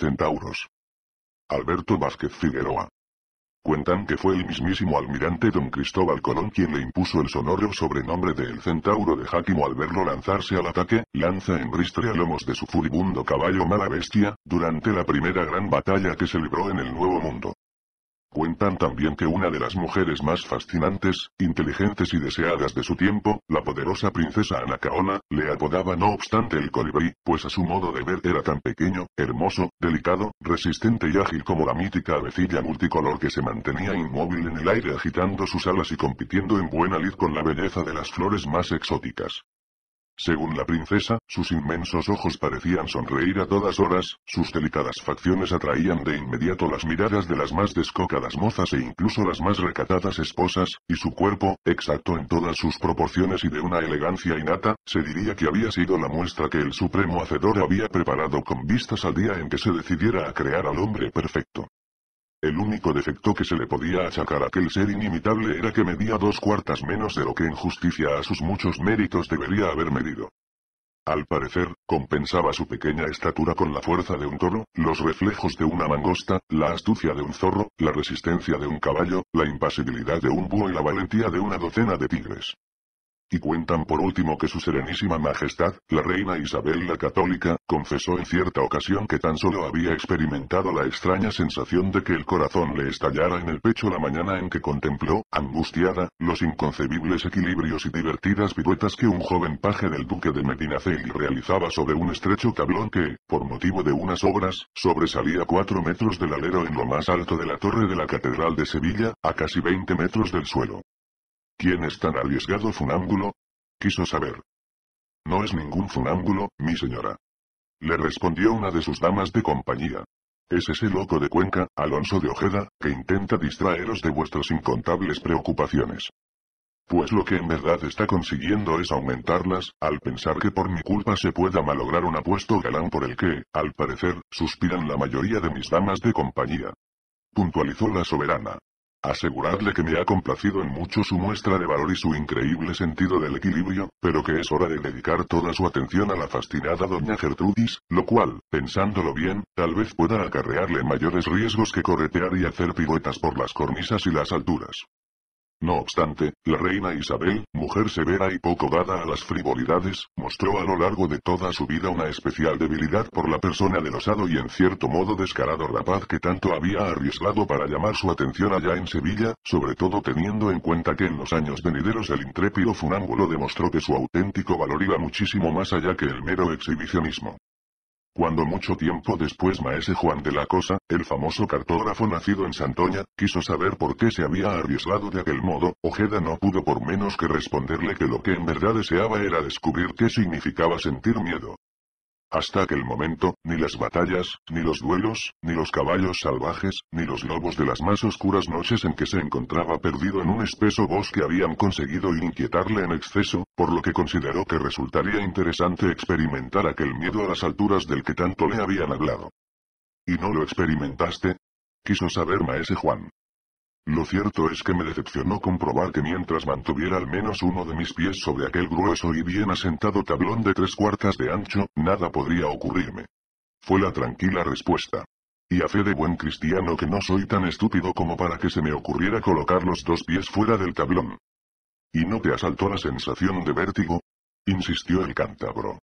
Centauros. Alberto Vázquez Figueroa. Cuentan que fue el mismísimo almirante don Cristóbal Colón quien le impuso el sonoro sobrenombre de El Centauro de Jáquimo al verlo lanzarse al ataque, lanza en ristre a lomos de su furibundo caballo Mala Bestia, durante la primera gran batalla que se libró en el Nuevo Mundo. Cuentan también que una de las mujeres más fascinantes, inteligentes y deseadas de su tiempo, la poderosa princesa Anacaona, le apodaba no obstante el colibrí, pues a su modo de ver era tan pequeño, hermoso, delicado, resistente y ágil como la mítica abecilla multicolor que se mantenía inmóvil en el aire agitando sus alas y compitiendo en buena lid con la belleza de las flores más exóticas. Según la princesa, sus inmensos ojos parecían sonreír a todas horas, sus delicadas facciones atraían de inmediato las miradas de las más descocadas mozas e incluso las más recatadas esposas, y su cuerpo, exacto en todas sus proporciones y de una elegancia innata, se diría que había sido la muestra que el supremo hacedor había preparado con vistas al día en que se decidiera a crear al hombre perfecto. El único defecto que se le podía achacar a aquel ser inimitable era que medía dos cuartas menos de lo que en justicia a sus muchos méritos debería haber medido. Al parecer, compensaba su pequeña estatura con la fuerza de un toro, los reflejos de una mangosta, la astucia de un zorro, la resistencia de un caballo, la impasibilidad de un búho y la valentía de una docena de tigres. Y cuentan por último que su serenísima majestad, la reina Isabel la Católica, confesó en cierta ocasión que tan solo había experimentado la extraña sensación de que el corazón le estallara en el pecho la mañana en que contempló, angustiada, los inconcebibles equilibrios y divertidas piruetas que un joven paje del duque de Medinaceli realizaba sobre un estrecho tablón que, por motivo de unas obras, sobresalía cuatro metros del alero en lo más alto de la torre de la Catedral de Sevilla, a casi 20 metros del suelo. ¿Quién es tan arriesgado funámbulo? Quiso saber. No es ningún funángulo, mi señora. Le respondió una de sus damas de compañía. Es ese loco de Cuenca, Alonso de Ojeda, que intenta distraeros de vuestras incontables preocupaciones. Pues lo que en verdad está consiguiendo es aumentarlas, al pensar que por mi culpa se pueda malograr un apuesto galán por el que, al parecer, suspiran la mayoría de mis damas de compañía. Puntualizó la soberana. Aseguradle que me ha complacido en mucho su muestra de valor y su increíble sentido del equilibrio, pero que es hora de dedicar toda su atención a la fascinada doña Gertrudis, lo cual, pensándolo bien, tal vez pueda acarrearle mayores riesgos que corretear y hacer piruetas por las cornisas y las alturas. No obstante, la reina Isabel, mujer severa y poco dada a las frivolidades, mostró a lo largo de toda su vida una especial debilidad por la persona del osado y en cierto modo descarado rapaz que tanto había arriesgado para llamar su atención allá en Sevilla, sobre todo teniendo en cuenta que en los años venideros el intrépido funámbulo demostró que su auténtico valor iba muchísimo más allá que el mero exhibicionismo. Cuando mucho tiempo después Maese Juan de la Cosa, el famoso cartógrafo nacido en Santoña, quiso saber por qué se había arriesgado de aquel modo, Ojeda no pudo por menos que responderle que lo que en verdad deseaba era descubrir qué significaba sentir miedo. Hasta aquel momento, ni las batallas, ni los duelos, ni los caballos salvajes, ni los lobos de las más oscuras noches en que se encontraba perdido en un espeso bosque habían conseguido inquietarle en exceso, por lo que consideró que resultaría interesante experimentar aquel miedo a las alturas del que tanto le habían hablado. ¿Y no lo experimentaste? Quiso saber Maese Juan. Lo cierto es que me decepcionó comprobar que mientras mantuviera al menos uno de mis pies sobre aquel grueso y bien asentado tablón de tres cuartas de ancho, nada podría ocurrirme. Fue la tranquila respuesta. Y a fe de buen cristiano que no soy tan estúpido como para que se me ocurriera colocar los dos pies fuera del tablón. ¿Y no te asaltó la sensación de vértigo? insistió el cántabro.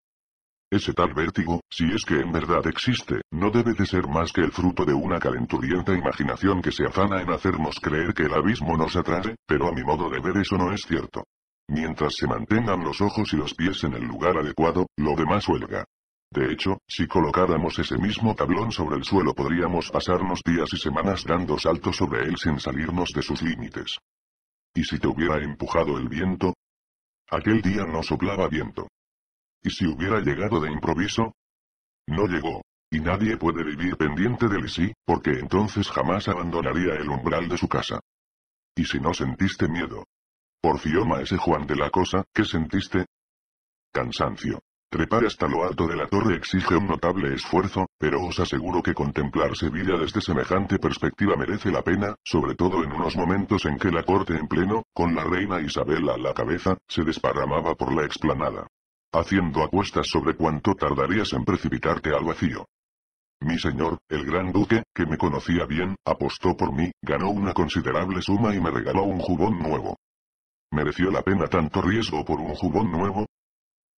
Ese tal vértigo, si es que en verdad existe, no debe de ser más que el fruto de una calenturienta imaginación que se afana en hacernos creer que el abismo nos atrae, pero a mi modo de ver eso no es cierto. Mientras se mantengan los ojos y los pies en el lugar adecuado, lo demás huelga. De hecho, si colocáramos ese mismo tablón sobre el suelo podríamos pasarnos días y semanas dando saltos sobre él sin salirnos de sus límites. ¿Y si te hubiera empujado el viento? Aquel día no soplaba viento. ¿Y si hubiera llegado de improviso? No llegó. Y nadie puede vivir pendiente de sí, porque entonces jamás abandonaría el umbral de su casa. ¿Y si no sentiste miedo? fioma ese Juan de la cosa, ¿qué sentiste? Cansancio. Trepar hasta lo alto de la torre exige un notable esfuerzo, pero os aseguro que contemplar Sevilla desde semejante perspectiva merece la pena, sobre todo en unos momentos en que la corte en pleno, con la reina Isabel a la cabeza, se desparramaba por la explanada haciendo apuestas sobre cuánto tardarías en precipitarte al vacío. Mi señor, el gran duque, que me conocía bien, apostó por mí, ganó una considerable suma y me regaló un jubón nuevo. ¿Mereció la pena tanto riesgo por un jubón nuevo?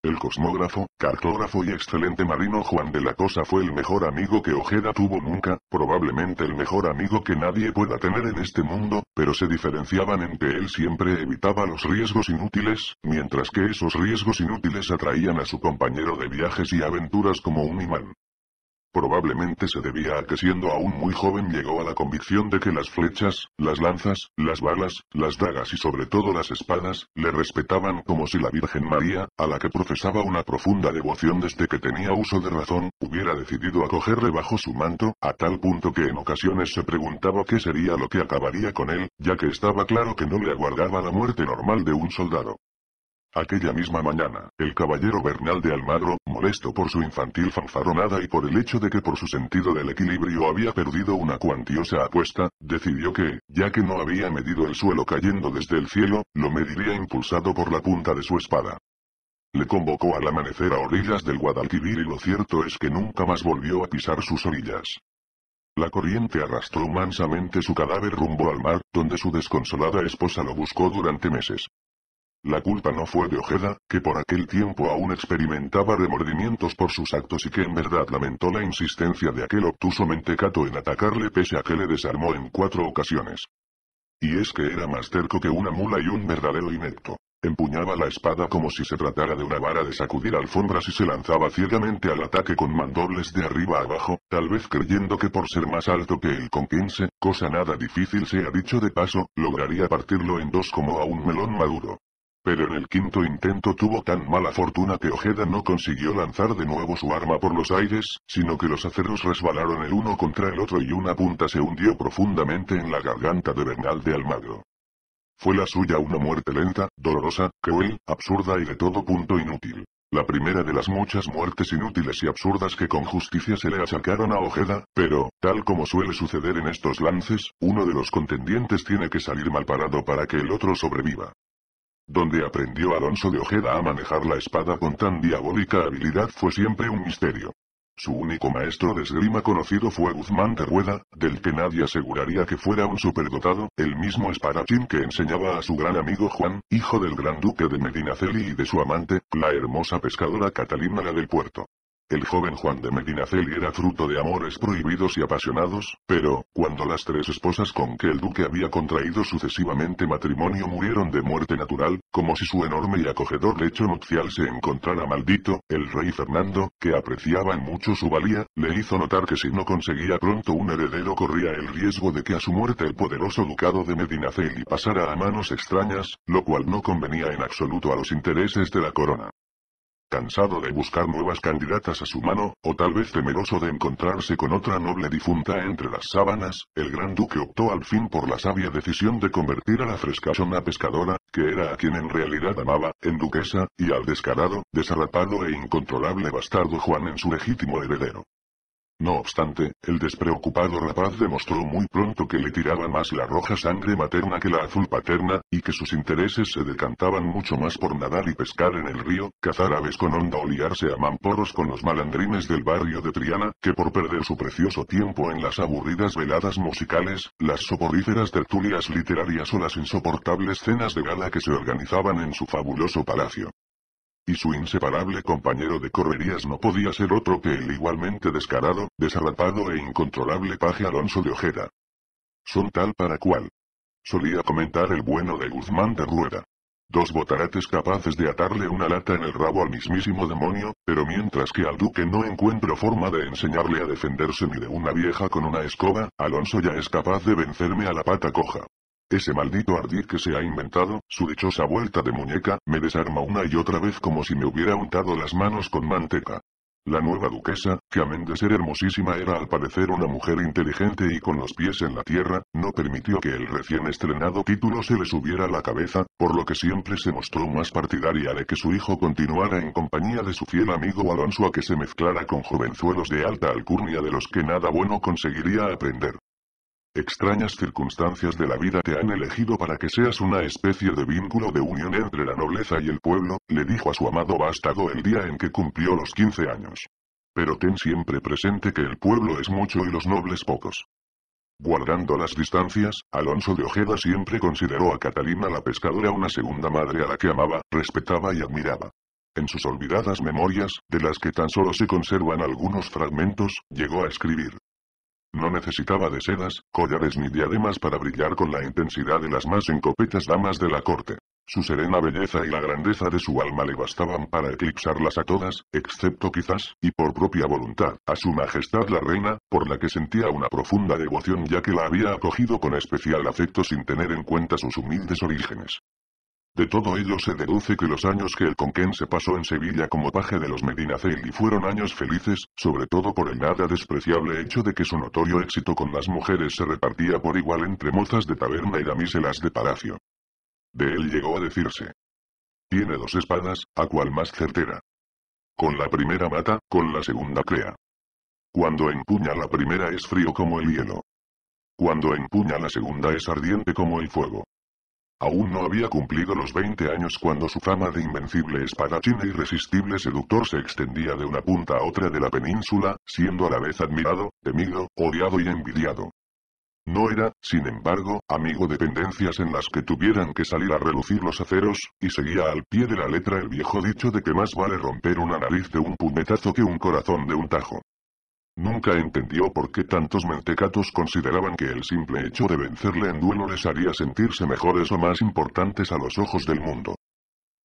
El cosmógrafo, cartógrafo y excelente marino Juan de la Cosa fue el mejor amigo que Ojeda tuvo nunca, probablemente el mejor amigo que nadie pueda tener en este mundo, pero se diferenciaban en que él siempre evitaba los riesgos inútiles, mientras que esos riesgos inútiles atraían a su compañero de viajes y aventuras como un imán. Probablemente se debía a que siendo aún muy joven llegó a la convicción de que las flechas, las lanzas, las balas, las dagas y sobre todo las espadas, le respetaban como si la Virgen María, a la que profesaba una profunda devoción desde que tenía uso de razón, hubiera decidido acogerle bajo su manto, a tal punto que en ocasiones se preguntaba qué sería lo que acabaría con él, ya que estaba claro que no le aguardaba la muerte normal de un soldado. Aquella misma mañana, el caballero Bernal de Almagro, molesto por su infantil fanfaronada y por el hecho de que por su sentido del equilibrio había perdido una cuantiosa apuesta, decidió que, ya que no había medido el suelo cayendo desde el cielo, lo mediría impulsado por la punta de su espada. Le convocó al amanecer a orillas del Guadalquivir y lo cierto es que nunca más volvió a pisar sus orillas. La corriente arrastró mansamente su cadáver rumbo al mar, donde su desconsolada esposa lo buscó durante meses. La culpa no fue de Ojeda, que por aquel tiempo aún experimentaba remordimientos por sus actos y que en verdad lamentó la insistencia de aquel obtuso mentecato en atacarle pese a que le desarmó en cuatro ocasiones. Y es que era más terco que una mula y un verdadero inepto. Empuñaba la espada como si se tratara de una vara de sacudir alfombras y se lanzaba ciegamente al ataque con mandobles de arriba abajo, tal vez creyendo que por ser más alto que el quince, cosa nada difícil sea dicho de paso, lograría partirlo en dos como a un melón maduro pero en el quinto intento tuvo tan mala fortuna que Ojeda no consiguió lanzar de nuevo su arma por los aires, sino que los aceros resbalaron el uno contra el otro y una punta se hundió profundamente en la garganta de Bernal de Almagro. Fue la suya una muerte lenta, dolorosa, cruel, absurda y de todo punto inútil. La primera de las muchas muertes inútiles y absurdas que con justicia se le achacaron a Ojeda, pero, tal como suele suceder en estos lances, uno de los contendientes tiene que salir mal parado para que el otro sobreviva. Donde aprendió Alonso de Ojeda a manejar la espada con tan diabólica habilidad fue siempre un misterio. Su único maestro de esgrima conocido fue Guzmán de Rueda, del que nadie aseguraría que fuera un superdotado, el mismo espadachín que enseñaba a su gran amigo Juan, hijo del gran duque de Medinaceli y de su amante, la hermosa pescadora Catalina la del puerto. El joven Juan de Medinaceli era fruto de amores prohibidos y apasionados, pero, cuando las tres esposas con que el duque había contraído sucesivamente matrimonio murieron de muerte natural, como si su enorme y acogedor lecho nupcial se encontrara maldito, el rey Fernando, que apreciaba en mucho su valía, le hizo notar que si no conseguía pronto un heredero corría el riesgo de que a su muerte el poderoso ducado de Medinaceli pasara a manos extrañas, lo cual no convenía en absoluto a los intereses de la corona cansado de buscar nuevas candidatas a su mano, o tal vez temeroso de encontrarse con otra noble difunta entre las sábanas, el gran duque optó al fin por la sabia decisión de convertir a la frescachona pescadora, que era a quien en realidad amaba, en duquesa, y al descarado, desarrapado e incontrolable bastardo Juan en su legítimo heredero. No obstante, el despreocupado rapaz demostró muy pronto que le tiraba más la roja sangre materna que la azul paterna, y que sus intereses se decantaban mucho más por nadar y pescar en el río, cazar aves con onda o liarse a mamporos con los malandrines del barrio de Triana, que por perder su precioso tiempo en las aburridas veladas musicales, las soporíferas tertulias literarias o las insoportables cenas de gala que se organizaban en su fabuloso palacio. Y su inseparable compañero de correrías no podía ser otro que el igualmente descarado, desarrapado e incontrolable paje Alonso de Ojeda. Son tal para cual. Solía comentar el bueno de Guzmán de Rueda. Dos botarates capaces de atarle una lata en el rabo al mismísimo demonio, pero mientras que al duque no encuentro forma de enseñarle a defenderse ni de una vieja con una escoba, Alonso ya es capaz de vencerme a la pata coja. Ese maldito ardid que se ha inventado, su dichosa vuelta de muñeca, me desarma una y otra vez como si me hubiera untado las manos con manteca. La nueva duquesa, que amén de ser hermosísima era al parecer una mujer inteligente y con los pies en la tierra, no permitió que el recién estrenado título se le subiera a la cabeza, por lo que siempre se mostró más partidaria de que su hijo continuara en compañía de su fiel amigo Alonso a que se mezclara con jovenzuelos de alta alcurnia de los que nada bueno conseguiría aprender. Extrañas circunstancias de la vida te han elegido para que seas una especie de vínculo de unión entre la nobleza y el pueblo, le dijo a su amado vástago el día en que cumplió los 15 años. Pero ten siempre presente que el pueblo es mucho y los nobles pocos. Guardando las distancias, Alonso de Ojeda siempre consideró a Catalina la pescadora una segunda madre a la que amaba, respetaba y admiraba. En sus olvidadas memorias, de las que tan solo se conservan algunos fragmentos, llegó a escribir. No necesitaba de sedas, collares ni diademas para brillar con la intensidad de las más encopetas damas de la corte. Su serena belleza y la grandeza de su alma le bastaban para eclipsarlas a todas, excepto quizás, y por propia voluntad, a su majestad la reina, por la que sentía una profunda devoción ya que la había acogido con especial afecto sin tener en cuenta sus humildes orígenes. De todo ello se deduce que los años que el Conquén se pasó en Sevilla como paje de los Medinaceli fueron años felices, sobre todo por el nada despreciable hecho de que su notorio éxito con las mujeres se repartía por igual entre mozas de taberna y damiselas de palacio. De él llegó a decirse. Tiene dos espadas, a cual más certera. Con la primera mata, con la segunda crea. Cuando empuña la primera es frío como el hielo. Cuando empuña la segunda es ardiente como el fuego. Aún no había cumplido los 20 años cuando su fama de invencible espadachín e irresistible seductor se extendía de una punta a otra de la península, siendo a la vez admirado, temido, odiado y envidiado. No era, sin embargo, amigo de pendencias en las que tuvieran que salir a relucir los aceros, y seguía al pie de la letra el viejo dicho de que más vale romper una nariz de un puñetazo que un corazón de un tajo. Nunca entendió por qué tantos mentecatos consideraban que el simple hecho de vencerle en duelo les haría sentirse mejores o más importantes a los ojos del mundo.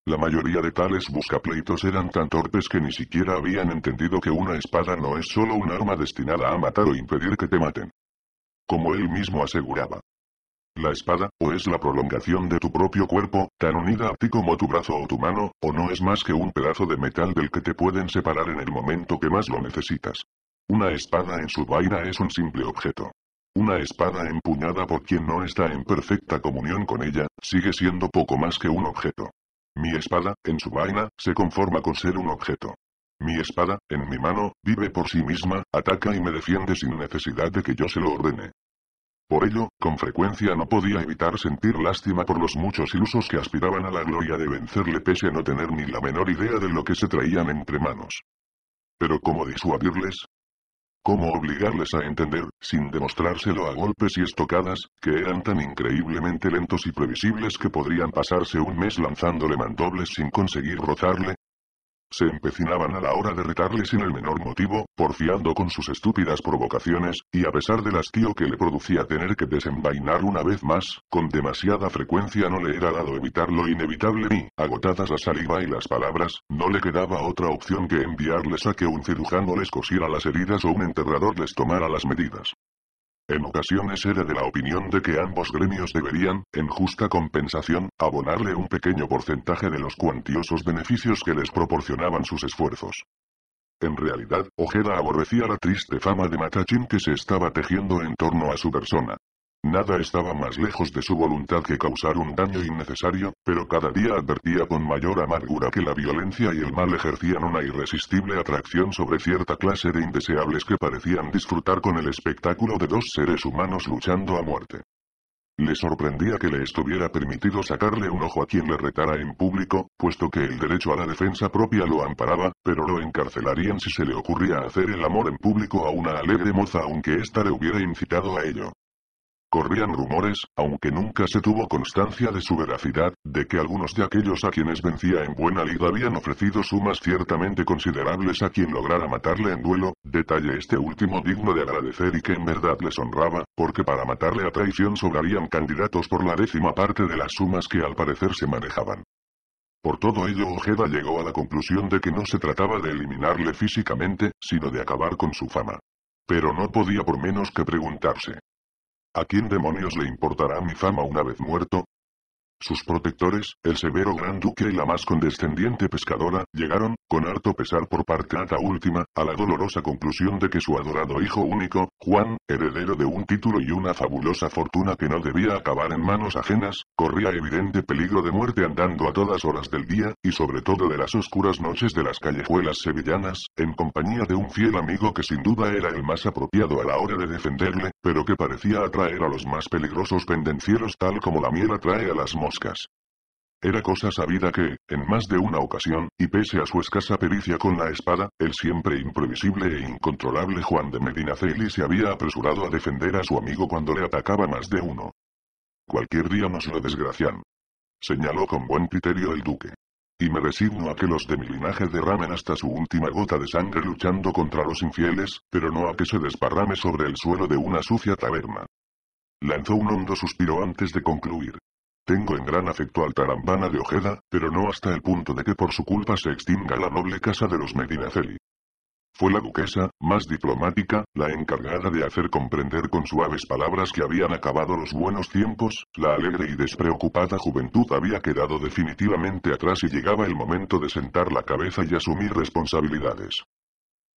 La mayoría de tales buscapleitos eran tan torpes que ni siquiera habían entendido que una espada no es solo un arma destinada a matar o impedir que te maten. Como él mismo aseguraba. La espada, o es la prolongación de tu propio cuerpo, tan unida a ti como tu brazo o tu mano, o no es más que un pedazo de metal del que te pueden separar en el momento que más lo necesitas. Una espada en su vaina es un simple objeto. Una espada empuñada por quien no está en perfecta comunión con ella, sigue siendo poco más que un objeto. Mi espada, en su vaina, se conforma con ser un objeto. Mi espada, en mi mano, vive por sí misma, ataca y me defiende sin necesidad de que yo se lo ordene. Por ello, con frecuencia no podía evitar sentir lástima por los muchos ilusos que aspiraban a la gloria de vencerle pese a no tener ni la menor idea de lo que se traían entre manos. Pero ¿cómo disuadirles? ¿Cómo obligarles a entender, sin demostrárselo a golpes y estocadas, que eran tan increíblemente lentos y previsibles que podrían pasarse un mes lanzándole mandobles sin conseguir rozarle? se empecinaban a la hora de retarle sin el menor motivo, porfiando con sus estúpidas provocaciones, y a pesar del hastío que le producía tener que desenvainar una vez más, con demasiada frecuencia no le era dado evitar lo inevitable y, agotadas la saliva y las palabras, no le quedaba otra opción que enviarles a que un cirujano les cosiera las heridas o un enterrador les tomara las medidas. En ocasiones era de la opinión de que ambos gremios deberían, en justa compensación, abonarle un pequeño porcentaje de los cuantiosos beneficios que les proporcionaban sus esfuerzos. En realidad, Ojeda aborrecía la triste fama de matachín que se estaba tejiendo en torno a su persona. Nada estaba más lejos de su voluntad que causar un daño innecesario, pero cada día advertía con mayor amargura que la violencia y el mal ejercían una irresistible atracción sobre cierta clase de indeseables que parecían disfrutar con el espectáculo de dos seres humanos luchando a muerte. Le sorprendía que le estuviera permitido sacarle un ojo a quien le retara en público, puesto que el derecho a la defensa propia lo amparaba, pero lo encarcelarían si se le ocurría hacer el amor en público a una alegre moza aunque ésta le hubiera incitado a ello. Corrían rumores, aunque nunca se tuvo constancia de su veracidad, de que algunos de aquellos a quienes vencía en buena liga habían ofrecido sumas ciertamente considerables a quien lograra matarle en duelo, detalle este último digno de agradecer y que en verdad les honraba, porque para matarle a traición sobrarían candidatos por la décima parte de las sumas que al parecer se manejaban. Por todo ello Ojeda llegó a la conclusión de que no se trataba de eliminarle físicamente, sino de acabar con su fama. Pero no podía por menos que preguntarse, ¿A quién demonios le importará mi fama una vez muerto? Sus protectores, el severo gran duque y la más condescendiente pescadora, llegaron, con harto pesar por parte la última, a la dolorosa conclusión de que su adorado hijo único, Juan, heredero de un título y una fabulosa fortuna que no debía acabar en manos ajenas, corría evidente peligro de muerte andando a todas horas del día, y sobre todo de las oscuras noches de las callejuelas sevillanas, en compañía de un fiel amigo que sin duda era el más apropiado a la hora de defenderle, pero que parecía atraer a los más peligrosos pendencieros tal como la miel atrae a las moscas. Era cosa sabida que, en más de una ocasión, y pese a su escasa pericia con la espada, el siempre imprevisible e incontrolable Juan de Medina se había apresurado a defender a su amigo cuando le atacaba más de uno. Cualquier día nos lo desgracian. Señaló con buen criterio el duque. Y me resigno a que los de mi linaje derramen hasta su última gota de sangre luchando contra los infieles, pero no a que se desparrame sobre el suelo de una sucia taberna. Lanzó un hondo suspiro antes de concluir. Tengo en gran afecto al Tarambana de Ojeda, pero no hasta el punto de que por su culpa se extinga la noble casa de los Medinaceli. Fue la duquesa, más diplomática, la encargada de hacer comprender con suaves palabras que habían acabado los buenos tiempos, la alegre y despreocupada juventud había quedado definitivamente atrás y llegaba el momento de sentar la cabeza y asumir responsabilidades.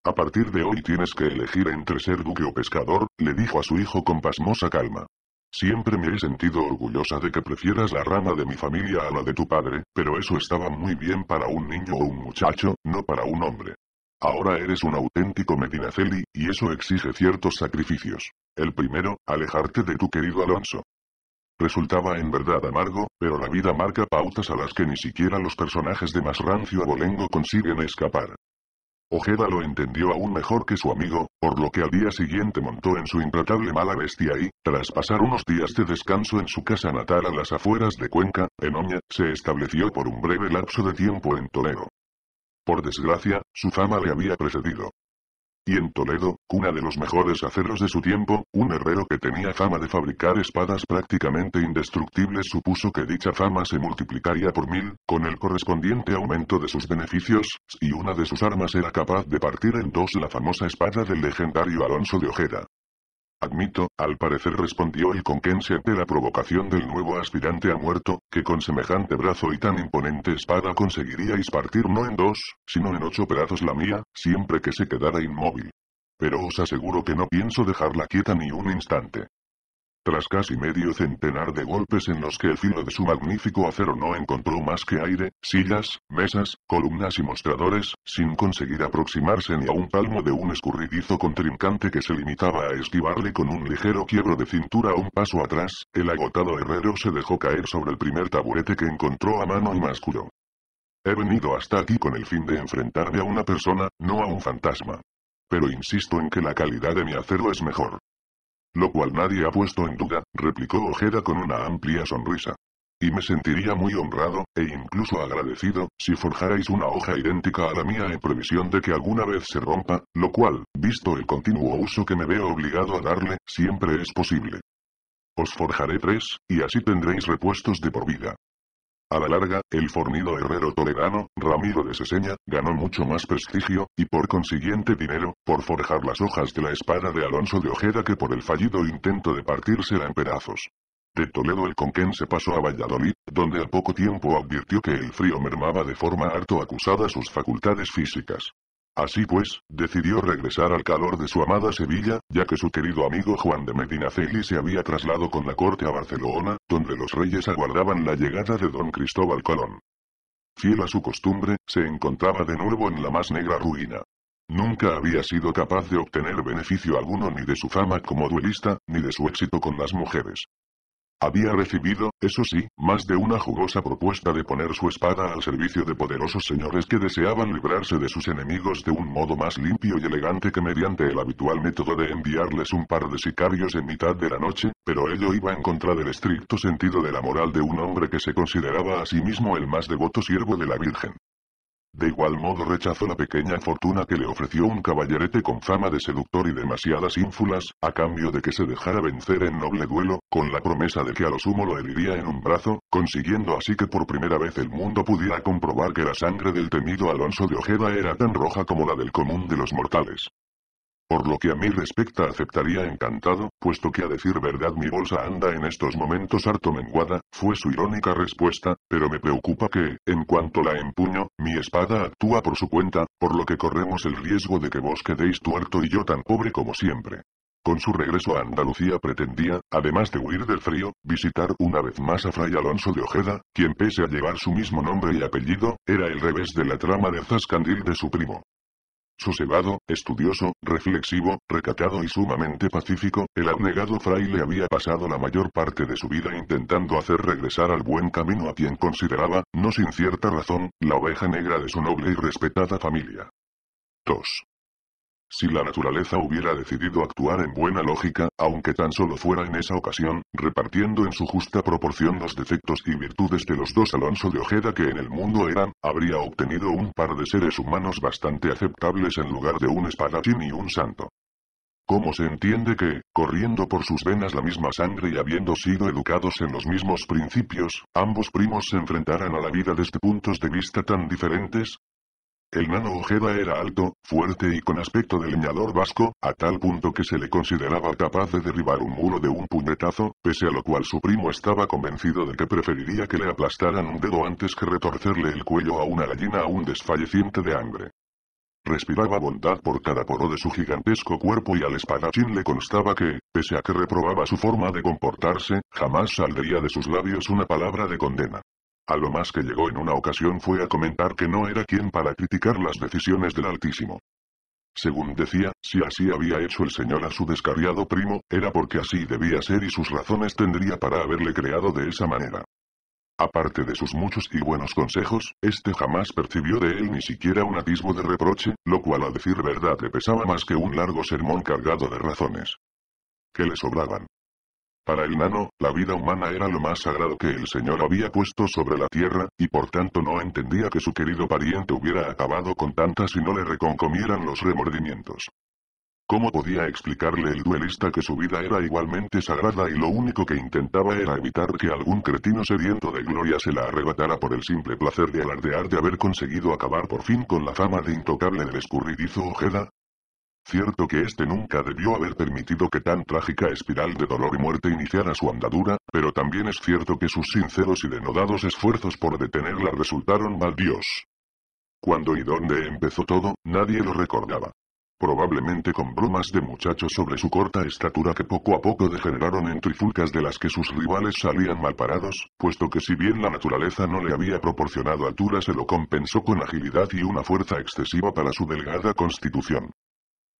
A partir de hoy tienes que elegir entre ser duque o pescador, le dijo a su hijo con pasmosa calma. Siempre me he sentido orgullosa de que prefieras la rama de mi familia a la de tu padre, pero eso estaba muy bien para un niño o un muchacho, no para un hombre. Ahora eres un auténtico Medinaceli, y eso exige ciertos sacrificios. El primero, alejarte de tu querido Alonso. Resultaba en verdad amargo, pero la vida marca pautas a las que ni siquiera los personajes de más rancio abolengo consiguen escapar. Ojeda lo entendió aún mejor que su amigo, por lo que al día siguiente montó en su implacable mala bestia y, tras pasar unos días de descanso en su casa natal a las afueras de Cuenca, en Oña, se estableció por un breve lapso de tiempo en Toledo. Por desgracia, su fama le había precedido. Y en Toledo, cuna de los mejores aceros de su tiempo, un herrero que tenía fama de fabricar espadas prácticamente indestructibles supuso que dicha fama se multiplicaría por mil, con el correspondiente aumento de sus beneficios, y una de sus armas era capaz de partir en dos la famosa espada del legendario Alonso de Ojeda. Admito, al parecer respondió el conquense ante la provocación del nuevo aspirante a muerto, que con semejante brazo y tan imponente espada conseguiríais partir no en dos, sino en ocho pedazos la mía, siempre que se quedara inmóvil. Pero os aseguro que no pienso dejarla quieta ni un instante. Tras casi medio centenar de golpes en los que el filo de su magnífico acero no encontró más que aire, sillas, mesas, columnas y mostradores, sin conseguir aproximarse ni a un palmo de un escurridizo contrincante que se limitaba a esquivarle con un ligero quiebro de cintura un paso atrás, el agotado herrero se dejó caer sobre el primer taburete que encontró a mano y más culo. He venido hasta aquí con el fin de enfrentarme a una persona, no a un fantasma. Pero insisto en que la calidad de mi acero es mejor. Lo cual nadie ha puesto en duda, replicó Ojeda con una amplia sonrisa. Y me sentiría muy honrado, e incluso agradecido, si forjarais una hoja idéntica a la mía en previsión de que alguna vez se rompa, lo cual, visto el continuo uso que me veo obligado a darle, siempre es posible. Os forjaré tres, y así tendréis repuestos de por vida. A la larga, el fornido herrero toledano, Ramiro de Seseña, ganó mucho más prestigio, y por consiguiente dinero, por forjar las hojas de la espada de Alonso de Ojeda que por el fallido intento de partírsela en pedazos. De Toledo el Conquén se pasó a Valladolid, donde al poco tiempo advirtió que el frío mermaba de forma harto acusada sus facultades físicas. Así pues, decidió regresar al calor de su amada Sevilla, ya que su querido amigo Juan de Medinaceli se había trasladado con la corte a Barcelona, donde los reyes aguardaban la llegada de don Cristóbal Colón. Fiel a su costumbre, se encontraba de nuevo en la más negra ruina. Nunca había sido capaz de obtener beneficio alguno ni de su fama como duelista, ni de su éxito con las mujeres. Había recibido, eso sí, más de una jugosa propuesta de poner su espada al servicio de poderosos señores que deseaban librarse de sus enemigos de un modo más limpio y elegante que mediante el habitual método de enviarles un par de sicarios en mitad de la noche, pero ello iba en contra del estricto sentido de la moral de un hombre que se consideraba a sí mismo el más devoto siervo de la Virgen. De igual modo rechazó la pequeña fortuna que le ofreció un caballerete con fama de seductor y demasiadas ínfulas, a cambio de que se dejara vencer en noble duelo, con la promesa de que a lo sumo lo heriría en un brazo, consiguiendo así que por primera vez el mundo pudiera comprobar que la sangre del temido Alonso de Ojeda era tan roja como la del común de los mortales. Por lo que a mí respecta aceptaría encantado, puesto que a decir verdad mi bolsa anda en estos momentos harto menguada, fue su irónica respuesta, pero me preocupa que, en cuanto la empuño, mi espada actúa por su cuenta, por lo que corremos el riesgo de que vos quedéis tuerto y yo tan pobre como siempre. Con su regreso a Andalucía pretendía, además de huir del frío, visitar una vez más a Fray Alonso de Ojeda, quien pese a llevar su mismo nombre y apellido, era el revés de la trama de Zascandil de su primo. Sosegado, estudioso, reflexivo, recatado y sumamente pacífico, el abnegado fraile había pasado la mayor parte de su vida intentando hacer regresar al buen camino a quien consideraba, no sin cierta razón, la oveja negra de su noble y respetada familia. 2. Si la naturaleza hubiera decidido actuar en buena lógica, aunque tan solo fuera en esa ocasión, repartiendo en su justa proporción los defectos y virtudes de los dos Alonso de Ojeda que en el mundo eran, habría obtenido un par de seres humanos bastante aceptables en lugar de un espadachín y un santo. ¿Cómo se entiende que, corriendo por sus venas la misma sangre y habiendo sido educados en los mismos principios, ambos primos se enfrentaran a la vida desde puntos de vista tan diferentes? El nano Ojeda era alto, fuerte y con aspecto de leñador vasco, a tal punto que se le consideraba capaz de derribar un muro de un puñetazo, pese a lo cual su primo estaba convencido de que preferiría que le aplastaran un dedo antes que retorcerle el cuello a una gallina aún desfalleciente de hambre. Respiraba bondad por cada poro de su gigantesco cuerpo y al espadachín le constaba que, pese a que reprobaba su forma de comportarse, jamás saldría de sus labios una palabra de condena. A lo más que llegó en una ocasión fue a comentar que no era quien para criticar las decisiones del Altísimo. Según decía, si así había hecho el Señor a su descarriado primo, era porque así debía ser y sus razones tendría para haberle creado de esa manera. Aparte de sus muchos y buenos consejos, este jamás percibió de él ni siquiera un atisbo de reproche, lo cual a decir verdad le pesaba más que un largo sermón cargado de razones. Que le sobraban. Para el nano, la vida humana era lo más sagrado que el Señor había puesto sobre la tierra, y por tanto no entendía que su querido pariente hubiera acabado con tantas y no le reconcomieran los remordimientos. ¿Cómo podía explicarle el duelista que su vida era igualmente sagrada y lo único que intentaba era evitar que algún cretino sediento de gloria se la arrebatara por el simple placer de alardear de haber conseguido acabar por fin con la fama de intocable del escurridizo Ojeda? Cierto que este nunca debió haber permitido que tan trágica espiral de dolor y muerte iniciara su andadura, pero también es cierto que sus sinceros y denodados esfuerzos por detenerla resultaron maldios. Cuando y dónde empezó todo, nadie lo recordaba. Probablemente con bromas de muchachos sobre su corta estatura que poco a poco degeneraron en trifulcas de las que sus rivales salían malparados, puesto que si bien la naturaleza no le había proporcionado altura se lo compensó con agilidad y una fuerza excesiva para su delgada constitución.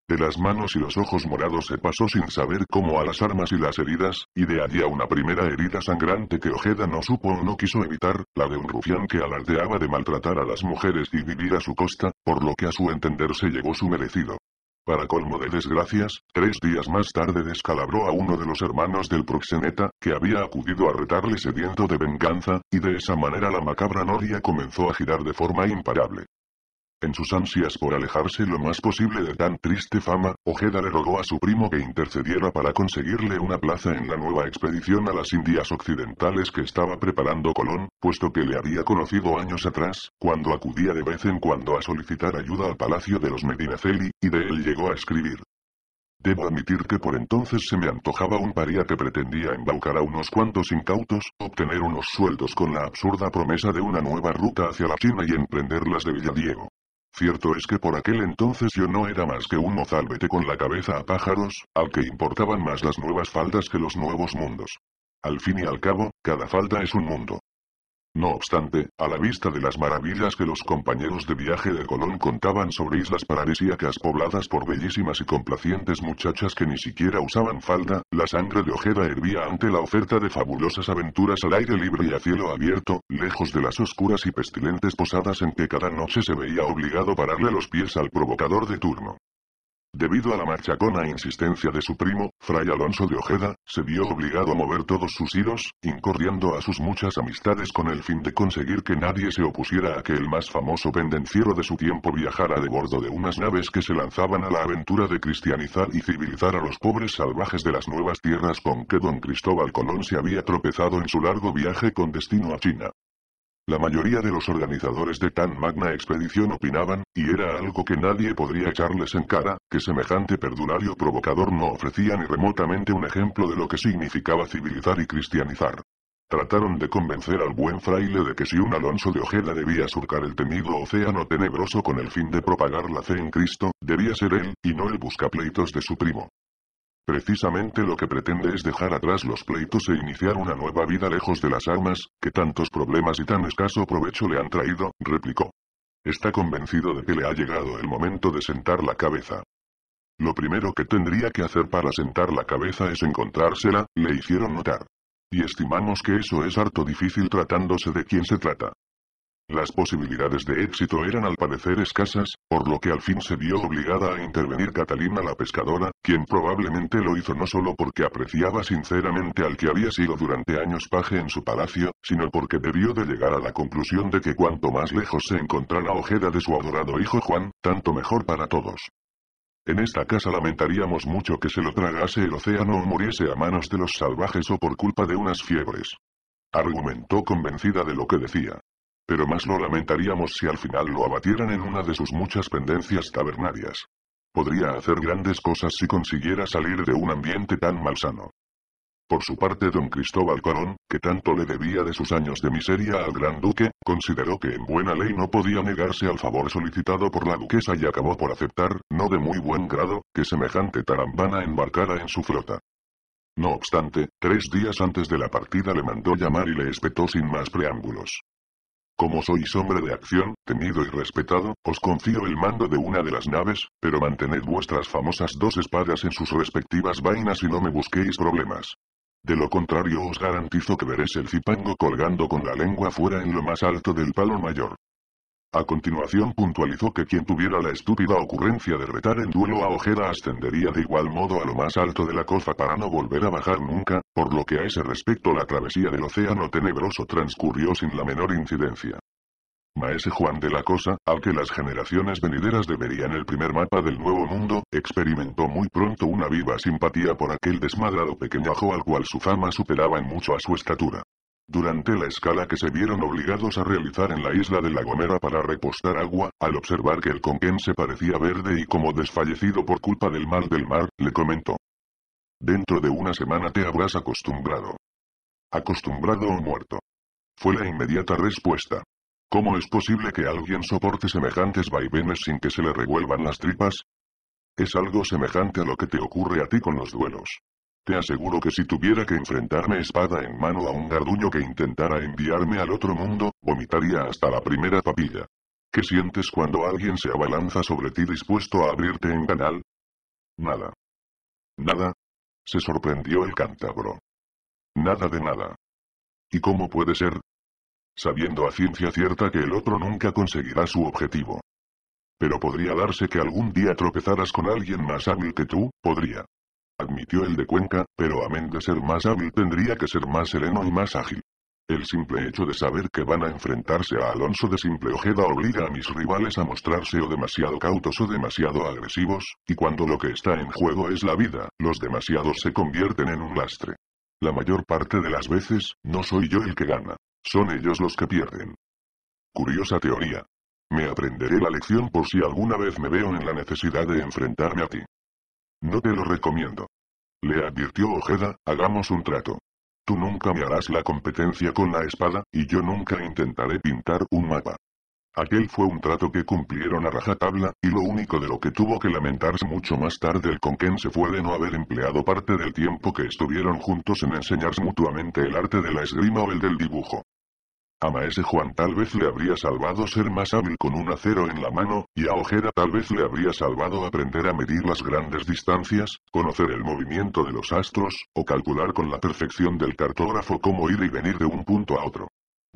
De las manos y los ojos morados se pasó sin saber cómo a las armas y las heridas, y de allí a una primera herida sangrante que Ojeda no supo o no quiso evitar, la de un rufián que alardeaba de maltratar a las mujeres y vivir a su costa, por lo que a su entender se llegó su merecido. Para colmo de desgracias, tres días más tarde descalabró a uno de los hermanos del proxeneta, que había acudido a retarle sediento de venganza, y de esa manera la macabra noria comenzó a girar de forma imparable. En sus ansias por alejarse lo más posible de tan triste fama, Ojeda le rogó a su primo que intercediera para conseguirle una plaza en la nueva expedición a las Indias Occidentales que estaba preparando Colón, puesto que le había conocido años atrás, cuando acudía de vez en cuando a solicitar ayuda al palacio de los Medinaceli, y de él llegó a escribir. Debo admitir que por entonces se me antojaba un paría que pretendía embaucar a unos cuantos incautos, obtener unos sueldos con la absurda promesa de una nueva ruta hacia la China y emprender las de Villadiego. Cierto es que por aquel entonces yo no era más que un mozalbete con la cabeza a pájaros, al que importaban más las nuevas faldas que los nuevos mundos. Al fin y al cabo, cada falda es un mundo. No obstante, a la vista de las maravillas que los compañeros de viaje de Colón contaban sobre islas paradisíacas pobladas por bellísimas y complacientes muchachas que ni siquiera usaban falda, la sangre de Ojeda hervía ante la oferta de fabulosas aventuras al aire libre y a cielo abierto, lejos de las oscuras y pestilentes posadas en que cada noche se veía obligado a pararle los pies al provocador de turno. Debido a la machacona insistencia de su primo, Fray Alonso de Ojeda, se vio obligado a mover todos sus hilos, incordiando a sus muchas amistades con el fin de conseguir que nadie se opusiera a que el más famoso pendenciero de su tiempo viajara de bordo de unas naves que se lanzaban a la aventura de cristianizar y civilizar a los pobres salvajes de las nuevas tierras con que don Cristóbal Colón se había tropezado en su largo viaje con destino a China. La mayoría de los organizadores de tan magna expedición opinaban, y era algo que nadie podría echarles en cara, que semejante perdulario provocador no ofrecía ni remotamente un ejemplo de lo que significaba civilizar y cristianizar. Trataron de convencer al buen fraile de que si un Alonso de Ojeda debía surcar el temido océano tenebroso con el fin de propagar la fe en Cristo, debía ser él, y no el buscapleitos de su primo. Precisamente lo que pretende es dejar atrás los pleitos e iniciar una nueva vida lejos de las armas, que tantos problemas y tan escaso provecho le han traído, replicó. Está convencido de que le ha llegado el momento de sentar la cabeza. Lo primero que tendría que hacer para sentar la cabeza es encontrársela, le hicieron notar. Y estimamos que eso es harto difícil tratándose de quien se trata. Las posibilidades de éxito eran al parecer escasas, por lo que al fin se vio obligada a intervenir Catalina la pescadora, quien probablemente lo hizo no solo porque apreciaba sinceramente al que había sido durante años paje en su palacio, sino porque debió de llegar a la conclusión de que cuanto más lejos se encontrara Ojeda de su adorado hijo Juan, tanto mejor para todos. En esta casa lamentaríamos mucho que se lo tragase el océano o muriese a manos de los salvajes o por culpa de unas fiebres. Argumentó convencida de lo que decía. Pero más lo lamentaríamos si al final lo abatieran en una de sus muchas pendencias tabernarias. Podría hacer grandes cosas si consiguiera salir de un ambiente tan malsano. Por su parte, don Cristóbal Colón, que tanto le debía de sus años de miseria al gran duque, consideró que en buena ley no podía negarse al favor solicitado por la duquesa y acabó por aceptar, no de muy buen grado, que semejante tarambana embarcara en su flota. No obstante, tres días antes de la partida le mandó llamar y le espetó sin más preámbulos. Como sois hombre de acción, temido y respetado, os confío el mando de una de las naves, pero mantened vuestras famosas dos espadas en sus respectivas vainas y no me busquéis problemas. De lo contrario os garantizo que veréis el cipango colgando con la lengua fuera en lo más alto del palo mayor. A continuación puntualizó que quien tuviera la estúpida ocurrencia de retar en duelo a Ojeda ascendería de igual modo a lo más alto de la cofa para no volver a bajar nunca, por lo que a ese respecto la travesía del océano tenebroso transcurrió sin la menor incidencia. Maese Juan de la Cosa, al que las generaciones venideras deberían el primer mapa del Nuevo Mundo, experimentó muy pronto una viva simpatía por aquel desmadrado pequeñajo al cual su fama superaba en mucho a su estatura. Durante la escala que se vieron obligados a realizar en la isla de La Gomera para repostar agua, al observar que el conquén se parecía verde y como desfallecido por culpa del mal del mar, le comentó. Dentro de una semana te habrás acostumbrado. ¿Acostumbrado o muerto? Fue la inmediata respuesta. ¿Cómo es posible que alguien soporte semejantes vaivenes sin que se le revuelvan las tripas? Es algo semejante a lo que te ocurre a ti con los duelos. Te aseguro que si tuviera que enfrentarme espada en mano a un garduño que intentara enviarme al otro mundo, vomitaría hasta la primera papilla. ¿Qué sientes cuando alguien se abalanza sobre ti dispuesto a abrirte en canal? Nada. Nada. Se sorprendió el cántabro. Nada de nada. ¿Y cómo puede ser? Sabiendo a ciencia cierta que el otro nunca conseguirá su objetivo. Pero podría darse que algún día tropezaras con alguien más hábil que tú, podría admitió el de Cuenca, pero amén de ser más hábil tendría que ser más sereno y más ágil. El simple hecho de saber que van a enfrentarse a Alonso de Simple Ojeda obliga a mis rivales a mostrarse o demasiado cautos o demasiado agresivos, y cuando lo que está en juego es la vida, los demasiados se convierten en un lastre. La mayor parte de las veces, no soy yo el que gana, son ellos los que pierden. Curiosa teoría. Me aprenderé la lección por si alguna vez me veo en la necesidad de enfrentarme a ti. No te lo recomiendo. Le advirtió Ojeda, hagamos un trato. Tú nunca me harás la competencia con la espada, y yo nunca intentaré pintar un mapa. Aquel fue un trato que cumplieron a rajatabla, y lo único de lo que tuvo que lamentarse mucho más tarde el con quien se fue de no haber empleado parte del tiempo que estuvieron juntos en enseñarse mutuamente el arte de la esgrima o el del dibujo. A Maese Juan tal vez le habría salvado ser más hábil con un acero en la mano, y a Ojeda tal vez le habría salvado aprender a medir las grandes distancias, conocer el movimiento de los astros, o calcular con la perfección del cartógrafo cómo ir y venir de un punto a otro.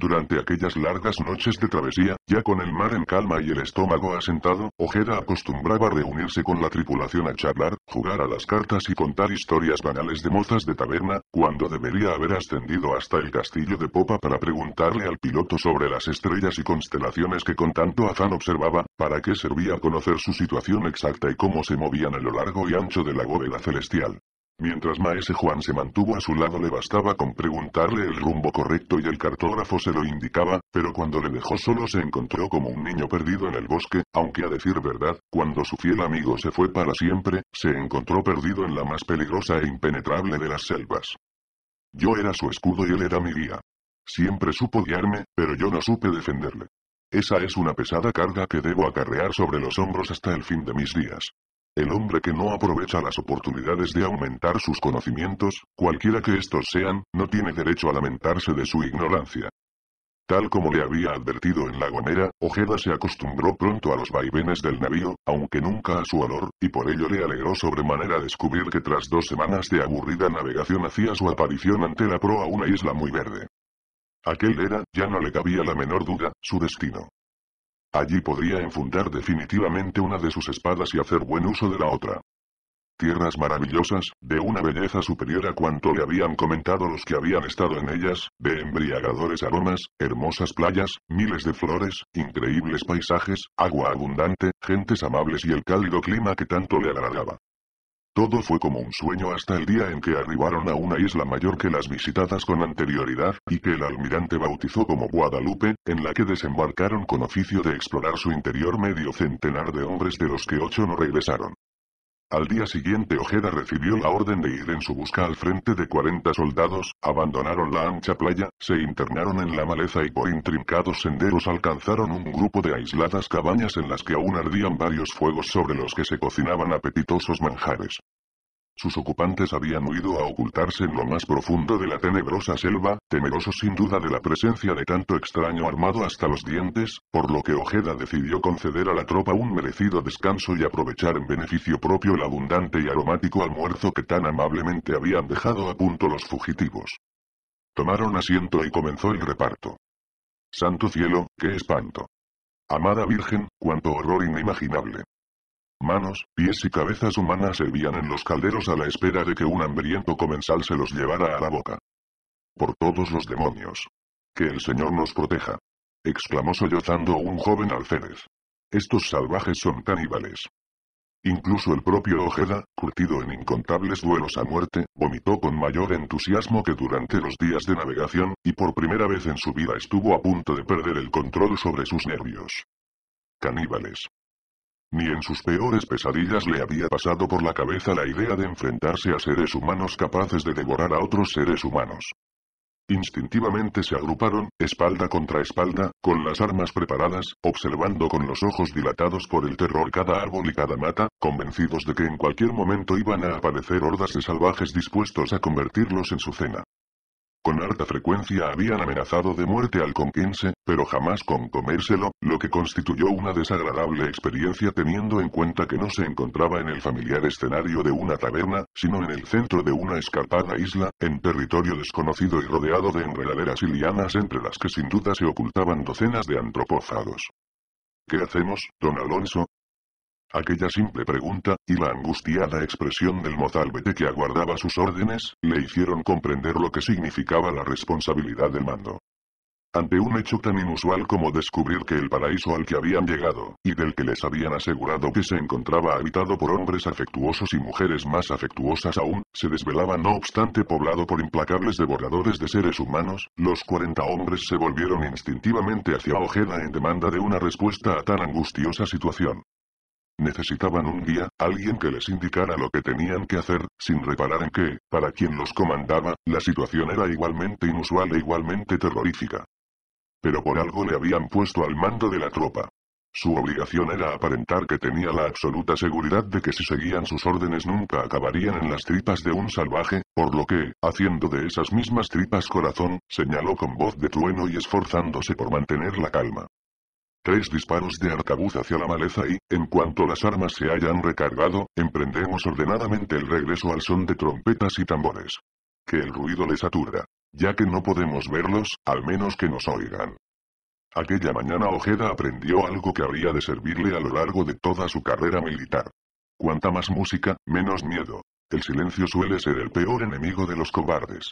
Durante aquellas largas noches de travesía, ya con el mar en calma y el estómago asentado, Ojeda acostumbraba reunirse con la tripulación a charlar, jugar a las cartas y contar historias banales de mozas de taberna, cuando debería haber ascendido hasta el castillo de popa para preguntarle al piloto sobre las estrellas y constelaciones que con tanto afán observaba, para qué servía conocer su situación exacta y cómo se movían a lo largo y ancho de la bóveda celestial. Mientras Maese Juan se mantuvo a su lado le bastaba con preguntarle el rumbo correcto y el cartógrafo se lo indicaba, pero cuando le dejó solo se encontró como un niño perdido en el bosque, aunque a decir verdad, cuando su fiel amigo se fue para siempre, se encontró perdido en la más peligrosa e impenetrable de las selvas. Yo era su escudo y él era mi guía. Siempre supo guiarme, pero yo no supe defenderle. Esa es una pesada carga que debo acarrear sobre los hombros hasta el fin de mis días. El hombre que no aprovecha las oportunidades de aumentar sus conocimientos, cualquiera que estos sean, no tiene derecho a lamentarse de su ignorancia. Tal como le había advertido en La gonera, Ojeda se acostumbró pronto a los vaivenes del navío, aunque nunca a su olor, y por ello le alegró sobremanera descubrir que tras dos semanas de aburrida navegación hacía su aparición ante la proa una isla muy verde. Aquel era, ya no le cabía la menor duda, su destino. Allí podría enfundar definitivamente una de sus espadas y hacer buen uso de la otra. Tierras maravillosas, de una belleza superior a cuanto le habían comentado los que habían estado en ellas, de embriagadores aromas, hermosas playas, miles de flores, increíbles paisajes, agua abundante, gentes amables y el cálido clima que tanto le agradaba. Todo fue como un sueño hasta el día en que arribaron a una isla mayor que las visitadas con anterioridad, y que el almirante bautizó como Guadalupe, en la que desembarcaron con oficio de explorar su interior medio centenar de hombres de los que ocho no regresaron. Al día siguiente Ojeda recibió la orden de ir en su busca al frente de 40 soldados, abandonaron la ancha playa, se internaron en la maleza y por intrincados senderos alcanzaron un grupo de aisladas cabañas en las que aún ardían varios fuegos sobre los que se cocinaban apetitosos manjares. Sus ocupantes habían huido a ocultarse en lo más profundo de la tenebrosa selva, temerosos sin duda de la presencia de tanto extraño armado hasta los dientes, por lo que Ojeda decidió conceder a la tropa un merecido descanso y aprovechar en beneficio propio el abundante y aromático almuerzo que tan amablemente habían dejado a punto los fugitivos. Tomaron asiento y comenzó el reparto. Santo cielo, qué espanto. Amada Virgen, cuánto horror inimaginable manos, pies y cabezas humanas hervían en los calderos a la espera de que un hambriento comensal se los llevara a la boca. Por todos los demonios. Que el Señor nos proteja. exclamó sollozando un joven alférez. Estos salvajes son caníbales. Incluso el propio Ojeda, curtido en incontables duelos a muerte, vomitó con mayor entusiasmo que durante los días de navegación, y por primera vez en su vida estuvo a punto de perder el control sobre sus nervios. Caníbales. Ni en sus peores pesadillas le había pasado por la cabeza la idea de enfrentarse a seres humanos capaces de devorar a otros seres humanos. Instintivamente se agruparon, espalda contra espalda, con las armas preparadas, observando con los ojos dilatados por el terror cada árbol y cada mata, convencidos de que en cualquier momento iban a aparecer hordas de salvajes dispuestos a convertirlos en su cena. Con harta frecuencia habían amenazado de muerte al conquense, pero jamás con comérselo, lo que constituyó una desagradable experiencia teniendo en cuenta que no se encontraba en el familiar escenario de una taberna, sino en el centro de una escarpada isla, en territorio desconocido y rodeado de enredaderas y lianas entre las que sin duda se ocultaban docenas de antropófagos. ¿Qué hacemos, don Alonso? Aquella simple pregunta, y la angustiada expresión del mozalbete que aguardaba sus órdenes, le hicieron comprender lo que significaba la responsabilidad del mando. Ante un hecho tan inusual como descubrir que el paraíso al que habían llegado, y del que les habían asegurado que se encontraba habitado por hombres afectuosos y mujeres más afectuosas aún, se desvelaba no obstante poblado por implacables devoradores de seres humanos, los 40 hombres se volvieron instintivamente hacia Ojeda en demanda de una respuesta a tan angustiosa situación. Necesitaban un día alguien que les indicara lo que tenían que hacer, sin reparar en que, para quien los comandaba, la situación era igualmente inusual e igualmente terrorífica. Pero por algo le habían puesto al mando de la tropa. Su obligación era aparentar que tenía la absoluta seguridad de que si seguían sus órdenes nunca acabarían en las tripas de un salvaje, por lo que, haciendo de esas mismas tripas corazón, señaló con voz de trueno y esforzándose por mantener la calma. Tres disparos de arcabuz hacia la maleza y, en cuanto las armas se hayan recargado, emprendemos ordenadamente el regreso al son de trompetas y tambores. Que el ruido les aturda. Ya que no podemos verlos, al menos que nos oigan. Aquella mañana Ojeda aprendió algo que habría de servirle a lo largo de toda su carrera militar. Cuanta más música, menos miedo. El silencio suele ser el peor enemigo de los cobardes.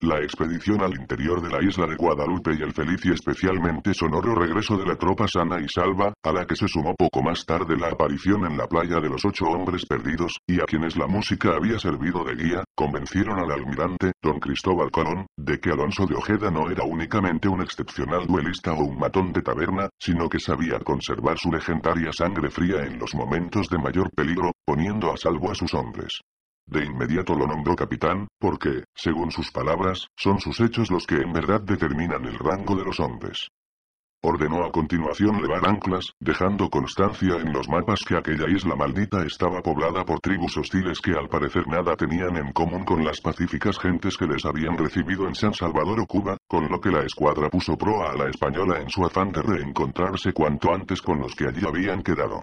La expedición al interior de la isla de Guadalupe y el feliz y especialmente sonoro regreso de la tropa sana y salva, a la que se sumó poco más tarde la aparición en la playa de los ocho hombres perdidos, y a quienes la música había servido de guía, convencieron al almirante, don Cristóbal Colón, de que Alonso de Ojeda no era únicamente un excepcional duelista o un matón de taberna, sino que sabía conservar su legendaria sangre fría en los momentos de mayor peligro, poniendo a salvo a sus hombres. De inmediato lo nombró capitán, porque, según sus palabras, son sus hechos los que en verdad determinan el rango de los hombres. Ordenó a continuación levar anclas, dejando constancia en los mapas que aquella isla maldita estaba poblada por tribus hostiles que al parecer nada tenían en común con las pacíficas gentes que les habían recibido en San Salvador o Cuba, con lo que la escuadra puso proa a la española en su afán de reencontrarse cuanto antes con los que allí habían quedado.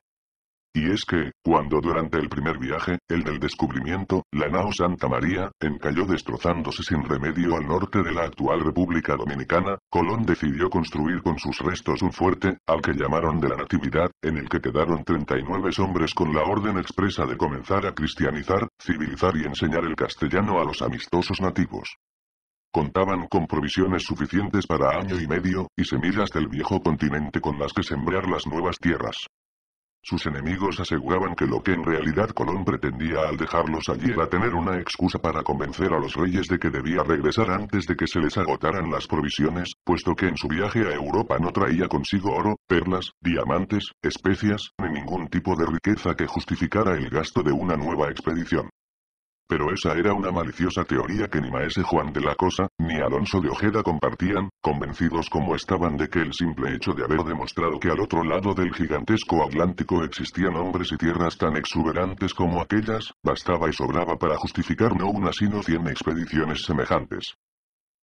Y es que, cuando durante el primer viaje, el del descubrimiento, la nao Santa María, encalló destrozándose sin remedio al norte de la actual República Dominicana, Colón decidió construir con sus restos un fuerte, al que llamaron de la Natividad, en el que quedaron 39 hombres con la orden expresa de comenzar a cristianizar, civilizar y enseñar el castellano a los amistosos nativos. Contaban con provisiones suficientes para año y medio, y semillas del viejo continente con las que sembrar las nuevas tierras. Sus enemigos aseguraban que lo que en realidad Colón pretendía al dejarlos allí era tener una excusa para convencer a los reyes de que debía regresar antes de que se les agotaran las provisiones, puesto que en su viaje a Europa no traía consigo oro, perlas, diamantes, especias, ni ningún tipo de riqueza que justificara el gasto de una nueva expedición pero esa era una maliciosa teoría que ni Maese Juan de la Cosa, ni Alonso de Ojeda compartían, convencidos como estaban de que el simple hecho de haber demostrado que al otro lado del gigantesco Atlántico existían hombres y tierras tan exuberantes como aquellas, bastaba y sobraba para justificar no una sino cien expediciones semejantes.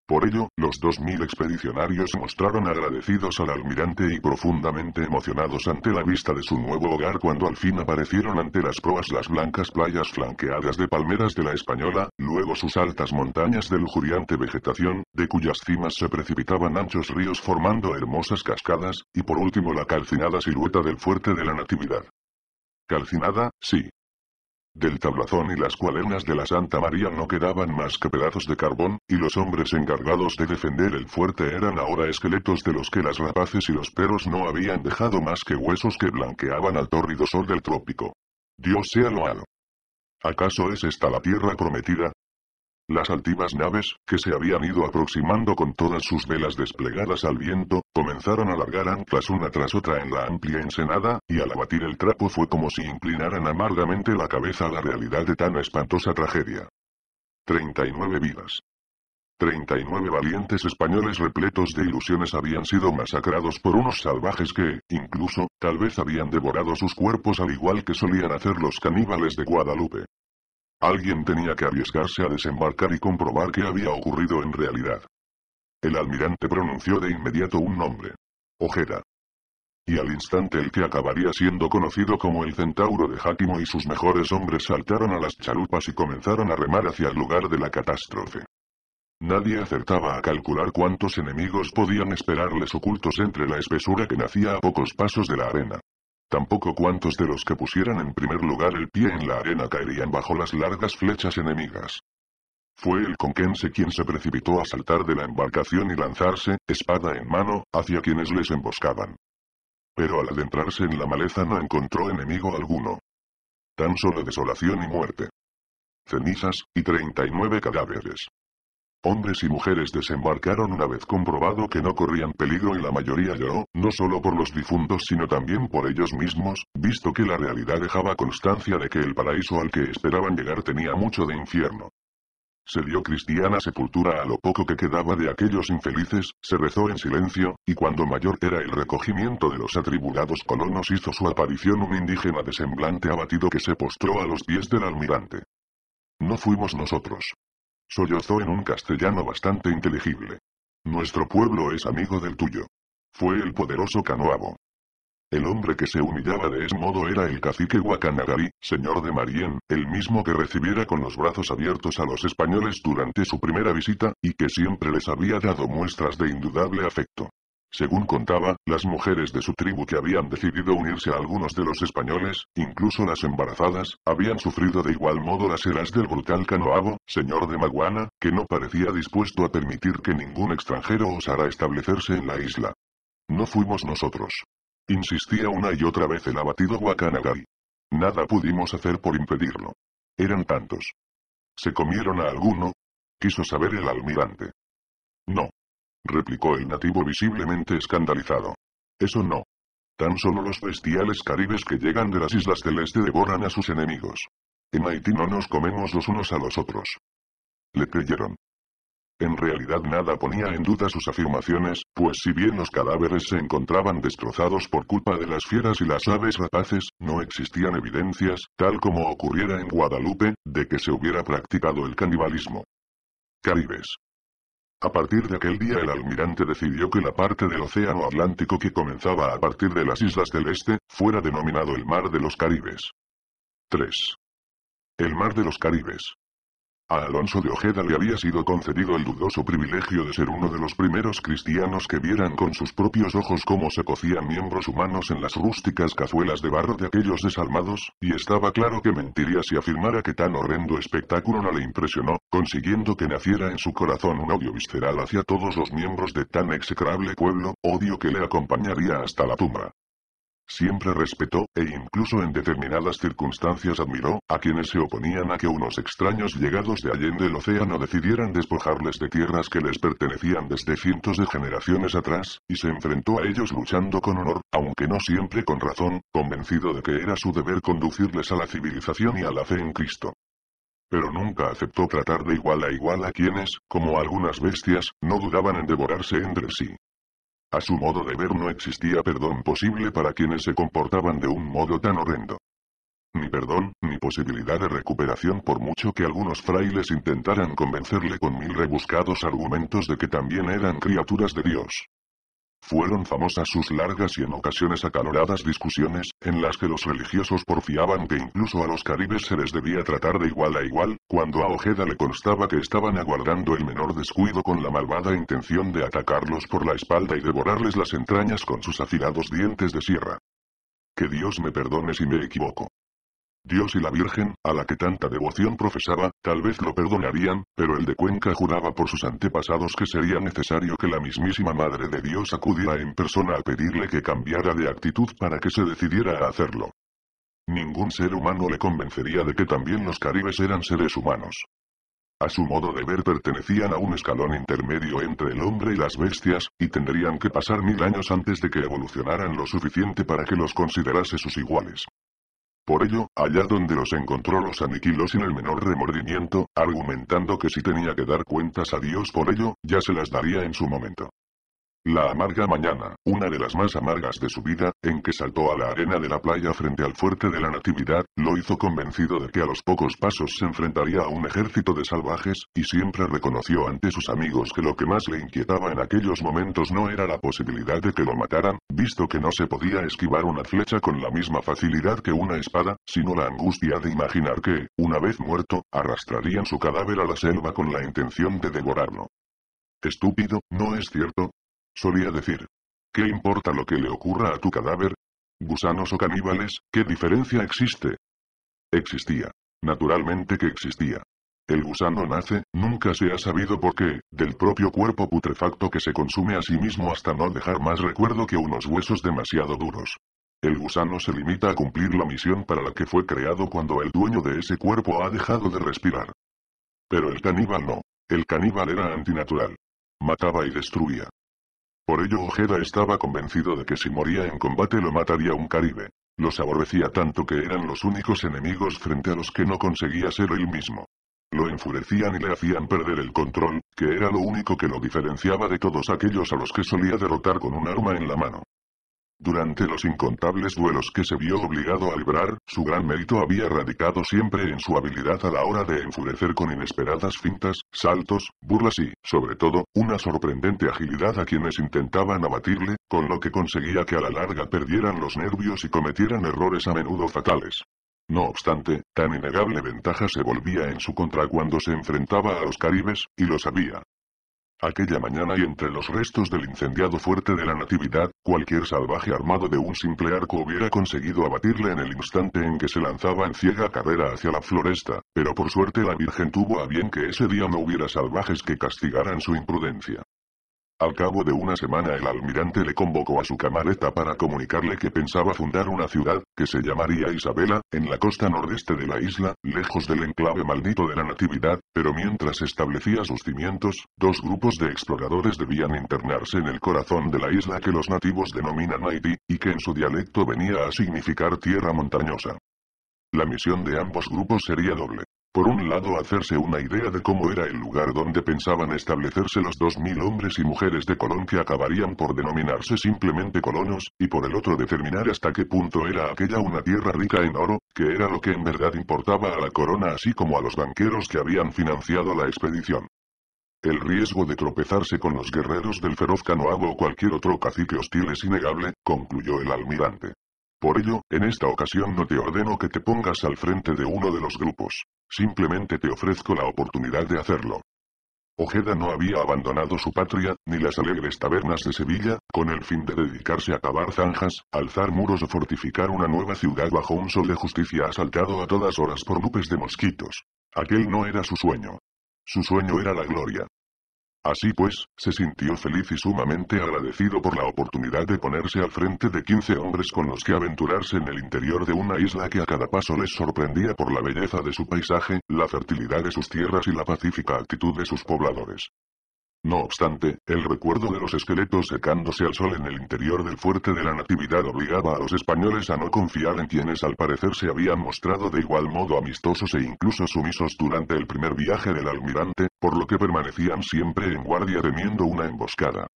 Por ello, los 2.000 expedicionarios mostraron agradecidos al almirante y profundamente emocionados ante la vista de su nuevo hogar cuando al fin aparecieron ante las proas las blancas playas flanqueadas de palmeras de la Española, luego sus altas montañas de lujuriante vegetación, de cuyas cimas se precipitaban anchos ríos formando hermosas cascadas, y por último la calcinada silueta del fuerte de la Natividad. Calcinada, sí, del tablazón y las cuadernas de la Santa María no quedaban más que pedazos de carbón, y los hombres encargados de defender el fuerte eran ahora esqueletos de los que las rapaces y los perros no habían dejado más que huesos que blanqueaban al tórrido sol del trópico. Dios sea malo. ¿Acaso es esta la tierra prometida? Las altivas naves, que se habían ido aproximando con todas sus velas desplegadas al viento, comenzaron a largar anclas una tras otra en la amplia ensenada, y al abatir el trapo fue como si inclinaran amargamente la cabeza a la realidad de tan espantosa tragedia. 39 vidas. 39 valientes españoles repletos de ilusiones habían sido masacrados por unos salvajes que, incluso, tal vez habían devorado sus cuerpos al igual que solían hacer los caníbales de Guadalupe. Alguien tenía que arriesgarse a desembarcar y comprobar qué había ocurrido en realidad. El almirante pronunció de inmediato un nombre. Ojeda. Y al instante el que acabaría siendo conocido como el centauro de Hakimo y sus mejores hombres saltaron a las chalupas y comenzaron a remar hacia el lugar de la catástrofe. Nadie acertaba a calcular cuántos enemigos podían esperarles ocultos entre la espesura que nacía a pocos pasos de la arena. Tampoco cuantos de los que pusieran en primer lugar el pie en la arena caerían bajo las largas flechas enemigas. Fue el conquense quien se precipitó a saltar de la embarcación y lanzarse, espada en mano, hacia quienes les emboscaban. Pero al adentrarse en la maleza no encontró enemigo alguno. Tan solo desolación y muerte. Cenizas, y 39 cadáveres. Hombres y mujeres desembarcaron una vez comprobado que no corrían peligro y la mayoría lloró, no solo por los difuntos sino también por ellos mismos, visto que la realidad dejaba constancia de que el paraíso al que esperaban llegar tenía mucho de infierno. Se dio cristiana sepultura a lo poco que quedaba de aquellos infelices, se rezó en silencio, y cuando mayor era el recogimiento de los atribulados colonos hizo su aparición un indígena de semblante abatido que se postró a los pies del almirante. No fuimos nosotros. Sollozó en un castellano bastante inteligible. Nuestro pueblo es amigo del tuyo. Fue el poderoso Canoabo. El hombre que se humillaba de ese modo era el cacique Guacanagarí, señor de Marién, el mismo que recibiera con los brazos abiertos a los españoles durante su primera visita, y que siempre les había dado muestras de indudable afecto. Según contaba, las mujeres de su tribu que habían decidido unirse a algunos de los españoles, incluso las embarazadas, habían sufrido de igual modo las heras del brutal Canoabo, señor de Maguana, que no parecía dispuesto a permitir que ningún extranjero osara establecerse en la isla. No fuimos nosotros. Insistía una y otra vez el abatido Wakanagari. Nada pudimos hacer por impedirlo. Eran tantos. ¿Se comieron a alguno? Quiso saber el almirante. No replicó el nativo visiblemente escandalizado. Eso no. Tan solo los bestiales caribes que llegan de las islas del este devoran a sus enemigos. En Haití no nos comemos los unos a los otros. Le creyeron. En realidad nada ponía en duda sus afirmaciones, pues si bien los cadáveres se encontraban destrozados por culpa de las fieras y las aves rapaces, no existían evidencias, tal como ocurriera en Guadalupe, de que se hubiera practicado el canibalismo. Caribes. A partir de aquel día el almirante decidió que la parte del Océano Atlántico que comenzaba a partir de las Islas del Este, fuera denominado el Mar de los Caribes. 3. El Mar de los Caribes. A Alonso de Ojeda le había sido concedido el dudoso privilegio de ser uno de los primeros cristianos que vieran con sus propios ojos cómo se cocían miembros humanos en las rústicas cazuelas de barro de aquellos desalmados, y estaba claro que mentiría si afirmara que tan horrendo espectáculo no le impresionó, consiguiendo que naciera en su corazón un odio visceral hacia todos los miembros de tan execrable pueblo, odio que le acompañaría hasta la tumba. Siempre respetó, e incluso en determinadas circunstancias admiró, a quienes se oponían a que unos extraños llegados de allende el océano decidieran despojarles de tierras que les pertenecían desde cientos de generaciones atrás, y se enfrentó a ellos luchando con honor, aunque no siempre con razón, convencido de que era su deber conducirles a la civilización y a la fe en Cristo pero nunca aceptó tratar de igual a igual a quienes, como algunas bestias, no dudaban en devorarse entre sí. A su modo de ver no existía perdón posible para quienes se comportaban de un modo tan horrendo. Ni perdón, ni posibilidad de recuperación por mucho que algunos frailes intentaran convencerle con mil rebuscados argumentos de que también eran criaturas de Dios. Fueron famosas sus largas y en ocasiones acaloradas discusiones, en las que los religiosos porfiaban que incluso a los caribes se les debía tratar de igual a igual, cuando a Ojeda le constaba que estaban aguardando el menor descuido con la malvada intención de atacarlos por la espalda y devorarles las entrañas con sus afilados dientes de sierra. Que Dios me perdone si me equivoco. Dios y la Virgen, a la que tanta devoción profesaba, tal vez lo perdonarían, pero el de Cuenca juraba por sus antepasados que sería necesario que la mismísima Madre de Dios acudiera en persona a pedirle que cambiara de actitud para que se decidiera a hacerlo. Ningún ser humano le convencería de que también los caribes eran seres humanos. A su modo de ver pertenecían a un escalón intermedio entre el hombre y las bestias, y tendrían que pasar mil años antes de que evolucionaran lo suficiente para que los considerase sus iguales. Por ello, allá donde los encontró los aniquiló sin el menor remordimiento, argumentando que si tenía que dar cuentas a Dios por ello, ya se las daría en su momento. La amarga mañana, una de las más amargas de su vida, en que saltó a la arena de la playa frente al fuerte de la Natividad, lo hizo convencido de que a los pocos pasos se enfrentaría a un ejército de salvajes, y siempre reconoció ante sus amigos que lo que más le inquietaba en aquellos momentos no era la posibilidad de que lo mataran, visto que no se podía esquivar una flecha con la misma facilidad que una espada, sino la angustia de imaginar que, una vez muerto, arrastrarían su cadáver a la selva con la intención de devorarlo. Estúpido, ¿no es cierto? Solía decir. ¿Qué importa lo que le ocurra a tu cadáver? ¿Gusanos o caníbales? ¿Qué diferencia existe? Existía. Naturalmente que existía. El gusano nace, nunca se ha sabido por qué, del propio cuerpo putrefacto que se consume a sí mismo hasta no dejar más recuerdo que unos huesos demasiado duros. El gusano se limita a cumplir la misión para la que fue creado cuando el dueño de ese cuerpo ha dejado de respirar. Pero el caníbal no. El caníbal era antinatural. Mataba y destruía. Por ello Ojeda estaba convencido de que si moría en combate lo mataría un caribe. Los aborrecía tanto que eran los únicos enemigos frente a los que no conseguía ser él mismo. Lo enfurecían y le hacían perder el control, que era lo único que lo diferenciaba de todos aquellos a los que solía derrotar con un arma en la mano. Durante los incontables duelos que se vio obligado a librar, su gran mérito había radicado siempre en su habilidad a la hora de enfurecer con inesperadas fintas, saltos, burlas y, sobre todo, una sorprendente agilidad a quienes intentaban abatirle, con lo que conseguía que a la larga perdieran los nervios y cometieran errores a menudo fatales. No obstante, tan innegable ventaja se volvía en su contra cuando se enfrentaba a los caribes, y lo sabía. Aquella mañana y entre los restos del incendiado fuerte de la Natividad, cualquier salvaje armado de un simple arco hubiera conseguido abatirle en el instante en que se lanzaba en ciega carrera hacia la floresta, pero por suerte la Virgen tuvo a bien que ese día no hubiera salvajes que castigaran su imprudencia. Al cabo de una semana el almirante le convocó a su camareta para comunicarle que pensaba fundar una ciudad, que se llamaría Isabela, en la costa nordeste de la isla, lejos del enclave maldito de la Natividad, pero mientras establecía sus cimientos, dos grupos de exploradores debían internarse en el corazón de la isla que los nativos denominan Haití, y que en su dialecto venía a significar tierra montañosa. La misión de ambos grupos sería doble. Por un lado hacerse una idea de cómo era el lugar donde pensaban establecerse los dos mil hombres y mujeres de Colón que acabarían por denominarse simplemente colonos, y por el otro determinar hasta qué punto era aquella una tierra rica en oro, que era lo que en verdad importaba a la corona así como a los banqueros que habían financiado la expedición. El riesgo de tropezarse con los guerreros del feroz canoago o cualquier otro cacique hostil es innegable, concluyó el almirante. Por ello, en esta ocasión no te ordeno que te pongas al frente de uno de los grupos. Simplemente te ofrezco la oportunidad de hacerlo. Ojeda no había abandonado su patria, ni las alegres tabernas de Sevilla, con el fin de dedicarse a cavar zanjas, alzar muros o fortificar una nueva ciudad bajo un sol de justicia asaltado a todas horas por lupes de mosquitos. Aquel no era su sueño. Su sueño era la gloria. Así pues, se sintió feliz y sumamente agradecido por la oportunidad de ponerse al frente de quince hombres con los que aventurarse en el interior de una isla que a cada paso les sorprendía por la belleza de su paisaje, la fertilidad de sus tierras y la pacífica actitud de sus pobladores. No obstante, el recuerdo de los esqueletos secándose al sol en el interior del fuerte de la Natividad obligaba a los españoles a no confiar en quienes al parecer se habían mostrado de igual modo amistosos e incluso sumisos durante el primer viaje del almirante, por lo que permanecían siempre en guardia temiendo una emboscada.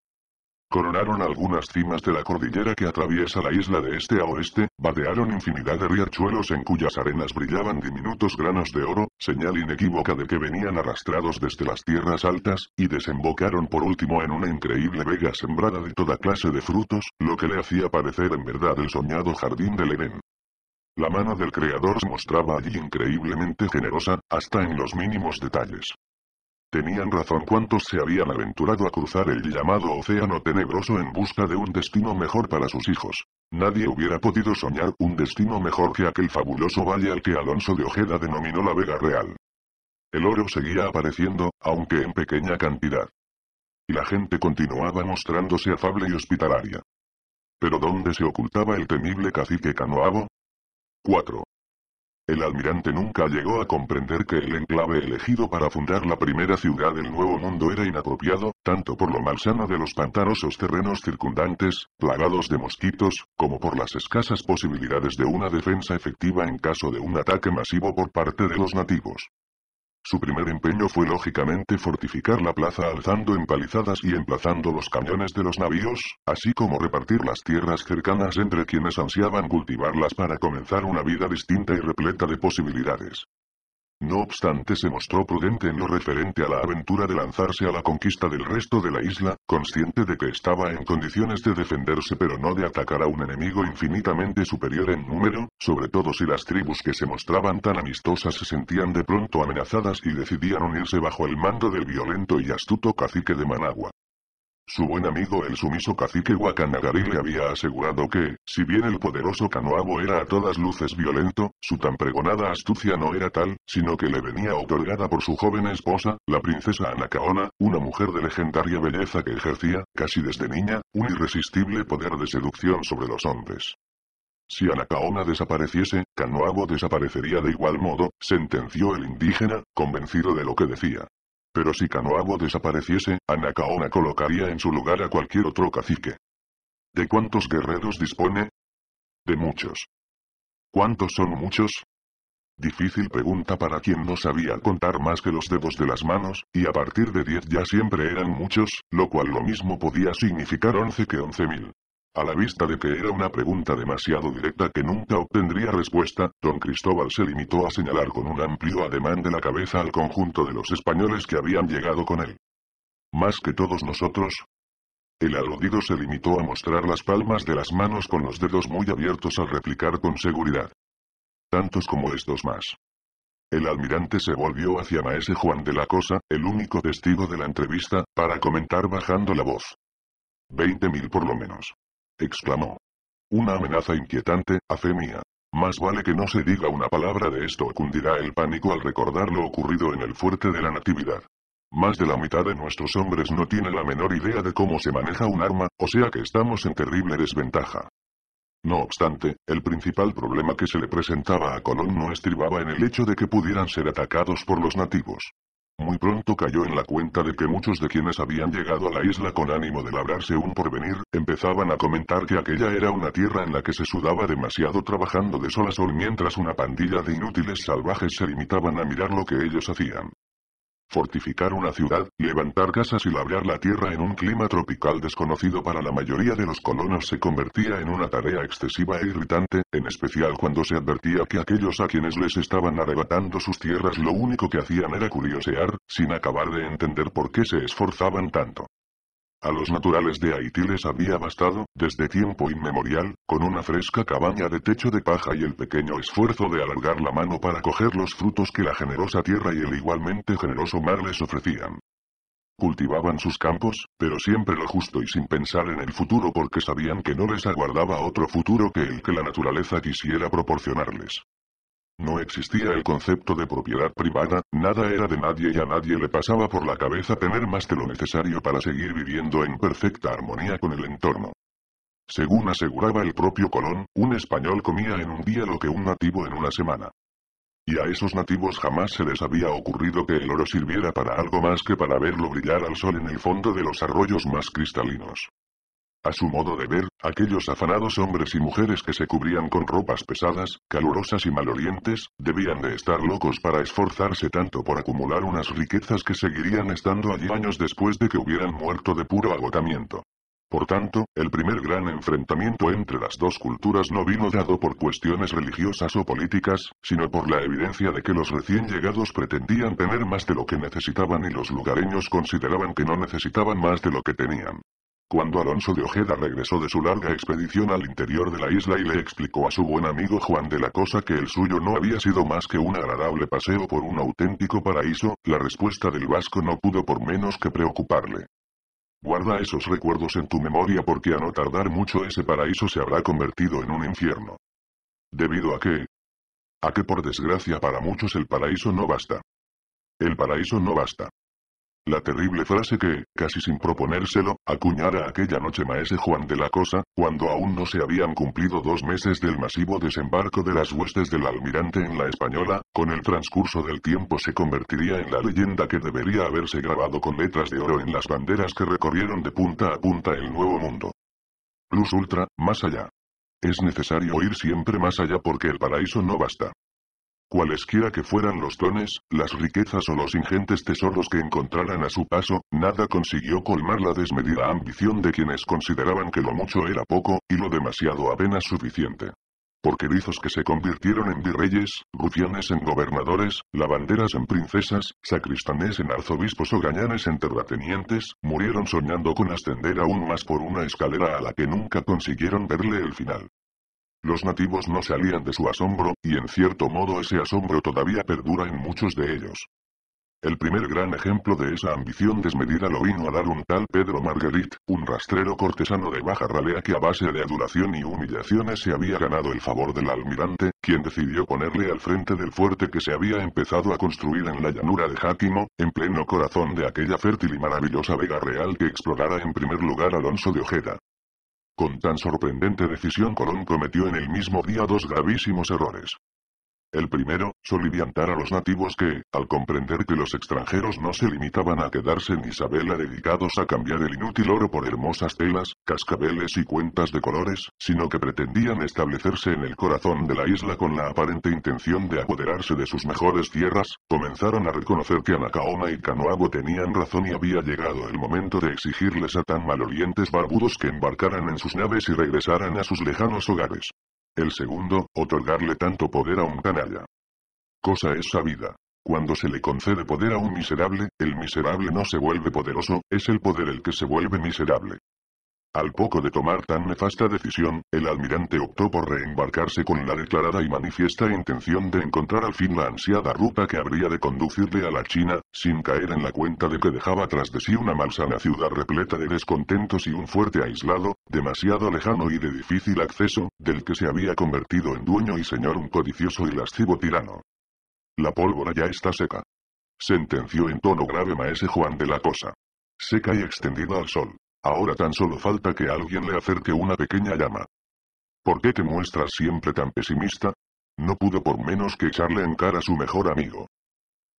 Coronaron algunas cimas de la cordillera que atraviesa la isla de este a oeste, vadearon infinidad de riachuelos en cuyas arenas brillaban diminutos granos de oro, señal inequívoca de que venían arrastrados desde las tierras altas, y desembocaron por último en una increíble vega sembrada de toda clase de frutos, lo que le hacía parecer en verdad el soñado jardín del Edén. La mano del Creador se mostraba allí increíblemente generosa, hasta en los mínimos detalles. Tenían razón cuantos se habían aventurado a cruzar el llamado océano tenebroso en busca de un destino mejor para sus hijos. Nadie hubiera podido soñar un destino mejor que aquel fabuloso valle al que Alonso de Ojeda denominó la Vega Real. El oro seguía apareciendo, aunque en pequeña cantidad. Y la gente continuaba mostrándose afable y hospitalaria. Pero ¿dónde se ocultaba el temible cacique canoabo? 4. El almirante nunca llegó a comprender que el enclave elegido para fundar la primera ciudad del Nuevo Mundo era inapropiado, tanto por lo malsano de los pantanosos terrenos circundantes, plagados de mosquitos, como por las escasas posibilidades de una defensa efectiva en caso de un ataque masivo por parte de los nativos. Su primer empeño fue lógicamente fortificar la plaza alzando empalizadas y emplazando los cañones de los navíos, así como repartir las tierras cercanas entre quienes ansiaban cultivarlas para comenzar una vida distinta y repleta de posibilidades. No obstante se mostró prudente en lo referente a la aventura de lanzarse a la conquista del resto de la isla, consciente de que estaba en condiciones de defenderse pero no de atacar a un enemigo infinitamente superior en número, sobre todo si las tribus que se mostraban tan amistosas se sentían de pronto amenazadas y decidían unirse bajo el mando del violento y astuto cacique de Managua. Su buen amigo el sumiso cacique Wakanagari le había asegurado que, si bien el poderoso Canoabo era a todas luces violento, su tan pregonada astucia no era tal, sino que le venía otorgada por su joven esposa, la princesa Anacaona, una mujer de legendaria belleza que ejercía, casi desde niña, un irresistible poder de seducción sobre los hombres. Si Anacaona desapareciese, Canoabo desaparecería de igual modo, sentenció el indígena, convencido de lo que decía. Pero si Kanoabo desapareciese, Anacaona colocaría en su lugar a cualquier otro cacique. ¿De cuántos guerreros dispone? De muchos. ¿Cuántos son muchos? Difícil pregunta para quien no sabía contar más que los dedos de las manos, y a partir de 10 ya siempre eran muchos, lo cual lo mismo podía significar 11 que once mil. A la vista de que era una pregunta demasiado directa que nunca obtendría respuesta, don Cristóbal se limitó a señalar con un amplio ademán de la cabeza al conjunto de los españoles que habían llegado con él. ¿Más que todos nosotros? El aludido se limitó a mostrar las palmas de las manos con los dedos muy abiertos al replicar con seguridad. Tantos como estos más. El almirante se volvió hacia Maese Juan de la Cosa, el único testigo de la entrevista, para comentar bajando la voz. Veinte mil por lo menos exclamó. Una amenaza inquietante, a fe mía. Más vale que no se diga una palabra de esto cundirá el pánico al recordar lo ocurrido en el fuerte de la Natividad. Más de la mitad de nuestros hombres no tiene la menor idea de cómo se maneja un arma, o sea que estamos en terrible desventaja. No obstante, el principal problema que se le presentaba a Colón no estribaba en el hecho de que pudieran ser atacados por los nativos. Muy pronto cayó en la cuenta de que muchos de quienes habían llegado a la isla con ánimo de labrarse un porvenir, empezaban a comentar que aquella era una tierra en la que se sudaba demasiado trabajando de sol a sol mientras una pandilla de inútiles salvajes se limitaban a mirar lo que ellos hacían fortificar una ciudad, levantar casas y labrar la tierra en un clima tropical desconocido para la mayoría de los colonos se convertía en una tarea excesiva e irritante, en especial cuando se advertía que aquellos a quienes les estaban arrebatando sus tierras lo único que hacían era curiosear, sin acabar de entender por qué se esforzaban tanto. A los naturales de Haití les había bastado, desde tiempo inmemorial, con una fresca cabaña de techo de paja y el pequeño esfuerzo de alargar la mano para coger los frutos que la generosa tierra y el igualmente generoso mar les ofrecían. Cultivaban sus campos, pero siempre lo justo y sin pensar en el futuro porque sabían que no les aguardaba otro futuro que el que la naturaleza quisiera proporcionarles. No existía el concepto de propiedad privada, nada era de nadie y a nadie le pasaba por la cabeza tener más que lo necesario para seguir viviendo en perfecta armonía con el entorno. Según aseguraba el propio Colón, un español comía en un día lo que un nativo en una semana. Y a esos nativos jamás se les había ocurrido que el oro sirviera para algo más que para verlo brillar al sol en el fondo de los arroyos más cristalinos. A su modo de ver, aquellos afanados hombres y mujeres que se cubrían con ropas pesadas, calurosas y malolientes, debían de estar locos para esforzarse tanto por acumular unas riquezas que seguirían estando allí años después de que hubieran muerto de puro agotamiento. Por tanto, el primer gran enfrentamiento entre las dos culturas no vino dado por cuestiones religiosas o políticas, sino por la evidencia de que los recién llegados pretendían tener más de lo que necesitaban y los lugareños consideraban que no necesitaban más de lo que tenían. Cuando Alonso de Ojeda regresó de su larga expedición al interior de la isla y le explicó a su buen amigo Juan de la Cosa que el suyo no había sido más que un agradable paseo por un auténtico paraíso, la respuesta del vasco no pudo por menos que preocuparle. Guarda esos recuerdos en tu memoria porque a no tardar mucho ese paraíso se habrá convertido en un infierno. ¿Debido a qué? A que por desgracia para muchos el paraíso no basta. El paraíso no basta. La terrible frase que, casi sin proponérselo, acuñara aquella noche maese Juan de la Cosa, cuando aún no se habían cumplido dos meses del masivo desembarco de las huestes del almirante en la Española, con el transcurso del tiempo se convertiría en la leyenda que debería haberse grabado con letras de oro en las banderas que recorrieron de punta a punta el Nuevo Mundo. Plus Ultra, más allá. Es necesario ir siempre más allá porque el paraíso no basta. Cualesquiera que fueran los dones, las riquezas o los ingentes tesoros que encontraran a su paso, nada consiguió colmar la desmedida ambición de quienes consideraban que lo mucho era poco, y lo demasiado apenas suficiente. Porquerizos que se convirtieron en virreyes, rufianes en gobernadores, lavanderas en princesas, sacristanes en arzobispos o gañanes en terratenientes, murieron soñando con ascender aún más por una escalera a la que nunca consiguieron verle el final. Los nativos no salían de su asombro, y en cierto modo ese asombro todavía perdura en muchos de ellos. El primer gran ejemplo de esa ambición desmedida lo vino a dar un tal Pedro Marguerite, un rastrero cortesano de baja ralea que a base de adulación y humillaciones se había ganado el favor del almirante, quien decidió ponerle al frente del fuerte que se había empezado a construir en la llanura de Jáquimo, en pleno corazón de aquella fértil y maravillosa Vega Real que explorara en primer lugar Alonso de Ojeda. Con tan sorprendente decisión Colón cometió en el mismo día dos gravísimos errores. El primero, soliviantar a los nativos que, al comprender que los extranjeros no se limitaban a quedarse en Isabela dedicados a cambiar el inútil oro por hermosas telas, cascabeles y cuentas de colores, sino que pretendían establecerse en el corazón de la isla con la aparente intención de apoderarse de sus mejores tierras, comenzaron a reconocer que Anacaona y Canoago tenían razón y había llegado el momento de exigirles a tan malolientes barbudos que embarcaran en sus naves y regresaran a sus lejanos hogares. El segundo, otorgarle tanto poder a un canalla. Cosa es sabida. Cuando se le concede poder a un miserable, el miserable no se vuelve poderoso, es el poder el que se vuelve miserable. Al poco de tomar tan nefasta decisión, el almirante optó por reembarcarse con la declarada y manifiesta intención de encontrar al fin la ansiada ruta que habría de conducirle a la China, sin caer en la cuenta de que dejaba tras de sí una malsana ciudad repleta de descontentos y un fuerte aislado, demasiado lejano y de difícil acceso, del que se había convertido en dueño y señor un codicioso y lascivo tirano. La pólvora ya está seca. Sentenció en tono grave maese Juan de la Cosa. Seca y extendida al sol. Ahora tan solo falta que alguien le acerque una pequeña llama. ¿Por qué te muestras siempre tan pesimista? No pudo por menos que echarle en cara a su mejor amigo.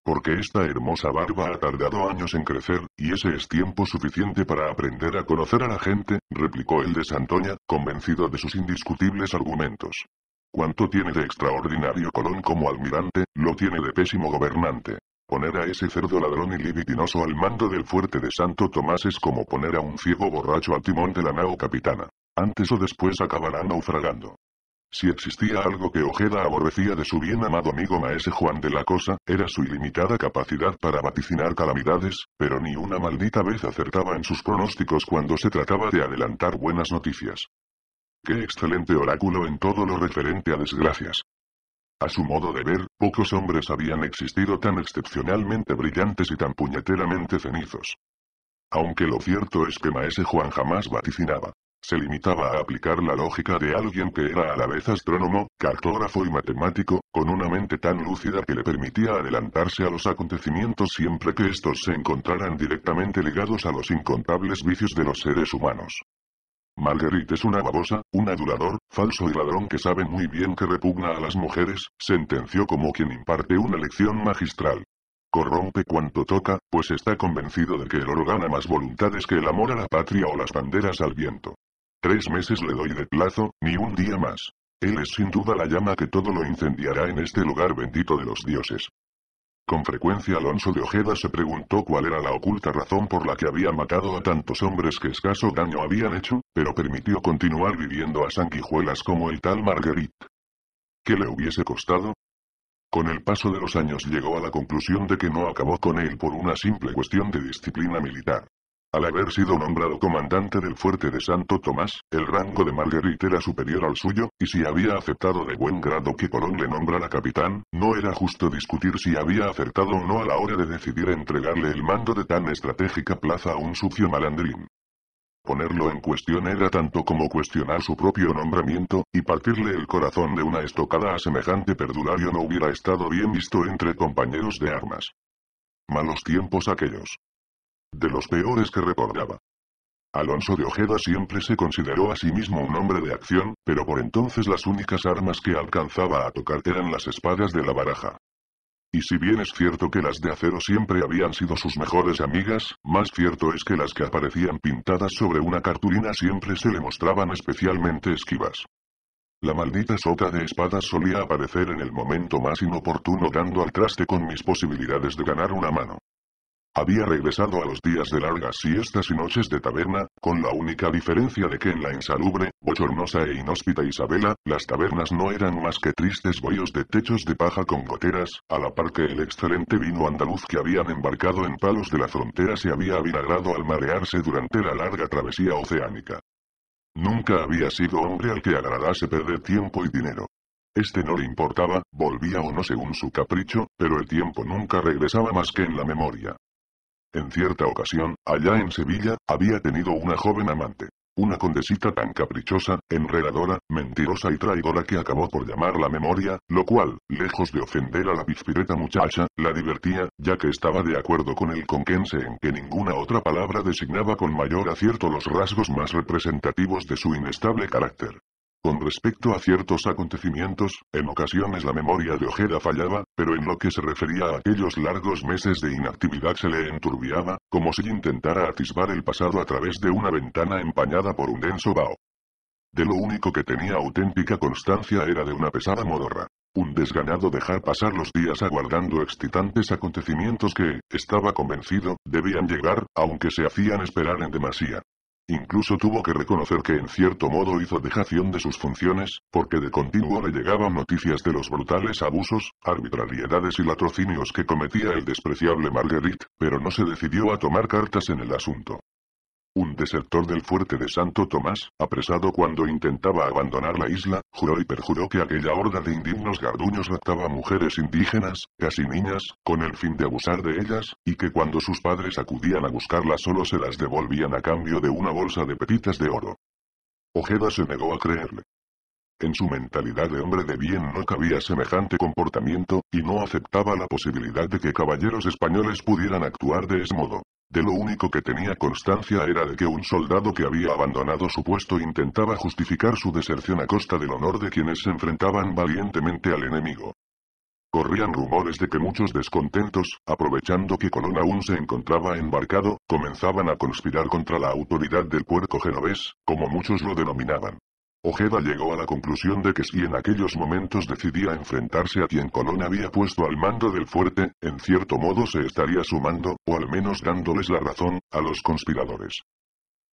Porque esta hermosa barba ha tardado años en crecer, y ese es tiempo suficiente para aprender a conocer a la gente, replicó el de Santoña, convencido de sus indiscutibles argumentos. Cuanto tiene de extraordinario Colón como almirante, lo tiene de pésimo gobernante. Poner a ese cerdo ladrón y libidinoso al mando del fuerte de Santo Tomás es como poner a un ciego borracho al timón de la nao capitana. Antes o después acabará naufragando. Si existía algo que Ojeda aborrecía de su bien amado amigo maese Juan de la Cosa, era su ilimitada capacidad para vaticinar calamidades, pero ni una maldita vez acertaba en sus pronósticos cuando se trataba de adelantar buenas noticias. Qué excelente oráculo en todo lo referente a desgracias. A su modo de ver, pocos hombres habían existido tan excepcionalmente brillantes y tan puñeteramente cenizos. Aunque lo cierto es que Maese Juan jamás vaticinaba. Se limitaba a aplicar la lógica de alguien que era a la vez astrónomo, cartógrafo y matemático, con una mente tan lúcida que le permitía adelantarse a los acontecimientos siempre que estos se encontraran directamente ligados a los incontables vicios de los seres humanos. Marguerite es una babosa, un adulador, falso y ladrón que sabe muy bien que repugna a las mujeres, sentenció como quien imparte una lección magistral. Corrompe cuanto toca, pues está convencido de que el oro gana más voluntades que el amor a la patria o las banderas al viento. Tres meses le doy de plazo, ni un día más. Él es sin duda la llama que todo lo incendiará en este lugar bendito de los dioses. Con frecuencia Alonso de Ojeda se preguntó cuál era la oculta razón por la que había matado a tantos hombres que escaso daño habían hecho, pero permitió continuar viviendo a Quijuelas como el tal Marguerite. ¿Qué le hubiese costado? Con el paso de los años llegó a la conclusión de que no acabó con él por una simple cuestión de disciplina militar. Al haber sido nombrado comandante del fuerte de Santo Tomás, el rango de Marguerite era superior al suyo, y si había aceptado de buen grado que Colón le nombrara capitán, no era justo discutir si había acertado o no a la hora de decidir entregarle el mando de tan estratégica plaza a un sucio malandrín. Ponerlo en cuestión era tanto como cuestionar su propio nombramiento, y partirle el corazón de una estocada a semejante perdulario no hubiera estado bien visto entre compañeros de armas. Malos tiempos aquellos. De los peores que recordaba. Alonso de Ojeda siempre se consideró a sí mismo un hombre de acción, pero por entonces las únicas armas que alcanzaba a tocar eran las espadas de la baraja. Y si bien es cierto que las de acero siempre habían sido sus mejores amigas, más cierto es que las que aparecían pintadas sobre una cartulina siempre se le mostraban especialmente esquivas. La maldita sota de espadas solía aparecer en el momento más inoportuno dando al traste con mis posibilidades de ganar una mano. Había regresado a los días de largas siestas y noches de taberna, con la única diferencia de que en la insalubre, bochornosa e inhóspita Isabela, las tabernas no eran más que tristes bollos de techos de paja con goteras, a la par que el excelente vino andaluz que habían embarcado en palos de la frontera se había avinagrado al marearse durante la larga travesía oceánica. Nunca había sido hombre al que agradase perder tiempo y dinero. Este no le importaba, volvía o no según su capricho, pero el tiempo nunca regresaba más que en la memoria. En cierta ocasión, allá en Sevilla, había tenido una joven amante. Una condesita tan caprichosa, enredadora, mentirosa y traidora que acabó por llamar la memoria, lo cual, lejos de ofender a la pispireta muchacha, la divertía, ya que estaba de acuerdo con el conquense en que ninguna otra palabra designaba con mayor acierto los rasgos más representativos de su inestable carácter. Con respecto a ciertos acontecimientos, en ocasiones la memoria de Ojeda fallaba, pero en lo que se refería a aquellos largos meses de inactividad se le enturbiaba, como si intentara atisbar el pasado a través de una ventana empañada por un denso vaho. De lo único que tenía auténtica constancia era de una pesada modorra. Un desganado dejar pasar los días aguardando excitantes acontecimientos que, estaba convencido, debían llegar, aunque se hacían esperar en demasía. Incluso tuvo que reconocer que en cierto modo hizo dejación de sus funciones, porque de continuo le llegaban noticias de los brutales abusos, arbitrariedades y latrocinios que cometía el despreciable Marguerite, pero no se decidió a tomar cartas en el asunto un desertor del fuerte de Santo Tomás, apresado cuando intentaba abandonar la isla, juró y perjuró que aquella horda de indignos garduños raptaba mujeres indígenas, casi niñas, con el fin de abusar de ellas, y que cuando sus padres acudían a buscarlas solo se las devolvían a cambio de una bolsa de pepitas de oro. Ojeda se negó a creerle. En su mentalidad de hombre de bien no cabía semejante comportamiento, y no aceptaba la posibilidad de que caballeros españoles pudieran actuar de ese modo. De lo único que tenía constancia era de que un soldado que había abandonado su puesto intentaba justificar su deserción a costa del honor de quienes se enfrentaban valientemente al enemigo. Corrían rumores de que muchos descontentos, aprovechando que Colón aún se encontraba embarcado, comenzaban a conspirar contra la autoridad del puerco genovés, como muchos lo denominaban. Ojeda llegó a la conclusión de que si en aquellos momentos decidía enfrentarse a quien Colón había puesto al mando del fuerte, en cierto modo se estaría sumando, o al menos dándoles la razón, a los conspiradores.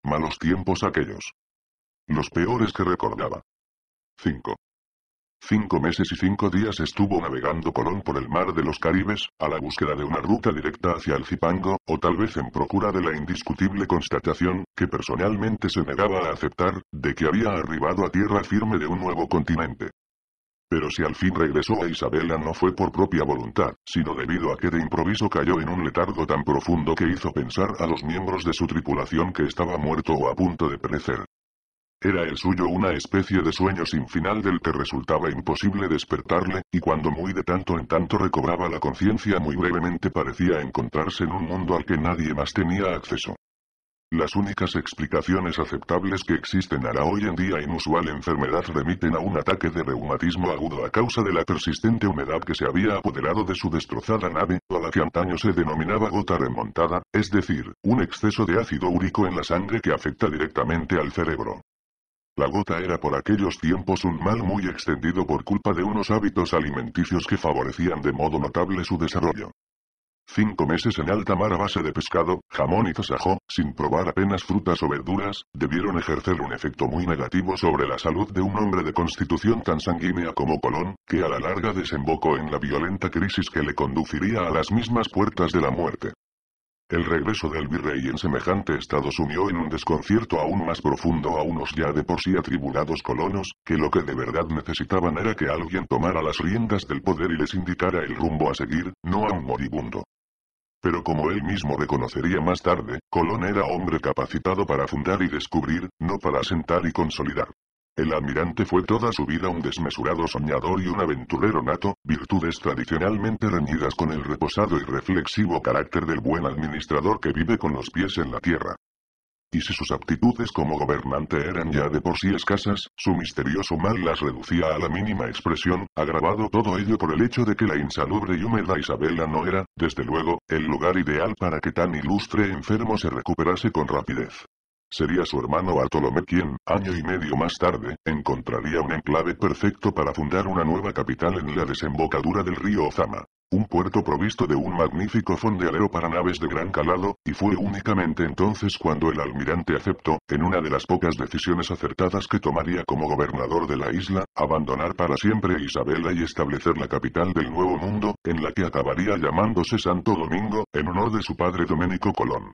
Malos tiempos aquellos. Los peores que recordaba. 5. Cinco meses y cinco días estuvo navegando Colón por el mar de los Caribes, a la búsqueda de una ruta directa hacia el Cipango, o tal vez en procura de la indiscutible constatación, que personalmente se negaba a aceptar, de que había arribado a tierra firme de un nuevo continente. Pero si al fin regresó a Isabela no fue por propia voluntad, sino debido a que de improviso cayó en un letargo tan profundo que hizo pensar a los miembros de su tripulación que estaba muerto o a punto de perecer. Era el suyo una especie de sueño sin final del que resultaba imposible despertarle, y cuando muy de tanto en tanto recobraba la conciencia muy brevemente parecía encontrarse en un mundo al que nadie más tenía acceso. Las únicas explicaciones aceptables que existen a la hoy en día inusual enfermedad remiten a un ataque de reumatismo agudo a causa de la persistente humedad que se había apoderado de su destrozada nave, a la que antaño se denominaba gota remontada, es decir, un exceso de ácido úrico en la sangre que afecta directamente al cerebro. La gota era por aquellos tiempos un mal muy extendido por culpa de unos hábitos alimenticios que favorecían de modo notable su desarrollo. Cinco meses en alta mar a base de pescado, jamón y zasajó, sin probar apenas frutas o verduras, debieron ejercer un efecto muy negativo sobre la salud de un hombre de constitución tan sanguínea como Colón, que a la larga desembocó en la violenta crisis que le conduciría a las mismas puertas de la muerte. El regreso del virrey en semejante estado sumió en un desconcierto aún más profundo a unos ya de por sí atribulados colonos, que lo que de verdad necesitaban era que alguien tomara las riendas del poder y les indicara el rumbo a seguir, no a un moribundo. Pero como él mismo reconocería más tarde, Colón era hombre capacitado para fundar y descubrir, no para sentar y consolidar. El almirante fue toda su vida un desmesurado soñador y un aventurero nato, virtudes tradicionalmente reñidas con el reposado y reflexivo carácter del buen administrador que vive con los pies en la tierra. Y si sus aptitudes como gobernante eran ya de por sí escasas, su misterioso mal las reducía a la mínima expresión, agravado todo ello por el hecho de que la insalubre y húmeda Isabela no era, desde luego, el lugar ideal para que tan ilustre enfermo se recuperase con rapidez. Sería su hermano Bartolomé quien, año y medio más tarde, encontraría un enclave perfecto para fundar una nueva capital en la desembocadura del río Ozama. Un puerto provisto de un magnífico fondeadero para naves de gran calado, y fue únicamente entonces cuando el almirante aceptó, en una de las pocas decisiones acertadas que tomaría como gobernador de la isla, abandonar para siempre Isabela y establecer la capital del Nuevo Mundo, en la que acabaría llamándose Santo Domingo, en honor de su padre Doménico Colón.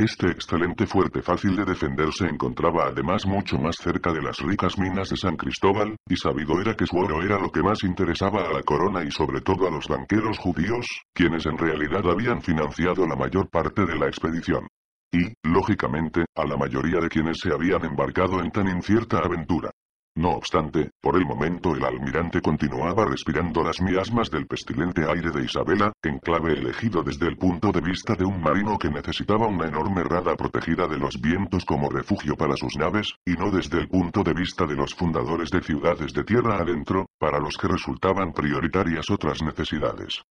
Este excelente fuerte fácil de defender se encontraba además mucho más cerca de las ricas minas de San Cristóbal, y sabido era que su oro era lo que más interesaba a la corona y sobre todo a los banqueros judíos, quienes en realidad habían financiado la mayor parte de la expedición. Y, lógicamente, a la mayoría de quienes se habían embarcado en tan incierta aventura. No obstante, por el momento el almirante continuaba respirando las miasmas del pestilente aire de Isabela, enclave elegido desde el punto de vista de un marino que necesitaba una enorme rada protegida de los vientos como refugio para sus naves, y no desde el punto de vista de los fundadores de ciudades de tierra adentro, para los que resultaban prioritarias otras necesidades.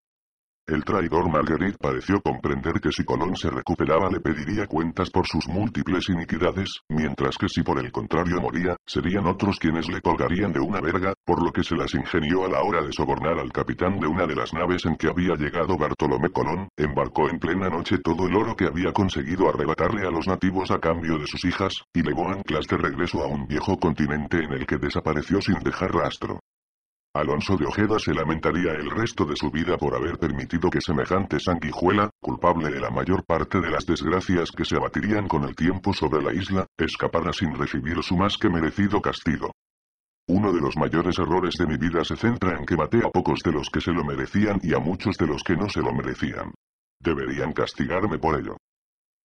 El traidor Marguerite pareció comprender que si Colón se recuperaba le pediría cuentas por sus múltiples iniquidades, mientras que si por el contrario moría, serían otros quienes le colgarían de una verga, por lo que se las ingenió a la hora de sobornar al capitán de una de las naves en que había llegado Bartolomé Colón, embarcó en plena noche todo el oro que había conseguido arrebatarle a los nativos a cambio de sus hijas, y levó anclas de regreso a un viejo continente en el que desapareció sin dejar rastro. Alonso de Ojeda se lamentaría el resto de su vida por haber permitido que semejante sanguijuela, culpable de la mayor parte de las desgracias que se abatirían con el tiempo sobre la isla, escapara sin recibir su más que merecido castigo. Uno de los mayores errores de mi vida se centra en que maté a pocos de los que se lo merecían y a muchos de los que no se lo merecían. Deberían castigarme por ello.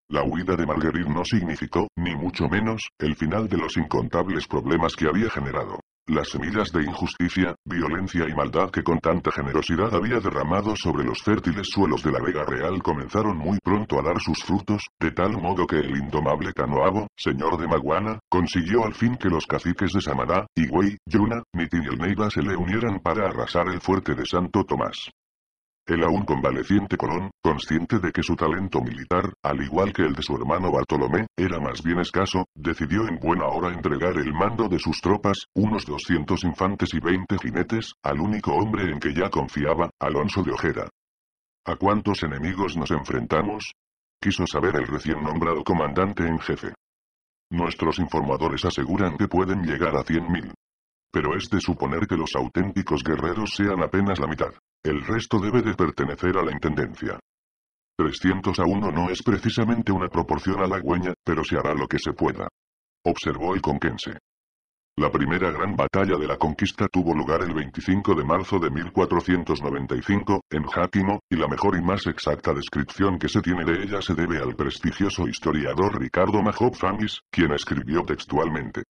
La huida de Marguerite no significó, ni mucho menos, el final de los incontables problemas que había generado. Las semillas de injusticia, violencia y maldad que con tanta generosidad había derramado sobre los fértiles suelos de la Vega Real comenzaron muy pronto a dar sus frutos, de tal modo que el indomable Canoabo, señor de Maguana, consiguió al fin que los caciques de Samaná, Higüey, Yuna, Mitin y el Neiva se le unieran para arrasar el fuerte de Santo Tomás. El aún convaleciente Colón, consciente de que su talento militar, al igual que el de su hermano Bartolomé, era más bien escaso, decidió en buena hora entregar el mando de sus tropas, unos 200 infantes y 20 jinetes, al único hombre en que ya confiaba, Alonso de Ojeda. ¿A cuántos enemigos nos enfrentamos? quiso saber el recién nombrado comandante en jefe. Nuestros informadores aseguran que pueden llegar a 100.000 pero es de suponer que los auténticos guerreros sean apenas la mitad. El resto debe de pertenecer a la Intendencia. 300 a 1 no es precisamente una proporción halagüeña, pero se hará lo que se pueda. Observó el conquense. La primera gran batalla de la conquista tuvo lugar el 25 de marzo de 1495, en Jáquimo, y la mejor y más exacta descripción que se tiene de ella se debe al prestigioso historiador Ricardo Major Famis, quien escribió textualmente.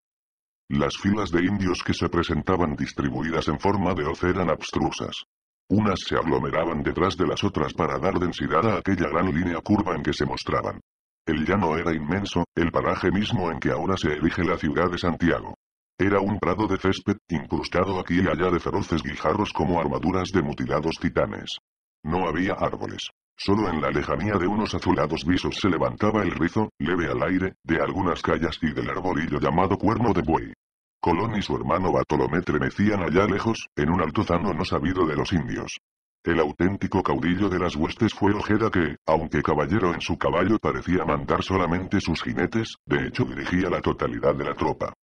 Las filas de indios que se presentaban distribuidas en forma de hoz eran abstrusas. Unas se aglomeraban detrás de las otras para dar densidad a aquella gran línea curva en que se mostraban. El llano era inmenso, el paraje mismo en que ahora se erige la ciudad de Santiago. Era un prado de césped, incrustado aquí y allá de feroces guijarros como armaduras de mutilados titanes. No había árboles. Solo en la lejanía de unos azulados visos se levantaba el rizo, leve al aire, de algunas callas y del arbolillo llamado cuerno de buey. Colón y su hermano Bartolomé tremecían allá lejos, en un altozano no sabido de los indios. El auténtico caudillo de las huestes fue Ojeda que, aunque caballero en su caballo parecía mandar solamente sus jinetes, de hecho dirigía la totalidad de la tropa.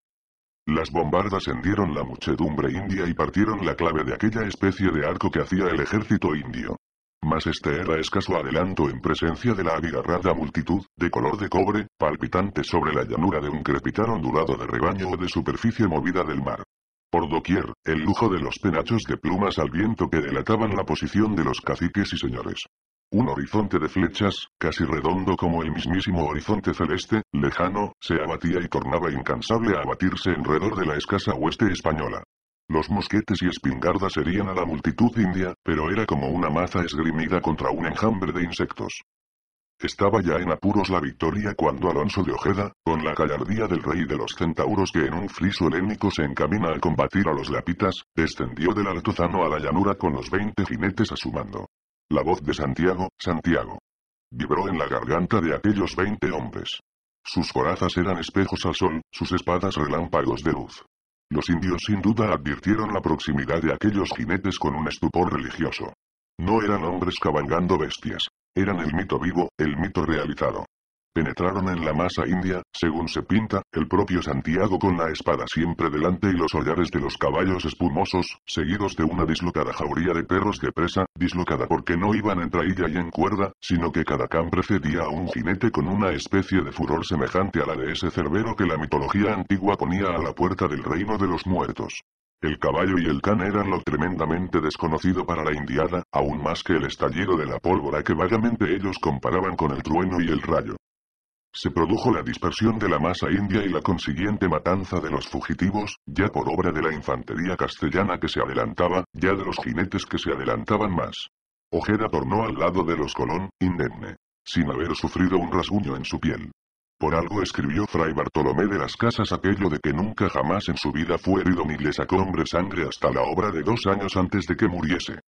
Las bombardas hendieron la muchedumbre india y partieron la clave de aquella especie de arco que hacía el ejército indio. Mas este era escaso adelanto en presencia de la abigarrada multitud, de color de cobre, palpitante sobre la llanura de un crepitar ondulado de rebaño o de superficie movida del mar. Por doquier, el lujo de los penachos de plumas al viento que delataban la posición de los caciques y señores. Un horizonte de flechas, casi redondo como el mismísimo horizonte celeste, lejano, se abatía y tornaba incansable a abatirse en redor de la escasa hueste española. Los mosquetes y espingardas herían a la multitud india, pero era como una maza esgrimida contra un enjambre de insectos. Estaba ya en apuros la victoria cuando Alonso de Ojeda, con la gallardía del rey de los centauros que en un friso helénico se encamina a combatir a los lapitas, descendió del Altozano a la llanura con los veinte jinetes a su mando. La voz de Santiago, Santiago. Vibró en la garganta de aquellos veinte hombres. Sus corazas eran espejos al sol, sus espadas relámpagos de luz. Los indios sin duda advirtieron la proximidad de aquellos jinetes con un estupor religioso. No eran hombres cabalgando bestias. Eran el mito vivo, el mito realizado. Penetraron en la masa india, según se pinta, el propio Santiago con la espada siempre delante y los hollares de los caballos espumosos, seguidos de una dislocada jauría de perros de presa, dislocada porque no iban en trailla y en cuerda, sino que cada can precedía a un jinete con una especie de furor semejante a la de ese cerbero que la mitología antigua ponía a la puerta del reino de los muertos. El caballo y el can eran lo tremendamente desconocido para la indiada, aún más que el estallido de la pólvora que vagamente ellos comparaban con el trueno y el rayo. Se produjo la dispersión de la masa india y la consiguiente matanza de los fugitivos, ya por obra de la infantería castellana que se adelantaba, ya de los jinetes que se adelantaban más. Ojeda tornó al lado de los Colón, indemne, sin haber sufrido un rasguño en su piel. Por algo escribió Fray Bartolomé de las Casas aquello de que nunca jamás en su vida fue herido ni le sacó hombre sangre hasta la obra de dos años antes de que muriese.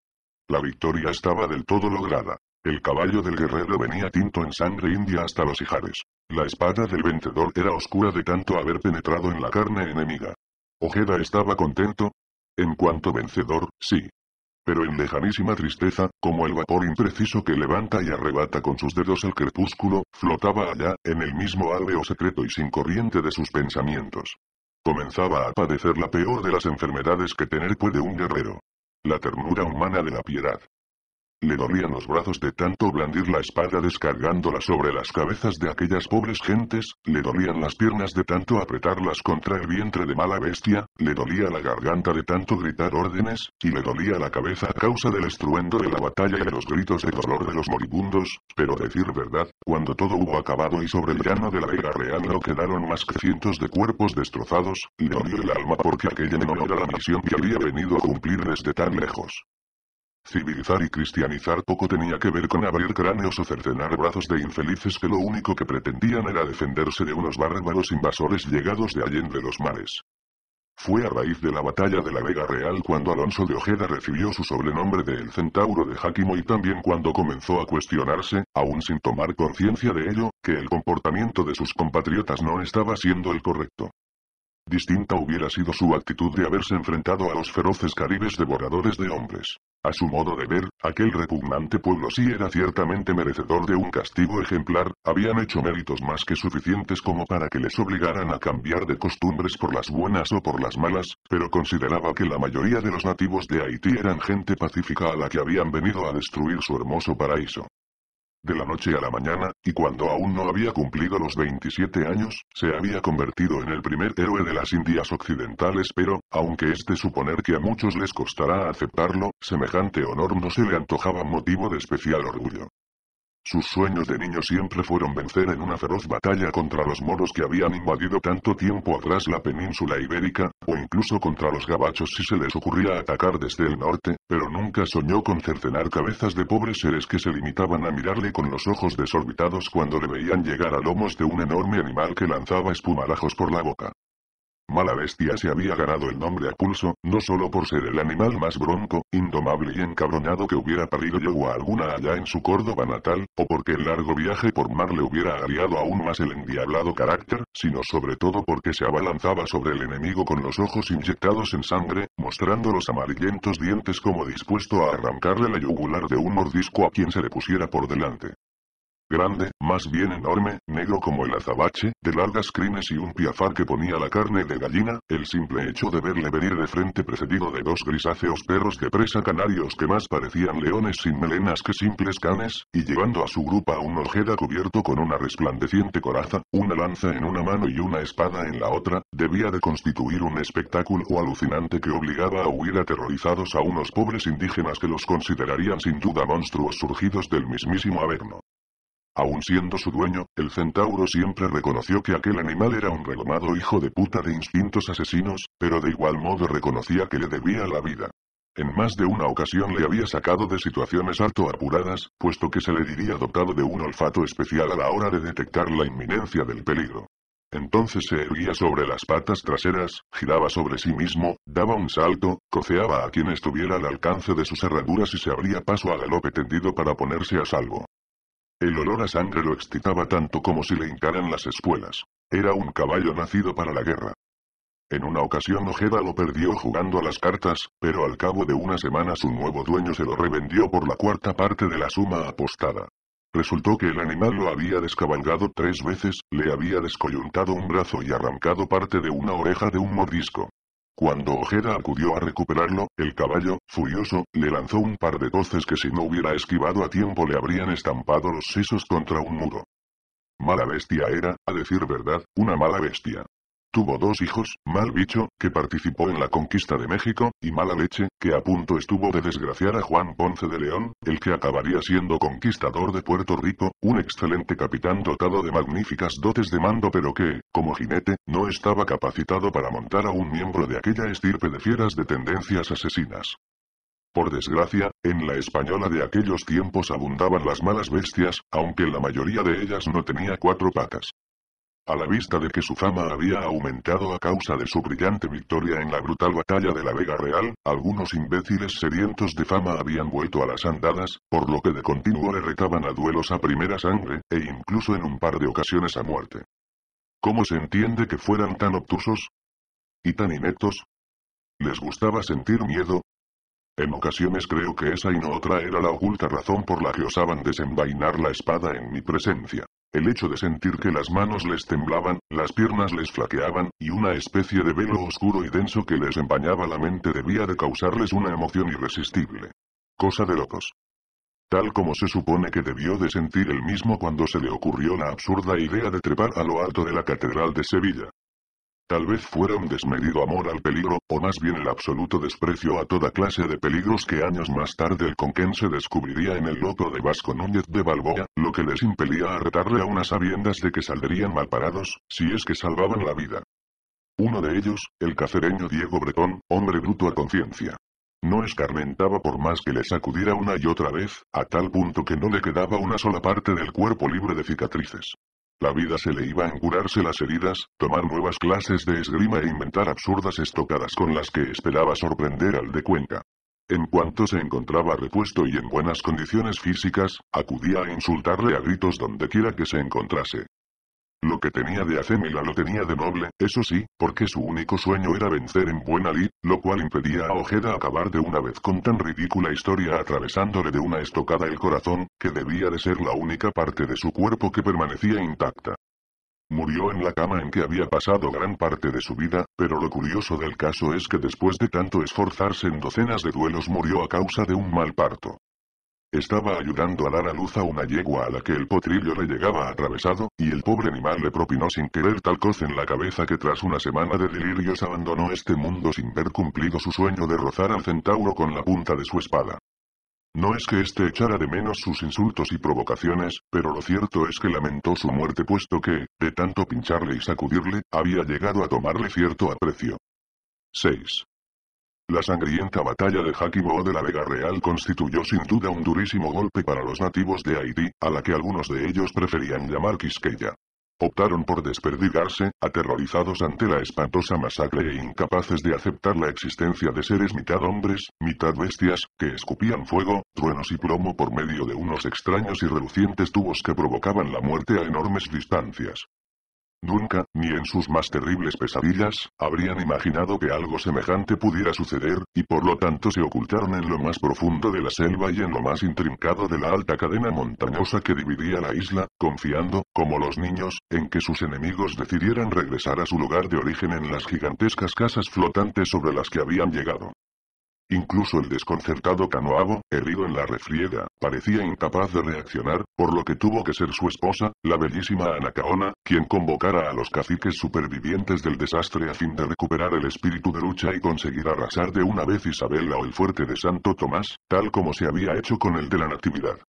La victoria estaba del todo lograda. El caballo del guerrero venía tinto en sangre india hasta los hijares. La espada del vencedor era oscura de tanto haber penetrado en la carne enemiga. Ojeda estaba contento. En cuanto vencedor, sí. Pero en lejanísima tristeza, como el vapor impreciso que levanta y arrebata con sus dedos el crepúsculo, flotaba allá, en el mismo álveo secreto y sin corriente de sus pensamientos. Comenzaba a padecer la peor de las enfermedades que tener puede un guerrero. La ternura humana de la piedad. Le dolían los brazos de tanto blandir la espada descargándola sobre las cabezas de aquellas pobres gentes, le dolían las piernas de tanto apretarlas contra el vientre de mala bestia, le dolía la garganta de tanto gritar órdenes, y le dolía la cabeza a causa del estruendo de la batalla y de los gritos de dolor de los moribundos, pero decir verdad, cuando todo hubo acabado y sobre el llano de la Vega Real no quedaron más que cientos de cuerpos destrozados, le dolió el alma porque aquella no era la misión que había venido a cumplir desde tan lejos. Civilizar y cristianizar poco tenía que ver con abrir cráneos o cercenar brazos de infelices que lo único que pretendían era defenderse de unos bárbaros invasores llegados de allende los mares. Fue a raíz de la batalla de la Vega Real cuando Alonso de Ojeda recibió su sobrenombre de El Centauro de Jáquimo y también cuando comenzó a cuestionarse, aún sin tomar conciencia de ello, que el comportamiento de sus compatriotas no estaba siendo el correcto. Distinta hubiera sido su actitud de haberse enfrentado a los feroces caribes devoradores de hombres. A su modo de ver, aquel repugnante pueblo sí era ciertamente merecedor de un castigo ejemplar, habían hecho méritos más que suficientes como para que les obligaran a cambiar de costumbres por las buenas o por las malas, pero consideraba que la mayoría de los nativos de Haití eran gente pacífica a la que habían venido a destruir su hermoso paraíso. De la noche a la mañana, y cuando aún no había cumplido los 27 años, se había convertido en el primer héroe de las Indias Occidentales pero, aunque este suponer que a muchos les costará aceptarlo, semejante honor no se le antojaba motivo de especial orgullo. Sus sueños de niño siempre fueron vencer en una feroz batalla contra los moros que habían invadido tanto tiempo atrás la península ibérica, o incluso contra los gabachos si se les ocurría atacar desde el norte, pero nunca soñó con cercenar cabezas de pobres seres que se limitaban a mirarle con los ojos desorbitados cuando le veían llegar a lomos de un enorme animal que lanzaba espumarajos por la boca. Mala Bestia se había ganado el nombre a pulso, no solo por ser el animal más bronco, indomable y encabronado que hubiera parido yo alguna allá en su Córdoba natal, o porque el largo viaje por mar le hubiera aliado aún más el endiablado carácter, sino sobre todo porque se abalanzaba sobre el enemigo con los ojos inyectados en sangre, mostrando los amarillentos dientes como dispuesto a arrancarle la yugular de un mordisco a quien se le pusiera por delante grande, más bien enorme, negro como el azabache, de largas crines y un piafar que ponía la carne de gallina, el simple hecho de verle venir de frente precedido de dos grisáceos perros de presa canarios que más parecían leones sin melenas que simples canes, y llevando a su grupa un ojeda cubierto con una resplandeciente coraza, una lanza en una mano y una espada en la otra, debía de constituir un espectáculo alucinante que obligaba a huir aterrorizados a unos pobres indígenas que los considerarían sin duda monstruos surgidos del mismísimo Averno. Aun siendo su dueño, el centauro siempre reconoció que aquel animal era un redomado hijo de puta de instintos asesinos, pero de igual modo reconocía que le debía la vida. En más de una ocasión le había sacado de situaciones harto apuradas, puesto que se le diría dotado de un olfato especial a la hora de detectar la inminencia del peligro. Entonces se erguía sobre las patas traseras, giraba sobre sí mismo, daba un salto, coceaba a quien estuviera al alcance de sus herraduras y se abría paso a galope tendido para ponerse a salvo. El olor a sangre lo excitaba tanto como si le hincaran las espuelas. Era un caballo nacido para la guerra. En una ocasión Ojeda lo perdió jugando a las cartas, pero al cabo de una semana su nuevo dueño se lo revendió por la cuarta parte de la suma apostada. Resultó que el animal lo había descabalgado tres veces, le había descoyuntado un brazo y arrancado parte de una oreja de un mordisco. Cuando Ojeda acudió a recuperarlo, el caballo, furioso, le lanzó un par de coces que si no hubiera esquivado a tiempo le habrían estampado los sesos contra un muro. Mala bestia era, a decir verdad, una mala bestia. Tuvo dos hijos, Mal Bicho, que participó en la conquista de México, y Mala Leche, que a punto estuvo de desgraciar a Juan Ponce de León, el que acabaría siendo conquistador de Puerto Rico, un excelente capitán dotado de magníficas dotes de mando pero que, como jinete, no estaba capacitado para montar a un miembro de aquella estirpe de fieras de tendencias asesinas. Por desgracia, en la española de aquellos tiempos abundaban las malas bestias, aunque la mayoría de ellas no tenía cuatro patas. A la vista de que su fama había aumentado a causa de su brillante victoria en la brutal batalla de la Vega Real, algunos imbéciles sedientos de fama habían vuelto a las andadas, por lo que de continuo le retaban a duelos a primera sangre, e incluso en un par de ocasiones a muerte. ¿Cómo se entiende que fueran tan obtusos? ¿Y tan ineptos? ¿Les gustaba sentir miedo? En ocasiones creo que esa y no otra era la oculta razón por la que osaban desenvainar la espada en mi presencia. El hecho de sentir que las manos les temblaban, las piernas les flaqueaban, y una especie de velo oscuro y denso que les empañaba la mente debía de causarles una emoción irresistible. Cosa de locos. Tal como se supone que debió de sentir él mismo cuando se le ocurrió la absurda idea de trepar a lo alto de la Catedral de Sevilla. Tal vez fuera un desmedido amor al peligro, o más bien el absoluto desprecio a toda clase de peligros que años más tarde el conquén se descubriría en el loto de Vasco Núñez de Balboa, lo que les impelía a retarle a unas sabiendas de que saldrían malparados, si es que salvaban la vida. Uno de ellos, el cacereño Diego Bretón, hombre bruto a conciencia. No escarmentaba por más que le sacudiera una y otra vez, a tal punto que no le quedaba una sola parte del cuerpo libre de cicatrices. La vida se le iba a curarse las heridas, tomar nuevas clases de esgrima e inventar absurdas estocadas con las que esperaba sorprender al de Cuenca. En cuanto se encontraba repuesto y en buenas condiciones físicas, acudía a insultarle a gritos donde quiera que se encontrase. Lo que tenía de acémila lo tenía de noble, eso sí, porque su único sueño era vencer en Buena lo cual impedía a Ojeda acabar de una vez con tan ridícula historia atravesándole de una estocada el corazón, que debía de ser la única parte de su cuerpo que permanecía intacta. Murió en la cama en que había pasado gran parte de su vida, pero lo curioso del caso es que después de tanto esforzarse en docenas de duelos murió a causa de un mal parto. Estaba ayudando a dar a luz a una yegua a la que el potrillo le llegaba atravesado, y el pobre animal le propinó sin querer tal coz en la cabeza que tras una semana de delirios abandonó este mundo sin ver cumplido su sueño de rozar al centauro con la punta de su espada. No es que éste echara de menos sus insultos y provocaciones, pero lo cierto es que lamentó su muerte puesto que, de tanto pincharle y sacudirle, había llegado a tomarle cierto aprecio. 6. La sangrienta batalla de Jaquibo de la Vega Real constituyó sin duda un durísimo golpe para los nativos de Haití, a la que algunos de ellos preferían llamar Quisqueya. Optaron por desperdigarse, aterrorizados ante la espantosa masacre e incapaces de aceptar la existencia de seres mitad hombres, mitad bestias, que escupían fuego, truenos y plomo por medio de unos extraños y relucientes tubos que provocaban la muerte a enormes distancias. Nunca, ni en sus más terribles pesadillas, habrían imaginado que algo semejante pudiera suceder, y por lo tanto se ocultaron en lo más profundo de la selva y en lo más intrincado de la alta cadena montañosa que dividía la isla, confiando, como los niños, en que sus enemigos decidieran regresar a su lugar de origen en las gigantescas casas flotantes sobre las que habían llegado. Incluso el desconcertado Canoabo, herido en la refriega, parecía incapaz de reaccionar, por lo que tuvo que ser su esposa, la bellísima Anacaona, quien convocara a los caciques supervivientes del desastre a fin de recuperar el espíritu de lucha y conseguir arrasar de una vez Isabela o el fuerte de Santo Tomás, tal como se había hecho con el de la Natividad.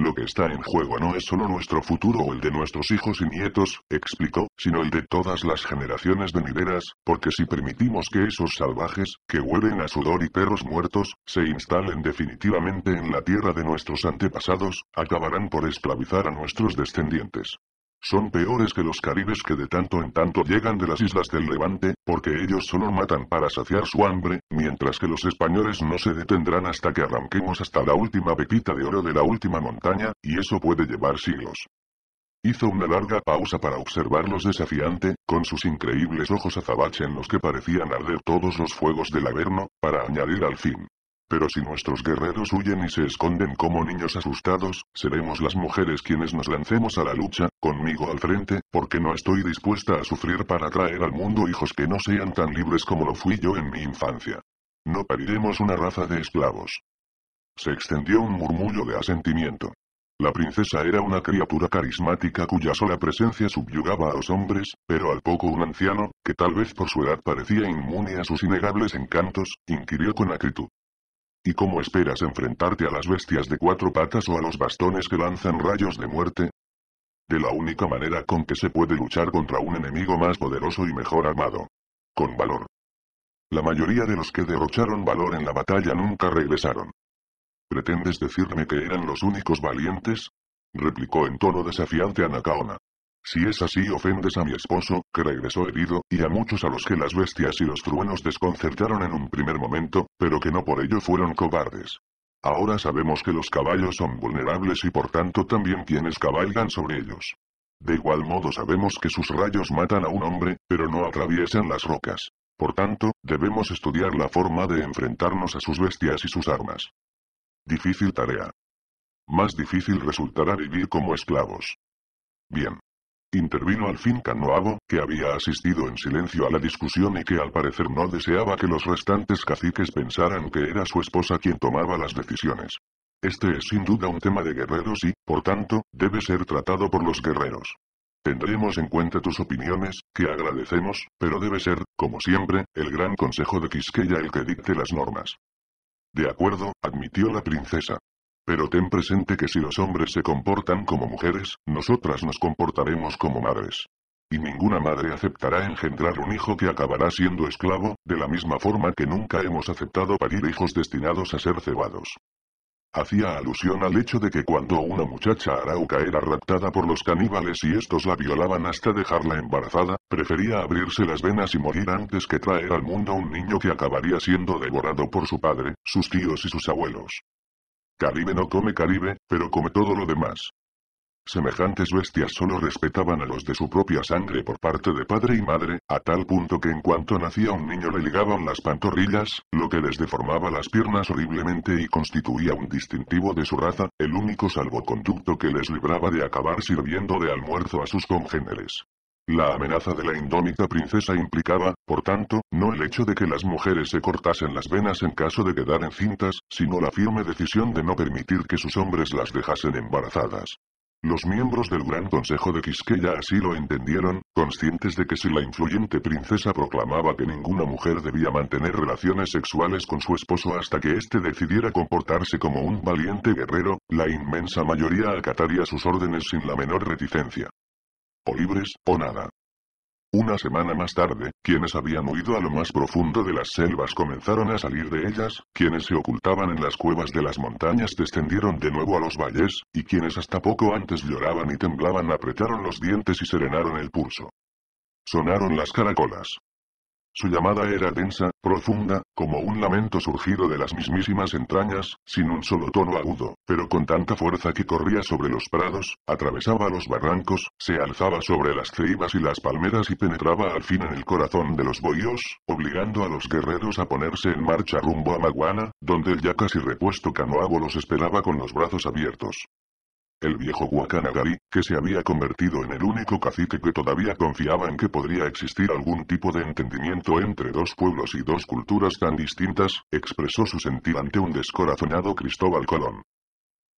Lo que está en juego no es solo nuestro futuro o el de nuestros hijos y nietos, explicó, sino el de todas las generaciones venideras, porque si permitimos que esos salvajes, que huelen a sudor y perros muertos, se instalen definitivamente en la tierra de nuestros antepasados, acabarán por esclavizar a nuestros descendientes. Son peores que los caribes que de tanto en tanto llegan de las islas del Levante, porque ellos solo matan para saciar su hambre, mientras que los españoles no se detendrán hasta que arranquemos hasta la última pepita de oro de la última montaña, y eso puede llevar siglos. Hizo una larga pausa para observarlos desafiante, con sus increíbles ojos azabache en los que parecían arder todos los fuegos del Averno, para añadir al fin. Pero si nuestros guerreros huyen y se esconden como niños asustados, seremos las mujeres quienes nos lancemos a la lucha, conmigo al frente, porque no estoy dispuesta a sufrir para traer al mundo hijos que no sean tan libres como lo fui yo en mi infancia. No pariremos una raza de esclavos. Se extendió un murmullo de asentimiento. La princesa era una criatura carismática cuya sola presencia subyugaba a los hombres, pero al poco un anciano, que tal vez por su edad parecía inmune a sus innegables encantos, inquirió con acritud. ¿Y cómo esperas enfrentarte a las bestias de cuatro patas o a los bastones que lanzan rayos de muerte? De la única manera con que se puede luchar contra un enemigo más poderoso y mejor armado. Con valor. La mayoría de los que derrocharon valor en la batalla nunca regresaron. ¿Pretendes decirme que eran los únicos valientes? replicó en tono desafiante Anacaona. Si es así ofendes a mi esposo, que regresó herido, y a muchos a los que las bestias y los truenos desconcertaron en un primer momento, pero que no por ello fueron cobardes. Ahora sabemos que los caballos son vulnerables y por tanto también quienes cabalgan sobre ellos. De igual modo sabemos que sus rayos matan a un hombre, pero no atraviesan las rocas. Por tanto, debemos estudiar la forma de enfrentarnos a sus bestias y sus armas. Difícil tarea. Más difícil resultará vivir como esclavos. Bien. Intervino al fin Canoabo, que había asistido en silencio a la discusión y que al parecer no deseaba que los restantes caciques pensaran que era su esposa quien tomaba las decisiones. Este es sin duda un tema de guerreros y, por tanto, debe ser tratado por los guerreros. Tendremos en cuenta tus opiniones, que agradecemos, pero debe ser, como siempre, el gran consejo de Quisqueya el que dicte las normas. De acuerdo, admitió la princesa. Pero ten presente que si los hombres se comportan como mujeres, nosotras nos comportaremos como madres. Y ninguna madre aceptará engendrar un hijo que acabará siendo esclavo, de la misma forma que nunca hemos aceptado parir hijos destinados a ser cebados. Hacía alusión al hecho de que cuando una muchacha arauca era raptada por los caníbales y estos la violaban hasta dejarla embarazada, prefería abrirse las venas y morir antes que traer al mundo un niño que acabaría siendo devorado por su padre, sus tíos y sus abuelos. Caribe no come Caribe, pero come todo lo demás. Semejantes bestias solo respetaban a los de su propia sangre por parte de padre y madre, a tal punto que en cuanto nacía un niño le ligaban las pantorrillas, lo que les deformaba las piernas horriblemente y constituía un distintivo de su raza, el único salvoconducto que les libraba de acabar sirviendo de almuerzo a sus congéneres. La amenaza de la indómita princesa implicaba, por tanto, no el hecho de que las mujeres se cortasen las venas en caso de quedar encintas, sino la firme decisión de no permitir que sus hombres las dejasen embarazadas. Los miembros del Gran Consejo de Quisqueya así lo entendieron, conscientes de que si la influyente princesa proclamaba que ninguna mujer debía mantener relaciones sexuales con su esposo hasta que éste decidiera comportarse como un valiente guerrero, la inmensa mayoría acataría sus órdenes sin la menor reticencia o libres, o nada. Una semana más tarde, quienes habían huido a lo más profundo de las selvas comenzaron a salir de ellas, quienes se ocultaban en las cuevas de las montañas descendieron de nuevo a los valles, y quienes hasta poco antes lloraban y temblaban apretaron los dientes y serenaron el pulso. Sonaron las caracolas. Su llamada era densa, profunda, como un lamento surgido de las mismísimas entrañas, sin un solo tono agudo, pero con tanta fuerza que corría sobre los prados, atravesaba los barrancos, se alzaba sobre las ceibas y las palmeras y penetraba al fin en el corazón de los boyos, obligando a los guerreros a ponerse en marcha rumbo a Maguana, donde el ya casi repuesto canoabo los esperaba con los brazos abiertos. El viejo Wakanagari, que se había convertido en el único cacique que todavía confiaba en que podría existir algún tipo de entendimiento entre dos pueblos y dos culturas tan distintas, expresó su sentir ante un descorazonado Cristóbal Colón.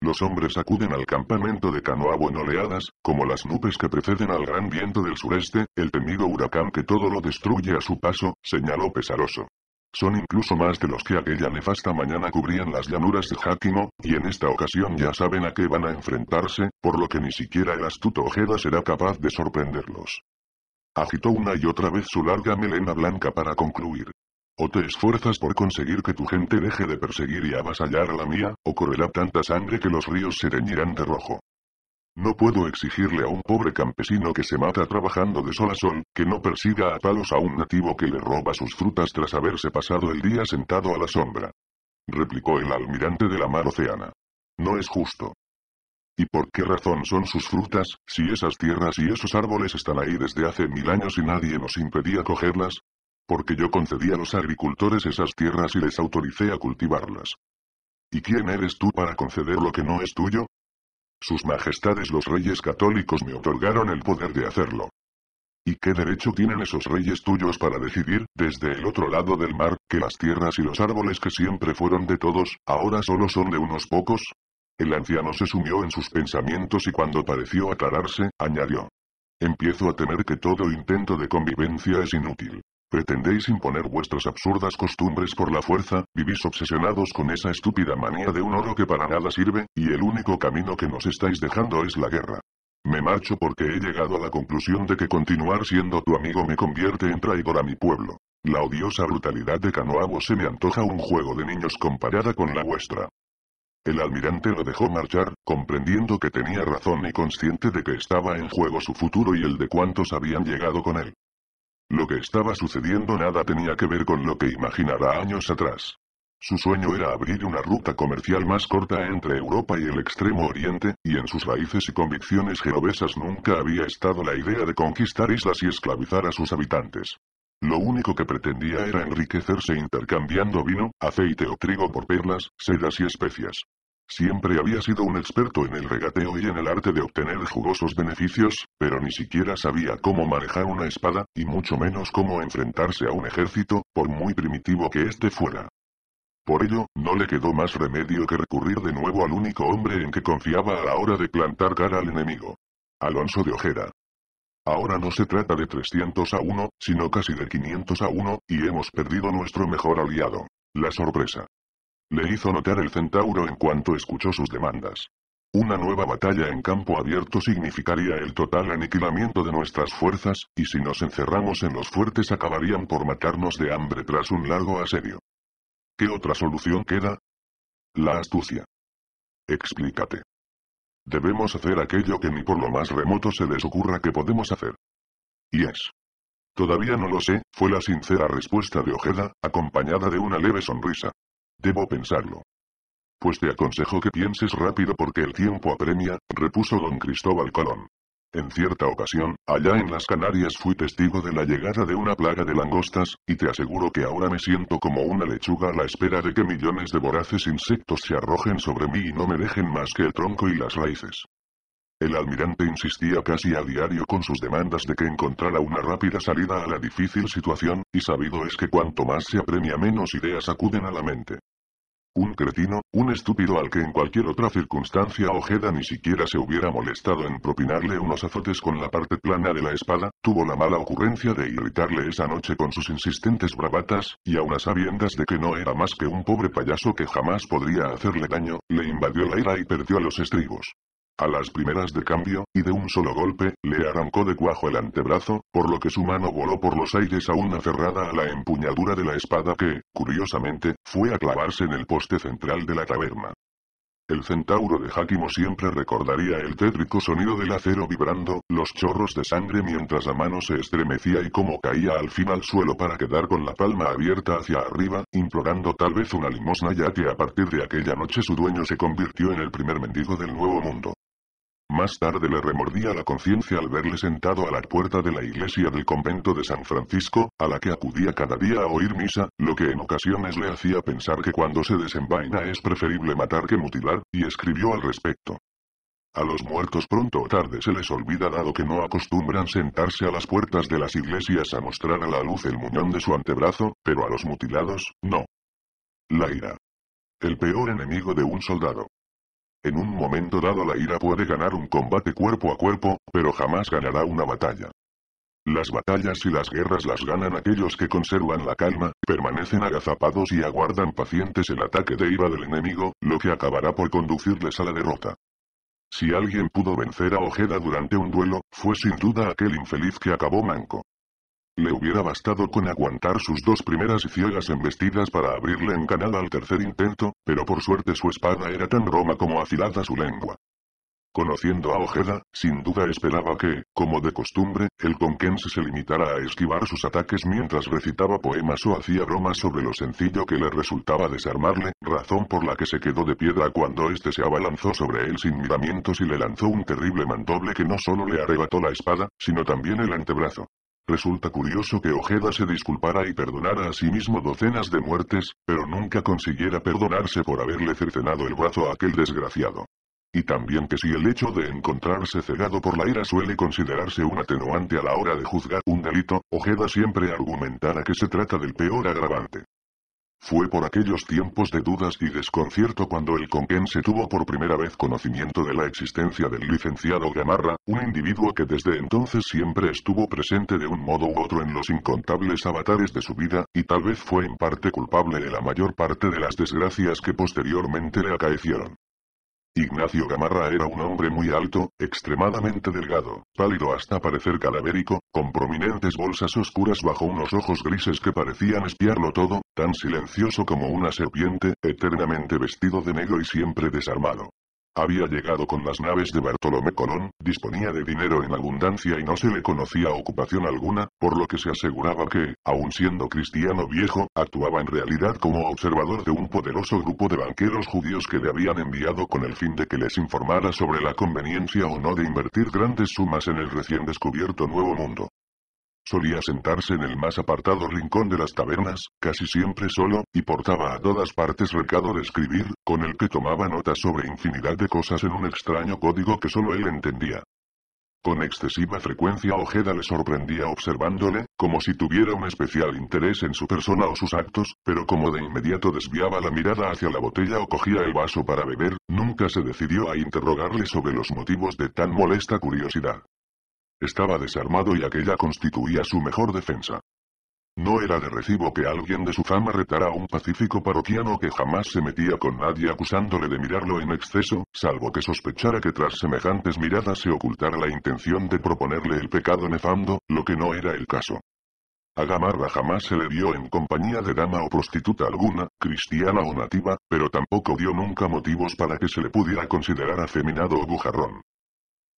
Los hombres acuden al campamento de Canoabo en oleadas, como las nubes que preceden al gran viento del sureste, el temido huracán que todo lo destruye a su paso, señaló pesaroso. Son incluso más de los que aquella nefasta mañana cubrían las llanuras de Jáquimo, y en esta ocasión ya saben a qué van a enfrentarse, por lo que ni siquiera el astuto Ojeda será capaz de sorprenderlos. Agitó una y otra vez su larga melena blanca para concluir. O te esfuerzas por conseguir que tu gente deje de perseguir y avasallar a la mía, o correrá tanta sangre que los ríos se teñirán de rojo. No puedo exigirle a un pobre campesino que se mata trabajando de sol a sol, que no persiga a palos a un nativo que le roba sus frutas tras haberse pasado el día sentado a la sombra. Replicó el almirante de la mar oceana. No es justo. ¿Y por qué razón son sus frutas, si esas tierras y esos árboles están ahí desde hace mil años y nadie nos impedía cogerlas? Porque yo concedí a los agricultores esas tierras y les autoricé a cultivarlas. ¿Y quién eres tú para conceder lo que no es tuyo? Sus majestades los reyes católicos me otorgaron el poder de hacerlo. ¿Y qué derecho tienen esos reyes tuyos para decidir, desde el otro lado del mar, que las tierras y los árboles que siempre fueron de todos, ahora solo son de unos pocos? El anciano se sumió en sus pensamientos y cuando pareció aclararse, añadió. Empiezo a temer que todo intento de convivencia es inútil. Pretendéis imponer vuestras absurdas costumbres por la fuerza, vivís obsesionados con esa estúpida manía de un oro que para nada sirve, y el único camino que nos estáis dejando es la guerra. Me marcho porque he llegado a la conclusión de que continuar siendo tu amigo me convierte en traidor a mi pueblo. La odiosa brutalidad de Canoabo se me antoja un juego de niños comparada con la vuestra. El almirante lo dejó marchar, comprendiendo que tenía razón y consciente de que estaba en juego su futuro y el de cuantos habían llegado con él. Lo que estaba sucediendo nada tenía que ver con lo que imaginara años atrás. Su sueño era abrir una ruta comercial más corta entre Europa y el Extremo Oriente, y en sus raíces y convicciones genovesas nunca había estado la idea de conquistar islas y esclavizar a sus habitantes. Lo único que pretendía era enriquecerse intercambiando vino, aceite o trigo por perlas, sedas y especias. Siempre había sido un experto en el regateo y en el arte de obtener jugosos beneficios, pero ni siquiera sabía cómo manejar una espada, y mucho menos cómo enfrentarse a un ejército, por muy primitivo que éste fuera. Por ello, no le quedó más remedio que recurrir de nuevo al único hombre en que confiaba a la hora de plantar cara al enemigo. Alonso de Ojera. Ahora no se trata de 300 a 1, sino casi de 500 a 1, y hemos perdido nuestro mejor aliado. La sorpresa le hizo notar el centauro en cuanto escuchó sus demandas. Una nueva batalla en campo abierto significaría el total aniquilamiento de nuestras fuerzas, y si nos encerramos en los fuertes acabarían por matarnos de hambre tras un largo asedio. ¿Qué otra solución queda? La astucia. Explícate. Debemos hacer aquello que ni por lo más remoto se les ocurra que podemos hacer. Y es. Todavía no lo sé, fue la sincera respuesta de Ojeda, acompañada de una leve sonrisa. Debo pensarlo. Pues te aconsejo que pienses rápido porque el tiempo apremia, repuso don Cristóbal Colón. En cierta ocasión, allá en las Canarias fui testigo de la llegada de una plaga de langostas, y te aseguro que ahora me siento como una lechuga a la espera de que millones de voraces insectos se arrojen sobre mí y no me dejen más que el tronco y las raíces. El almirante insistía casi a diario con sus demandas de que encontrara una rápida salida a la difícil situación, y sabido es que cuanto más se apremia menos ideas acuden a la mente. Un cretino, un estúpido al que en cualquier otra circunstancia Ojeda ni siquiera se hubiera molestado en propinarle unos azotes con la parte plana de la espada, tuvo la mala ocurrencia de irritarle esa noche con sus insistentes bravatas, y a sabiendas de que no era más que un pobre payaso que jamás podría hacerle daño, le invadió la ira y perdió los estribos. A las primeras de cambio, y de un solo golpe, le arrancó de cuajo el antebrazo, por lo que su mano voló por los aires aún aferrada a la empuñadura de la espada que, curiosamente, fue a clavarse en el poste central de la taberna. El centauro de Jáquimo siempre recordaría el tétrico sonido del acero vibrando, los chorros de sangre mientras la mano se estremecía y cómo caía al fin al suelo para quedar con la palma abierta hacia arriba, implorando tal vez una limosna ya que a partir de aquella noche su dueño se convirtió en el primer mendigo del Nuevo Mundo. Más tarde le remordía la conciencia al verle sentado a la puerta de la iglesia del convento de San Francisco, a la que acudía cada día a oír misa, lo que en ocasiones le hacía pensar que cuando se desenvaina es preferible matar que mutilar, y escribió al respecto. A los muertos pronto o tarde se les olvida dado que no acostumbran sentarse a las puertas de las iglesias a mostrar a la luz el muñón de su antebrazo, pero a los mutilados, no. La ira. El peor enemigo de un soldado. En un momento dado la ira puede ganar un combate cuerpo a cuerpo, pero jamás ganará una batalla. Las batallas y las guerras las ganan aquellos que conservan la calma, permanecen agazapados y aguardan pacientes el ataque de ira del enemigo, lo que acabará por conducirles a la derrota. Si alguien pudo vencer a Ojeda durante un duelo, fue sin duda aquel infeliz que acabó manco. Le hubiera bastado con aguantar sus dos primeras y ciegas embestidas para abrirle en canal al tercer intento, pero por suerte su espada era tan roma como afilada su lengua. Conociendo a Ojeda, sin duda esperaba que, como de costumbre, el conquense se limitara a esquivar sus ataques mientras recitaba poemas o hacía bromas sobre lo sencillo que le resultaba desarmarle, razón por la que se quedó de piedra cuando éste se abalanzó sobre él sin miramientos y le lanzó un terrible mandoble que no solo le arrebató la espada, sino también el antebrazo. Resulta curioso que Ojeda se disculpara y perdonara a sí mismo docenas de muertes, pero nunca consiguiera perdonarse por haberle cercenado el brazo a aquel desgraciado. Y también que si el hecho de encontrarse cegado por la ira suele considerarse un atenuante a la hora de juzgar un delito, Ojeda siempre argumentara que se trata del peor agravante. Fue por aquellos tiempos de dudas y desconcierto cuando el se tuvo por primera vez conocimiento de la existencia del licenciado Gamarra, un individuo que desde entonces siempre estuvo presente de un modo u otro en los incontables avatares de su vida, y tal vez fue en parte culpable de la mayor parte de las desgracias que posteriormente le acaecieron. Ignacio Gamarra era un hombre muy alto, extremadamente delgado, pálido hasta parecer cadavérico, con prominentes bolsas oscuras bajo unos ojos grises que parecían espiarlo todo, tan silencioso como una serpiente, eternamente vestido de negro y siempre desarmado. Había llegado con las naves de Bartolomé Colón, disponía de dinero en abundancia y no se le conocía ocupación alguna, por lo que se aseguraba que, aun siendo cristiano viejo, actuaba en realidad como observador de un poderoso grupo de banqueros judíos que le habían enviado con el fin de que les informara sobre la conveniencia o no de invertir grandes sumas en el recién descubierto Nuevo Mundo. Solía sentarse en el más apartado rincón de las tabernas, casi siempre solo, y portaba a todas partes recado de escribir, con el que tomaba notas sobre infinidad de cosas en un extraño código que solo él entendía. Con excesiva frecuencia Ojeda le sorprendía observándole, como si tuviera un especial interés en su persona o sus actos, pero como de inmediato desviaba la mirada hacia la botella o cogía el vaso para beber, nunca se decidió a interrogarle sobre los motivos de tan molesta curiosidad. Estaba desarmado y aquella constituía su mejor defensa. No era de recibo que alguien de su fama retara a un pacífico parroquiano que jamás se metía con nadie acusándole de mirarlo en exceso, salvo que sospechara que tras semejantes miradas se ocultara la intención de proponerle el pecado nefando, lo que no era el caso. A Gamarra jamás se le vio en compañía de dama o prostituta alguna, cristiana o nativa, pero tampoco dio nunca motivos para que se le pudiera considerar afeminado o bujarrón.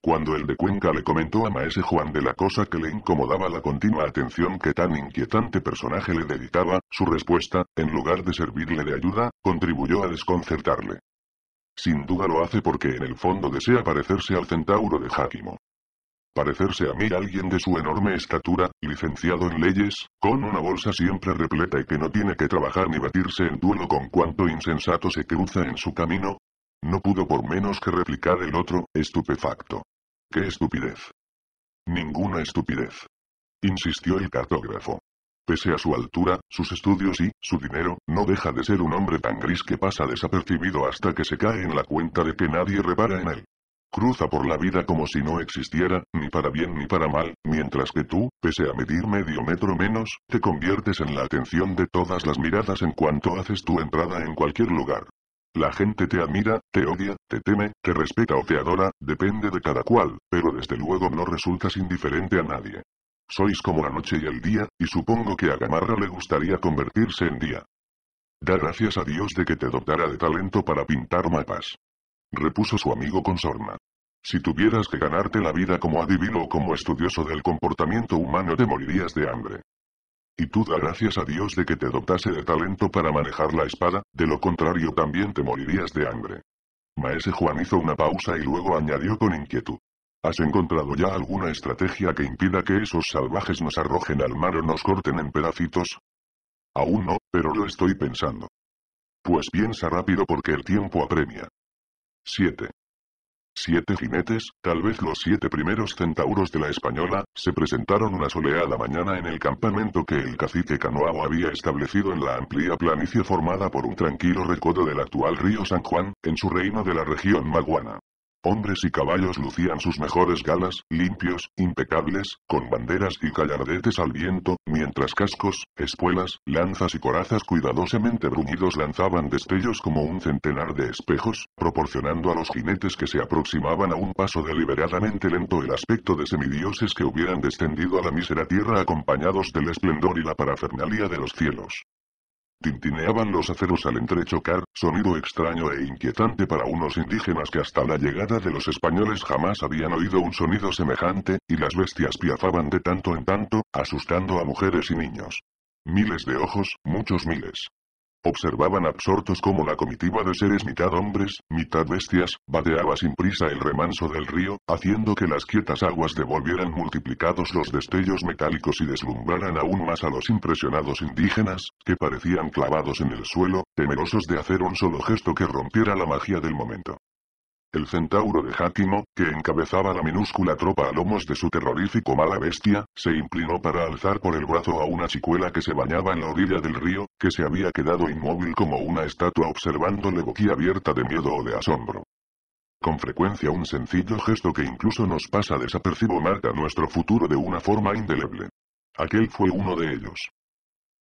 Cuando el de Cuenca le comentó a Maese Juan de la cosa que le incomodaba la continua atención que tan inquietante personaje le dedicaba, su respuesta, en lugar de servirle de ayuda, contribuyó a desconcertarle. Sin duda lo hace porque en el fondo desea parecerse al centauro de Jáquimo. Parecerse a mí alguien de su enorme estatura, licenciado en leyes, con una bolsa siempre repleta y que no tiene que trabajar ni batirse en duelo con cuanto insensato se cruza en su camino. No pudo por menos que replicar el otro, estupefacto. ¡Qué estupidez! Ninguna estupidez. Insistió el cartógrafo. Pese a su altura, sus estudios y su dinero, no deja de ser un hombre tan gris que pasa desapercibido hasta que se cae en la cuenta de que nadie repara en él. Cruza por la vida como si no existiera, ni para bien ni para mal, mientras que tú, pese a medir medio metro menos, te conviertes en la atención de todas las miradas en cuanto haces tu entrada en cualquier lugar. La gente te admira, te odia, te teme, te respeta o te adora, depende de cada cual, pero desde luego no resultas indiferente a nadie. Sois como la noche y el día, y supongo que a Gamarra le gustaría convertirse en día. Da gracias a Dios de que te dotara de talento para pintar mapas. Repuso su amigo con sorna. Si tuvieras que ganarte la vida como adivino o como estudioso del comportamiento humano te morirías de hambre. Y tú da gracias a Dios de que te dotase de talento para manejar la espada, de lo contrario también te morirías de hambre. Maese Juan hizo una pausa y luego añadió con inquietud. ¿Has encontrado ya alguna estrategia que impida que esos salvajes nos arrojen al mar o nos corten en pedacitos? Aún no, pero lo estoy pensando. Pues piensa rápido porque el tiempo apremia. 7. Siete jinetes, tal vez los siete primeros centauros de la española, se presentaron una soleada mañana en el campamento que el cacique Canoao había establecido en la amplia planicie formada por un tranquilo recodo del actual río San Juan, en su reino de la región maguana. Hombres y caballos lucían sus mejores galas, limpios, impecables, con banderas y callardetes al viento, mientras cascos, espuelas, lanzas y corazas cuidadosamente bruñidos lanzaban destellos como un centenar de espejos, proporcionando a los jinetes que se aproximaban a un paso deliberadamente lento el aspecto de semidioses que hubieran descendido a la mísera tierra acompañados del esplendor y la parafernalía de los cielos. Tintineaban los aceros al entrechocar, sonido extraño e inquietante para unos indígenas que hasta la llegada de los españoles jamás habían oído un sonido semejante, y las bestias piafaban de tanto en tanto, asustando a mujeres y niños. Miles de ojos, muchos miles, Observaban absortos como la comitiva de seres mitad hombres, mitad bestias, badeaba sin prisa el remanso del río, haciendo que las quietas aguas devolvieran multiplicados los destellos metálicos y deslumbraran aún más a los impresionados indígenas, que parecían clavados en el suelo, temerosos de hacer un solo gesto que rompiera la magia del momento. El centauro de Jáquimo, que encabezaba la minúscula tropa a lomos de su terrorífico mala bestia, se inclinó para alzar por el brazo a una chicuela que se bañaba en la orilla del río, que se había quedado inmóvil como una estatua observándole abierta de miedo o de asombro. Con frecuencia un sencillo gesto que incluso nos pasa desapercibo marca nuestro futuro de una forma indeleble. Aquel fue uno de ellos.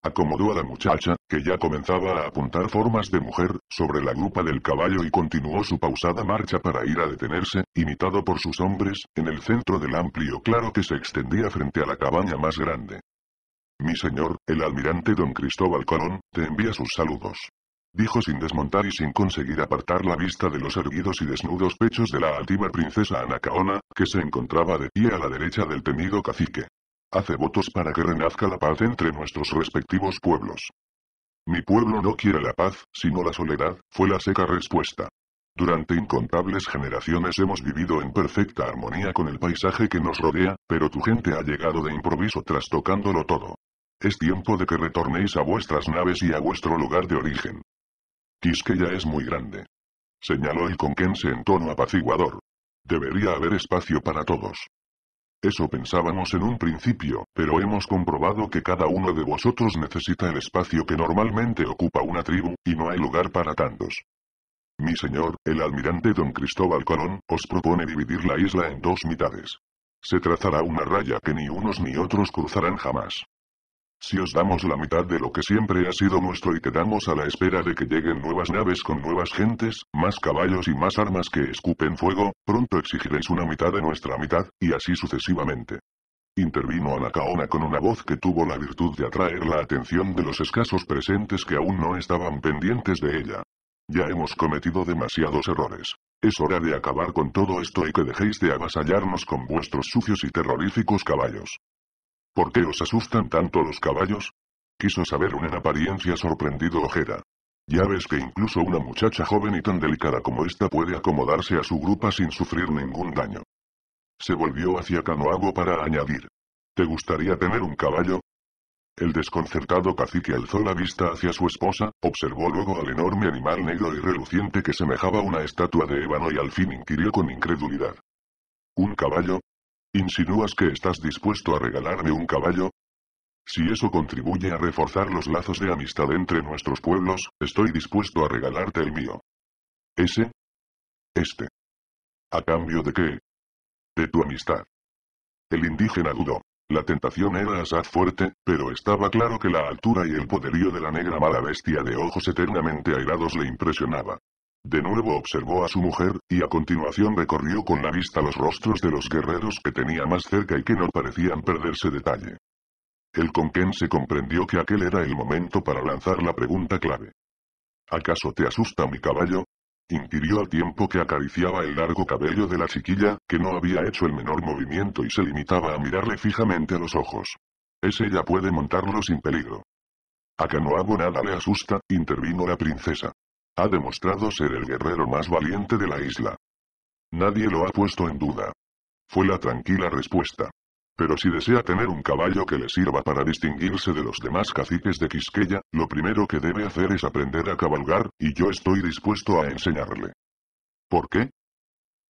Acomodó a la muchacha, que ya comenzaba a apuntar formas de mujer, sobre la grupa del caballo y continuó su pausada marcha para ir a detenerse, imitado por sus hombres, en el centro del amplio claro que se extendía frente a la cabaña más grande. Mi señor, el almirante don Cristóbal Colón, te envía sus saludos. Dijo sin desmontar y sin conseguir apartar la vista de los erguidos y desnudos pechos de la altiva princesa Anacaona, que se encontraba de pie a la derecha del temido cacique. Hace votos para que renazca la paz entre nuestros respectivos pueblos. Mi pueblo no quiere la paz, sino la soledad, fue la seca respuesta. Durante incontables generaciones hemos vivido en perfecta armonía con el paisaje que nos rodea, pero tu gente ha llegado de improviso trastocándolo todo. Es tiempo de que retornéis a vuestras naves y a vuestro lugar de origen. Quisqueya es muy grande. Señaló el conquense en tono apaciguador. Debería haber espacio para todos. Eso pensábamos en un principio, pero hemos comprobado que cada uno de vosotros necesita el espacio que normalmente ocupa una tribu, y no hay lugar para tantos. Mi señor, el almirante don Cristóbal Colón, os propone dividir la isla en dos mitades. Se trazará una raya que ni unos ni otros cruzarán jamás. Si os damos la mitad de lo que siempre ha sido nuestro y quedamos a la espera de que lleguen nuevas naves con nuevas gentes, más caballos y más armas que escupen fuego, pronto exigiréis una mitad de nuestra mitad, y así sucesivamente. Intervino Anacaona con una voz que tuvo la virtud de atraer la atención de los escasos presentes que aún no estaban pendientes de ella. Ya hemos cometido demasiados errores. Es hora de acabar con todo esto y que dejéis de avasallarnos con vuestros sucios y terroríficos caballos. ¿Por qué os asustan tanto los caballos? Quiso saber un en apariencia sorprendido Ojera. Ya ves que incluso una muchacha joven y tan delicada como esta puede acomodarse a su grupa sin sufrir ningún daño. Se volvió hacia Canoago para añadir. ¿Te gustaría tener un caballo? El desconcertado cacique alzó la vista hacia su esposa, observó luego al enorme animal negro y reluciente que semejaba una estatua de ébano y al fin inquirió con incredulidad. ¿Un caballo? ¿Insinúas que estás dispuesto a regalarme un caballo? Si eso contribuye a reforzar los lazos de amistad entre nuestros pueblos, estoy dispuesto a regalarte el mío. ¿Ese? Este. ¿A cambio de qué? De tu amistad. El indígena dudó. La tentación era asaz fuerte, pero estaba claro que la altura y el poderío de la negra mala bestia de ojos eternamente airados le impresionaba. De nuevo observó a su mujer, y a continuación recorrió con la vista los rostros de los guerreros que tenía más cerca y que no parecían perderse detalle. El Conquén se comprendió que aquel era el momento para lanzar la pregunta clave. ¿Acaso te asusta mi caballo? —impirió al tiempo que acariciaba el largo cabello de la chiquilla, que no había hecho el menor movimiento y se limitaba a mirarle fijamente a los ojos. Es ella puede montarlo sin peligro. A hago nada le asusta, intervino la princesa. Ha demostrado ser el guerrero más valiente de la isla. Nadie lo ha puesto en duda. Fue la tranquila respuesta. Pero si desea tener un caballo que le sirva para distinguirse de los demás caciques de Quisqueya, lo primero que debe hacer es aprender a cabalgar, y yo estoy dispuesto a enseñarle. ¿Por qué?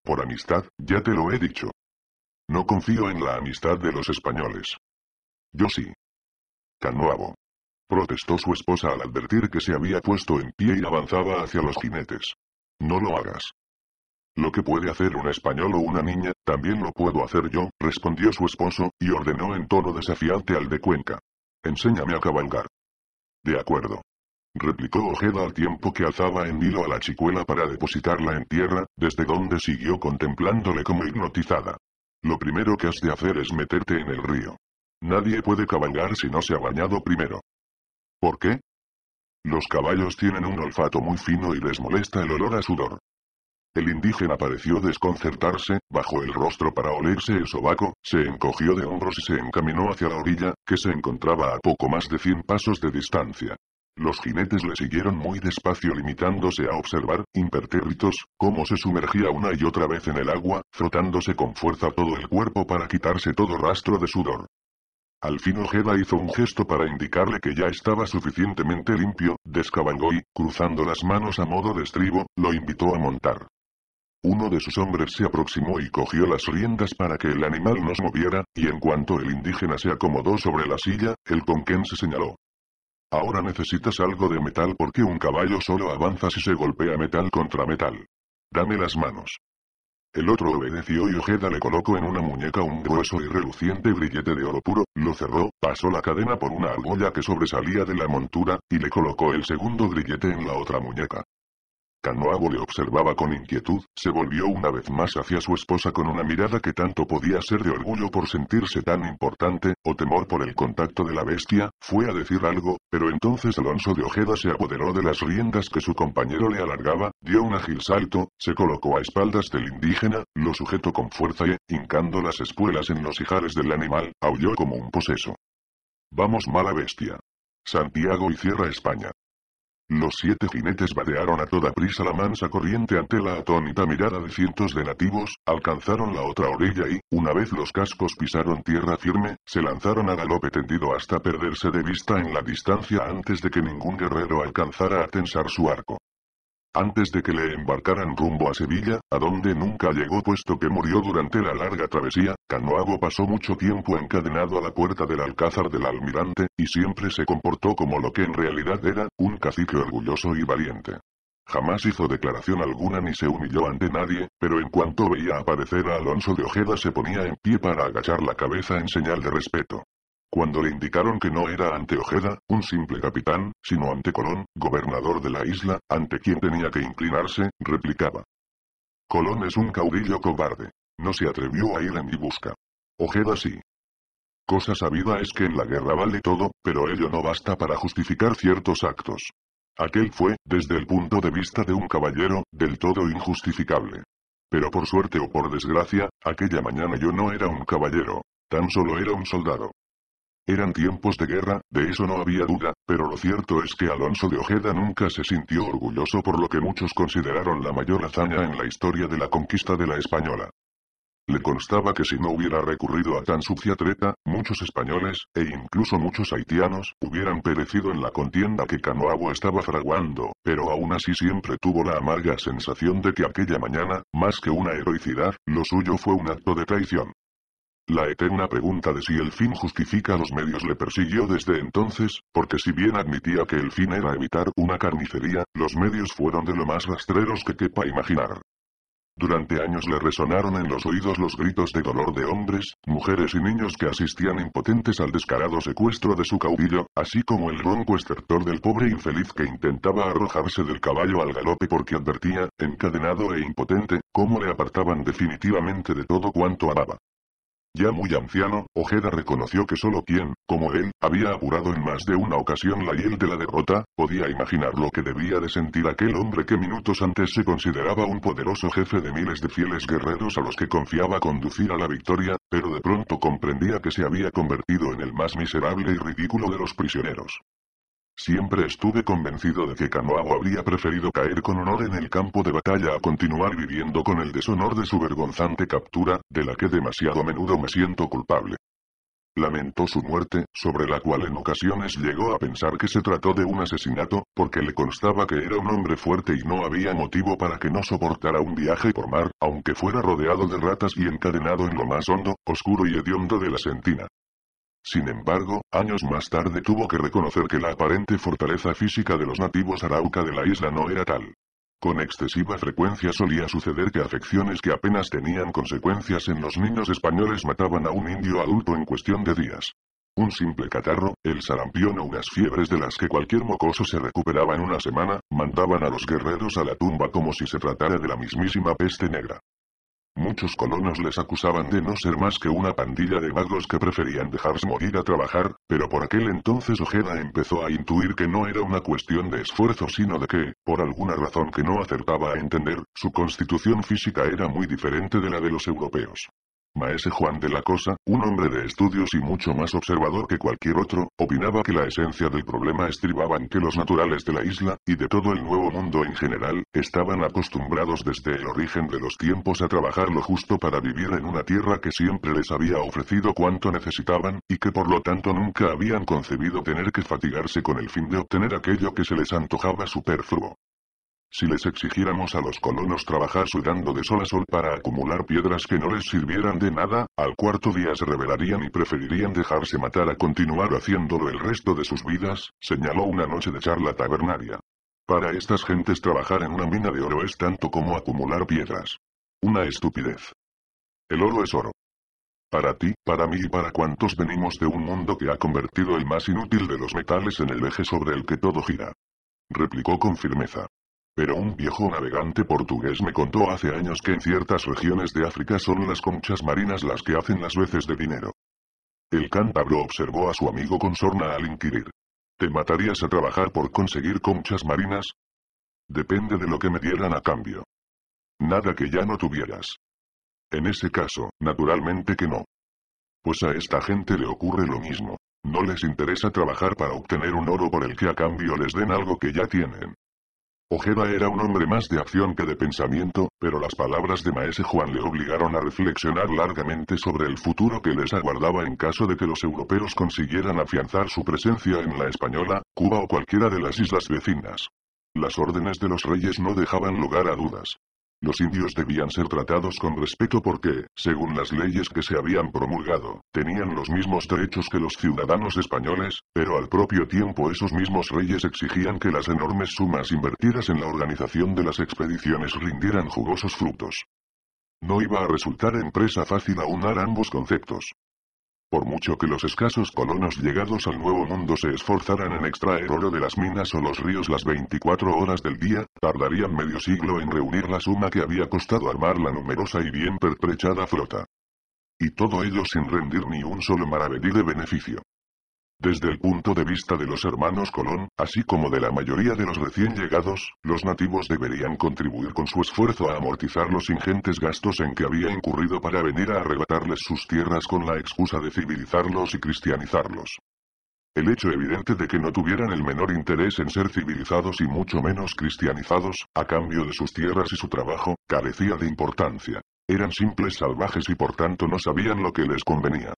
Por amistad, ya te lo he dicho. No confío en la amistad de los españoles. Yo sí. Canoabo protestó su esposa al advertir que se había puesto en pie y avanzaba hacia los jinetes. No lo hagas. Lo que puede hacer un español o una niña, también lo puedo hacer yo, respondió su esposo, y ordenó en tono desafiante al de Cuenca. Enséñame a cabalgar. De acuerdo. Replicó Ojeda al tiempo que alzaba en hilo a la chicuela para depositarla en tierra, desde donde siguió contemplándole como hipnotizada. Lo primero que has de hacer es meterte en el río. Nadie puede cabalgar si no se ha bañado primero. ¿Por qué? Los caballos tienen un olfato muy fino y les molesta el olor a sudor. El indígena pareció desconcertarse, bajó el rostro para olerse el sobaco, se encogió de hombros y se encaminó hacia la orilla, que se encontraba a poco más de 100 pasos de distancia. Los jinetes le siguieron muy despacio limitándose a observar, impertérritos, cómo se sumergía una y otra vez en el agua, frotándose con fuerza todo el cuerpo para quitarse todo rastro de sudor. Al fin Ojeda hizo un gesto para indicarle que ya estaba suficientemente limpio, Descabangó y, cruzando las manos a modo de estribo, lo invitó a montar. Uno de sus hombres se aproximó y cogió las riendas para que el animal nos moviera, y en cuanto el indígena se acomodó sobre la silla, el conquén se señaló. Ahora necesitas algo de metal porque un caballo solo avanza si se golpea metal contra metal. Dame las manos. El otro obedeció y Ojeda le colocó en una muñeca un grueso y reluciente brillete de oro puro, lo cerró, pasó la cadena por una argolla que sobresalía de la montura, y le colocó el segundo grillete en la otra muñeca. Canoabo le observaba con inquietud, se volvió una vez más hacia su esposa con una mirada que tanto podía ser de orgullo por sentirse tan importante, o temor por el contacto de la bestia, fue a decir algo, pero entonces Alonso de Ojeda se apoderó de las riendas que su compañero le alargaba, dio un ágil salto, se colocó a espaldas del indígena, lo sujetó con fuerza y, e, hincando las espuelas en los ijares del animal, aulló como un poseso. Vamos mala bestia. Santiago y cierra España. Los siete jinetes vadearon a toda prisa la mansa corriente ante la atónita mirada de cientos de nativos, alcanzaron la otra orilla y, una vez los cascos pisaron tierra firme, se lanzaron a galope tendido hasta perderse de vista en la distancia antes de que ningún guerrero alcanzara a tensar su arco. Antes de que le embarcaran rumbo a Sevilla, a donde nunca llegó puesto que murió durante la larga travesía, Canoago pasó mucho tiempo encadenado a la puerta del alcázar del almirante, y siempre se comportó como lo que en realidad era, un cacique orgulloso y valiente. Jamás hizo declaración alguna ni se humilló ante nadie, pero en cuanto veía aparecer a Alonso de Ojeda se ponía en pie para agachar la cabeza en señal de respeto. Cuando le indicaron que no era ante Ojeda, un simple capitán, sino ante Colón, gobernador de la isla, ante quien tenía que inclinarse, replicaba. Colón es un caudillo cobarde. No se atrevió a ir en mi busca. Ojeda sí. Cosa sabida es que en la guerra vale todo, pero ello no basta para justificar ciertos actos. Aquel fue, desde el punto de vista de un caballero, del todo injustificable. Pero por suerte o por desgracia, aquella mañana yo no era un caballero, tan solo era un soldado. Eran tiempos de guerra, de eso no había duda, pero lo cierto es que Alonso de Ojeda nunca se sintió orgulloso por lo que muchos consideraron la mayor hazaña en la historia de la conquista de la española. Le constaba que si no hubiera recurrido a tan sucia treta, muchos españoles, e incluso muchos haitianos, hubieran perecido en la contienda que Canoabo estaba fraguando, pero aún así siempre tuvo la amarga sensación de que aquella mañana, más que una heroicidad, lo suyo fue un acto de traición. La eterna pregunta de si el fin justifica los medios le persiguió desde entonces, porque si bien admitía que el fin era evitar una carnicería, los medios fueron de lo más rastreros que quepa imaginar. Durante años le resonaron en los oídos los gritos de dolor de hombres, mujeres y niños que asistían impotentes al descarado secuestro de su caudillo, así como el ronco estertor del pobre infeliz que intentaba arrojarse del caballo al galope porque advertía, encadenado e impotente, cómo le apartaban definitivamente de todo cuanto amaba. Ya muy anciano, Ojeda reconoció que solo quien, como él, había apurado en más de una ocasión la hiel de la derrota, podía imaginar lo que debía de sentir aquel hombre que minutos antes se consideraba un poderoso jefe de miles de fieles guerreros a los que confiaba conducir a la victoria, pero de pronto comprendía que se había convertido en el más miserable y ridículo de los prisioneros. Siempre estuve convencido de que Canoao habría preferido caer con honor en el campo de batalla a continuar viviendo con el deshonor de su vergonzante captura, de la que demasiado a menudo me siento culpable. Lamentó su muerte, sobre la cual en ocasiones llegó a pensar que se trató de un asesinato, porque le constaba que era un hombre fuerte y no había motivo para que no soportara un viaje por mar, aunque fuera rodeado de ratas y encadenado en lo más hondo, oscuro y hediondo de la sentina. Sin embargo, años más tarde tuvo que reconocer que la aparente fortaleza física de los nativos arauca de la isla no era tal. Con excesiva frecuencia solía suceder que afecciones que apenas tenían consecuencias en los niños españoles mataban a un indio adulto en cuestión de días. Un simple catarro, el sarampión o unas fiebres de las que cualquier mocoso se recuperaba en una semana, mandaban a los guerreros a la tumba como si se tratara de la mismísima peste negra. Muchos colonos les acusaban de no ser más que una pandilla de vagos que preferían dejarse morir a trabajar, pero por aquel entonces Ojeda empezó a intuir que no era una cuestión de esfuerzo sino de que, por alguna razón que no acertaba a entender, su constitución física era muy diferente de la de los europeos. Maese Juan de la Cosa, un hombre de estudios y mucho más observador que cualquier otro, opinaba que la esencia del problema estribaba en que los naturales de la isla, y de todo el Nuevo Mundo en general, estaban acostumbrados desde el origen de los tiempos a trabajar lo justo para vivir en una tierra que siempre les había ofrecido cuanto necesitaban, y que por lo tanto nunca habían concebido tener que fatigarse con el fin de obtener aquello que se les antojaba superfluo. Si les exigiéramos a los colonos trabajar sudando de sol a sol para acumular piedras que no les sirvieran de nada, al cuarto día se rebelarían y preferirían dejarse matar a continuar haciéndolo el resto de sus vidas, señaló una noche de charla tabernaria. Para estas gentes trabajar en una mina de oro es tanto como acumular piedras. Una estupidez. El oro es oro. Para ti, para mí y para cuantos venimos de un mundo que ha convertido el más inútil de los metales en el eje sobre el que todo gira. Replicó con firmeza. Pero un viejo navegante portugués me contó hace años que en ciertas regiones de África son las conchas marinas las que hacen las veces de dinero. El cántabro observó a su amigo con sorna al inquirir. ¿Te matarías a trabajar por conseguir conchas marinas? Depende de lo que me dieran a cambio. Nada que ya no tuvieras. En ese caso, naturalmente que no. Pues a esta gente le ocurre lo mismo. No les interesa trabajar para obtener un oro por el que a cambio les den algo que ya tienen. Ojeda era un hombre más de acción que de pensamiento, pero las palabras de Maese Juan le obligaron a reflexionar largamente sobre el futuro que les aguardaba en caso de que los europeos consiguieran afianzar su presencia en la Española, Cuba o cualquiera de las islas vecinas. Las órdenes de los reyes no dejaban lugar a dudas. Los indios debían ser tratados con respeto porque, según las leyes que se habían promulgado, tenían los mismos derechos que los ciudadanos españoles, pero al propio tiempo esos mismos reyes exigían que las enormes sumas invertidas en la organización de las expediciones rindieran jugosos frutos. No iba a resultar empresa fácil aunar ambos conceptos. Por mucho que los escasos colonos llegados al Nuevo Mundo se esforzaran en extraer oro de las minas o los ríos las 24 horas del día, tardarían medio siglo en reunir la suma que había costado armar la numerosa y bien pertrechada flota. Y todo ello sin rendir ni un solo maravedí de beneficio. Desde el punto de vista de los hermanos Colón, así como de la mayoría de los recién llegados, los nativos deberían contribuir con su esfuerzo a amortizar los ingentes gastos en que había incurrido para venir a arrebatarles sus tierras con la excusa de civilizarlos y cristianizarlos. El hecho evidente de que no tuvieran el menor interés en ser civilizados y mucho menos cristianizados, a cambio de sus tierras y su trabajo, carecía de importancia. Eran simples salvajes y por tanto no sabían lo que les convenía.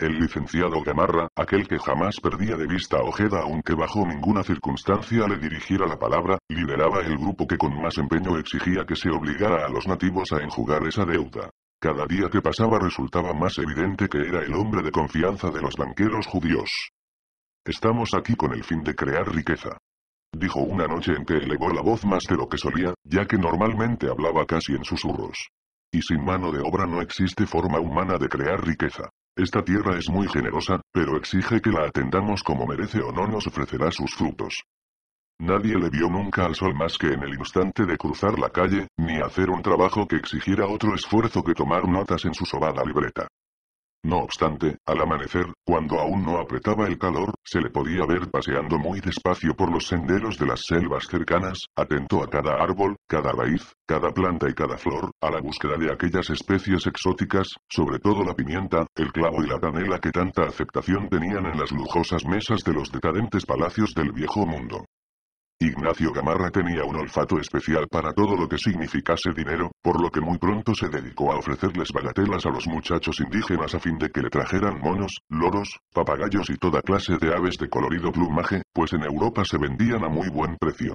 El licenciado Gamarra, aquel que jamás perdía de vista a Ojeda aunque bajo ninguna circunstancia le dirigiera la palabra, lideraba el grupo que con más empeño exigía que se obligara a los nativos a enjugar esa deuda. Cada día que pasaba resultaba más evidente que era el hombre de confianza de los banqueros judíos. Estamos aquí con el fin de crear riqueza. Dijo una noche en que elevó la voz más de lo que solía, ya que normalmente hablaba casi en susurros. Y sin mano de obra no existe forma humana de crear riqueza. Esta tierra es muy generosa, pero exige que la atendamos como merece o no nos ofrecerá sus frutos. Nadie le vio nunca al sol más que en el instante de cruzar la calle, ni hacer un trabajo que exigiera otro esfuerzo que tomar notas en su sobada libreta. No obstante, al amanecer, cuando aún no apretaba el calor, se le podía ver paseando muy despacio por los senderos de las selvas cercanas, atento a cada árbol, cada raíz, cada planta y cada flor, a la búsqueda de aquellas especies exóticas, sobre todo la pimienta, el clavo y la canela que tanta aceptación tenían en las lujosas mesas de los decadentes palacios del viejo mundo. Ignacio Gamarra tenía un olfato especial para todo lo que significase dinero, por lo que muy pronto se dedicó a ofrecerles bagatelas a los muchachos indígenas a fin de que le trajeran monos, loros, papagayos y toda clase de aves de colorido plumaje, pues en Europa se vendían a muy buen precio.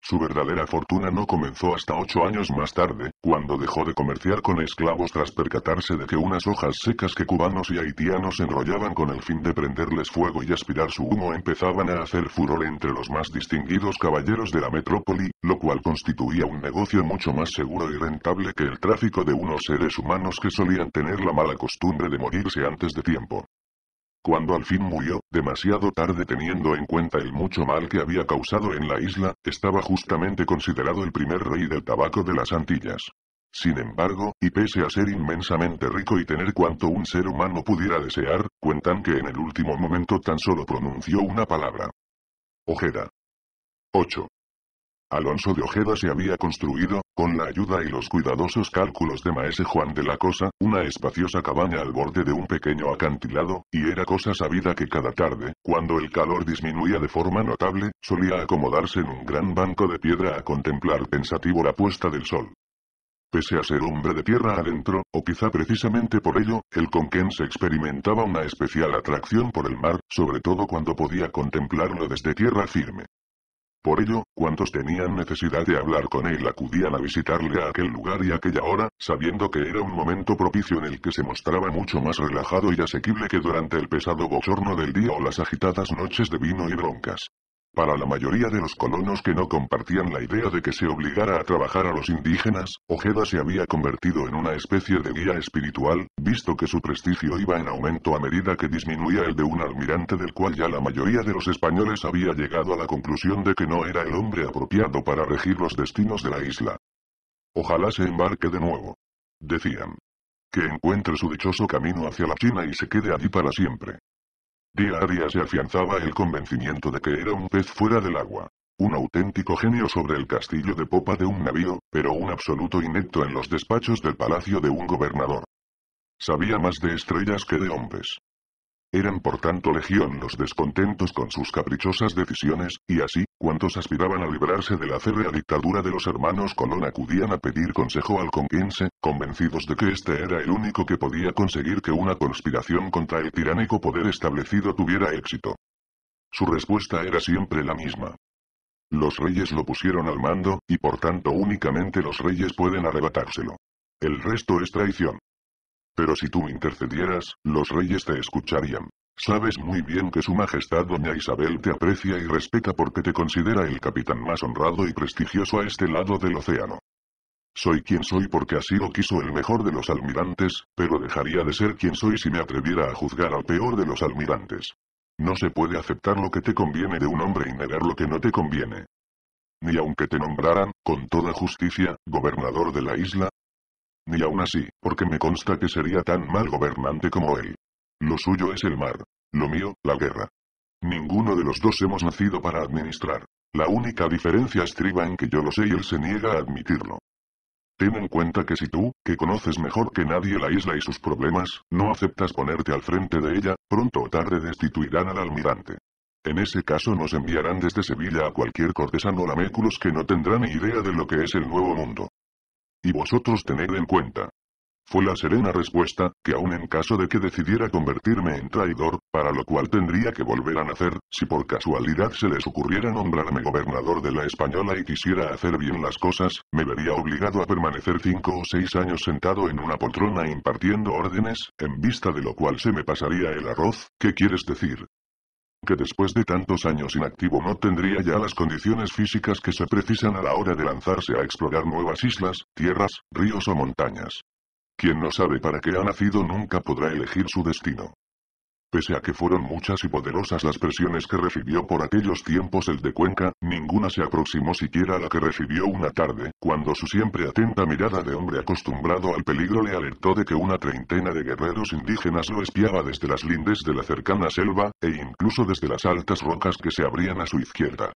Su verdadera fortuna no comenzó hasta ocho años más tarde, cuando dejó de comerciar con esclavos tras percatarse de que unas hojas secas que cubanos y haitianos enrollaban con el fin de prenderles fuego y aspirar su humo empezaban a hacer furor entre los más distinguidos caballeros de la metrópoli, lo cual constituía un negocio mucho más seguro y rentable que el tráfico de unos seres humanos que solían tener la mala costumbre de morirse antes de tiempo. Cuando al fin murió, demasiado tarde teniendo en cuenta el mucho mal que había causado en la isla, estaba justamente considerado el primer rey del tabaco de las Antillas. Sin embargo, y pese a ser inmensamente rico y tener cuanto un ser humano pudiera desear, cuentan que en el último momento tan solo pronunció una palabra. Ojeda. 8. Alonso de Ojeda se había construido, con la ayuda y los cuidadosos cálculos de maese Juan de la Cosa, una espaciosa cabaña al borde de un pequeño acantilado, y era cosa sabida que cada tarde, cuando el calor disminuía de forma notable, solía acomodarse en un gran banco de piedra a contemplar pensativo la puesta del sol. Pese a ser hombre de tierra adentro, o quizá precisamente por ello, el se experimentaba una especial atracción por el mar, sobre todo cuando podía contemplarlo desde tierra firme. Por ello, cuantos tenían necesidad de hablar con él acudían a visitarle a aquel lugar y aquella hora, sabiendo que era un momento propicio en el que se mostraba mucho más relajado y asequible que durante el pesado bochorno del día o las agitadas noches de vino y broncas. Para la mayoría de los colonos que no compartían la idea de que se obligara a trabajar a los indígenas, Ojeda se había convertido en una especie de guía espiritual, visto que su prestigio iba en aumento a medida que disminuía el de un almirante del cual ya la mayoría de los españoles había llegado a la conclusión de que no era el hombre apropiado para regir los destinos de la isla. Ojalá se embarque de nuevo. Decían. Que encuentre su dichoso camino hacia la China y se quede allí para siempre. Día a día se afianzaba el convencimiento de que era un pez fuera del agua. Un auténtico genio sobre el castillo de popa de un navío, pero un absoluto inepto en los despachos del palacio de un gobernador. Sabía más de estrellas que de hombres. Eran por tanto legión los descontentos con sus caprichosas decisiones, y así, cuantos aspiraban a librarse de la férrea dictadura de los hermanos Colón acudían a pedir consejo al conquense, convencidos de que este era el único que podía conseguir que una conspiración contra el tiránico poder establecido tuviera éxito. Su respuesta era siempre la misma. Los reyes lo pusieron al mando, y por tanto únicamente los reyes pueden arrebatárselo. El resto es traición. Pero si tú intercedieras, los reyes te escucharían. Sabes muy bien que su majestad doña Isabel te aprecia y respeta porque te considera el capitán más honrado y prestigioso a este lado del océano. Soy quien soy porque así lo quiso el mejor de los almirantes, pero dejaría de ser quien soy si me atreviera a juzgar al peor de los almirantes. No se puede aceptar lo que te conviene de un hombre y negar lo que no te conviene. Ni aunque te nombraran, con toda justicia, gobernador de la isla, ni aún así, porque me consta que sería tan mal gobernante como él. Lo suyo es el mar. Lo mío, la guerra. Ninguno de los dos hemos nacido para administrar. La única diferencia estriba en que yo lo sé y él se niega a admitirlo. Ten en cuenta que si tú, que conoces mejor que nadie la isla y sus problemas, no aceptas ponerte al frente de ella, pronto o tarde destituirán al almirante. En ese caso nos enviarán desde Sevilla a cualquier cortesano laméculos que no tendrán idea de lo que es el nuevo mundo. Y vosotros tened en cuenta. Fue la serena respuesta, que aun en caso de que decidiera convertirme en traidor, para lo cual tendría que volver a nacer, si por casualidad se les ocurriera nombrarme gobernador de la Española y quisiera hacer bien las cosas, me vería obligado a permanecer cinco o seis años sentado en una poltrona impartiendo órdenes, en vista de lo cual se me pasaría el arroz, ¿qué quieres decir? que después de tantos años inactivo no tendría ya las condiciones físicas que se precisan a la hora de lanzarse a explorar nuevas islas, tierras, ríos o montañas. Quien no sabe para qué ha nacido nunca podrá elegir su destino. Pese a que fueron muchas y poderosas las presiones que recibió por aquellos tiempos el de Cuenca, ninguna se aproximó siquiera a la que recibió una tarde, cuando su siempre atenta mirada de hombre acostumbrado al peligro le alertó de que una treintena de guerreros indígenas lo espiaba desde las lindes de la cercana selva, e incluso desde las altas rocas que se abrían a su izquierda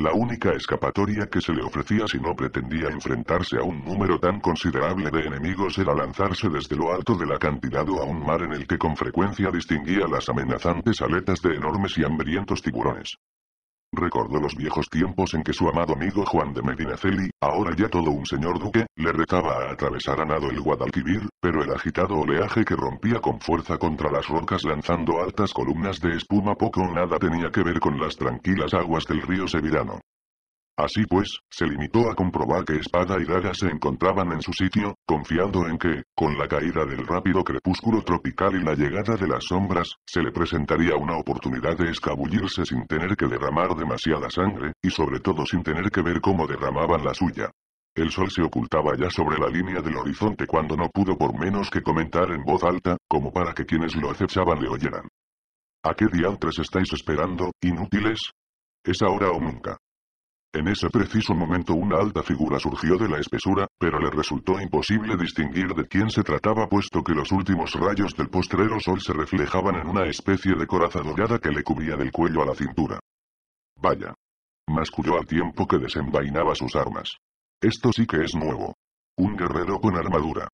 la única escapatoria que se le ofrecía si no pretendía enfrentarse a un número tan considerable de enemigos era lanzarse desde lo alto del acantilado a un mar en el que con frecuencia distinguía las amenazantes aletas de enormes y hambrientos tiburones. Recordó los viejos tiempos en que su amado amigo Juan de Medinaceli, ahora ya todo un señor duque, le retaba a atravesar a nado el Guadalquivir, pero el agitado oleaje que rompía con fuerza contra las rocas lanzando altas columnas de espuma poco o nada tenía que ver con las tranquilas aguas del río Sevirano. Así pues, se limitó a comprobar que espada y daga se encontraban en su sitio, confiando en que, con la caída del rápido crepúsculo tropical y la llegada de las sombras, se le presentaría una oportunidad de escabullirse sin tener que derramar demasiada sangre, y sobre todo sin tener que ver cómo derramaban la suya. El sol se ocultaba ya sobre la línea del horizonte cuando no pudo por menos que comentar en voz alta, como para que quienes lo acechaban le oyeran. ¿A qué diantres estáis esperando, inútiles? Es ahora o nunca. En ese preciso momento una alta figura surgió de la espesura, pero le resultó imposible distinguir de quién se trataba puesto que los últimos rayos del postrero sol se reflejaban en una especie de coraza dorada que le cubría del cuello a la cintura. Vaya. Masculló al tiempo que desenvainaba sus armas. Esto sí que es nuevo. Un guerrero con armadura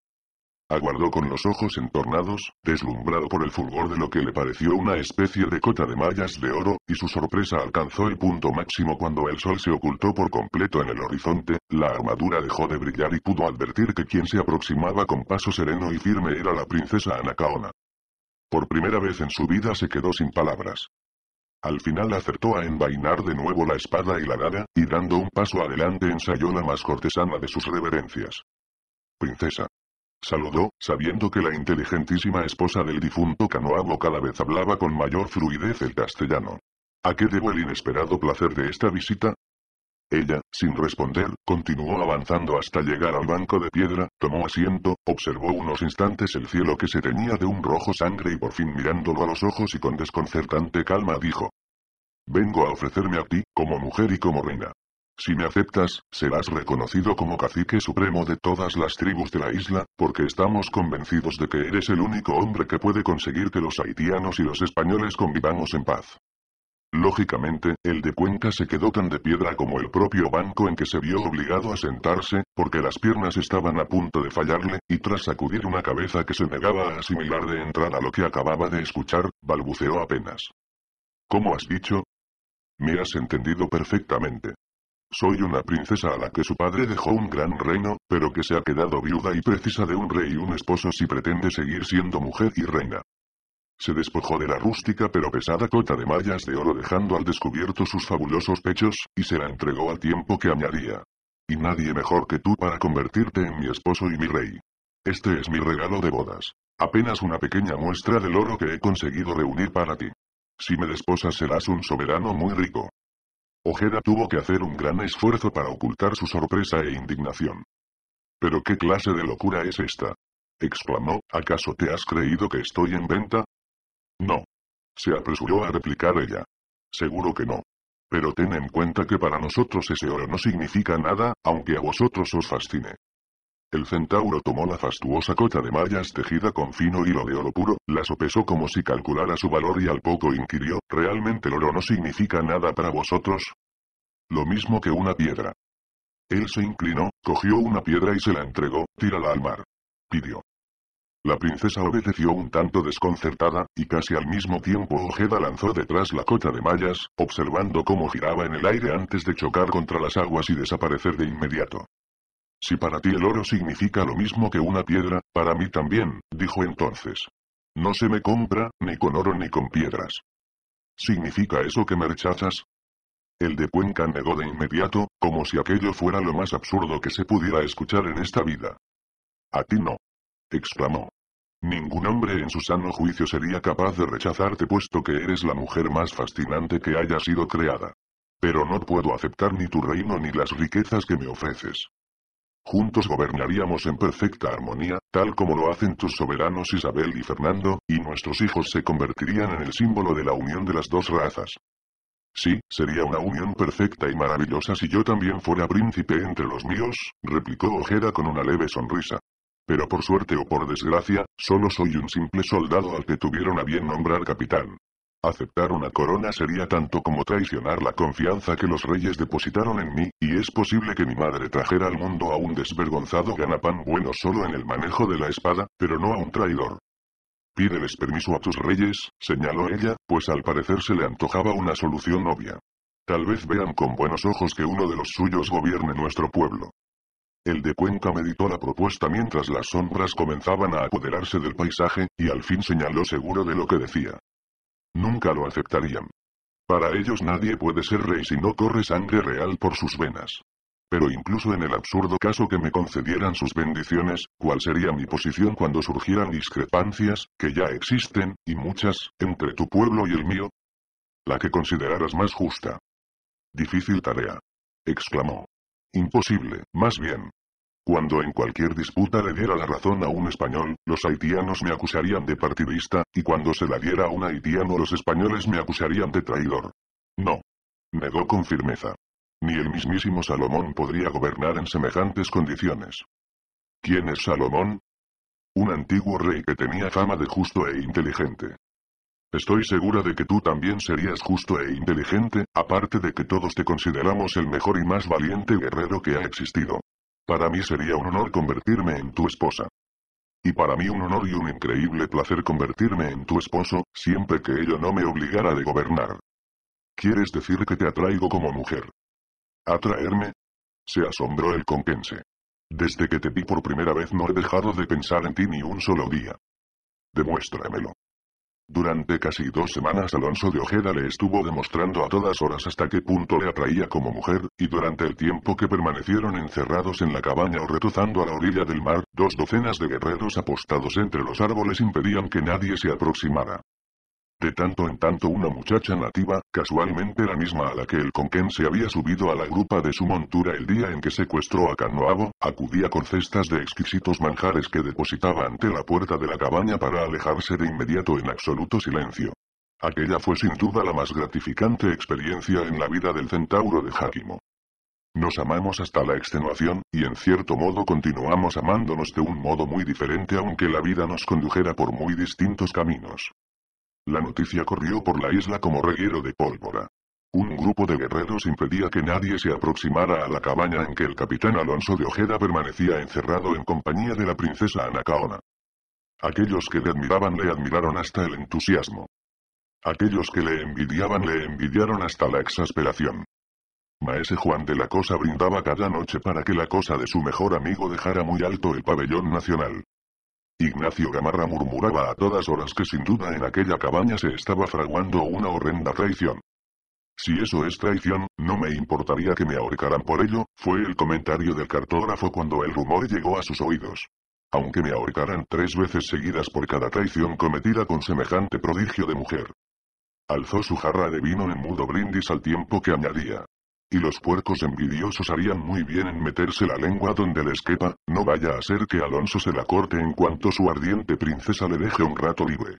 aguardó con los ojos entornados, deslumbrado por el fulgor de lo que le pareció una especie de cota de mallas de oro, y su sorpresa alcanzó el punto máximo cuando el sol se ocultó por completo en el horizonte, la armadura dejó de brillar y pudo advertir que quien se aproximaba con paso sereno y firme era la princesa Anacaona. Por primera vez en su vida se quedó sin palabras. Al final acertó a envainar de nuevo la espada y la daga, y dando un paso adelante ensayó la más cortesana de sus reverencias. Princesa, Saludó, sabiendo que la inteligentísima esposa del difunto Canoago cada vez hablaba con mayor fluidez el castellano. ¿A qué debo el inesperado placer de esta visita? Ella, sin responder, continuó avanzando hasta llegar al banco de piedra, tomó asiento, observó unos instantes el cielo que se teñía de un rojo sangre y por fin mirándolo a los ojos y con desconcertante calma dijo. Vengo a ofrecerme a ti, como mujer y como reina. Si me aceptas, serás reconocido como cacique supremo de todas las tribus de la isla, porque estamos convencidos de que eres el único hombre que puede conseguir que los haitianos y los españoles convivamos en paz. Lógicamente, el de Cuenca se quedó tan de piedra como el propio banco en que se vio obligado a sentarse, porque las piernas estaban a punto de fallarle, y tras sacudir una cabeza que se negaba a asimilar de entrar a lo que acababa de escuchar, balbuceó apenas. ¿Cómo has dicho? Me has entendido perfectamente. Soy una princesa a la que su padre dejó un gran reino, pero que se ha quedado viuda y precisa de un rey y un esposo si pretende seguir siendo mujer y reina. Se despojó de la rústica pero pesada cota de mallas de oro dejando al descubierto sus fabulosos pechos, y se la entregó al tiempo que añadía. Y nadie mejor que tú para convertirte en mi esposo y mi rey. Este es mi regalo de bodas. Apenas una pequeña muestra del oro que he conseguido reunir para ti. Si me desposas serás un soberano muy rico. Ojeda tuvo que hacer un gran esfuerzo para ocultar su sorpresa e indignación. ¿Pero qué clase de locura es esta? exclamó, ¿acaso te has creído que estoy en venta? No. Se apresuró a replicar ella. Seguro que no. Pero ten en cuenta que para nosotros ese oro no significa nada, aunque a vosotros os fascine. El centauro tomó la fastuosa cota de mallas tejida con fino hilo de oro puro, la sopesó como si calculara su valor y al poco inquirió, ¿realmente el oro no significa nada para vosotros? Lo mismo que una piedra. Él se inclinó, cogió una piedra y se la entregó, tírala al mar. Pidió. La princesa obedeció un tanto desconcertada, y casi al mismo tiempo Ojeda lanzó detrás la cota de mallas, observando cómo giraba en el aire antes de chocar contra las aguas y desaparecer de inmediato. Si para ti el oro significa lo mismo que una piedra, para mí también, dijo entonces. No se me compra, ni con oro ni con piedras. ¿Significa eso que me rechazas? El de Cuenca negó de inmediato, como si aquello fuera lo más absurdo que se pudiera escuchar en esta vida. A ti no. exclamó. Ningún hombre en su sano juicio sería capaz de rechazarte puesto que eres la mujer más fascinante que haya sido creada. Pero no puedo aceptar ni tu reino ni las riquezas que me ofreces. Juntos gobernaríamos en perfecta armonía, tal como lo hacen tus soberanos Isabel y Fernando, y nuestros hijos se convertirían en el símbolo de la unión de las dos razas. Sí, sería una unión perfecta y maravillosa si yo también fuera príncipe entre los míos, replicó Ojeda con una leve sonrisa. Pero por suerte o por desgracia, solo soy un simple soldado al que tuvieron a bien nombrar capitán. Aceptar una corona sería tanto como traicionar la confianza que los reyes depositaron en mí, y es posible que mi madre trajera al mundo a un desvergonzado ganapán bueno solo en el manejo de la espada, pero no a un traidor. Pídeles permiso a tus reyes, señaló ella, pues al parecer se le antojaba una solución obvia. Tal vez vean con buenos ojos que uno de los suyos gobierne nuestro pueblo. El de Cuenca meditó la propuesta mientras las sombras comenzaban a apoderarse del paisaje, y al fin señaló seguro de lo que decía. Nunca lo aceptarían. Para ellos nadie puede ser rey si no corre sangre real por sus venas. Pero incluso en el absurdo caso que me concedieran sus bendiciones, ¿cuál sería mi posición cuando surgieran discrepancias, que ya existen, y muchas, entre tu pueblo y el mío? La que consideraras más justa. Difícil tarea. Exclamó. Imposible, más bien, cuando en cualquier disputa le diera la razón a un español, los haitianos me acusarían de partidista, y cuando se la diera a un haitiano los españoles me acusarían de traidor. No. Negó con firmeza. Ni el mismísimo Salomón podría gobernar en semejantes condiciones. ¿Quién es Salomón? Un antiguo rey que tenía fama de justo e inteligente. Estoy segura de que tú también serías justo e inteligente, aparte de que todos te consideramos el mejor y más valiente guerrero que ha existido. Para mí sería un honor convertirme en tu esposa. Y para mí un honor y un increíble placer convertirme en tu esposo, siempre que ello no me obligara de gobernar. ¿Quieres decir que te atraigo como mujer? ¿Atraerme? Se asombró el conquense. Desde que te vi por primera vez no he dejado de pensar en ti ni un solo día. Demuéstramelo. Durante casi dos semanas Alonso de Ojeda le estuvo demostrando a todas horas hasta qué punto le atraía como mujer, y durante el tiempo que permanecieron encerrados en la cabaña o retozando a la orilla del mar, dos docenas de guerreros apostados entre los árboles impedían que nadie se aproximara. De tanto en tanto una muchacha nativa, casualmente la misma a la que el Conquén se había subido a la grupa de su montura el día en que secuestró a Canoabo, acudía con cestas de exquisitos manjares que depositaba ante la puerta de la cabaña para alejarse de inmediato en absoluto silencio. Aquella fue sin duda la más gratificante experiencia en la vida del centauro de Jáquimo. Nos amamos hasta la extenuación, y en cierto modo continuamos amándonos de un modo muy diferente aunque la vida nos condujera por muy distintos caminos. La noticia corrió por la isla como reguero de pólvora. Un grupo de guerreros impedía que nadie se aproximara a la cabaña en que el capitán Alonso de Ojeda permanecía encerrado en compañía de la princesa Anacaona. Aquellos que le admiraban le admiraron hasta el entusiasmo. Aquellos que le envidiaban le envidiaron hasta la exasperación. Maese Juan de la Cosa brindaba cada noche para que la cosa de su mejor amigo dejara muy alto el pabellón nacional. Ignacio Gamarra murmuraba a todas horas que sin duda en aquella cabaña se estaba fraguando una horrenda traición. Si eso es traición, no me importaría que me ahorcaran por ello, fue el comentario del cartógrafo cuando el rumor llegó a sus oídos. Aunque me ahorcaran tres veces seguidas por cada traición cometida con semejante prodigio de mujer. Alzó su jarra de vino en mudo brindis al tiempo que añadía. Y los puercos envidiosos harían muy bien en meterse la lengua donde les quepa, no vaya a ser que Alonso se la corte en cuanto su ardiente princesa le deje un rato libre.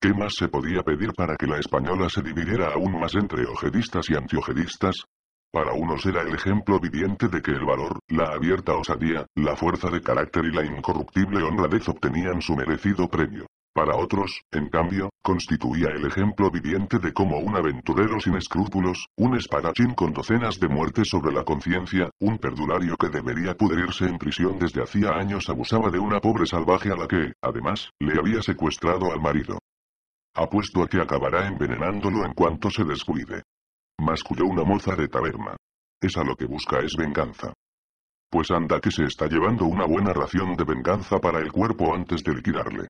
¿Qué más se podía pedir para que la española se dividiera aún más entre ojedistas y antiojedistas? Para unos era el ejemplo viviente de que el valor, la abierta osadía, la fuerza de carácter y la incorruptible honradez obtenían su merecido premio. Para otros, en cambio, constituía el ejemplo viviente de cómo un aventurero sin escrúpulos, un espadachín con docenas de muertes sobre la conciencia, un perdulario que debería pudrirse en prisión desde hacía años abusaba de una pobre salvaje a la que, además, le había secuestrado al marido. Apuesto a que acabará envenenándolo en cuanto se descuide. Masculló una moza de taberna. Esa lo que busca es venganza. Pues anda que se está llevando una buena ración de venganza para el cuerpo antes de liquidarle.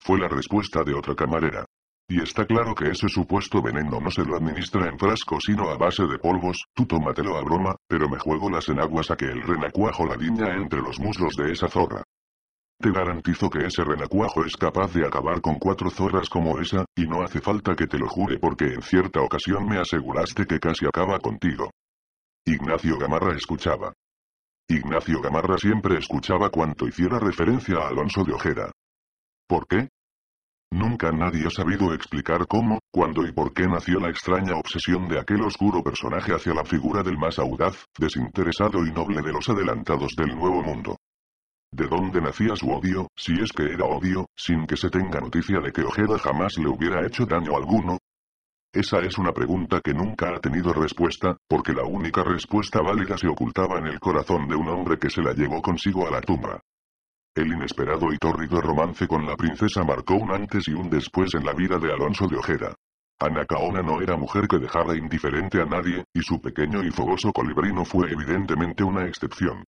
Fue la respuesta de otra camarera. Y está claro que ese supuesto veneno no se lo administra en frasco sino a base de polvos, tú tómatelo a broma, pero me juego las enaguas a que el renacuajo la diña entre los muslos de esa zorra. Te garantizo que ese renacuajo es capaz de acabar con cuatro zorras como esa, y no hace falta que te lo jure porque en cierta ocasión me aseguraste que casi acaba contigo. Ignacio Gamarra escuchaba. Ignacio Gamarra siempre escuchaba cuanto hiciera referencia a Alonso de Ojeda. ¿Por qué? Nunca nadie ha sabido explicar cómo, cuándo y por qué nació la extraña obsesión de aquel oscuro personaje hacia la figura del más audaz, desinteresado y noble de los adelantados del Nuevo Mundo. ¿De dónde nacía su odio, si es que era odio, sin que se tenga noticia de que Ojeda jamás le hubiera hecho daño alguno? Esa es una pregunta que nunca ha tenido respuesta, porque la única respuesta válida se ocultaba en el corazón de un hombre que se la llevó consigo a la tumba. El inesperado y tórrido romance con la princesa marcó un antes y un después en la vida de Alonso de Ojeda. Anacaona no era mujer que dejara indiferente a nadie, y su pequeño y fogoso colibrino fue evidentemente una excepción.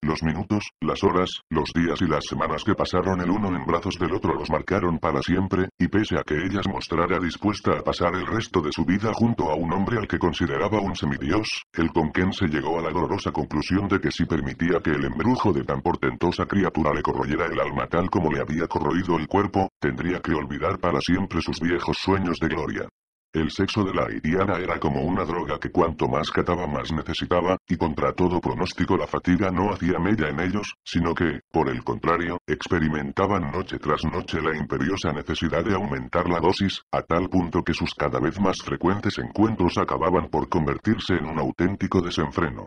Los minutos, las horas, los días y las semanas que pasaron el uno en brazos del otro los marcaron para siempre, y pese a que ella mostrara dispuesta a pasar el resto de su vida junto a un hombre al que consideraba un semidios, el quien se llegó a la dolorosa conclusión de que si permitía que el embrujo de tan portentosa criatura le corroyera el alma tal como le había corroído el cuerpo, tendría que olvidar para siempre sus viejos sueños de gloria. El sexo de la Iriana era como una droga que cuanto más cataba más necesitaba, y contra todo pronóstico la fatiga no hacía mella en ellos, sino que, por el contrario, experimentaban noche tras noche la imperiosa necesidad de aumentar la dosis, a tal punto que sus cada vez más frecuentes encuentros acababan por convertirse en un auténtico desenfreno.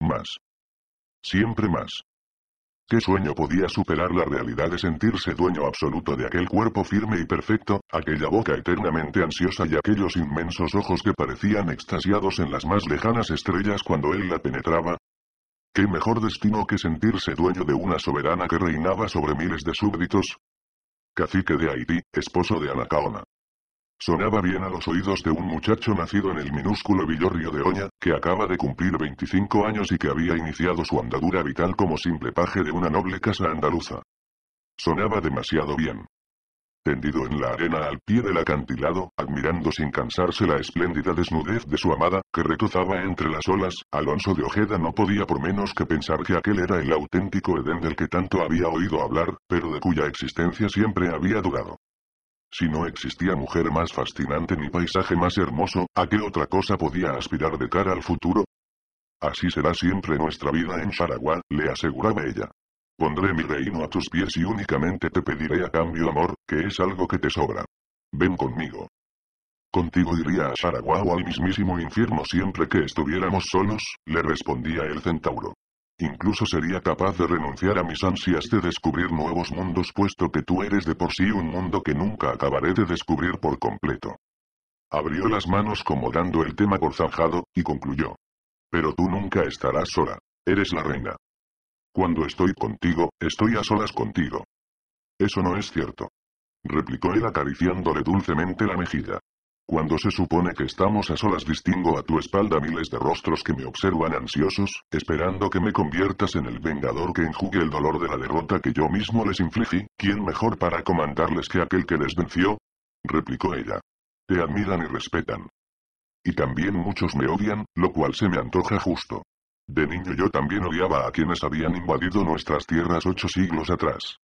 Más. Siempre más. ¿Qué sueño podía superar la realidad de sentirse dueño absoluto de aquel cuerpo firme y perfecto, aquella boca eternamente ansiosa y aquellos inmensos ojos que parecían extasiados en las más lejanas estrellas cuando él la penetraba? ¿Qué mejor destino que sentirse dueño de una soberana que reinaba sobre miles de súbditos? Cacique de Haití, esposo de Anacaona, Sonaba bien a los oídos de un muchacho nacido en el minúsculo Villorrio de Oña, que acaba de cumplir 25 años y que había iniciado su andadura vital como simple paje de una noble casa andaluza. Sonaba demasiado bien. Tendido en la arena al pie del acantilado, admirando sin cansarse la espléndida desnudez de su amada, que retozaba entre las olas, Alonso de Ojeda no podía por menos que pensar que aquel era el auténtico Edén del que tanto había oído hablar, pero de cuya existencia siempre había dudado. Si no existía mujer más fascinante ni paisaje más hermoso, ¿a qué otra cosa podía aspirar de cara al futuro? Así será siempre nuestra vida en Saragua, le aseguraba ella. Pondré mi reino a tus pies y únicamente te pediré a cambio amor, que es algo que te sobra. Ven conmigo. Contigo iría a Saragua o al mismísimo infierno siempre que estuviéramos solos, le respondía el centauro. Incluso sería capaz de renunciar a mis ansias de descubrir nuevos mundos puesto que tú eres de por sí un mundo que nunca acabaré de descubrir por completo. Abrió las manos como dando el tema por zanjado, y concluyó. Pero tú nunca estarás sola. Eres la reina. Cuando estoy contigo, estoy a solas contigo. Eso no es cierto. Replicó él acariciándole dulcemente la mejilla. Cuando se supone que estamos a solas distingo a tu espalda miles de rostros que me observan ansiosos, esperando que me conviertas en el vengador que enjugue el dolor de la derrota que yo mismo les infligí, ¿quién mejor para comandarles que aquel que les venció? replicó ella. Te admiran y respetan. Y también muchos me odian, lo cual se me antoja justo. De niño yo también odiaba a quienes habían invadido nuestras tierras ocho siglos atrás.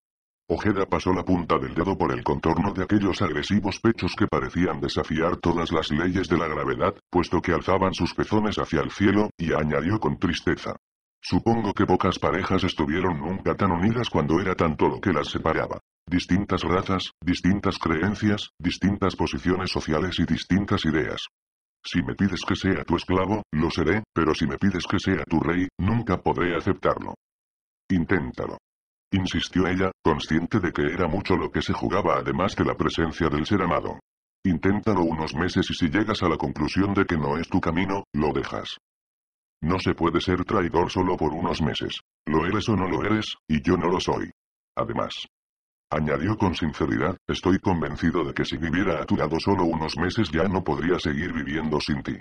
Ojeda pasó la punta del dedo por el contorno de aquellos agresivos pechos que parecían desafiar todas las leyes de la gravedad, puesto que alzaban sus pezones hacia el cielo, y añadió con tristeza. Supongo que pocas parejas estuvieron nunca tan unidas cuando era tanto lo que las separaba. Distintas razas, distintas creencias, distintas posiciones sociales y distintas ideas. Si me pides que sea tu esclavo, lo seré, pero si me pides que sea tu rey, nunca podré aceptarlo. Inténtalo insistió ella, consciente de que era mucho lo que se jugaba además de la presencia del ser amado. Inténtalo unos meses y si llegas a la conclusión de que no es tu camino, lo dejas. No se puede ser traidor solo por unos meses. Lo eres o no lo eres, y yo no lo soy. Además. Añadió con sinceridad, estoy convencido de que si viviera a tu lado solo unos meses ya no podría seguir viviendo sin ti.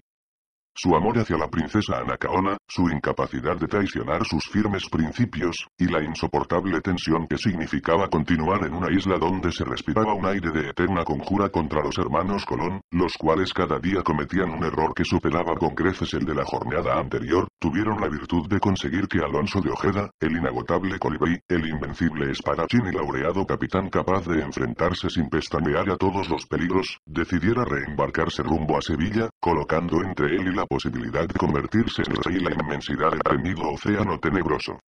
Su amor hacia la princesa Anacaona, su incapacidad de traicionar sus firmes principios, y la insoportable tensión que significaba continuar en una isla donde se respiraba un aire de eterna conjura contra los hermanos Colón, los cuales cada día cometían un error que superaba con creces el de la jornada anterior, tuvieron la virtud de conseguir que Alonso de Ojeda, el inagotable colibrí, el invencible Esparachín y laureado capitán capaz de enfrentarse sin pestañear a todos los peligros, decidiera reembarcarse rumbo a Sevilla, colocando entre él y la posibilidad de convertirse en rey la inmensidad del temido océano tenebroso.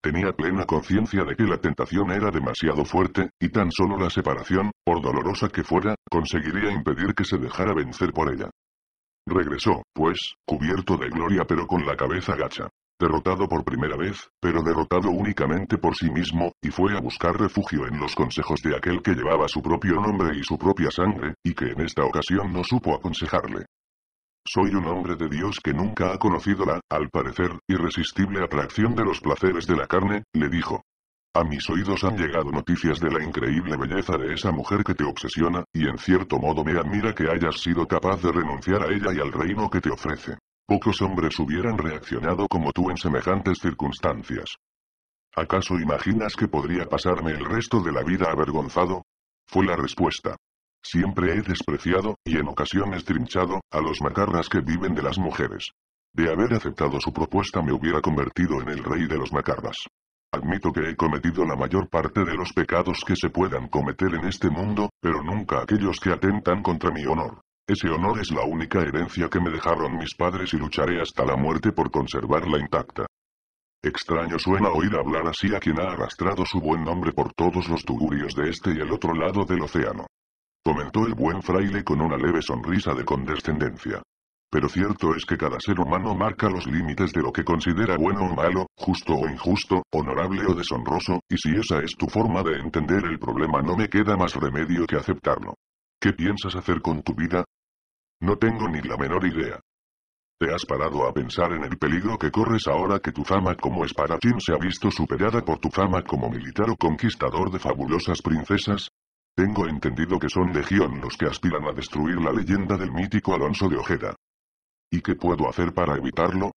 Tenía plena conciencia de que la tentación era demasiado fuerte, y tan solo la separación, por dolorosa que fuera, conseguiría impedir que se dejara vencer por ella. Regresó, pues, cubierto de gloria pero con la cabeza gacha. Derrotado por primera vez, pero derrotado únicamente por sí mismo, y fue a buscar refugio en los consejos de aquel que llevaba su propio nombre y su propia sangre, y que en esta ocasión no supo aconsejarle. Soy un hombre de Dios que nunca ha conocido la, al parecer, irresistible atracción de los placeres de la carne, le dijo. A mis oídos han llegado noticias de la increíble belleza de esa mujer que te obsesiona, y en cierto modo me admira que hayas sido capaz de renunciar a ella y al reino que te ofrece. Pocos hombres hubieran reaccionado como tú en semejantes circunstancias. ¿Acaso imaginas que podría pasarme el resto de la vida avergonzado? Fue la respuesta. Siempre he despreciado, y en ocasiones trinchado, a los macarras que viven de las mujeres. De haber aceptado su propuesta me hubiera convertido en el rey de los macarras. Admito que he cometido la mayor parte de los pecados que se puedan cometer en este mundo, pero nunca aquellos que atentan contra mi honor. Ese honor es la única herencia que me dejaron mis padres y lucharé hasta la muerte por conservarla intacta. Extraño suena oír hablar así a quien ha arrastrado su buen nombre por todos los tugurios de este y el otro lado del océano comentó el buen fraile con una leve sonrisa de condescendencia. Pero cierto es que cada ser humano marca los límites de lo que considera bueno o malo, justo o injusto, honorable o deshonroso, y si esa es tu forma de entender el problema no me queda más remedio que aceptarlo. ¿Qué piensas hacer con tu vida? No tengo ni la menor idea. ¿Te has parado a pensar en el peligro que corres ahora que tu fama como espadachín se ha visto superada por tu fama como militar o conquistador de fabulosas princesas? Tengo entendido que son legión los que aspiran a destruir la leyenda del mítico Alonso de Ojeda. ¿Y qué puedo hacer para evitarlo?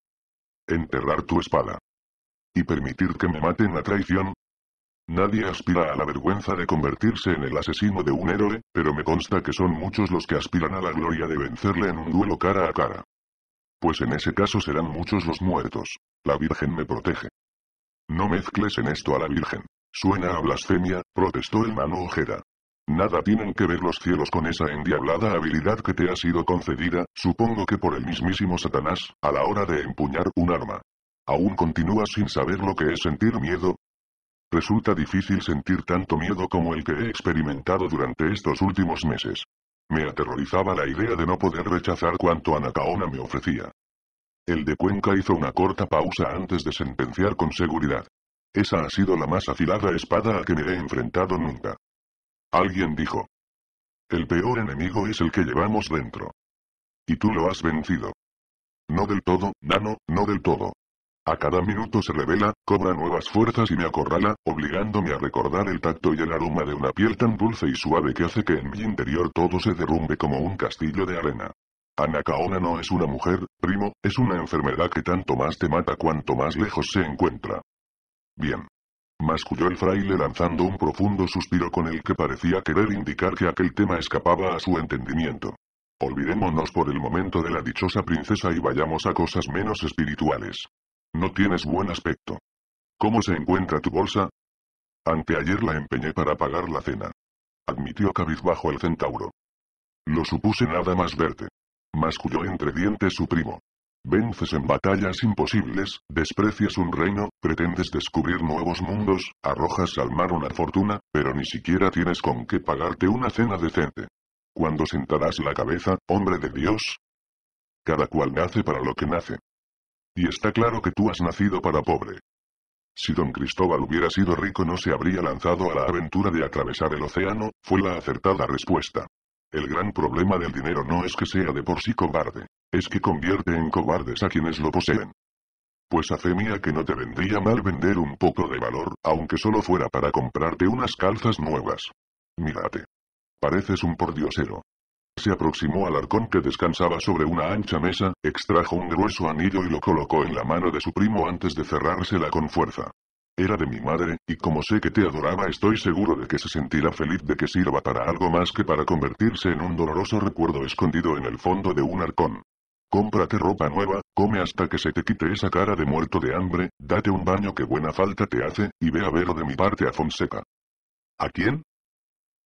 Enterrar tu espada. ¿Y permitir que me maten a traición? Nadie aspira a la vergüenza de convertirse en el asesino de un héroe, pero me consta que son muchos los que aspiran a la gloria de vencerle en un duelo cara a cara. Pues en ese caso serán muchos los muertos. La Virgen me protege. No mezcles en esto a la Virgen. Suena a blasfemia, protestó el mano Ojeda. Nada tienen que ver los cielos con esa endiablada habilidad que te ha sido concedida, supongo que por el mismísimo Satanás, a la hora de empuñar un arma. ¿Aún continúas sin saber lo que es sentir miedo? Resulta difícil sentir tanto miedo como el que he experimentado durante estos últimos meses. Me aterrorizaba la idea de no poder rechazar cuanto Anacaona me ofrecía. El de Cuenca hizo una corta pausa antes de sentenciar con seguridad. Esa ha sido la más afilada espada a que me he enfrentado nunca. Alguien dijo. El peor enemigo es el que llevamos dentro. Y tú lo has vencido. No del todo, Nano, no del todo. A cada minuto se revela, cobra nuevas fuerzas y me acorrala, obligándome a recordar el tacto y el aroma de una piel tan dulce y suave que hace que en mi interior todo se derrumbe como un castillo de arena. Anacaona no es una mujer, primo, es una enfermedad que tanto más te mata cuanto más lejos se encuentra. Bien. Masculló el fraile lanzando un profundo suspiro con el que parecía querer indicar que aquel tema escapaba a su entendimiento. Olvidémonos por el momento de la dichosa princesa y vayamos a cosas menos espirituales. No tienes buen aspecto. ¿Cómo se encuentra tu bolsa? Anteayer la empeñé para pagar la cena. Admitió cabizbajo el centauro. Lo supuse nada más verte. Masculló entre dientes su primo. Vences en batallas imposibles, desprecias un reino, pretendes descubrir nuevos mundos, arrojas al mar una fortuna, pero ni siquiera tienes con qué pagarte una cena decente. ¿Cuándo sentarás la cabeza, hombre de Dios? Cada cual nace para lo que nace. Y está claro que tú has nacido para pobre. Si don Cristóbal hubiera sido rico no se habría lanzado a la aventura de atravesar el océano, fue la acertada respuesta. El gran problema del dinero no es que sea de por sí cobarde, es que convierte en cobardes a quienes lo poseen. Pues a mía que no te vendría mal vender un poco de valor, aunque solo fuera para comprarte unas calzas nuevas. Mírate. Pareces un pordiosero. Se aproximó al arcón que descansaba sobre una ancha mesa, extrajo un grueso anillo y lo colocó en la mano de su primo antes de cerrársela con fuerza. Era de mi madre, y como sé que te adoraba estoy seguro de que se sentirá feliz de que sirva para algo más que para convertirse en un doloroso recuerdo escondido en el fondo de un arcón. Cómprate ropa nueva, come hasta que se te quite esa cara de muerto de hambre, date un baño que buena falta te hace, y ve a ver de mi parte a Fonseca. ¿A quién?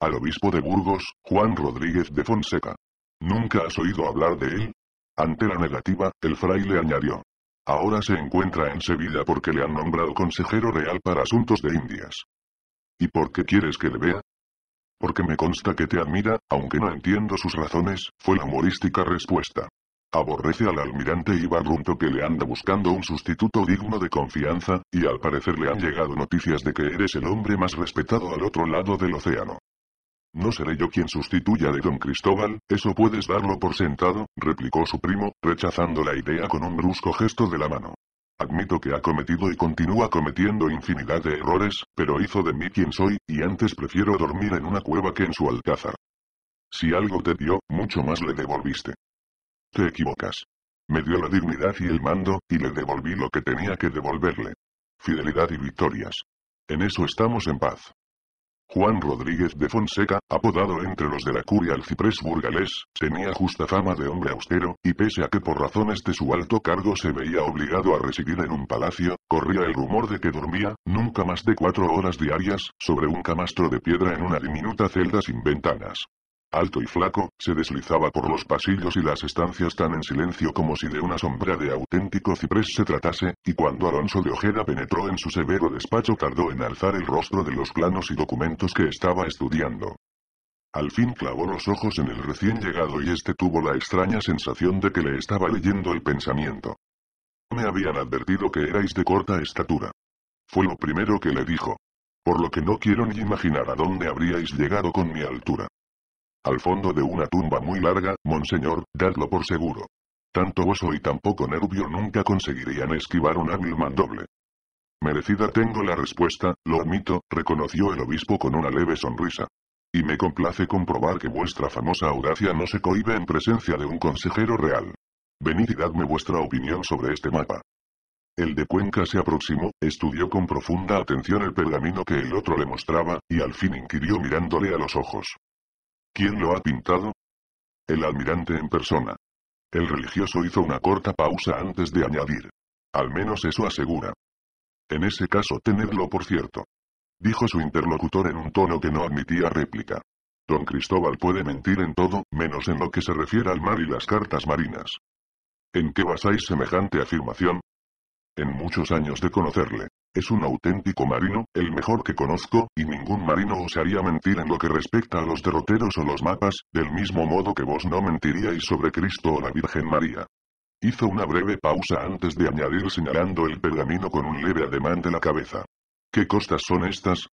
Al obispo de Burgos, Juan Rodríguez de Fonseca. ¿Nunca has oído hablar de él? Ante la negativa, el fraile añadió. Ahora se encuentra en Sevilla porque le han nombrado consejero real para asuntos de Indias. ¿Y por qué quieres que le vea? Porque me consta que te admira, aunque no entiendo sus razones, fue la humorística respuesta. Aborrece al almirante Ibarrunto que le anda buscando un sustituto digno de confianza, y al parecer le han llegado noticias de que eres el hombre más respetado al otro lado del océano. No seré yo quien sustituya de don Cristóbal, eso puedes darlo por sentado, replicó su primo, rechazando la idea con un brusco gesto de la mano. Admito que ha cometido y continúa cometiendo infinidad de errores, pero hizo de mí quien soy, y antes prefiero dormir en una cueva que en su alcázar. Si algo te dio, mucho más le devolviste. Te equivocas. Me dio la dignidad y el mando, y le devolví lo que tenía que devolverle. Fidelidad y victorias. En eso estamos en paz. Juan Rodríguez de Fonseca, apodado entre los de la curia al ciprés burgalés, tenía justa fama de hombre austero, y pese a que por razones de su alto cargo se veía obligado a residir en un palacio, corría el rumor de que dormía, nunca más de cuatro horas diarias, sobre un camastro de piedra en una diminuta celda sin ventanas alto y flaco, se deslizaba por los pasillos y las estancias tan en silencio como si de una sombra de auténtico ciprés se tratase, y cuando Alonso de Ojeda penetró en su severo despacho tardó en alzar el rostro de los planos y documentos que estaba estudiando. Al fin clavó los ojos en el recién llegado y este tuvo la extraña sensación de que le estaba leyendo el pensamiento. Me habían advertido que erais de corta estatura. Fue lo primero que le dijo. Por lo que no quiero ni imaginar a dónde habríais llegado con mi altura. Al fondo de una tumba muy larga, monseñor, dadlo por seguro. Tanto oso y tan poco nervio nunca conseguirían esquivar un hábil mandoble. Merecida tengo la respuesta, lo admito, reconoció el obispo con una leve sonrisa. Y me complace comprobar que vuestra famosa audacia no se cohibe en presencia de un consejero real. Venid y dadme vuestra opinión sobre este mapa. El de Cuenca se aproximó, estudió con profunda atención el pergamino que el otro le mostraba, y al fin inquirió mirándole a los ojos. ¿Quién lo ha pintado? El almirante en persona. El religioso hizo una corta pausa antes de añadir. Al menos eso asegura. En ese caso tenedlo por cierto. Dijo su interlocutor en un tono que no admitía réplica. Don Cristóbal puede mentir en todo, menos en lo que se refiere al mar y las cartas marinas. ¿En qué basáis semejante afirmación? En muchos años de conocerle. Es un auténtico marino, el mejor que conozco, y ningún marino osaría mentir en lo que respecta a los derroteros o los mapas, del mismo modo que vos no mentiríais sobre Cristo o la Virgen María. Hizo una breve pausa antes de añadir señalando el pergamino con un leve ademán de la cabeza. ¿Qué costas son estas?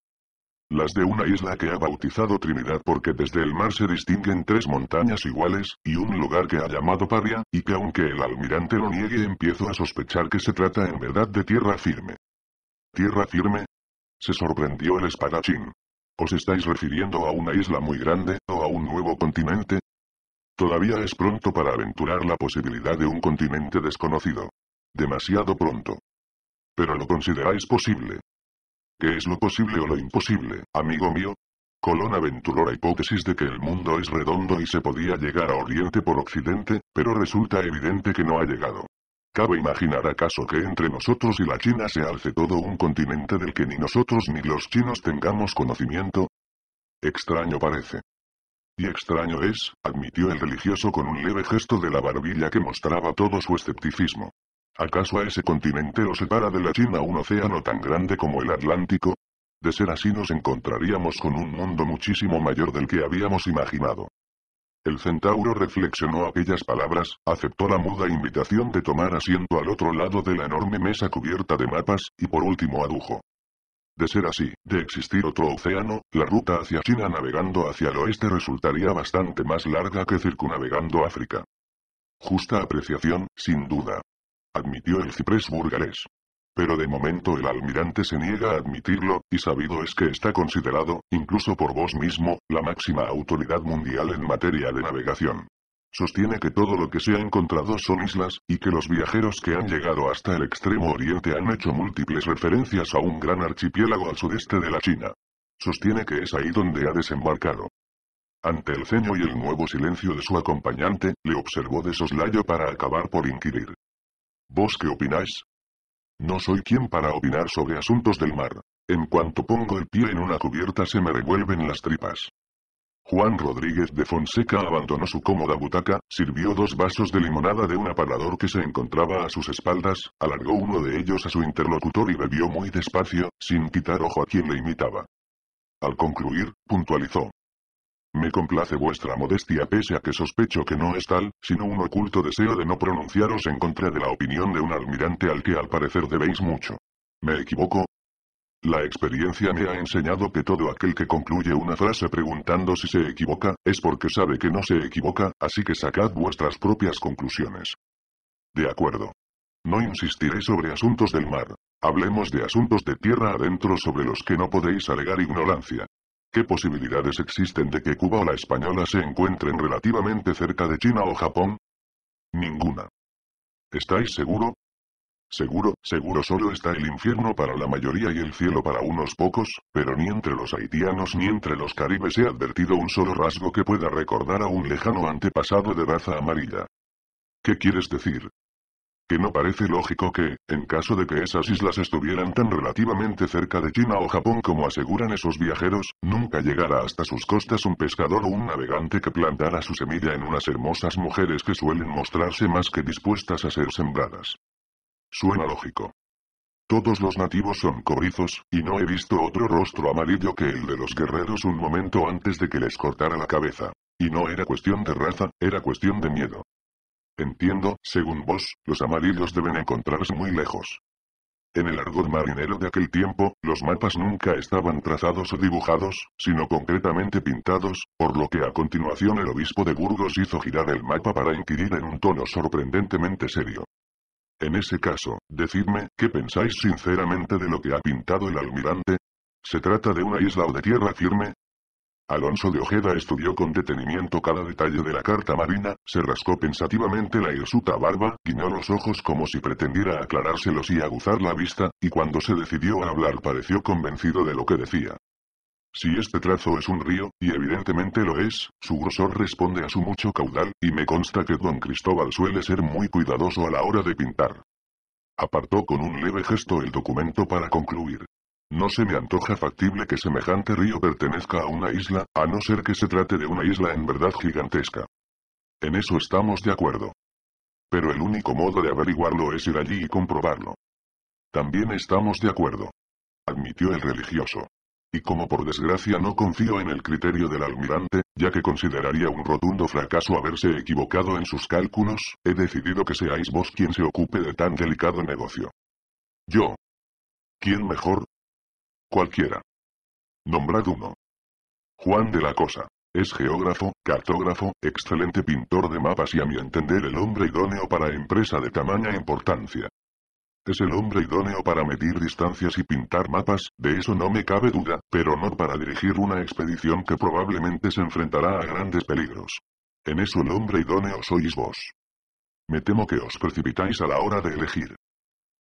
Las de una isla que ha bautizado Trinidad porque desde el mar se distinguen tres montañas iguales, y un lugar que ha llamado Paria, y que aunque el almirante lo niegue empiezo a sospechar que se trata en verdad de tierra firme. ¿Tierra firme? Se sorprendió el espadachín. ¿Os estáis refiriendo a una isla muy grande, o a un nuevo continente? Todavía es pronto para aventurar la posibilidad de un continente desconocido. Demasiado pronto. Pero lo consideráis posible. ¿Qué es lo posible o lo imposible, amigo mío? Colón aventuró la hipótesis de que el mundo es redondo y se podía llegar a Oriente por Occidente, pero resulta evidente que no ha llegado. Cabe imaginar acaso que entre nosotros y la China se alce todo un continente del que ni nosotros ni los chinos tengamos conocimiento. Extraño parece. Y extraño es, admitió el religioso con un leve gesto de la barbilla que mostraba todo su escepticismo. ¿Acaso a ese continente lo separa de la China un océano tan grande como el Atlántico? De ser así nos encontraríamos con un mundo muchísimo mayor del que habíamos imaginado. El centauro reflexionó aquellas palabras, aceptó la muda invitación de tomar asiento al otro lado de la enorme mesa cubierta de mapas, y por último adujo. De ser así, de existir otro océano, la ruta hacia China navegando hacia el oeste resultaría bastante más larga que circunnavegando África. Justa apreciación, sin duda. Admitió el ciprés burgalés pero de momento el almirante se niega a admitirlo, y sabido es que está considerado, incluso por vos mismo, la máxima autoridad mundial en materia de navegación. Sostiene que todo lo que se ha encontrado son islas, y que los viajeros que han llegado hasta el extremo oriente han hecho múltiples referencias a un gran archipiélago al sudeste de la China. Sostiene que es ahí donde ha desembarcado. Ante el ceño y el nuevo silencio de su acompañante, le observó de soslayo para acabar por inquirir. ¿Vos qué opináis? No soy quien para opinar sobre asuntos del mar. En cuanto pongo el pie en una cubierta se me revuelven las tripas. Juan Rodríguez de Fonseca abandonó su cómoda butaca, sirvió dos vasos de limonada de un aparador que se encontraba a sus espaldas, alargó uno de ellos a su interlocutor y bebió muy despacio, sin quitar ojo a quien le imitaba. Al concluir, puntualizó. Me complace vuestra modestia pese a que sospecho que no es tal, sino un oculto deseo de no pronunciaros en contra de la opinión de un almirante al que al parecer debéis mucho. ¿Me equivoco? La experiencia me ha enseñado que todo aquel que concluye una frase preguntando si se equivoca, es porque sabe que no se equivoca, así que sacad vuestras propias conclusiones. De acuerdo. No insistiré sobre asuntos del mar. Hablemos de asuntos de tierra adentro sobre los que no podéis alegar ignorancia. ¿Qué posibilidades existen de que Cuba o la española se encuentren relativamente cerca de China o Japón? Ninguna. ¿Estáis seguro? Seguro, seguro solo está el infierno para la mayoría y el cielo para unos pocos, pero ni entre los haitianos ni entre los caribes he advertido un solo rasgo que pueda recordar a un lejano antepasado de raza amarilla. ¿Qué quieres decir? que no parece lógico que, en caso de que esas islas estuvieran tan relativamente cerca de China o Japón como aseguran esos viajeros, nunca llegara hasta sus costas un pescador o un navegante que plantara su semilla en unas hermosas mujeres que suelen mostrarse más que dispuestas a ser sembradas. Suena lógico. Todos los nativos son cobrizos, y no he visto otro rostro amarillo que el de los guerreros un momento antes de que les cortara la cabeza. Y no era cuestión de raza, era cuestión de miedo. Entiendo, según vos, los amarillos deben encontrarse muy lejos. En el argot marinero de aquel tiempo, los mapas nunca estaban trazados o dibujados, sino concretamente pintados, por lo que a continuación el obispo de Burgos hizo girar el mapa para inquirir en un tono sorprendentemente serio. En ese caso, decidme, ¿qué pensáis sinceramente de lo que ha pintado el almirante? ¿Se trata de una isla o de tierra firme? Alonso de Ojeda estudió con detenimiento cada detalle de la carta marina, se rascó pensativamente la hirsuta barba, guiñó los ojos como si pretendiera aclarárselos y aguzar la vista, y cuando se decidió a hablar pareció convencido de lo que decía. Si este trazo es un río, y evidentemente lo es, su grosor responde a su mucho caudal, y me consta que don Cristóbal suele ser muy cuidadoso a la hora de pintar. Apartó con un leve gesto el documento para concluir. No se me antoja factible que semejante río pertenezca a una isla, a no ser que se trate de una isla en verdad gigantesca. En eso estamos de acuerdo. Pero el único modo de averiguarlo es ir allí y comprobarlo. También estamos de acuerdo. Admitió el religioso. Y como por desgracia no confío en el criterio del almirante, ya que consideraría un rotundo fracaso haberse equivocado en sus cálculos, he decidido que seáis vos quien se ocupe de tan delicado negocio. Yo. ¿Quién mejor? Cualquiera. Nombrad uno. Juan de la Cosa. Es geógrafo, cartógrafo, excelente pintor de mapas y a mi entender el hombre idóneo para empresa de tamaña e importancia. Es el hombre idóneo para medir distancias y pintar mapas, de eso no me cabe duda, pero no para dirigir una expedición que probablemente se enfrentará a grandes peligros. En eso el hombre idóneo sois vos. Me temo que os precipitáis a la hora de elegir.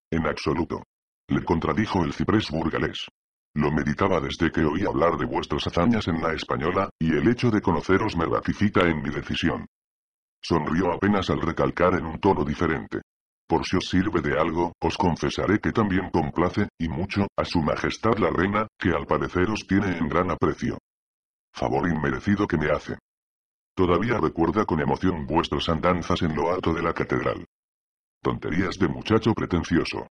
En absoluto. Le contradijo el ciprés burgalés. Lo meditaba desde que oí hablar de vuestras hazañas en la española, y el hecho de conoceros me ratifica en mi decisión. Sonrió apenas al recalcar en un tono diferente. Por si os sirve de algo, os confesaré que también complace, y mucho, a su majestad la reina, que al parecer os tiene en gran aprecio. Favor inmerecido que me hace. Todavía recuerda con emoción vuestras andanzas en lo alto de la catedral. Tonterías de muchacho pretencioso,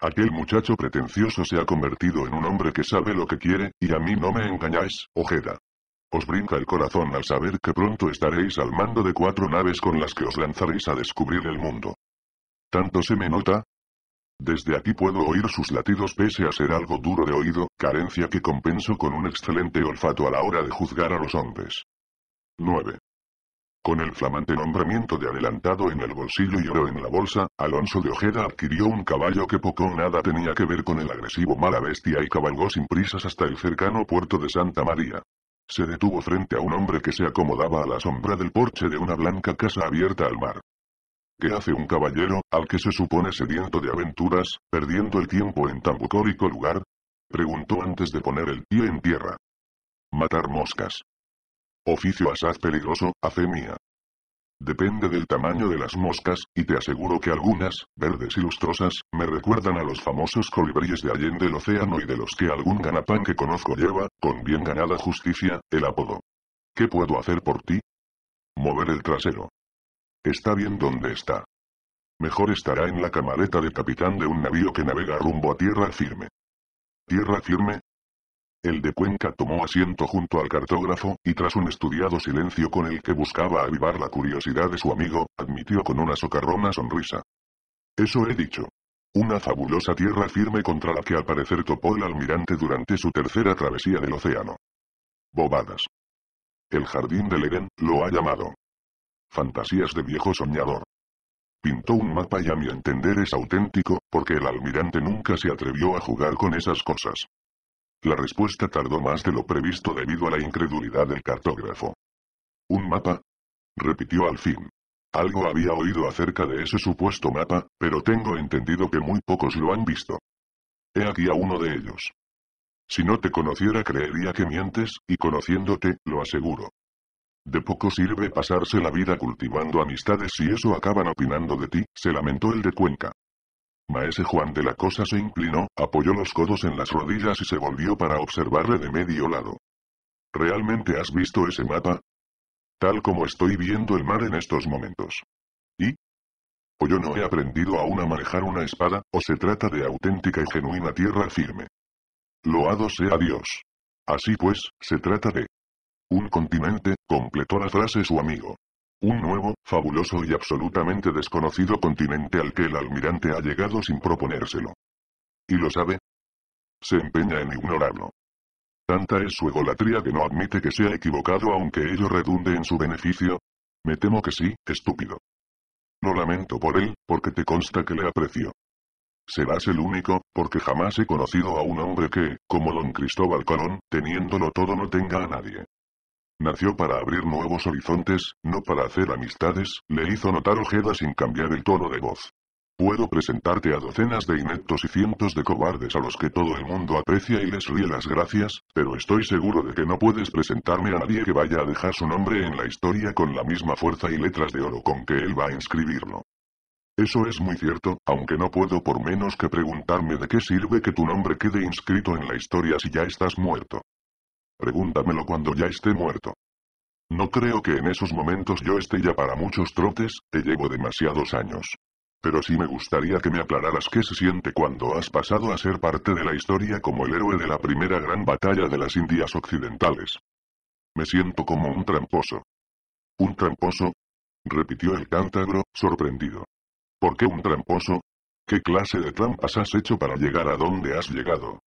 Aquel muchacho pretencioso se ha convertido en un hombre que sabe lo que quiere, y a mí no me engañáis, Ojeda. Os brinca el corazón al saber que pronto estaréis al mando de cuatro naves con las que os lanzaréis a descubrir el mundo. ¿Tanto se me nota? Desde aquí puedo oír sus latidos pese a ser algo duro de oído, carencia que compenso con un excelente olfato a la hora de juzgar a los hombres. 9. Con el flamante nombramiento de adelantado en el bolsillo y oro en la bolsa, Alonso de Ojeda adquirió un caballo que poco o nada tenía que ver con el agresivo mala bestia y cabalgó sin prisas hasta el cercano puerto de Santa María. Se detuvo frente a un hombre que se acomodaba a la sombra del porche de una blanca casa abierta al mar. ¿Qué hace un caballero, al que se supone sediento de aventuras, perdiendo el tiempo en tan bucólico lugar? Preguntó antes de poner el pie en tierra. Matar moscas. Oficio asaz peligroso, hace mía. Depende del tamaño de las moscas, y te aseguro que algunas, verdes y lustrosas, me recuerdan a los famosos colibríes de Allende del Océano y de los que algún ganapán que conozco lleva, con bien ganada justicia, el apodo. ¿Qué puedo hacer por ti? Mover el trasero. Está bien donde está. Mejor estará en la camareta de capitán de un navío que navega rumbo a tierra firme. Tierra firme, el de Cuenca tomó asiento junto al cartógrafo, y tras un estudiado silencio con el que buscaba avivar la curiosidad de su amigo, admitió con una socarrona sonrisa. Eso he dicho. Una fabulosa tierra firme contra la que al parecer topó el almirante durante su tercera travesía del océano. Bobadas. El jardín del Edén, lo ha llamado. Fantasías de viejo soñador. Pintó un mapa y a mi entender es auténtico, porque el almirante nunca se atrevió a jugar con esas cosas. La respuesta tardó más de lo previsto debido a la incredulidad del cartógrafo. ¿Un mapa? Repitió al fin. Algo había oído acerca de ese supuesto mapa, pero tengo entendido que muy pocos lo han visto. He aquí a uno de ellos. Si no te conociera creería que mientes, y conociéndote, lo aseguro. De poco sirve pasarse la vida cultivando amistades si eso acaban opinando de ti, se lamentó el de Cuenca. Maese Juan de la Cosa se inclinó, apoyó los codos en las rodillas y se volvió para observarle de medio lado. ¿Realmente has visto ese mapa? Tal como estoy viendo el mar en estos momentos. ¿Y? O yo no he aprendido aún a manejar una espada, o se trata de auténtica y genuina tierra firme. Loado sea Dios. Así pues, se trata de... Un continente, completó la frase su amigo. Un nuevo, fabuloso y absolutamente desconocido continente al que el almirante ha llegado sin proponérselo. ¿Y lo sabe? Se empeña en ignorarlo. Tanta es su egolatría que no admite que sea equivocado aunque ello redunde en su beneficio. Me temo que sí, estúpido. Lo lamento por él, porque te consta que le aprecio. Serás el único, porque jamás he conocido a un hombre que, como don Cristóbal Colón, teniéndolo todo no tenga a nadie. Nació para abrir nuevos horizontes, no para hacer amistades, le hizo notar Ojeda sin cambiar el tono de voz. Puedo presentarte a docenas de ineptos y cientos de cobardes a los que todo el mundo aprecia y les ríe las gracias, pero estoy seguro de que no puedes presentarme a nadie que vaya a dejar su nombre en la historia con la misma fuerza y letras de oro con que él va a inscribirlo. Eso es muy cierto, aunque no puedo por menos que preguntarme de qué sirve que tu nombre quede inscrito en la historia si ya estás muerto. Pregúntamelo cuando ya esté muerto. No creo que en esos momentos yo esté ya para muchos trotes, te llevo demasiados años. Pero sí me gustaría que me aclararas qué se siente cuando has pasado a ser parte de la historia como el héroe de la primera gran batalla de las Indias Occidentales. Me siento como un tramposo. ¿Un tramposo? repitió el cántabro, sorprendido. ¿Por qué un tramposo? ¿Qué clase de trampas has hecho para llegar a donde has llegado?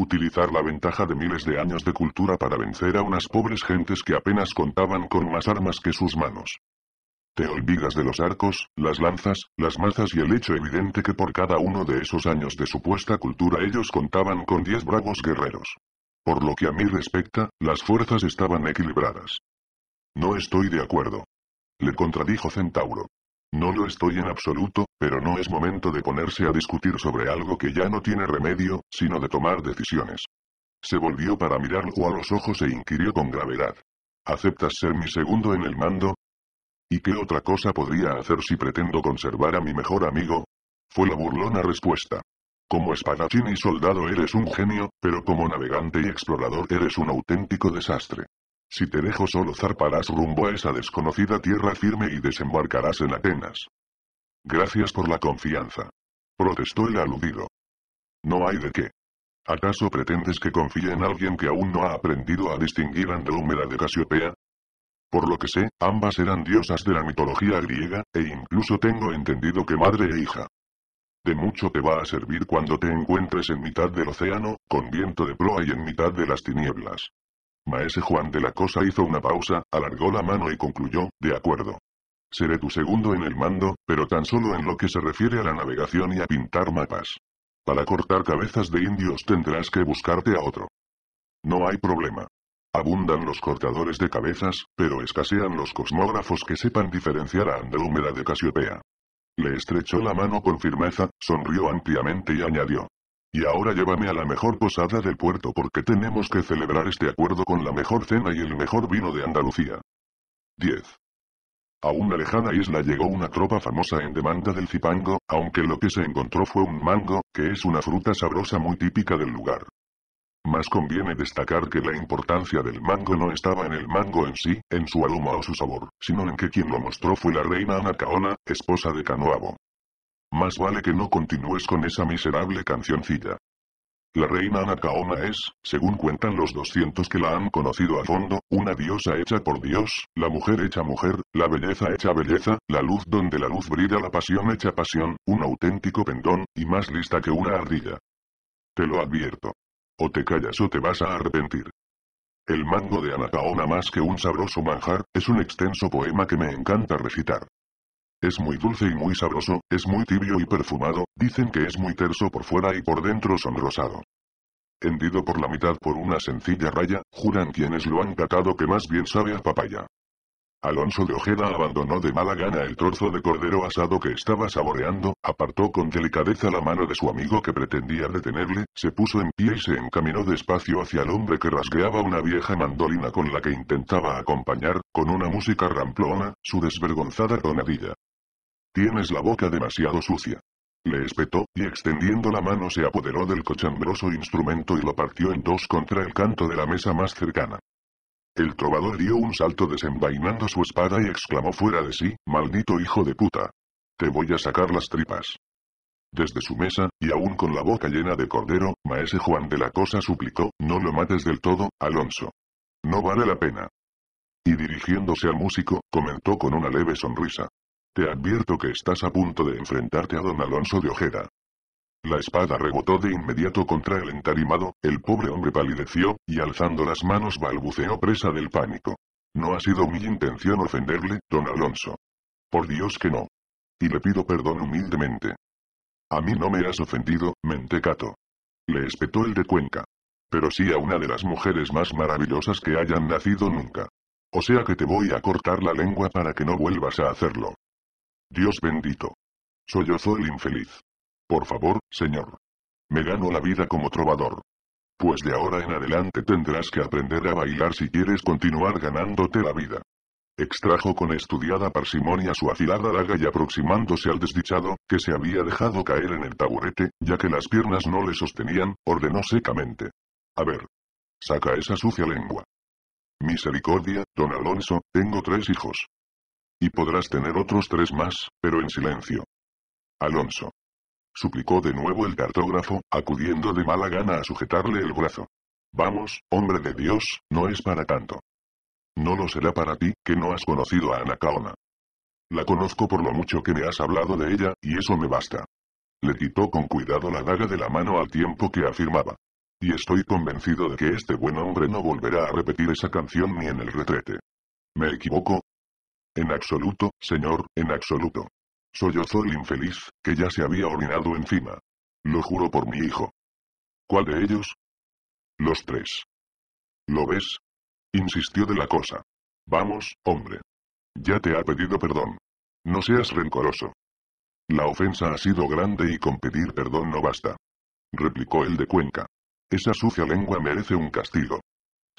Utilizar la ventaja de miles de años de cultura para vencer a unas pobres gentes que apenas contaban con más armas que sus manos. Te olvidas de los arcos, las lanzas, las mazas y el hecho evidente que por cada uno de esos años de supuesta cultura ellos contaban con diez bravos guerreros. Por lo que a mí respecta, las fuerzas estaban equilibradas. No estoy de acuerdo. Le contradijo Centauro. No lo estoy en absoluto, pero no es momento de ponerse a discutir sobre algo que ya no tiene remedio, sino de tomar decisiones. Se volvió para mirarlo a los ojos e inquirió con gravedad. ¿Aceptas ser mi segundo en el mando? ¿Y qué otra cosa podría hacer si pretendo conservar a mi mejor amigo? Fue la burlona respuesta. Como espadachín y soldado eres un genio, pero como navegante y explorador eres un auténtico desastre. Si te dejo solo zarparás rumbo a esa desconocida tierra firme y desembarcarás en Atenas. Gracias por la confianza. Protestó el aludido. No hay de qué. ¿Acaso pretendes que confíe en alguien que aún no ha aprendido a distinguir Andrómeda de Casiopea? Por lo que sé, ambas eran diosas de la mitología griega, e incluso tengo entendido que madre e hija. De mucho te va a servir cuando te encuentres en mitad del océano, con viento de proa y en mitad de las tinieblas. Maese Juan de la Cosa hizo una pausa, alargó la mano y concluyó, de acuerdo. Seré tu segundo en el mando, pero tan solo en lo que se refiere a la navegación y a pintar mapas. Para cortar cabezas de indios tendrás que buscarte a otro. No hay problema. Abundan los cortadores de cabezas, pero escasean los cosmógrafos que sepan diferenciar a Andrómeda de Casiopea. Le estrechó la mano con firmeza, sonrió ampliamente y añadió. Y ahora llévame a la mejor posada del puerto porque tenemos que celebrar este acuerdo con la mejor cena y el mejor vino de Andalucía. 10. A una lejana isla llegó una tropa famosa en demanda del cipango, aunque lo que se encontró fue un mango, que es una fruta sabrosa muy típica del lugar. Más conviene destacar que la importancia del mango no estaba en el mango en sí, en su aroma o su sabor, sino en que quien lo mostró fue la reina Anacaona, esposa de Canoabo. Más vale que no continúes con esa miserable cancioncilla. La reina Anacaona es, según cuentan los 200 que la han conocido a fondo, una diosa hecha por Dios, la mujer hecha mujer, la belleza hecha belleza, la luz donde la luz brilla, la pasión hecha pasión, un auténtico pendón, y más lista que una ardilla. Te lo advierto. O te callas o te vas a arrepentir. El mango de Anacaona más que un sabroso manjar, es un extenso poema que me encanta recitar. Es muy dulce y muy sabroso, es muy tibio y perfumado, dicen que es muy terso por fuera y por dentro sonrosado. Hendido por la mitad por una sencilla raya, juran quienes lo han catado que más bien sabe a papaya. Alonso de Ojeda abandonó de mala gana el trozo de cordero asado que estaba saboreando, apartó con delicadeza la mano de su amigo que pretendía detenerle, se puso en pie y se encaminó despacio hacia el hombre que rasgueaba una vieja mandolina con la que intentaba acompañar, con una música ramplona, su desvergonzada tonadilla. Tienes la boca demasiado sucia. Le espetó, y extendiendo la mano se apoderó del cochambroso instrumento y lo partió en dos contra el canto de la mesa más cercana. El trovador dio un salto desenvainando su espada y exclamó fuera de sí, maldito hijo de puta. Te voy a sacar las tripas. Desde su mesa, y aún con la boca llena de cordero, maese Juan de la Cosa suplicó, no lo mates del todo, Alonso. No vale la pena. Y dirigiéndose al músico, comentó con una leve sonrisa, te advierto que estás a punto de enfrentarte a don Alonso de Ojeda. La espada rebotó de inmediato contra el entarimado, el pobre hombre palideció, y alzando las manos balbuceó presa del pánico. No ha sido mi intención ofenderle, don Alonso. Por Dios que no. Y le pido perdón humildemente. A mí no me has ofendido, mentecato. Le espetó el de Cuenca. Pero sí a una de las mujeres más maravillosas que hayan nacido nunca. O sea que te voy a cortar la lengua para que no vuelvas a hacerlo. Dios bendito. Sollozó el infeliz. Por favor, señor. Me gano la vida como trovador. Pues de ahora en adelante tendrás que aprender a bailar si quieres continuar ganándote la vida. Extrajo con estudiada parsimonia su afilada daga y aproximándose al desdichado, que se había dejado caer en el taburete, ya que las piernas no le sostenían, ordenó secamente. A ver. Saca esa sucia lengua. Misericordia, don Alonso, tengo tres hijos. Y podrás tener otros tres más, pero en silencio. Alonso. Suplicó de nuevo el cartógrafo, acudiendo de mala gana a sujetarle el brazo. Vamos, hombre de Dios, no es para tanto. No lo será para ti, que no has conocido a Anacaona. La conozco por lo mucho que me has hablado de ella, y eso me basta. Le quitó con cuidado la daga de la mano al tiempo que afirmaba. Y estoy convencido de que este buen hombre no volverá a repetir esa canción ni en el retrete. ¿Me equivoco? En absoluto, señor, en absoluto. Sollozó el infeliz, que ya se había orinado encima. Lo juro por mi hijo. ¿Cuál de ellos? Los tres. ¿Lo ves? Insistió de la cosa. Vamos, hombre. Ya te ha pedido perdón. No seas rencoroso. La ofensa ha sido grande y con pedir perdón no basta. Replicó el de Cuenca. Esa sucia lengua merece un castigo.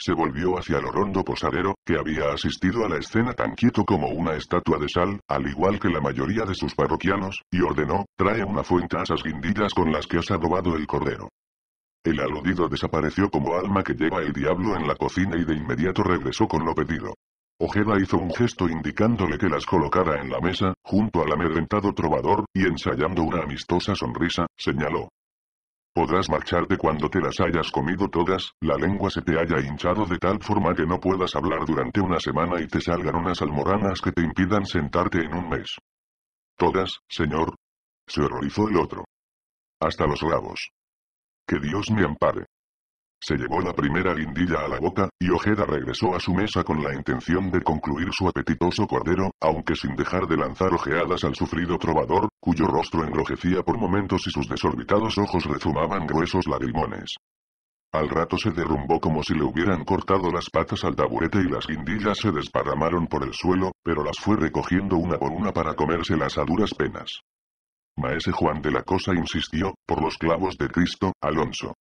Se volvió hacia el orondo posadero, que había asistido a la escena tan quieto como una estatua de sal, al igual que la mayoría de sus parroquianos, y ordenó, trae una fuente a esas guindillas con las que has adobado el cordero. El aludido desapareció como alma que lleva el diablo en la cocina y de inmediato regresó con lo pedido. Ojeda hizo un gesto indicándole que las colocara en la mesa, junto al amedrentado trovador, y ensayando una amistosa sonrisa, señaló, Podrás marcharte cuando te las hayas comido todas, la lengua se te haya hinchado de tal forma que no puedas hablar durante una semana y te salgan unas almoranas que te impidan sentarte en un mes. Todas, señor. Se horrorizó el otro. Hasta los rabos. Que Dios me ampare. Se llevó la primera guindilla a la boca, y Ojeda regresó a su mesa con la intención de concluir su apetitoso cordero, aunque sin dejar de lanzar ojeadas al sufrido trovador, cuyo rostro enrojecía por momentos y sus desorbitados ojos rezumaban gruesos lagrimones. Al rato se derrumbó como si le hubieran cortado las patas al taburete y las guindillas se desparramaron por el suelo, pero las fue recogiendo una por una para comérselas a duras penas. Maese Juan de la Cosa insistió, por los clavos de Cristo, Alonso.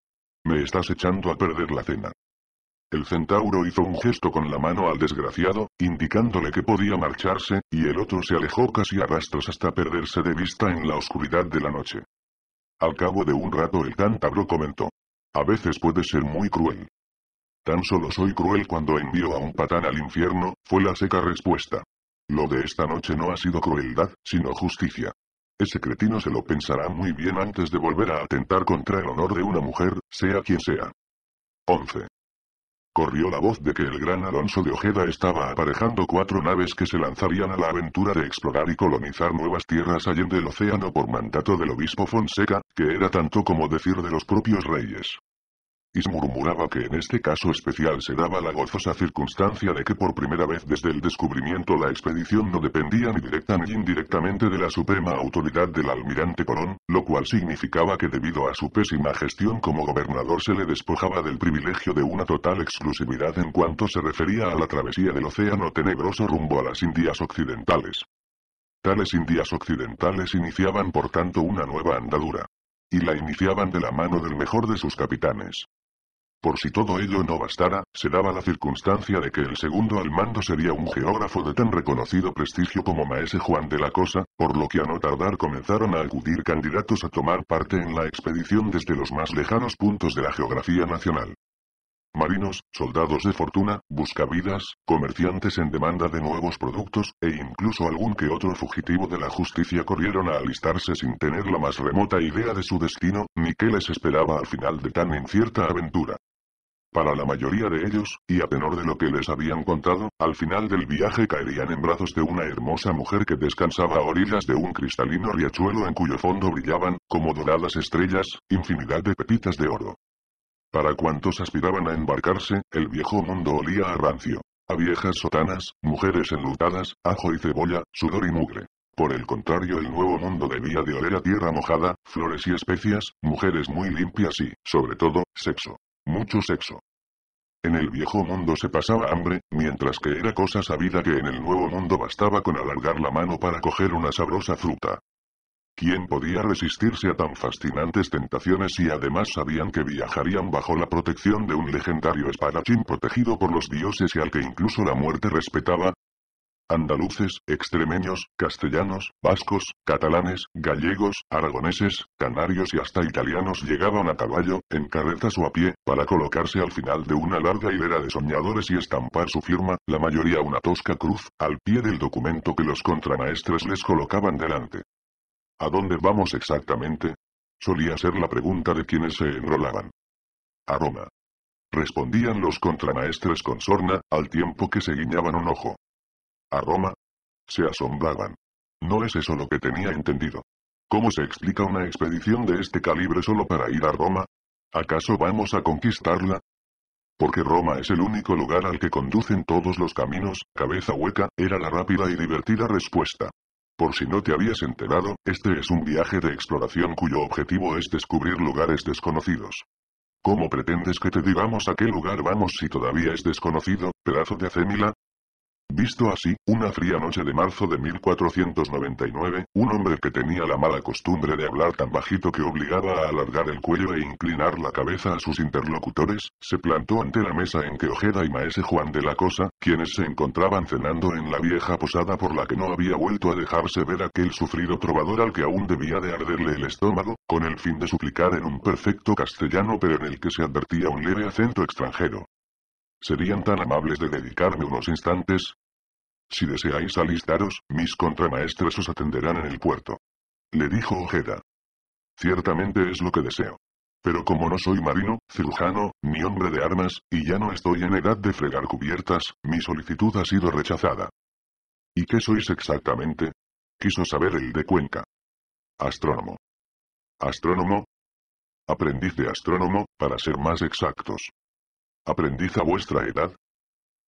Me estás echando a perder la cena. El centauro hizo un gesto con la mano al desgraciado, indicándole que podía marcharse, y el otro se alejó casi a rastros hasta perderse de vista en la oscuridad de la noche. Al cabo de un rato el cántabro comentó. A veces puede ser muy cruel. Tan solo soy cruel cuando envío a un patán al infierno, fue la seca respuesta. Lo de esta noche no ha sido crueldad, sino justicia. Ese cretino se lo pensará muy bien antes de volver a atentar contra el honor de una mujer, sea quien sea. 11. Corrió la voz de que el gran Alonso de Ojeda estaba aparejando cuatro naves que se lanzarían a la aventura de explorar y colonizar nuevas tierras allende el océano por mandato del obispo Fonseca, que era tanto como decir de los propios reyes. Y murmuraba que en este caso especial se daba la gozosa circunstancia de que por primera vez desde el descubrimiento la expedición no dependía ni directa ni indirectamente de la suprema autoridad del almirante Colón, lo cual significaba que debido a su pésima gestión como gobernador se le despojaba del privilegio de una total exclusividad en cuanto se refería a la travesía del océano tenebroso rumbo a las Indias Occidentales. Tales Indias Occidentales iniciaban por tanto una nueva andadura. Y la iniciaban de la mano del mejor de sus capitanes. Por si todo ello no bastara, se daba la circunstancia de que el segundo al mando sería un geógrafo de tan reconocido prestigio como Maese Juan de la Cosa, por lo que a no tardar comenzaron a acudir candidatos a tomar parte en la expedición desde los más lejanos puntos de la geografía nacional. Marinos, soldados de fortuna, buscavidas, comerciantes en demanda de nuevos productos, e incluso algún que otro fugitivo de la justicia corrieron a alistarse sin tener la más remota idea de su destino, ni qué les esperaba al final de tan incierta aventura. Para la mayoría de ellos, y a tenor de lo que les habían contado, al final del viaje caerían en brazos de una hermosa mujer que descansaba a orillas de un cristalino riachuelo en cuyo fondo brillaban, como doradas estrellas, infinidad de pepitas de oro. Para cuantos aspiraban a embarcarse, el viejo mundo olía a rancio. A viejas sotanas, mujeres enlutadas, ajo y cebolla, sudor y mugre. Por el contrario, el nuevo mundo debía de oler a tierra mojada, flores y especias, mujeres muy limpias y, sobre todo, sexo mucho sexo. En el viejo mundo se pasaba hambre, mientras que era cosa sabida que en el nuevo mundo bastaba con alargar la mano para coger una sabrosa fruta. ¿Quién podía resistirse a tan fascinantes tentaciones y además sabían que viajarían bajo la protección de un legendario espadachín protegido por los dioses y al que incluso la muerte respetaba? andaluces, extremeños, castellanos, vascos, catalanes, gallegos, aragoneses, canarios y hasta italianos llegaban a caballo, en carretas o a pie, para colocarse al final de una larga hilera de soñadores y estampar su firma, la mayoría una tosca cruz, al pie del documento que los contramaestres les colocaban delante. ¿A dónde vamos exactamente? Solía ser la pregunta de quienes se enrolaban. A Roma. Respondían los contramaestres con sorna, al tiempo que se guiñaban un ojo a Roma? Se asombraban. No es eso lo que tenía entendido. ¿Cómo se explica una expedición de este calibre solo para ir a Roma? ¿Acaso vamos a conquistarla? Porque Roma es el único lugar al que conducen todos los caminos, cabeza hueca, era la rápida y divertida respuesta. Por si no te habías enterado, este es un viaje de exploración cuyo objetivo es descubrir lugares desconocidos. ¿Cómo pretendes que te digamos a qué lugar vamos si todavía es desconocido, pedazo de acémila? Visto así, una fría noche de marzo de 1499, un hombre que tenía la mala costumbre de hablar tan bajito que obligaba a alargar el cuello e inclinar la cabeza a sus interlocutores, se plantó ante la mesa en que Ojeda y Maese Juan de la Cosa, quienes se encontraban cenando en la vieja posada por la que no había vuelto a dejarse ver aquel sufrido trovador al que aún debía de arderle el estómago, con el fin de suplicar en un perfecto castellano pero en el que se advertía un leve acento extranjero. ¿Serían tan amables de dedicarme unos instantes? Si deseáis alistaros, mis contramaestres os atenderán en el puerto. Le dijo Ojeda. Ciertamente es lo que deseo. Pero como no soy marino, cirujano, ni hombre de armas, y ya no estoy en edad de fregar cubiertas, mi solicitud ha sido rechazada. ¿Y qué sois exactamente? Quiso saber el de Cuenca. Astrónomo. Astrónomo. Aprendiz de astrónomo, para ser más exactos aprendiz a vuestra edad,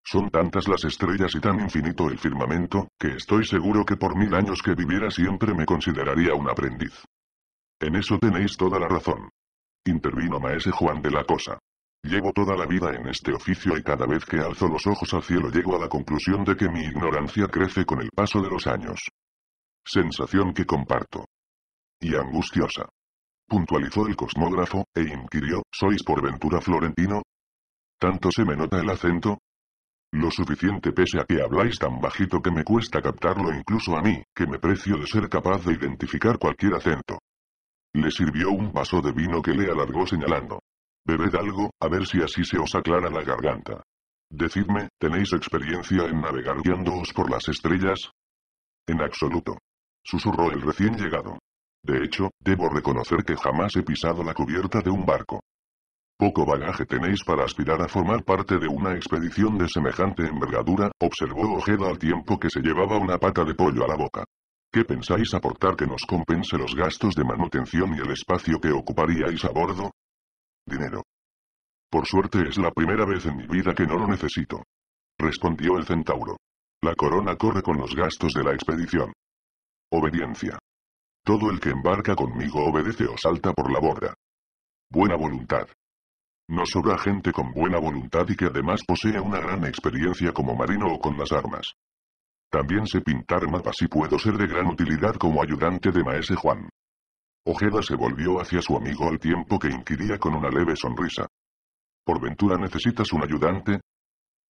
son tantas las estrellas y tan infinito el firmamento, que estoy seguro que por mil años que viviera siempre me consideraría un aprendiz. En eso tenéis toda la razón. Intervino maese Juan de la Cosa. Llevo toda la vida en este oficio y cada vez que alzo los ojos al cielo llego a la conclusión de que mi ignorancia crece con el paso de los años. Sensación que comparto. Y angustiosa. Puntualizó el cosmógrafo, e inquirió, ¿sois por ventura florentino? ¿Tanto se me nota el acento? Lo suficiente pese a que habláis tan bajito que me cuesta captarlo incluso a mí, que me precio de ser capaz de identificar cualquier acento. Le sirvió un vaso de vino que le alargó señalando. Bebed algo, a ver si así se os aclara la garganta. Decidme, ¿tenéis experiencia en navegar guiándoos por las estrellas? En absoluto. Susurró el recién llegado. De hecho, debo reconocer que jamás he pisado la cubierta de un barco. Poco bagaje tenéis para aspirar a formar parte de una expedición de semejante envergadura, observó Ojeda al tiempo que se llevaba una pata de pollo a la boca. ¿Qué pensáis aportar que nos compense los gastos de manutención y el espacio que ocuparíais a bordo? Dinero. Por suerte es la primera vez en mi vida que no lo necesito. Respondió el centauro. La corona corre con los gastos de la expedición. Obediencia. Todo el que embarca conmigo obedece o salta por la borda. Buena voluntad. No sobra gente con buena voluntad y que además posea una gran experiencia como marino o con las armas. También sé pintar mapas y puedo ser de gran utilidad como ayudante de Maese Juan. Ojeda se volvió hacia su amigo al tiempo que inquiría con una leve sonrisa. ¿Por ventura necesitas un ayudante?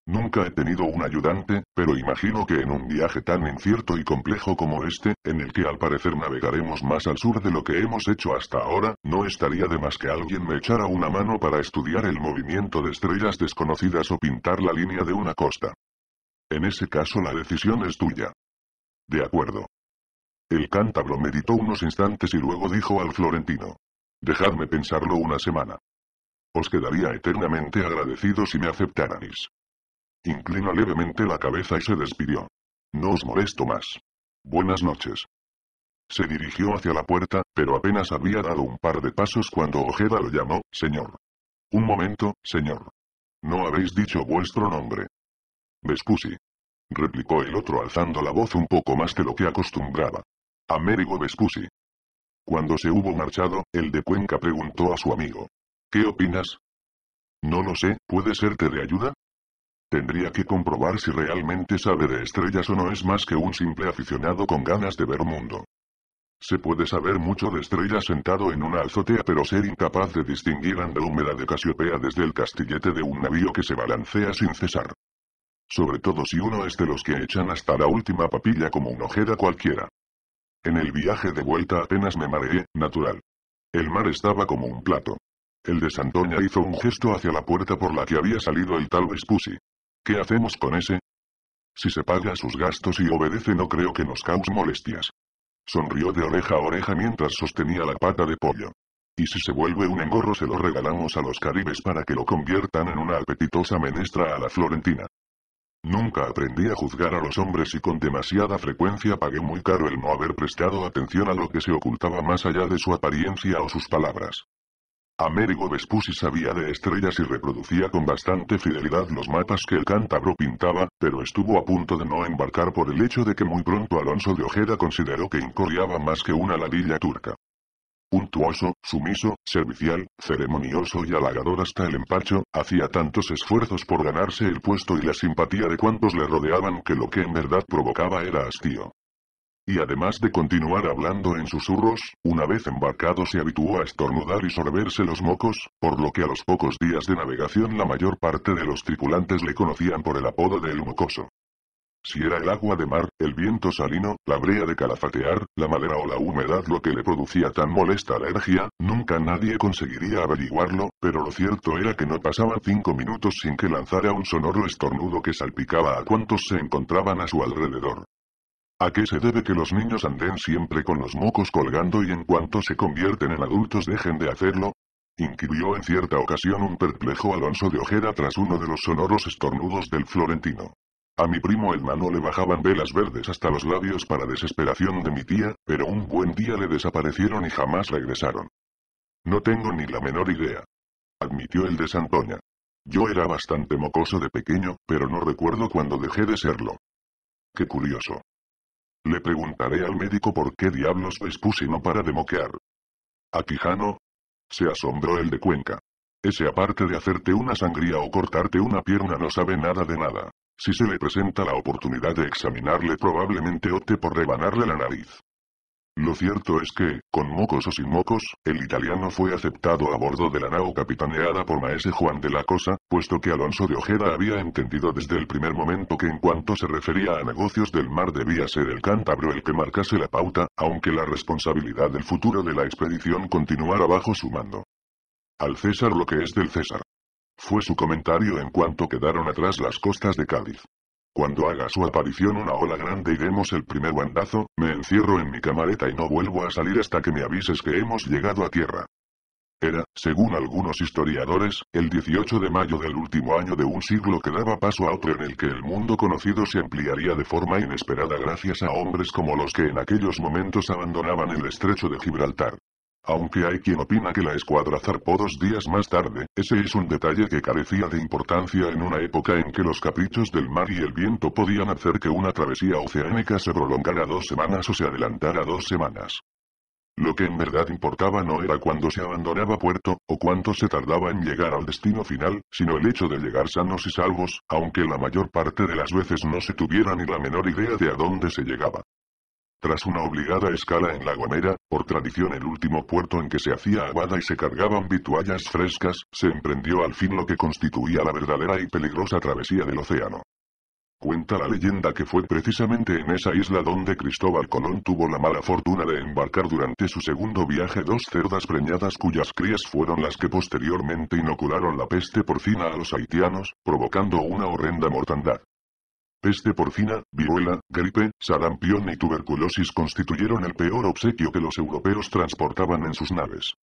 Nunca he tenido un ayudante, pero imagino que en un viaje tan incierto y complejo como este, en el que al parecer navegaremos más al sur de lo que hemos hecho hasta ahora, no estaría de más que alguien me echara una mano para estudiar el movimiento de estrellas desconocidas o pintar la línea de una costa. En ese caso la decisión es tuya. De acuerdo. El cántabro meditó unos instantes y luego dijo al florentino. Dejadme pensarlo una semana. Os quedaría eternamente agradecido si me aceptaranis. Inclina levemente la cabeza y se despidió. No os molesto más. Buenas noches. Se dirigió hacia la puerta, pero apenas había dado un par de pasos cuando Ojeda lo llamó, señor. Un momento, señor. No habéis dicho vuestro nombre. Vespucci. Replicó el otro alzando la voz un poco más de lo que acostumbraba. Américo Vespucci. Cuando se hubo marchado, el de Cuenca preguntó a su amigo. ¿Qué opinas? No lo sé, ¿puede serte de ayuda? Tendría que comprobar si realmente sabe de estrellas o no es más que un simple aficionado con ganas de ver mundo. Se puede saber mucho de estrellas sentado en una azotea pero ser incapaz de distinguir Andrómeda de Casiopea desde el castillete de un navío que se balancea sin cesar. Sobre todo si uno es de los que echan hasta la última papilla como una ojeda cualquiera. En el viaje de vuelta apenas me mareé, natural. El mar estaba como un plato. El de Santoña hizo un gesto hacia la puerta por la que había salido el tal Vespusi. ¿Qué hacemos con ese? Si se paga sus gastos y obedece no creo que nos cause molestias. Sonrió de oreja a oreja mientras sostenía la pata de pollo. Y si se vuelve un engorro se lo regalamos a los caribes para que lo conviertan en una apetitosa menestra a la florentina. Nunca aprendí a juzgar a los hombres y con demasiada frecuencia pagué muy caro el no haber prestado atención a lo que se ocultaba más allá de su apariencia o sus palabras. Américo Vespucci sabía de estrellas y reproducía con bastante fidelidad los mapas que el cántabro pintaba, pero estuvo a punto de no embarcar por el hecho de que muy pronto Alonso de Ojeda consideró que incorriaba más que una ladilla turca. Puntuoso, sumiso, servicial, ceremonioso y halagador hasta el empacho, hacía tantos esfuerzos por ganarse el puesto y la simpatía de cuantos le rodeaban que lo que en verdad provocaba era hastío. Y además de continuar hablando en susurros, una vez embarcado se habituó a estornudar y sorberse los mocos, por lo que a los pocos días de navegación la mayor parte de los tripulantes le conocían por el apodo del El Mocoso. Si era el agua de mar, el viento salino, la brea de calafatear, la madera o la humedad lo que le producía tan molesta alergia, nunca nadie conseguiría averiguarlo, pero lo cierto era que no pasaba cinco minutos sin que lanzara un sonoro estornudo que salpicaba a cuantos se encontraban a su alrededor. ¿A qué se debe que los niños anden siempre con los mocos colgando y en cuanto se convierten en adultos dejen de hacerlo? inquirió en cierta ocasión un perplejo Alonso de Ojeda tras uno de los sonoros estornudos del florentino. A mi primo el hermano le bajaban velas verdes hasta los labios para desesperación de mi tía, pero un buen día le desaparecieron y jamás regresaron. No tengo ni la menor idea. Admitió el de Santoña. Yo era bastante mocoso de pequeño, pero no recuerdo cuando dejé de serlo. Qué curioso. Le preguntaré al médico por qué diablos expuse no para de moquear. ¿A Quijano? Se asombró el de Cuenca. Ese aparte de hacerte una sangría o cortarte una pierna no sabe nada de nada. Si se le presenta la oportunidad de examinarle probablemente opte por rebanarle la nariz. Lo cierto es que, con mocos o sin mocos, el italiano fue aceptado a bordo de la nao capitaneada por Maese Juan de la Cosa, puesto que Alonso de Ojeda había entendido desde el primer momento que en cuanto se refería a negocios del mar debía ser el cántabro el que marcase la pauta, aunque la responsabilidad del futuro de la expedición continuara bajo su mando. Al César lo que es del César. Fue su comentario en cuanto quedaron atrás las costas de Cádiz. Cuando haga su aparición una ola grande y demos el primer bandazo, me encierro en mi camareta y no vuelvo a salir hasta que me avises que hemos llegado a tierra. Era, según algunos historiadores, el 18 de mayo del último año de un siglo que daba paso a otro en el que el mundo conocido se ampliaría de forma inesperada gracias a hombres como los que en aquellos momentos abandonaban el estrecho de Gibraltar. Aunque hay quien opina que la escuadra zarpó dos días más tarde, ese es un detalle que carecía de importancia en una época en que los caprichos del mar y el viento podían hacer que una travesía oceánica se prolongara dos semanas o se adelantara dos semanas. Lo que en verdad importaba no era cuándo se abandonaba puerto, o cuánto se tardaba en llegar al destino final, sino el hecho de llegar sanos y salvos, aunque la mayor parte de las veces no se tuviera ni la menor idea de a dónde se llegaba. Tras una obligada escala en La Guamera, por tradición el último puerto en que se hacía aguada y se cargaban vituallas frescas, se emprendió al fin lo que constituía la verdadera y peligrosa travesía del océano. Cuenta la leyenda que fue precisamente en esa isla donde Cristóbal Colón tuvo la mala fortuna de embarcar durante su segundo viaje dos cerdas preñadas cuyas crías fueron las que posteriormente inocularon la peste porcina a los haitianos, provocando una horrenda mortandad. Peste porcina, viruela, gripe, sarampión y tuberculosis constituyeron el peor obsequio que los europeos transportaban en sus naves.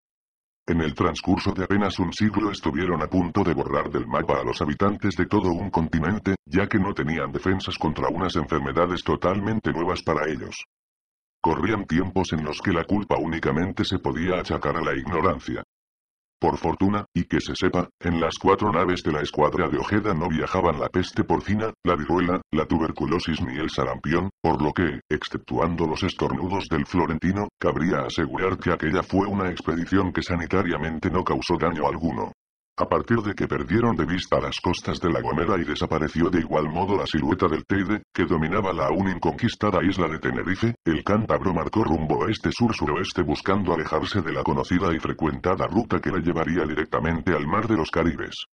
En el transcurso de apenas un siglo estuvieron a punto de borrar del mapa a los habitantes de todo un continente, ya que no tenían defensas contra unas enfermedades totalmente nuevas para ellos. Corrían tiempos en los que la culpa únicamente se podía achacar a la ignorancia. Por fortuna, y que se sepa, en las cuatro naves de la escuadra de Ojeda no viajaban la peste porcina, la viruela, la tuberculosis ni el sarampión, por lo que, exceptuando los estornudos del florentino, cabría asegurar que aquella fue una expedición que sanitariamente no causó daño alguno a partir de que perdieron de vista las costas de La Gomera y desapareció de igual modo la silueta del Teide, que dominaba la aún inconquistada isla de Tenerife, el cántabro marcó rumbo este-sur-suroeste buscando alejarse de la conocida y frecuentada ruta que la llevaría directamente al mar de los Caribes.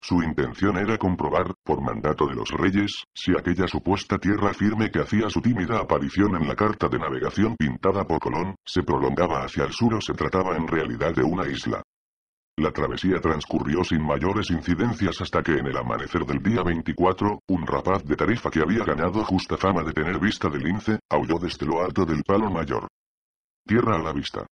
Su intención era comprobar, por mandato de los reyes, si aquella supuesta tierra firme que hacía su tímida aparición en la carta de navegación pintada por Colón, se prolongaba hacia el sur o se trataba en realidad de una isla. La travesía transcurrió sin mayores incidencias hasta que en el amanecer del día 24, un rapaz de tarifa que había ganado justa fama de tener vista del lince, aulló desde lo alto del palo mayor. Tierra a la vista.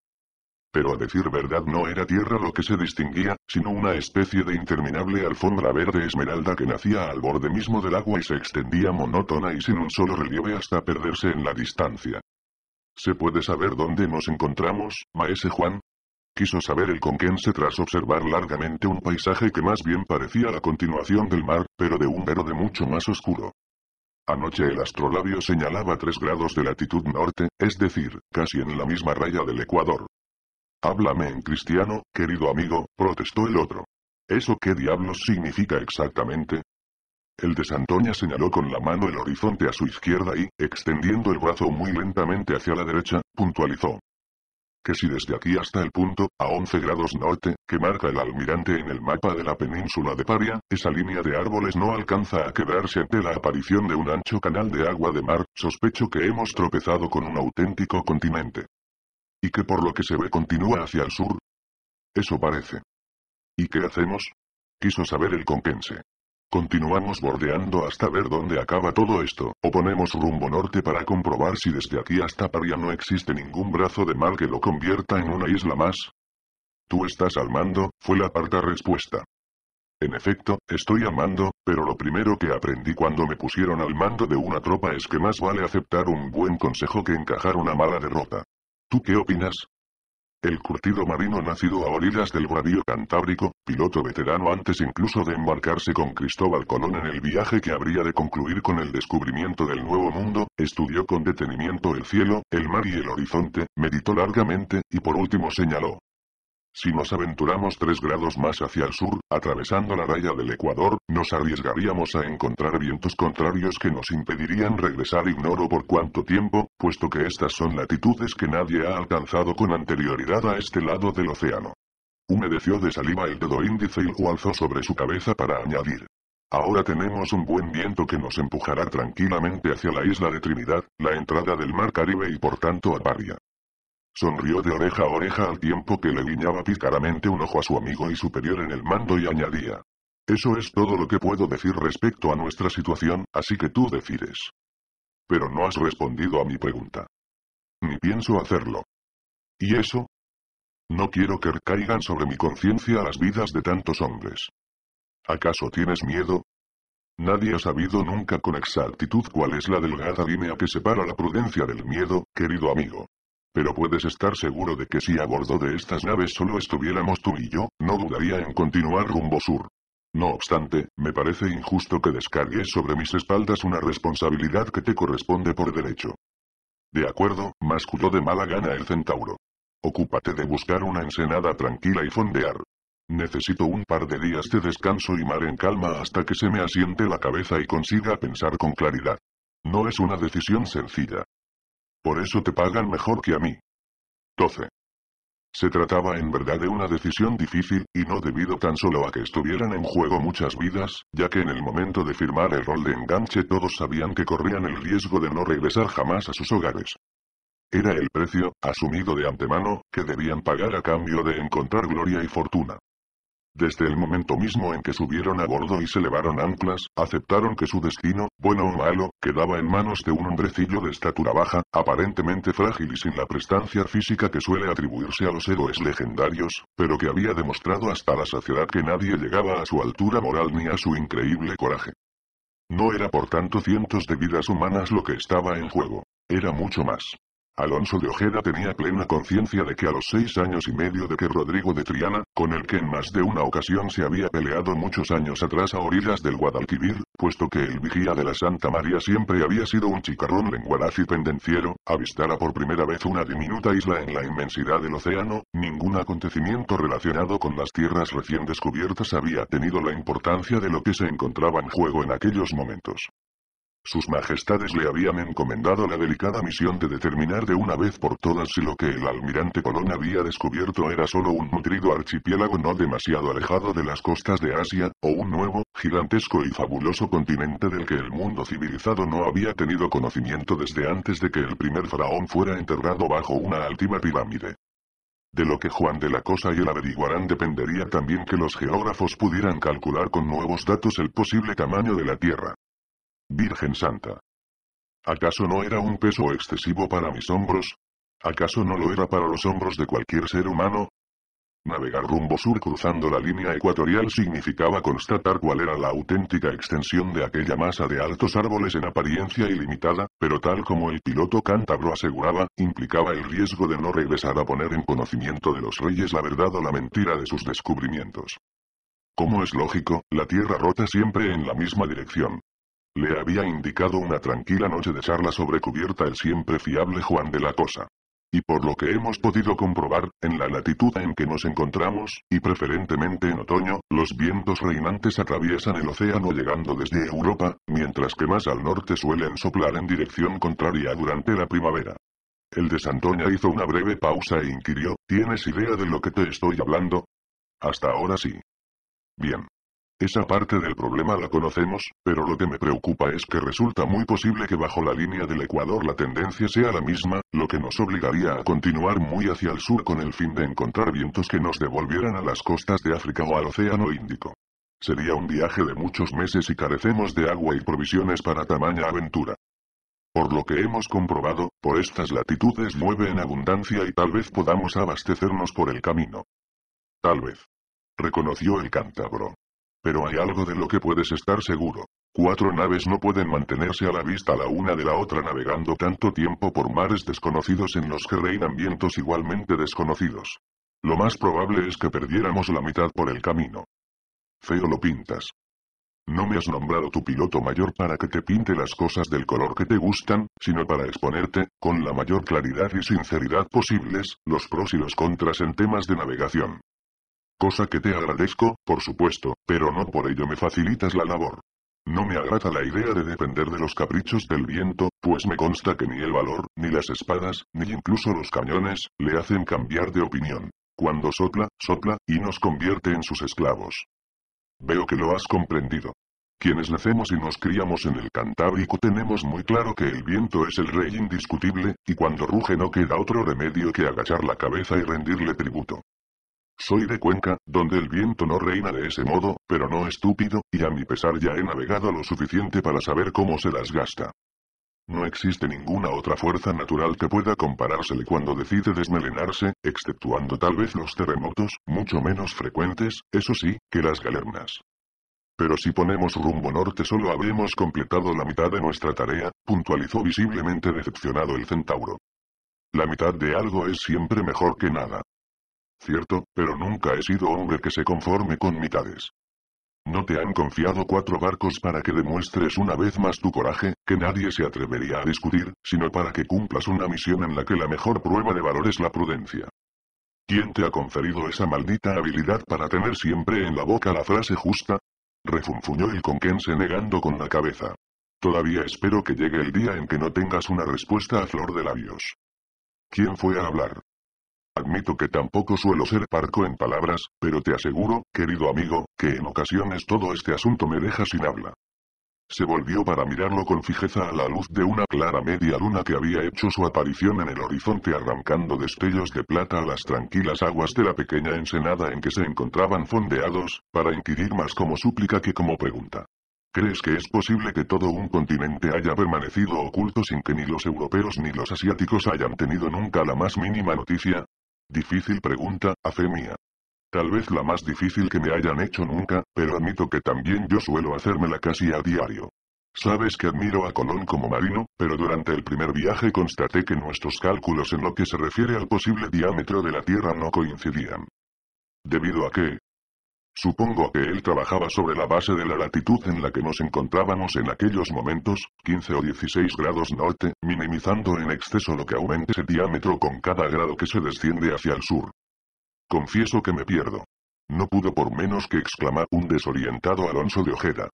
Pero a decir verdad no era tierra lo que se distinguía, sino una especie de interminable alfombra verde esmeralda que nacía al borde mismo del agua y se extendía monótona y sin un solo relieve hasta perderse en la distancia. ¿Se puede saber dónde nos encontramos, maese Juan? Quiso saber el conquense tras observar largamente un paisaje que más bien parecía la continuación del mar, pero de un verde mucho más oscuro. Anoche el astrolabio señalaba 3 grados de latitud norte, es decir, casi en la misma raya del Ecuador. Háblame en cristiano, querido amigo, protestó el otro. ¿Eso qué diablos significa exactamente? El de Santoña señaló con la mano el horizonte a su izquierda y, extendiendo el brazo muy lentamente hacia la derecha, puntualizó que si desde aquí hasta el punto, a 11 grados norte, que marca el almirante en el mapa de la península de Paria, esa línea de árboles no alcanza a quebrarse ante la aparición de un ancho canal de agua de mar, sospecho que hemos tropezado con un auténtico continente. Y que por lo que se ve continúa hacia el sur. Eso parece. ¿Y qué hacemos? Quiso saber el compense. Continuamos bordeando hasta ver dónde acaba todo esto, o ponemos rumbo norte para comprobar si desde aquí hasta Paria no existe ningún brazo de mar que lo convierta en una isla más. Tú estás al mando, fue la parta respuesta. En efecto, estoy al mando, pero lo primero que aprendí cuando me pusieron al mando de una tropa es que más vale aceptar un buen consejo que encajar una mala derrota. ¿Tú qué opinas? el curtido marino nacido a orillas del Bravío Cantábrico, piloto veterano antes incluso de embarcarse con Cristóbal Colón en el viaje que habría de concluir con el descubrimiento del Nuevo Mundo, estudió con detenimiento el cielo, el mar y el horizonte, meditó largamente, y por último señaló, si nos aventuramos tres grados más hacia el sur, atravesando la raya del Ecuador, nos arriesgaríamos a encontrar vientos contrarios que nos impedirían regresar ignoro por cuánto tiempo, puesto que estas son latitudes que nadie ha alcanzado con anterioridad a este lado del océano. Humedeció de saliva el dedo índice y lo alzó sobre su cabeza para añadir. Ahora tenemos un buen viento que nos empujará tranquilamente hacia la isla de Trinidad, la entrada del mar Caribe y por tanto a Paria. Sonrió de oreja a oreja al tiempo que le guiñaba pícaramente un ojo a su amigo y superior en el mando y añadía. Eso es todo lo que puedo decir respecto a nuestra situación, así que tú decides. Pero no has respondido a mi pregunta. Ni pienso hacerlo. ¿Y eso? No quiero que recaigan sobre mi conciencia las vidas de tantos hombres. ¿Acaso tienes miedo? Nadie ha sabido nunca con exactitud cuál es la delgada línea que separa la prudencia del miedo, querido amigo. Pero puedes estar seguro de que si a bordo de estas naves solo estuviéramos tú y yo, no dudaría en continuar rumbo sur. No obstante, me parece injusto que descargues sobre mis espaldas una responsabilidad que te corresponde por derecho. De acuerdo, masculló de mala gana el centauro. Ocúpate de buscar una ensenada tranquila y fondear. Necesito un par de días de descanso y mar en calma hasta que se me asiente la cabeza y consiga pensar con claridad. No es una decisión sencilla, por eso te pagan mejor que a mí. 12. Se trataba en verdad de una decisión difícil, y no debido tan solo a que estuvieran en juego muchas vidas, ya que en el momento de firmar el rol de enganche todos sabían que corrían el riesgo de no regresar jamás a sus hogares. Era el precio, asumido de antemano, que debían pagar a cambio de encontrar gloria y fortuna. Desde el momento mismo en que subieron a bordo y se elevaron anclas, aceptaron que su destino, bueno o malo, quedaba en manos de un hombrecillo de estatura baja, aparentemente frágil y sin la prestancia física que suele atribuirse a los héroes legendarios, pero que había demostrado hasta la saciedad que nadie llegaba a su altura moral ni a su increíble coraje. No era por tanto cientos de vidas humanas lo que estaba en juego. Era mucho más. Alonso de Ojeda tenía plena conciencia de que a los seis años y medio de que Rodrigo de Triana, con el que en más de una ocasión se había peleado muchos años atrás a orillas del Guadalquivir, puesto que el vigía de la Santa María siempre había sido un chicarrón lenguaraz y pendenciero, avistara por primera vez una diminuta isla en la inmensidad del océano, ningún acontecimiento relacionado con las tierras recién descubiertas había tenido la importancia de lo que se encontraba en juego en aquellos momentos. Sus majestades le habían encomendado la delicada misión de determinar de una vez por todas si lo que el almirante Colón había descubierto era solo un nutrido archipiélago no demasiado alejado de las costas de Asia, o un nuevo, gigantesco y fabuloso continente del que el mundo civilizado no había tenido conocimiento desde antes de que el primer faraón fuera enterrado bajo una altiva pirámide. De lo que Juan de la Cosa y el averiguarán dependería también que los geógrafos pudieran calcular con nuevos datos el posible tamaño de la Tierra. Virgen Santa. ¿Acaso no era un peso excesivo para mis hombros? ¿Acaso no lo era para los hombros de cualquier ser humano? Navegar rumbo sur cruzando la línea ecuatorial significaba constatar cuál era la auténtica extensión de aquella masa de altos árboles en apariencia ilimitada, pero tal como el piloto cántabro aseguraba, implicaba el riesgo de no regresar a poner en conocimiento de los reyes la verdad o la mentira de sus descubrimientos. Como es lógico, la tierra rota siempre en la misma dirección. Le había indicado una tranquila noche de charla sobre cubierta el siempre fiable Juan de la Cosa. Y por lo que hemos podido comprobar, en la latitud en que nos encontramos, y preferentemente en otoño, los vientos reinantes atraviesan el océano llegando desde Europa, mientras que más al norte suelen soplar en dirección contraria durante la primavera. El de Santoña hizo una breve pausa e inquirió, ¿tienes idea de lo que te estoy hablando? Hasta ahora sí. Bien. Esa parte del problema la conocemos, pero lo que me preocupa es que resulta muy posible que bajo la línea del Ecuador la tendencia sea la misma, lo que nos obligaría a continuar muy hacia el sur con el fin de encontrar vientos que nos devolvieran a las costas de África o al Océano Índico. Sería un viaje de muchos meses y carecemos de agua y provisiones para tamaña aventura. Por lo que hemos comprobado, por estas latitudes mueve en abundancia y tal vez podamos abastecernos por el camino. Tal vez. Reconoció el cántabro. Pero hay algo de lo que puedes estar seguro. Cuatro naves no pueden mantenerse a la vista la una de la otra navegando tanto tiempo por mares desconocidos en los que reinan vientos igualmente desconocidos. Lo más probable es que perdiéramos la mitad por el camino. Feo lo pintas. No me has nombrado tu piloto mayor para que te pinte las cosas del color que te gustan, sino para exponerte, con la mayor claridad y sinceridad posibles, los pros y los contras en temas de navegación. Cosa que te agradezco, por supuesto, pero no por ello me facilitas la labor. No me agrada la idea de depender de los caprichos del viento, pues me consta que ni el valor, ni las espadas, ni incluso los cañones, le hacen cambiar de opinión. Cuando sopla, sopla, y nos convierte en sus esclavos. Veo que lo has comprendido. Quienes nacemos y nos criamos en el Cantábrico tenemos muy claro que el viento es el rey indiscutible, y cuando ruge no queda otro remedio que agachar la cabeza y rendirle tributo. Soy de Cuenca, donde el viento no reina de ese modo, pero no estúpido, y a mi pesar ya he navegado lo suficiente para saber cómo se las gasta. No existe ninguna otra fuerza natural que pueda comparársele cuando decide desmelenarse, exceptuando tal vez los terremotos, mucho menos frecuentes, eso sí, que las galernas. Pero si ponemos rumbo norte solo habremos completado la mitad de nuestra tarea, puntualizó visiblemente decepcionado el centauro. La mitad de algo es siempre mejor que nada. Cierto, pero nunca he sido hombre que se conforme con mitades. ¿No te han confiado cuatro barcos para que demuestres una vez más tu coraje, que nadie se atrevería a discutir, sino para que cumplas una misión en la que la mejor prueba de valor es la prudencia? ¿Quién te ha conferido esa maldita habilidad para tener siempre en la boca la frase justa? Refunfuñó el conquense negando con la cabeza. Todavía espero que llegue el día en que no tengas una respuesta a flor de labios. ¿Quién fue a hablar? Admito que tampoco suelo ser parco en palabras, pero te aseguro, querido amigo, que en ocasiones todo este asunto me deja sin habla. Se volvió para mirarlo con fijeza a la luz de una clara media luna que había hecho su aparición en el horizonte arrancando destellos de plata a las tranquilas aguas de la pequeña ensenada en que se encontraban fondeados, para inquirir más como súplica que como pregunta. ¿Crees que es posible que todo un continente haya permanecido oculto sin que ni los europeos ni los asiáticos hayan tenido nunca la más mínima noticia? Difícil pregunta, a fe mía. Tal vez la más difícil que me hayan hecho nunca, pero admito que también yo suelo hacérmela casi a diario. Sabes que admiro a Colón como marino, pero durante el primer viaje constaté que nuestros cálculos en lo que se refiere al posible diámetro de la Tierra no coincidían. Debido a que, Supongo que él trabajaba sobre la base de la latitud en la que nos encontrábamos en aquellos momentos, 15 o 16 grados norte, minimizando en exceso lo que aumente ese diámetro con cada grado que se desciende hacia el sur. Confieso que me pierdo. No pudo por menos que exclamar un desorientado Alonso de Ojeda.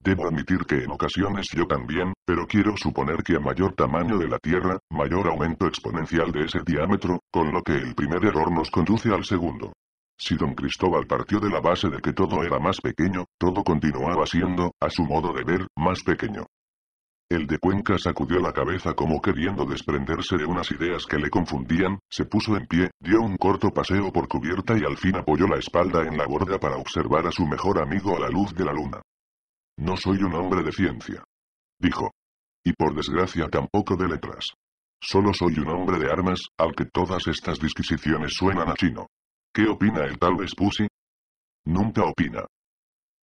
Debo admitir que en ocasiones yo también, pero quiero suponer que a mayor tamaño de la Tierra, mayor aumento exponencial de ese diámetro, con lo que el primer error nos conduce al segundo. Si don Cristóbal partió de la base de que todo era más pequeño, todo continuaba siendo, a su modo de ver, más pequeño. El de Cuenca sacudió la cabeza como queriendo desprenderse de unas ideas que le confundían, se puso en pie, dio un corto paseo por cubierta y al fin apoyó la espalda en la borda para observar a su mejor amigo a la luz de la luna. No soy un hombre de ciencia. Dijo. Y por desgracia tampoco de letras. Solo soy un hombre de armas, al que todas estas disquisiciones suenan a chino. ¿Qué opina el tal Vespucci? Nunca opina.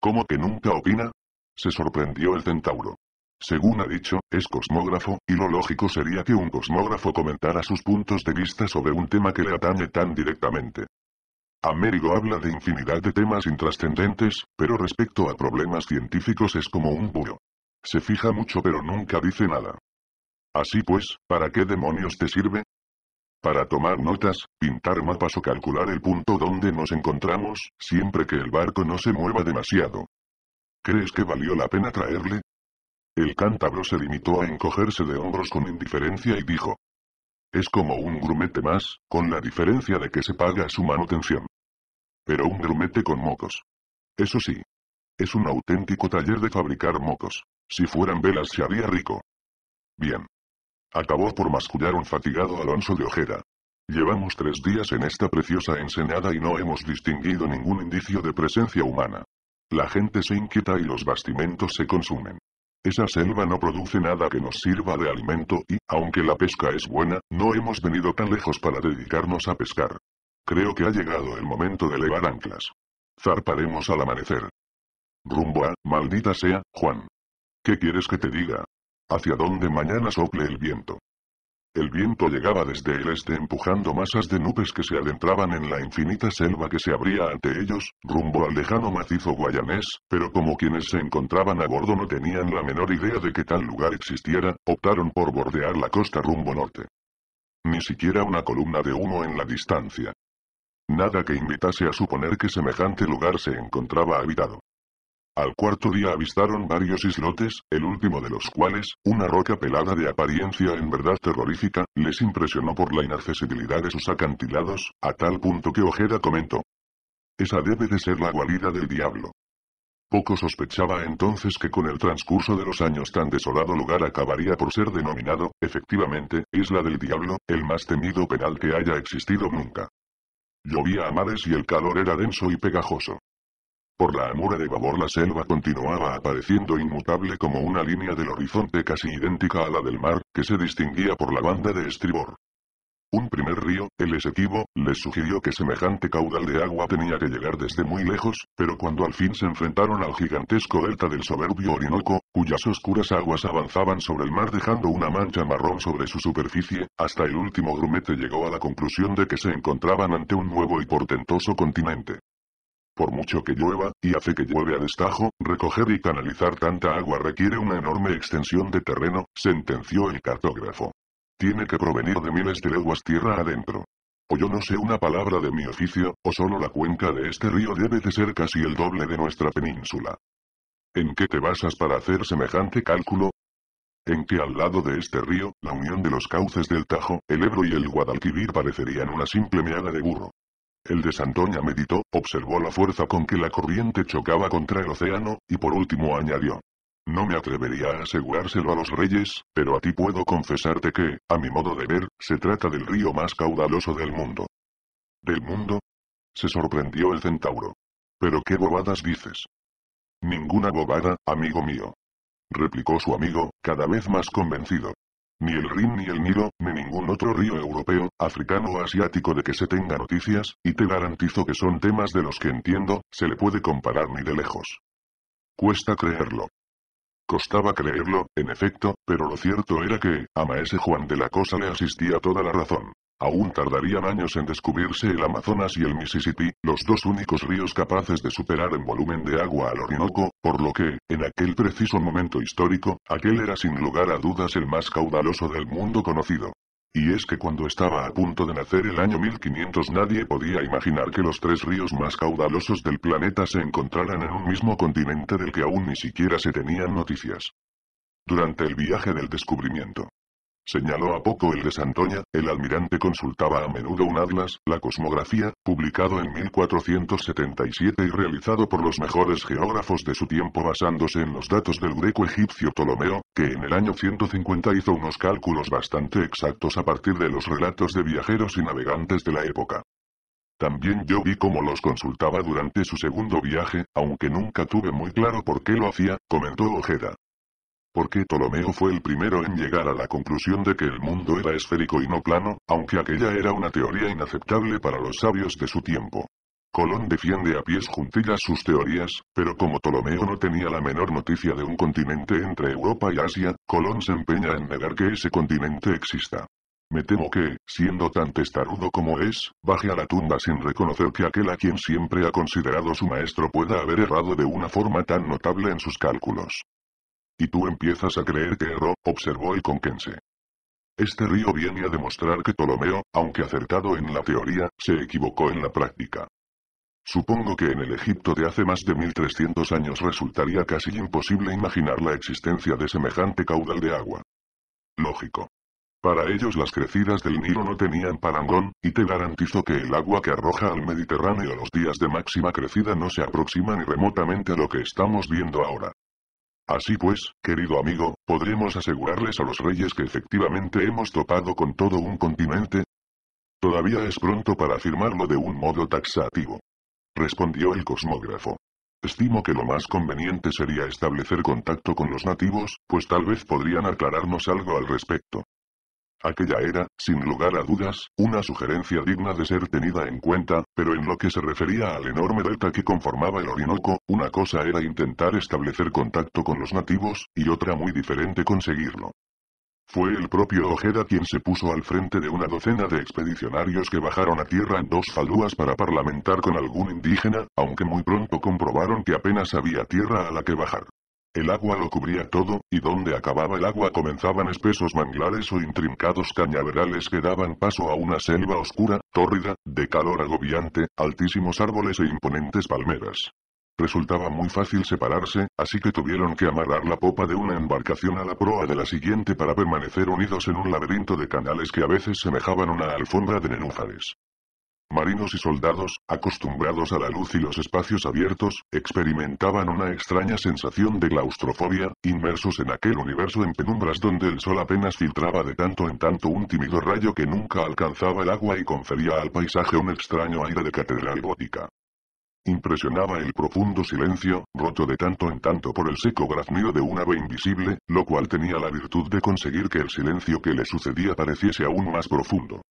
¿Cómo que nunca opina? Se sorprendió el centauro. Según ha dicho, es cosmógrafo, y lo lógico sería que un cosmógrafo comentara sus puntos de vista sobre un tema que le atañe tan directamente. Américo habla de infinidad de temas intrascendentes, pero respecto a problemas científicos es como un burro. Se fija mucho pero nunca dice nada. Así pues, ¿para qué demonios te sirve? para tomar notas, pintar mapas o calcular el punto donde nos encontramos, siempre que el barco no se mueva demasiado. ¿Crees que valió la pena traerle? El cántabro se limitó a encogerse de hombros con indiferencia y dijo. Es como un grumete más, con la diferencia de que se paga su manutención. Pero un grumete con mocos. Eso sí. Es un auténtico taller de fabricar mocos. Si fueran velas se haría rico. Bien. Acabó por mascullar un fatigado Alonso de Ojeda. Llevamos tres días en esta preciosa ensenada y no hemos distinguido ningún indicio de presencia humana. La gente se inquieta y los bastimentos se consumen. Esa selva no produce nada que nos sirva de alimento y, aunque la pesca es buena, no hemos venido tan lejos para dedicarnos a pescar. Creo que ha llegado el momento de elevar anclas. Zarparemos al amanecer. Rumbo a, maldita sea, Juan. ¿Qué quieres que te diga? hacia donde mañana sople el viento. El viento llegaba desde el este empujando masas de nubes que se adentraban en la infinita selva que se abría ante ellos, rumbo al lejano macizo guayanés, pero como quienes se encontraban a bordo no tenían la menor idea de que tal lugar existiera, optaron por bordear la costa rumbo norte. Ni siquiera una columna de humo en la distancia. Nada que invitase a suponer que semejante lugar se encontraba habitado. Al cuarto día avistaron varios islotes, el último de los cuales, una roca pelada de apariencia en verdad terrorífica, les impresionó por la inaccesibilidad de sus acantilados, a tal punto que Ojeda comentó. Esa debe de ser la guarida del diablo. Poco sospechaba entonces que con el transcurso de los años tan desolado lugar acabaría por ser denominado, efectivamente, Isla del Diablo, el más temido penal que haya existido nunca. Llovía a mares y el calor era denso y pegajoso. Por la amura de babor la selva continuaba apareciendo inmutable como una línea del horizonte casi idéntica a la del mar, que se distinguía por la banda de estribor. Un primer río, el Esequibo, les sugirió que semejante caudal de agua tenía que llegar desde muy lejos, pero cuando al fin se enfrentaron al gigantesco delta del soberbio Orinoco, cuyas oscuras aguas avanzaban sobre el mar dejando una mancha marrón sobre su superficie, hasta el último grumete llegó a la conclusión de que se encontraban ante un nuevo y portentoso continente. Por mucho que llueva, y hace que llueve a destajo, recoger y canalizar tanta agua requiere una enorme extensión de terreno, sentenció el cartógrafo. Tiene que provenir de miles de leguas tierra adentro. O yo no sé una palabra de mi oficio, o solo la cuenca de este río debe de ser casi el doble de nuestra península. ¿En qué te basas para hacer semejante cálculo? en que al lado de este río, la unión de los cauces del Tajo, el Ebro y el Guadalquivir parecerían una simple meada de burro. El de Santoña meditó, observó la fuerza con que la corriente chocaba contra el océano, y por último añadió. No me atrevería a asegurárselo a los reyes, pero a ti puedo confesarte que, a mi modo de ver, se trata del río más caudaloso del mundo. ¿Del mundo? Se sorprendió el centauro. ¿Pero qué bobadas dices? Ninguna bobada, amigo mío. Replicó su amigo, cada vez más convencido. Ni el Rin ni el Nilo, ni ningún otro río europeo, africano o asiático de que se tenga noticias, y te garantizo que son temas de los que entiendo, se le puede comparar ni de lejos. Cuesta creerlo. Costaba creerlo, en efecto, pero lo cierto era que, a Maese Juan de la Cosa le asistía toda la razón. Aún tardarían años en descubrirse el Amazonas y el Mississippi, los dos únicos ríos capaces de superar en volumen de agua al Orinoco, por lo que, en aquel preciso momento histórico, aquel era sin lugar a dudas el más caudaloso del mundo conocido. Y es que cuando estaba a punto de nacer el año 1500 nadie podía imaginar que los tres ríos más caudalosos del planeta se encontraran en un mismo continente del que aún ni siquiera se tenían noticias. Durante el viaje del descubrimiento, Señaló a poco el de Santoña, el almirante consultaba a menudo un atlas, la cosmografía, publicado en 1477 y realizado por los mejores geógrafos de su tiempo basándose en los datos del greco egipcio Ptolomeo, que en el año 150 hizo unos cálculos bastante exactos a partir de los relatos de viajeros y navegantes de la época. También yo vi cómo los consultaba durante su segundo viaje, aunque nunca tuve muy claro por qué lo hacía, comentó Ojeda porque Ptolomeo fue el primero en llegar a la conclusión de que el mundo era esférico y no plano, aunque aquella era una teoría inaceptable para los sabios de su tiempo. Colón defiende a pies juntillas sus teorías, pero como Ptolomeo no tenía la menor noticia de un continente entre Europa y Asia, Colón se empeña en negar que ese continente exista. Me temo que, siendo tan testarudo como es, baje a la tumba sin reconocer que aquel a quien siempre ha considerado su maestro pueda haber errado de una forma tan notable en sus cálculos. Y tú empiezas a creer que erró, observó el conquense. Este río viene a demostrar que Ptolomeo, aunque acertado en la teoría, se equivocó en la práctica. Supongo que en el Egipto de hace más de 1300 años resultaría casi imposible imaginar la existencia de semejante caudal de agua. Lógico. Para ellos las crecidas del Nilo no tenían parangón, y te garantizo que el agua que arroja al Mediterráneo los días de máxima crecida no se aproxima ni remotamente a lo que estamos viendo ahora. Así pues, querido amigo, ¿podremos asegurarles a los reyes que efectivamente hemos topado con todo un continente? Todavía es pronto para afirmarlo de un modo taxativo. Respondió el cosmógrafo. Estimo que lo más conveniente sería establecer contacto con los nativos, pues tal vez podrían aclararnos algo al respecto. Aquella era, sin lugar a dudas, una sugerencia digna de ser tenida en cuenta, pero en lo que se refería al enorme delta que conformaba el Orinoco, una cosa era intentar establecer contacto con los nativos, y otra muy diferente conseguirlo. Fue el propio Ojeda quien se puso al frente de una docena de expedicionarios que bajaron a tierra en dos falúas para parlamentar con algún indígena, aunque muy pronto comprobaron que apenas había tierra a la que bajar. El agua lo cubría todo, y donde acababa el agua comenzaban espesos manglares o intrincados cañaverales que daban paso a una selva oscura, tórrida, de calor agobiante, altísimos árboles e imponentes palmeras. Resultaba muy fácil separarse, así que tuvieron que amarrar la popa de una embarcación a la proa de la siguiente para permanecer unidos en un laberinto de canales que a veces semejaban una alfombra de nenúfares. Marinos y soldados, acostumbrados a la luz y los espacios abiertos, experimentaban una extraña sensación de claustrofobia, inmersos en aquel universo en penumbras donde el sol apenas filtraba de tanto en tanto un tímido rayo que nunca alcanzaba el agua y confería al paisaje un extraño aire de catedral gótica. Impresionaba el profundo silencio, roto de tanto en tanto por el seco graznido de un ave invisible, lo cual tenía la virtud de conseguir que el silencio que le sucedía pareciese aún más profundo.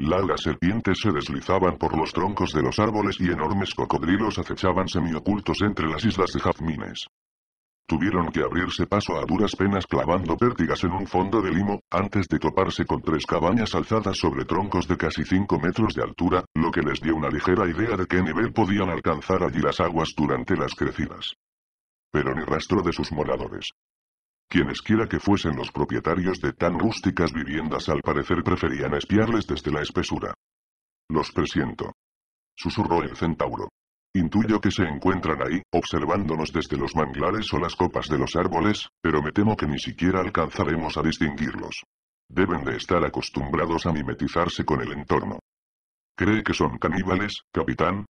Largas serpientes se deslizaban por los troncos de los árboles y enormes cocodrilos acechaban semiocultos entre las islas de jazmines. Tuvieron que abrirse paso a duras penas clavando vértigas en un fondo de limo, antes de toparse con tres cabañas alzadas sobre troncos de casi 5 metros de altura, lo que les dio una ligera idea de qué nivel podían alcanzar allí las aguas durante las crecidas. Pero ni rastro de sus moradores. Quienes quiera que fuesen los propietarios de tan rústicas viviendas al parecer preferían espiarles desde la espesura. Los presiento. Susurró el centauro. Intuyo que se encuentran ahí, observándonos desde los manglares o las copas de los árboles, pero me temo que ni siquiera alcanzaremos a distinguirlos. Deben de estar acostumbrados a mimetizarse con el entorno. ¿Cree que son caníbales, capitán?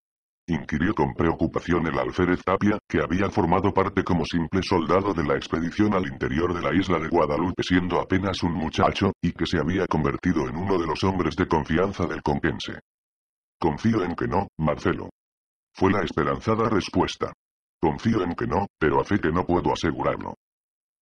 inquirió con preocupación el alférez Tapia, que había formado parte como simple soldado de la expedición al interior de la isla de Guadalupe siendo apenas un muchacho, y que se había convertido en uno de los hombres de confianza del conquense. Confío en que no, Marcelo. Fue la esperanzada respuesta. Confío en que no, pero a fe que no puedo asegurarlo.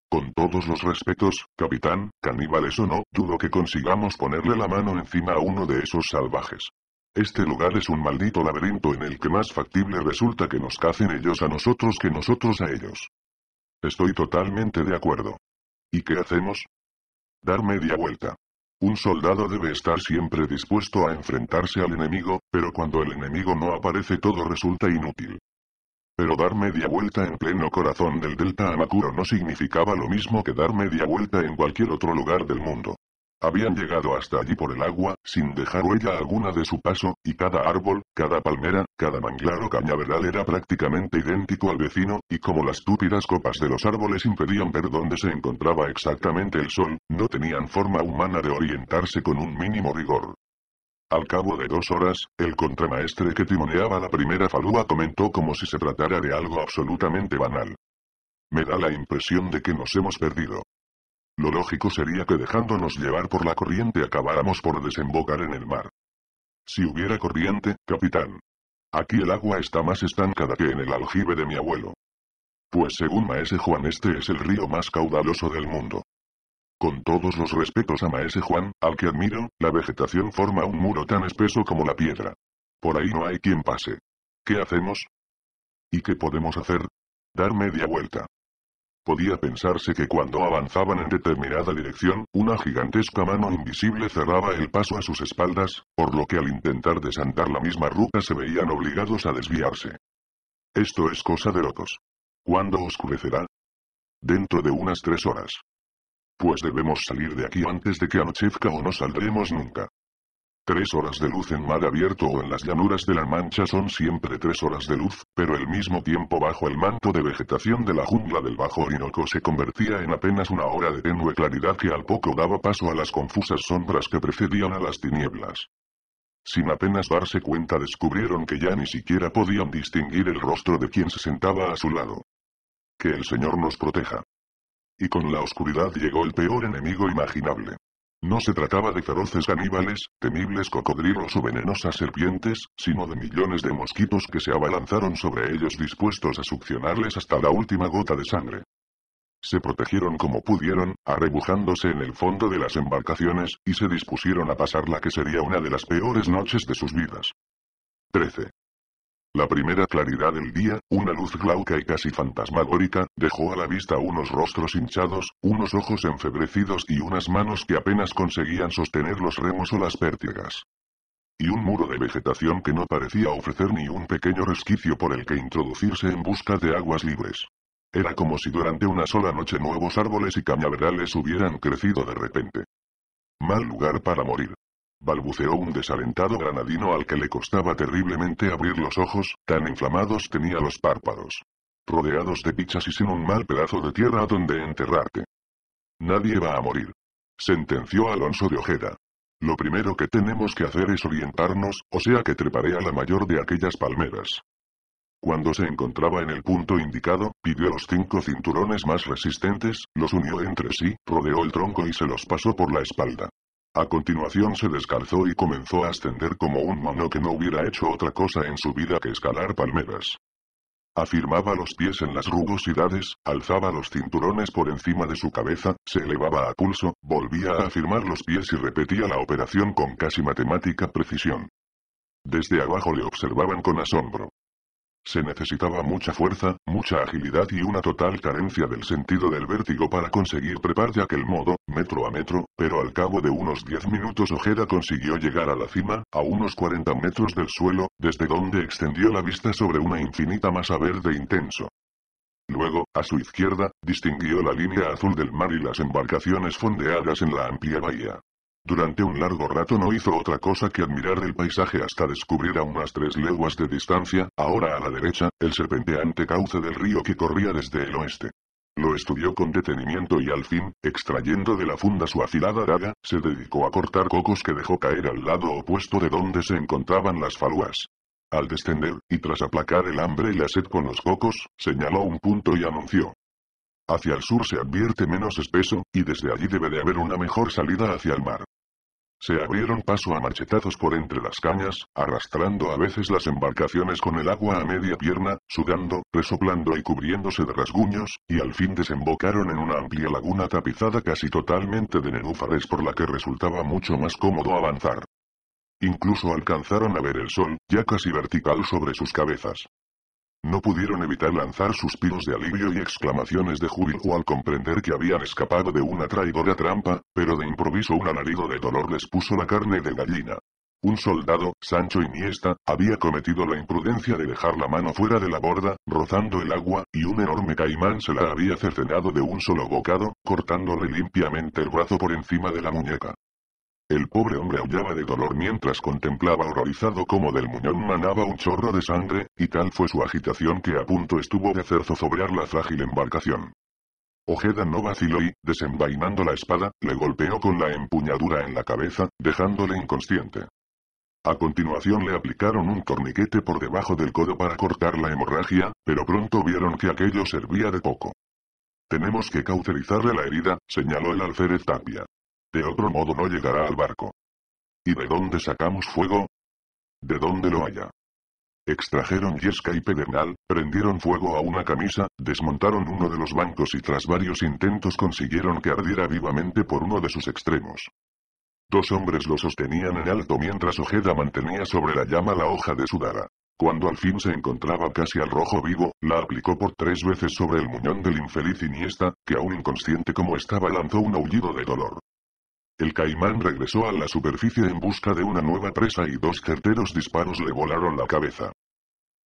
Con todos los respetos, capitán, caníbales o no, dudo que consigamos ponerle la mano encima a uno de esos salvajes. Este lugar es un maldito laberinto en el que más factible resulta que nos cacen ellos a nosotros que nosotros a ellos. Estoy totalmente de acuerdo. ¿Y qué hacemos? Dar media vuelta. Un soldado debe estar siempre dispuesto a enfrentarse al enemigo, pero cuando el enemigo no aparece todo resulta inútil. Pero dar media vuelta en pleno corazón del delta Amakuro no significaba lo mismo que dar media vuelta en cualquier otro lugar del mundo. Habían llegado hasta allí por el agua, sin dejar huella alguna de su paso, y cada árbol, cada palmera, cada manglar o cañaveral era prácticamente idéntico al vecino, y como las túpidas copas de los árboles impedían ver dónde se encontraba exactamente el sol, no tenían forma humana de orientarse con un mínimo rigor. Al cabo de dos horas, el contramaestre que timoneaba la primera falúa comentó como si se tratara de algo absolutamente banal. Me da la impresión de que nos hemos perdido. Lo lógico sería que dejándonos llevar por la corriente acabáramos por desembocar en el mar. Si hubiera corriente, capitán. Aquí el agua está más estancada que en el aljibe de mi abuelo. Pues según Maese Juan este es el río más caudaloso del mundo. Con todos los respetos a Maese Juan, al que admiro, la vegetación forma un muro tan espeso como la piedra. Por ahí no hay quien pase. ¿Qué hacemos? ¿Y qué podemos hacer? Dar media vuelta. Podía pensarse que cuando avanzaban en determinada dirección, una gigantesca mano invisible cerraba el paso a sus espaldas, por lo que al intentar desandar la misma ruta se veían obligados a desviarse. Esto es cosa de locos. ¿Cuándo oscurecerá? Dentro de unas tres horas. Pues debemos salir de aquí antes de que anochezca o no saldremos nunca. Tres horas de luz en mar abierto o en las llanuras de la Mancha son siempre tres horas de luz, pero el mismo tiempo bajo el manto de vegetación de la jungla del Bajo Orinoco se convertía en apenas una hora de tenue claridad que al poco daba paso a las confusas sombras que precedían a las tinieblas. Sin apenas darse cuenta descubrieron que ya ni siquiera podían distinguir el rostro de quien se sentaba a su lado. Que el Señor nos proteja. Y con la oscuridad llegó el peor enemigo imaginable. No se trataba de feroces caníbales, temibles cocodrilos o venenosas serpientes, sino de millones de mosquitos que se abalanzaron sobre ellos dispuestos a succionarles hasta la última gota de sangre. Se protegieron como pudieron, arrebujándose en el fondo de las embarcaciones, y se dispusieron a pasar la que sería una de las peores noches de sus vidas. 13. La primera claridad del día, una luz glauca y casi fantasmagórica, dejó a la vista unos rostros hinchados, unos ojos enfebrecidos y unas manos que apenas conseguían sostener los remos o las pértigas. Y un muro de vegetación que no parecía ofrecer ni un pequeño resquicio por el que introducirse en busca de aguas libres. Era como si durante una sola noche nuevos árboles y cañaverales hubieran crecido de repente. Mal lugar para morir balbuceó un desalentado granadino al que le costaba terriblemente abrir los ojos, tan inflamados tenía los párpados. Rodeados de pichas y sin un mal pedazo de tierra donde enterrarte. Nadie va a morir. Sentenció Alonso de Ojeda. Lo primero que tenemos que hacer es orientarnos, o sea que treparé a la mayor de aquellas palmeras. Cuando se encontraba en el punto indicado, pidió los cinco cinturones más resistentes, los unió entre sí, rodeó el tronco y se los pasó por la espalda. A continuación se descalzó y comenzó a ascender como un mono que no hubiera hecho otra cosa en su vida que escalar palmeras. Afirmaba los pies en las rugosidades, alzaba los cinturones por encima de su cabeza, se elevaba a pulso, volvía a afirmar los pies y repetía la operación con casi matemática precisión. Desde abajo le observaban con asombro. Se necesitaba mucha fuerza, mucha agilidad y una total carencia del sentido del vértigo para conseguir trepar de aquel modo, metro a metro, pero al cabo de unos 10 minutos Ojeda consiguió llegar a la cima, a unos 40 metros del suelo, desde donde extendió la vista sobre una infinita masa verde intenso. Luego, a su izquierda, distinguió la línea azul del mar y las embarcaciones fondeadas en la amplia bahía. Durante un largo rato no hizo otra cosa que admirar el paisaje hasta descubrir a unas tres leguas de distancia, ahora a la derecha, el serpenteante cauce del río que corría desde el oeste. Lo estudió con detenimiento y al fin, extrayendo de la funda su afilada daga, se dedicó a cortar cocos que dejó caer al lado opuesto de donde se encontraban las falúas. Al descender, y tras aplacar el hambre y la sed con los cocos, señaló un punto y anunció. Hacia el sur se advierte menos espeso, y desde allí debe de haber una mejor salida hacia el mar. Se abrieron paso a machetazos por entre las cañas, arrastrando a veces las embarcaciones con el agua a media pierna, sudando, resoplando y cubriéndose de rasguños, y al fin desembocaron en una amplia laguna tapizada casi totalmente de nenúfares por la que resultaba mucho más cómodo avanzar. Incluso alcanzaron a ver el sol, ya casi vertical sobre sus cabezas. No pudieron evitar lanzar suspiros de alivio y exclamaciones de júbilo al comprender que habían escapado de una traidora trampa, pero de improviso un alarido de dolor les puso la carne de gallina. Un soldado, Sancho Iniesta, había cometido la imprudencia de dejar la mano fuera de la borda, rozando el agua, y un enorme caimán se la había cercenado de un solo bocado, cortándole limpiamente el brazo por encima de la muñeca. El pobre hombre aullaba de dolor mientras contemplaba horrorizado cómo del muñón manaba un chorro de sangre, y tal fue su agitación que a punto estuvo de hacer zozobrar la frágil embarcación. Ojeda no vaciló y, desenvainando la espada, le golpeó con la empuñadura en la cabeza, dejándole inconsciente. A continuación le aplicaron un torniquete por debajo del codo para cortar la hemorragia, pero pronto vieron que aquello servía de poco. Tenemos que cauterizarle la herida, señaló el alférez Tapia. De otro modo no llegará al barco. ¿Y de dónde sacamos fuego? De dónde lo haya. Extrajeron yesca y pedernal, prendieron fuego a una camisa, desmontaron uno de los bancos y tras varios intentos consiguieron que ardiera vivamente por uno de sus extremos. Dos hombres lo sostenían en alto mientras Ojeda mantenía sobre la llama la hoja de su Cuando al fin se encontraba casi al rojo vivo, la aplicó por tres veces sobre el muñón del infeliz Iniesta, que aún inconsciente como estaba lanzó un aullido de dolor. El caimán regresó a la superficie en busca de una nueva presa y dos certeros disparos le volaron la cabeza.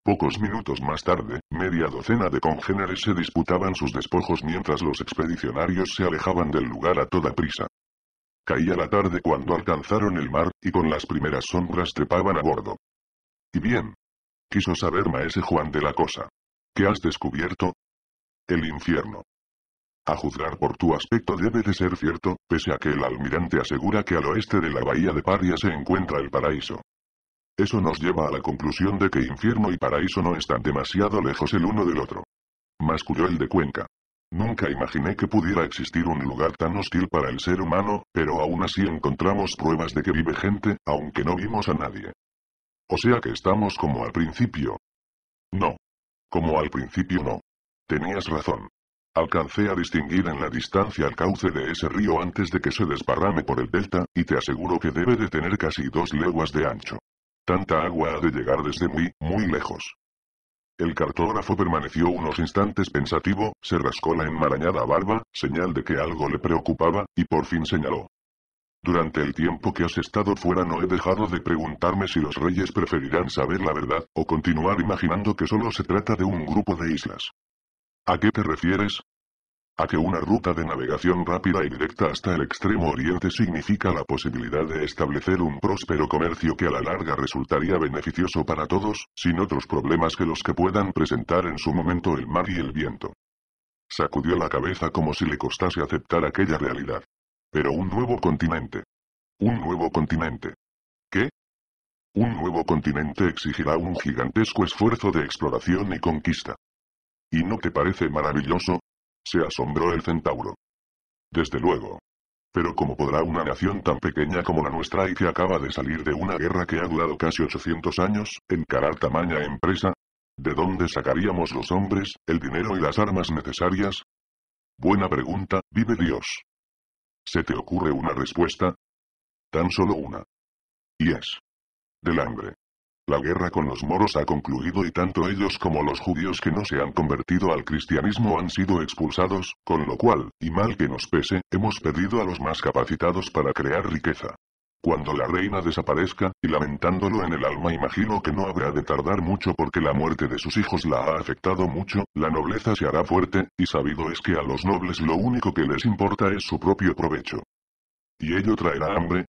Pocos minutos más tarde, media docena de congéneres se disputaban sus despojos mientras los expedicionarios se alejaban del lugar a toda prisa. Caía la tarde cuando alcanzaron el mar, y con las primeras sombras trepaban a bordo. ¿Y bien? Quiso saber maese Juan de la cosa. ¿Qué has descubierto? El infierno. A juzgar por tu aspecto debe de ser cierto, pese a que el almirante asegura que al oeste de la bahía de Paria se encuentra el paraíso. Eso nos lleva a la conclusión de que infierno y paraíso no están demasiado lejos el uno del otro. Masculló el de Cuenca. Nunca imaginé que pudiera existir un lugar tan hostil para el ser humano, pero aún así encontramos pruebas de que vive gente, aunque no vimos a nadie. O sea que estamos como al principio. No. Como al principio no. Tenías razón. Alcancé a distinguir en la distancia el cauce de ese río antes de que se desparrame por el delta, y te aseguro que debe de tener casi dos leguas de ancho. Tanta agua ha de llegar desde muy, muy lejos. El cartógrafo permaneció unos instantes pensativo, se rascó la enmarañada barba, señal de que algo le preocupaba, y por fin señaló. Durante el tiempo que has estado fuera no he dejado de preguntarme si los reyes preferirán saber la verdad, o continuar imaginando que solo se trata de un grupo de islas. ¿A qué te refieres? A que una ruta de navegación rápida y directa hasta el extremo oriente significa la posibilidad de establecer un próspero comercio que a la larga resultaría beneficioso para todos, sin otros problemas que los que puedan presentar en su momento el mar y el viento. Sacudió la cabeza como si le costase aceptar aquella realidad. Pero un nuevo continente. Un nuevo continente. ¿Qué? Un nuevo continente exigirá un gigantesco esfuerzo de exploración y conquista. ¿Y no te parece maravilloso? Se asombró el centauro. Desde luego. Pero ¿cómo podrá una nación tan pequeña como la nuestra y que acaba de salir de una guerra que ha durado casi 800 años, encarar tamaña empresa? ¿De dónde sacaríamos los hombres, el dinero y las armas necesarias? Buena pregunta, vive Dios. ¿Se te ocurre una respuesta? Tan solo una. Y es. Del hambre. La guerra con los moros ha concluido y tanto ellos como los judíos que no se han convertido al cristianismo han sido expulsados, con lo cual, y mal que nos pese, hemos perdido a los más capacitados para crear riqueza. Cuando la reina desaparezca, y lamentándolo en el alma imagino que no habrá de tardar mucho porque la muerte de sus hijos la ha afectado mucho, la nobleza se hará fuerte, y sabido es que a los nobles lo único que les importa es su propio provecho. Y ello traerá hambre,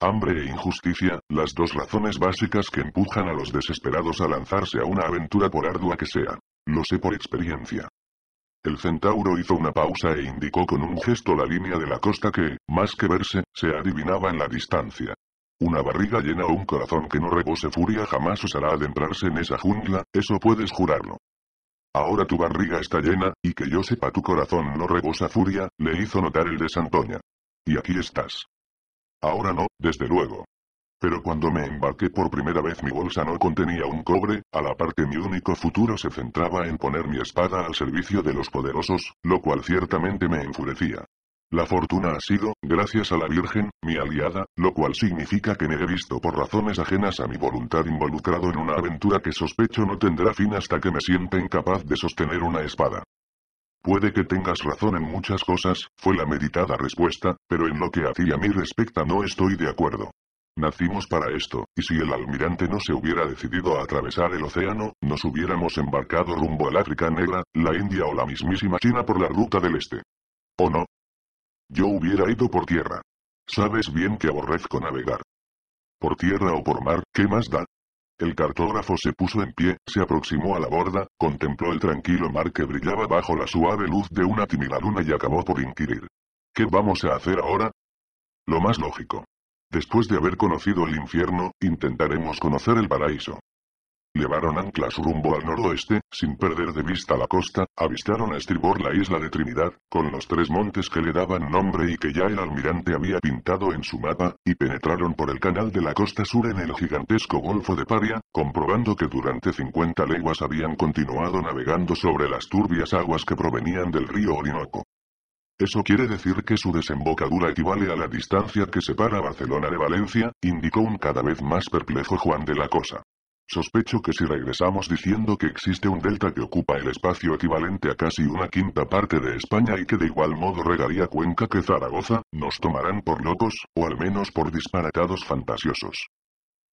Hambre e injusticia, las dos razones básicas que empujan a los desesperados a lanzarse a una aventura por ardua que sea. Lo sé por experiencia. El centauro hizo una pausa e indicó con un gesto la línea de la costa que, más que verse, se adivinaba en la distancia. Una barriga llena o un corazón que no rebose furia jamás osará adentrarse en esa jungla, eso puedes jurarlo. Ahora tu barriga está llena, y que yo sepa tu corazón no rebosa furia, le hizo notar el de Santoña. Y aquí estás. Ahora no, desde luego. Pero cuando me embarqué por primera vez mi bolsa no contenía un cobre, a la par que mi único futuro se centraba en poner mi espada al servicio de los poderosos, lo cual ciertamente me enfurecía. La fortuna ha sido, gracias a la Virgen, mi aliada, lo cual significa que me he visto por razones ajenas a mi voluntad involucrado en una aventura que sospecho no tendrá fin hasta que me sienta incapaz de sostener una espada. Puede que tengas razón en muchas cosas, fue la meditada respuesta, pero en lo que hacía a mí respecta no estoy de acuerdo. Nacimos para esto, y si el almirante no se hubiera decidido a atravesar el océano, nos hubiéramos embarcado rumbo al África Negra, la India o la mismísima China por la ruta del este. ¿O no? Yo hubiera ido por tierra. Sabes bien que aborrezco navegar. Por tierra o por mar, ¿qué más da? El cartógrafo se puso en pie, se aproximó a la borda, contempló el tranquilo mar que brillaba bajo la suave luz de una tímida luna y acabó por inquirir. ¿Qué vamos a hacer ahora? Lo más lógico. Después de haber conocido el infierno, intentaremos conocer el paraíso. Llevaron anclas rumbo al noroeste, sin perder de vista la costa, avistaron a estribor la isla de Trinidad, con los tres montes que le daban nombre y que ya el almirante había pintado en su mapa, y penetraron por el canal de la costa sur en el gigantesco golfo de Paria, comprobando que durante 50 leguas habían continuado navegando sobre las turbias aguas que provenían del río Orinoco. Eso quiere decir que su desembocadura equivale a la distancia que separa Barcelona de Valencia, indicó un cada vez más perplejo Juan de la Cosa. Sospecho que si regresamos diciendo que existe un delta que ocupa el espacio equivalente a casi una quinta parte de España y que de igual modo regaría Cuenca que Zaragoza, nos tomarán por locos, o al menos por disparatados fantasiosos.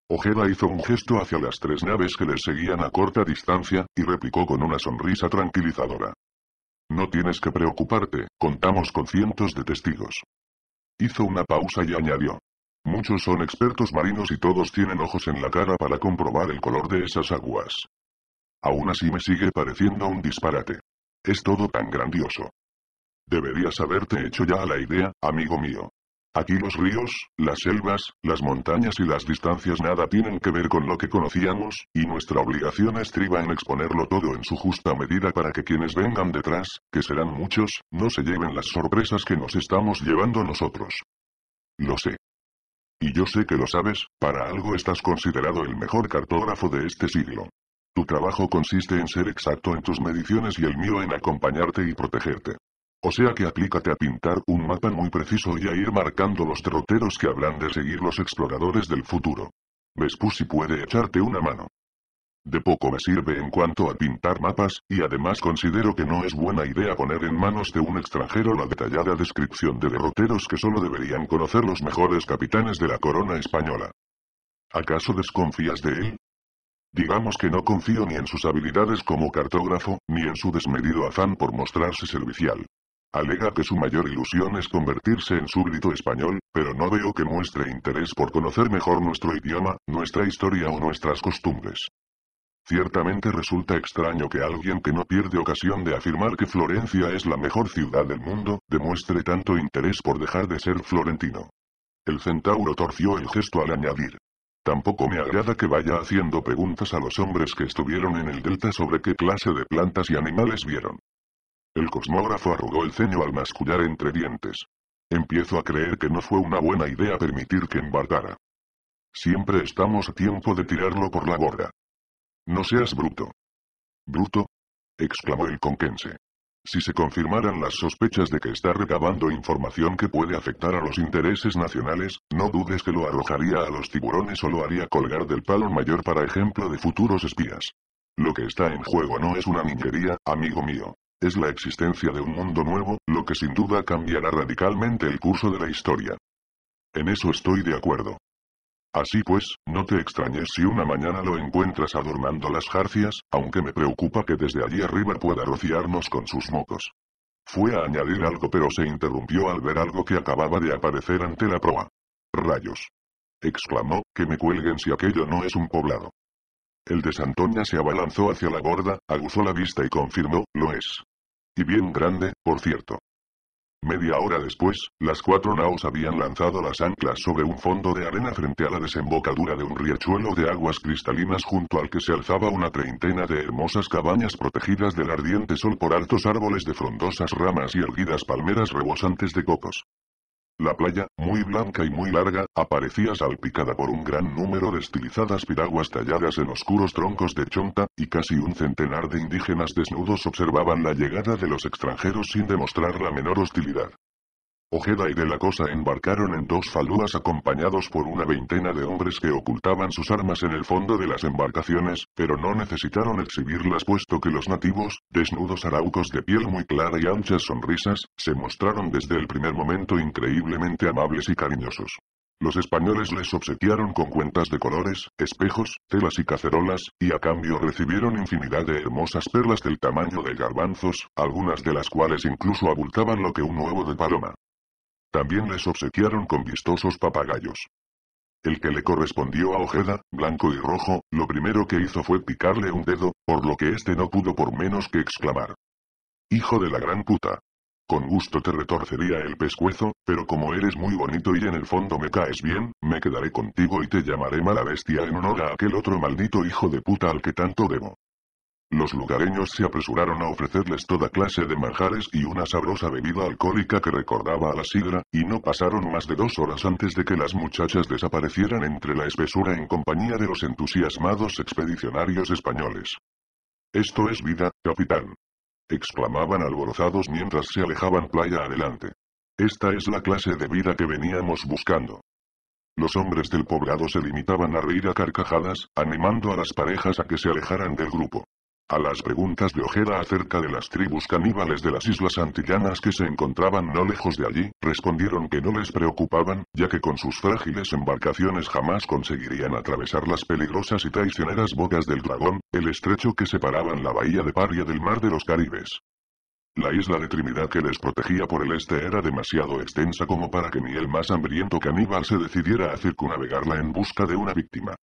Ojeda hizo un gesto hacia las tres naves que le seguían a corta distancia, y replicó con una sonrisa tranquilizadora. No tienes que preocuparte, contamos con cientos de testigos. Hizo una pausa y añadió. Muchos son expertos marinos y todos tienen ojos en la cara para comprobar el color de esas aguas. Aún así me sigue pareciendo un disparate. Es todo tan grandioso. Deberías haberte hecho ya a la idea, amigo mío. Aquí los ríos, las selvas, las montañas y las distancias nada tienen que ver con lo que conocíamos, y nuestra obligación estriba en exponerlo todo en su justa medida para que quienes vengan detrás, que serán muchos, no se lleven las sorpresas que nos estamos llevando nosotros. Lo sé. Y yo sé que lo sabes, para algo estás considerado el mejor cartógrafo de este siglo. Tu trabajo consiste en ser exacto en tus mediciones y el mío en acompañarte y protegerte. O sea que aplícate a pintar un mapa muy preciso y a ir marcando los troteros que habrán de seguir los exploradores del futuro. Vespucci puede echarte una mano. De poco me sirve en cuanto a pintar mapas, y además considero que no es buena idea poner en manos de un extranjero la detallada descripción de derroteros que solo deberían conocer los mejores capitanes de la corona española. ¿Acaso desconfías de él? Digamos que no confío ni en sus habilidades como cartógrafo, ni en su desmedido afán por mostrarse servicial. Alega que su mayor ilusión es convertirse en súbdito español, pero no veo que muestre interés por conocer mejor nuestro idioma, nuestra historia o nuestras costumbres. Ciertamente resulta extraño que alguien que no pierde ocasión de afirmar que Florencia es la mejor ciudad del mundo, demuestre tanto interés por dejar de ser florentino. El centauro torció el gesto al añadir. Tampoco me agrada que vaya haciendo preguntas a los hombres que estuvieron en el delta sobre qué clase de plantas y animales vieron. El cosmógrafo arrugó el ceño al mascullar entre dientes. Empiezo a creer que no fue una buena idea permitir que embarcara. Siempre estamos a tiempo de tirarlo por la borda. No seas bruto. ¿Bruto? exclamó el conquense. Si se confirmaran las sospechas de que está recabando información que puede afectar a los intereses nacionales, no dudes que lo arrojaría a los tiburones o lo haría colgar del palo mayor para ejemplo de futuros espías. Lo que está en juego no es una niñería, amigo mío. Es la existencia de un mundo nuevo, lo que sin duda cambiará radicalmente el curso de la historia. En eso estoy de acuerdo. Así pues, no te extrañes si una mañana lo encuentras adornando las jarcias, aunque me preocupa que desde allí arriba pueda rociarnos con sus mocos. Fue a añadir algo pero se interrumpió al ver algo que acababa de aparecer ante la proa. Rayos. exclamó, que me cuelguen si aquello no es un poblado. El de Santoña se abalanzó hacia la borda, aguzó la vista y confirmó, lo es. Y bien grande, por cierto. Media hora después, las cuatro naos habían lanzado las anclas sobre un fondo de arena frente a la desembocadura de un riachuelo de aguas cristalinas junto al que se alzaba una treintena de hermosas cabañas protegidas del ardiente sol por altos árboles de frondosas ramas y erguidas palmeras rebosantes de cocos. La playa, muy blanca y muy larga, aparecía salpicada por un gran número de estilizadas piraguas talladas en oscuros troncos de chonta, y casi un centenar de indígenas desnudos observaban la llegada de los extranjeros sin demostrar la menor hostilidad. Ojeda y de la Cosa embarcaron en dos falúas acompañados por una veintena de hombres que ocultaban sus armas en el fondo de las embarcaciones, pero no necesitaron exhibirlas puesto que los nativos, desnudos araucos de piel muy clara y anchas sonrisas, se mostraron desde el primer momento increíblemente amables y cariñosos. Los españoles les obsequiaron con cuentas de colores, espejos, telas y cacerolas, y a cambio recibieron infinidad de hermosas perlas del tamaño de garbanzos, algunas de las cuales incluso abultaban lo que un huevo de paloma. También les obsequiaron con vistosos papagayos. El que le correspondió a Ojeda, blanco y rojo, lo primero que hizo fue picarle un dedo, por lo que éste no pudo por menos que exclamar. Hijo de la gran puta. Con gusto te retorcería el pescuezo, pero como eres muy bonito y en el fondo me caes bien, me quedaré contigo y te llamaré mala bestia en honor a aquel otro maldito hijo de puta al que tanto debo. Los lugareños se apresuraron a ofrecerles toda clase de manjares y una sabrosa bebida alcohólica que recordaba a la sidra, y no pasaron más de dos horas antes de que las muchachas desaparecieran entre la espesura en compañía de los entusiasmados expedicionarios españoles. Esto es vida, capitán. Exclamaban alborozados mientras se alejaban playa adelante. Esta es la clase de vida que veníamos buscando. Los hombres del poblado se limitaban a reír a carcajadas, animando a las parejas a que se alejaran del grupo. A las preguntas de Ojeda acerca de las tribus caníbales de las Islas Antillanas que se encontraban no lejos de allí, respondieron que no les preocupaban, ya que con sus frágiles embarcaciones jamás conseguirían atravesar las peligrosas y traicioneras bocas del dragón, el estrecho que separaban la bahía de Paria del mar de los Caribes. La isla de Trinidad que les protegía por el este era demasiado extensa como para que ni el más hambriento caníbal se decidiera a circunnavegarla en busca de una víctima.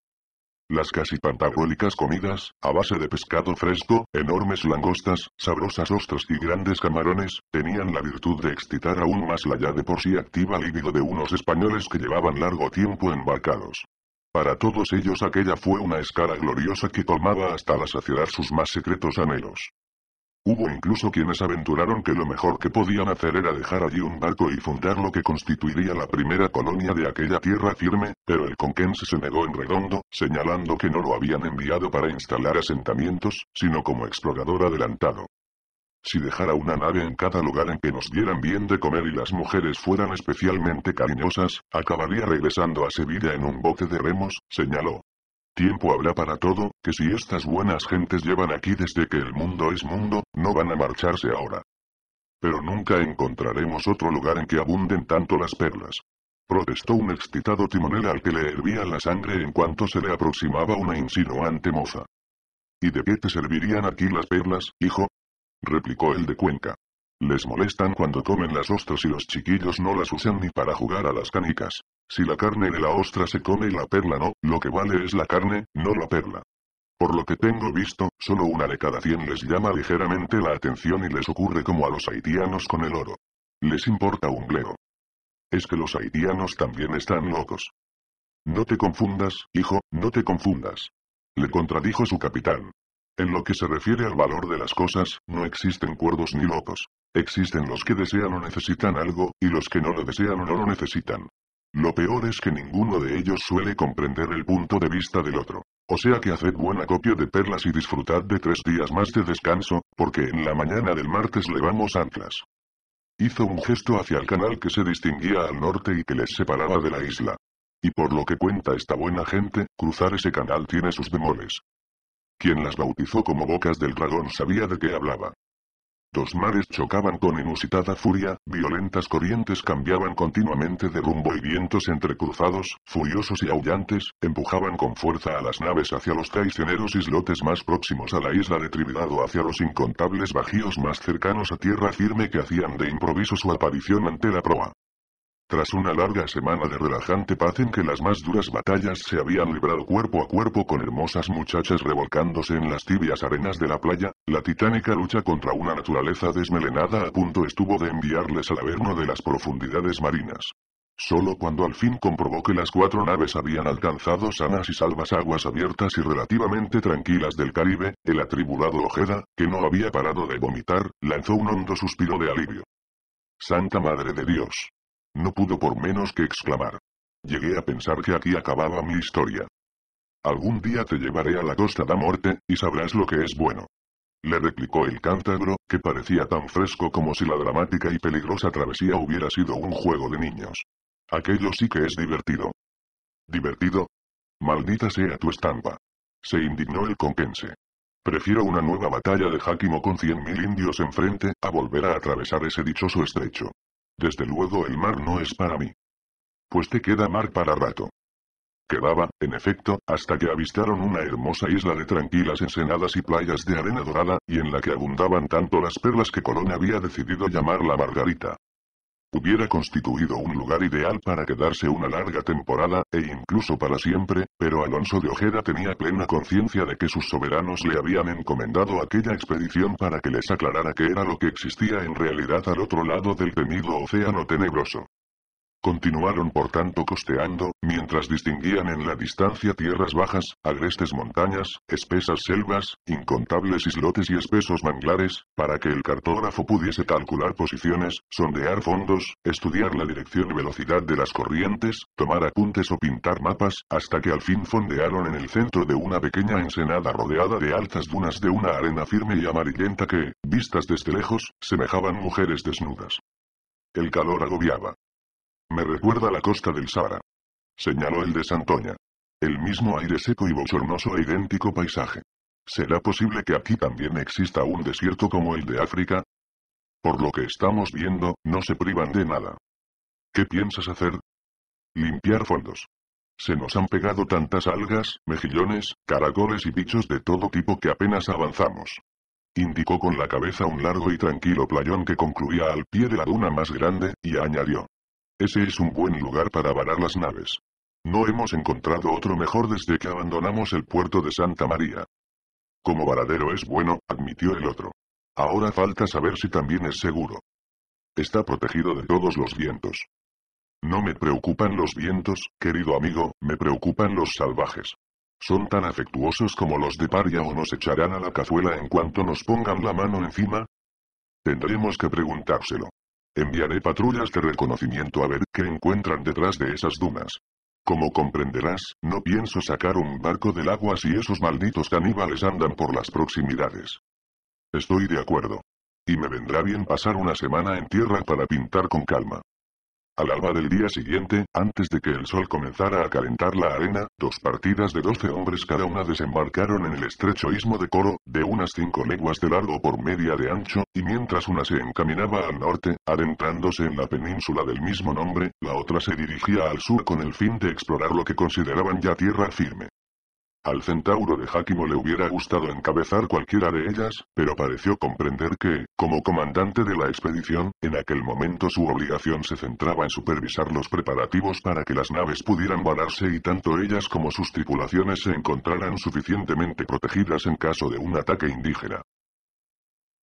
Las casi pantagruélicas comidas, a base de pescado fresco, enormes langostas, sabrosas ostras y grandes camarones, tenían la virtud de excitar aún más la ya de por sí activa libido de unos españoles que llevaban largo tiempo embarcados. Para todos ellos aquella fue una escala gloriosa que tomaba hasta la saciedad sus más secretos anhelos. Hubo incluso quienes aventuraron que lo mejor que podían hacer era dejar allí un barco y fundar lo que constituiría la primera colonia de aquella tierra firme, pero el Conquense se negó en redondo, señalando que no lo habían enviado para instalar asentamientos, sino como explorador adelantado. Si dejara una nave en cada lugar en que nos dieran bien de comer y las mujeres fueran especialmente cariñosas, acabaría regresando a Sevilla en un bote de remos, señaló. Tiempo habrá para todo, que si estas buenas gentes llevan aquí desde que el mundo es mundo, no van a marcharse ahora. Pero nunca encontraremos otro lugar en que abunden tanto las perlas. Protestó un excitado timonel al que le hervía la sangre en cuanto se le aproximaba una insinuante moza. ¿Y de qué te servirían aquí las perlas, hijo? replicó el de Cuenca. Les molestan cuando comen las ostras y los chiquillos no las usan ni para jugar a las canicas. Si la carne de la ostra se come y la perla no, lo que vale es la carne, no la perla. Por lo que tengo visto, solo una de cada cien les llama ligeramente la atención y les ocurre como a los haitianos con el oro. Les importa un gleo. Es que los haitianos también están locos. No te confundas, hijo, no te confundas. Le contradijo su capitán. En lo que se refiere al valor de las cosas, no existen cuerdos ni locos. Existen los que desean o necesitan algo, y los que no lo desean o no lo necesitan. Lo peor es que ninguno de ellos suele comprender el punto de vista del otro. O sea que haced buen acopio de perlas y disfrutad de tres días más de descanso, porque en la mañana del martes levamos anclas. Hizo un gesto hacia el canal que se distinguía al norte y que les separaba de la isla. Y por lo que cuenta esta buena gente, cruzar ese canal tiene sus demoles. Quien las bautizó como bocas del dragón sabía de qué hablaba. Dos mares chocaban con inusitada furia, violentas corrientes cambiaban continuamente de rumbo y vientos entrecruzados, furiosos y aullantes, empujaban con fuerza a las naves hacia los traicioneros islotes más próximos a la isla de Trinidad hacia los incontables bajíos más cercanos a tierra firme que hacían de improviso su aparición ante la proa. Tras una larga semana de relajante paz en que las más duras batallas se habían librado cuerpo a cuerpo con hermosas muchachas revolcándose en las tibias arenas de la playa, la titánica lucha contra una naturaleza desmelenada a punto estuvo de enviarles al averno de las profundidades marinas. Solo cuando al fin comprobó que las cuatro naves habían alcanzado sanas y salvas aguas abiertas y relativamente tranquilas del Caribe, el atribulado Ojeda, que no había parado de vomitar, lanzó un hondo suspiro de alivio. Santa Madre de Dios. No pudo por menos que exclamar. Llegué a pensar que aquí acababa mi historia. Algún día te llevaré a la costa la muerte, y sabrás lo que es bueno. Le replicó el cántabro, que parecía tan fresco como si la dramática y peligrosa travesía hubiera sido un juego de niños. Aquello sí que es divertido. ¿Divertido? Maldita sea tu estampa. Se indignó el conquense. Prefiero una nueva batalla de Jáquimo con cien mil indios enfrente, a volver a atravesar ese dichoso estrecho. Desde luego el mar no es para mí. Pues te queda mar para rato. Quedaba, en efecto, hasta que avistaron una hermosa isla de tranquilas ensenadas y playas de arena dorada, y en la que abundaban tanto las perlas que Colón había decidido llamarla Margarita. Hubiera constituido un lugar ideal para quedarse una larga temporada, e incluso para siempre, pero Alonso de Ojeda tenía plena conciencia de que sus soberanos le habían encomendado aquella expedición para que les aclarara qué era lo que existía en realidad al otro lado del temido océano tenebroso. Continuaron por tanto costeando, mientras distinguían en la distancia tierras bajas, agrestes montañas, espesas selvas, incontables islotes y espesos manglares, para que el cartógrafo pudiese calcular posiciones, sondear fondos, estudiar la dirección y velocidad de las corrientes, tomar apuntes o pintar mapas, hasta que al fin fondearon en el centro de una pequeña ensenada rodeada de altas dunas de una arena firme y amarillenta que, vistas desde lejos, semejaban mujeres desnudas. El calor agobiaba. Me recuerda la costa del Sahara. Señaló el de Santoña. El mismo aire seco y bochornoso e idéntico paisaje. ¿Será posible que aquí también exista un desierto como el de África? Por lo que estamos viendo, no se privan de nada. ¿Qué piensas hacer? Limpiar fondos. Se nos han pegado tantas algas, mejillones, caracoles y bichos de todo tipo que apenas avanzamos. Indicó con la cabeza un largo y tranquilo playón que concluía al pie de la duna más grande, y añadió. Ese es un buen lugar para varar las naves. No hemos encontrado otro mejor desde que abandonamos el puerto de Santa María. Como varadero es bueno, admitió el otro. Ahora falta saber si también es seguro. Está protegido de todos los vientos. No me preocupan los vientos, querido amigo, me preocupan los salvajes. Son tan afectuosos como los de Paria o nos echarán a la cazuela en cuanto nos pongan la mano encima. Tendremos que preguntárselo. Enviaré patrullas de reconocimiento a ver qué encuentran detrás de esas dunas. Como comprenderás, no pienso sacar un barco del agua si esos malditos caníbales andan por las proximidades. Estoy de acuerdo. Y me vendrá bien pasar una semana en tierra para pintar con calma. Al alba del día siguiente, antes de que el sol comenzara a calentar la arena, dos partidas de doce hombres cada una desembarcaron en el estrecho istmo de Coro, de unas cinco leguas de largo por media de ancho, y mientras una se encaminaba al norte, adentrándose en la península del mismo nombre, la otra se dirigía al sur con el fin de explorar lo que consideraban ya tierra firme. Al centauro de Hakimo le hubiera gustado encabezar cualquiera de ellas, pero pareció comprender que, como comandante de la expedición, en aquel momento su obligación se centraba en supervisar los preparativos para que las naves pudieran balarse y tanto ellas como sus tripulaciones se encontraran suficientemente protegidas en caso de un ataque indígena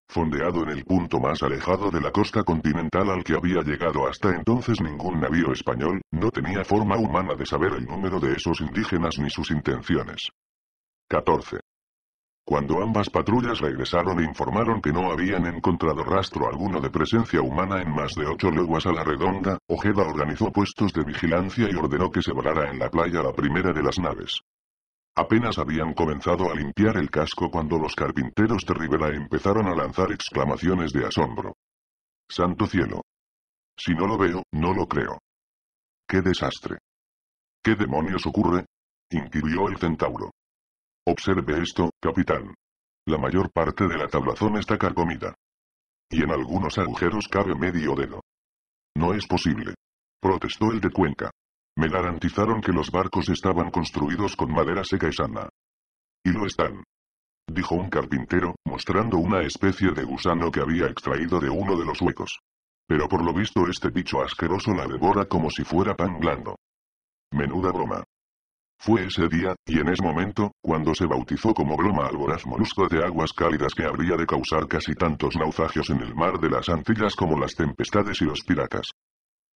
fondeado en el punto más alejado de la costa continental al que había llegado hasta entonces ningún navío español, no tenía forma humana de saber el número de esos indígenas ni sus intenciones. 14. Cuando ambas patrullas regresaron e informaron que no habían encontrado rastro alguno de presencia humana en más de ocho leguas a la redonda, Ojeda organizó puestos de vigilancia y ordenó que se volara en la playa la primera de las naves. Apenas habían comenzado a limpiar el casco cuando los carpinteros de Rivera empezaron a lanzar exclamaciones de asombro. ¡Santo cielo! Si no lo veo, no lo creo. ¡Qué desastre! ¿Qué demonios ocurre? inquirió el centauro. Observe esto, capitán. La mayor parte de la tablazón está carcomida. Y en algunos agujeros cabe medio dedo. No es posible. Protestó el de Cuenca. Me garantizaron que los barcos estaban construidos con madera seca y sana. Y lo están. Dijo un carpintero, mostrando una especie de gusano que había extraído de uno de los huecos. Pero por lo visto este bicho asqueroso la devora como si fuera pan blando. Menuda broma. Fue ese día, y en ese momento, cuando se bautizó como broma al voraz molusco de aguas cálidas que habría de causar casi tantos naufragios en el mar de las Antillas como las tempestades y los piratas.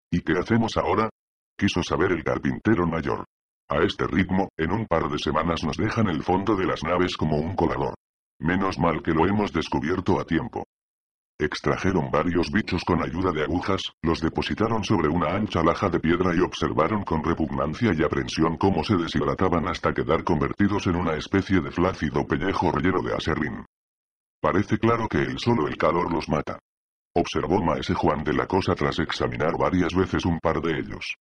¿Y qué hacemos ahora? quiso saber el carpintero mayor. A este ritmo, en un par de semanas nos dejan el fondo de las naves como un colador. Menos mal que lo hemos descubierto a tiempo. Extrajeron varios bichos con ayuda de agujas, los depositaron sobre una ancha laja de piedra y observaron con repugnancia y aprensión cómo se deshidrataban hasta quedar convertidos en una especie de flácido pellejo rollero de aserrín. Parece claro que el solo el calor los mata. Observó Maese Juan de la Cosa tras examinar varias veces un par de ellos.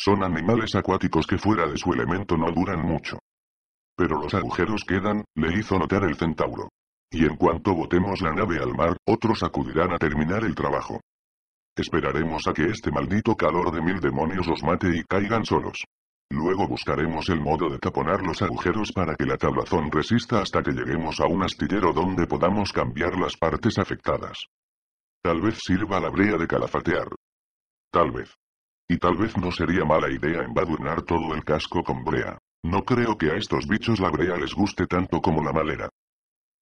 Son animales acuáticos que fuera de su elemento no duran mucho. Pero los agujeros quedan, le hizo notar el centauro. Y en cuanto botemos la nave al mar, otros acudirán a terminar el trabajo. Esperaremos a que este maldito calor de mil demonios los mate y caigan solos. Luego buscaremos el modo de taponar los agujeros para que la tablazón resista hasta que lleguemos a un astillero donde podamos cambiar las partes afectadas. Tal vez sirva la brea de calafatear. Tal vez. Y tal vez no sería mala idea embadurnar todo el casco con brea. No creo que a estos bichos la brea les guste tanto como la malera.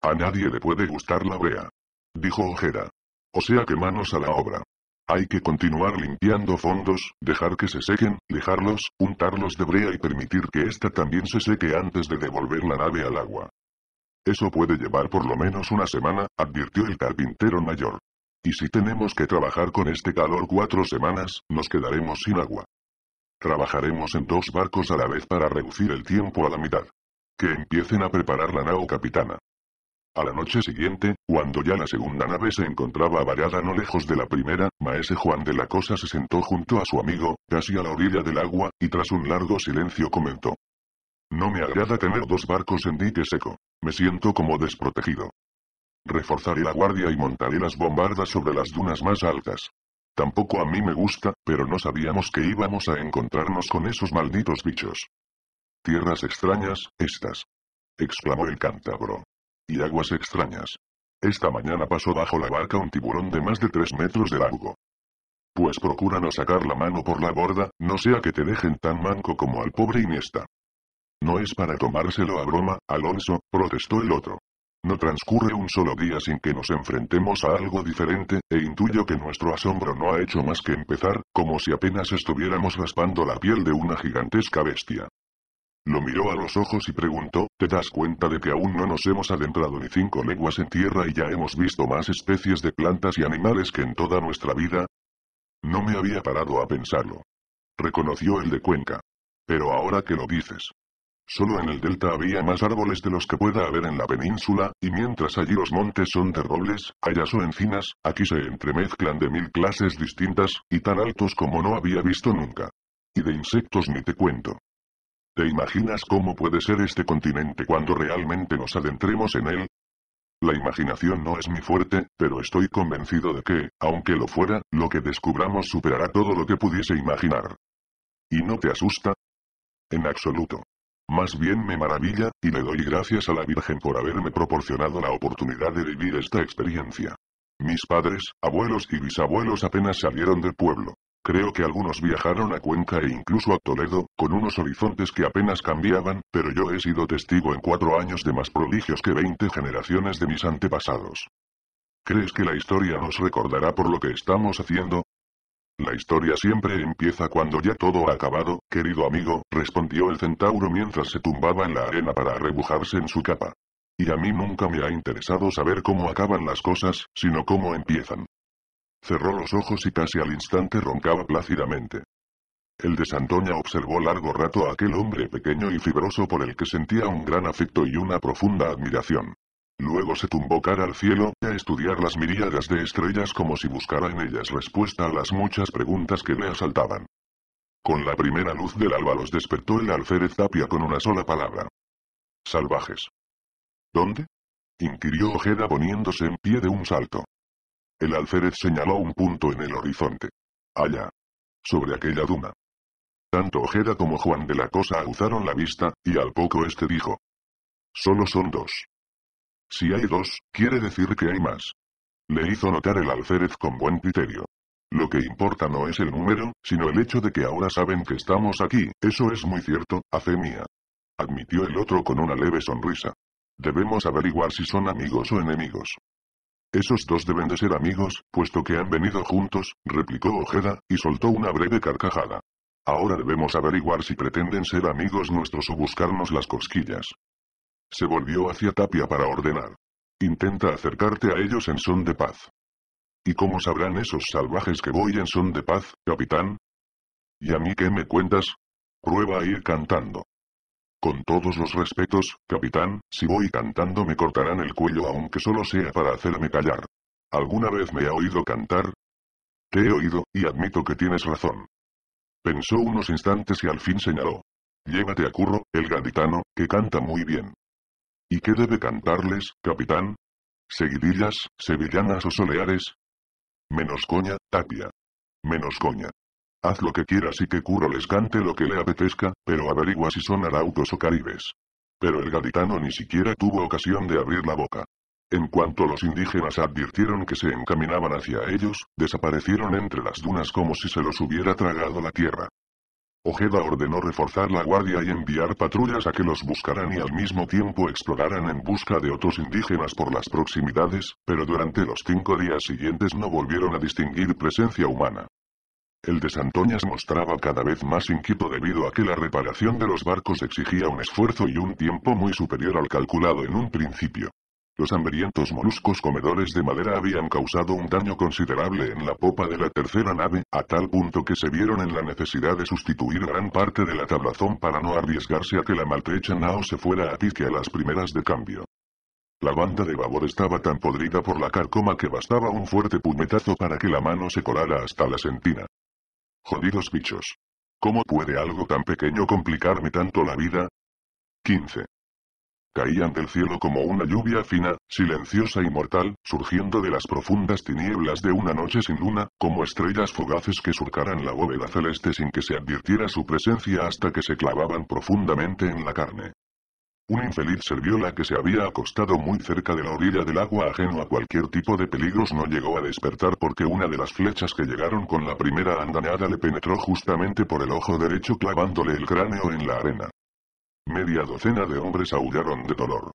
A nadie le puede gustar la brea. Dijo Ojeda. O sea que manos a la obra. Hay que continuar limpiando fondos, dejar que se sequen, lijarlos, untarlos de brea y permitir que ésta también se seque antes de devolver la nave al agua. Eso puede llevar por lo menos una semana, advirtió el carpintero mayor. Y si tenemos que trabajar con este calor cuatro semanas, nos quedaremos sin agua. Trabajaremos en dos barcos a la vez para reducir el tiempo a la mitad. Que empiecen a preparar la nao capitana. A la noche siguiente, cuando ya la segunda nave se encontraba variada no lejos de la primera, Maese Juan de la Cosa se sentó junto a su amigo, casi a la orilla del agua, y tras un largo silencio comentó. No me agrada tener dos barcos en dique seco. Me siento como desprotegido. Reforzaré la guardia y montaré las bombardas sobre las dunas más altas. Tampoco a mí me gusta, pero no sabíamos que íbamos a encontrarnos con esos malditos bichos. Tierras extrañas, estas. exclamó el cántabro. Y aguas extrañas. Esta mañana pasó bajo la barca un tiburón de más de tres metros de largo. Pues procura no sacar la mano por la borda, no sea que te dejen tan manco como al pobre Iniesta. No es para tomárselo a broma, Alonso, protestó el otro. No transcurre un solo día sin que nos enfrentemos a algo diferente, e intuyo que nuestro asombro no ha hecho más que empezar, como si apenas estuviéramos raspando la piel de una gigantesca bestia. Lo miró a los ojos y preguntó, ¿te das cuenta de que aún no nos hemos adentrado ni cinco leguas en tierra y ya hemos visto más especies de plantas y animales que en toda nuestra vida? No me había parado a pensarlo. Reconoció el de Cuenca. Pero ahora que lo dices, Solo en el delta había más árboles de los que pueda haber en la península, y mientras allí los montes son terrobles, allá son encinas, aquí se entremezclan de mil clases distintas, y tan altos como no había visto nunca. Y de insectos ni te cuento. ¿Te imaginas cómo puede ser este continente cuando realmente nos adentremos en él? La imaginación no es mi fuerte, pero estoy convencido de que, aunque lo fuera, lo que descubramos superará todo lo que pudiese imaginar. ¿Y no te asusta? En absoluto. Más bien me maravilla, y le doy gracias a la Virgen por haberme proporcionado la oportunidad de vivir esta experiencia. Mis padres, abuelos y bisabuelos apenas salieron del pueblo. Creo que algunos viajaron a Cuenca e incluso a Toledo, con unos horizontes que apenas cambiaban, pero yo he sido testigo en cuatro años de más prodigios que veinte generaciones de mis antepasados. ¿Crees que la historia nos recordará por lo que estamos haciendo? La historia siempre empieza cuando ya todo ha acabado, querido amigo, respondió el centauro mientras se tumbaba en la arena para rebujarse en su capa. Y a mí nunca me ha interesado saber cómo acaban las cosas, sino cómo empiezan. Cerró los ojos y casi al instante roncaba plácidamente. El de Santoña observó largo rato a aquel hombre pequeño y fibroso por el que sentía un gran afecto y una profunda admiración. Luego se tumbó cara al cielo, a estudiar las miríadas de estrellas como si buscara en ellas respuesta a las muchas preguntas que le asaltaban. Con la primera luz del alba los despertó el alférez Tapia con una sola palabra. Salvajes. ¿Dónde? inquirió Ojeda poniéndose en pie de un salto. El alférez señaló un punto en el horizonte. Allá. Sobre aquella duna. Tanto Ojeda como Juan de la Cosa aguzaron la vista, y al poco este dijo. Solo son dos. Si hay dos, quiere decir que hay más. Le hizo notar el alférez con buen criterio. Lo que importa no es el número, sino el hecho de que ahora saben que estamos aquí, eso es muy cierto, hace mía. Admitió el otro con una leve sonrisa. Debemos averiguar si son amigos o enemigos. Esos dos deben de ser amigos, puesto que han venido juntos, replicó Ojeda, y soltó una breve carcajada. Ahora debemos averiguar si pretenden ser amigos nuestros o buscarnos las cosquillas. Se volvió hacia Tapia para ordenar. Intenta acercarte a ellos en son de paz. ¿Y cómo sabrán esos salvajes que voy en son de paz, capitán? ¿Y a mí qué me cuentas? Prueba a ir cantando. Con todos los respetos, capitán, si voy cantando me cortarán el cuello aunque solo sea para hacerme callar. ¿Alguna vez me ha oído cantar? Te he oído, y admito que tienes razón. Pensó unos instantes y al fin señaló. Llévate a Curro, el gaditano, que canta muy bien. ¿Y qué debe cantarles, capitán? Seguidillas, sevillanas o soleares. Menos coña, tapia. Menos coña. Haz lo que quieras y que Curo les cante lo que le apetezca, pero averigua si son arautos o caribes. Pero el gaditano ni siquiera tuvo ocasión de abrir la boca. En cuanto los indígenas advirtieron que se encaminaban hacia ellos, desaparecieron entre las dunas como si se los hubiera tragado la tierra. Ojeda ordenó reforzar la guardia y enviar patrullas a que los buscaran y al mismo tiempo exploraran en busca de otros indígenas por las proximidades, pero durante los cinco días siguientes no volvieron a distinguir presencia humana. El de Santoñas mostraba cada vez más inquieto debido a que la reparación de los barcos exigía un esfuerzo y un tiempo muy superior al calculado en un principio. Los hambrientos moluscos comedores de madera habían causado un daño considerable en la popa de la tercera nave, a tal punto que se vieron en la necesidad de sustituir gran parte de la tablazón para no arriesgarse a que la maltrecha nao se fuera a pique a las primeras de cambio. La banda de babor estaba tan podrida por la carcoma que bastaba un fuerte puñetazo para que la mano se colara hasta la sentina. Jodidos bichos. ¿Cómo puede algo tan pequeño complicarme tanto la vida? 15 caían del cielo como una lluvia fina, silenciosa y mortal, surgiendo de las profundas tinieblas de una noche sin luna, como estrellas fugaces que surcaran la bóveda celeste sin que se advirtiera su presencia hasta que se clavaban profundamente en la carne. Un infeliz serviola que se había acostado muy cerca de la orilla del agua ajeno a cualquier tipo de peligros no llegó a despertar porque una de las flechas que llegaron con la primera andanada le penetró justamente por el ojo derecho clavándole el cráneo en la arena. Media docena de hombres aullaron de dolor.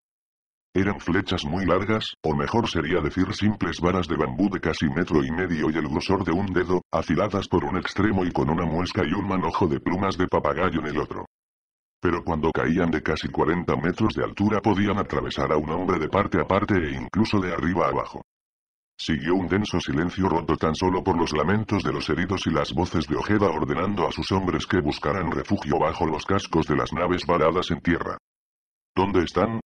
Eran flechas muy largas, o mejor sería decir simples varas de bambú de casi metro y medio y el grosor de un dedo, afiladas por un extremo y con una muesca y un manojo de plumas de papagayo en el otro. Pero cuando caían de casi 40 metros de altura podían atravesar a un hombre de parte a parte e incluso de arriba a abajo. Siguió un denso silencio roto tan solo por los lamentos de los heridos y las voces de Ojeda ordenando a sus hombres que buscaran refugio bajo los cascos de las naves varadas en tierra. ¿Dónde están?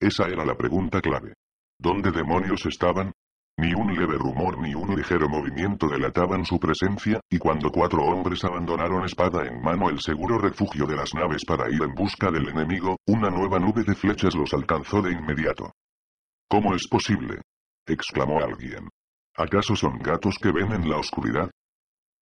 Esa era la pregunta clave. ¿Dónde demonios estaban? Ni un leve rumor ni un ligero movimiento delataban su presencia, y cuando cuatro hombres abandonaron espada en mano el seguro refugio de las naves para ir en busca del enemigo, una nueva nube de flechas los alcanzó de inmediato. ¿Cómo es posible? exclamó alguien. ¿Acaso son gatos que ven en la oscuridad?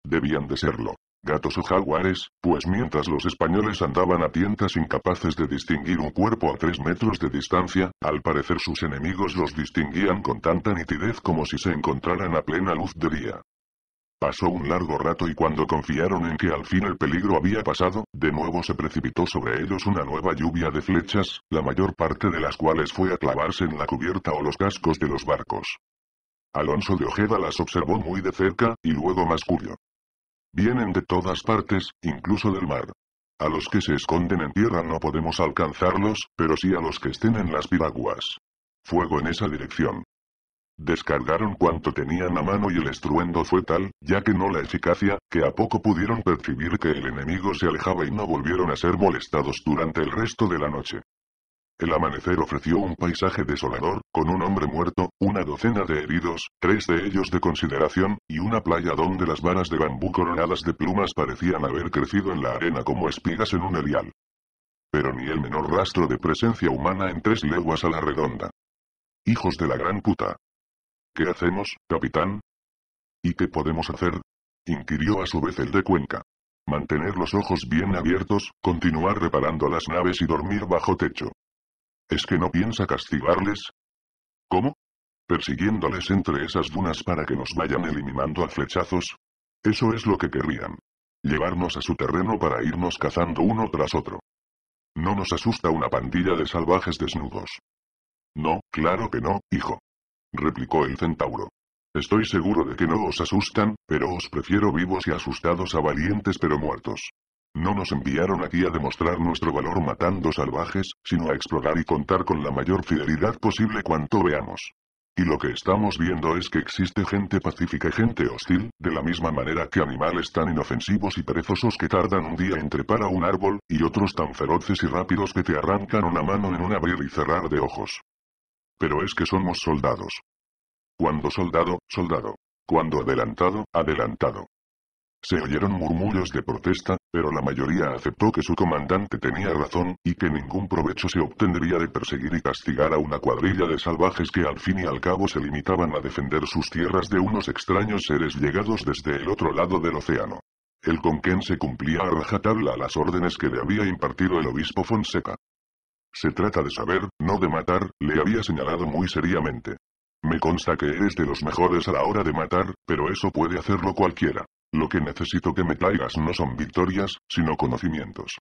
Debían de serlo. Gatos o jaguares, pues mientras los españoles andaban a tientas incapaces de distinguir un cuerpo a tres metros de distancia, al parecer sus enemigos los distinguían con tanta nitidez como si se encontraran a plena luz de día. Pasó un largo rato y cuando confiaron en que al fin el peligro había pasado, de nuevo se precipitó sobre ellos una nueva lluvia de flechas, la mayor parte de las cuales fue a clavarse en la cubierta o los cascos de los barcos. Alonso de Ojeda las observó muy de cerca, y luego más curioso Vienen de todas partes, incluso del mar. A los que se esconden en tierra no podemos alcanzarlos, pero sí a los que estén en las piraguas. Fuego en esa dirección. Descargaron cuanto tenían a mano y el estruendo fue tal, ya que no la eficacia, que a poco pudieron percibir que el enemigo se alejaba y no volvieron a ser molestados durante el resto de la noche. El amanecer ofreció un paisaje desolador, con un hombre muerto, una docena de heridos, tres de ellos de consideración, y una playa donde las varas de bambú coronadas de plumas parecían haber crecido en la arena como espigas en un erial. Pero ni el menor rastro de presencia humana en tres leguas a la redonda. Hijos de la gran puta, ¿Qué hacemos, capitán? ¿Y qué podemos hacer? inquirió a su vez el de Cuenca. Mantener los ojos bien abiertos, continuar reparando las naves y dormir bajo techo. ¿Es que no piensa castigarles? ¿Cómo? ¿Persiguiéndoles entre esas dunas para que nos vayan eliminando a flechazos? Eso es lo que querrían. Llevarnos a su terreno para irnos cazando uno tras otro. No nos asusta una pandilla de salvajes desnudos. No, claro que no, hijo replicó el centauro. Estoy seguro de que no os asustan, pero os prefiero vivos y asustados a valientes pero muertos. No nos enviaron aquí a demostrar nuestro valor matando salvajes, sino a explorar y contar con la mayor fidelidad posible cuanto veamos. Y lo que estamos viendo es que existe gente pacífica y gente hostil, de la misma manera que animales tan inofensivos y perezosos que tardan un día en trepar a un árbol, y otros tan feroces y rápidos que te arrancan una mano en un abrir y cerrar de ojos. Pero es que somos soldados. Cuando soldado, soldado. Cuando adelantado, adelantado. Se oyeron murmullos de protesta, pero la mayoría aceptó que su comandante tenía razón, y que ningún provecho se obtendría de perseguir y castigar a una cuadrilla de salvajes que al fin y al cabo se limitaban a defender sus tierras de unos extraños seres llegados desde el otro lado del océano. El Conquén se cumplía a rajatabla las órdenes que le había impartido el obispo Fonseca. Se trata de saber, no de matar, le había señalado muy seriamente. Me consta que eres de los mejores a la hora de matar, pero eso puede hacerlo cualquiera. Lo que necesito que me traigas no son victorias, sino conocimientos.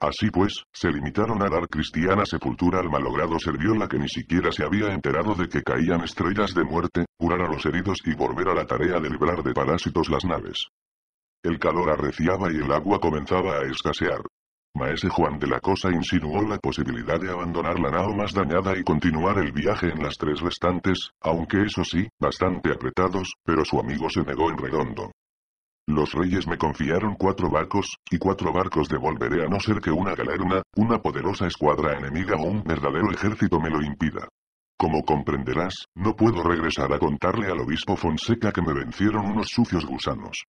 Así pues, se limitaron a dar cristiana sepultura al malogrado serviola que ni siquiera se había enterado de que caían estrellas de muerte, curar a los heridos y volver a la tarea de librar de parásitos las naves. El calor arreciaba y el agua comenzaba a escasear. Maese Juan de la Cosa insinuó la posibilidad de abandonar la nao más dañada y continuar el viaje en las tres restantes, aunque eso sí, bastante apretados, pero su amigo se negó en redondo. Los reyes me confiaron cuatro barcos, y cuatro barcos devolveré a no ser que una galerna, una poderosa escuadra enemiga o un verdadero ejército me lo impida. Como comprenderás, no puedo regresar a contarle al obispo Fonseca que me vencieron unos sucios gusanos.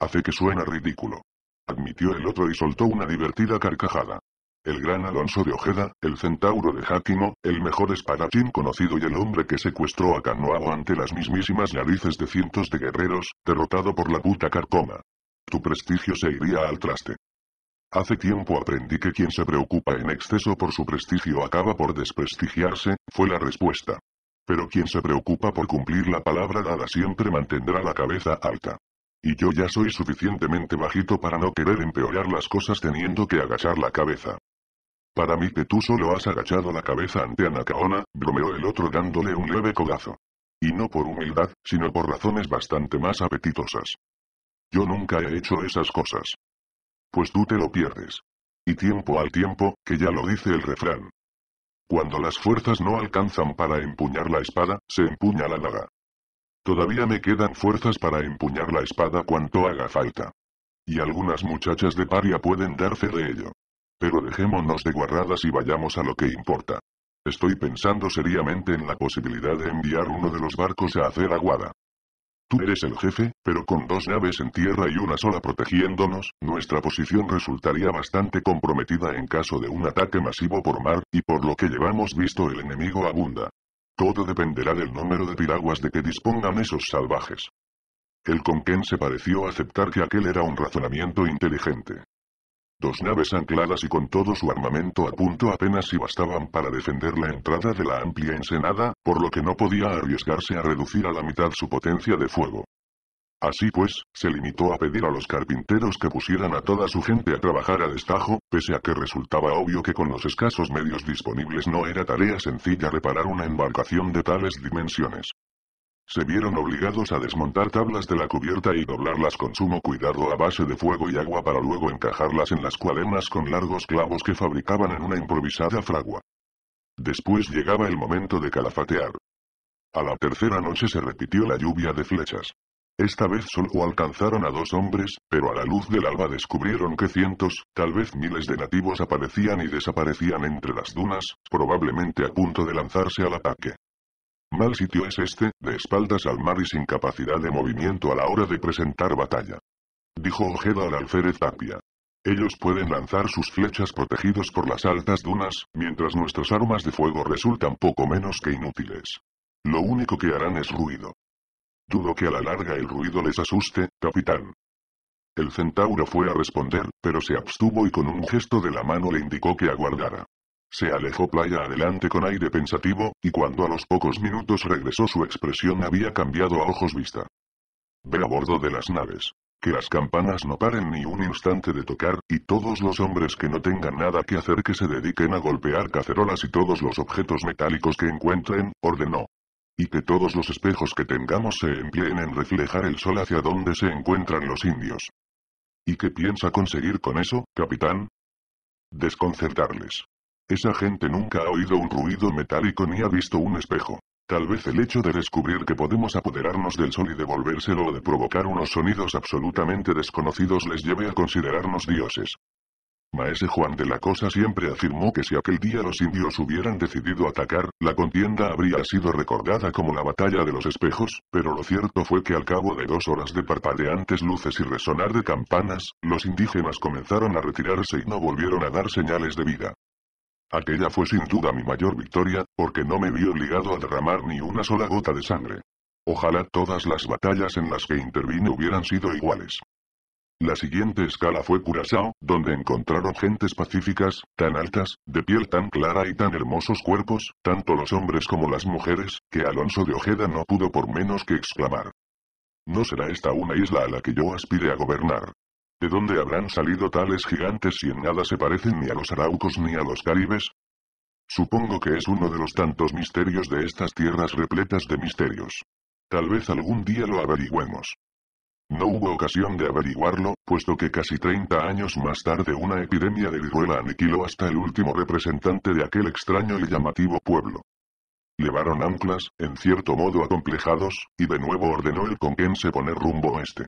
Hace que suena ridículo admitió el otro y soltó una divertida carcajada. El gran Alonso de Ojeda, el centauro de Jáquimo, el mejor espadachín conocido y el hombre que secuestró a Canoao ante las mismísimas narices de cientos de guerreros, derrotado por la puta carcoma. Tu prestigio se iría al traste. Hace tiempo aprendí que quien se preocupa en exceso por su prestigio acaba por desprestigiarse, fue la respuesta. Pero quien se preocupa por cumplir la palabra dada siempre mantendrá la cabeza alta. Y yo ya soy suficientemente bajito para no querer empeorar las cosas teniendo que agachar la cabeza. Para mí que tú solo has agachado la cabeza ante Anacaona, bromeó el otro dándole un leve codazo. Y no por humildad, sino por razones bastante más apetitosas. Yo nunca he hecho esas cosas. Pues tú te lo pierdes. Y tiempo al tiempo, que ya lo dice el refrán. Cuando las fuerzas no alcanzan para empuñar la espada, se empuña la daga. Todavía me quedan fuerzas para empuñar la espada cuanto haga falta. Y algunas muchachas de paria pueden dar fe de ello. Pero dejémonos de guarradas y vayamos a lo que importa. Estoy pensando seriamente en la posibilidad de enviar uno de los barcos a hacer aguada. Tú eres el jefe, pero con dos naves en tierra y una sola protegiéndonos, nuestra posición resultaría bastante comprometida en caso de un ataque masivo por mar, y por lo que llevamos visto el enemigo abunda. Todo dependerá del número de piraguas de que dispongan esos salvajes. El Conquén se pareció aceptar que aquel era un razonamiento inteligente. Dos naves ancladas y con todo su armamento a punto apenas si bastaban para defender la entrada de la amplia ensenada, por lo que no podía arriesgarse a reducir a la mitad su potencia de fuego. Así pues, se limitó a pedir a los carpinteros que pusieran a toda su gente a trabajar a destajo, pese a que resultaba obvio que con los escasos medios disponibles no era tarea sencilla reparar una embarcación de tales dimensiones. Se vieron obligados a desmontar tablas de la cubierta y doblarlas con sumo cuidado a base de fuego y agua para luego encajarlas en las cuadernas con largos clavos que fabricaban en una improvisada fragua. Después llegaba el momento de calafatear. A la tercera noche se repitió la lluvia de flechas. Esta vez solo alcanzaron a dos hombres, pero a la luz del alba descubrieron que cientos, tal vez miles de nativos aparecían y desaparecían entre las dunas, probablemente a punto de lanzarse al ataque. Mal sitio es este, de espaldas al mar y sin capacidad de movimiento a la hora de presentar batalla. Dijo Ojeda al alférez Tapia. Ellos pueden lanzar sus flechas protegidos por las altas dunas, mientras nuestras armas de fuego resultan poco menos que inútiles. Lo único que harán es ruido. Dudo que a la larga el ruido les asuste, capitán. El centauro fue a responder, pero se abstuvo y con un gesto de la mano le indicó que aguardara. Se alejó playa adelante con aire pensativo, y cuando a los pocos minutos regresó su expresión había cambiado a ojos vista. Ve a bordo de las naves. Que las campanas no paren ni un instante de tocar, y todos los hombres que no tengan nada que hacer que se dediquen a golpear cacerolas y todos los objetos metálicos que encuentren, ordenó. Y que todos los espejos que tengamos se empleen en reflejar el sol hacia donde se encuentran los indios. ¿Y qué piensa conseguir con eso, capitán? Desconcertarles. Esa gente nunca ha oído un ruido metálico ni ha visto un espejo. Tal vez el hecho de descubrir que podemos apoderarnos del sol y devolvérselo o de provocar unos sonidos absolutamente desconocidos les lleve a considerarnos dioses. Maese Juan de la Cosa siempre afirmó que si aquel día los indios hubieran decidido atacar, la contienda habría sido recordada como la batalla de los espejos, pero lo cierto fue que al cabo de dos horas de parpadeantes luces y resonar de campanas, los indígenas comenzaron a retirarse y no volvieron a dar señales de vida. Aquella fue sin duda mi mayor victoria, porque no me vi obligado a derramar ni una sola gota de sangre. Ojalá todas las batallas en las que intervine hubieran sido iguales. La siguiente escala fue Curazao, donde encontraron gentes pacíficas, tan altas, de piel tan clara y tan hermosos cuerpos, tanto los hombres como las mujeres, que Alonso de Ojeda no pudo por menos que exclamar. No será esta una isla a la que yo aspire a gobernar. ¿De dónde habrán salido tales gigantes si en nada se parecen ni a los araucos ni a los caribes? Supongo que es uno de los tantos misterios de estas tierras repletas de misterios. Tal vez algún día lo averigüemos. No hubo ocasión de averiguarlo, puesto que casi 30 años más tarde una epidemia de viruela aniquiló hasta el último representante de aquel extraño y llamativo pueblo. Levaron anclas, en cierto modo acomplejados, y de nuevo ordenó el se poner rumbo este.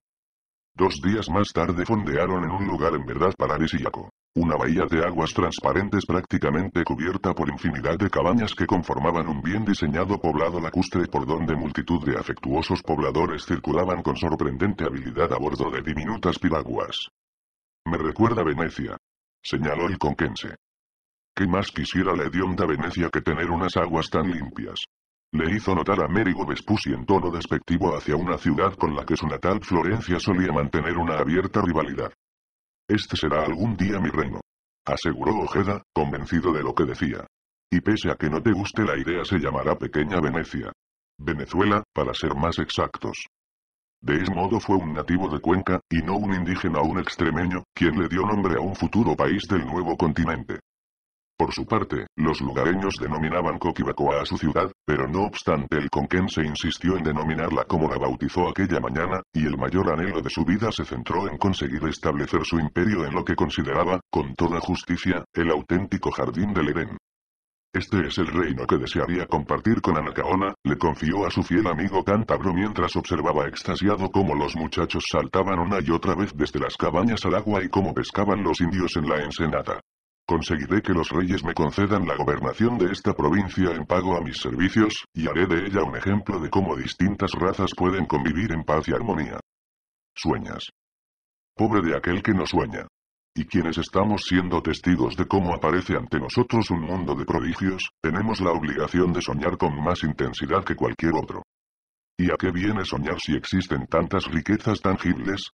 Dos días más tarde fondearon en un lugar en verdad paradisíaco. Una bahía de aguas transparentes prácticamente cubierta por infinidad de cabañas que conformaban un bien diseñado poblado lacustre por donde multitud de afectuosos pobladores circulaban con sorprendente habilidad a bordo de diminutas piraguas. Me recuerda Venecia. Señaló el conquense. ¿Qué más quisiera la hedionda Venecia que tener unas aguas tan limpias? Le hizo notar a Mérigo Vespucci en tono despectivo hacia una ciudad con la que su natal Florencia solía mantener una abierta rivalidad. Este será algún día mi reino. Aseguró Ojeda, convencido de lo que decía. Y pese a que no te guste la idea se llamará Pequeña Venecia. Venezuela, para ser más exactos. De ese modo fue un nativo de Cuenca, y no un indígena o un extremeño, quien le dio nombre a un futuro país del nuevo continente. Por su parte, los lugareños denominaban Coquibacoa a su ciudad, pero no obstante el se insistió en denominarla como la bautizó aquella mañana, y el mayor anhelo de su vida se centró en conseguir establecer su imperio en lo que consideraba, con toda justicia, el auténtico jardín del Edén. Este es el reino que desearía compartir con Anacaona, le confió a su fiel amigo Cántabro mientras observaba extasiado cómo los muchachos saltaban una y otra vez desde las cabañas al agua y cómo pescaban los indios en la ensenada. Conseguiré que los reyes me concedan la gobernación de esta provincia en pago a mis servicios, y haré de ella un ejemplo de cómo distintas razas pueden convivir en paz y armonía. Sueñas. Pobre de aquel que no sueña. Y quienes estamos siendo testigos de cómo aparece ante nosotros un mundo de prodigios, tenemos la obligación de soñar con más intensidad que cualquier otro. ¿Y a qué viene soñar si existen tantas riquezas tangibles?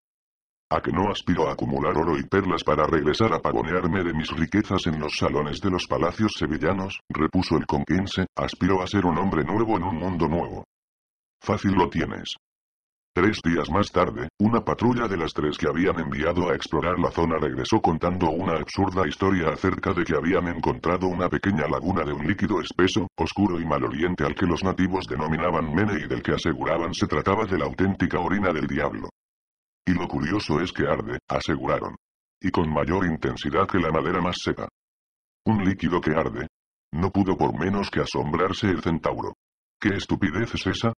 a que no aspiro a acumular oro y perlas para regresar a pagonearme de mis riquezas en los salones de los palacios sevillanos, repuso el conquense, aspiro a ser un hombre nuevo en un mundo nuevo. Fácil lo tienes. Tres días más tarde, una patrulla de las tres que habían enviado a explorar la zona regresó contando una absurda historia acerca de que habían encontrado una pequeña laguna de un líquido espeso, oscuro y maloliente al que los nativos denominaban mene y del que aseguraban se trataba de la auténtica orina del diablo. Y lo curioso es que arde, aseguraron. Y con mayor intensidad que la madera más seca. Un líquido que arde. No pudo por menos que asombrarse el centauro. ¿Qué estupidez es esa?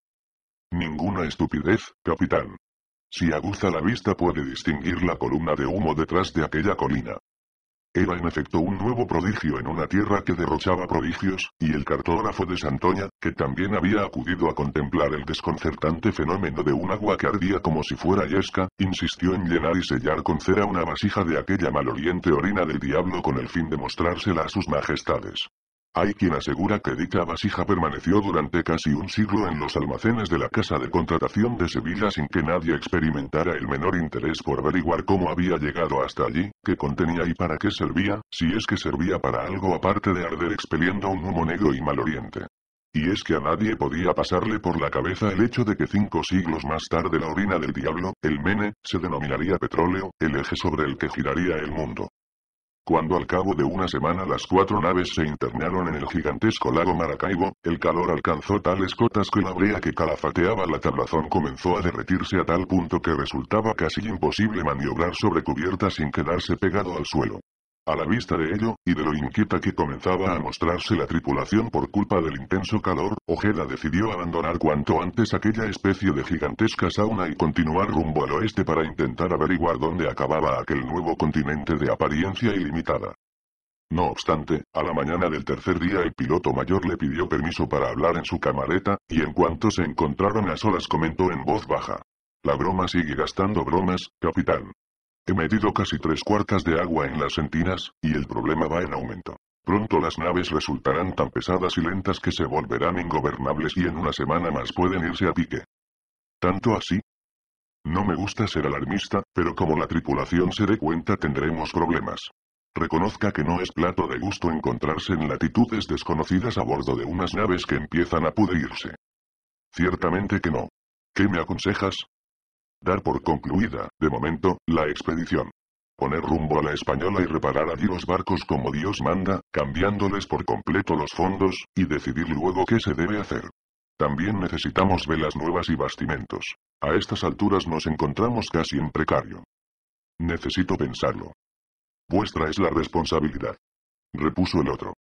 Ninguna estupidez, capitán. Si aguza la vista puede distinguir la columna de humo detrás de aquella colina. Era en efecto un nuevo prodigio en una tierra que derrochaba prodigios, y el cartógrafo de Santoña, que también había acudido a contemplar el desconcertante fenómeno de un agua que ardía como si fuera yesca, insistió en llenar y sellar con cera una vasija de aquella maloliente orina del diablo con el fin de mostrársela a sus majestades. Hay quien asegura que dicha vasija permaneció durante casi un siglo en los almacenes de la Casa de Contratación de Sevilla sin que nadie experimentara el menor interés por averiguar cómo había llegado hasta allí, qué contenía y para qué servía, si es que servía para algo aparte de arder expeliendo un humo negro y mal oriente. Y es que a nadie podía pasarle por la cabeza el hecho de que cinco siglos más tarde la orina del diablo, el mene, se denominaría petróleo, el eje sobre el que giraría el mundo. Cuando al cabo de una semana las cuatro naves se internaron en el gigantesco lago Maracaibo, el calor alcanzó tales cotas que la brea que calafateaba la tablazón comenzó a derretirse a tal punto que resultaba casi imposible maniobrar sobre cubierta sin quedarse pegado al suelo. A la vista de ello, y de lo inquieta que comenzaba a mostrarse la tripulación por culpa del intenso calor, Ojeda decidió abandonar cuanto antes aquella especie de gigantesca sauna y continuar rumbo al oeste para intentar averiguar dónde acababa aquel nuevo continente de apariencia ilimitada. No obstante, a la mañana del tercer día el piloto mayor le pidió permiso para hablar en su camareta, y en cuanto se encontraron a solas comentó en voz baja. La broma sigue gastando bromas, capitán. He metido casi tres cuartas de agua en las sentinas, y el problema va en aumento. Pronto las naves resultarán tan pesadas y lentas que se volverán ingobernables y en una semana más pueden irse a pique. ¿Tanto así? No me gusta ser alarmista, pero como la tripulación se dé cuenta tendremos problemas. Reconozca que no es plato de gusto encontrarse en latitudes desconocidas a bordo de unas naves que empiezan a pudrirse. Ciertamente que no. ¿Qué me aconsejas? Dar por concluida, de momento, la expedición. Poner rumbo a la española y reparar allí los barcos como Dios manda, cambiándoles por completo los fondos, y decidir luego qué se debe hacer. También necesitamos velas nuevas y bastimentos. A estas alturas nos encontramos casi en precario. Necesito pensarlo. Vuestra es la responsabilidad. Repuso el otro.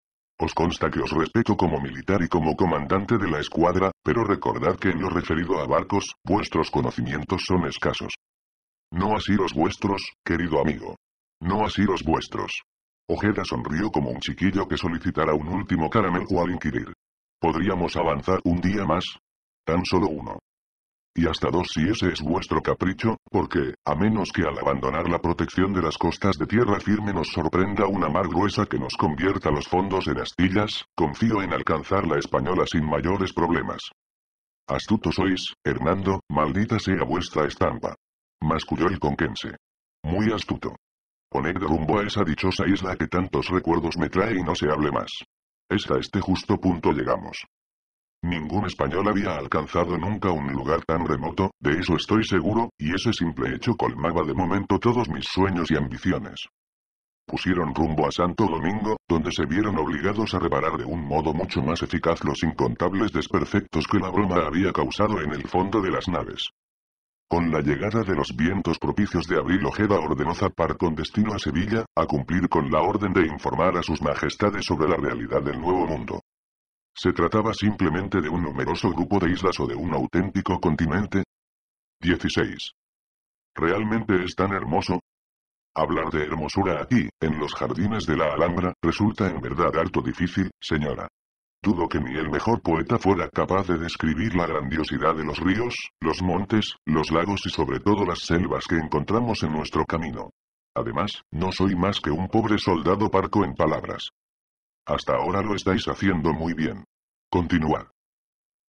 Os consta que os respeto como militar y como comandante de la escuadra, pero recordad que en lo referido a barcos, vuestros conocimientos son escasos. No así los vuestros, querido amigo. No así los vuestros. Ojeda sonrió como un chiquillo que solicitará un último caramelo al inquirir. ¿Podríamos avanzar un día más? Tan solo uno. Y hasta dos si ese es vuestro capricho, porque, a menos que al abandonar la protección de las costas de tierra firme nos sorprenda una mar gruesa que nos convierta los fondos en astillas, confío en alcanzar la española sin mayores problemas. Astuto sois, Hernando, maldita sea vuestra estampa. Masculó el conquense. Muy astuto. Poned rumbo a esa dichosa isla que tantos recuerdos me trae y no se hable más. Es a este justo punto llegamos. Ningún español había alcanzado nunca un lugar tan remoto, de eso estoy seguro, y ese simple hecho colmaba de momento todos mis sueños y ambiciones. Pusieron rumbo a Santo Domingo, donde se vieron obligados a reparar de un modo mucho más eficaz los incontables desperfectos que la broma había causado en el fondo de las naves. Con la llegada de los vientos propicios de abril Ojeda ordenó zapar con destino a Sevilla, a cumplir con la orden de informar a sus majestades sobre la realidad del Nuevo Mundo. ¿Se trataba simplemente de un numeroso grupo de islas o de un auténtico continente? 16. ¿Realmente es tan hermoso? Hablar de hermosura aquí, en los jardines de la Alhambra, resulta en verdad harto difícil, señora. Dudo que ni el mejor poeta fuera capaz de describir la grandiosidad de los ríos, los montes, los lagos y sobre todo las selvas que encontramos en nuestro camino. Además, no soy más que un pobre soldado parco en palabras. Hasta ahora lo estáis haciendo muy bien. Continuad.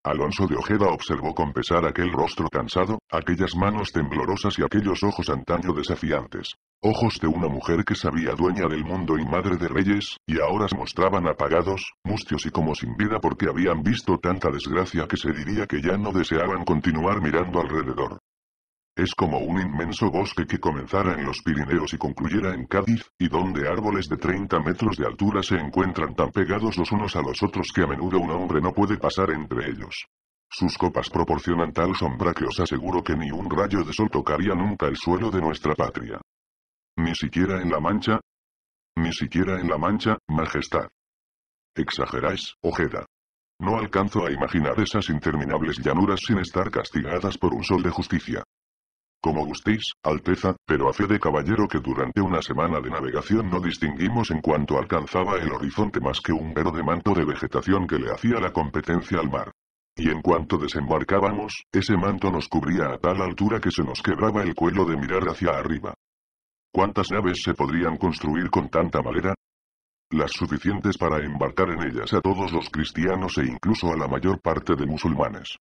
Alonso de Ojeda observó con pesar aquel rostro cansado, aquellas manos temblorosas y aquellos ojos antaño desafiantes. Ojos de una mujer que sabía dueña del mundo y madre de reyes, y ahora se mostraban apagados, mustios y como sin vida porque habían visto tanta desgracia que se diría que ya no deseaban continuar mirando alrededor. Es como un inmenso bosque que comenzara en los Pirineos y concluyera en Cádiz, y donde árboles de 30 metros de altura se encuentran tan pegados los unos a los otros que a menudo un hombre no puede pasar entre ellos. Sus copas proporcionan tal sombra que os aseguro que ni un rayo de sol tocaría nunca el suelo de nuestra patria. Ni siquiera en la mancha. Ni siquiera en la mancha, Majestad. Exageráis, Ojeda. No alcanzo a imaginar esas interminables llanuras sin estar castigadas por un sol de justicia. Como gustéis, Alteza, pero a fe de caballero que durante una semana de navegación no distinguimos en cuanto alcanzaba el horizonte más que un de manto de vegetación que le hacía la competencia al mar. Y en cuanto desembarcábamos, ese manto nos cubría a tal altura que se nos quebraba el cuello de mirar hacia arriba. ¿Cuántas naves se podrían construir con tanta madera? Las suficientes para embarcar en ellas a todos los cristianos e incluso a la mayor parte de musulmanes.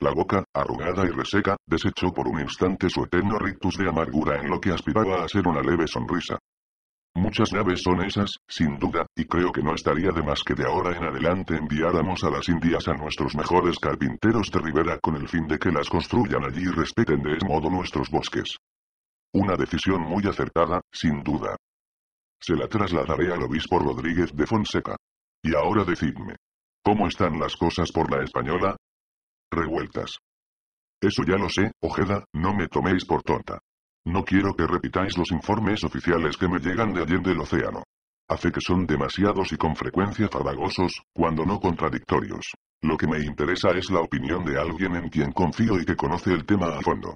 La boca, arrugada y reseca, desechó por un instante su eterno rictus de amargura en lo que aspiraba a ser una leve sonrisa. Muchas naves son esas, sin duda, y creo que no estaría de más que de ahora en adelante enviáramos a las Indias a nuestros mejores carpinteros de Rivera con el fin de que las construyan allí y respeten de ese modo nuestros bosques. Una decisión muy acertada, sin duda. Se la trasladaré al obispo Rodríguez de Fonseca. Y ahora decidme. ¿Cómo están las cosas por la española? revueltas. Eso ya lo sé, Ojeda, no me toméis por tonta. No quiero que repitáis los informes oficiales que me llegan de en el océano. Hace que son demasiados y con frecuencia farragosos, cuando no contradictorios. Lo que me interesa es la opinión de alguien en quien confío y que conoce el tema a fondo.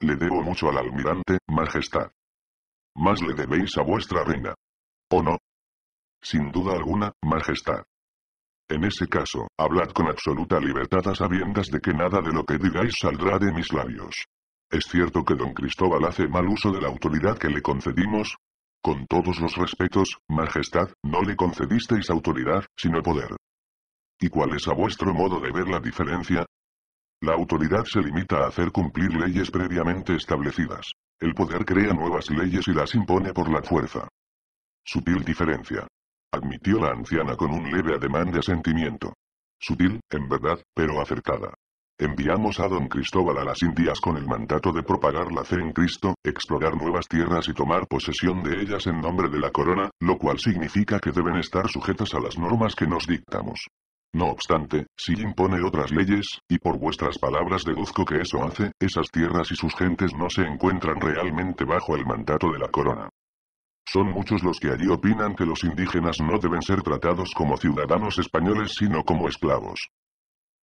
Le debo mucho al almirante, Majestad. Más le debéis a vuestra reina. ¿O no? Sin duda alguna, Majestad. En ese caso, hablad con absoluta libertad a sabiendas de que nada de lo que digáis saldrá de mis labios. Es cierto que don Cristóbal hace mal uso de la autoridad que le concedimos. Con todos los respetos, Majestad, no le concedisteis autoridad, sino poder. ¿Y cuál es a vuestro modo de ver la diferencia? La autoridad se limita a hacer cumplir leyes previamente establecidas. El poder crea nuevas leyes y las impone por la fuerza. Sutil diferencia admitió la anciana con un leve ademán de sentimiento. Sutil, en verdad, pero acertada. Enviamos a don Cristóbal a las Indias con el mandato de propagar la fe en Cristo, explorar nuevas tierras y tomar posesión de ellas en nombre de la corona, lo cual significa que deben estar sujetas a las normas que nos dictamos. No obstante, si impone otras leyes, y por vuestras palabras deduzco que eso hace, esas tierras y sus gentes no se encuentran realmente bajo el mandato de la corona. Son muchos los que allí opinan que los indígenas no deben ser tratados como ciudadanos españoles sino como esclavos.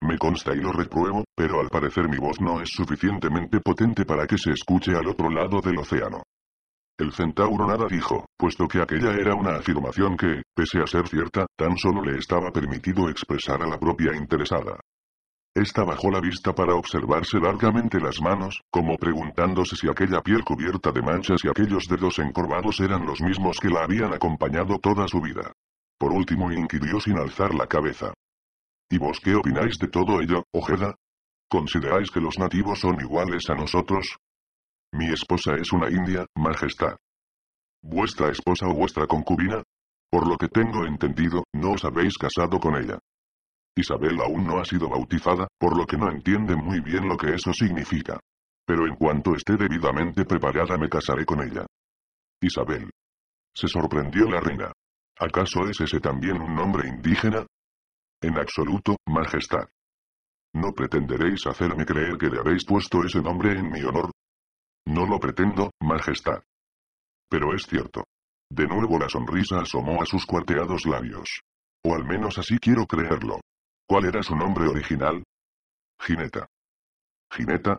Me consta y lo repruebo, pero al parecer mi voz no es suficientemente potente para que se escuche al otro lado del océano. El centauro nada dijo, puesto que aquella era una afirmación que, pese a ser cierta, tan solo le estaba permitido expresar a la propia interesada. Esta bajó la vista para observarse largamente las manos, como preguntándose si aquella piel cubierta de manchas y aquellos dedos encorvados eran los mismos que la habían acompañado toda su vida. Por último inquirió sin alzar la cabeza. ¿Y vos qué opináis de todo ello, Ojeda? ¿Consideráis que los nativos son iguales a nosotros? Mi esposa es una india, Majestad. ¿Vuestra esposa o vuestra concubina? Por lo que tengo entendido, no os habéis casado con ella. Isabel aún no ha sido bautizada, por lo que no entiende muy bien lo que eso significa. Pero en cuanto esté debidamente preparada me casaré con ella. Isabel. Se sorprendió la reina. ¿Acaso es ese también un nombre indígena? En absoluto, Majestad. ¿No pretenderéis hacerme creer que le habéis puesto ese nombre en mi honor? No lo pretendo, Majestad. Pero es cierto. De nuevo la sonrisa asomó a sus cuarteados labios. O al menos así quiero creerlo. ¿Cuál era su nombre original? Gineta. Gineta.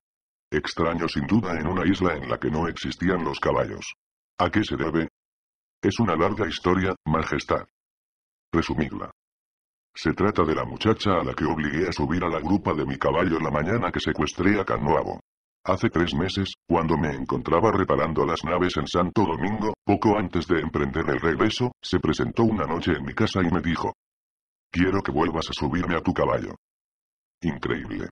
Extraño sin duda en una isla en la que no existían los caballos. ¿A qué se debe? Es una larga historia, Majestad. Resumirla. Se trata de la muchacha a la que obligué a subir a la grupa de mi caballo la mañana que secuestré a Canoabo. Hace tres meses, cuando me encontraba reparando las naves en Santo Domingo, poco antes de emprender el regreso, se presentó una noche en mi casa y me dijo, Quiero que vuelvas a subirme a tu caballo. Increíble.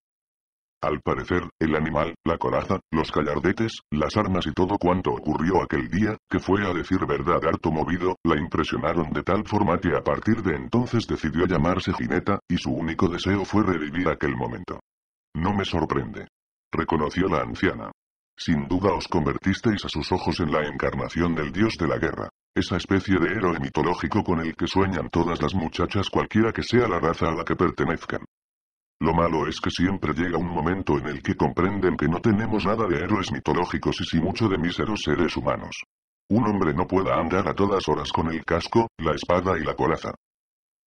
Al parecer, el animal, la coraza, los callardetes, las armas y todo cuanto ocurrió aquel día, que fue a decir verdad harto movido, la impresionaron de tal forma que a partir de entonces decidió llamarse Jineta, y su único deseo fue revivir aquel momento. No me sorprende. Reconoció la anciana. Sin duda os convertisteis a sus ojos en la encarnación del dios de la guerra esa especie de héroe mitológico con el que sueñan todas las muchachas cualquiera que sea la raza a la que pertenezcan. Lo malo es que siempre llega un momento en el que comprenden que no tenemos nada de héroes mitológicos y si mucho de míseros seres humanos. Un hombre no pueda andar a todas horas con el casco, la espada y la coraza.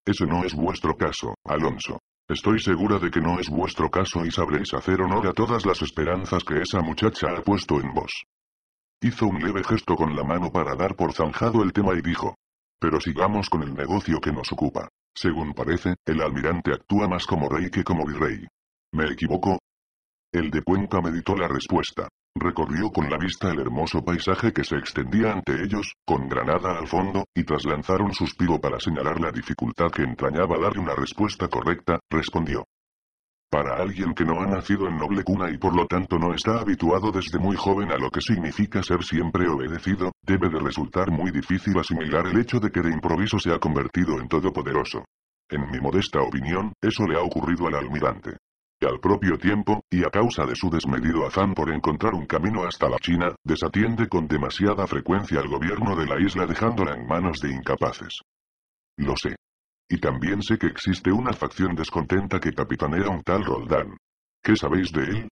Ese no es vuestro caso, Alonso. Estoy segura de que no es vuestro caso y sabréis hacer honor a todas las esperanzas que esa muchacha ha puesto en vos. Hizo un leve gesto con la mano para dar por zanjado el tema y dijo. Pero sigamos con el negocio que nos ocupa. Según parece, el almirante actúa más como rey que como virrey. ¿Me equivoco? El de Cuenca meditó la respuesta. Recorrió con la vista el hermoso paisaje que se extendía ante ellos, con Granada al fondo, y tras lanzar un suspiro para señalar la dificultad que entrañaba darle una respuesta correcta, respondió. Para alguien que no ha nacido en noble cuna y por lo tanto no está habituado desde muy joven a lo que significa ser siempre obedecido, debe de resultar muy difícil asimilar el hecho de que de improviso se ha convertido en todopoderoso. En mi modesta opinión, eso le ha ocurrido al almirante. al propio tiempo, y a causa de su desmedido afán por encontrar un camino hasta la China, desatiende con demasiada frecuencia al gobierno de la isla dejándola en manos de incapaces. Lo sé. Y también sé que existe una facción descontenta que capitanea un tal Roldán. ¿Qué sabéis de él?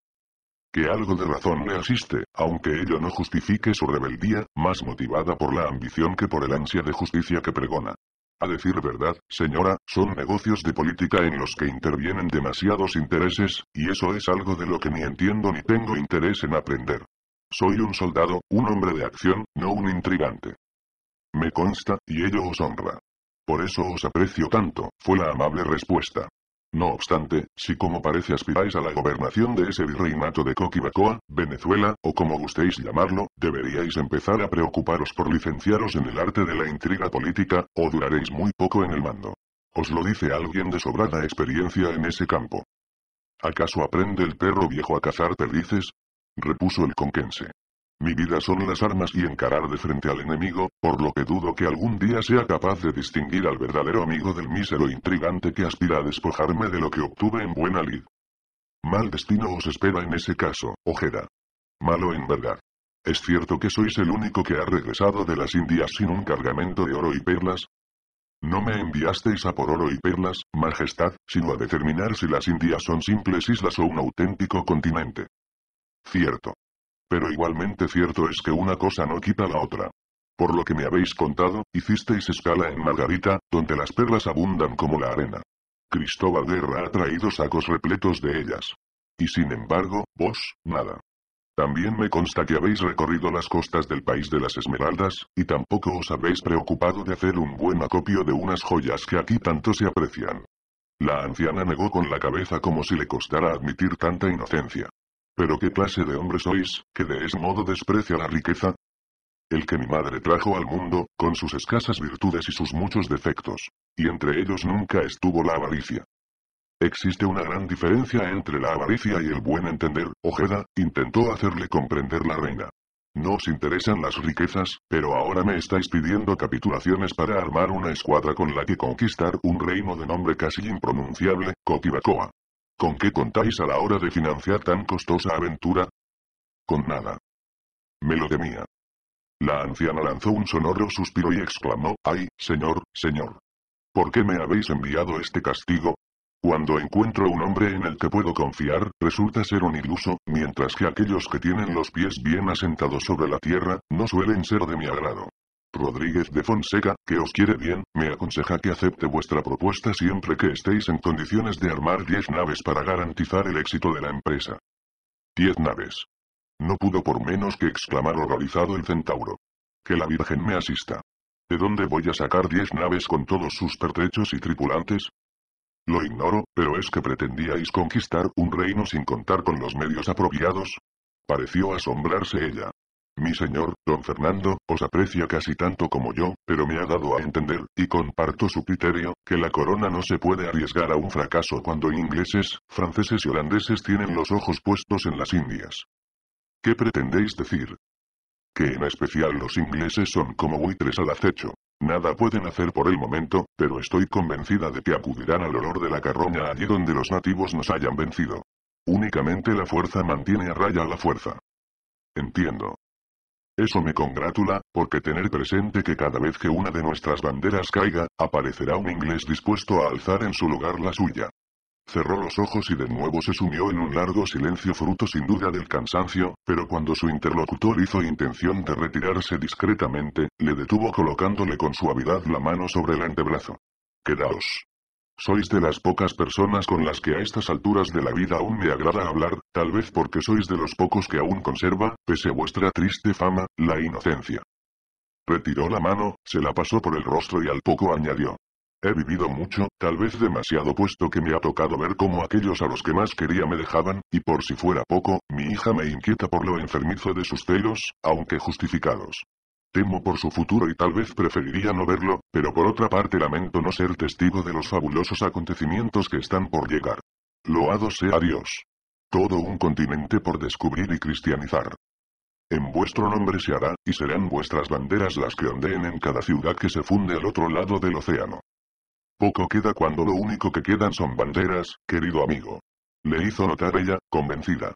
Que algo de razón le asiste, aunque ello no justifique su rebeldía, más motivada por la ambición que por el ansia de justicia que pregona. A decir verdad, señora, son negocios de política en los que intervienen demasiados intereses, y eso es algo de lo que ni entiendo ni tengo interés en aprender. Soy un soldado, un hombre de acción, no un intrigante. Me consta, y ello os honra. Por eso os aprecio tanto, fue la amable respuesta. No obstante, si como parece aspiráis a la gobernación de ese virreinato de Coquibacoa, Venezuela, o como gustéis llamarlo, deberíais empezar a preocuparos por licenciaros en el arte de la intriga política, o duraréis muy poco en el mando. Os lo dice alguien de sobrada experiencia en ese campo. ¿Acaso aprende el perro viejo a cazar perdices? repuso el conquense. Mi vida son las armas y encarar de frente al enemigo, por lo que dudo que algún día sea capaz de distinguir al verdadero amigo del mísero intrigante que aspira a despojarme de lo que obtuve en buena lid. Mal destino os espera en ese caso, Ojeda. Malo en verdad. ¿Es cierto que sois el único que ha regresado de las Indias sin un cargamento de oro y perlas? No me enviasteis a por oro y perlas, Majestad, sino a determinar si las Indias son simples islas o un auténtico continente. Cierto. Pero igualmente cierto es que una cosa no quita la otra. Por lo que me habéis contado, hicisteis escala en Margarita, donde las perlas abundan como la arena. Cristóbal Guerra ha traído sacos repletos de ellas. Y sin embargo, vos, nada. También me consta que habéis recorrido las costas del país de las Esmeraldas, y tampoco os habéis preocupado de hacer un buen acopio de unas joyas que aquí tanto se aprecian. La anciana negó con la cabeza como si le costara admitir tanta inocencia. Pero qué clase de hombre sois, que de ese modo desprecia la riqueza. El que mi madre trajo al mundo, con sus escasas virtudes y sus muchos defectos. Y entre ellos nunca estuvo la avaricia. Existe una gran diferencia entre la avaricia y el buen entender, Ojeda, intentó hacerle comprender la reina. No os interesan las riquezas, pero ahora me estáis pidiendo capitulaciones para armar una escuadra con la que conquistar un reino de nombre casi impronunciable, Cotibacoa. ¿Con qué contáis a la hora de financiar tan costosa aventura? Con nada. Me lo temía. La anciana lanzó un sonoro suspiro y exclamó, ¡Ay, señor, señor! ¿Por qué me habéis enviado este castigo? Cuando encuentro un hombre en el que puedo confiar, resulta ser un iluso, mientras que aquellos que tienen los pies bien asentados sobre la tierra, no suelen ser de mi agrado. Rodríguez de Fonseca, que os quiere bien, me aconseja que acepte vuestra propuesta siempre que estéis en condiciones de armar 10 naves para garantizar el éxito de la empresa. 10 naves. No pudo por menos que exclamar horrorizado el centauro. Que la Virgen me asista. ¿De dónde voy a sacar 10 naves con todos sus pertrechos y tripulantes? Lo ignoro, pero es que pretendíais conquistar un reino sin contar con los medios apropiados. Pareció asombrarse ella. Mi señor, don Fernando, os aprecia casi tanto como yo, pero me ha dado a entender, y comparto su criterio, que la corona no se puede arriesgar a un fracaso cuando ingleses, franceses y holandeses tienen los ojos puestos en las Indias. ¿Qué pretendéis decir? Que en especial los ingleses son como buitres al acecho. Nada pueden hacer por el momento, pero estoy convencida de que acudirán al olor de la carroña allí donde los nativos nos hayan vencido. Únicamente la fuerza mantiene a raya la fuerza. Entiendo. Eso me congratula, porque tener presente que cada vez que una de nuestras banderas caiga, aparecerá un inglés dispuesto a alzar en su lugar la suya. Cerró los ojos y de nuevo se sumió en un largo silencio fruto sin duda del cansancio, pero cuando su interlocutor hizo intención de retirarse discretamente, le detuvo colocándole con suavidad la mano sobre el antebrazo. Quedaos. Sois de las pocas personas con las que a estas alturas de la vida aún me agrada hablar, tal vez porque sois de los pocos que aún conserva, pese a vuestra triste fama, la inocencia. Retiró la mano, se la pasó por el rostro y al poco añadió. He vivido mucho, tal vez demasiado puesto que me ha tocado ver cómo aquellos a los que más quería me dejaban, y por si fuera poco, mi hija me inquieta por lo enfermizo de sus celos, aunque justificados. Temo por su futuro y tal vez preferiría no verlo, pero por otra parte lamento no ser testigo de los fabulosos acontecimientos que están por llegar. Loado sea Dios. Todo un continente por descubrir y cristianizar. En vuestro nombre se hará, y serán vuestras banderas las que ondeen en cada ciudad que se funde al otro lado del océano. Poco queda cuando lo único que quedan son banderas, querido amigo. Le hizo notar ella, convencida.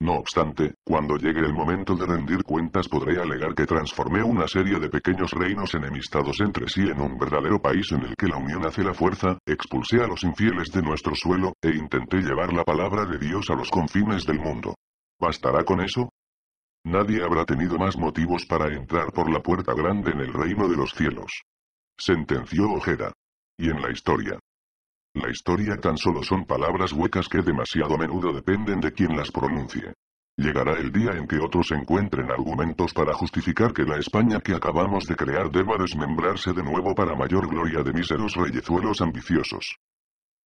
No obstante, cuando llegue el momento de rendir cuentas podré alegar que transformé una serie de pequeños reinos enemistados entre sí en un verdadero país en el que la unión hace la fuerza, expulsé a los infieles de nuestro suelo, e intenté llevar la palabra de Dios a los confines del mundo. ¿Bastará con eso? Nadie habrá tenido más motivos para entrar por la puerta grande en el reino de los cielos. Sentenció Ojeda. Y en la historia. La historia tan solo son palabras huecas que demasiado a menudo dependen de quien las pronuncie. Llegará el día en que otros encuentren argumentos para justificar que la España que acabamos de crear deba desmembrarse de nuevo para mayor gloria de míseros reyezuelos ambiciosos.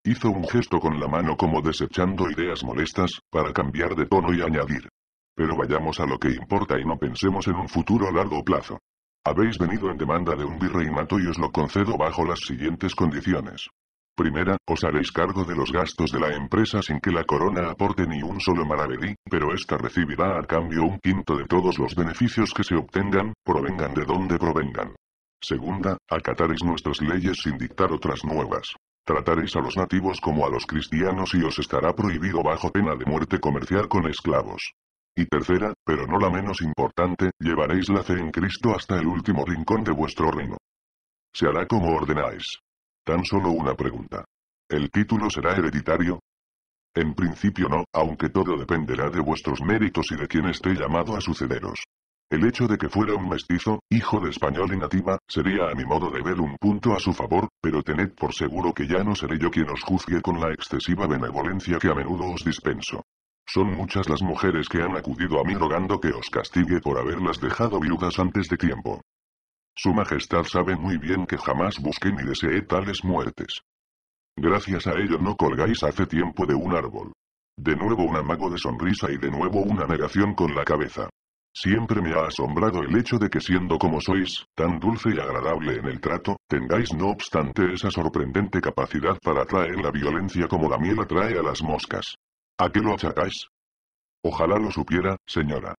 Hizo un gesto con la mano como desechando ideas molestas, para cambiar de tono y añadir. Pero vayamos a lo que importa y no pensemos en un futuro a largo plazo. Habéis venido en demanda de un virreinato y os lo concedo bajo las siguientes condiciones. Primera, os haréis cargo de los gastos de la empresa sin que la corona aporte ni un solo maravedí, pero esta recibirá a cambio un quinto de todos los beneficios que se obtengan, provengan de donde provengan. Segunda, acataréis nuestras leyes sin dictar otras nuevas. Trataréis a los nativos como a los cristianos y os estará prohibido bajo pena de muerte comerciar con esclavos. Y tercera, pero no la menos importante, llevaréis la fe en Cristo hasta el último rincón de vuestro reino. Se hará como ordenáis. Tan solo una pregunta. ¿El título será hereditario? En principio no, aunque todo dependerá de vuestros méritos y de quien esté llamado a sucederos. El hecho de que fuera un mestizo, hijo de español y nativa, sería a mi modo de ver un punto a su favor, pero tened por seguro que ya no seré yo quien os juzgue con la excesiva benevolencia que a menudo os dispenso. Son muchas las mujeres que han acudido a mí rogando que os castigue por haberlas dejado viudas antes de tiempo. Su Majestad sabe muy bien que jamás busqué ni deseé tales muertes. Gracias a ello no colgáis hace tiempo de un árbol. De nuevo un amago de sonrisa y de nuevo una negación con la cabeza. Siempre me ha asombrado el hecho de que siendo como sois, tan dulce y agradable en el trato, tengáis no obstante esa sorprendente capacidad para atraer la violencia como la miel atrae a las moscas. ¿A qué lo achacáis? Ojalá lo supiera, señora.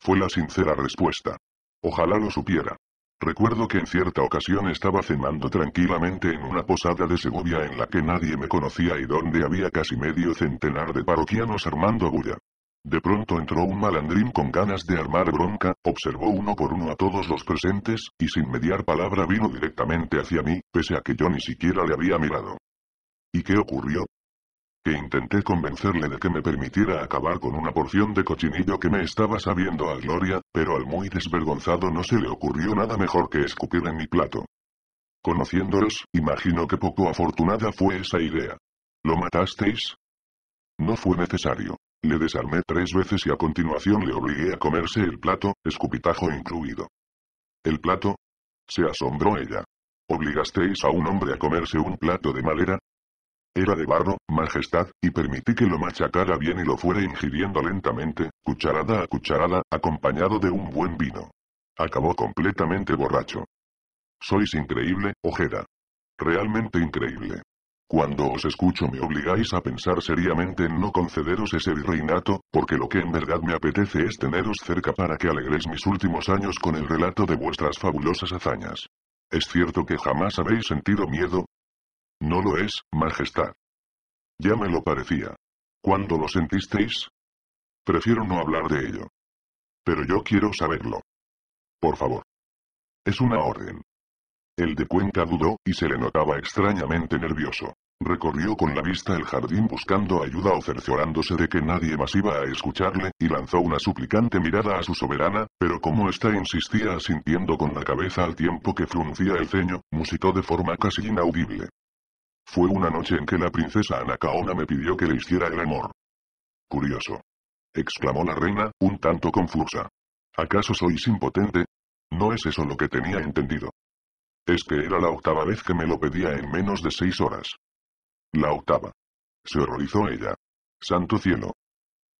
Fue la sincera respuesta. Ojalá lo supiera. Recuerdo que en cierta ocasión estaba cenando tranquilamente en una posada de Segovia en la que nadie me conocía y donde había casi medio centenar de parroquianos armando bulla. De pronto entró un malandrín con ganas de armar bronca, observó uno por uno a todos los presentes, y sin mediar palabra vino directamente hacia mí, pese a que yo ni siquiera le había mirado. ¿Y qué ocurrió? que intenté convencerle de que me permitiera acabar con una porción de cochinillo que me estaba sabiendo a gloria, pero al muy desvergonzado no se le ocurrió nada mejor que escupir en mi plato. Conociéndolos, imagino que poco afortunada fue esa idea. ¿Lo matasteis? No fue necesario. Le desarmé tres veces y a continuación le obligué a comerse el plato, escupitajo incluido. ¿El plato? Se asombró ella. ¿Obligasteis a un hombre a comerse un plato de madera? Era de barro, majestad, y permití que lo machacara bien y lo fuera ingiriendo lentamente, cucharada a cucharada, acompañado de un buen vino. Acabó completamente borracho. Sois increíble, Ojeda. Realmente increíble. Cuando os escucho me obligáis a pensar seriamente en no concederos ese virreinato, porque lo que en verdad me apetece es teneros cerca para que alegréis mis últimos años con el relato de vuestras fabulosas hazañas. Es cierto que jamás habéis sentido miedo, no lo es, Majestad. Ya me lo parecía. ¿Cuándo lo sentisteis? Prefiero no hablar de ello. Pero yo quiero saberlo. Por favor. Es una orden. El de Cuenca dudó, y se le notaba extrañamente nervioso. Recorrió con la vista el jardín buscando ayuda o cerciorándose de que nadie más iba a escucharle, y lanzó una suplicante mirada a su soberana, pero como ésta insistía asintiendo con la cabeza al tiempo que fruncía el ceño, musicó de forma casi inaudible. Fue una noche en que la princesa Anacaona me pidió que le hiciera el amor. Curioso. exclamó la reina, un tanto confusa. ¿Acaso sois impotente? No es eso lo que tenía entendido. Es que era la octava vez que me lo pedía en menos de seis horas. La octava. Se horrorizó ella. Santo cielo.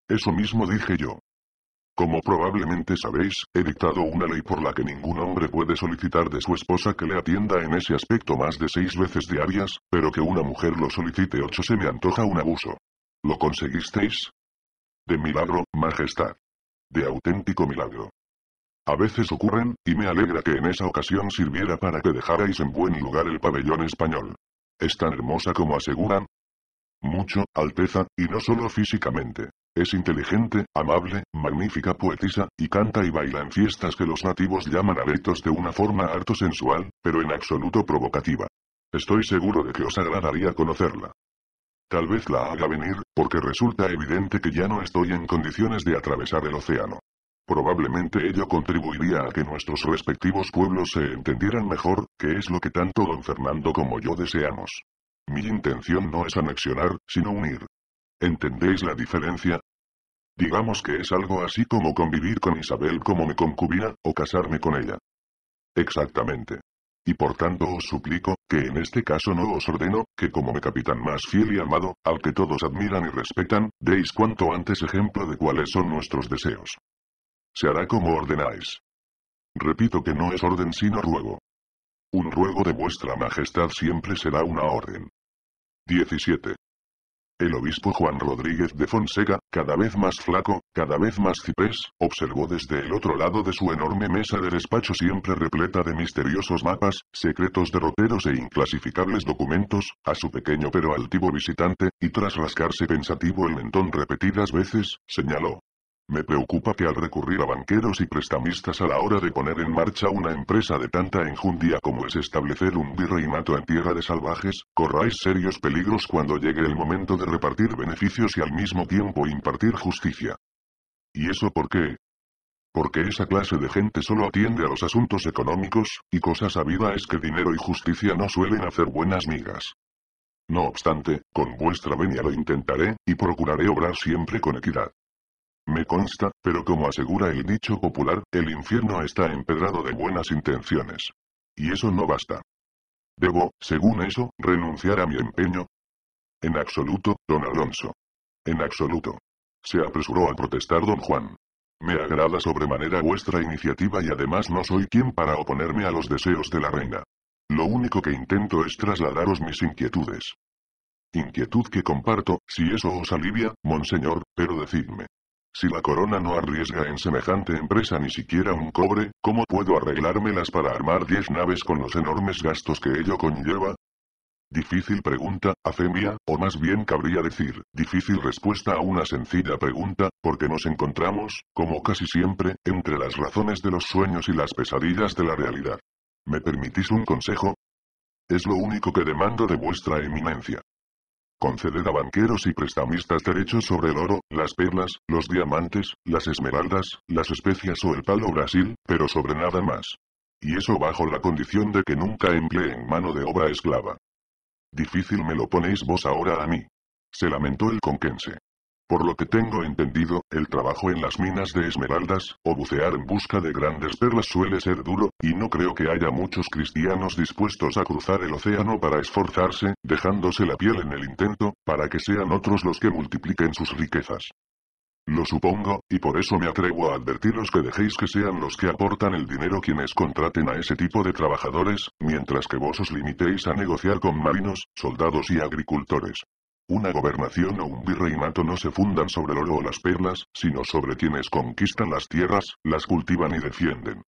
Eso mismo dije yo. Como probablemente sabéis, he dictado una ley por la que ningún hombre puede solicitar de su esposa que le atienda en ese aspecto más de seis veces diarias, pero que una mujer lo solicite ocho se me antoja un abuso. ¿Lo conseguisteis? De milagro, Majestad. De auténtico milagro. A veces ocurren, y me alegra que en esa ocasión sirviera para que dejarais en buen lugar el pabellón español. ¿Es tan hermosa como aseguran? Mucho, Alteza, y no solo físicamente. Es inteligente, amable, magnífica poetisa, y canta y baila en fiestas que los nativos llaman abetos de una forma harto sensual, pero en absoluto provocativa. Estoy seguro de que os agradaría conocerla. Tal vez la haga venir, porque resulta evidente que ya no estoy en condiciones de atravesar el océano. Probablemente ello contribuiría a que nuestros respectivos pueblos se entendieran mejor, que es lo que tanto don Fernando como yo deseamos. Mi intención no es anexionar, sino unir. ¿Entendéis la diferencia? Digamos que es algo así como convivir con Isabel como mi concubina, o casarme con ella. Exactamente. Y por tanto os suplico, que en este caso no os ordeno, que como mi capitán más fiel y amado, al que todos admiran y respetan, deis cuanto antes ejemplo de cuáles son nuestros deseos. Se hará como ordenáis. Repito que no es orden sino ruego. Un ruego de vuestra majestad siempre será una orden. 17. El obispo Juan Rodríguez de Fonseca, cada vez más flaco, cada vez más ciprés, observó desde el otro lado de su enorme mesa de despacho siempre repleta de misteriosos mapas, secretos derroteros e inclasificables documentos, a su pequeño pero altivo visitante, y tras rascarse pensativo el mentón repetidas veces, señaló, me preocupa que al recurrir a banqueros y prestamistas a la hora de poner en marcha una empresa de tanta enjundia como es establecer un mato en tierra de salvajes, corráis serios peligros cuando llegue el momento de repartir beneficios y al mismo tiempo impartir justicia. ¿Y eso por qué? Porque esa clase de gente solo atiende a los asuntos económicos, y cosa sabida es que dinero y justicia no suelen hacer buenas migas. No obstante, con vuestra venia lo intentaré, y procuraré obrar siempre con equidad. Me consta, pero como asegura el dicho popular, el infierno está empedrado de buenas intenciones. Y eso no basta. Debo, según eso, renunciar a mi empeño. En absoluto, don Alonso. En absoluto. Se apresuró a protestar don Juan. Me agrada sobremanera vuestra iniciativa y además no soy quien para oponerme a los deseos de la reina. Lo único que intento es trasladaros mis inquietudes. Inquietud que comparto, si eso os alivia, monseñor, pero decidme, si la corona no arriesga en semejante empresa ni siquiera un cobre, ¿cómo puedo arreglármelas para armar diez naves con los enormes gastos que ello conlleva? Difícil pregunta, afemia, o más bien cabría decir, difícil respuesta a una sencilla pregunta, porque nos encontramos, como casi siempre, entre las razones de los sueños y las pesadillas de la realidad. ¿Me permitís un consejo? Es lo único que demando de vuestra eminencia conceder a banqueros y prestamistas derechos sobre el oro, las perlas, los diamantes, las esmeraldas, las especias o el palo Brasil, pero sobre nada más. Y eso bajo la condición de que nunca empleen mano de obra esclava. Difícil me lo ponéis vos ahora a mí. Se lamentó el conquense. Por lo que tengo entendido, el trabajo en las minas de esmeraldas, o bucear en busca de grandes perlas suele ser duro, y no creo que haya muchos cristianos dispuestos a cruzar el océano para esforzarse, dejándose la piel en el intento, para que sean otros los que multipliquen sus riquezas. Lo supongo, y por eso me atrevo a advertiros que dejéis que sean los que aportan el dinero quienes contraten a ese tipo de trabajadores, mientras que vos os limitéis a negociar con marinos, soldados y agricultores. Una gobernación o un virreinato no se fundan sobre el oro o las perlas, sino sobre quienes conquistan las tierras, las cultivan y defienden.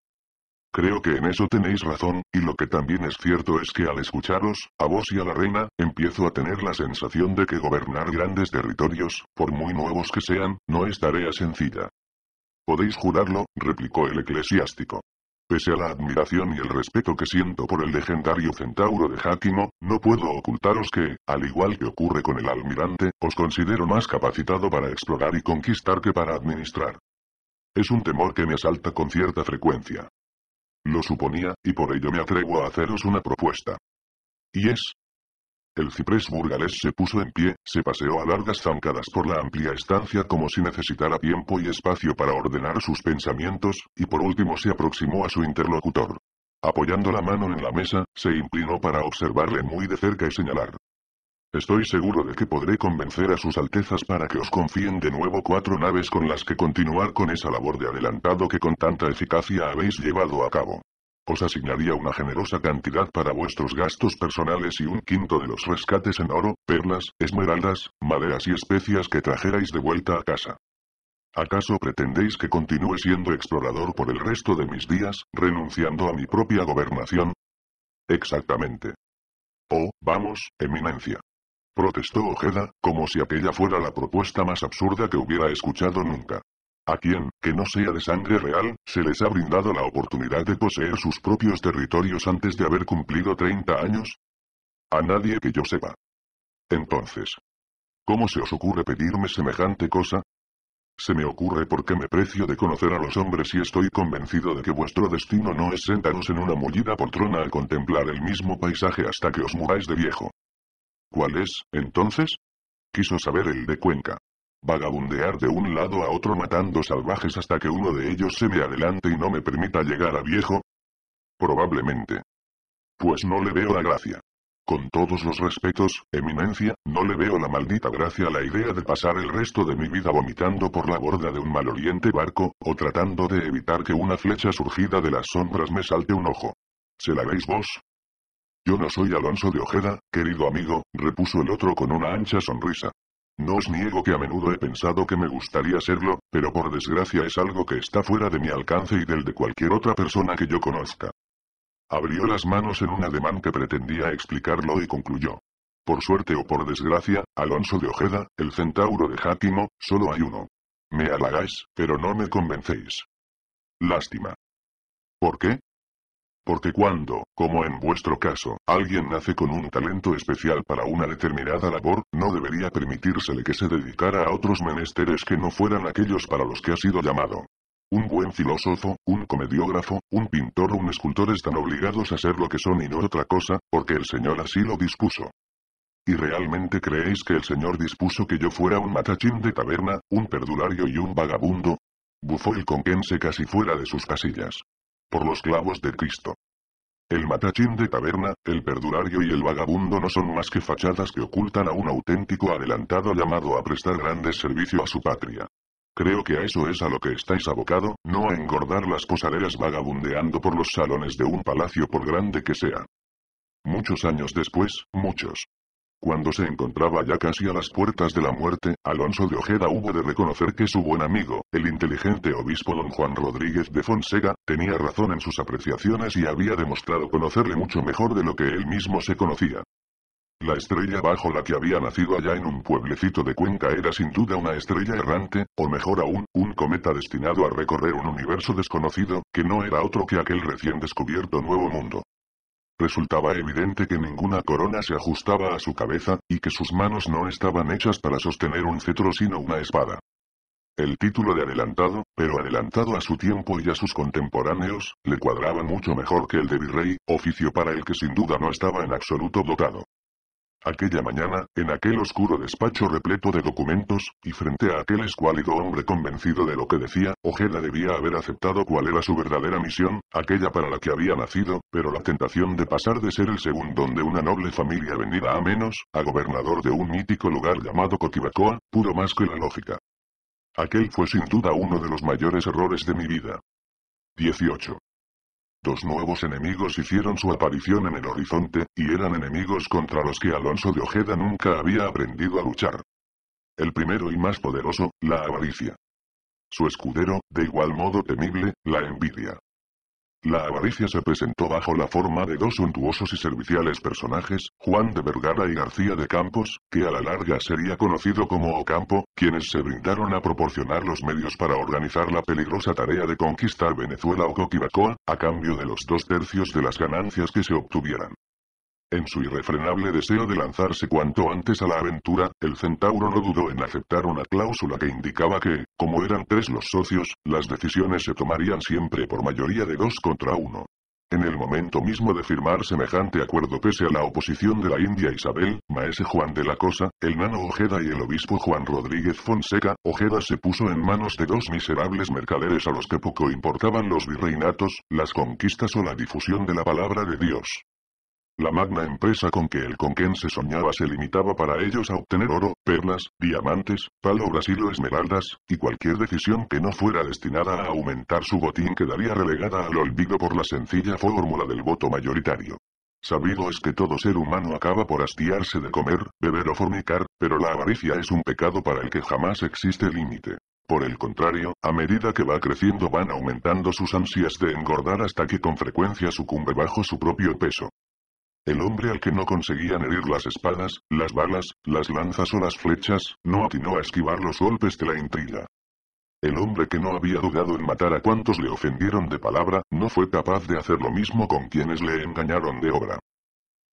Creo que en eso tenéis razón, y lo que también es cierto es que al escucharos, a vos y a la reina, empiezo a tener la sensación de que gobernar grandes territorios, por muy nuevos que sean, no es tarea sencilla. Podéis jurarlo, replicó el eclesiástico. Pese a la admiración y el respeto que siento por el legendario centauro de Hakimo, no puedo ocultaros que, al igual que ocurre con el almirante, os considero más capacitado para explorar y conquistar que para administrar. Es un temor que me asalta con cierta frecuencia. Lo suponía, y por ello me atrevo a haceros una propuesta. Y es, el ciprés burgalés se puso en pie, se paseó a largas zancadas por la amplia estancia como si necesitara tiempo y espacio para ordenar sus pensamientos, y por último se aproximó a su interlocutor. Apoyando la mano en la mesa, se inclinó para observarle muy de cerca y señalar. Estoy seguro de que podré convencer a sus altezas para que os confíen de nuevo cuatro naves con las que continuar con esa labor de adelantado que con tanta eficacia habéis llevado a cabo. Os asignaría una generosa cantidad para vuestros gastos personales y un quinto de los rescates en oro, perlas, esmeraldas, maderas y especias que trajerais de vuelta a casa. ¿Acaso pretendéis que continúe siendo explorador por el resto de mis días, renunciando a mi propia gobernación? Exactamente. Oh, vamos, eminencia. Protestó Ojeda, como si aquella fuera la propuesta más absurda que hubiera escuchado nunca. A quien, que no sea de sangre real, se les ha brindado la oportunidad de poseer sus propios territorios antes de haber cumplido 30 años? A nadie que yo sepa. Entonces, ¿cómo se os ocurre pedirme semejante cosa? Se me ocurre porque me precio de conocer a los hombres y estoy convencido de que vuestro destino no es sentaros en una mullida poltrona a contemplar el mismo paisaje hasta que os muráis de viejo. ¿Cuál es, entonces? Quiso saber el de Cuenca vagabundear de un lado a otro matando salvajes hasta que uno de ellos se me adelante y no me permita llegar a viejo? Probablemente. Pues no le veo la gracia. Con todos los respetos, Eminencia, no le veo la maldita gracia a la idea de pasar el resto de mi vida vomitando por la borda de un maloliente barco, o tratando de evitar que una flecha surgida de las sombras me salte un ojo. ¿Se la veis vos? Yo no soy Alonso de Ojeda, querido amigo, repuso el otro con una ancha sonrisa. No os niego que a menudo he pensado que me gustaría serlo, pero por desgracia es algo que está fuera de mi alcance y del de cualquier otra persona que yo conozca. Abrió las manos en un ademán que pretendía explicarlo y concluyó. Por suerte o por desgracia, Alonso de Ojeda, el centauro de Jáquimo, solo hay uno. Me halagáis, pero no me convencéis. Lástima. ¿Por qué? Porque cuando, como en vuestro caso, alguien nace con un talento especial para una determinada labor, no debería permitírsele que se dedicara a otros menesteres que no fueran aquellos para los que ha sido llamado. Un buen filósofo, un comediógrafo, un pintor o un escultor están obligados a ser lo que son y no otra cosa, porque el Señor así lo dispuso. ¿Y realmente creéis que el Señor dispuso que yo fuera un matachín de taberna, un perdulario y un vagabundo? Bufó el conquense casi fuera de sus casillas por los clavos de Cristo. El matachín de taberna, el perdurario y el vagabundo no son más que fachadas que ocultan a un auténtico adelantado llamado a prestar grandes servicios a su patria. Creo que a eso es a lo que estáis abocado, no a engordar las posaderas vagabundeando por los salones de un palacio por grande que sea. Muchos años después, muchos, cuando se encontraba ya casi a las puertas de la muerte, Alonso de Ojeda hubo de reconocer que su buen amigo, el inteligente obispo don Juan Rodríguez de Fonseca, tenía razón en sus apreciaciones y había demostrado conocerle mucho mejor de lo que él mismo se conocía. La estrella bajo la que había nacido allá en un pueblecito de Cuenca era sin duda una estrella errante, o mejor aún, un cometa destinado a recorrer un universo desconocido, que no era otro que aquel recién descubierto nuevo mundo. Resultaba evidente que ninguna corona se ajustaba a su cabeza, y que sus manos no estaban hechas para sostener un cetro sino una espada. El título de adelantado, pero adelantado a su tiempo y a sus contemporáneos, le cuadraba mucho mejor que el de virrey, oficio para el que sin duda no estaba en absoluto dotado. Aquella mañana, en aquel oscuro despacho repleto de documentos, y frente a aquel escuálido hombre convencido de lo que decía, Ojeda debía haber aceptado cuál era su verdadera misión, aquella para la que había nacido, pero la tentación de pasar de ser el segundo de una noble familia venida a menos, a gobernador de un mítico lugar llamado Coquibacoa, pudo más que la lógica. Aquel fue sin duda uno de los mayores errores de mi vida. 18. Dos nuevos enemigos hicieron su aparición en el horizonte, y eran enemigos contra los que Alonso de Ojeda nunca había aprendido a luchar. El primero y más poderoso, la avaricia. Su escudero, de igual modo temible, la envidia. La avaricia se presentó bajo la forma de dos suntuosos y serviciales personajes, Juan de Vergara y García de Campos, que a la larga sería conocido como Ocampo, quienes se brindaron a proporcionar los medios para organizar la peligrosa tarea de conquistar Venezuela o Coquibacoa, a cambio de los dos tercios de las ganancias que se obtuvieran. En su irrefrenable deseo de lanzarse cuanto antes a la aventura, el centauro no dudó en aceptar una cláusula que indicaba que, como eran tres los socios, las decisiones se tomarían siempre por mayoría de dos contra uno. En el momento mismo de firmar semejante acuerdo pese a la oposición de la India Isabel, Maese Juan de la Cosa, el nano Ojeda y el obispo Juan Rodríguez Fonseca, Ojeda se puso en manos de dos miserables mercaderes a los que poco importaban los virreinatos, las conquistas o la difusión de la palabra de Dios. La magna empresa con que el Conquén se soñaba se limitaba para ellos a obtener oro, perlas, diamantes, palo brasil o esmeraldas, y cualquier decisión que no fuera destinada a aumentar su botín quedaría relegada al olvido por la sencilla fórmula del voto mayoritario. Sabido es que todo ser humano acaba por hastiarse de comer, beber o fornicar, pero la avaricia es un pecado para el que jamás existe límite. Por el contrario, a medida que va creciendo van aumentando sus ansias de engordar hasta que con frecuencia sucumbe bajo su propio peso. El hombre al que no conseguían herir las espadas, las balas, las lanzas o las flechas, no atinó a esquivar los golpes de la intriga. El hombre que no había dudado en matar a cuantos le ofendieron de palabra, no fue capaz de hacer lo mismo con quienes le engañaron de obra.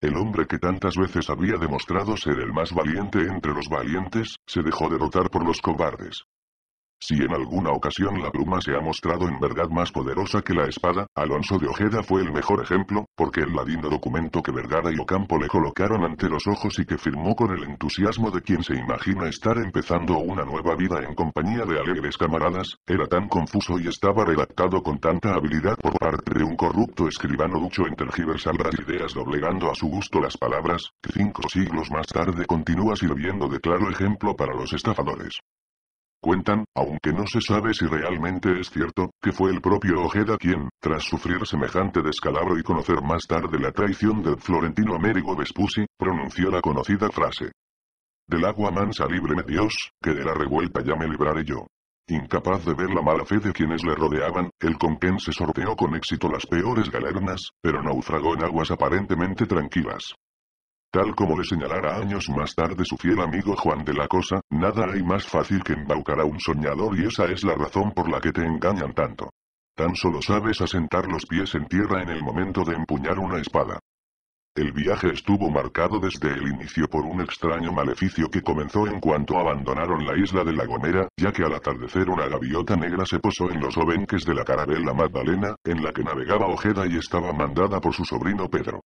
El hombre que tantas veces había demostrado ser el más valiente entre los valientes, se dejó derrotar por los cobardes. Si en alguna ocasión la pluma se ha mostrado en verdad más poderosa que la espada, Alonso de Ojeda fue el mejor ejemplo, porque el ladino documento que Vergara y Ocampo le colocaron ante los ojos y que firmó con el entusiasmo de quien se imagina estar empezando una nueva vida en compañía de alegres camaradas, era tan confuso y estaba redactado con tanta habilidad por parte de un corrupto escribano ducho en tergiversar las ideas doblegando a su gusto las palabras, que cinco siglos más tarde continúa sirviendo de claro ejemplo para los estafadores. Cuentan, aunque no se sabe si realmente es cierto, que fue el propio Ojeda quien, tras sufrir semejante descalabro y conocer más tarde la traición del florentino Américo Vespucci, pronunció la conocida frase. Del agua mansa líbreme Dios, que de la revuelta ya me libraré yo. Incapaz de ver la mala fe de quienes le rodeaban, el Conquén se sorteó con éxito las peores galernas, pero naufragó en aguas aparentemente tranquilas. Tal como le señalara años más tarde su fiel amigo Juan de la Cosa, nada hay más fácil que embaucar a un soñador y esa es la razón por la que te engañan tanto. Tan solo sabes asentar los pies en tierra en el momento de empuñar una espada. El viaje estuvo marcado desde el inicio por un extraño maleficio que comenzó en cuanto abandonaron la isla de La Gomera, ya que al atardecer una gaviota negra se posó en los obenques de la carabela Magdalena, en la que navegaba Ojeda y estaba mandada por su sobrino Pedro.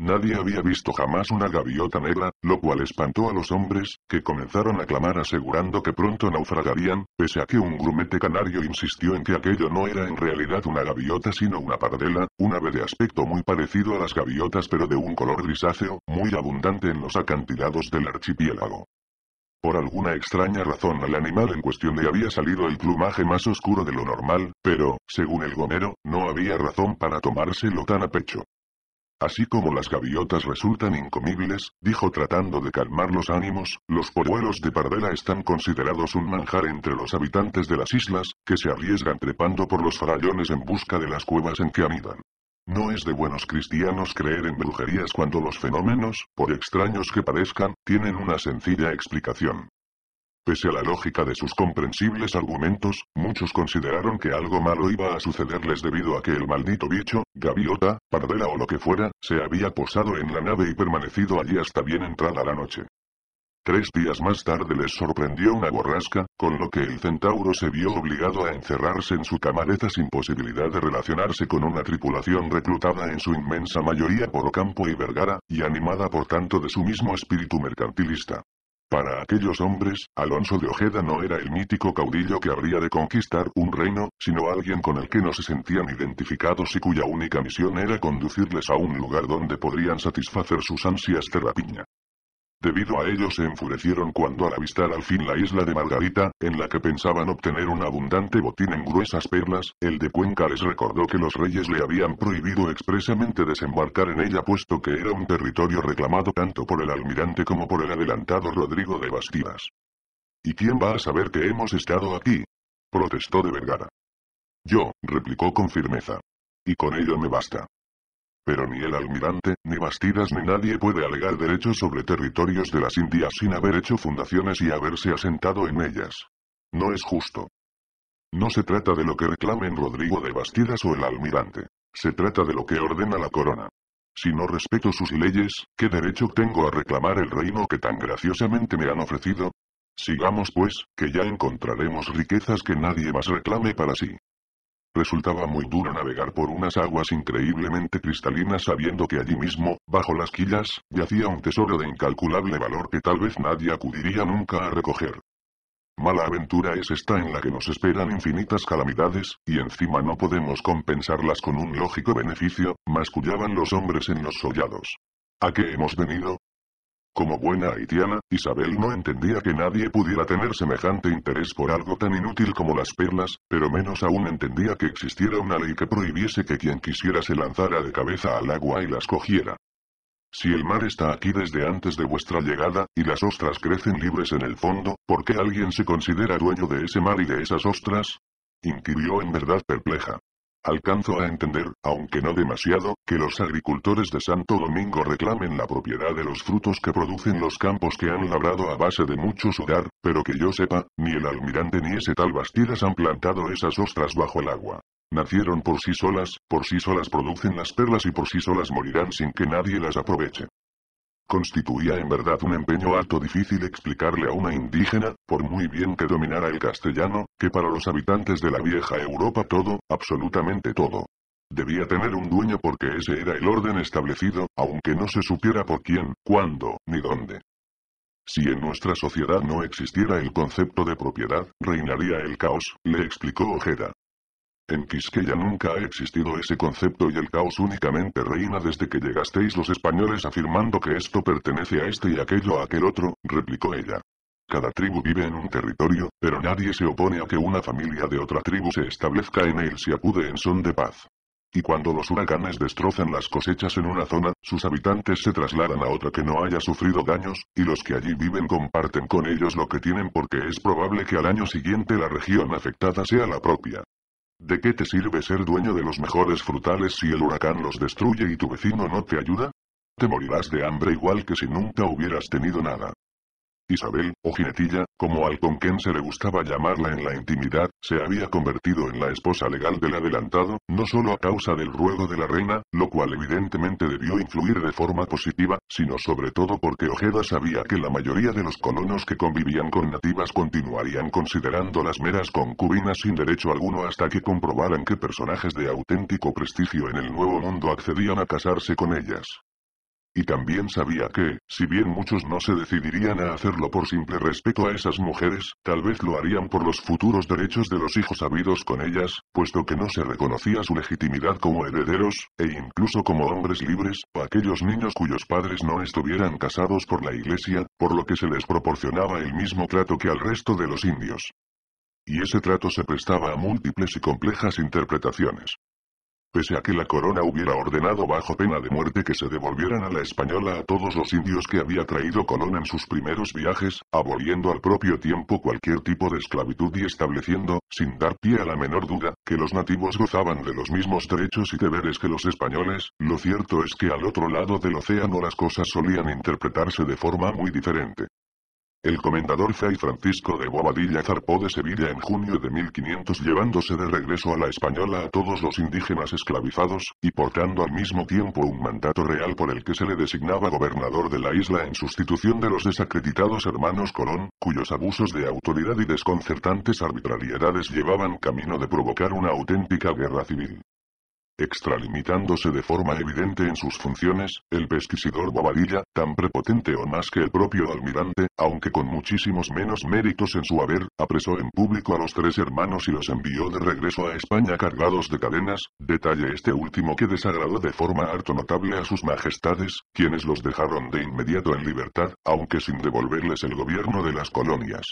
Nadie había visto jamás una gaviota negra, lo cual espantó a los hombres, que comenzaron a clamar asegurando que pronto naufragarían, pese a que un grumete canario insistió en que aquello no era en realidad una gaviota sino una pardela, un ave de aspecto muy parecido a las gaviotas pero de un color grisáceo, muy abundante en los acantilados del archipiélago. Por alguna extraña razón al animal en cuestión le había salido el plumaje más oscuro de lo normal, pero, según el gomero, no había razón para tomárselo tan a pecho. Así como las gaviotas resultan incomibles, dijo tratando de calmar los ánimos, los polluelos de pardela están considerados un manjar entre los habitantes de las islas, que se arriesgan trepando por los farallones en busca de las cuevas en que anidan. No es de buenos cristianos creer en brujerías cuando los fenómenos, por extraños que parezcan, tienen una sencilla explicación. Pese a la lógica de sus comprensibles argumentos, muchos consideraron que algo malo iba a sucederles debido a que el maldito bicho, gaviota, pardera o lo que fuera, se había posado en la nave y permanecido allí hasta bien entrada la noche. Tres días más tarde les sorprendió una borrasca, con lo que el centauro se vio obligado a encerrarse en su camareta sin posibilidad de relacionarse con una tripulación reclutada en su inmensa mayoría por Ocampo y Vergara, y animada por tanto de su mismo espíritu mercantilista. Para aquellos hombres, Alonso de Ojeda no era el mítico caudillo que habría de conquistar un reino, sino alguien con el que no se sentían identificados y cuya única misión era conducirles a un lugar donde podrían satisfacer sus ansias de rapiña. Debido a ello se enfurecieron cuando al avistar al fin la isla de Margarita, en la que pensaban obtener un abundante botín en gruesas perlas, el de Cuenca les recordó que los reyes le habían prohibido expresamente desembarcar en ella puesto que era un territorio reclamado tanto por el almirante como por el adelantado Rodrigo de Bastidas. ¿Y quién va a saber que hemos estado aquí? protestó de Vergara. Yo, replicó con firmeza. Y con ello me basta. Pero ni el almirante, ni Bastidas ni nadie puede alegar derechos sobre territorios de las Indias sin haber hecho fundaciones y haberse asentado en ellas. No es justo. No se trata de lo que reclamen Rodrigo de Bastidas o el almirante. Se trata de lo que ordena la corona. Si no respeto sus leyes, ¿qué derecho tengo a reclamar el reino que tan graciosamente me han ofrecido? Sigamos pues, que ya encontraremos riquezas que nadie más reclame para sí. Resultaba muy duro navegar por unas aguas increíblemente cristalinas sabiendo que allí mismo, bajo las quillas, yacía un tesoro de incalculable valor que tal vez nadie acudiría nunca a recoger. Mala aventura es esta en la que nos esperan infinitas calamidades, y encima no podemos compensarlas con un lógico beneficio, mascullaban los hombres en los sollados. ¿A qué hemos venido? Como buena haitiana, Isabel no entendía que nadie pudiera tener semejante interés por algo tan inútil como las perlas, pero menos aún entendía que existiera una ley que prohibiese que quien quisiera se lanzara de cabeza al agua y las cogiera. Si el mar está aquí desde antes de vuestra llegada, y las ostras crecen libres en el fondo, ¿por qué alguien se considera dueño de ese mar y de esas ostras? inquirió en verdad perpleja. Alcanzo a entender, aunque no demasiado, que los agricultores de Santo Domingo reclamen la propiedad de los frutos que producen los campos que han labrado a base de mucho sudar, pero que yo sepa, ni el almirante ni ese tal Bastidas han plantado esas ostras bajo el agua. Nacieron por sí solas, por sí solas producen las perlas y por sí solas morirán sin que nadie las aproveche. Constituía en verdad un empeño alto difícil explicarle a una indígena, por muy bien que dominara el castellano, que para los habitantes de la vieja Europa todo, absolutamente todo. Debía tener un dueño porque ese era el orden establecido, aunque no se supiera por quién, cuándo, ni dónde. Si en nuestra sociedad no existiera el concepto de propiedad, reinaría el caos, le explicó Ojeda. En Quisqueya nunca ha existido ese concepto y el caos únicamente reina desde que llegasteis los españoles afirmando que esto pertenece a este y aquello a aquel otro, replicó ella. Cada tribu vive en un territorio, pero nadie se opone a que una familia de otra tribu se establezca en él si acude en son de paz. Y cuando los huracanes destrozan las cosechas en una zona, sus habitantes se trasladan a otra que no haya sufrido daños, y los que allí viven comparten con ellos lo que tienen porque es probable que al año siguiente la región afectada sea la propia. ¿De qué te sirve ser dueño de los mejores frutales si el huracán los destruye y tu vecino no te ayuda? Te morirás de hambre igual que si nunca hubieras tenido nada. Isabel, o Jinetilla, como al se le gustaba llamarla en la intimidad, se había convertido en la esposa legal del adelantado, no solo a causa del ruego de la reina, lo cual evidentemente debió influir de forma positiva, sino sobre todo porque Ojeda sabía que la mayoría de los colonos que convivían con nativas continuarían considerando las meras concubinas sin derecho alguno hasta que comprobaran que personajes de auténtico prestigio en el Nuevo Mundo accedían a casarse con ellas. Y también sabía que, si bien muchos no se decidirían a hacerlo por simple respeto a esas mujeres, tal vez lo harían por los futuros derechos de los hijos habidos con ellas, puesto que no se reconocía su legitimidad como herederos, e incluso como hombres libres, o aquellos niños cuyos padres no estuvieran casados por la iglesia, por lo que se les proporcionaba el mismo trato que al resto de los indios. Y ese trato se prestaba a múltiples y complejas interpretaciones pese a que la corona hubiera ordenado bajo pena de muerte que se devolvieran a la española a todos los indios que había traído Colón en sus primeros viajes, aboliendo al propio tiempo cualquier tipo de esclavitud y estableciendo, sin dar pie a la menor duda, que los nativos gozaban de los mismos derechos y deberes que los españoles, lo cierto es que al otro lado del océano las cosas solían interpretarse de forma muy diferente. El comendador Fray Francisco de Bobadilla zarpó de Sevilla en junio de 1500 llevándose de regreso a la Española a todos los indígenas esclavizados, y portando al mismo tiempo un mandato real por el que se le designaba gobernador de la isla en sustitución de los desacreditados hermanos Colón, cuyos abusos de autoridad y desconcertantes arbitrariedades llevaban camino de provocar una auténtica guerra civil. Extralimitándose de forma evidente en sus funciones, el pesquisidor Bobadilla, tan prepotente o más que el propio almirante, aunque con muchísimos menos méritos en su haber, apresó en público a los tres hermanos y los envió de regreso a España cargados de cadenas, detalle este último que desagradó de forma harto notable a sus majestades, quienes los dejaron de inmediato en libertad, aunque sin devolverles el gobierno de las colonias.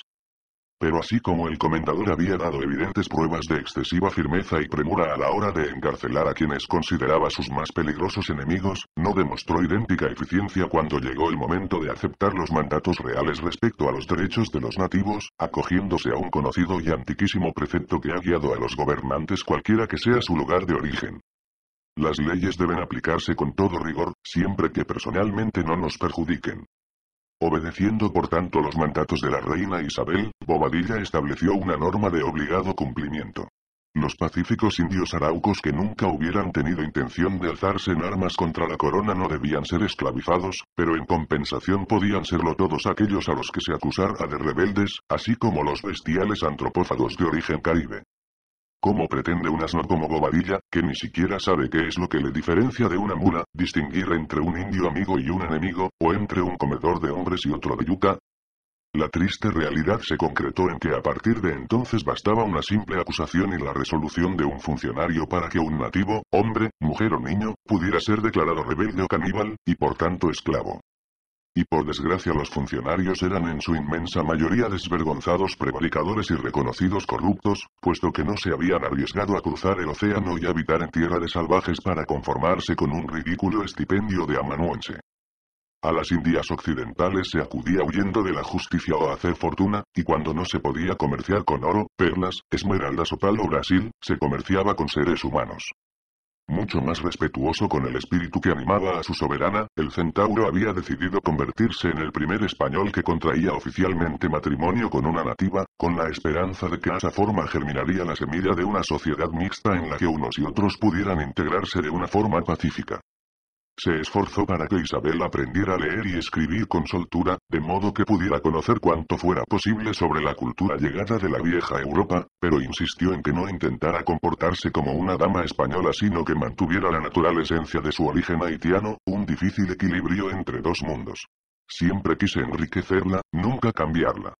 Pero así como el comendador había dado evidentes pruebas de excesiva firmeza y premura a la hora de encarcelar a quienes consideraba sus más peligrosos enemigos, no demostró idéntica eficiencia cuando llegó el momento de aceptar los mandatos reales respecto a los derechos de los nativos, acogiéndose a un conocido y antiquísimo precepto que ha guiado a los gobernantes cualquiera que sea su lugar de origen. Las leyes deben aplicarse con todo rigor, siempre que personalmente no nos perjudiquen. Obedeciendo por tanto los mandatos de la reina Isabel, Bobadilla estableció una norma de obligado cumplimiento. Los pacíficos indios araucos que nunca hubieran tenido intención de alzarse en armas contra la corona no debían ser esclavizados, pero en compensación podían serlo todos aquellos a los que se acusara de rebeldes, así como los bestiales antropófagos de origen caribe. ¿Cómo pretende un asno como Bobadilla, que ni siquiera sabe qué es lo que le diferencia de una mula, distinguir entre un indio amigo y un enemigo, o entre un comedor de hombres y otro de yuca? La triste realidad se concretó en que a partir de entonces bastaba una simple acusación y la resolución de un funcionario para que un nativo, hombre, mujer o niño, pudiera ser declarado rebelde o caníbal, y por tanto esclavo. Y por desgracia los funcionarios eran en su inmensa mayoría desvergonzados prevaricadores y reconocidos corruptos, puesto que no se habían arriesgado a cruzar el océano y habitar en tierra de salvajes para conformarse con un ridículo estipendio de amanuense. A las Indias occidentales se acudía huyendo de la justicia o a hacer fortuna, y cuando no se podía comerciar con oro, perlas, esmeraldas o palo Brasil, se comerciaba con seres humanos. Mucho más respetuoso con el espíritu que animaba a su soberana, el centauro había decidido convertirse en el primer español que contraía oficialmente matrimonio con una nativa, con la esperanza de que a esa forma germinaría la semilla de una sociedad mixta en la que unos y otros pudieran integrarse de una forma pacífica. Se esforzó para que Isabel aprendiera a leer y escribir con soltura, de modo que pudiera conocer cuanto fuera posible sobre la cultura llegada de la vieja Europa, pero insistió en que no intentara comportarse como una dama española sino que mantuviera la natural esencia de su origen haitiano, un difícil equilibrio entre dos mundos. Siempre quise enriquecerla, nunca cambiarla.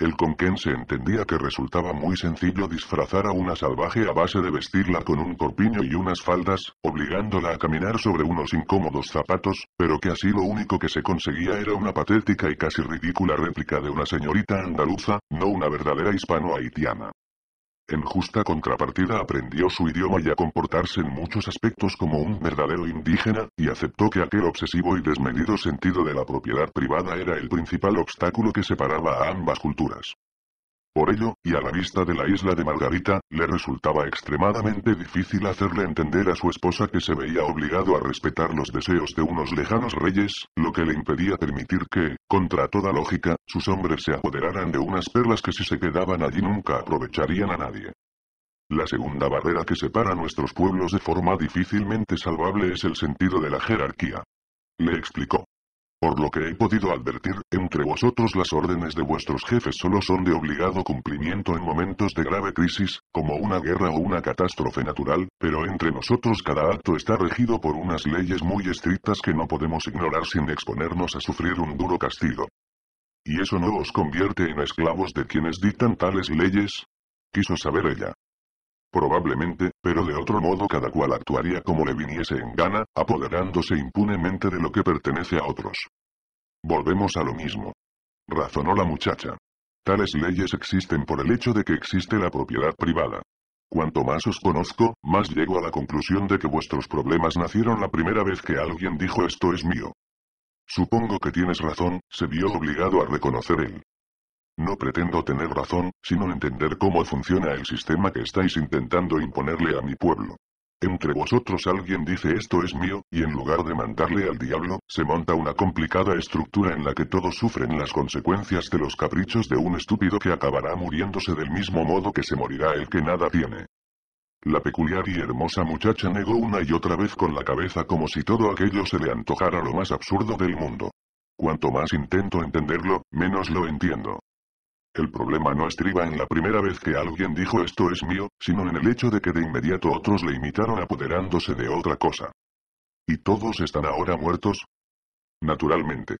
El se entendía que resultaba muy sencillo disfrazar a una salvaje a base de vestirla con un corpiño y unas faldas, obligándola a caminar sobre unos incómodos zapatos, pero que así lo único que se conseguía era una patética y casi ridícula réplica de una señorita andaluza, no una verdadera hispano-haitiana. En justa contrapartida aprendió su idioma y a comportarse en muchos aspectos como un verdadero indígena, y aceptó que aquel obsesivo y desmedido sentido de la propiedad privada era el principal obstáculo que separaba a ambas culturas. Por ello, y a la vista de la isla de Margarita, le resultaba extremadamente difícil hacerle entender a su esposa que se veía obligado a respetar los deseos de unos lejanos reyes, lo que le impedía permitir que, contra toda lógica, sus hombres se apoderaran de unas perlas que si se quedaban allí nunca aprovecharían a nadie. La segunda barrera que separa nuestros pueblos de forma difícilmente salvable es el sentido de la jerarquía. Le explicó. Por lo que he podido advertir, entre vosotros las órdenes de vuestros jefes solo son de obligado cumplimiento en momentos de grave crisis, como una guerra o una catástrofe natural, pero entre nosotros cada acto está regido por unas leyes muy estrictas que no podemos ignorar sin exponernos a sufrir un duro castigo. ¿Y eso no os convierte en esclavos de quienes dictan tales leyes? Quiso saber ella. Probablemente, pero de otro modo cada cual actuaría como le viniese en gana, apoderándose impunemente de lo que pertenece a otros. Volvemos a lo mismo. Razonó la muchacha. Tales leyes existen por el hecho de que existe la propiedad privada. Cuanto más os conozco, más llego a la conclusión de que vuestros problemas nacieron la primera vez que alguien dijo esto es mío. Supongo que tienes razón, se vio obligado a reconocer él. No pretendo tener razón, sino entender cómo funciona el sistema que estáis intentando imponerle a mi pueblo. Entre vosotros alguien dice esto es mío, y en lugar de mandarle al diablo, se monta una complicada estructura en la que todos sufren las consecuencias de los caprichos de un estúpido que acabará muriéndose del mismo modo que se morirá el que nada tiene. La peculiar y hermosa muchacha negó una y otra vez con la cabeza como si todo aquello se le antojara lo más absurdo del mundo. Cuanto más intento entenderlo, menos lo entiendo. El problema no estriba en la primera vez que alguien dijo esto es mío, sino en el hecho de que de inmediato otros le imitaron apoderándose de otra cosa. ¿Y todos están ahora muertos? Naturalmente.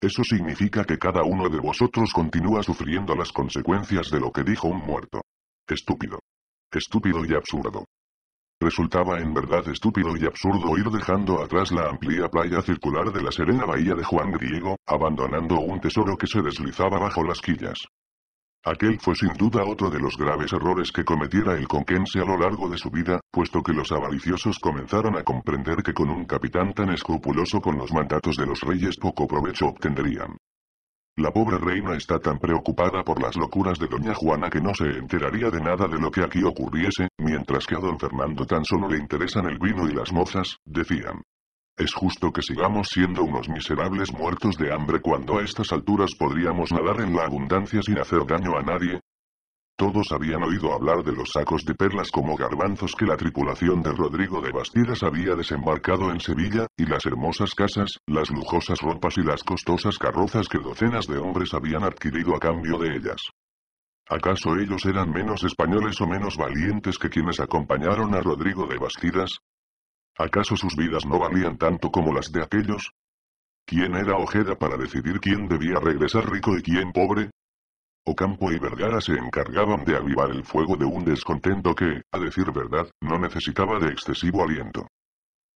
Eso significa que cada uno de vosotros continúa sufriendo las consecuencias de lo que dijo un muerto. Estúpido. Estúpido y absurdo. Resultaba en verdad estúpido y absurdo ir dejando atrás la amplia playa circular de la serena bahía de Juan Griego, abandonando un tesoro que se deslizaba bajo las quillas. Aquel fue sin duda otro de los graves errores que cometiera el conquense a lo largo de su vida, puesto que los avariciosos comenzaron a comprender que con un capitán tan escrupuloso con los mandatos de los reyes poco provecho obtendrían. La pobre reina está tan preocupada por las locuras de doña Juana que no se enteraría de nada de lo que aquí ocurriese, mientras que a don Fernando tan solo le interesan el vino y las mozas, decían. Es justo que sigamos siendo unos miserables muertos de hambre cuando a estas alturas podríamos nadar en la abundancia sin hacer daño a nadie, todos habían oído hablar de los sacos de perlas como garbanzos que la tripulación de Rodrigo de Bastidas había desembarcado en Sevilla, y las hermosas casas, las lujosas ropas y las costosas carrozas que docenas de hombres habían adquirido a cambio de ellas. ¿Acaso ellos eran menos españoles o menos valientes que quienes acompañaron a Rodrigo de Bastidas? ¿Acaso sus vidas no valían tanto como las de aquellos? ¿Quién era Ojeda para decidir quién debía regresar rico y quién pobre? Ocampo y Vergara se encargaban de avivar el fuego de un descontento que, a decir verdad, no necesitaba de excesivo aliento.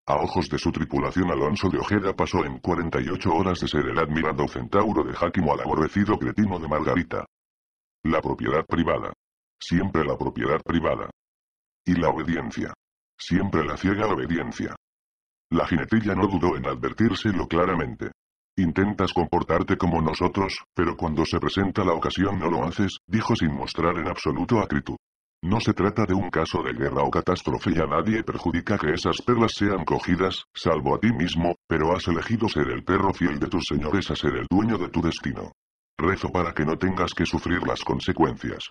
A ojos de su tripulación Alonso de Ojeda pasó en 48 horas de ser el admirado centauro de Jáquimo al aborrecido cretino de Margarita. La propiedad privada. Siempre la propiedad privada. Y la obediencia. Siempre la ciega obediencia. La jinetilla no dudó en advertírselo claramente. Intentas comportarte como nosotros, pero cuando se presenta la ocasión no lo haces, dijo sin mostrar en absoluto acritud. No se trata de un caso de guerra o catástrofe y a nadie perjudica que esas perlas sean cogidas, salvo a ti mismo, pero has elegido ser el perro fiel de tus señores a ser el dueño de tu destino. Rezo para que no tengas que sufrir las consecuencias.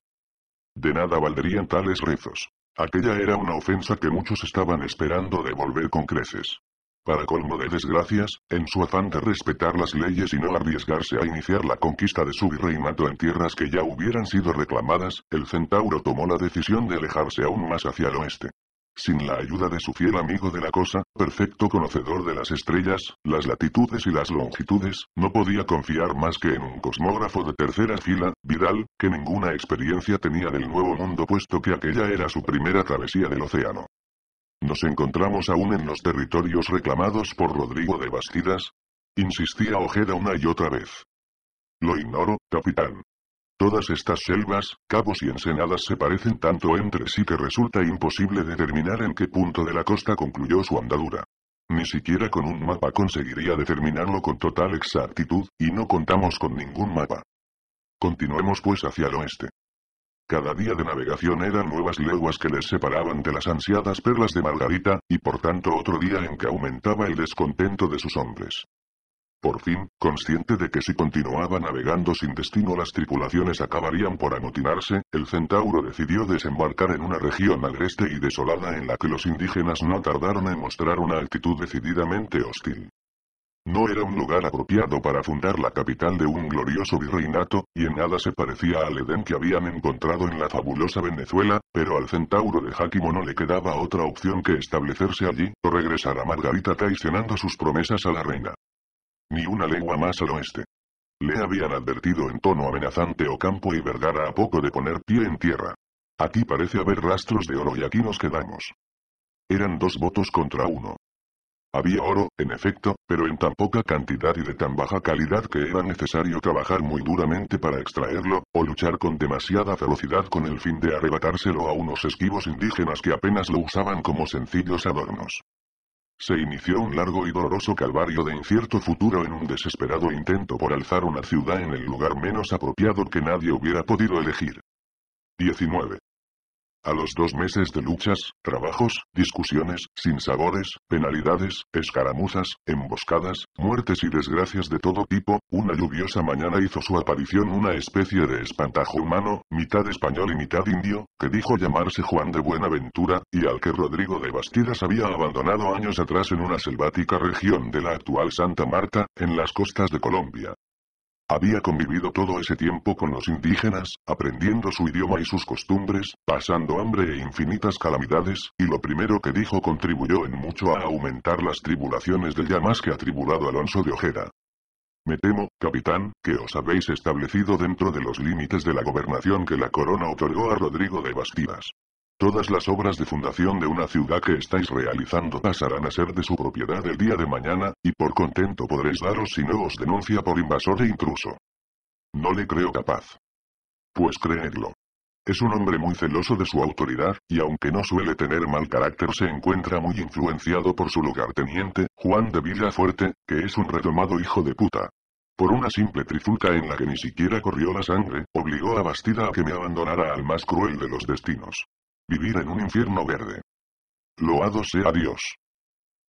De nada valdrían tales rezos. Aquella era una ofensa que muchos estaban esperando devolver con creces. Para colmo de desgracias, en su afán de respetar las leyes y no arriesgarse a iniciar la conquista de su virreinato en tierras que ya hubieran sido reclamadas, el centauro tomó la decisión de alejarse aún más hacia el oeste. Sin la ayuda de su fiel amigo de la cosa, perfecto conocedor de las estrellas, las latitudes y las longitudes, no podía confiar más que en un cosmógrafo de tercera fila, Viral, que ninguna experiencia tenía del nuevo mundo puesto que aquella era su primera travesía del océano. Nos encontramos aún en los territorios reclamados por Rodrigo de Bastidas. Insistía Ojeda una y otra vez. Lo ignoro, capitán. Todas estas selvas, cabos y ensenadas se parecen tanto entre sí que resulta imposible determinar en qué punto de la costa concluyó su andadura. Ni siquiera con un mapa conseguiría determinarlo con total exactitud, y no contamos con ningún mapa. Continuemos pues hacia el oeste. Cada día de navegación eran nuevas leguas que les separaban de las ansiadas perlas de Margarita, y por tanto otro día en que aumentaba el descontento de sus hombres. Por fin, consciente de que si continuaba navegando sin destino las tripulaciones acabarían por amotinarse, el centauro decidió desembarcar en una región agreste y desolada en la que los indígenas no tardaron en mostrar una actitud decididamente hostil. No era un lugar apropiado para fundar la capital de un glorioso virreinato, y en nada se parecía al Edén que habían encontrado en la fabulosa Venezuela, pero al centauro de Jáquimo no le quedaba otra opción que establecerse allí, o regresar a Margarita traicionando sus promesas a la reina. Ni una legua más al oeste. Le habían advertido en tono amenazante Ocampo y Vergara a poco de poner pie en tierra. Aquí parece haber rastros de oro y aquí nos quedamos. Eran dos votos contra uno. Había oro, en efecto, pero en tan poca cantidad y de tan baja calidad que era necesario trabajar muy duramente para extraerlo, o luchar con demasiada velocidad con el fin de arrebatárselo a unos esquivos indígenas que apenas lo usaban como sencillos adornos. Se inició un largo y doloroso calvario de incierto futuro en un desesperado intento por alzar una ciudad en el lugar menos apropiado que nadie hubiera podido elegir. 19. A los dos meses de luchas, trabajos, discusiones, sinsabores, penalidades, escaramuzas, emboscadas, muertes y desgracias de todo tipo, una lluviosa mañana hizo su aparición una especie de espantajo humano, mitad español y mitad indio, que dijo llamarse Juan de Buenaventura, y al que Rodrigo de Bastidas había abandonado años atrás en una selvática región de la actual Santa Marta, en las costas de Colombia. Había convivido todo ese tiempo con los indígenas, aprendiendo su idioma y sus costumbres, pasando hambre e infinitas calamidades, y lo primero que dijo contribuyó en mucho a aumentar las tribulaciones del ya más que atribulado Alonso de Ojeda. Me temo, capitán, que os habéis establecido dentro de los límites de la gobernación que la corona otorgó a Rodrigo de Bastidas. Todas las obras de fundación de una ciudad que estáis realizando pasarán a ser de su propiedad el día de mañana, y por contento podréis daros si no os denuncia por invasor e intruso. No le creo capaz. Pues creedlo. Es un hombre muy celoso de su autoridad, y aunque no suele tener mal carácter se encuentra muy influenciado por su lugarteniente, Juan de Villafuerte, que es un retomado hijo de puta. Por una simple trifulca en la que ni siquiera corrió la sangre, obligó a Bastida a que me abandonara al más cruel de los destinos. Vivir en un infierno verde. Loado sea Dios.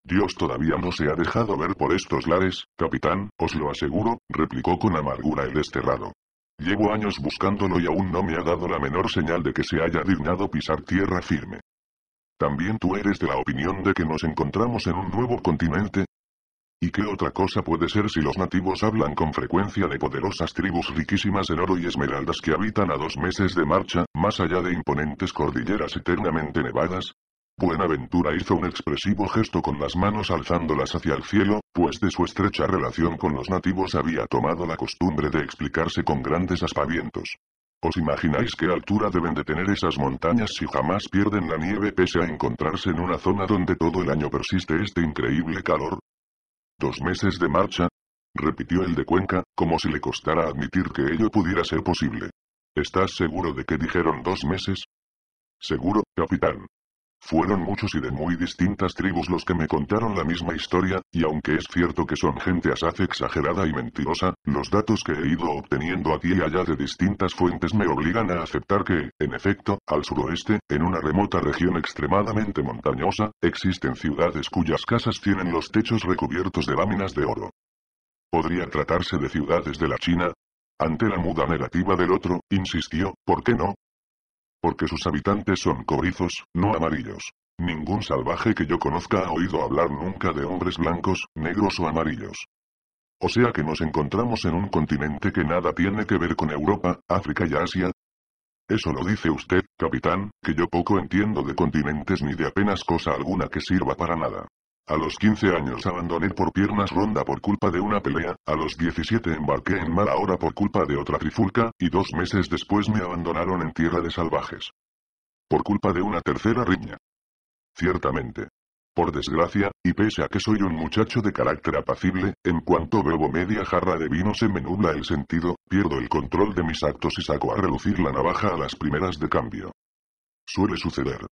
Dios todavía no se ha dejado ver por estos lares, capitán, os lo aseguro, replicó con amargura el desterrado. Llevo años buscándolo y aún no me ha dado la menor señal de que se haya dignado pisar tierra firme. También tú eres de la opinión de que nos encontramos en un nuevo continente, ¿Y qué otra cosa puede ser si los nativos hablan con frecuencia de poderosas tribus riquísimas en oro y esmeraldas que habitan a dos meses de marcha, más allá de imponentes cordilleras eternamente nevadas? Buenaventura hizo un expresivo gesto con las manos alzándolas hacia el cielo, pues de su estrecha relación con los nativos había tomado la costumbre de explicarse con grandes aspavientos. ¿Os imagináis qué altura deben de tener esas montañas si jamás pierden la nieve pese a encontrarse en una zona donde todo el año persiste este increíble calor? dos meses de marcha, repitió el de Cuenca, como si le costara admitir que ello pudiera ser posible. ¿Estás seguro de que dijeron dos meses? Seguro, capitán. Fueron muchos y de muy distintas tribus los que me contaron la misma historia, y aunque es cierto que son gente asaz exagerada y mentirosa, los datos que he ido obteniendo aquí y allá de distintas fuentes me obligan a aceptar que, en efecto, al suroeste, en una remota región extremadamente montañosa, existen ciudades cuyas casas tienen los techos recubiertos de láminas de oro. Podría tratarse de ciudades de la China, ante la muda negativa del otro, insistió, ¿por qué no? Porque sus habitantes son cobrizos, no amarillos. Ningún salvaje que yo conozca ha oído hablar nunca de hombres blancos, negros o amarillos. O sea que nos encontramos en un continente que nada tiene que ver con Europa, África y Asia. Eso lo dice usted, capitán, que yo poco entiendo de continentes ni de apenas cosa alguna que sirva para nada. A los 15 años abandoné por piernas ronda por culpa de una pelea, a los 17 embarqué en mar ahora por culpa de otra trifulca, y dos meses después me abandonaron en tierra de salvajes. Por culpa de una tercera riña. Ciertamente. Por desgracia, y pese a que soy un muchacho de carácter apacible, en cuanto bebo media jarra de vino se me nubla el sentido, pierdo el control de mis actos y saco a reducir la navaja a las primeras de cambio. Suele suceder.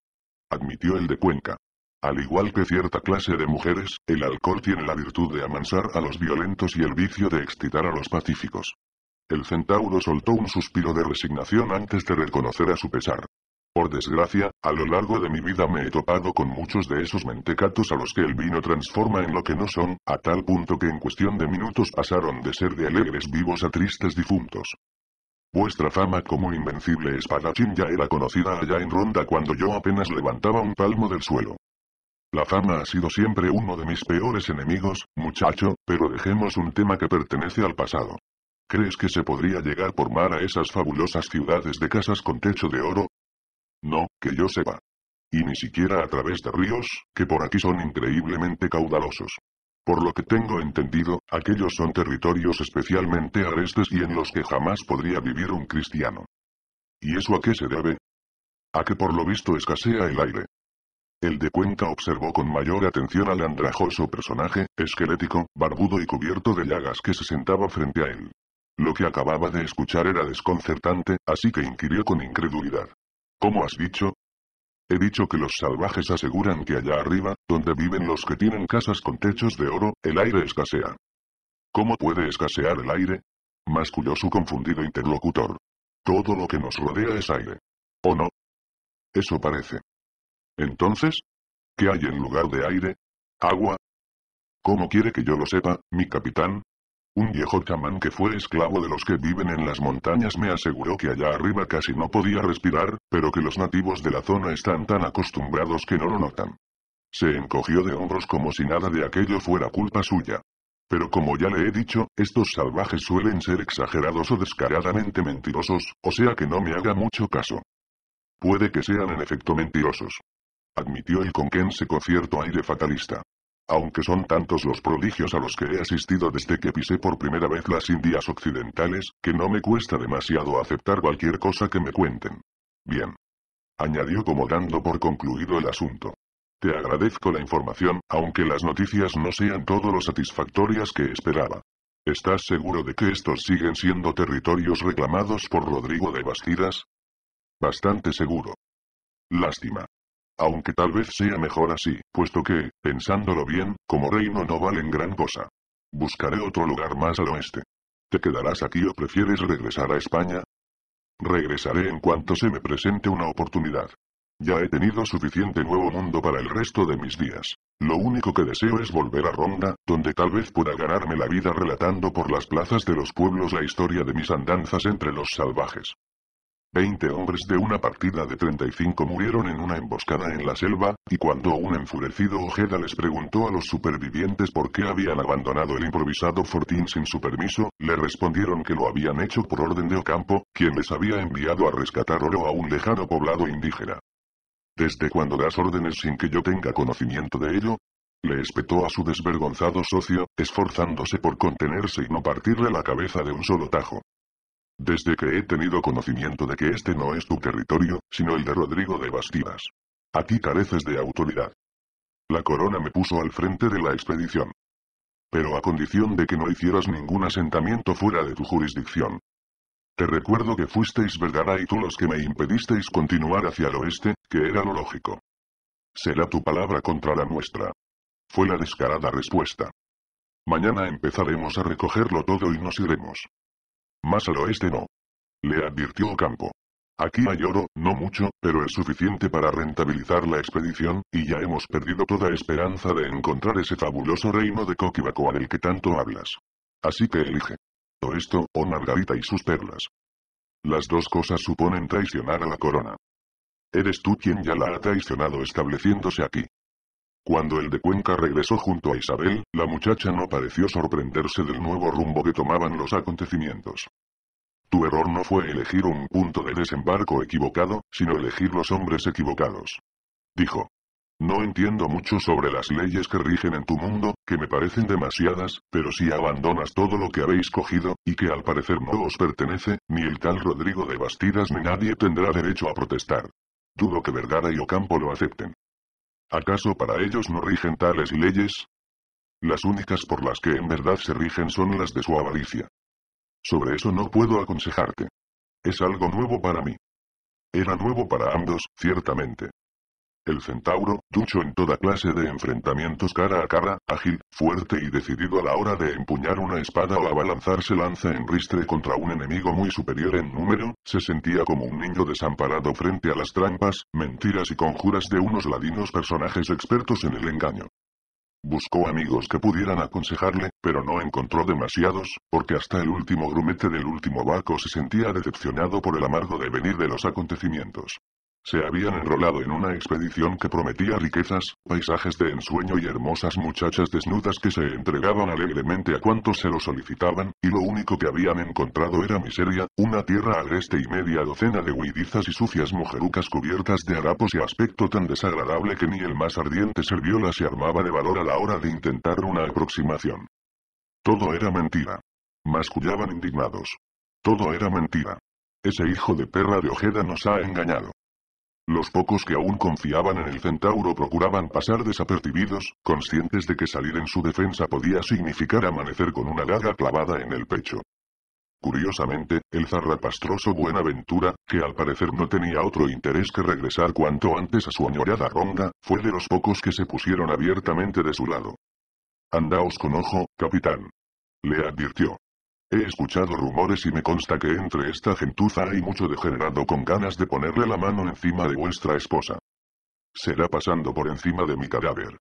Admitió el de Cuenca. Al igual que cierta clase de mujeres, el alcohol tiene la virtud de amansar a los violentos y el vicio de excitar a los pacíficos. El centauro soltó un suspiro de resignación antes de reconocer a su pesar. Por desgracia, a lo largo de mi vida me he topado con muchos de esos mentecatos a los que el vino transforma en lo que no son, a tal punto que en cuestión de minutos pasaron de ser de alegres vivos a tristes difuntos. Vuestra fama como invencible espadachín ya era conocida allá en Ronda cuando yo apenas levantaba un palmo del suelo. La fama ha sido siempre uno de mis peores enemigos, muchacho, pero dejemos un tema que pertenece al pasado. ¿Crees que se podría llegar por mar a esas fabulosas ciudades de casas con techo de oro? No, que yo sepa. Y ni siquiera a través de ríos, que por aquí son increíblemente caudalosos. Por lo que tengo entendido, aquellos son territorios especialmente arestes y en los que jamás podría vivir un cristiano. ¿Y eso a qué se debe? A que por lo visto escasea el aire. El de cuenta observó con mayor atención al andrajoso personaje, esquelético, barbudo y cubierto de llagas que se sentaba frente a él. Lo que acababa de escuchar era desconcertante, así que inquirió con incredulidad. ¿Cómo has dicho? He dicho que los salvajes aseguran que allá arriba, donde viven los que tienen casas con techos de oro, el aire escasea. ¿Cómo puede escasear el aire? Masculló su confundido interlocutor. Todo lo que nos rodea es aire. ¿O no? Eso parece. Entonces, ¿qué hay en lugar de aire? ¿Agua? ¿Cómo quiere que yo lo sepa, mi capitán? Un viejo chamán que fue esclavo de los que viven en las montañas me aseguró que allá arriba casi no podía respirar, pero que los nativos de la zona están tan acostumbrados que no lo notan. Se encogió de hombros como si nada de aquello fuera culpa suya. Pero como ya le he dicho, estos salvajes suelen ser exagerados o descaradamente mentirosos, o sea que no me haga mucho caso. Puede que sean en efecto mentirosos, admitió el conquense con cierto aire fatalista. Aunque son tantos los prodigios a los que he asistido desde que pisé por primera vez las Indias Occidentales, que no me cuesta demasiado aceptar cualquier cosa que me cuenten. Bien. Añadió como dando por concluido el asunto. Te agradezco la información, aunque las noticias no sean todo lo satisfactorias que esperaba. ¿Estás seguro de que estos siguen siendo territorios reclamados por Rodrigo de Bastidas? Bastante seguro. Lástima aunque tal vez sea mejor así, puesto que, pensándolo bien, como reino no valen gran cosa. Buscaré otro lugar más al oeste. ¿Te quedarás aquí o prefieres regresar a España? Regresaré en cuanto se me presente una oportunidad. Ya he tenido suficiente nuevo mundo para el resto de mis días. Lo único que deseo es volver a Ronda, donde tal vez pueda ganarme la vida relatando por las plazas de los pueblos la historia de mis andanzas entre los salvajes. Veinte hombres de una partida de 35 murieron en una emboscada en la selva, y cuando un enfurecido Ojeda les preguntó a los supervivientes por qué habían abandonado el improvisado fortín sin su permiso, le respondieron que lo habían hecho por orden de Ocampo, quien les había enviado a rescatar oro a un lejano poblado indígena. ¿Desde cuando das órdenes sin que yo tenga conocimiento de ello? Le espetó a su desvergonzado socio, esforzándose por contenerse y no partirle la cabeza de un solo tajo. Desde que he tenido conocimiento de que este no es tu territorio, sino el de Rodrigo de Bastidas. A ti careces de autoridad. La corona me puso al frente de la expedición. Pero a condición de que no hicieras ningún asentamiento fuera de tu jurisdicción. Te recuerdo que fuisteis Vergara y tú los que me impedisteis continuar hacia el oeste, que era lo lógico. Será tu palabra contra la nuestra. Fue la descarada respuesta. Mañana empezaremos a recogerlo todo y nos iremos. Más al oeste no. Le advirtió Ocampo. Aquí hay oro, no mucho, pero es suficiente para rentabilizar la expedición, y ya hemos perdido toda esperanza de encontrar ese fabuloso reino de Coquibacoa del que tanto hablas. Así que elige. O esto, o oh Margarita y sus perlas. Las dos cosas suponen traicionar a la corona. Eres tú quien ya la ha traicionado estableciéndose aquí. Cuando el de Cuenca regresó junto a Isabel, la muchacha no pareció sorprenderse del nuevo rumbo que tomaban los acontecimientos. Tu error no fue elegir un punto de desembarco equivocado, sino elegir los hombres equivocados. Dijo. No entiendo mucho sobre las leyes que rigen en tu mundo, que me parecen demasiadas, pero si abandonas todo lo que habéis cogido, y que al parecer no os pertenece, ni el tal Rodrigo de Bastidas ni nadie tendrá derecho a protestar. Dudo que Vergara y Ocampo lo acepten. ¿Acaso para ellos no rigen tales leyes? Las únicas por las que en verdad se rigen son las de su avaricia. Sobre eso no puedo aconsejarte. Es algo nuevo para mí. Era nuevo para ambos, ciertamente. El centauro, ducho en toda clase de enfrentamientos cara a cara, ágil, fuerte y decidido a la hora de empuñar una espada o abalanzarse lanza en ristre contra un enemigo muy superior en número, se sentía como un niño desamparado frente a las trampas, mentiras y conjuras de unos ladinos personajes expertos en el engaño. Buscó amigos que pudieran aconsejarle, pero no encontró demasiados, porque hasta el último grumete del último barco se sentía decepcionado por el amargo devenir de los acontecimientos. Se habían enrolado en una expedición que prometía riquezas, paisajes de ensueño y hermosas muchachas desnudas que se entregaban alegremente a cuantos se lo solicitaban, y lo único que habían encontrado era miseria, una tierra agreste y media docena de huidizas y sucias mujerucas cubiertas de harapos y aspecto tan desagradable que ni el más ardiente serviola se armaba de valor a la hora de intentar una aproximación. Todo era mentira. Mascullaban indignados. Todo era mentira. Ese hijo de perra de Ojeda nos ha engañado. Los pocos que aún confiaban en el centauro procuraban pasar desapercibidos, conscientes de que salir en su defensa podía significar amanecer con una daga clavada en el pecho. Curiosamente, el zarrapastroso Buenaventura, que al parecer no tenía otro interés que regresar cuanto antes a su añorada ronda, fue de los pocos que se pusieron abiertamente de su lado. Andaos con ojo, capitán. Le advirtió. He escuchado rumores y me consta que entre esta gentuza hay mucho degenerado con ganas de ponerle la mano encima de vuestra esposa. Será pasando por encima de mi cadáver.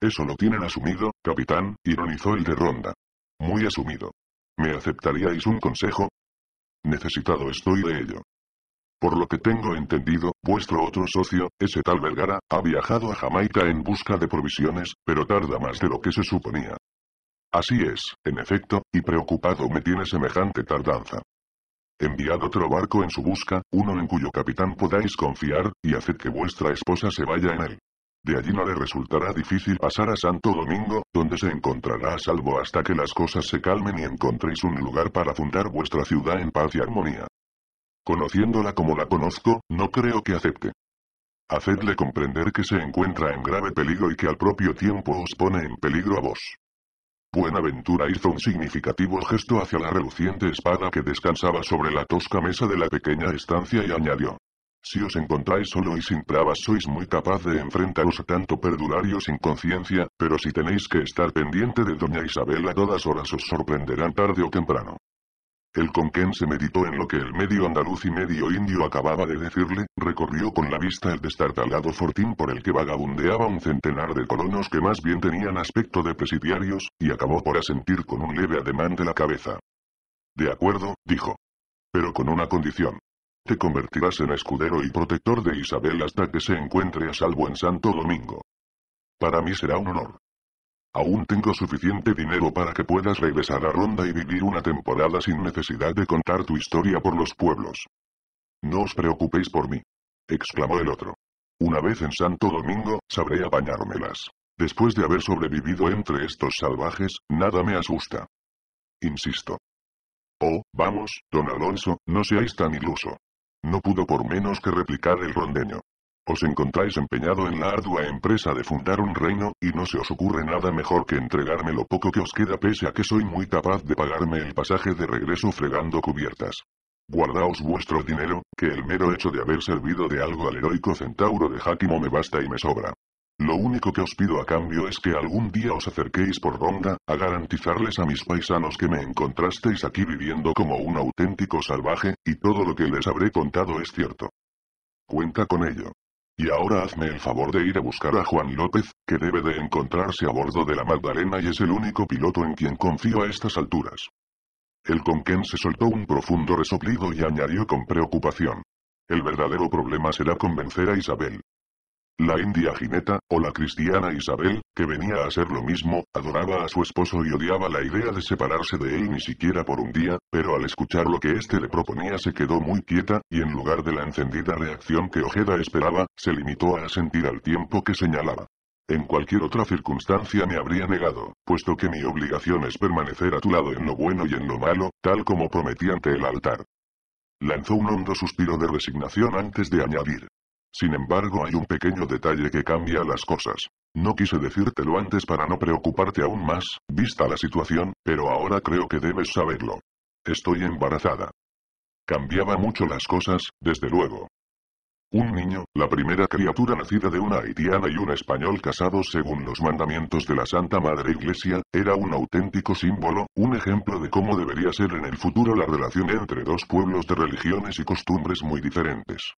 Eso lo tienen asumido, capitán, ironizó el de Ronda. Muy asumido. ¿Me aceptaríais un consejo? Necesitado estoy de ello. Por lo que tengo entendido, vuestro otro socio, ese tal Vergara, ha viajado a Jamaica en busca de provisiones, pero tarda más de lo que se suponía. Así es, en efecto, y preocupado me tiene semejante tardanza. Enviad otro barco en su busca, uno en cuyo capitán podáis confiar, y haced que vuestra esposa se vaya en él. De allí no le resultará difícil pasar a Santo Domingo, donde se encontrará a salvo hasta que las cosas se calmen y encontréis un lugar para fundar vuestra ciudad en paz y armonía. Conociéndola como la conozco, no creo que acepte. Hacedle comprender que se encuentra en grave peligro y que al propio tiempo os pone en peligro a vos. Buenaventura hizo un significativo gesto hacia la reluciente espada que descansaba sobre la tosca mesa de la pequeña estancia y añadió. Si os encontráis solo y sin trabas sois muy capaz de enfrentaros a tanto perdurario sin conciencia, pero si tenéis que estar pendiente de doña Isabel a todas horas os sorprenderán tarde o temprano. El conquén se meditó en lo que el medio andaluz y medio indio acababa de decirle, recorrió con la vista el destartalado fortín por el que vagabundeaba un centenar de colonos que más bien tenían aspecto de presidiarios, y acabó por asentir con un leve ademán de la cabeza. De acuerdo, dijo. Pero con una condición. Te convertirás en escudero y protector de Isabel hasta que se encuentre a salvo en Santo Domingo. Para mí será un honor. Aún tengo suficiente dinero para que puedas regresar a Ronda y vivir una temporada sin necesidad de contar tu historia por los pueblos. No os preocupéis por mí. exclamó el otro. Una vez en Santo Domingo, sabré apañármelas. Después de haber sobrevivido entre estos salvajes, nada me asusta. Insisto. Oh, vamos, don Alonso, no seáis tan iluso. No pudo por menos que replicar el rondeño. Os encontráis empeñado en la ardua empresa de fundar un reino, y no se os ocurre nada mejor que entregarme lo poco que os queda pese a que soy muy capaz de pagarme el pasaje de regreso fregando cubiertas. Guardaos vuestro dinero, que el mero hecho de haber servido de algo al heroico centauro de Hakimo me basta y me sobra. Lo único que os pido a cambio es que algún día os acerquéis por ronda, a garantizarles a mis paisanos que me encontrasteis aquí viviendo como un auténtico salvaje, y todo lo que les habré contado es cierto. Cuenta con ello. Y ahora hazme el favor de ir a buscar a Juan López, que debe de encontrarse a bordo de la Magdalena y es el único piloto en quien confío a estas alturas. El Conquén se soltó un profundo resoplido y añadió con preocupación. El verdadero problema será convencer a Isabel. La india Gineta, o la cristiana Isabel, que venía a ser lo mismo, adoraba a su esposo y odiaba la idea de separarse de él ni siquiera por un día, pero al escuchar lo que éste le proponía se quedó muy quieta, y en lugar de la encendida reacción que Ojeda esperaba, se limitó a asentir al tiempo que señalaba. En cualquier otra circunstancia me habría negado, puesto que mi obligación es permanecer a tu lado en lo bueno y en lo malo, tal como prometí ante el altar. Lanzó un hondo suspiro de resignación antes de añadir. Sin embargo hay un pequeño detalle que cambia las cosas. No quise decírtelo antes para no preocuparte aún más, vista la situación, pero ahora creo que debes saberlo. Estoy embarazada. Cambiaba mucho las cosas, desde luego. Un niño, la primera criatura nacida de una haitiana y un español casados según los mandamientos de la Santa Madre Iglesia, era un auténtico símbolo, un ejemplo de cómo debería ser en el futuro la relación entre dos pueblos de religiones y costumbres muy diferentes.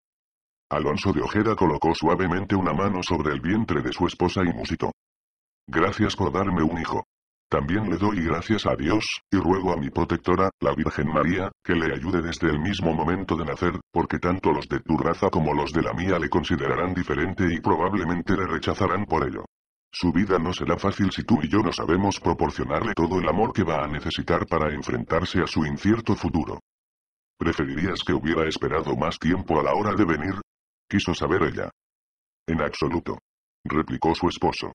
Alonso de Ojeda colocó suavemente una mano sobre el vientre de su esposa y musitó. Gracias por darme un hijo. También le doy gracias a Dios, y ruego a mi protectora, la Virgen María, que le ayude desde el mismo momento de nacer, porque tanto los de tu raza como los de la mía le considerarán diferente y probablemente le rechazarán por ello. Su vida no será fácil si tú y yo no sabemos proporcionarle todo el amor que va a necesitar para enfrentarse a su incierto futuro. ¿Preferirías que hubiera esperado más tiempo a la hora de venir? quiso saber ella. En absoluto. replicó su esposo.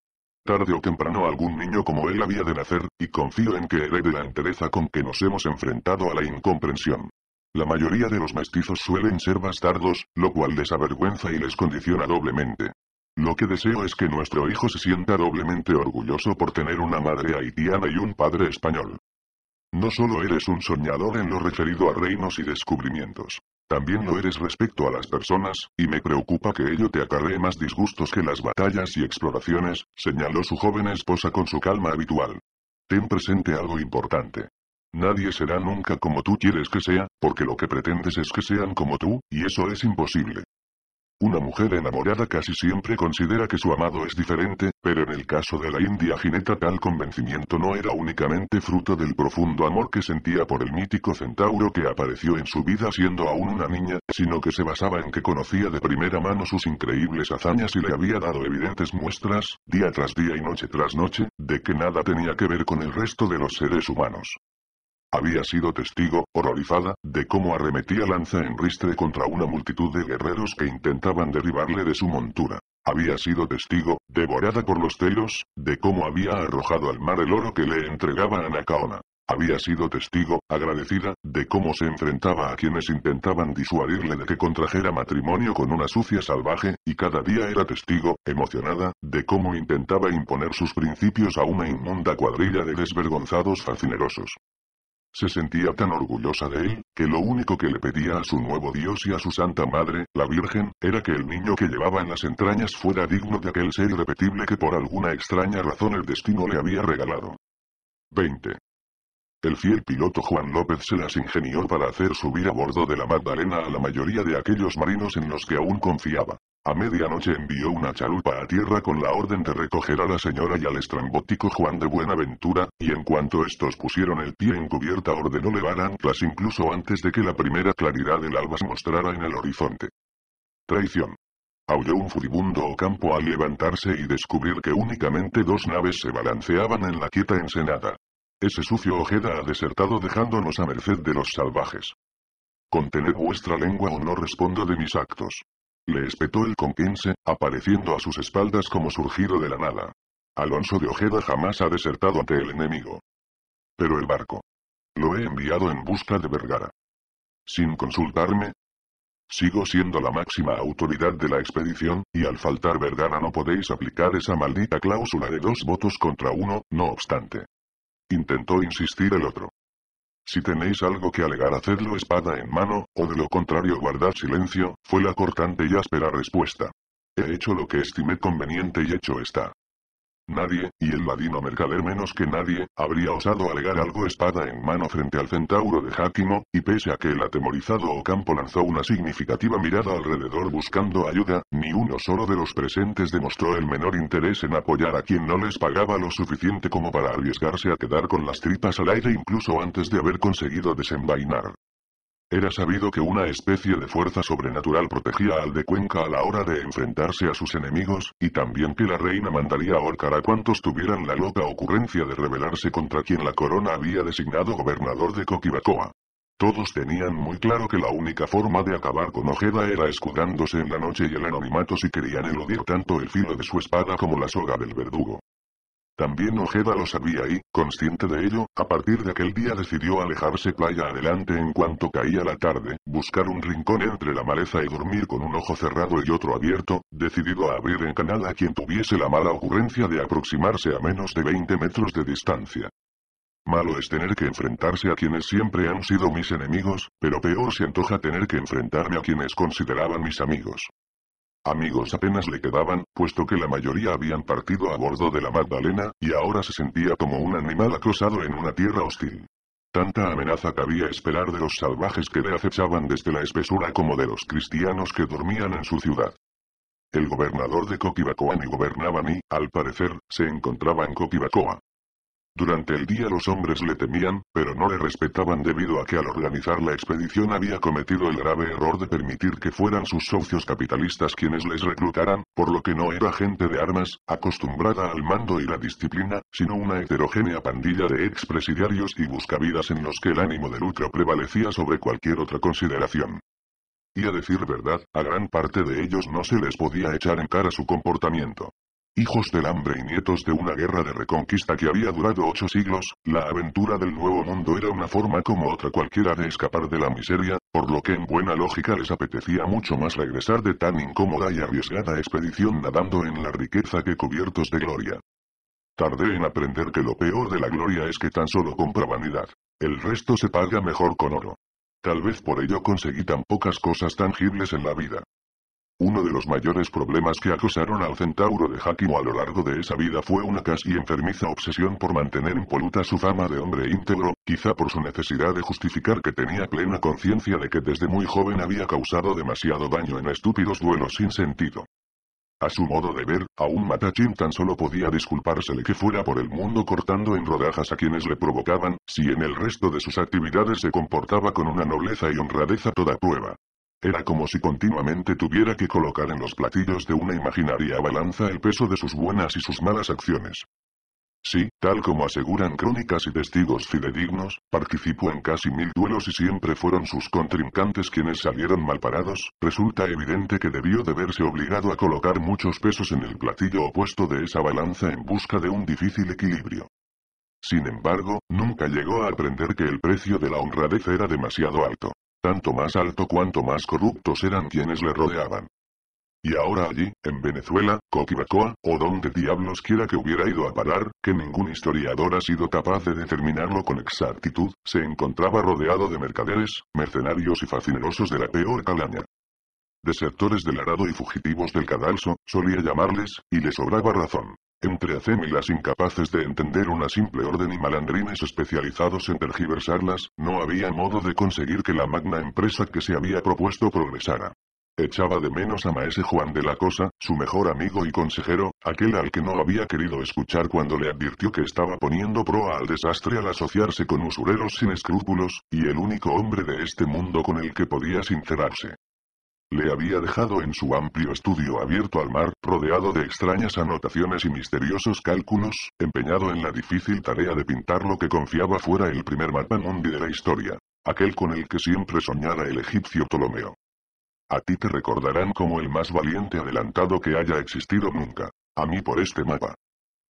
Tarde o temprano algún niño como él había de nacer, y confío en que herede la entereza con que nos hemos enfrentado a la incomprensión. La mayoría de los mestizos suelen ser bastardos, lo cual les avergüenza y les condiciona doblemente. Lo que deseo es que nuestro hijo se sienta doblemente orgulloso por tener una madre haitiana y un padre español. No solo eres un soñador en lo referido a reinos y descubrimientos. También lo eres respecto a las personas, y me preocupa que ello te acarree más disgustos que las batallas y exploraciones, señaló su joven esposa con su calma habitual. Ten presente algo importante. Nadie será nunca como tú quieres que sea, porque lo que pretendes es que sean como tú, y eso es imposible. Una mujer enamorada casi siempre considera que su amado es diferente, pero en el caso de la india jineta tal convencimiento no era únicamente fruto del profundo amor que sentía por el mítico centauro que apareció en su vida siendo aún una niña, sino que se basaba en que conocía de primera mano sus increíbles hazañas y le había dado evidentes muestras, día tras día y noche tras noche, de que nada tenía que ver con el resto de los seres humanos. Había sido testigo, horrorizada, de cómo arremetía lanza en ristre contra una multitud de guerreros que intentaban derribarle de su montura. Había sido testigo, devorada por los celos, de cómo había arrojado al mar el oro que le entregaba a Anacaona. Había sido testigo, agradecida, de cómo se enfrentaba a quienes intentaban disuadirle de que contrajera matrimonio con una sucia salvaje, y cada día era testigo, emocionada, de cómo intentaba imponer sus principios a una inmunda cuadrilla de desvergonzados facinerosos. Se sentía tan orgullosa de él, que lo único que le pedía a su nuevo Dios y a su Santa Madre, la Virgen, era que el niño que llevaba en las entrañas fuera digno de aquel ser irrepetible que por alguna extraña razón el destino le había regalado. 20. El fiel piloto Juan López se las ingenió para hacer subir a bordo de la Magdalena a la mayoría de aquellos marinos en los que aún confiaba. A medianoche envió una chalupa a tierra con la orden de recoger a la señora y al estrambótico Juan de Buenaventura, y en cuanto estos pusieron el pie en cubierta ordenó levar anclas incluso antes de que la primera claridad del alba se mostrara en el horizonte. Traición. Aulló un furibundo campo al levantarse y descubrir que únicamente dos naves se balanceaban en la quieta ensenada. Ese sucio Ojeda ha desertado dejándonos a merced de los salvajes. Contened vuestra lengua o no respondo de mis actos. Le espetó el conquense, apareciendo a sus espaldas como surgido de la nada. Alonso de Ojeda jamás ha desertado ante el enemigo. Pero el barco. Lo he enviado en busca de Vergara. Sin consultarme. Sigo siendo la máxima autoridad de la expedición, y al faltar Vergara no podéis aplicar esa maldita cláusula de dos votos contra uno, no obstante. Intentó insistir el otro. Si tenéis algo que alegar, hacedlo espada en mano, o de lo contrario guardad silencio, fue la cortante y áspera respuesta. He hecho lo que estimé conveniente y hecho está. Nadie, y el ladino mercader menos que nadie, habría osado alegar algo espada en mano frente al centauro de Jáquimo, y pese a que el atemorizado Ocampo lanzó una significativa mirada alrededor buscando ayuda, ni uno solo de los presentes demostró el menor interés en apoyar a quien no les pagaba lo suficiente como para arriesgarse a quedar con las tripas al aire incluso antes de haber conseguido desenvainar era sabido que una especie de fuerza sobrenatural protegía al de Cuenca a la hora de enfrentarse a sus enemigos, y también que la reina mandaría ahorcar a cuantos tuvieran la loca ocurrencia de rebelarse contra quien la corona había designado gobernador de Coquibacoa. Todos tenían muy claro que la única forma de acabar con Ojeda era escudándose en la noche y el anonimato si querían eludir tanto el filo de su espada como la soga del verdugo. También Ojeda lo sabía y, consciente de ello, a partir de aquel día decidió alejarse playa adelante en cuanto caía la tarde, buscar un rincón entre la maleza y dormir con un ojo cerrado y otro abierto, decidido a abrir en canal a quien tuviese la mala ocurrencia de aproximarse a menos de 20 metros de distancia. Malo es tener que enfrentarse a quienes siempre han sido mis enemigos, pero peor se antoja tener que enfrentarme a quienes consideraban mis amigos. Amigos apenas le quedaban, puesto que la mayoría habían partido a bordo de la Magdalena, y ahora se sentía como un animal acosado en una tierra hostil. Tanta amenaza cabía esperar de los salvajes que le acechaban desde la espesura como de los cristianos que dormían en su ciudad. El gobernador de Coquibacoa gobernaba ni, al parecer, se encontraba en Coquibacoa. Durante el día los hombres le temían, pero no le respetaban debido a que al organizar la expedición había cometido el grave error de permitir que fueran sus socios capitalistas quienes les reclutaran, por lo que no era gente de armas, acostumbrada al mando y la disciplina, sino una heterogénea pandilla de expresidiarios y buscavidas en los que el ánimo de lucro prevalecía sobre cualquier otra consideración. Y a decir verdad, a gran parte de ellos no se les podía echar en cara su comportamiento. Hijos del hambre y nietos de una guerra de reconquista que había durado ocho siglos, la aventura del Nuevo Mundo era una forma como otra cualquiera de escapar de la miseria, por lo que en buena lógica les apetecía mucho más regresar de tan incómoda y arriesgada expedición nadando en la riqueza que cubiertos de gloria. Tardé en aprender que lo peor de la gloria es que tan solo compra vanidad. El resto se paga mejor con oro. Tal vez por ello conseguí tan pocas cosas tangibles en la vida. Uno de los mayores problemas que acosaron al centauro de Hakimo a lo largo de esa vida fue una casi enfermiza obsesión por mantener impoluta su fama de hombre íntegro, quizá por su necesidad de justificar que tenía plena conciencia de que desde muy joven había causado demasiado daño en estúpidos duelos sin sentido. A su modo de ver, a un matachín tan solo podía disculpársele que fuera por el mundo cortando en rodajas a quienes le provocaban, si en el resto de sus actividades se comportaba con una nobleza y honradez a toda prueba. Era como si continuamente tuviera que colocar en los platillos de una imaginaria balanza el peso de sus buenas y sus malas acciones. Sí, tal como aseguran crónicas y testigos fidedignos, participó en casi mil duelos y siempre fueron sus contrincantes quienes salieron malparados, resulta evidente que debió de verse obligado a colocar muchos pesos en el platillo opuesto de esa balanza en busca de un difícil equilibrio. Sin embargo, nunca llegó a aprender que el precio de la honradez era demasiado alto tanto más alto cuanto más corruptos eran quienes le rodeaban. Y ahora allí, en Venezuela, Coquibacoa, o donde diablos quiera que hubiera ido a parar, que ningún historiador ha sido capaz de determinarlo con exactitud, se encontraba rodeado de mercaderes, mercenarios y facinerosos de la peor calaña. Desertores del arado y fugitivos del cadalso, solía llamarles, y le sobraba razón entre las incapaces de entender una simple orden y malandrines especializados en tergiversarlas, no había modo de conseguir que la magna empresa que se había propuesto progresara. Echaba de menos a maese Juan de la Cosa, su mejor amigo y consejero, aquel al que no había querido escuchar cuando le advirtió que estaba poniendo proa al desastre al asociarse con usureros sin escrúpulos, y el único hombre de este mundo con el que podía sincerarse le había dejado en su amplio estudio abierto al mar, rodeado de extrañas anotaciones y misteriosos cálculos, empeñado en la difícil tarea de pintar lo que confiaba fuera el primer mapa mundi de la historia, aquel con el que siempre soñara el egipcio Ptolomeo. A ti te recordarán como el más valiente adelantado que haya existido nunca, a mí por este mapa.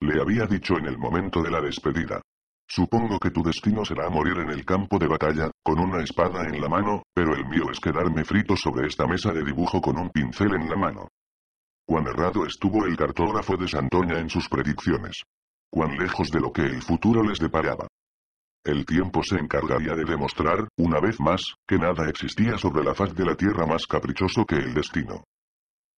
Le había dicho en el momento de la despedida, Supongo que tu destino será morir en el campo de batalla, con una espada en la mano, pero el mío es quedarme frito sobre esta mesa de dibujo con un pincel en la mano. Cuán errado estuvo el cartógrafo de Santoña en sus predicciones. Cuán lejos de lo que el futuro les deparaba. El tiempo se encargaría de demostrar, una vez más, que nada existía sobre la faz de la tierra más caprichoso que el destino.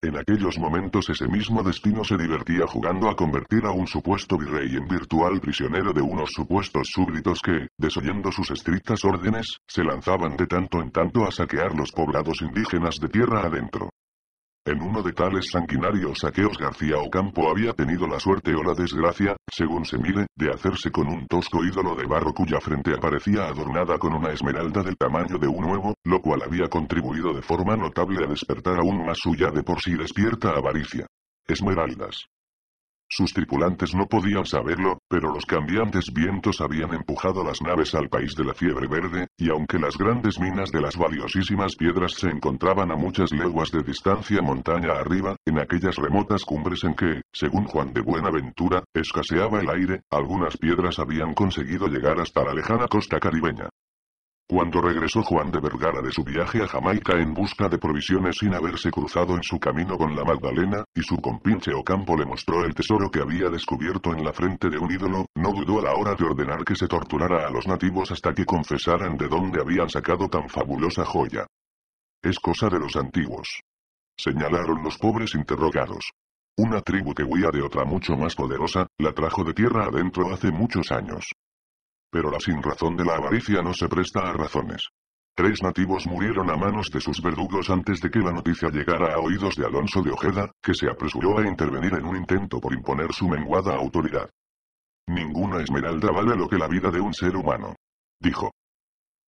En aquellos momentos ese mismo destino se divertía jugando a convertir a un supuesto virrey en virtual prisionero de unos supuestos súbditos que, desoyendo sus estrictas órdenes, se lanzaban de tanto en tanto a saquear los poblados indígenas de tierra adentro. En uno de tales sanguinarios saqueos García Ocampo había tenido la suerte o la desgracia, según se mire, de hacerse con un tosco ídolo de barro cuya frente aparecía adornada con una esmeralda del tamaño de un huevo, lo cual había contribuido de forma notable a despertar aún más suya de por sí despierta avaricia. Esmeraldas. Sus tripulantes no podían saberlo, pero los cambiantes vientos habían empujado las naves al país de la fiebre verde, y aunque las grandes minas de las valiosísimas piedras se encontraban a muchas leguas de distancia montaña arriba, en aquellas remotas cumbres en que, según Juan de Buenaventura, escaseaba el aire, algunas piedras habían conseguido llegar hasta la lejana costa caribeña. Cuando regresó Juan de Vergara de su viaje a Jamaica en busca de provisiones sin haberse cruzado en su camino con la Magdalena, y su compinche Ocampo le mostró el tesoro que había descubierto en la frente de un ídolo, no dudó a la hora de ordenar que se torturara a los nativos hasta que confesaran de dónde habían sacado tan fabulosa joya. Es cosa de los antiguos. Señalaron los pobres interrogados. Una tribu que huía de otra mucho más poderosa, la trajo de tierra adentro hace muchos años pero la sin razón de la avaricia no se presta a razones. Tres nativos murieron a manos de sus verdugos antes de que la noticia llegara a oídos de Alonso de Ojeda, que se apresuró a intervenir en un intento por imponer su menguada autoridad. Ninguna esmeralda vale lo que la vida de un ser humano. Dijo.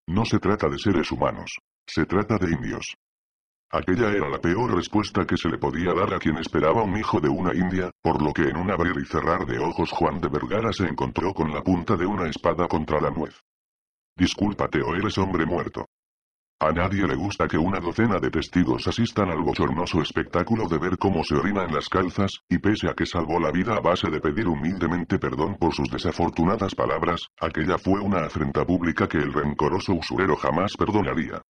No se trata de seres humanos. Se trata de indios. Aquella era la peor respuesta que se le podía dar a quien esperaba un hijo de una india, por lo que en un abrir y cerrar de ojos Juan de Vergara se encontró con la punta de una espada contra la nuez. Discúlpate o eres hombre muerto. A nadie le gusta que una docena de testigos asistan al bochornoso espectáculo de ver cómo se orina en las calzas, y pese a que salvó la vida a base de pedir humildemente perdón por sus desafortunadas palabras, aquella fue una afrenta pública que el rencoroso usurero jamás perdonaría.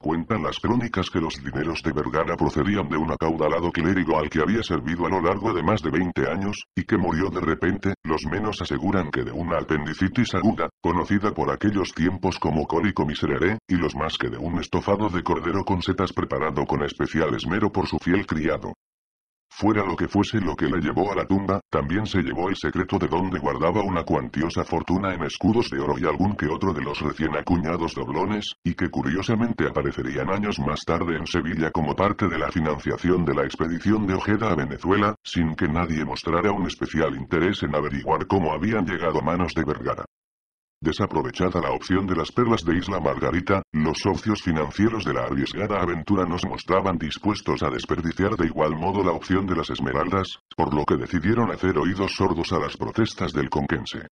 Cuentan las crónicas que los dineros de Vergara procedían de un acaudalado clérigo al que había servido a lo largo de más de 20 años, y que murió de repente, los menos aseguran que de una apendicitis aguda, conocida por aquellos tiempos como cólico miserere, y los más que de un estofado de cordero con setas preparado con especial esmero por su fiel criado. Fuera lo que fuese lo que le llevó a la tumba, también se llevó el secreto de donde guardaba una cuantiosa fortuna en escudos de oro y algún que otro de los recién acuñados doblones, y que curiosamente aparecerían años más tarde en Sevilla como parte de la financiación de la expedición de Ojeda a Venezuela, sin que nadie mostrara un especial interés en averiguar cómo habían llegado a manos de Vergara. Desaprovechada la opción de las perlas de Isla Margarita, los socios financieros de la arriesgada aventura nos mostraban dispuestos a desperdiciar de igual modo la opción de las esmeraldas, por lo que decidieron hacer oídos sordos a las protestas del conquense.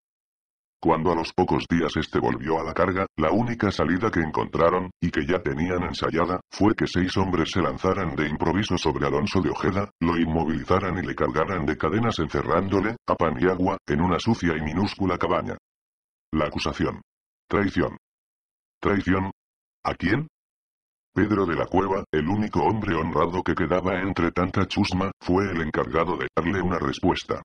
Cuando a los pocos días este volvió a la carga, la única salida que encontraron, y que ya tenían ensayada, fue que seis hombres se lanzaran de improviso sobre Alonso de Ojeda, lo inmovilizaran y le cargaran de cadenas encerrándole, a pan y agua, en una sucia y minúscula cabaña. La acusación. Traición. Traición. ¿A quién? Pedro de la Cueva, el único hombre honrado que quedaba entre tanta chusma, fue el encargado de darle una respuesta.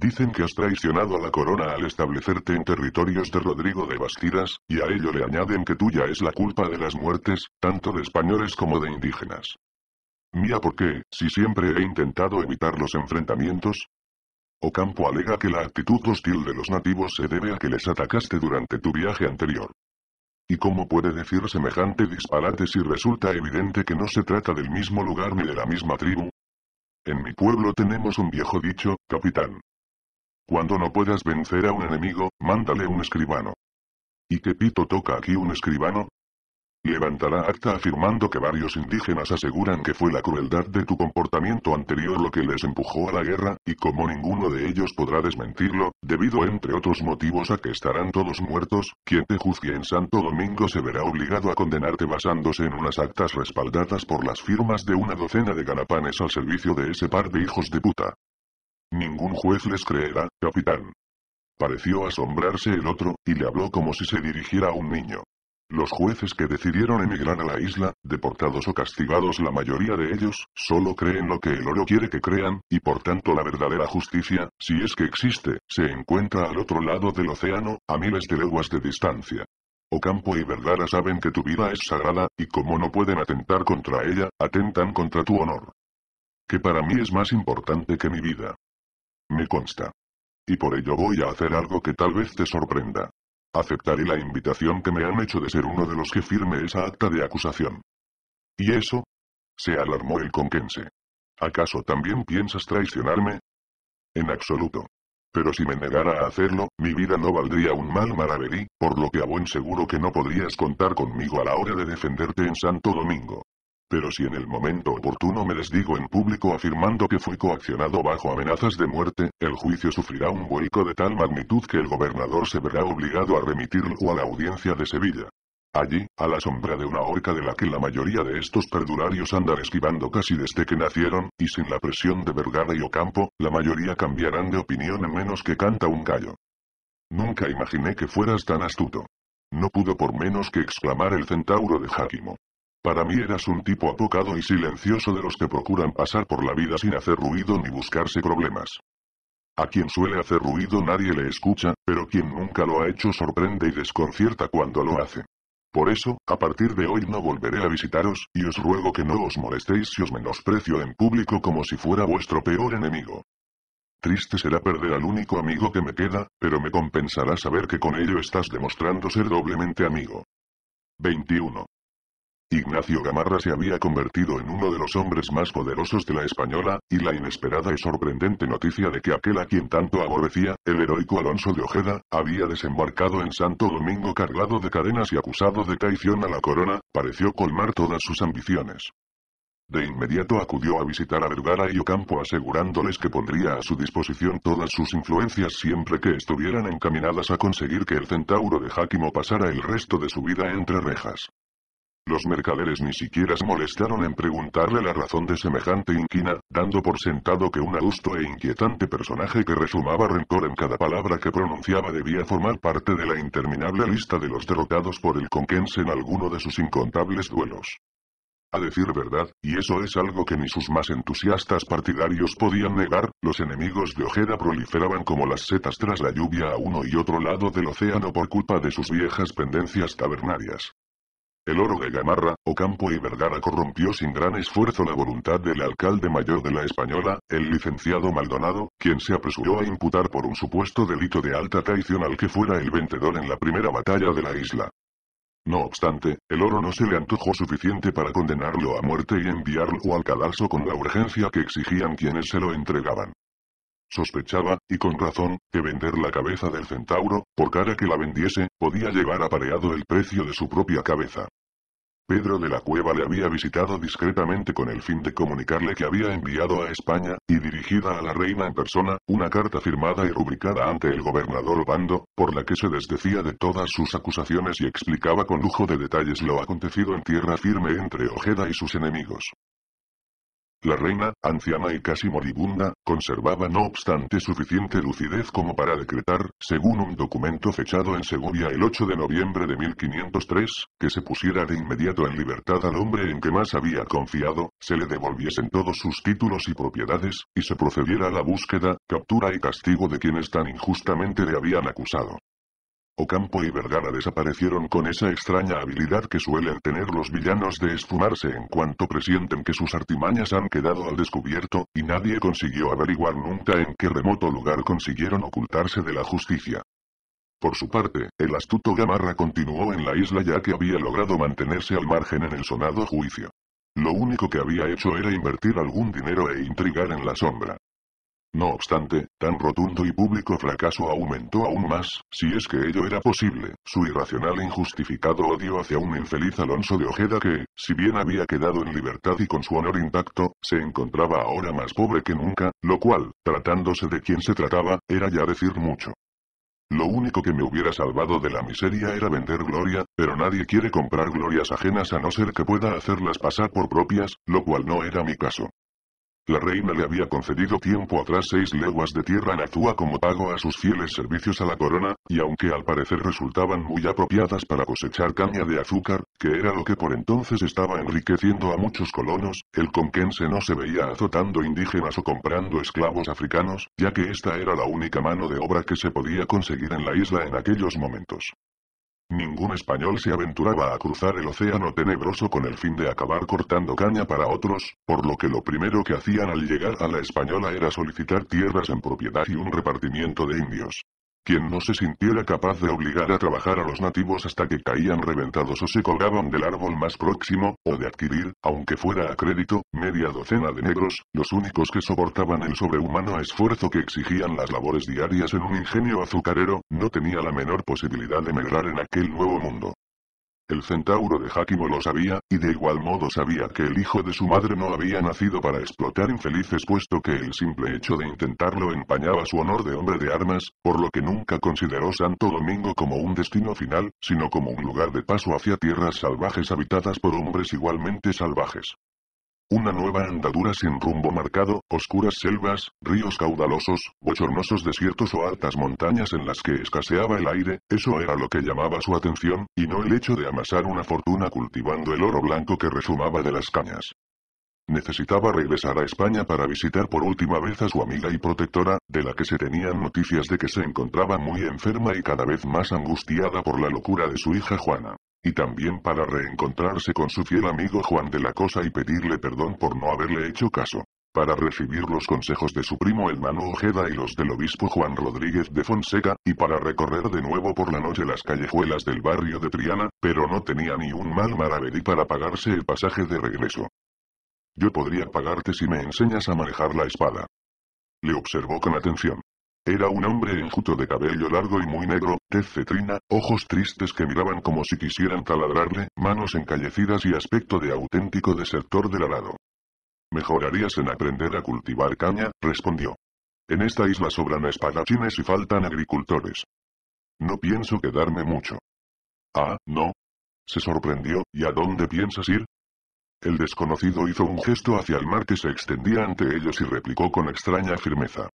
Dicen que has traicionado a la corona al establecerte en territorios de Rodrigo de Bastidas, y a ello le añaden que tuya es la culpa de las muertes, tanto de españoles como de indígenas. Mía, porque, si siempre he intentado evitar los enfrentamientos? campo alega que la actitud hostil de los nativos se debe a que les atacaste durante tu viaje anterior. ¿Y cómo puede decir semejante disparate si resulta evidente que no se trata del mismo lugar ni de la misma tribu? En mi pueblo tenemos un viejo dicho, capitán. Cuando no puedas vencer a un enemigo, mándale un escribano. ¿Y qué pito toca aquí un escribano? Levantará acta afirmando que varios indígenas aseguran que fue la crueldad de tu comportamiento anterior lo que les empujó a la guerra, y como ninguno de ellos podrá desmentirlo, debido entre otros motivos a que estarán todos muertos, quien te juzgue en Santo Domingo se verá obligado a condenarte basándose en unas actas respaldadas por las firmas de una docena de ganapanes al servicio de ese par de hijos de puta. Ningún juez les creerá, capitán. Pareció asombrarse el otro, y le habló como si se dirigiera a un niño. Los jueces que decidieron emigrar a la isla, deportados o castigados la mayoría de ellos, solo creen lo que el oro quiere que crean, y por tanto la verdadera justicia, si es que existe, se encuentra al otro lado del océano, a miles de leguas de distancia. Ocampo y Verdara saben que tu vida es sagrada, y como no pueden atentar contra ella, atentan contra tu honor. Que para mí es más importante que mi vida. Me consta. Y por ello voy a hacer algo que tal vez te sorprenda. Aceptaré la invitación que me han hecho de ser uno de los que firme esa acta de acusación. ¿Y eso? Se alarmó el conquense. ¿Acaso también piensas traicionarme? En absoluto. Pero si me negara a hacerlo, mi vida no valdría un mal maravedí, por lo que a buen seguro que no podrías contar conmigo a la hora de defenderte en Santo Domingo. Pero si en el momento oportuno me les digo en público afirmando que fui coaccionado bajo amenazas de muerte, el juicio sufrirá un vuelco de tal magnitud que el gobernador se verá obligado a remitirlo a la audiencia de Sevilla. Allí, a la sombra de una horca de la que la mayoría de estos perdurarios andan esquivando casi desde que nacieron, y sin la presión de Vergara y Ocampo, la mayoría cambiarán de opinión en menos que canta un gallo. Nunca imaginé que fueras tan astuto. No pudo por menos que exclamar el centauro de Jáquimo. Para mí eras un tipo apocado y silencioso de los que procuran pasar por la vida sin hacer ruido ni buscarse problemas. A quien suele hacer ruido nadie le escucha, pero quien nunca lo ha hecho sorprende y desconcierta cuando lo hace. Por eso, a partir de hoy no volveré a visitaros, y os ruego que no os molestéis si os menosprecio en público como si fuera vuestro peor enemigo. Triste será perder al único amigo que me queda, pero me compensará saber que con ello estás demostrando ser doblemente amigo. 21. Ignacio Gamarra se había convertido en uno de los hombres más poderosos de la española, y la inesperada y sorprendente noticia de que aquel a quien tanto aborrecía, el heroico Alonso de Ojeda, había desembarcado en Santo Domingo cargado de cadenas y acusado de traición a la corona, pareció colmar todas sus ambiciones. De inmediato acudió a visitar a Vergara y Ocampo asegurándoles que pondría a su disposición todas sus influencias siempre que estuvieran encaminadas a conseguir que el centauro de Jáquimo pasara el resto de su vida entre rejas. Los mercaderes ni siquiera se molestaron en preguntarle la razón de semejante inquina, dando por sentado que un adusto e inquietante personaje que resumaba rencor en cada palabra que pronunciaba debía formar parte de la interminable lista de los derrotados por el Conquense en alguno de sus incontables duelos. A decir verdad, y eso es algo que ni sus más entusiastas partidarios podían negar, los enemigos de Ojeda proliferaban como las setas tras la lluvia a uno y otro lado del océano por culpa de sus viejas pendencias tabernarias. El oro de Gamarra, Ocampo y Vergara corrompió sin gran esfuerzo la voluntad del alcalde mayor de la Española, el licenciado Maldonado, quien se apresuró a imputar por un supuesto delito de alta traición al que fuera el vendedor en la primera batalla de la isla. No obstante, el oro no se le antojó suficiente para condenarlo a muerte y enviarlo al cadalso con la urgencia que exigían quienes se lo entregaban. Sospechaba, y con razón, que vender la cabeza del centauro, por cara que la vendiese, podía llevar apareado el precio de su propia cabeza. Pedro de la Cueva le había visitado discretamente con el fin de comunicarle que había enviado a España, y dirigida a la reina en persona, una carta firmada y rubricada ante el gobernador Obando, por la que se desdecía de todas sus acusaciones y explicaba con lujo de detalles lo acontecido en tierra firme entre Ojeda y sus enemigos. La reina, anciana y casi moribunda, conservaba no obstante suficiente lucidez como para decretar, según un documento fechado en Segovia el 8 de noviembre de 1503, que se pusiera de inmediato en libertad al hombre en que más había confiado, se le devolviesen todos sus títulos y propiedades, y se procediera a la búsqueda, captura y castigo de quienes tan injustamente le habían acusado. Ocampo y Vergara desaparecieron con esa extraña habilidad que suelen tener los villanos de esfumarse en cuanto presienten que sus artimañas han quedado al descubierto, y nadie consiguió averiguar nunca en qué remoto lugar consiguieron ocultarse de la justicia. Por su parte, el astuto Gamarra continuó en la isla ya que había logrado mantenerse al margen en el sonado juicio. Lo único que había hecho era invertir algún dinero e intrigar en la sombra. No obstante, tan rotundo y público fracaso aumentó aún más, si es que ello era posible, su irracional e injustificado odio hacia un infeliz Alonso de Ojeda que, si bien había quedado en libertad y con su honor intacto, se encontraba ahora más pobre que nunca, lo cual, tratándose de quien se trataba, era ya decir mucho. Lo único que me hubiera salvado de la miseria era vender gloria, pero nadie quiere comprar glorias ajenas a no ser que pueda hacerlas pasar por propias, lo cual no era mi caso. La reina le había concedido tiempo atrás seis leguas de tierra en Azúa como pago a sus fieles servicios a la corona, y aunque al parecer resultaban muy apropiadas para cosechar caña de azúcar, que era lo que por entonces estaba enriqueciendo a muchos colonos, el conquense no se veía azotando indígenas o comprando esclavos africanos, ya que esta era la única mano de obra que se podía conseguir en la isla en aquellos momentos. Ningún español se aventuraba a cruzar el océano tenebroso con el fin de acabar cortando caña para otros, por lo que lo primero que hacían al llegar a la Española era solicitar tierras en propiedad y un repartimiento de indios quien no se sintiera capaz de obligar a trabajar a los nativos hasta que caían reventados o se colgaban del árbol más próximo, o de adquirir, aunque fuera a crédito, media docena de negros, los únicos que soportaban el sobrehumano esfuerzo que exigían las labores diarias en un ingenio azucarero, no tenía la menor posibilidad de emigrar en aquel nuevo mundo. El centauro de Jáquimo lo sabía, y de igual modo sabía que el hijo de su madre no había nacido para explotar infelices puesto que el simple hecho de intentarlo empañaba su honor de hombre de armas, por lo que nunca consideró Santo Domingo como un destino final, sino como un lugar de paso hacia tierras salvajes habitadas por hombres igualmente salvajes. Una nueva andadura sin rumbo marcado, oscuras selvas, ríos caudalosos, bochornosos desiertos o altas montañas en las que escaseaba el aire, eso era lo que llamaba su atención, y no el hecho de amasar una fortuna cultivando el oro blanco que resumaba de las cañas. Necesitaba regresar a España para visitar por última vez a su amiga y protectora, de la que se tenían noticias de que se encontraba muy enferma y cada vez más angustiada por la locura de su hija Juana. Y también para reencontrarse con su fiel amigo Juan de la Cosa y pedirle perdón por no haberle hecho caso. Para recibir los consejos de su primo hermano Ojeda y los del obispo Juan Rodríguez de Fonseca, y para recorrer de nuevo por la noche las callejuelas del barrio de Triana, pero no tenía ni un mal maravedí para pagarse el pasaje de regreso. Yo podría pagarte si me enseñas a manejar la espada. Le observó con atención. Era un hombre enjuto de cabello largo y muy negro, tez cetrina, ojos tristes que miraban como si quisieran taladrarle, manos encallecidas y aspecto de auténtico desertor del arado. Mejorarías en aprender a cultivar caña, respondió. En esta isla sobran espadachines y faltan agricultores. No pienso quedarme mucho. Ah, no. Se sorprendió, ¿y a dónde piensas ir? El desconocido hizo un gesto hacia el mar que se extendía ante ellos y replicó con extraña firmeza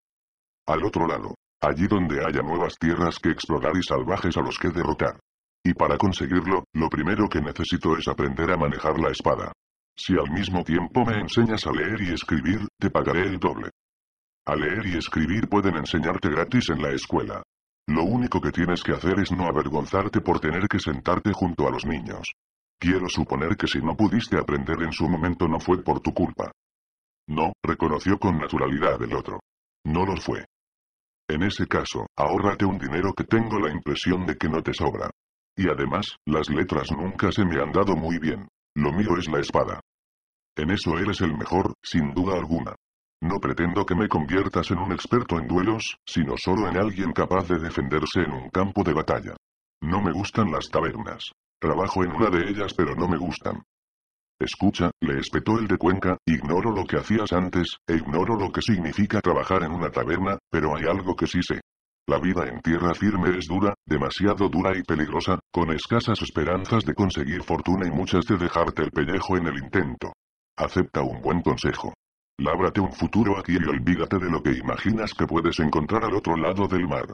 al otro lado, allí donde haya nuevas tierras que explorar y salvajes a los que derrotar. Y para conseguirlo, lo primero que necesito es aprender a manejar la espada. Si al mismo tiempo me enseñas a leer y escribir, te pagaré el doble. A leer y escribir pueden enseñarte gratis en la escuela. Lo único que tienes que hacer es no avergonzarte por tener que sentarte junto a los niños. Quiero suponer que si no pudiste aprender en su momento no fue por tu culpa. No, reconoció con naturalidad el otro. No lo fue. En ese caso, ahórrate un dinero que tengo la impresión de que no te sobra. Y además, las letras nunca se me han dado muy bien. Lo mío es la espada. En eso eres el mejor, sin duda alguna. No pretendo que me conviertas en un experto en duelos, sino solo en alguien capaz de defenderse en un campo de batalla. No me gustan las tabernas. Trabajo en una de ellas pero no me gustan. Escucha, le espetó el de Cuenca, ignoro lo que hacías antes, e ignoro lo que significa trabajar en una taberna, pero hay algo que sí sé. La vida en tierra firme es dura, demasiado dura y peligrosa, con escasas esperanzas de conseguir fortuna y muchas de dejarte el pellejo en el intento. Acepta un buen consejo. Lábrate un futuro aquí y olvídate de lo que imaginas que puedes encontrar al otro lado del mar.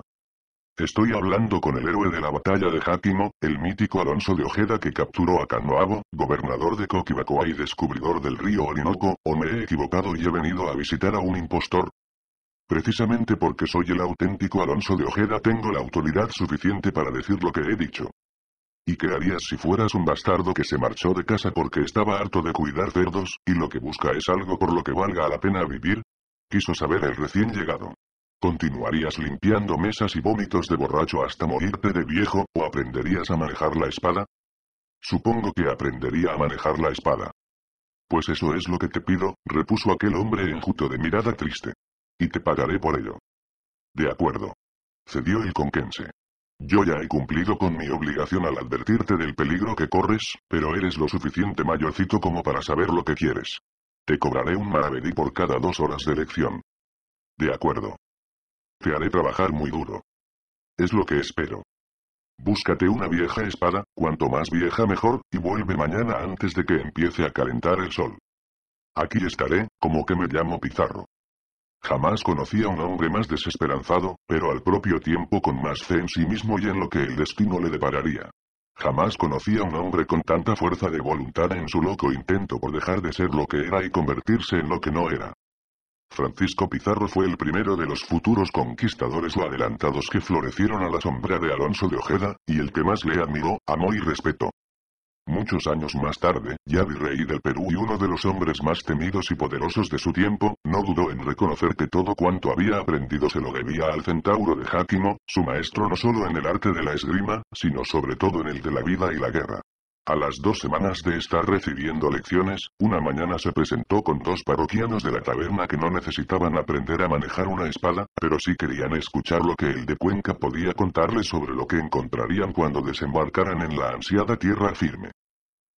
Estoy hablando con el héroe de la batalla de Hakimo, el mítico Alonso de Ojeda que capturó a Canoabo, gobernador de Coquibacoa y descubridor del río Orinoco, o me he equivocado y he venido a visitar a un impostor. Precisamente porque soy el auténtico Alonso de Ojeda tengo la autoridad suficiente para decir lo que he dicho. ¿Y qué harías si fueras un bastardo que se marchó de casa porque estaba harto de cuidar cerdos, y lo que busca es algo por lo que valga la pena vivir? Quiso saber el recién llegado. ¿Continuarías limpiando mesas y vómitos de borracho hasta morirte de viejo, o aprenderías a manejar la espada? Supongo que aprendería a manejar la espada. Pues eso es lo que te pido, repuso aquel hombre enjuto de mirada triste. Y te pagaré por ello. De acuerdo. Cedió el conquense. Yo ya he cumplido con mi obligación al advertirte del peligro que corres, pero eres lo suficiente mayorcito como para saber lo que quieres. Te cobraré un maravedí por cada dos horas de lección. De acuerdo. Te haré trabajar muy duro. Es lo que espero. Búscate una vieja espada, cuanto más vieja mejor, y vuelve mañana antes de que empiece a calentar el sol. Aquí estaré, como que me llamo Pizarro. Jamás conocía a un hombre más desesperanzado, pero al propio tiempo con más fe en sí mismo y en lo que el destino le depararía. Jamás conocía a un hombre con tanta fuerza de voluntad en su loco intento por dejar de ser lo que era y convertirse en lo que no era. Francisco Pizarro fue el primero de los futuros conquistadores o adelantados que florecieron a la sombra de Alonso de Ojeda, y el que más le admiró, amó y respetó. Muchos años más tarde, ya virrey del Perú y uno de los hombres más temidos y poderosos de su tiempo, no dudó en reconocer que todo cuanto había aprendido se lo debía al centauro de Jáquimo, su maestro no solo en el arte de la esgrima, sino sobre todo en el de la vida y la guerra. A las dos semanas de estar recibiendo lecciones, una mañana se presentó con dos parroquianos de la taberna que no necesitaban aprender a manejar una espada, pero sí querían escuchar lo que el de Cuenca podía contarles sobre lo que encontrarían cuando desembarcaran en la ansiada tierra firme.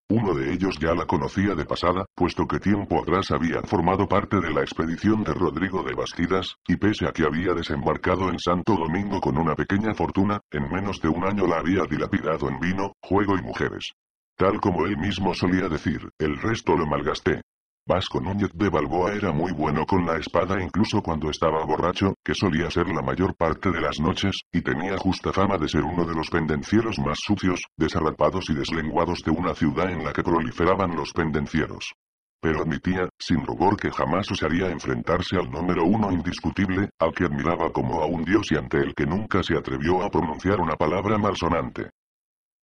Uno de ellos ya la conocía de pasada, puesto que tiempo atrás había formado parte de la expedición de Rodrigo de Bastidas, y pese a que había desembarcado en Santo Domingo con una pequeña fortuna, en menos de un año la había dilapidado en vino, juego y mujeres. Tal como él mismo solía decir, el resto lo malgasté. Vasco Núñez de Balboa era muy bueno con la espada incluso cuando estaba borracho, que solía ser la mayor parte de las noches, y tenía justa fama de ser uno de los pendencieros más sucios, desarrapados y deslenguados de una ciudad en la que proliferaban los pendencieros. Pero admitía, sin rubor, que jamás osaría enfrentarse al número uno indiscutible, al que admiraba como a un dios y ante el que nunca se atrevió a pronunciar una palabra malsonante.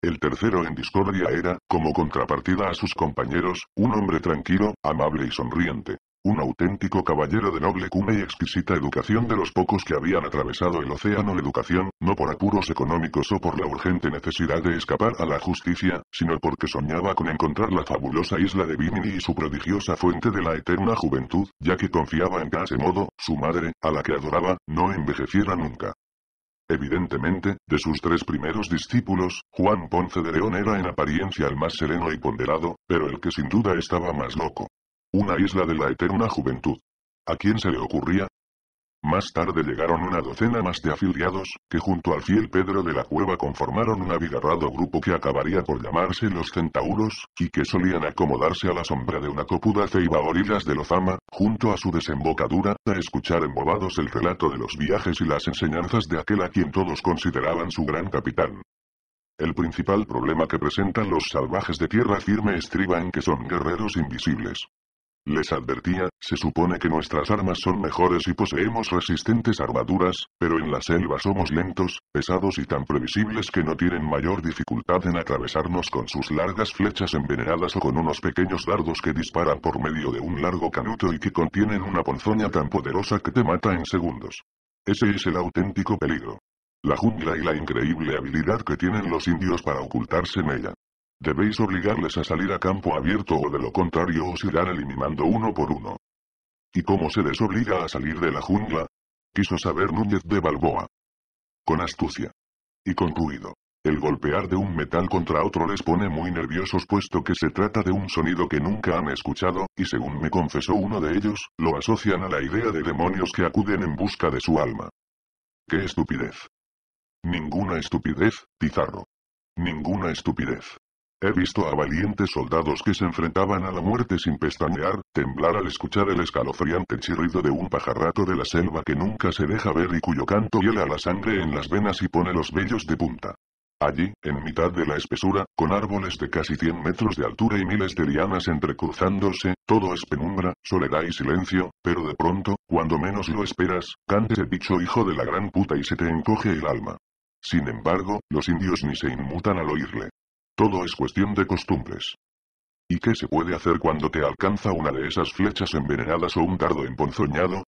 El tercero en discordia era, como contrapartida a sus compañeros, un hombre tranquilo, amable y sonriente. Un auténtico caballero de noble cuna y exquisita educación de los pocos que habían atravesado el océano la educación, no por apuros económicos o por la urgente necesidad de escapar a la justicia, sino porque soñaba con encontrar la fabulosa isla de Bimini y su prodigiosa fuente de la eterna juventud, ya que confiaba en que a ese modo, su madre, a la que adoraba, no envejeciera nunca. Evidentemente, de sus tres primeros discípulos, Juan Ponce de León era en apariencia el más sereno y ponderado, pero el que sin duda estaba más loco. Una isla de la eterna juventud. ¿A quién se le ocurría, más tarde llegaron una docena más de afiliados, que junto al fiel Pedro de la Cueva conformaron un abigarrado grupo que acabaría por llamarse los Centauros, y que solían acomodarse a la sombra de una copuda ceiba orillas de Lozama, junto a su desembocadura, a escuchar embobados el relato de los viajes y las enseñanzas de aquel a quien todos consideraban su gran capitán. El principal problema que presentan los salvajes de tierra firme estriba en que son guerreros invisibles les advertía, se supone que nuestras armas son mejores y poseemos resistentes armaduras, pero en la selva somos lentos, pesados y tan previsibles que no tienen mayor dificultad en atravesarnos con sus largas flechas envenenadas o con unos pequeños dardos que disparan por medio de un largo canuto y que contienen una ponzoña tan poderosa que te mata en segundos. Ese es el auténtico peligro. La jungla y la increíble habilidad que tienen los indios para ocultarse en ella. Debéis obligarles a salir a campo abierto o de lo contrario os irán eliminando uno por uno. ¿Y cómo se les obliga a salir de la jungla? Quiso saber Núñez de Balboa. Con astucia. Y con ruido. El golpear de un metal contra otro les pone muy nerviosos puesto que se trata de un sonido que nunca han escuchado, y según me confesó uno de ellos, lo asocian a la idea de demonios que acuden en busca de su alma. ¡Qué estupidez! Ninguna estupidez, Pizarro. Ninguna estupidez. He visto a valientes soldados que se enfrentaban a la muerte sin pestañear, temblar al escuchar el escalofriante chirrido de un pajarrato de la selva que nunca se deja ver y cuyo canto hiela la sangre en las venas y pone los vellos de punta. Allí, en mitad de la espesura, con árboles de casi 100 metros de altura y miles de lianas entrecruzándose, todo es penumbra, soledad y silencio, pero de pronto, cuando menos lo esperas, cante ese dicho hijo de la gran puta y se te encoge el alma. Sin embargo, los indios ni se inmutan al oírle. Todo es cuestión de costumbres. ¿Y qué se puede hacer cuando te alcanza una de esas flechas envenenadas o un tardo emponzoñado?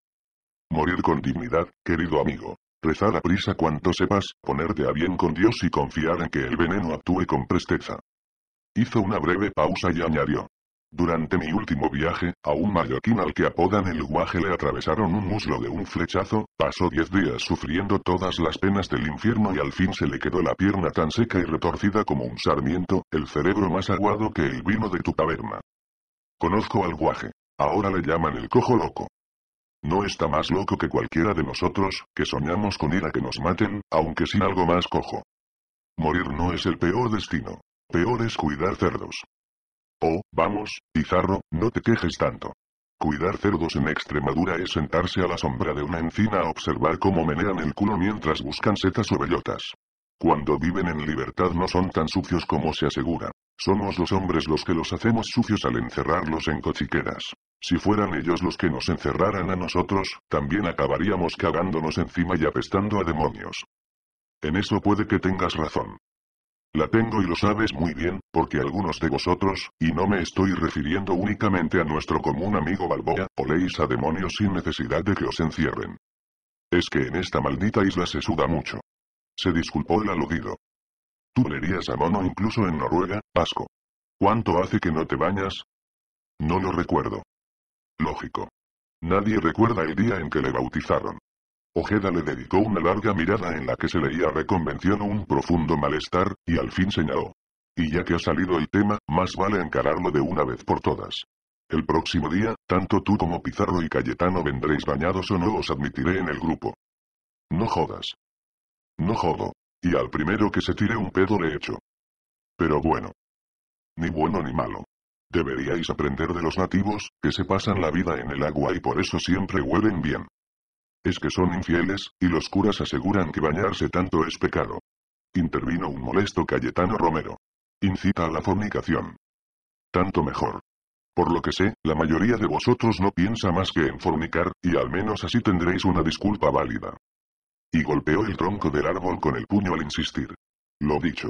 Morir con dignidad, querido amigo. Rezar a prisa cuanto sepas, ponerte a bien con Dios y confiar en que el veneno actúe con presteza. Hizo una breve pausa y añadió. Durante mi último viaje, a un mallorquín al que apodan el guaje le atravesaron un muslo de un flechazo, pasó diez días sufriendo todas las penas del infierno y al fin se le quedó la pierna tan seca y retorcida como un sarmiento, el cerebro más aguado que el vino de tu taberna. Conozco al guaje. Ahora le llaman el cojo loco. No está más loco que cualquiera de nosotros, que soñamos con ir a que nos maten, aunque sin algo más cojo. Morir no es el peor destino. Peor es cuidar cerdos. Oh, vamos, Pizarro, no te quejes tanto. Cuidar cerdos en Extremadura es sentarse a la sombra de una encina a observar cómo menean el culo mientras buscan setas o bellotas. Cuando viven en libertad no son tan sucios como se asegura. Somos los hombres los que los hacemos sucios al encerrarlos en cochiqueras. Si fueran ellos los que nos encerraran a nosotros, también acabaríamos cagándonos encima y apestando a demonios. En eso puede que tengas razón. La tengo y lo sabes muy bien, porque algunos de vosotros, y no me estoy refiriendo únicamente a nuestro común amigo Balboa, oléis a demonios sin necesidad de que os encierren. Es que en esta maldita isla se suda mucho. Se disculpó el aludido. Tú leerías a mono incluso en Noruega, asco. ¿Cuánto hace que no te bañas? No lo recuerdo. Lógico. Nadie recuerda el día en que le bautizaron. Ojeda le dedicó una larga mirada en la que se leía reconvención o un profundo malestar, y al fin señaló. Y ya que ha salido el tema, más vale encararlo de una vez por todas. El próximo día, tanto tú como Pizarro y Cayetano vendréis bañados o no os admitiré en el grupo. No jodas. No jodo. Y al primero que se tire un pedo le echo. Pero bueno. Ni bueno ni malo. Deberíais aprender de los nativos, que se pasan la vida en el agua y por eso siempre huelen bien es que son infieles, y los curas aseguran que bañarse tanto es pecado. Intervino un molesto Cayetano Romero. Incita a la fornicación. Tanto mejor. Por lo que sé, la mayoría de vosotros no piensa más que en fornicar, y al menos así tendréis una disculpa válida. Y golpeó el tronco del árbol con el puño al insistir. Lo dicho.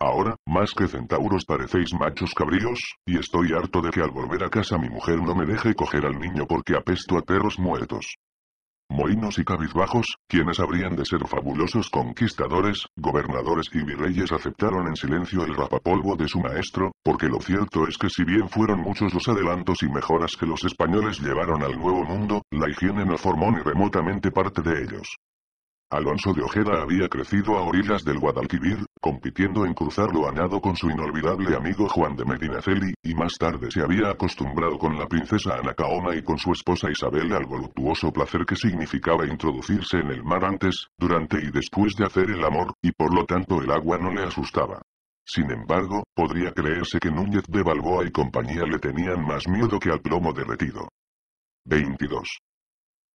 Ahora, más que centauros parecéis machos cabríos, y estoy harto de que al volver a casa mi mujer no me deje coger al niño porque apesto a perros muertos moinos y cabizbajos, quienes habrían de ser fabulosos conquistadores, gobernadores y virreyes aceptaron en silencio el rapapolvo de su maestro, porque lo cierto es que si bien fueron muchos los adelantos y mejoras que los españoles llevaron al Nuevo Mundo, la higiene no formó ni remotamente parte de ellos. Alonso de Ojeda había crecido a orillas del Guadalquivir, compitiendo en cruzarlo a nado con su inolvidable amigo Juan de Medinaceli, y más tarde se había acostumbrado con la princesa Anacaona y con su esposa Isabel al voluptuoso placer que significaba introducirse en el mar antes, durante y después de hacer el amor, y por lo tanto el agua no le asustaba. Sin embargo, podría creerse que Núñez de Balboa y compañía le tenían más miedo que al plomo derretido. 22.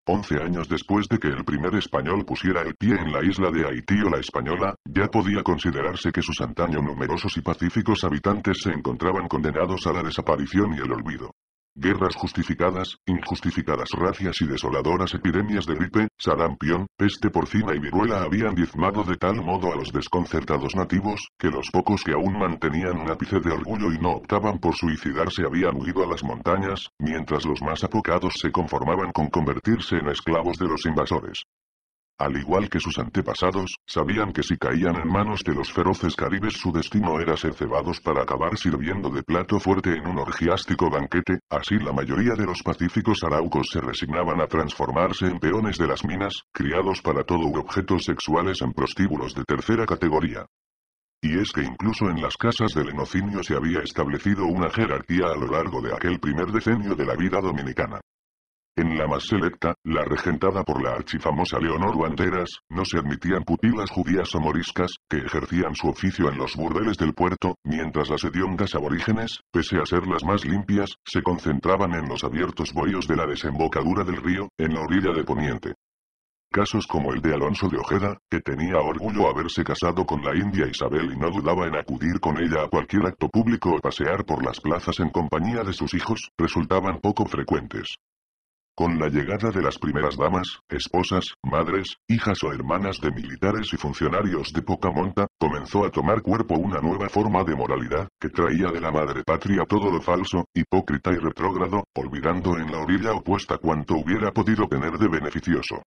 Once años después de que el primer español pusiera el pie en la isla de Haití o la española, ya podía considerarse que sus antaño numerosos y pacíficos habitantes se encontraban condenados a la desaparición y el olvido. Guerras justificadas, injustificadas racias y desoladoras epidemias de gripe, sarampión, peste porcina y viruela habían diezmado de tal modo a los desconcertados nativos, que los pocos que aún mantenían un ápice de orgullo y no optaban por suicidarse habían huido a las montañas, mientras los más apocados se conformaban con convertirse en esclavos de los invasores. Al igual que sus antepasados, sabían que si caían en manos de los feroces caribes su destino era ser cebados para acabar sirviendo de plato fuerte en un orgiástico banquete, así la mayoría de los pacíficos araucos se resignaban a transformarse en peones de las minas, criados para todo u objetos sexuales en prostíbulos de tercera categoría. Y es que incluso en las casas del enocinio se había establecido una jerarquía a lo largo de aquel primer decenio de la vida dominicana. En la más selecta, la regentada por la archifamosa Leonor Banderas, no se admitían pupilas judías o moriscas, que ejercían su oficio en los burdeles del puerto, mientras las hediondas aborígenes, pese a ser las más limpias, se concentraban en los abiertos bohíos de la desembocadura del río, en la orilla de Poniente. Casos como el de Alonso de Ojeda, que tenía orgullo haberse casado con la india Isabel y no dudaba en acudir con ella a cualquier acto público o pasear por las plazas en compañía de sus hijos, resultaban poco frecuentes. Con la llegada de las primeras damas, esposas, madres, hijas o hermanas de militares y funcionarios de poca monta, comenzó a tomar cuerpo una nueva forma de moralidad, que traía de la madre patria todo lo falso, hipócrita y retrógrado, olvidando en la orilla opuesta cuanto hubiera podido tener de beneficioso.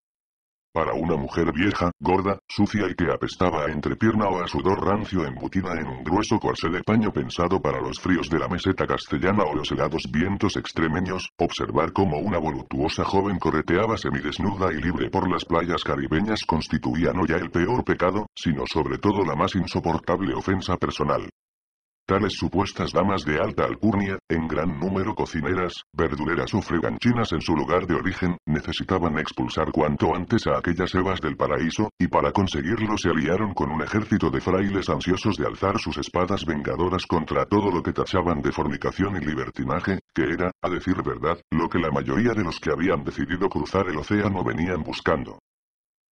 Para una mujer vieja, gorda, sucia y que apestaba a entrepierna o a sudor rancio embutida en un grueso corsé de paño pensado para los fríos de la meseta castellana o los helados vientos extremeños, observar cómo una voluptuosa joven correteaba semidesnuda y libre por las playas caribeñas constituía no ya el peor pecado, sino sobre todo la más insoportable ofensa personal. Tales supuestas damas de alta alcurnia, en gran número cocineras, verdureras o freganchinas en su lugar de origen, necesitaban expulsar cuanto antes a aquellas evas del paraíso, y para conseguirlo se aliaron con un ejército de frailes ansiosos de alzar sus espadas vengadoras contra todo lo que tachaban de fornicación y libertinaje, que era, a decir verdad, lo que la mayoría de los que habían decidido cruzar el océano venían buscando.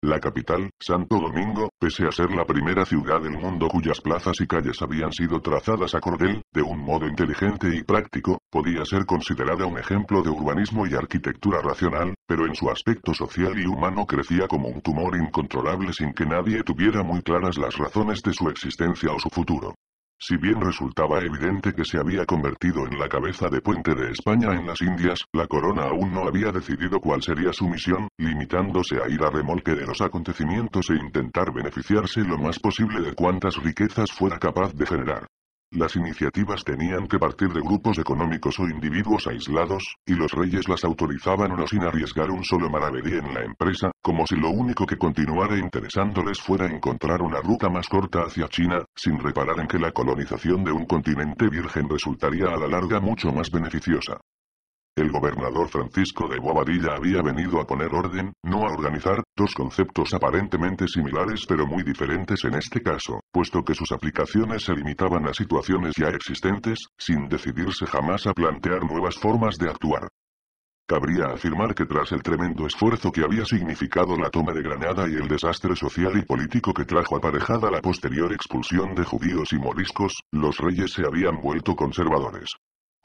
La capital, Santo Domingo, pese a ser la primera ciudad del mundo cuyas plazas y calles habían sido trazadas a cordel, de un modo inteligente y práctico, podía ser considerada un ejemplo de urbanismo y arquitectura racional, pero en su aspecto social y humano crecía como un tumor incontrolable sin que nadie tuviera muy claras las razones de su existencia o su futuro. Si bien resultaba evidente que se había convertido en la cabeza de puente de España en las Indias, la corona aún no había decidido cuál sería su misión, limitándose a ir a remolque de los acontecimientos e intentar beneficiarse lo más posible de cuantas riquezas fuera capaz de generar. Las iniciativas tenían que partir de grupos económicos o individuos aislados, y los reyes las autorizaban o no sin arriesgar un solo maravedí en la empresa, como si lo único que continuara interesándoles fuera encontrar una ruta más corta hacia China, sin reparar en que la colonización de un continente virgen resultaría a la larga mucho más beneficiosa. El gobernador Francisco de Bobadilla había venido a poner orden, no a organizar, dos conceptos aparentemente similares pero muy diferentes en este caso, puesto que sus aplicaciones se limitaban a situaciones ya existentes, sin decidirse jamás a plantear nuevas formas de actuar. Cabría afirmar que tras el tremendo esfuerzo que había significado la toma de Granada y el desastre social y político que trajo aparejada la posterior expulsión de judíos y moriscos, los reyes se habían vuelto conservadores.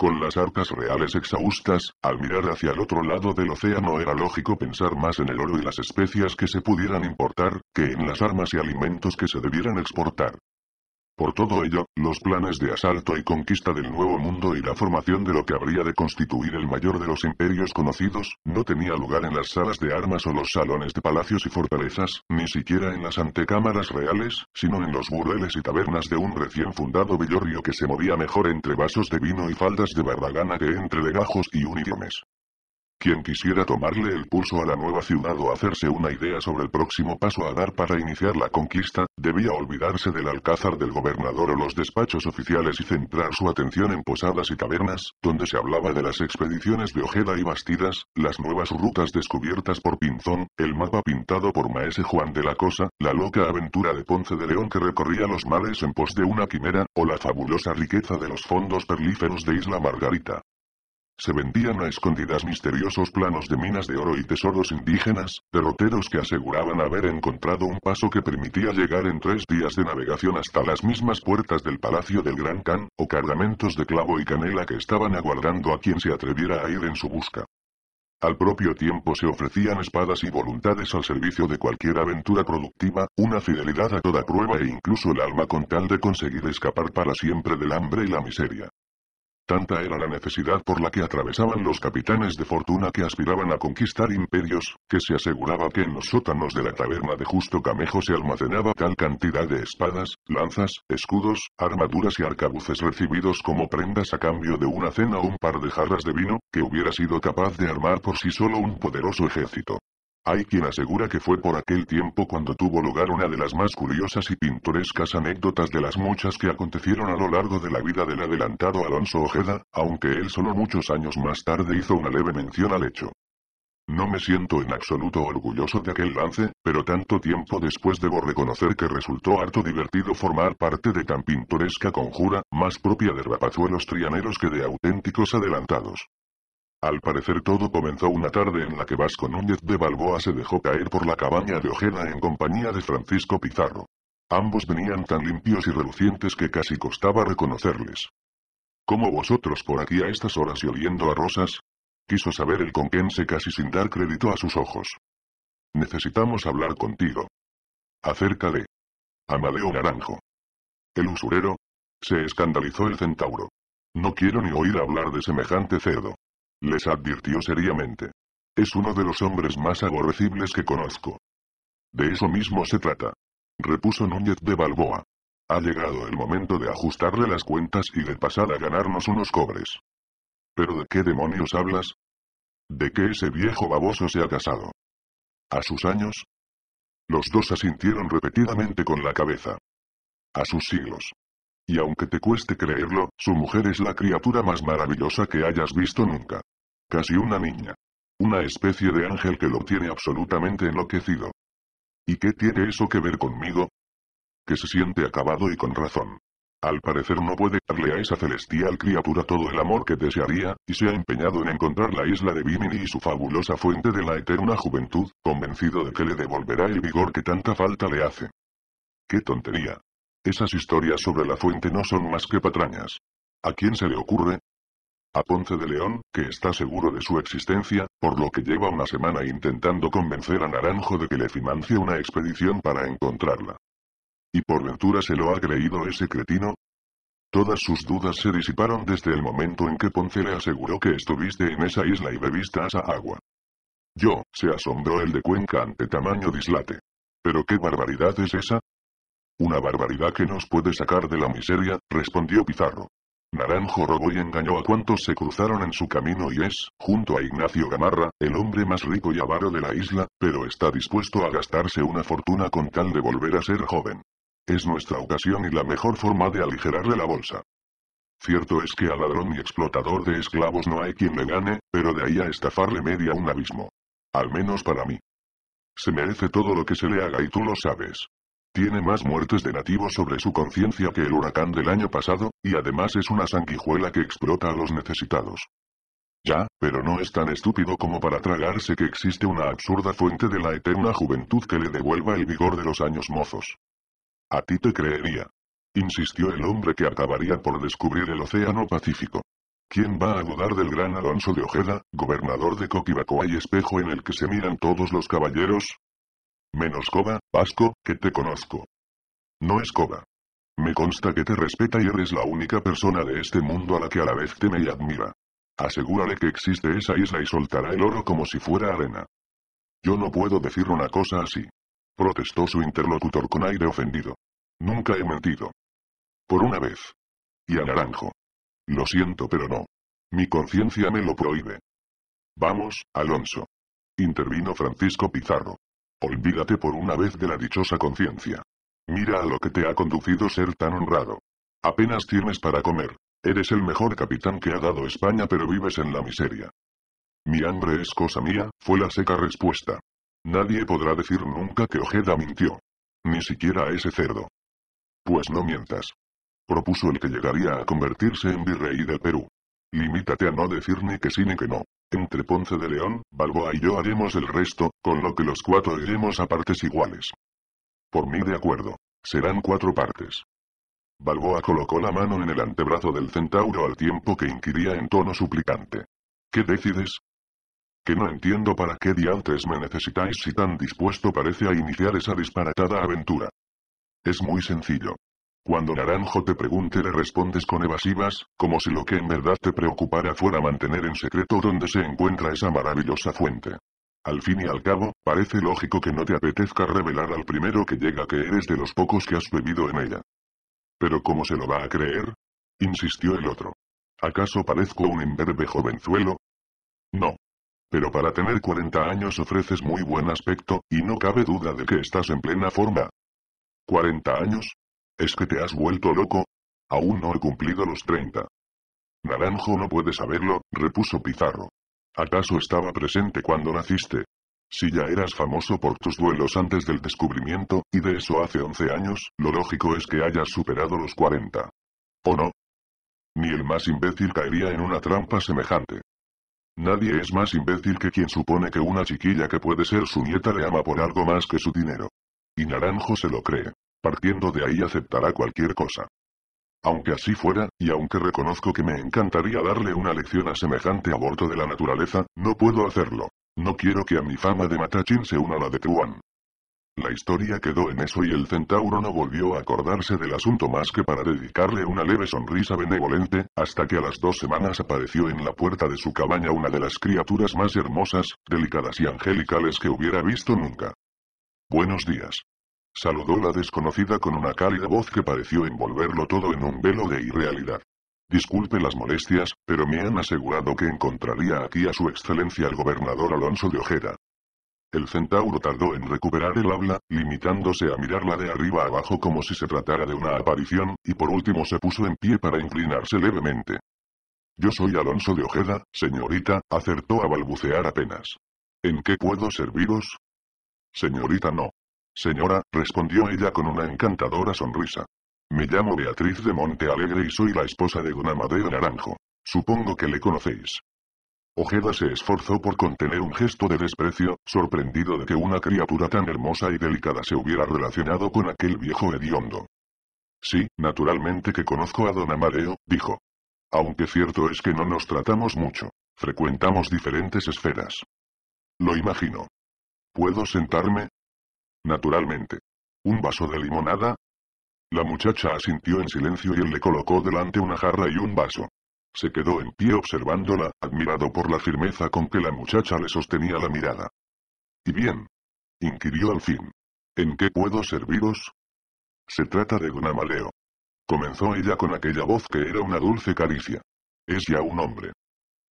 Con las arcas reales exhaustas, al mirar hacia el otro lado del océano era lógico pensar más en el oro y las especias que se pudieran importar, que en las armas y alimentos que se debieran exportar. Por todo ello, los planes de asalto y conquista del Nuevo Mundo y la formación de lo que habría de constituir el mayor de los imperios conocidos, no tenía lugar en las salas de armas o los salones de palacios y fortalezas, ni siquiera en las antecámaras reales, sino en los burdeles y tabernas de un recién fundado villorrio que se movía mejor entre vasos de vino y faldas de barbagana que entre legajos y uniformes. Quien quisiera tomarle el pulso a la nueva ciudad o hacerse una idea sobre el próximo paso a dar para iniciar la conquista, debía olvidarse del alcázar del gobernador o los despachos oficiales y centrar su atención en posadas y tabernas, donde se hablaba de las expediciones de Ojeda y Bastidas, las nuevas rutas descubiertas por Pinzón, el mapa pintado por Maese Juan de la Cosa, la loca aventura de Ponce de León que recorría los mares en pos de una quimera, o la fabulosa riqueza de los fondos perlíferos de Isla Margarita. Se vendían a escondidas misteriosos planos de minas de oro y tesoros indígenas, derroteros que aseguraban haber encontrado un paso que permitía llegar en tres días de navegación hasta las mismas puertas del Palacio del Gran Khan, o cargamentos de clavo y canela que estaban aguardando a quien se atreviera a ir en su busca. Al propio tiempo se ofrecían espadas y voluntades al servicio de cualquier aventura productiva, una fidelidad a toda prueba e incluso el alma con tal de conseguir escapar para siempre del hambre y la miseria. Tanta era la necesidad por la que atravesaban los capitanes de fortuna que aspiraban a conquistar imperios, que se aseguraba que en los sótanos de la taberna de Justo Camejo se almacenaba tal cantidad de espadas, lanzas, escudos, armaduras y arcabuces recibidos como prendas a cambio de una cena o un par de jarras de vino, que hubiera sido capaz de armar por sí solo un poderoso ejército. Hay quien asegura que fue por aquel tiempo cuando tuvo lugar una de las más curiosas y pintorescas anécdotas de las muchas que acontecieron a lo largo de la vida del adelantado Alonso Ojeda, aunque él solo muchos años más tarde hizo una leve mención al hecho. No me siento en absoluto orgulloso de aquel lance, pero tanto tiempo después debo reconocer que resultó harto divertido formar parte de tan pintoresca conjura, más propia de rapazuelos trianeros que de auténticos adelantados. Al parecer todo comenzó una tarde en la que Vasco Núñez de Balboa se dejó caer por la cabaña de Ojeda en compañía de Francisco Pizarro. Ambos venían tan limpios y relucientes que casi costaba reconocerles. ¿Cómo vosotros por aquí a estas horas y oliendo a rosas? Quiso saber el conquense casi sin dar crédito a sus ojos. Necesitamos hablar contigo. Acerca de... Amadeo Naranjo. El usurero. Se escandalizó el centauro. No quiero ni oír hablar de semejante cerdo les advirtió seriamente. Es uno de los hombres más aborrecibles que conozco. De eso mismo se trata. Repuso Núñez de Balboa. Ha llegado el momento de ajustarle las cuentas y de pasar a ganarnos unos cobres. ¿Pero de qué demonios hablas? ¿De que ese viejo baboso se ha casado? ¿A sus años? Los dos asintieron repetidamente con la cabeza. A sus siglos. Y aunque te cueste creerlo, su mujer es la criatura más maravillosa que hayas visto nunca. Casi una niña. Una especie de ángel que lo tiene absolutamente enloquecido. ¿Y qué tiene eso que ver conmigo? Que se siente acabado y con razón. Al parecer no puede darle a esa celestial criatura todo el amor que desearía, y se ha empeñado en encontrar la isla de Bimini y su fabulosa fuente de la eterna juventud, convencido de que le devolverá el vigor que tanta falta le hace. ¡Qué tontería! Esas historias sobre la fuente no son más que patrañas. ¿A quién se le ocurre? a Ponce de León, que está seguro de su existencia, por lo que lleva una semana intentando convencer a Naranjo de que le financie una expedición para encontrarla. ¿Y por ventura se lo ha creído ese cretino? Todas sus dudas se disiparon desde el momento en que Ponce le aseguró que estuviste en esa isla y bebiste esa agua. Yo, se asombró el de Cuenca ante tamaño dislate. ¿Pero qué barbaridad es esa? Una barbaridad que nos puede sacar de la miseria, respondió Pizarro. Naranjo robó y engañó a cuantos se cruzaron en su camino y es, junto a Ignacio Gamarra, el hombre más rico y avaro de la isla, pero está dispuesto a gastarse una fortuna con tal de volver a ser joven. Es nuestra ocasión y la mejor forma de aligerarle la bolsa. Cierto es que al ladrón y explotador de esclavos no hay quien le gane, pero de ahí a estafarle media un abismo. Al menos para mí. Se merece todo lo que se le haga y tú lo sabes. Tiene más muertes de nativos sobre su conciencia que el huracán del año pasado, y además es una sanguijuela que explota a los necesitados. Ya, pero no es tan estúpido como para tragarse que existe una absurda fuente de la eterna juventud que le devuelva el vigor de los años mozos. A ti te creería. Insistió el hombre que acabaría por descubrir el Océano Pacífico. ¿Quién va a dudar del gran Alonso de Ojeda, gobernador de Coquibacoa y espejo en el que se miran todos los caballeros? Menos Coba, Vasco, que te conozco. No es Coba. Me consta que te respeta y eres la única persona de este mundo a la que a la vez teme y admira. Asegúrale que existe esa isla y soltará el oro como si fuera arena. Yo no puedo decir una cosa así. Protestó su interlocutor con aire ofendido. Nunca he mentido. Por una vez. Y a Naranjo. Lo siento pero no. Mi conciencia me lo prohíbe. Vamos, Alonso. Intervino Francisco Pizarro. Olvídate por una vez de la dichosa conciencia. Mira a lo que te ha conducido ser tan honrado. Apenas tienes para comer. Eres el mejor capitán que ha dado España pero vives en la miseria. Mi hambre es cosa mía, fue la seca respuesta. Nadie podrá decir nunca que Ojeda mintió. Ni siquiera a ese cerdo. Pues no mientas. Propuso el que llegaría a convertirse en virrey del Perú. Limítate a no decir ni que sí ni que no. Entre Ponce de León, Balboa y yo haremos el resto, con lo que los cuatro iremos a partes iguales. Por mí de acuerdo. Serán cuatro partes. Balboa colocó la mano en el antebrazo del centauro al tiempo que inquiría en tono suplicante. ¿Qué decides? Que no entiendo para qué diantes me necesitáis si tan dispuesto parece a iniciar esa disparatada aventura. Es muy sencillo. Cuando Naranjo te pregunte le respondes con evasivas, como si lo que en verdad te preocupara fuera mantener en secreto dónde se encuentra esa maravillosa fuente. Al fin y al cabo, parece lógico que no te apetezca revelar al primero que llega que eres de los pocos que has bebido en ella. Pero ¿cómo se lo va a creer? insistió el otro. ¿Acaso parezco un imberbe jovenzuelo? No. Pero para tener 40 años ofreces muy buen aspecto, y no cabe duda de que estás en plena forma. ¿40 años? ¿Es que te has vuelto loco? Aún no he cumplido los 30. Naranjo no puede saberlo, repuso Pizarro. ¿Acaso estaba presente cuando naciste? Si ya eras famoso por tus duelos antes del descubrimiento, y de eso hace 11 años, lo lógico es que hayas superado los 40. ¿O no? Ni el más imbécil caería en una trampa semejante. Nadie es más imbécil que quien supone que una chiquilla que puede ser su nieta le ama por algo más que su dinero. Y Naranjo se lo cree. Partiendo de ahí aceptará cualquier cosa. Aunque así fuera, y aunque reconozco que me encantaría darle una lección a semejante aborto de la naturaleza, no puedo hacerlo. No quiero que a mi fama de Matachín se una la de tuan. La historia quedó en eso y el centauro no volvió a acordarse del asunto más que para dedicarle una leve sonrisa benevolente, hasta que a las dos semanas apareció en la puerta de su cabaña una de las criaturas más hermosas, delicadas y angelicales que hubiera visto nunca. Buenos días. Saludó la desconocida con una cálida voz que pareció envolverlo todo en un velo de irrealidad. Disculpe las molestias, pero me han asegurado que encontraría aquí a su excelencia el gobernador Alonso de Ojeda. El centauro tardó en recuperar el habla, limitándose a mirarla de arriba abajo como si se tratara de una aparición, y por último se puso en pie para inclinarse levemente. Yo soy Alonso de Ojeda, señorita, acertó a balbucear apenas. ¿En qué puedo serviros? Señorita no. Señora, respondió ella con una encantadora sonrisa. Me llamo Beatriz de Monte Alegre y soy la esposa de don Amadeo Naranjo. Supongo que le conocéis. Ojeda se esforzó por contener un gesto de desprecio, sorprendido de que una criatura tan hermosa y delicada se hubiera relacionado con aquel viejo hediondo. Sí, naturalmente que conozco a don Amadeo, dijo. Aunque cierto es que no nos tratamos mucho. Frecuentamos diferentes esferas. Lo imagino. ¿Puedo sentarme? naturalmente. ¿Un vaso de limonada? La muchacha asintió en silencio y él le colocó delante una jarra y un vaso. Se quedó en pie observándola, admirado por la firmeza con que la muchacha le sostenía la mirada. ¿Y bien? inquirió al fin. ¿En qué puedo serviros? Se trata de un Amaleo. Comenzó ella con aquella voz que era una dulce caricia. Es ya un hombre.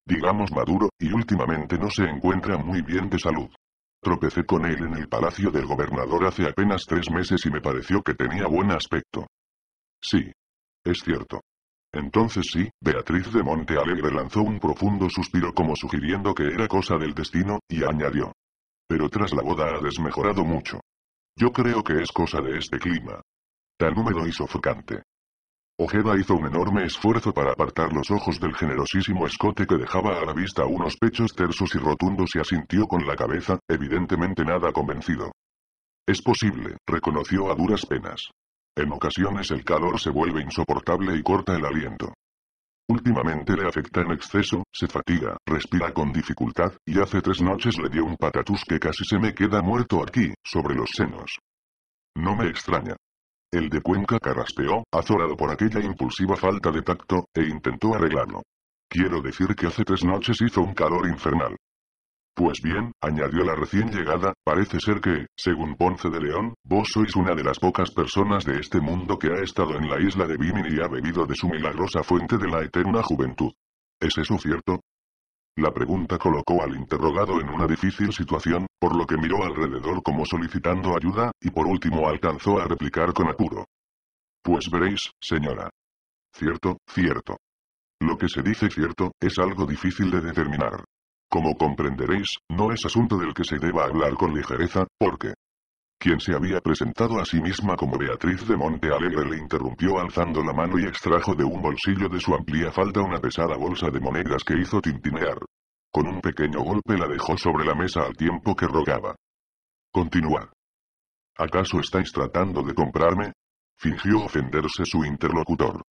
Digamos maduro, y últimamente no se encuentra muy bien de salud. Tropecé con él en el palacio del gobernador hace apenas tres meses y me pareció que tenía buen aspecto. Sí. Es cierto. Entonces sí, Beatriz de Monte Alegre lanzó un profundo suspiro como sugiriendo que era cosa del destino, y añadió. Pero tras la boda ha desmejorado mucho. Yo creo que es cosa de este clima. Tan húmedo y sofocante. Ojeda hizo un enorme esfuerzo para apartar los ojos del generosísimo escote que dejaba a la vista unos pechos tersos y rotundos y asintió con la cabeza, evidentemente nada convencido. Es posible, reconoció a duras penas. En ocasiones el calor se vuelve insoportable y corta el aliento. Últimamente le afecta en exceso, se fatiga, respira con dificultad, y hace tres noches le dio un patatús que casi se me queda muerto aquí, sobre los senos. No me extraña, el de Cuenca carraspeó, azorado por aquella impulsiva falta de tacto, e intentó arreglarlo. Quiero decir que hace tres noches hizo un calor infernal. Pues bien, añadió la recién llegada, parece ser que, según Ponce de León, vos sois una de las pocas personas de este mundo que ha estado en la isla de Bimini y ha bebido de su milagrosa fuente de la eterna juventud. ¿Es eso cierto? La pregunta colocó al interrogado en una difícil situación, por lo que miró alrededor como solicitando ayuda, y por último alcanzó a replicar con apuro. Pues veréis, señora. Cierto, cierto. Lo que se dice cierto, es algo difícil de determinar. Como comprenderéis, no es asunto del que se deba hablar con ligereza, porque, quien se había presentado a sí misma como Beatriz de Monte Alegre le interrumpió alzando la mano y extrajo de un bolsillo de su amplia falda una pesada bolsa de monedas que hizo tintinear. Con un pequeño golpe la dejó sobre la mesa al tiempo que rogaba. Continuad. ¿Acaso estáis tratando de comprarme? Fingió ofenderse su interlocutor.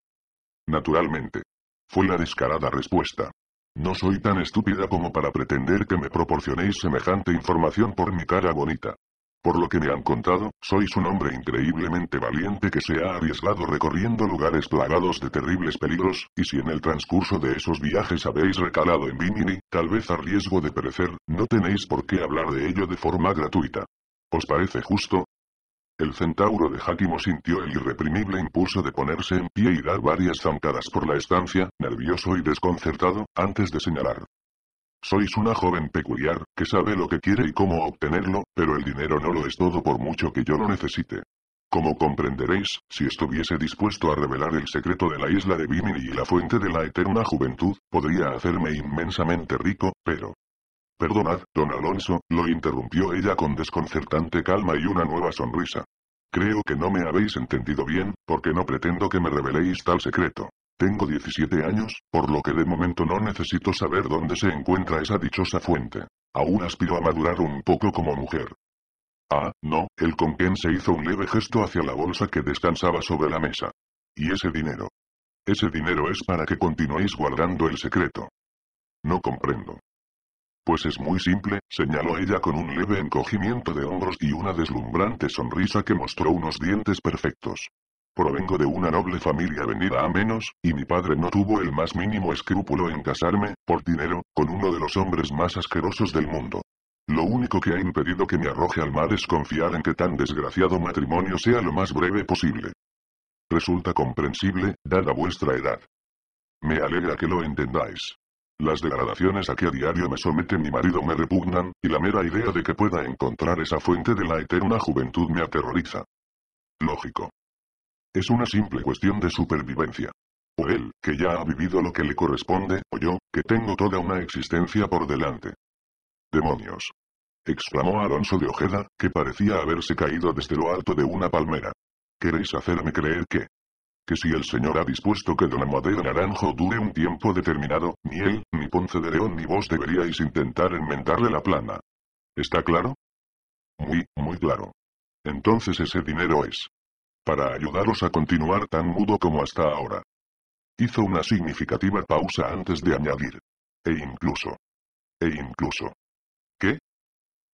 Naturalmente. Fue la descarada respuesta. No soy tan estúpida como para pretender que me proporcionéis semejante información por mi cara bonita. Por lo que me han contado, sois un hombre increíblemente valiente que se ha arriesgado recorriendo lugares plagados de terribles peligros, y si en el transcurso de esos viajes habéis recalado en Bimini, tal vez a riesgo de perecer, no tenéis por qué hablar de ello de forma gratuita. ¿Os parece justo? El centauro de Jáquimo sintió el irreprimible impulso de ponerse en pie y dar varias zancadas por la estancia, nervioso y desconcertado, antes de señalar. Sois una joven peculiar, que sabe lo que quiere y cómo obtenerlo, pero el dinero no lo es todo por mucho que yo lo necesite. Como comprenderéis, si estuviese dispuesto a revelar el secreto de la isla de Bimini y la fuente de la eterna juventud, podría hacerme inmensamente rico, pero... Perdonad, don Alonso, lo interrumpió ella con desconcertante calma y una nueva sonrisa. Creo que no me habéis entendido bien, porque no pretendo que me reveléis tal secreto. Tengo 17 años, por lo que de momento no necesito saber dónde se encuentra esa dichosa fuente. Aún aspiro a madurar un poco como mujer. Ah, no, el se hizo un leve gesto hacia la bolsa que descansaba sobre la mesa. ¿Y ese dinero? Ese dinero es para que continuéis guardando el secreto. No comprendo. Pues es muy simple, señaló ella con un leve encogimiento de hombros y una deslumbrante sonrisa que mostró unos dientes perfectos. Provengo de una noble familia venida a menos, y mi padre no tuvo el más mínimo escrúpulo en casarme, por dinero, con uno de los hombres más asquerosos del mundo. Lo único que ha impedido que me arroje al mar es confiar en que tan desgraciado matrimonio sea lo más breve posible. Resulta comprensible, dada vuestra edad. Me alegra que lo entendáis. Las degradaciones a que a diario me somete mi marido me repugnan, y la mera idea de que pueda encontrar esa fuente de la eterna juventud me aterroriza. Lógico. Es una simple cuestión de supervivencia. O él, que ya ha vivido lo que le corresponde, o yo, que tengo toda una existencia por delante. ¡Demonios! exclamó Alonso de Ojeda, que parecía haberse caído desde lo alto de una palmera. ¿Queréis hacerme creer que? Que si el señor ha dispuesto que don Amadeo Naranjo dure un tiempo determinado, ni él, ni Ponce de León ni vos deberíais intentar enmendarle la plana. ¿Está claro? Muy, muy claro. Entonces ese dinero es para ayudaros a continuar tan mudo como hasta ahora. Hizo una significativa pausa antes de añadir. E incluso. E incluso. ¿Qué?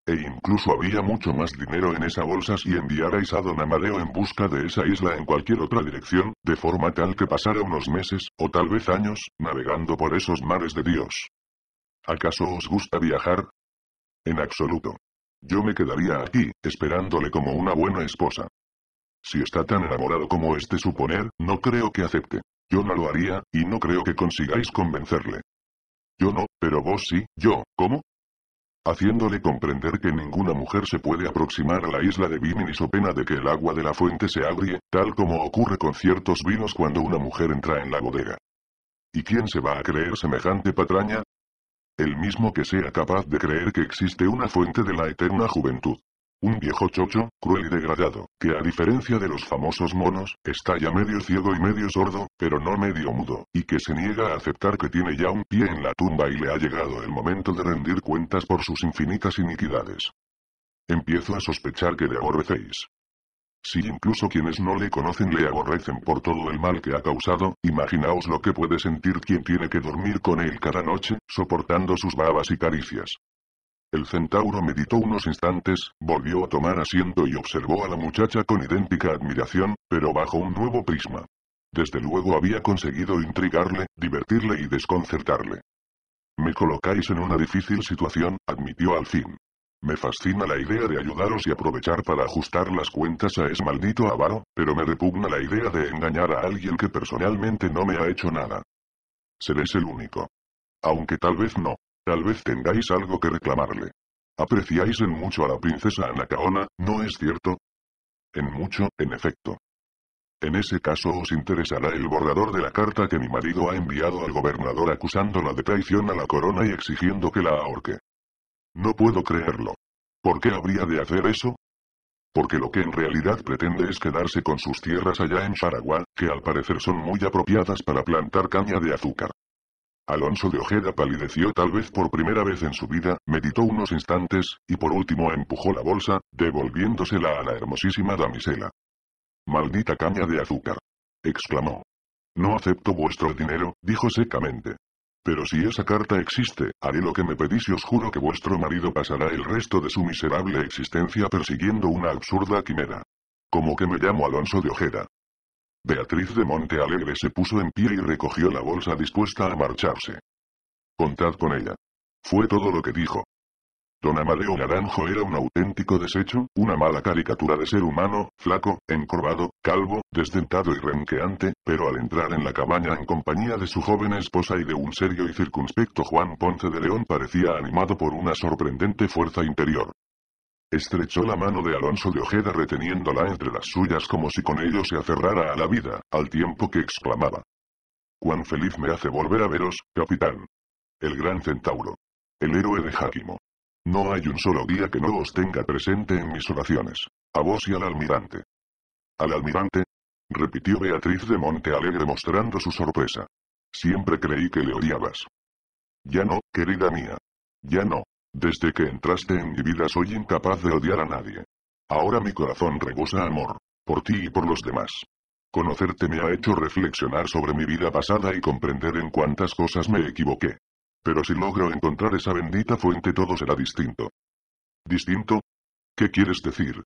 E incluso había mucho más dinero en esa bolsa si enviarais a don Amadeo en busca de esa isla en cualquier otra dirección, de forma tal que pasara unos meses, o tal vez años, navegando por esos mares de Dios. ¿Acaso os gusta viajar? En absoluto. Yo me quedaría aquí, esperándole como una buena esposa. Si está tan enamorado como este suponer, no creo que acepte. Yo no lo haría, y no creo que consigáis convencerle. Yo no, pero vos sí, yo, ¿cómo? Haciéndole comprender que ninguna mujer se puede aproximar a la isla de Bimini so pena de que el agua de la fuente se abrie, tal como ocurre con ciertos vinos cuando una mujer entra en la bodega. ¿Y quién se va a creer semejante patraña? El mismo que sea capaz de creer que existe una fuente de la eterna juventud. Un viejo chocho, cruel y degradado, que a diferencia de los famosos monos, está ya medio ciego y medio sordo, pero no medio mudo, y que se niega a aceptar que tiene ya un pie en la tumba y le ha llegado el momento de rendir cuentas por sus infinitas iniquidades. Empiezo a sospechar que le aborrecéis. Si incluso quienes no le conocen le aborrecen por todo el mal que ha causado, imaginaos lo que puede sentir quien tiene que dormir con él cada noche, soportando sus babas y caricias. El centauro meditó unos instantes, volvió a tomar asiento y observó a la muchacha con idéntica admiración, pero bajo un nuevo prisma. Desde luego había conseguido intrigarle, divertirle y desconcertarle. Me colocáis en una difícil situación, admitió al fin. Me fascina la idea de ayudaros y aprovechar para ajustar las cuentas a ese maldito avaro, pero me repugna la idea de engañar a alguien que personalmente no me ha hecho nada. Seréis el único. Aunque tal vez no. Tal vez tengáis algo que reclamarle. Apreciáis en mucho a la princesa Anacaona, ¿no es cierto? En mucho, en efecto. En ese caso os interesará el borrador de la carta que mi marido ha enviado al gobernador acusándola de traición a la corona y exigiendo que la ahorque. No puedo creerlo. ¿Por qué habría de hacer eso? Porque lo que en realidad pretende es quedarse con sus tierras allá en Paraguay, que al parecer son muy apropiadas para plantar caña de azúcar. Alonso de Ojeda palideció tal vez por primera vez en su vida, meditó unos instantes, y por último empujó la bolsa, devolviéndosela a la hermosísima damisela. Maldita caña de azúcar. exclamó. No acepto vuestro dinero, dijo secamente. Pero si esa carta existe, haré lo que me pedís y os juro que vuestro marido pasará el resto de su miserable existencia persiguiendo una absurda quimera. Como que me llamo Alonso de Ojeda. Beatriz de Monte Alegre se puso en pie y recogió la bolsa dispuesta a marcharse. Contad con ella. Fue todo lo que dijo. Don Amadeo Naranjo era un auténtico desecho, una mala caricatura de ser humano, flaco, encorvado, calvo, desdentado y renqueante, pero al entrar en la cabaña en compañía de su joven esposa y de un serio y circunspecto Juan Ponce de León parecía animado por una sorprendente fuerza interior. Estrechó la mano de Alonso de Ojeda reteniéndola entre las suyas como si con ello se aferrara a la vida, al tiempo que exclamaba. Cuán feliz me hace volver a veros, capitán. El gran centauro. El héroe de Jáquimo. No hay un solo día que no os tenga presente en mis oraciones. A vos y al almirante. ¿Al almirante? repitió Beatriz de Montealegre mostrando su sorpresa. Siempre creí que le odiabas. Ya no, querida mía. Ya no. Desde que entraste en mi vida soy incapaz de odiar a nadie. Ahora mi corazón rebosa amor, por ti y por los demás. Conocerte me ha hecho reflexionar sobre mi vida pasada y comprender en cuántas cosas me equivoqué. Pero si logro encontrar esa bendita fuente todo será distinto. ¿Distinto? ¿Qué quieres decir?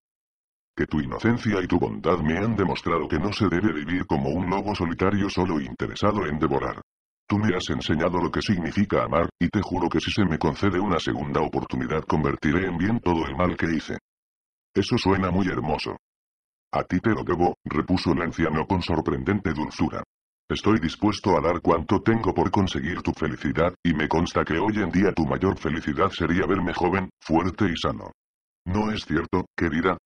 Que tu inocencia y tu bondad me han demostrado que no se debe vivir como un lobo solitario solo interesado en devorar. Tú me has enseñado lo que significa amar, y te juro que si se me concede una segunda oportunidad convertiré en bien todo el mal que hice. Eso suena muy hermoso. A ti te lo debo, repuso el anciano con sorprendente dulzura. Estoy dispuesto a dar cuanto tengo por conseguir tu felicidad, y me consta que hoy en día tu mayor felicidad sería verme joven, fuerte y sano. ¿No es cierto, querida?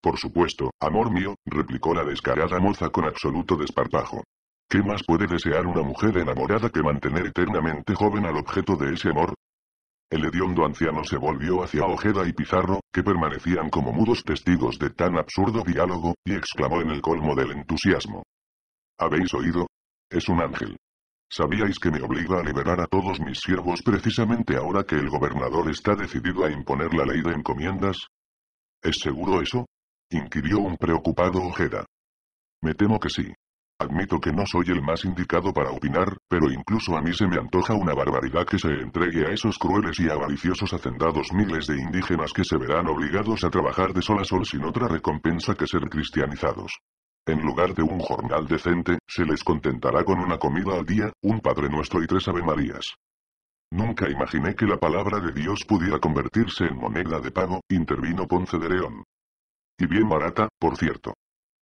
Por supuesto, amor mío, replicó la descarada moza con absoluto desparpajo. ¿Qué más puede desear una mujer enamorada que mantener eternamente joven al objeto de ese amor? El hediondo anciano se volvió hacia Ojeda y Pizarro, que permanecían como mudos testigos de tan absurdo diálogo, y exclamó en el colmo del entusiasmo. ¿Habéis oído? Es un ángel. ¿Sabíais que me obliga a liberar a todos mis siervos precisamente ahora que el gobernador está decidido a imponer la ley de encomiendas? ¿Es seguro eso? inquirió un preocupado Ojeda. Me temo que sí, Admito que no soy el más indicado para opinar, pero incluso a mí se me antoja una barbaridad que se entregue a esos crueles y avariciosos hacendados miles de indígenas que se verán obligados a trabajar de sol a sol sin otra recompensa que ser cristianizados. En lugar de un jornal decente, se les contentará con una comida al día, un Padre Nuestro y tres Ave Marías. Nunca imaginé que la palabra de Dios pudiera convertirse en moneda de pago, intervino Ponce de León. Y bien barata, por cierto.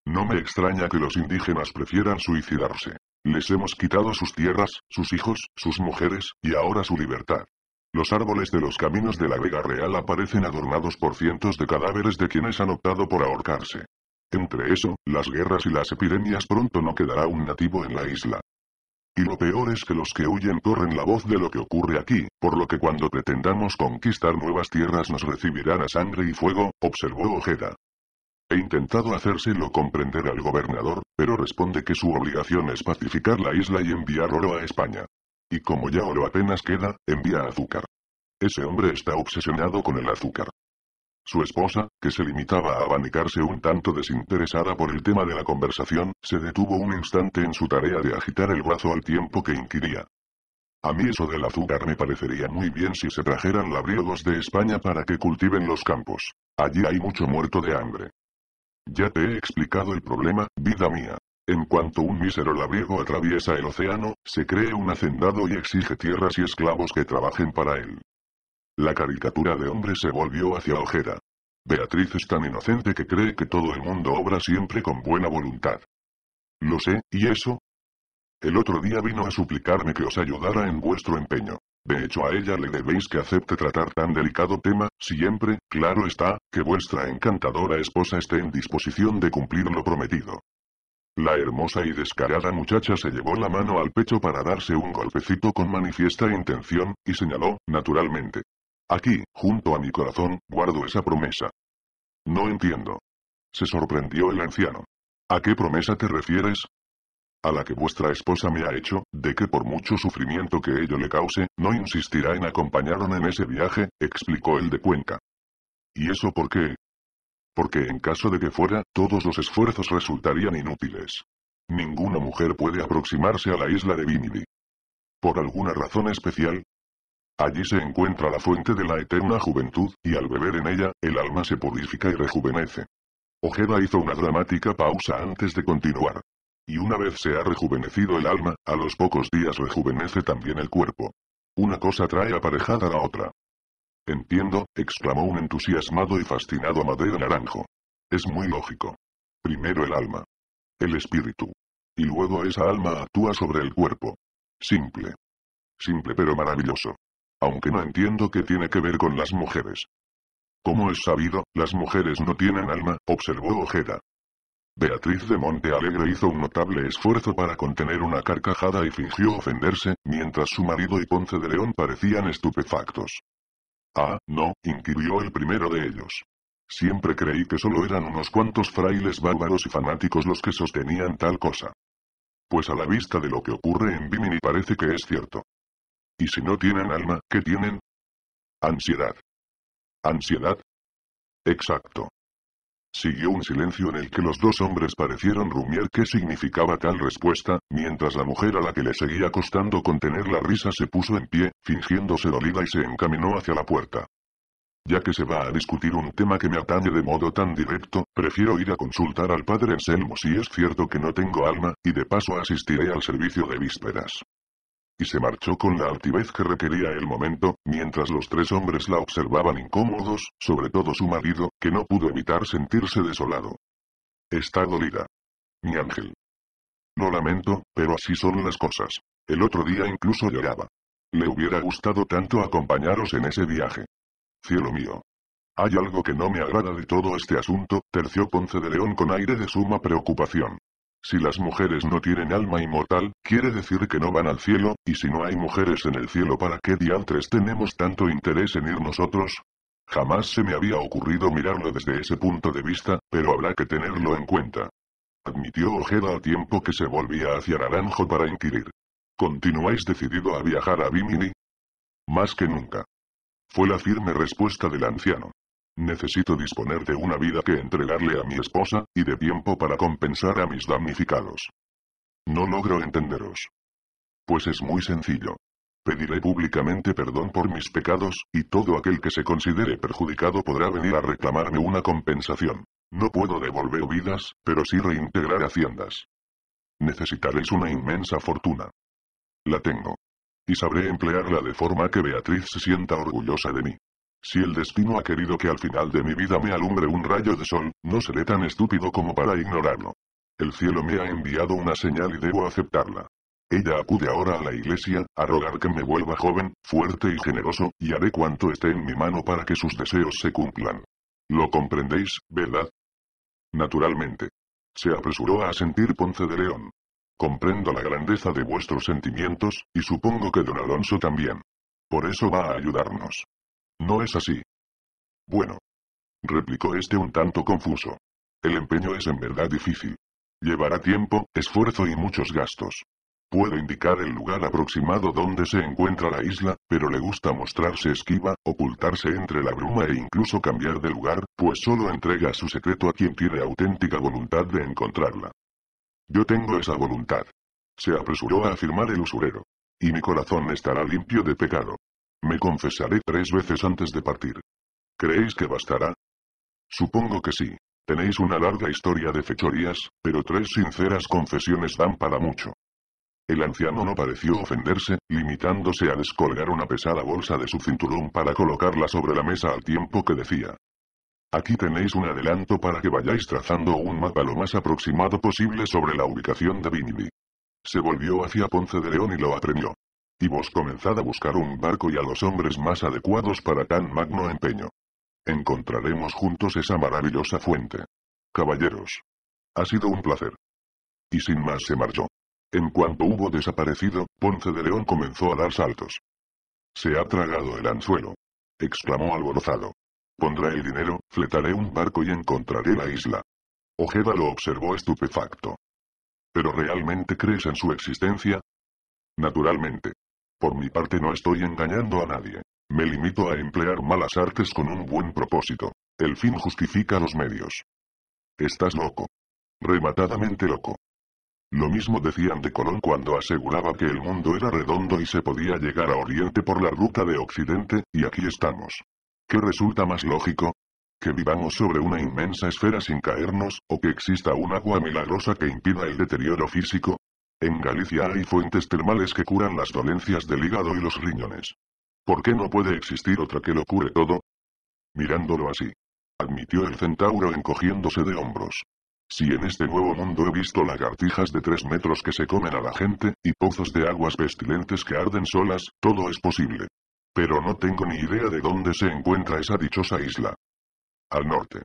No me extraña que los indígenas prefieran suicidarse. Les hemos quitado sus tierras, sus hijos, sus mujeres, y ahora su libertad. Los árboles de los caminos de la Vega Real aparecen adornados por cientos de cadáveres de quienes han optado por ahorcarse. Entre eso, las guerras y las epidemias pronto no quedará un nativo en la isla. Y lo peor es que los que huyen corren la voz de lo que ocurre aquí, por lo que cuando pretendamos conquistar nuevas tierras nos recibirán a sangre y fuego, observó Ojeda. He intentado hacérselo comprender al gobernador, pero responde que su obligación es pacificar la isla y enviar oro a España. Y como ya oro apenas queda, envía azúcar. Ese hombre está obsesionado con el azúcar. Su esposa, que se limitaba a abanicarse un tanto desinteresada por el tema de la conversación, se detuvo un instante en su tarea de agitar el brazo al tiempo que inquiría. A mí eso del azúcar me parecería muy bien si se trajeran labriegos de España para que cultiven los campos. Allí hay mucho muerto de hambre. Ya te he explicado el problema, vida mía. En cuanto un mísero labriego atraviesa el océano, se cree un hacendado y exige tierras y esclavos que trabajen para él. La caricatura de hombre se volvió hacia ojera. Beatriz es tan inocente que cree que todo el mundo obra siempre con buena voluntad. Lo sé, ¿y eso? El otro día vino a suplicarme que os ayudara en vuestro empeño. De hecho a ella le debéis que acepte tratar tan delicado tema, siempre, claro está, que vuestra encantadora esposa esté en disposición de cumplir lo prometido. La hermosa y descarada muchacha se llevó la mano al pecho para darse un golpecito con manifiesta intención, y señaló, naturalmente. Aquí, junto a mi corazón, guardo esa promesa. No entiendo. Se sorprendió el anciano. ¿A qué promesa te refieres? a la que vuestra esposa me ha hecho, de que por mucho sufrimiento que ello le cause, no insistirá en acompañarme en ese viaje, explicó el de Cuenca. ¿Y eso por qué? Porque en caso de que fuera, todos los esfuerzos resultarían inútiles. Ninguna mujer puede aproximarse a la isla de Bimini. ¿Por alguna razón especial? Allí se encuentra la fuente de la eterna juventud, y al beber en ella, el alma se purifica y rejuvenece. Ojeda hizo una dramática pausa antes de continuar. Y una vez se ha rejuvenecido el alma, a los pocos días rejuvenece también el cuerpo. Una cosa trae aparejada la otra. Entiendo, exclamó un entusiasmado y fascinado Amadeo Naranjo. Es muy lógico. Primero el alma. El espíritu. Y luego esa alma actúa sobre el cuerpo. Simple. Simple pero maravilloso. Aunque no entiendo qué tiene que ver con las mujeres. Como es sabido, las mujeres no tienen alma, observó Ojeda. Beatriz de Monte Alegre hizo un notable esfuerzo para contener una carcajada y fingió ofenderse, mientras su marido y Ponce de León parecían estupefactos. Ah, no, inquirió el primero de ellos. Siempre creí que solo eran unos cuantos frailes bárbaros y fanáticos los que sostenían tal cosa. Pues a la vista de lo que ocurre en Bimini parece que es cierto. Y si no tienen alma, ¿qué tienen? Ansiedad. ¿Ansiedad? Exacto. Siguió un silencio en el que los dos hombres parecieron rumiar qué significaba tal respuesta, mientras la mujer a la que le seguía costando contener la risa se puso en pie, fingiéndose dolida y se encaminó hacia la puerta. Ya que se va a discutir un tema que me atañe de modo tan directo, prefiero ir a consultar al padre Anselmo si es cierto que no tengo alma, y de paso asistiré al servicio de vísperas y se marchó con la altivez que requería el momento, mientras los tres hombres la observaban incómodos, sobre todo su marido, que no pudo evitar sentirse desolado. Está dolida. Mi ángel. Lo lamento, pero así son las cosas. El otro día incluso lloraba. Le hubiera gustado tanto acompañaros en ese viaje. Cielo mío. Hay algo que no me agrada de todo este asunto, terció Ponce de León con aire de suma preocupación. Si las mujeres no tienen alma inmortal, quiere decir que no van al cielo, y si no hay mujeres en el cielo, ¿para qué diantres tenemos tanto interés en ir nosotros? Jamás se me había ocurrido mirarlo desde ese punto de vista, pero habrá que tenerlo en cuenta. Admitió Ojeda a tiempo que se volvía hacia Naranjo para inquirir. ¿Continuáis decidido a viajar a Bimini? Más que nunca. Fue la firme respuesta del anciano. Necesito disponer de una vida que entregarle a mi esposa, y de tiempo para compensar a mis damnificados. No logro entenderos. Pues es muy sencillo. Pediré públicamente perdón por mis pecados, y todo aquel que se considere perjudicado podrá venir a reclamarme una compensación. No puedo devolver vidas, pero sí reintegrar haciendas. Necesitaréis una inmensa fortuna. La tengo. Y sabré emplearla de forma que Beatriz se sienta orgullosa de mí. Si el destino ha querido que al final de mi vida me alumbre un rayo de sol, no seré tan estúpido como para ignorarlo. El cielo me ha enviado una señal y debo aceptarla. Ella acude ahora a la iglesia, a rogar que me vuelva joven, fuerte y generoso, y haré cuanto esté en mi mano para que sus deseos se cumplan. Lo comprendéis, ¿verdad? Naturalmente. Se apresuró a sentir Ponce de León. Comprendo la grandeza de vuestros sentimientos, y supongo que don Alonso también. Por eso va a ayudarnos. No es así. Bueno. Replicó este un tanto confuso. El empeño es en verdad difícil. Llevará tiempo, esfuerzo y muchos gastos. Puedo indicar el lugar aproximado donde se encuentra la isla, pero le gusta mostrarse esquiva, ocultarse entre la bruma e incluso cambiar de lugar, pues solo entrega su secreto a quien tiene auténtica voluntad de encontrarla. Yo tengo esa voluntad. Se apresuró a afirmar el usurero. Y mi corazón estará limpio de pecado. Me confesaré tres veces antes de partir. ¿Creéis que bastará? Supongo que sí. Tenéis una larga historia de fechorías, pero tres sinceras confesiones dan para mucho. El anciano no pareció ofenderse, limitándose a descolgar una pesada bolsa de su cinturón para colocarla sobre la mesa al tiempo que decía. Aquí tenéis un adelanto para que vayáis trazando un mapa lo más aproximado posible sobre la ubicación de Bimini. Se volvió hacia Ponce de León y lo apremió. Y vos comenzad a buscar un barco y a los hombres más adecuados para tan magno empeño. Encontraremos juntos esa maravillosa fuente. Caballeros. Ha sido un placer. Y sin más se marchó. En cuanto hubo desaparecido, Ponce de León comenzó a dar saltos. Se ha tragado el anzuelo. exclamó alborozado. Pondrá el dinero, fletaré un barco y encontraré la isla. Ojeda lo observó estupefacto. ¿Pero realmente crees en su existencia? Naturalmente. Por mi parte no estoy engañando a nadie. Me limito a emplear malas artes con un buen propósito. El fin justifica los medios. Estás loco. Rematadamente loco. Lo mismo decían de Colón cuando aseguraba que el mundo era redondo y se podía llegar a Oriente por la ruta de Occidente, y aquí estamos. ¿Qué resulta más lógico? ¿Que vivamos sobre una inmensa esfera sin caernos, o que exista un agua milagrosa que impida el deterioro físico? En Galicia hay fuentes termales que curan las dolencias del hígado y los riñones. ¿Por qué no puede existir otra que lo cure todo? Mirándolo así. Admitió el centauro encogiéndose de hombros. Si en este nuevo mundo he visto lagartijas de tres metros que se comen a la gente, y pozos de aguas pestilentes que arden solas, todo es posible. Pero no tengo ni idea de dónde se encuentra esa dichosa isla. Al norte.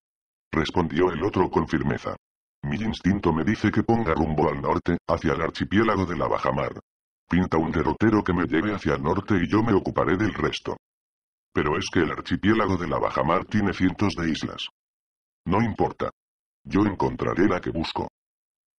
Respondió el otro con firmeza. Mi instinto me dice que ponga rumbo al norte, hacia el archipiélago de la Bajamar. Pinta un derrotero que me lleve hacia el norte y yo me ocuparé del resto. Pero es que el archipiélago de la Bajamar tiene cientos de islas. No importa. Yo encontraré la que busco.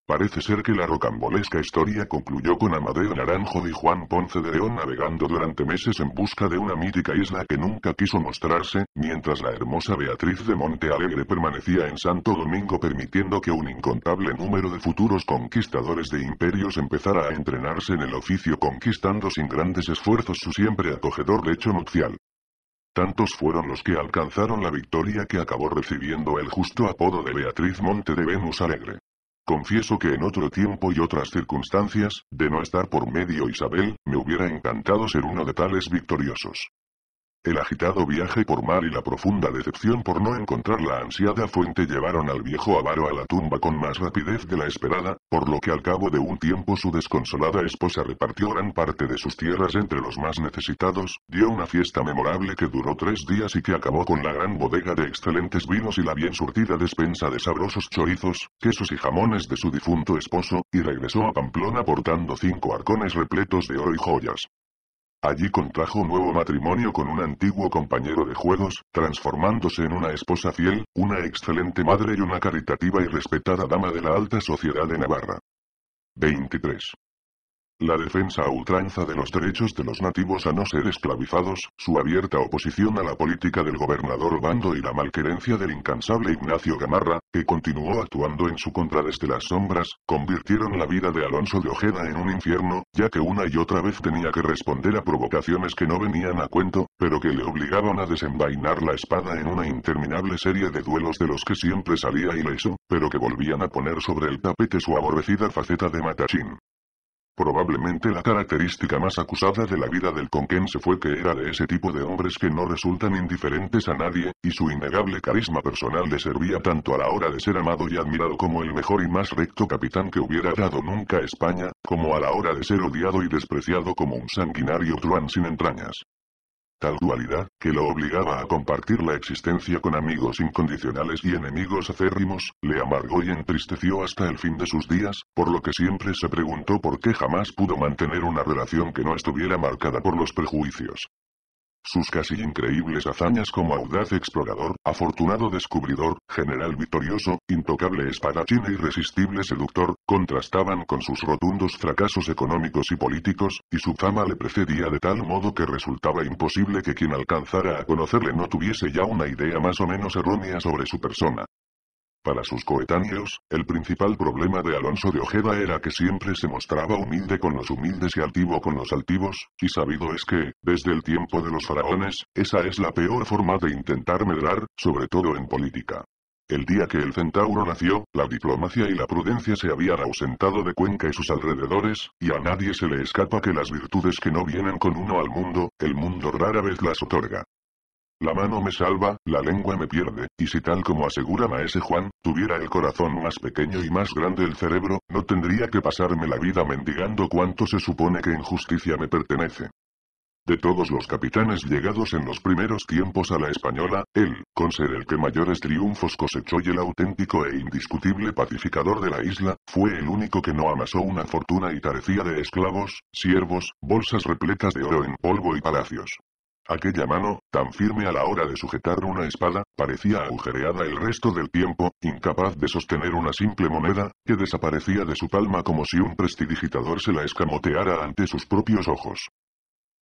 Parece ser que la rocambolesca historia concluyó con Amadeo Naranjo y Juan Ponce de León navegando durante meses en busca de una mítica isla que nunca quiso mostrarse, mientras la hermosa Beatriz de Monte Alegre permanecía en Santo Domingo permitiendo que un incontable número de futuros conquistadores de imperios empezara a entrenarse en el oficio conquistando sin grandes esfuerzos su siempre acogedor lecho nupcial. Tantos fueron los que alcanzaron la victoria que acabó recibiendo el justo apodo de Beatriz Monte de Venus Alegre. Confieso que en otro tiempo y otras circunstancias, de no estar por medio Isabel, me hubiera encantado ser uno de tales victoriosos. El agitado viaje por mar y la profunda decepción por no encontrar la ansiada fuente llevaron al viejo avaro a la tumba con más rapidez de la esperada, por lo que al cabo de un tiempo su desconsolada esposa repartió gran parte de sus tierras entre los más necesitados, dio una fiesta memorable que duró tres días y que acabó con la gran bodega de excelentes vinos y la bien surtida despensa de sabrosos chorizos, quesos y jamones de su difunto esposo, y regresó a Pamplona portando cinco arcones repletos de oro y joyas. Allí contrajo nuevo matrimonio con un antiguo compañero de juegos, transformándose en una esposa fiel, una excelente madre y una caritativa y respetada dama de la alta sociedad de Navarra. 23 la defensa a ultranza de los derechos de los nativos a no ser esclavizados, su abierta oposición a la política del gobernador Bando y la malquerencia del incansable Ignacio Gamarra, que continuó actuando en su contra desde las sombras, convirtieron la vida de Alonso de Ojeda en un infierno, ya que una y otra vez tenía que responder a provocaciones que no venían a cuento, pero que le obligaban a desenvainar la espada en una interminable serie de duelos de los que siempre salía ileso, pero que volvían a poner sobre el tapete su aborrecida faceta de matachín. Probablemente la característica más acusada de la vida del conquense fue que era de ese tipo de hombres que no resultan indiferentes a nadie, y su innegable carisma personal le servía tanto a la hora de ser amado y admirado como el mejor y más recto capitán que hubiera dado nunca España, como a la hora de ser odiado y despreciado como un sanguinario truan sin entrañas tal dualidad, que lo obligaba a compartir la existencia con amigos incondicionales y enemigos acérrimos, le amargó y entristeció hasta el fin de sus días, por lo que siempre se preguntó por qué jamás pudo mantener una relación que no estuviera marcada por los prejuicios. Sus casi increíbles hazañas como audaz explorador, afortunado descubridor, general victorioso, intocable espadachín e irresistible seductor, contrastaban con sus rotundos fracasos económicos y políticos, y su fama le precedía de tal modo que resultaba imposible que quien alcanzara a conocerle no tuviese ya una idea más o menos errónea sobre su persona. Para sus coetáneos, el principal problema de Alonso de Ojeda era que siempre se mostraba humilde con los humildes y altivo con los altivos, y sabido es que, desde el tiempo de los faraones, esa es la peor forma de intentar medrar, sobre todo en política. El día que el centauro nació, la diplomacia y la prudencia se habían ausentado de Cuenca y sus alrededores, y a nadie se le escapa que las virtudes que no vienen con uno al mundo, el mundo rara vez las otorga. La mano me salva, la lengua me pierde, y si tal como asegura Maese Juan, tuviera el corazón más pequeño y más grande el cerebro, no tendría que pasarme la vida mendigando cuánto se supone que en justicia me pertenece. De todos los capitanes llegados en los primeros tiempos a la española, él, con ser el que mayores triunfos cosechó y el auténtico e indiscutible pacificador de la isla, fue el único que no amasó una fortuna y carecía de esclavos, siervos, bolsas repletas de oro en polvo y palacios. Aquella mano, tan firme a la hora de sujetar una espada, parecía agujereada el resto del tiempo, incapaz de sostener una simple moneda, que desaparecía de su palma como si un prestidigitador se la escamoteara ante sus propios ojos.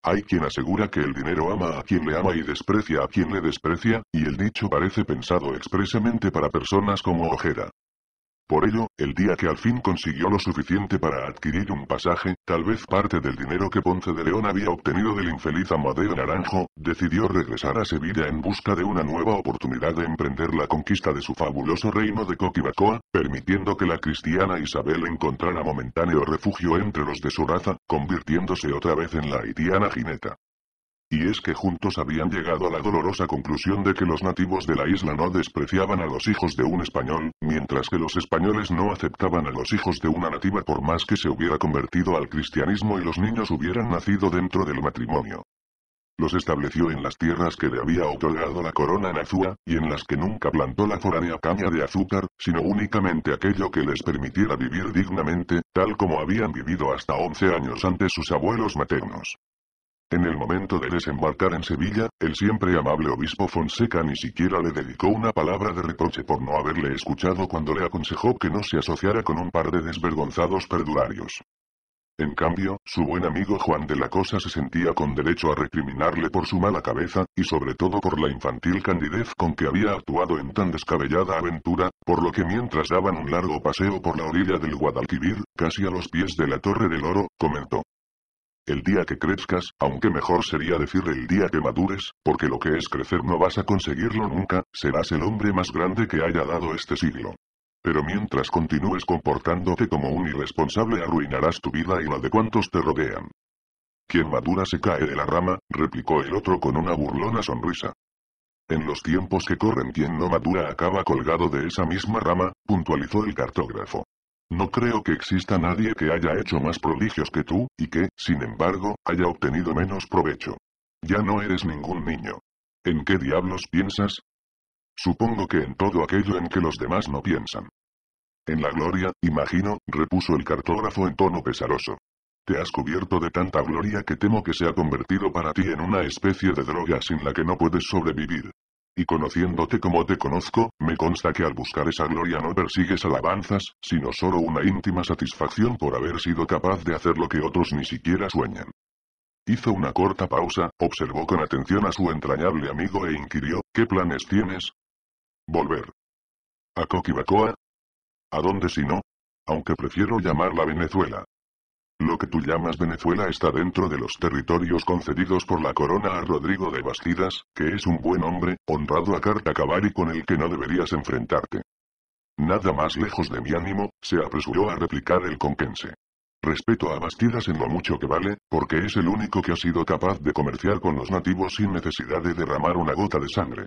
Hay quien asegura que el dinero ama a quien le ama y desprecia a quien le desprecia, y el dicho parece pensado expresamente para personas como Ojera. Por ello, el día que al fin consiguió lo suficiente para adquirir un pasaje, tal vez parte del dinero que Ponce de León había obtenido del infeliz Amadeo Naranjo, decidió regresar a Sevilla en busca de una nueva oportunidad de emprender la conquista de su fabuloso reino de Coquibacoa, permitiendo que la cristiana Isabel encontrara momentáneo refugio entre los de su raza, convirtiéndose otra vez en la haitiana jineta. Y es que juntos habían llegado a la dolorosa conclusión de que los nativos de la isla no despreciaban a los hijos de un español, mientras que los españoles no aceptaban a los hijos de una nativa por más que se hubiera convertido al cristianismo y los niños hubieran nacido dentro del matrimonio. Los estableció en las tierras que le había otorgado la corona Nazúa, y en las que nunca plantó la foránea caña de azúcar, sino únicamente aquello que les permitiera vivir dignamente, tal como habían vivido hasta 11 años antes sus abuelos maternos. En el momento de desembarcar en Sevilla, el siempre amable obispo Fonseca ni siquiera le dedicó una palabra de reproche por no haberle escuchado cuando le aconsejó que no se asociara con un par de desvergonzados perdularios. En cambio, su buen amigo Juan de la Cosa se sentía con derecho a recriminarle por su mala cabeza, y sobre todo por la infantil candidez con que había actuado en tan descabellada aventura, por lo que mientras daban un largo paseo por la orilla del Guadalquivir, casi a los pies de la Torre del Oro, comentó. El día que crezcas, aunque mejor sería decir el día que madures, porque lo que es crecer no vas a conseguirlo nunca, serás el hombre más grande que haya dado este siglo. Pero mientras continúes comportándote como un irresponsable arruinarás tu vida y la de cuantos te rodean. Quien madura se cae de la rama, replicó el otro con una burlona sonrisa. En los tiempos que corren quien no madura acaba colgado de esa misma rama, puntualizó el cartógrafo. No creo que exista nadie que haya hecho más prodigios que tú, y que, sin embargo, haya obtenido menos provecho. Ya no eres ningún niño. ¿En qué diablos piensas? Supongo que en todo aquello en que los demás no piensan. En la gloria, imagino, repuso el cartógrafo en tono pesaroso. Te has cubierto de tanta gloria que temo que se ha convertido para ti en una especie de droga sin la que no puedes sobrevivir y conociéndote como te conozco, me consta que al buscar esa gloria no persigues alabanzas, sino solo una íntima satisfacción por haber sido capaz de hacer lo que otros ni siquiera sueñan. Hizo una corta pausa, observó con atención a su entrañable amigo e inquirió, ¿qué planes tienes? Volver. ¿A Coquibacoa? ¿A dónde si no? Aunque prefiero llamarla Venezuela. Lo que tú llamas Venezuela está dentro de los territorios concedidos por la corona a Rodrigo de Bastidas, que es un buen hombre, honrado a carta cabal y con el que no deberías enfrentarte. Nada más lejos de mi ánimo, se apresuró a replicar el conquense. Respeto a Bastidas en lo mucho que vale, porque es el único que ha sido capaz de comerciar con los nativos sin necesidad de derramar una gota de sangre.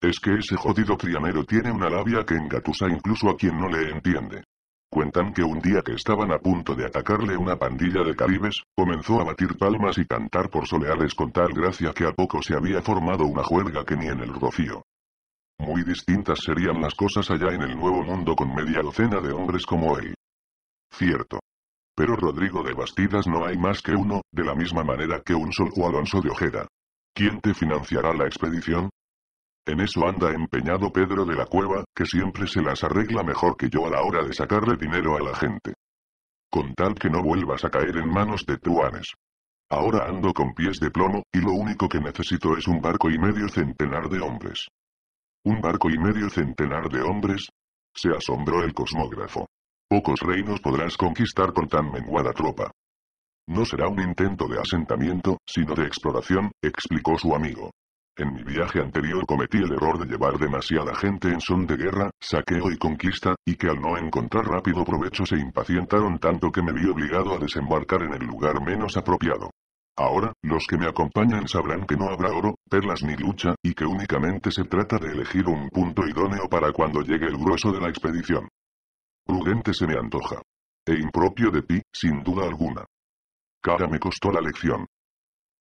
Es que ese jodido trianero tiene una labia que engatusa incluso a quien no le entiende. Cuentan que un día que estaban a punto de atacarle una pandilla de caribes, comenzó a batir palmas y cantar por soleares con tal gracia que a poco se había formado una juerga que ni en el rocío. Muy distintas serían las cosas allá en el Nuevo Mundo con media docena de hombres como él. Cierto. Pero Rodrigo de Bastidas no hay más que uno, de la misma manera que un Sol o Alonso de Ojeda. ¿Quién te financiará la expedición? En eso anda empeñado Pedro de la Cueva, que siempre se las arregla mejor que yo a la hora de sacarle dinero a la gente. Con tal que no vuelvas a caer en manos de tuanes. Ahora ando con pies de plomo, y lo único que necesito es un barco y medio centenar de hombres. ¿Un barco y medio centenar de hombres? Se asombró el cosmógrafo. Pocos reinos podrás conquistar con tan menguada tropa. No será un intento de asentamiento, sino de exploración, explicó su amigo. En mi viaje anterior cometí el error de llevar demasiada gente en son de guerra, saqueo y conquista, y que al no encontrar rápido provecho se impacientaron tanto que me vi obligado a desembarcar en el lugar menos apropiado. Ahora, los que me acompañan sabrán que no habrá oro, perlas ni lucha, y que únicamente se trata de elegir un punto idóneo para cuando llegue el grueso de la expedición. Prudente se me antoja. E impropio de ti, sin duda alguna. Cara me costó la lección.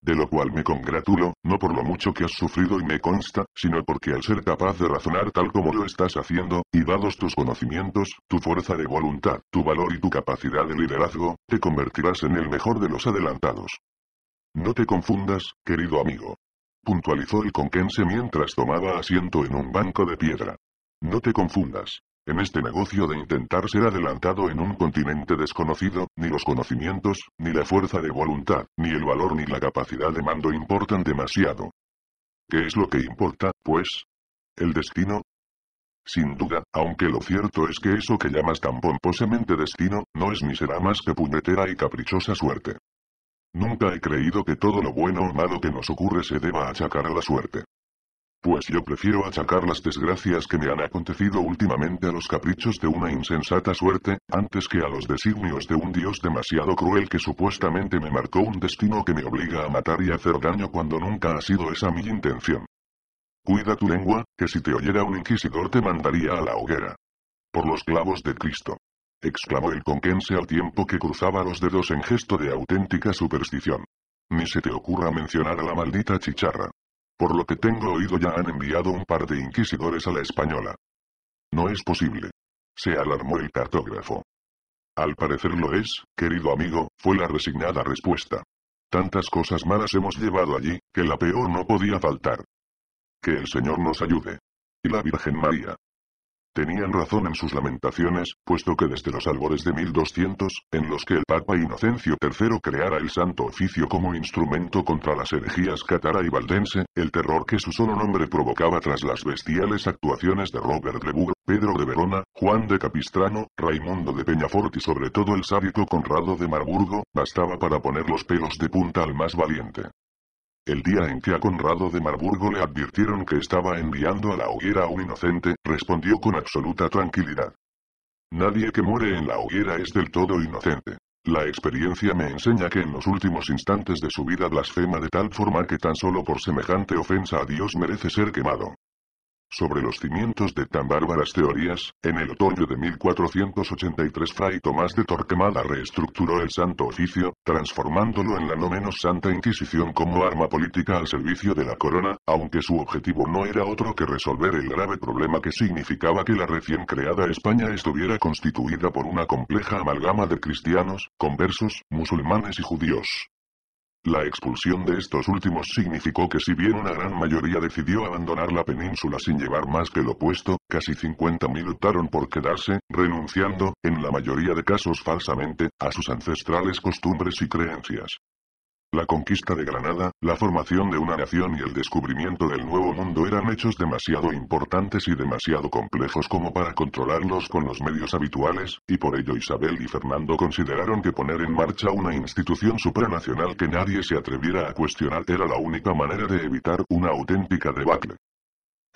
De lo cual me congratulo, no por lo mucho que has sufrido y me consta, sino porque al ser capaz de razonar tal como lo estás haciendo, y dados tus conocimientos, tu fuerza de voluntad, tu valor y tu capacidad de liderazgo, te convertirás en el mejor de los adelantados. No te confundas, querido amigo. Puntualizó el conquense mientras tomaba asiento en un banco de piedra. No te confundas. En este negocio de intentar ser adelantado en un continente desconocido, ni los conocimientos, ni la fuerza de voluntad, ni el valor ni la capacidad de mando importan demasiado. ¿Qué es lo que importa, pues? ¿El destino? Sin duda, aunque lo cierto es que eso que llamas tan pomposamente destino, no es ni será más que puñetera y caprichosa suerte. Nunca he creído que todo lo bueno o malo que nos ocurre se deba achacar a la suerte. Pues yo prefiero achacar las desgracias que me han acontecido últimamente a los caprichos de una insensata suerte, antes que a los designios de un dios demasiado cruel que supuestamente me marcó un destino que me obliga a matar y hacer daño cuando nunca ha sido esa mi intención. Cuida tu lengua, que si te oyera un inquisidor te mandaría a la hoguera. Por los clavos de Cristo. exclamó el conquense al tiempo que cruzaba los dedos en gesto de auténtica superstición. Ni se te ocurra mencionar a la maldita chicharra. Por lo que tengo oído ya han enviado un par de inquisidores a la española. No es posible. Se alarmó el cartógrafo. Al parecer lo es, querido amigo, fue la resignada respuesta. Tantas cosas malas hemos llevado allí, que la peor no podía faltar. Que el Señor nos ayude. Y la Virgen María. Tenían razón en sus lamentaciones, puesto que desde los albores de 1200, en los que el Papa Inocencio III creara el Santo Oficio como instrumento contra las herejías catara y valdense, el terror que su solo nombre provocaba tras las bestiales actuaciones de Robert de Pedro de Verona, Juan de Capistrano, Raimundo de Peñafort y sobre todo el sádico Conrado de Marburgo, bastaba para poner los pelos de punta al más valiente. El día en que a Conrado de Marburgo le advirtieron que estaba enviando a la hoguera a un inocente, respondió con absoluta tranquilidad. Nadie que muere en la hoguera es del todo inocente. La experiencia me enseña que en los últimos instantes de su vida blasfema de tal forma que tan solo por semejante ofensa a Dios merece ser quemado. Sobre los cimientos de tan bárbaras teorías, en el otoño de 1483 Fray Tomás de Torquemada reestructuró el Santo Oficio, transformándolo en la no menos Santa Inquisición como arma política al servicio de la corona, aunque su objetivo no era otro que resolver el grave problema que significaba que la recién creada España estuviera constituida por una compleja amalgama de cristianos, conversos, musulmanes y judíos. La expulsión de estos últimos significó que si bien una gran mayoría decidió abandonar la península sin llevar más que lo puesto, casi 50.000 optaron por quedarse, renunciando, en la mayoría de casos falsamente, a sus ancestrales costumbres y creencias. La conquista de Granada, la formación de una nación y el descubrimiento del Nuevo Mundo eran hechos demasiado importantes y demasiado complejos como para controlarlos con los medios habituales, y por ello Isabel y Fernando consideraron que poner en marcha una institución supranacional que nadie se atreviera a cuestionar era la única manera de evitar una auténtica debacle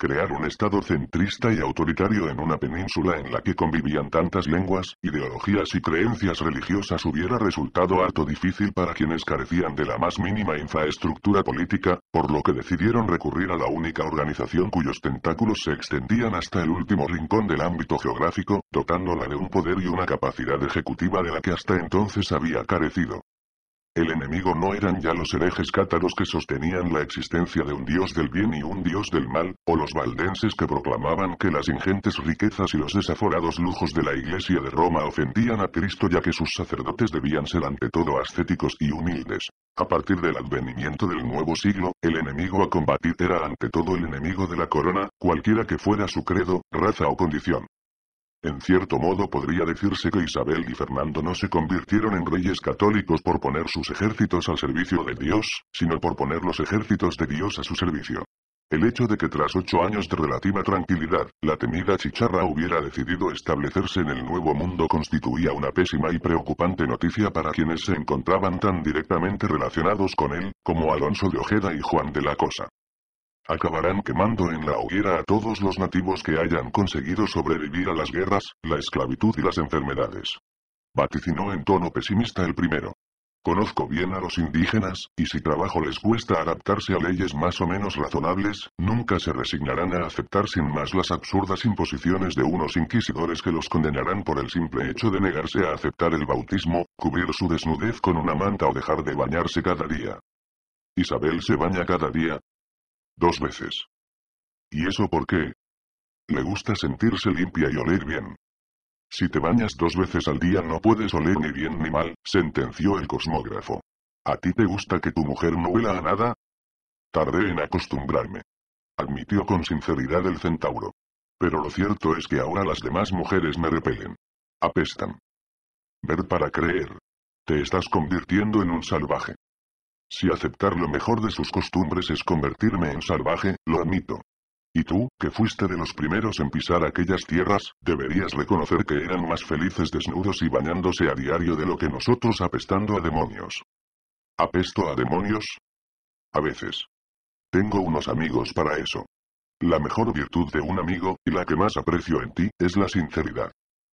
crear un estado centrista y autoritario en una península en la que convivían tantas lenguas, ideologías y creencias religiosas hubiera resultado harto difícil para quienes carecían de la más mínima infraestructura política, por lo que decidieron recurrir a la única organización cuyos tentáculos se extendían hasta el último rincón del ámbito geográfico, dotándola de un poder y una capacidad ejecutiva de la que hasta entonces había carecido. El enemigo no eran ya los herejes cátaros que sostenían la existencia de un dios del bien y un dios del mal, o los valdenses que proclamaban que las ingentes riquezas y los desaforados lujos de la iglesia de Roma ofendían a Cristo ya que sus sacerdotes debían ser ante todo ascéticos y humildes. A partir del advenimiento del nuevo siglo, el enemigo a combatir era ante todo el enemigo de la corona, cualquiera que fuera su credo, raza o condición. En cierto modo podría decirse que Isabel y Fernando no se convirtieron en reyes católicos por poner sus ejércitos al servicio de Dios, sino por poner los ejércitos de Dios a su servicio. El hecho de que tras ocho años de relativa tranquilidad, la temida chicharra hubiera decidido establecerse en el nuevo mundo constituía una pésima y preocupante noticia para quienes se encontraban tan directamente relacionados con él, como Alonso de Ojeda y Juan de la Cosa acabarán quemando en la hoguera a todos los nativos que hayan conseguido sobrevivir a las guerras, la esclavitud y las enfermedades. Vaticinó en tono pesimista el primero. Conozco bien a los indígenas, y si trabajo les cuesta adaptarse a leyes más o menos razonables, nunca se resignarán a aceptar sin más las absurdas imposiciones de unos inquisidores que los condenarán por el simple hecho de negarse a aceptar el bautismo, cubrir su desnudez con una manta o dejar de bañarse cada día. Isabel se baña cada día, Dos veces. ¿Y eso por qué? Le gusta sentirse limpia y oler bien. Si te bañas dos veces al día no puedes oler ni bien ni mal, sentenció el cosmógrafo. ¿A ti te gusta que tu mujer no huela a nada? Tardé en acostumbrarme. Admitió con sinceridad el centauro. Pero lo cierto es que ahora las demás mujeres me repelen. Apestan. Ver para creer. Te estás convirtiendo en un salvaje. Si aceptar lo mejor de sus costumbres es convertirme en salvaje, lo admito. Y tú, que fuiste de los primeros en pisar aquellas tierras, deberías reconocer que eran más felices desnudos y bañándose a diario de lo que nosotros apestando a demonios. ¿Apesto a demonios? A veces. Tengo unos amigos para eso. La mejor virtud de un amigo, y la que más aprecio en ti, es la sinceridad.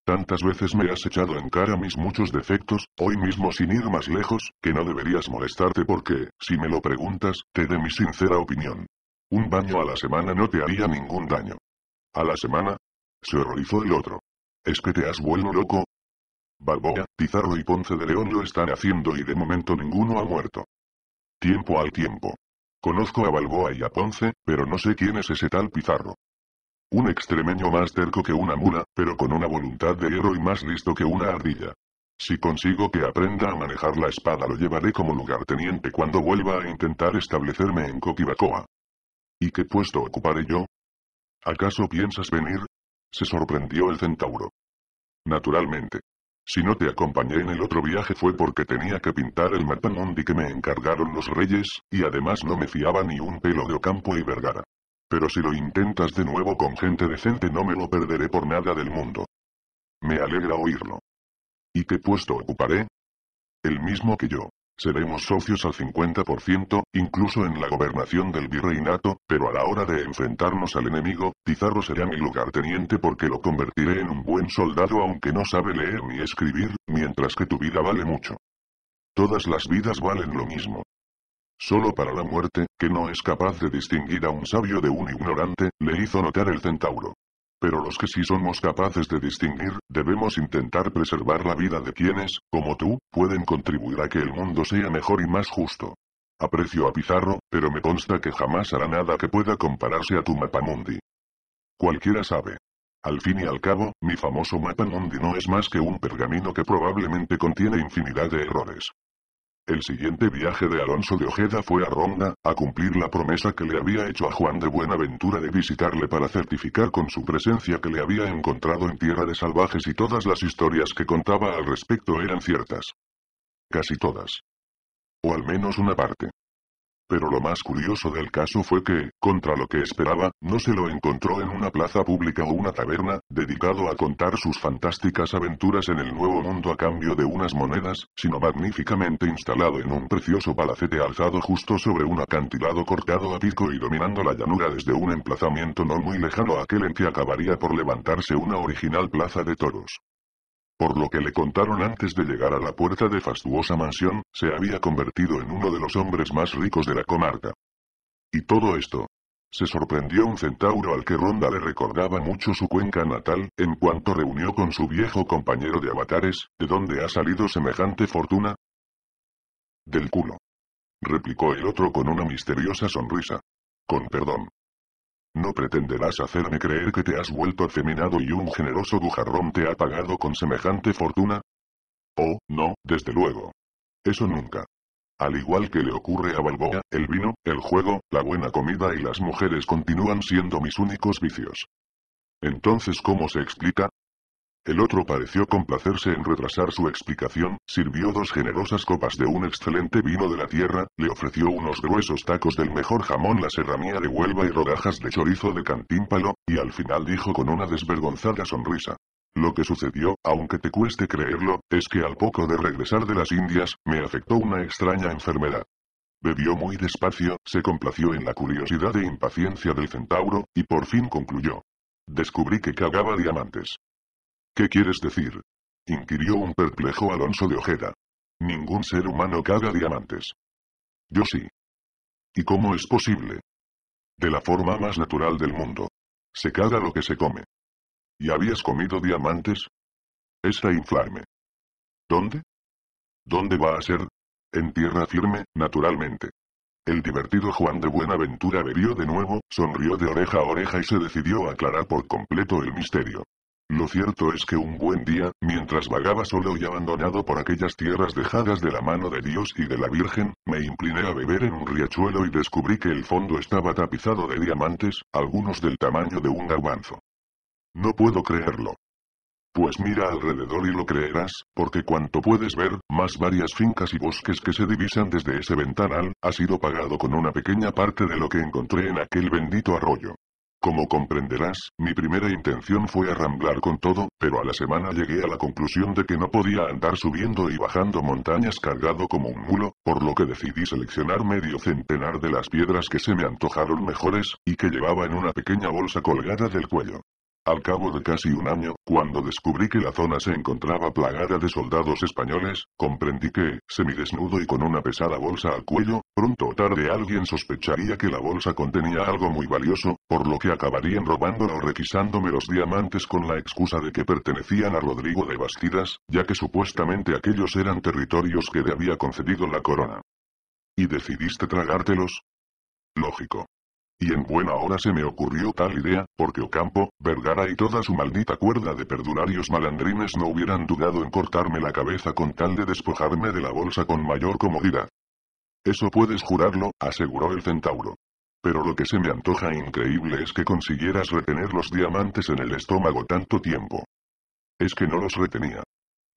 Tantas veces me has echado en cara mis muchos defectos, hoy mismo sin ir más lejos, que no deberías molestarte porque, si me lo preguntas, te dé mi sincera opinión. Un baño a la semana no te haría ningún daño. ¿A la semana? Se horrorizó el otro. ¿Es que te has vuelto loco? Balboa, Pizarro y Ponce de León lo están haciendo y de momento ninguno ha muerto. Tiempo al tiempo. Conozco a Balboa y a Ponce, pero no sé quién es ese tal Pizarro. Un extremeño más terco que una mula, pero con una voluntad de héroe y más listo que una ardilla. Si consigo que aprenda a manejar la espada lo llevaré como lugarteniente cuando vuelva a intentar establecerme en Coquibacoa. ¿Y qué puesto ocuparé yo? ¿Acaso piensas venir? Se sorprendió el centauro. Naturalmente. Si no te acompañé en el otro viaje fue porque tenía que pintar el mapa que me encargaron los reyes, y además no me fiaba ni un pelo de Ocampo y Vergara. Pero si lo intentas de nuevo con gente decente no me lo perderé por nada del mundo. Me alegra oírlo. ¿Y qué puesto ocuparé? El mismo que yo. Seremos socios al 50%, incluso en la gobernación del virreinato, pero a la hora de enfrentarnos al enemigo, Pizarro será mi lugarteniente porque lo convertiré en un buen soldado aunque no sabe leer ni escribir, mientras que tu vida vale mucho. Todas las vidas valen lo mismo. Solo para la muerte, que no es capaz de distinguir a un sabio de un ignorante, le hizo notar el centauro. Pero los que sí somos capaces de distinguir, debemos intentar preservar la vida de quienes, como tú, pueden contribuir a que el mundo sea mejor y más justo. Aprecio a Pizarro, pero me consta que jamás hará nada que pueda compararse a tu mapamundi. Cualquiera sabe. Al fin y al cabo, mi famoso mapamundi no es más que un pergamino que probablemente contiene infinidad de errores. El siguiente viaje de Alonso de Ojeda fue a Ronda, a cumplir la promesa que le había hecho a Juan de Buenaventura de visitarle para certificar con su presencia que le había encontrado en tierra de salvajes y todas las historias que contaba al respecto eran ciertas. Casi todas. O al menos una parte. Pero lo más curioso del caso fue que, contra lo que esperaba, no se lo encontró en una plaza pública o una taberna, dedicado a contar sus fantásticas aventuras en el Nuevo Mundo a cambio de unas monedas, sino magníficamente instalado en un precioso palacete alzado justo sobre un acantilado cortado a pico y dominando la llanura desde un emplazamiento no muy lejano a aquel en que acabaría por levantarse una original plaza de toros. Por lo que le contaron antes de llegar a la puerta de fastuosa mansión, se había convertido en uno de los hombres más ricos de la comarca. Y todo esto. Se sorprendió un centauro al que Ronda le recordaba mucho su cuenca natal, en cuanto reunió con su viejo compañero de avatares, ¿de dónde ha salido semejante fortuna? Del culo. Replicó el otro con una misteriosa sonrisa. Con perdón. No pretenderás hacerme creer que te has vuelto afeminado y un generoso bujarrón te ha pagado con semejante fortuna. Oh, no, desde luego. Eso nunca. Al igual que le ocurre a Balboa, el vino, el juego, la buena comida y las mujeres continúan siendo mis únicos vicios. Entonces, ¿cómo se explica? El otro pareció complacerse en retrasar su explicación, sirvió dos generosas copas de un excelente vino de la tierra, le ofreció unos gruesos tacos del mejor jamón la serranía de Huelva y rodajas de chorizo de cantímpalo, y al final dijo con una desvergonzada sonrisa. Lo que sucedió, aunque te cueste creerlo, es que al poco de regresar de las Indias, me afectó una extraña enfermedad. Bebió muy despacio, se complació en la curiosidad e impaciencia del centauro, y por fin concluyó. Descubrí que cagaba diamantes. ¿Qué quieres decir? inquirió un perplejo Alonso de Ojeda. Ningún ser humano caga diamantes. Yo sí. ¿Y cómo es posible? De la forma más natural del mundo. Se caga lo que se come. ¿Y habías comido diamantes? Esta inflarme. ¿Dónde? ¿Dónde va a ser? En tierra firme, naturalmente. El divertido Juan de Buenaventura bebió de nuevo, sonrió de oreja a oreja y se decidió aclarar por completo el misterio. Lo cierto es que un buen día, mientras vagaba solo y abandonado por aquellas tierras dejadas de la mano de Dios y de la Virgen, me incliné a beber en un riachuelo y descubrí que el fondo estaba tapizado de diamantes, algunos del tamaño de un garbanzo. No puedo creerlo. Pues mira alrededor y lo creerás, porque cuanto puedes ver, más varias fincas y bosques que se divisan desde ese ventanal, ha sido pagado con una pequeña parte de lo que encontré en aquel bendito arroyo. Como comprenderás, mi primera intención fue arramblar con todo, pero a la semana llegué a la conclusión de que no podía andar subiendo y bajando montañas cargado como un mulo, por lo que decidí seleccionar medio centenar de las piedras que se me antojaron mejores, y que llevaba en una pequeña bolsa colgada del cuello. Al cabo de casi un año, cuando descubrí que la zona se encontraba plagada de soldados españoles, comprendí que, semidesnudo y con una pesada bolsa al cuello, pronto o tarde alguien sospecharía que la bolsa contenía algo muy valioso, por lo que acabarían robándola o requisándome los diamantes con la excusa de que pertenecían a Rodrigo de Bastidas, ya que supuestamente aquellos eran territorios que le había concedido la corona. ¿Y decidiste tragártelos? Lógico. Y en buena hora se me ocurrió tal idea, porque Ocampo, Vergara y toda su maldita cuerda de perdularios malandrines no hubieran dudado en cortarme la cabeza con tal de despojarme de la bolsa con mayor comodidad. Eso puedes jurarlo, aseguró el centauro. Pero lo que se me antoja increíble es que consiguieras retener los diamantes en el estómago tanto tiempo. Es que no los retenía.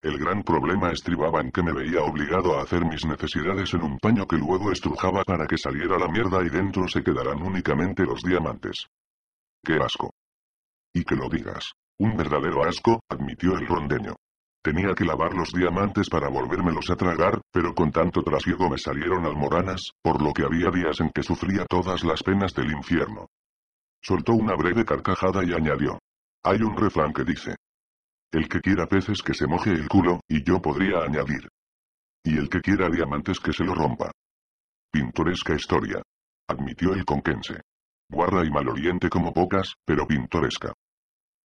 El gran problema estribaba en que me veía obligado a hacer mis necesidades en un paño que luego estrujaba para que saliera la mierda y dentro se quedaran únicamente los diamantes. ¡Qué asco! Y que lo digas. Un verdadero asco, admitió el rondeño. Tenía que lavar los diamantes para volvérmelos a tragar, pero con tanto trasiego me salieron almoranas, por lo que había días en que sufría todas las penas del infierno. Soltó una breve carcajada y añadió. Hay un refrán que dice, el que quiera peces que se moje el culo, y yo podría añadir. Y el que quiera diamantes que se lo rompa. Pintoresca historia. Admitió el conquense. Guarra y mal oriente como pocas, pero pintoresca.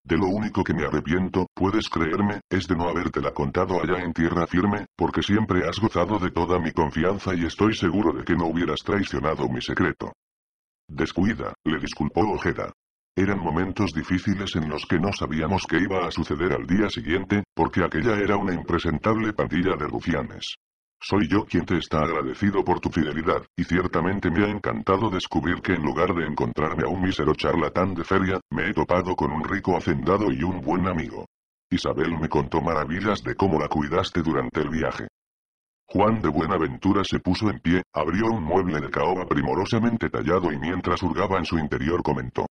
De lo único que me arrepiento, puedes creerme, es de no habértela contado allá en tierra firme, porque siempre has gozado de toda mi confianza y estoy seguro de que no hubieras traicionado mi secreto. Descuida, le disculpó Ojeda. Eran momentos difíciles en los que no sabíamos qué iba a suceder al día siguiente, porque aquella era una impresentable pandilla de rufianes. Soy yo quien te está agradecido por tu fidelidad, y ciertamente me ha encantado descubrir que en lugar de encontrarme a un mísero charlatán de feria, me he topado con un rico hacendado y un buen amigo. Isabel me contó maravillas de cómo la cuidaste durante el viaje. Juan de Buenaventura se puso en pie, abrió un mueble de caoba primorosamente tallado y mientras hurgaba en su interior comentó.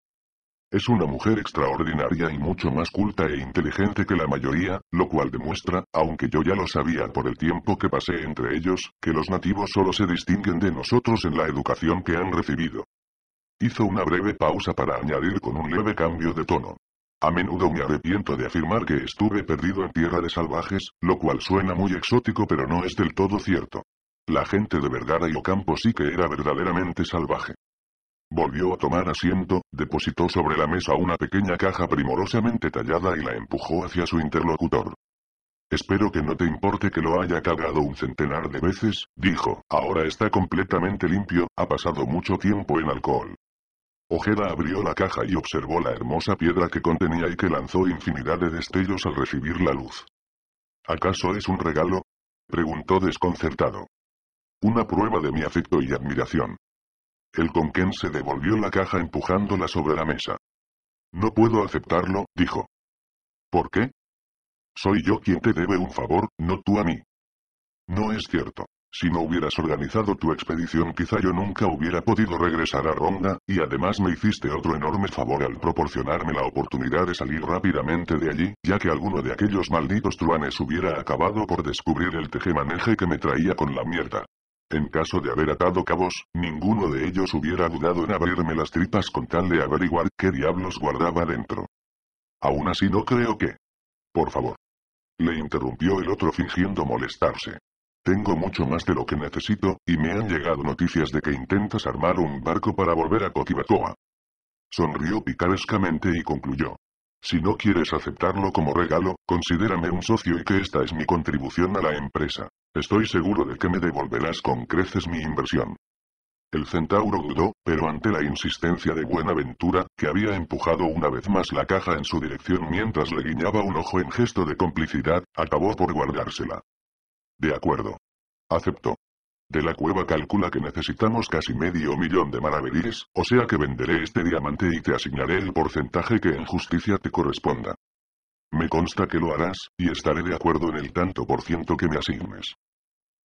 Es una mujer extraordinaria y mucho más culta e inteligente que la mayoría, lo cual demuestra, aunque yo ya lo sabía por el tiempo que pasé entre ellos, que los nativos solo se distinguen de nosotros en la educación que han recibido. Hizo una breve pausa para añadir con un leve cambio de tono. A menudo me arrepiento de afirmar que estuve perdido en tierra de salvajes, lo cual suena muy exótico pero no es del todo cierto. La gente de Vergara y Ocampo sí que era verdaderamente salvaje. Volvió a tomar asiento, depositó sobre la mesa una pequeña caja primorosamente tallada y la empujó hacia su interlocutor. Espero que no te importe que lo haya cagado un centenar de veces, dijo, ahora está completamente limpio, ha pasado mucho tiempo en alcohol. Ojeda abrió la caja y observó la hermosa piedra que contenía y que lanzó infinidad de destellos al recibir la luz. ¿Acaso es un regalo? preguntó desconcertado. Una prueba de mi afecto y admiración. El se devolvió la caja empujándola sobre la mesa. No puedo aceptarlo, dijo. ¿Por qué? Soy yo quien te debe un favor, no tú a mí. No es cierto. Si no hubieras organizado tu expedición quizá yo nunca hubiera podido regresar a Ronda, y además me hiciste otro enorme favor al proporcionarme la oportunidad de salir rápidamente de allí, ya que alguno de aquellos malditos truanes hubiera acabado por descubrir el tejemaneje que me traía con la mierda. En caso de haber atado cabos, ninguno de ellos hubiera dudado en abrirme las tripas con tal de averiguar qué diablos guardaba dentro. Aún así no creo que... Por favor. Le interrumpió el otro fingiendo molestarse. Tengo mucho más de lo que necesito, y me han llegado noticias de que intentas armar un barco para volver a Cotibatoa. Sonrió picarescamente y concluyó. Si no quieres aceptarlo como regalo, considérame un socio y que esta es mi contribución a la empresa. Estoy seguro de que me devolverás con creces mi inversión. El centauro dudó, pero ante la insistencia de Buenaventura, que había empujado una vez más la caja en su dirección mientras le guiñaba un ojo en gesto de complicidad, acabó por guardársela. De acuerdo. Aceptó. De la cueva calcula que necesitamos casi medio millón de maravedíes, o sea que venderé este diamante y te asignaré el porcentaje que en justicia te corresponda. Me consta que lo harás, y estaré de acuerdo en el tanto por ciento que me asignes.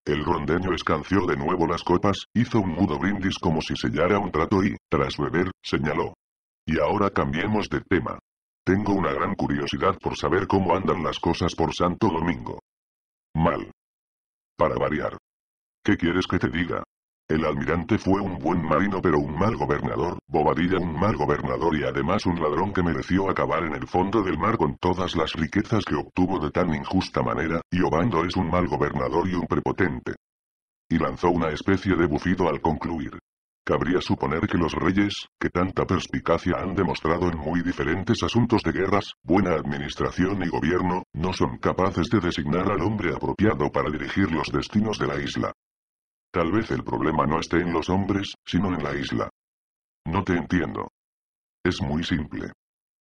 El rondeño escanció de nuevo las copas, hizo un mudo brindis como si sellara un trato y, tras beber, señaló. Y ahora cambiemos de tema. Tengo una gran curiosidad por saber cómo andan las cosas por Santo Domingo. Mal. Para variar, ¿Qué quieres que te diga? El almirante fue un buen marino pero un mal gobernador, Bobadilla un mal gobernador y además un ladrón que mereció acabar en el fondo del mar con todas las riquezas que obtuvo de tan injusta manera, y Obando es un mal gobernador y un prepotente. Y lanzó una especie de bufido al concluir. Cabría suponer que los reyes, que tanta perspicacia han demostrado en muy diferentes asuntos de guerras, buena administración y gobierno, no son capaces de designar al hombre apropiado para dirigir los destinos de la isla. Tal vez el problema no esté en los hombres, sino en la isla. No te entiendo. Es muy simple.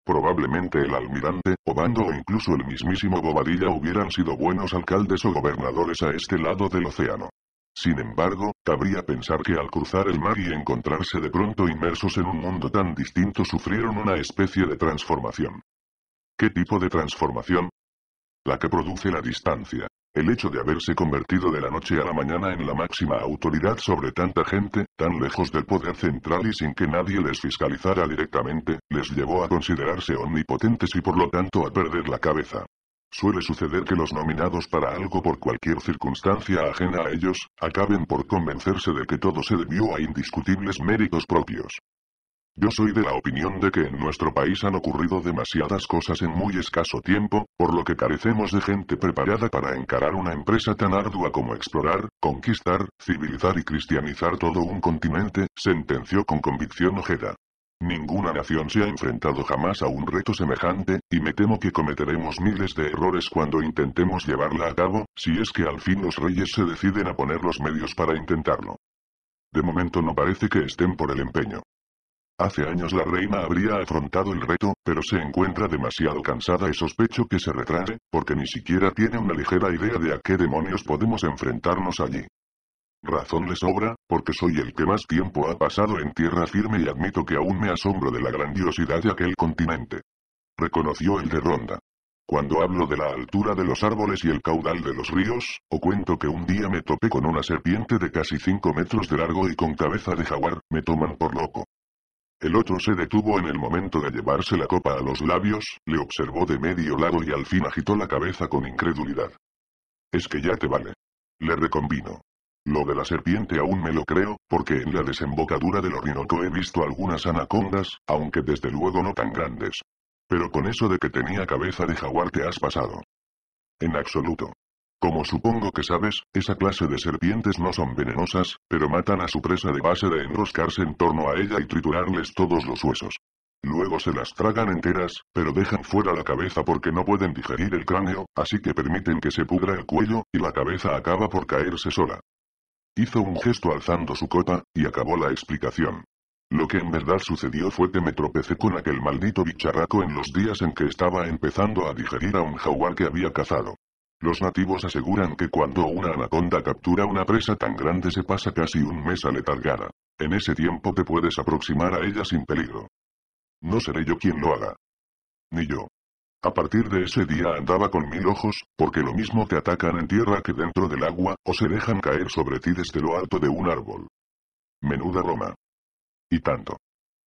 Probablemente el almirante, Obando o incluso el mismísimo Bobadilla hubieran sido buenos alcaldes o gobernadores a este lado del océano. Sin embargo, cabría pensar que al cruzar el mar y encontrarse de pronto inmersos en un mundo tan distinto sufrieron una especie de transformación. ¿Qué tipo de transformación? La que produce la distancia. El hecho de haberse convertido de la noche a la mañana en la máxima autoridad sobre tanta gente, tan lejos del poder central y sin que nadie les fiscalizara directamente, les llevó a considerarse omnipotentes y por lo tanto a perder la cabeza. Suele suceder que los nominados para algo por cualquier circunstancia ajena a ellos, acaben por convencerse de que todo se debió a indiscutibles méritos propios. Yo soy de la opinión de que en nuestro país han ocurrido demasiadas cosas en muy escaso tiempo, por lo que carecemos de gente preparada para encarar una empresa tan ardua como explorar, conquistar, civilizar y cristianizar todo un continente, sentenció con convicción Ojeda. Ninguna nación se ha enfrentado jamás a un reto semejante, y me temo que cometeremos miles de errores cuando intentemos llevarla a cabo, si es que al fin los reyes se deciden a poner los medios para intentarlo. De momento no parece que estén por el empeño. Hace años la reina habría afrontado el reto, pero se encuentra demasiado cansada y sospecho que se retrase, porque ni siquiera tiene una ligera idea de a qué demonios podemos enfrentarnos allí. Razón le sobra, porque soy el que más tiempo ha pasado en tierra firme y admito que aún me asombro de la grandiosidad de aquel continente. Reconoció el de Ronda. Cuando hablo de la altura de los árboles y el caudal de los ríos, o cuento que un día me topé con una serpiente de casi 5 metros de largo y con cabeza de jaguar, me toman por loco. El otro se detuvo en el momento de llevarse la copa a los labios, le observó de medio lado y al fin agitó la cabeza con incredulidad. Es que ya te vale. Le recombino. Lo de la serpiente aún me lo creo, porque en la desembocadura del Orinoco he visto algunas anacondas, aunque desde luego no tan grandes. Pero con eso de que tenía cabeza de jaguar te has pasado. En absoluto. Como supongo que sabes, esa clase de serpientes no son venenosas, pero matan a su presa de base de enroscarse en torno a ella y triturarles todos los huesos. Luego se las tragan enteras, pero dejan fuera la cabeza porque no pueden digerir el cráneo, así que permiten que se pudra el cuello, y la cabeza acaba por caerse sola. Hizo un gesto alzando su copa, y acabó la explicación. Lo que en verdad sucedió fue que me tropecé con aquel maldito bicharraco en los días en que estaba empezando a digerir a un jaguar que había cazado. Los nativos aseguran que cuando una anaconda captura una presa tan grande se pasa casi un mes aletargada. En ese tiempo te puedes aproximar a ella sin peligro. No seré yo quien lo haga. Ni yo. A partir de ese día andaba con mil ojos, porque lo mismo te atacan en tierra que dentro del agua, o se dejan caer sobre ti desde lo alto de un árbol. Menuda Roma. Y tanto.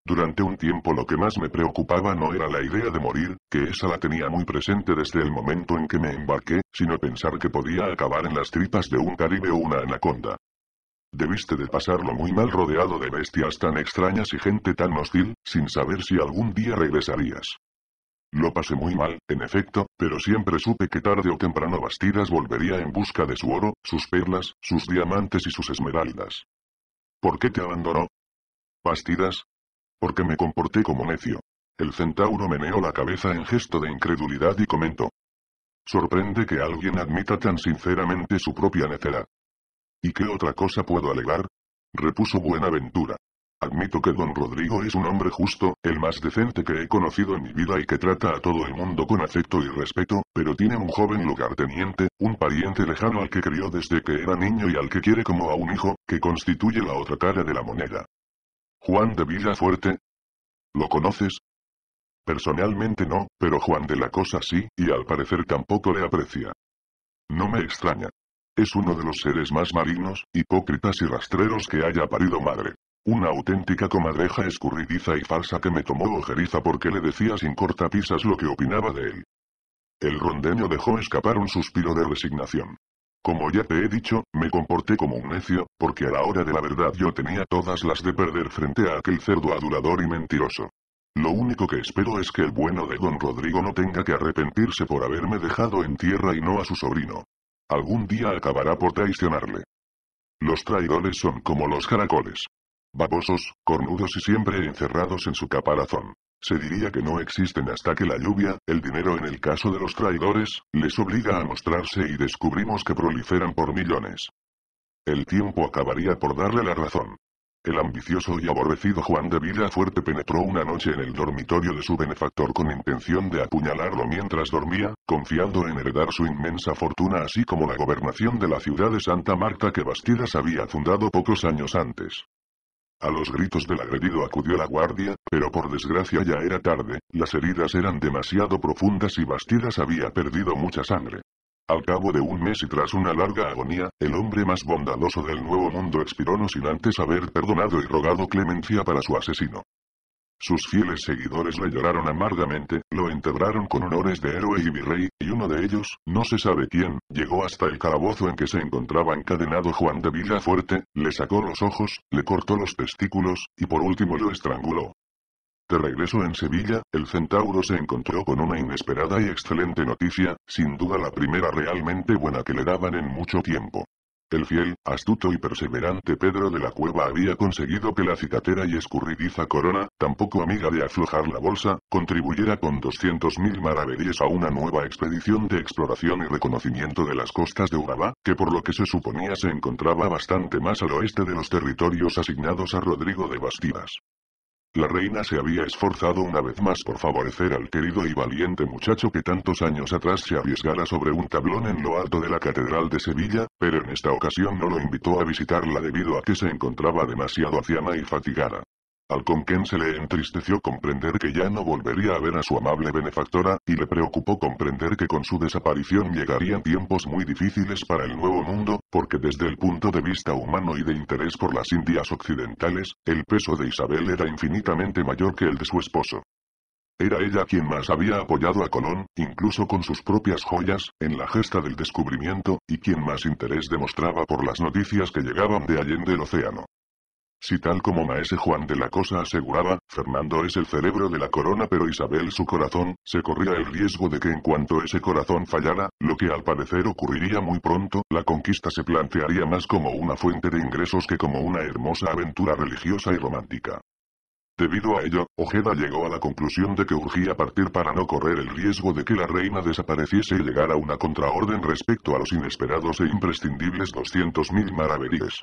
Durante un tiempo lo que más me preocupaba no era la idea de morir, que esa la tenía muy presente desde el momento en que me embarqué, sino pensar que podía acabar en las tripas de un caribe o una anaconda. Debiste de pasarlo muy mal rodeado de bestias tan extrañas y gente tan hostil, sin saber si algún día regresarías. Lo pasé muy mal, en efecto, pero siempre supe que tarde o temprano Bastidas volvería en busca de su oro, sus perlas, sus diamantes y sus esmeraldas. ¿Por qué te abandonó? Bastidas, porque me comporté como necio. El centauro meneó la cabeza en gesto de incredulidad y comentó. Sorprende que alguien admita tan sinceramente su propia necedad. ¿Y qué otra cosa puedo alegar? repuso Buenaventura. Admito que don Rodrigo es un hombre justo, el más decente que he conocido en mi vida y que trata a todo el mundo con afecto y respeto, pero tiene un joven lugarteniente, un pariente lejano al que crió desde que era niño y al que quiere como a un hijo, que constituye la otra cara de la moneda. Juan de Villafuerte. ¿Lo conoces? Personalmente no, pero Juan de la Cosa sí, y al parecer tampoco le aprecia. No me extraña. Es uno de los seres más marinos, hipócritas y rastreros que haya parido madre. Una auténtica comadreja escurridiza y falsa que me tomó ojeriza porque le decía sin cortapisas lo que opinaba de él. El rondeño dejó escapar un suspiro de resignación. Como ya te he dicho, me comporté como un necio, porque a la hora de la verdad yo tenía todas las de perder frente a aquel cerdo adulador y mentiroso. Lo único que espero es que el bueno de don Rodrigo no tenga que arrepentirse por haberme dejado en tierra y no a su sobrino. Algún día acabará por traicionarle. Los traidores son como los caracoles. Babosos, cornudos y siempre encerrados en su caparazón. Se diría que no existen hasta que la lluvia, el dinero en el caso de los traidores, les obliga a mostrarse y descubrimos que proliferan por millones. El tiempo acabaría por darle la razón. El ambicioso y aborrecido Juan de Villafuerte penetró una noche en el dormitorio de su benefactor con intención de apuñalarlo mientras dormía, confiando en heredar su inmensa fortuna así como la gobernación de la ciudad de Santa Marta que Bastidas había fundado pocos años antes. A los gritos del agredido acudió la guardia, pero por desgracia ya era tarde, las heridas eran demasiado profundas y Bastidas había perdido mucha sangre. Al cabo de un mes y tras una larga agonía, el hombre más bondadoso del Nuevo Mundo expiró no sin antes haber perdonado y rogado clemencia para su asesino. Sus fieles seguidores le lloraron amargamente, lo enterraron con honores de héroe y virrey, y uno de ellos, no se sabe quién, llegó hasta el calabozo en que se encontraba encadenado Juan de Villafuerte, le sacó los ojos, le cortó los testículos, y por último lo estranguló. De regreso en Sevilla, el centauro se encontró con una inesperada y excelente noticia, sin duda la primera realmente buena que le daban en mucho tiempo. El fiel, astuto y perseverante Pedro de la Cueva había conseguido que la cicatera y escurridiza corona, tampoco amiga de aflojar la bolsa, contribuyera con 200.000 maravedíes a una nueva expedición de exploración y reconocimiento de las costas de Urabá, que por lo que se suponía se encontraba bastante más al oeste de los territorios asignados a Rodrigo de Bastidas. La reina se había esforzado una vez más por favorecer al querido y valiente muchacho que tantos años atrás se arriesgara sobre un tablón en lo alto de la Catedral de Sevilla, pero en esta ocasión no lo invitó a visitarla debido a que se encontraba demasiado anciana y fatigada. Al se le entristeció comprender que ya no volvería a ver a su amable benefactora, y le preocupó comprender que con su desaparición llegarían tiempos muy difíciles para el Nuevo Mundo, porque desde el punto de vista humano y de interés por las Indias occidentales, el peso de Isabel era infinitamente mayor que el de su esposo. Era ella quien más había apoyado a Colón, incluso con sus propias joyas, en la gesta del descubrimiento, y quien más interés demostraba por las noticias que llegaban de allende el océano. Si tal como Maese Juan de la Cosa aseguraba, Fernando es el cerebro de la corona pero Isabel su corazón, se corría el riesgo de que en cuanto ese corazón fallara, lo que al parecer ocurriría muy pronto, la conquista se plantearía más como una fuente de ingresos que como una hermosa aventura religiosa y romántica. Debido a ello, Ojeda llegó a la conclusión de que urgía partir para no correr el riesgo de que la reina desapareciese y llegara una contraorden respecto a los inesperados e imprescindibles 200.000 maravedíes.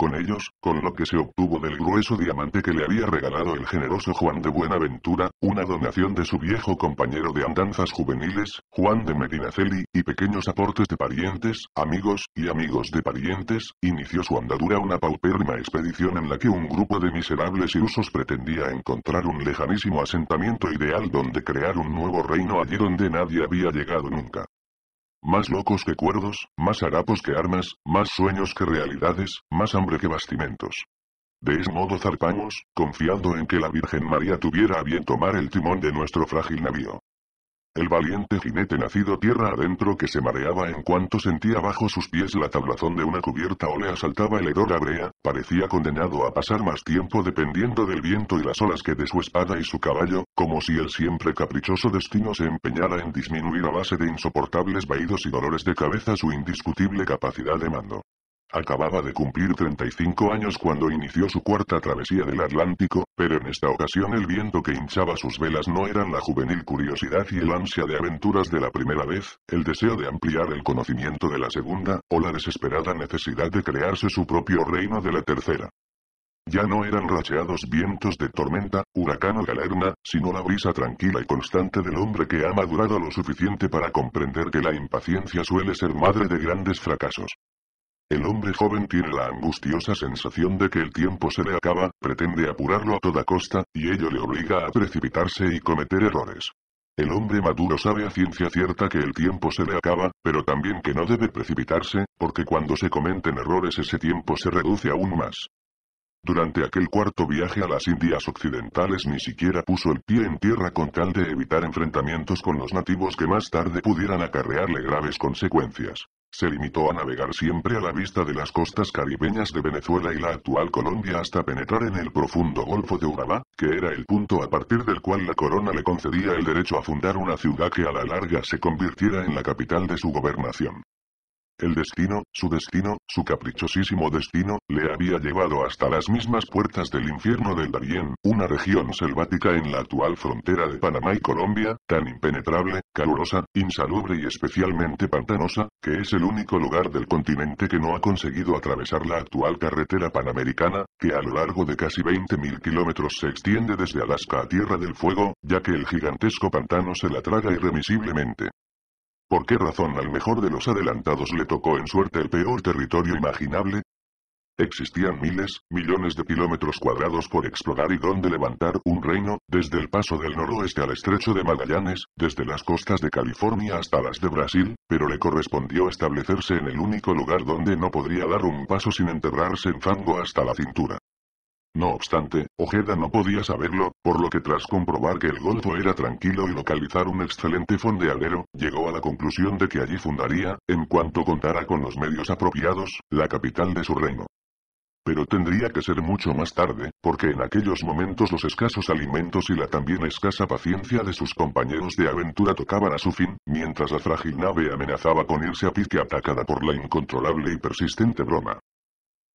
Con ellos, con lo que se obtuvo del grueso diamante que le había regalado el generoso Juan de Buenaventura, una donación de su viejo compañero de andanzas juveniles, Juan de Medinaceli, y pequeños aportes de parientes, amigos, y amigos de parientes, inició su andadura una paupérrima expedición en la que un grupo de miserables ilusos pretendía encontrar un lejanísimo asentamiento ideal donde crear un nuevo reino allí donde nadie había llegado nunca. Más locos que cuerdos, más harapos que armas, más sueños que realidades, más hambre que bastimentos. De ese modo zarpamos, confiando en que la Virgen María tuviera a bien tomar el timón de nuestro frágil navío el valiente jinete nacido tierra adentro que se mareaba en cuanto sentía bajo sus pies la tablazón de una cubierta o le asaltaba el hedor a brea, parecía condenado a pasar más tiempo dependiendo del viento y las olas que de su espada y su caballo, como si el siempre caprichoso destino se empeñara en disminuir a base de insoportables vaídos y dolores de cabeza su indiscutible capacidad de mando. Acababa de cumplir 35 años cuando inició su cuarta travesía del Atlántico, pero en esta ocasión el viento que hinchaba sus velas no eran la juvenil curiosidad y el ansia de aventuras de la primera vez, el deseo de ampliar el conocimiento de la segunda, o la desesperada necesidad de crearse su propio reino de la tercera. Ya no eran racheados vientos de tormenta, huracán o galerna, sino la brisa tranquila y constante del hombre que ha madurado lo suficiente para comprender que la impaciencia suele ser madre de grandes fracasos. El hombre joven tiene la angustiosa sensación de que el tiempo se le acaba, pretende apurarlo a toda costa, y ello le obliga a precipitarse y cometer errores. El hombre maduro sabe a ciencia cierta que el tiempo se le acaba, pero también que no debe precipitarse, porque cuando se cometen errores ese tiempo se reduce aún más. Durante aquel cuarto viaje a las Indias Occidentales ni siquiera puso el pie en tierra con tal de evitar enfrentamientos con los nativos que más tarde pudieran acarrearle graves consecuencias. Se limitó a navegar siempre a la vista de las costas caribeñas de Venezuela y la actual Colombia hasta penetrar en el profundo Golfo de Urabá, que era el punto a partir del cual la corona le concedía el derecho a fundar una ciudad que a la larga se convirtiera en la capital de su gobernación. El destino, su destino, su caprichosísimo destino, le había llevado hasta las mismas puertas del infierno del Darién, una región selvática en la actual frontera de Panamá y Colombia, tan impenetrable, calurosa, insalubre y especialmente pantanosa, que es el único lugar del continente que no ha conseguido atravesar la actual carretera panamericana, que a lo largo de casi 20.000 kilómetros se extiende desde Alaska a Tierra del Fuego, ya que el gigantesco pantano se la traga irremisiblemente. ¿Por qué razón al mejor de los adelantados le tocó en suerte el peor territorio imaginable? Existían miles, millones de kilómetros cuadrados por explorar y donde levantar un reino, desde el paso del noroeste al estrecho de Magallanes, desde las costas de California hasta las de Brasil, pero le correspondió establecerse en el único lugar donde no podría dar un paso sin enterrarse en fango hasta la cintura. No obstante, Ojeda no podía saberlo, por lo que tras comprobar que el golfo era tranquilo y localizar un excelente fondeadero, llegó a la conclusión de que allí fundaría, en cuanto contara con los medios apropiados, la capital de su reino. Pero tendría que ser mucho más tarde, porque en aquellos momentos los escasos alimentos y la también escasa paciencia de sus compañeros de aventura tocaban a su fin, mientras la frágil nave amenazaba con irse a pique atacada por la incontrolable y persistente broma.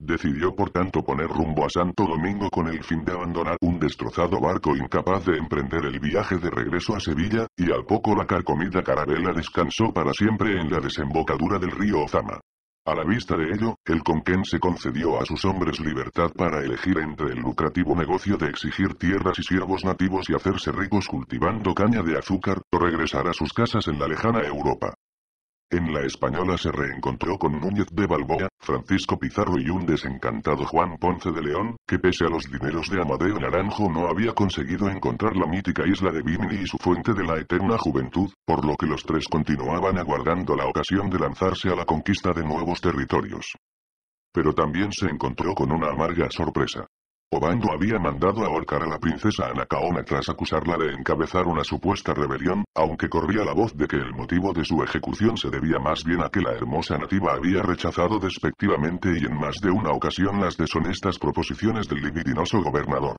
Decidió por tanto poner rumbo a Santo Domingo con el fin de abandonar un destrozado barco incapaz de emprender el viaje de regreso a Sevilla, y al poco la carcomida carabela descansó para siempre en la desembocadura del río Ozama. A la vista de ello, el se concedió a sus hombres libertad para elegir entre el lucrativo negocio de exigir tierras y siervos nativos y hacerse ricos cultivando caña de azúcar, o regresar a sus casas en la lejana Europa. En la española se reencontró con Núñez de Balboa, Francisco Pizarro y un desencantado Juan Ponce de León, que pese a los dineros de Amadeo Naranjo no había conseguido encontrar la mítica isla de Bimini y su fuente de la eterna juventud, por lo que los tres continuaban aguardando la ocasión de lanzarse a la conquista de nuevos territorios. Pero también se encontró con una amarga sorpresa. Obando había mandado ahorcar a la princesa Anacaona tras acusarla de encabezar una supuesta rebelión, aunque corría la voz de que el motivo de su ejecución se debía más bien a que la hermosa nativa había rechazado despectivamente y en más de una ocasión las deshonestas proposiciones del libidinoso gobernador.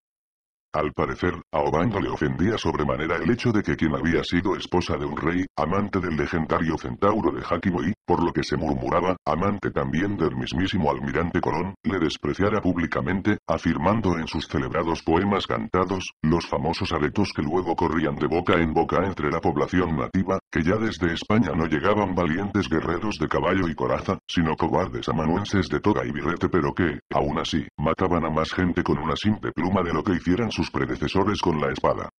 Al parecer, a le ofendía sobremanera el hecho de que quien había sido esposa de un rey, amante del legendario centauro de Jáquimo por lo que se murmuraba, amante también del mismísimo almirante Colón, le despreciara públicamente, afirmando en sus celebrados poemas cantados, los famosos aretos que luego corrían de boca en boca entre la población nativa, que ya desde España no llegaban valientes guerreros de caballo y coraza, sino cobardes amanuenses de toga y birrete pero que, aún así, mataban a más gente con una simple pluma de lo que hicieran sus predecesores con la espada.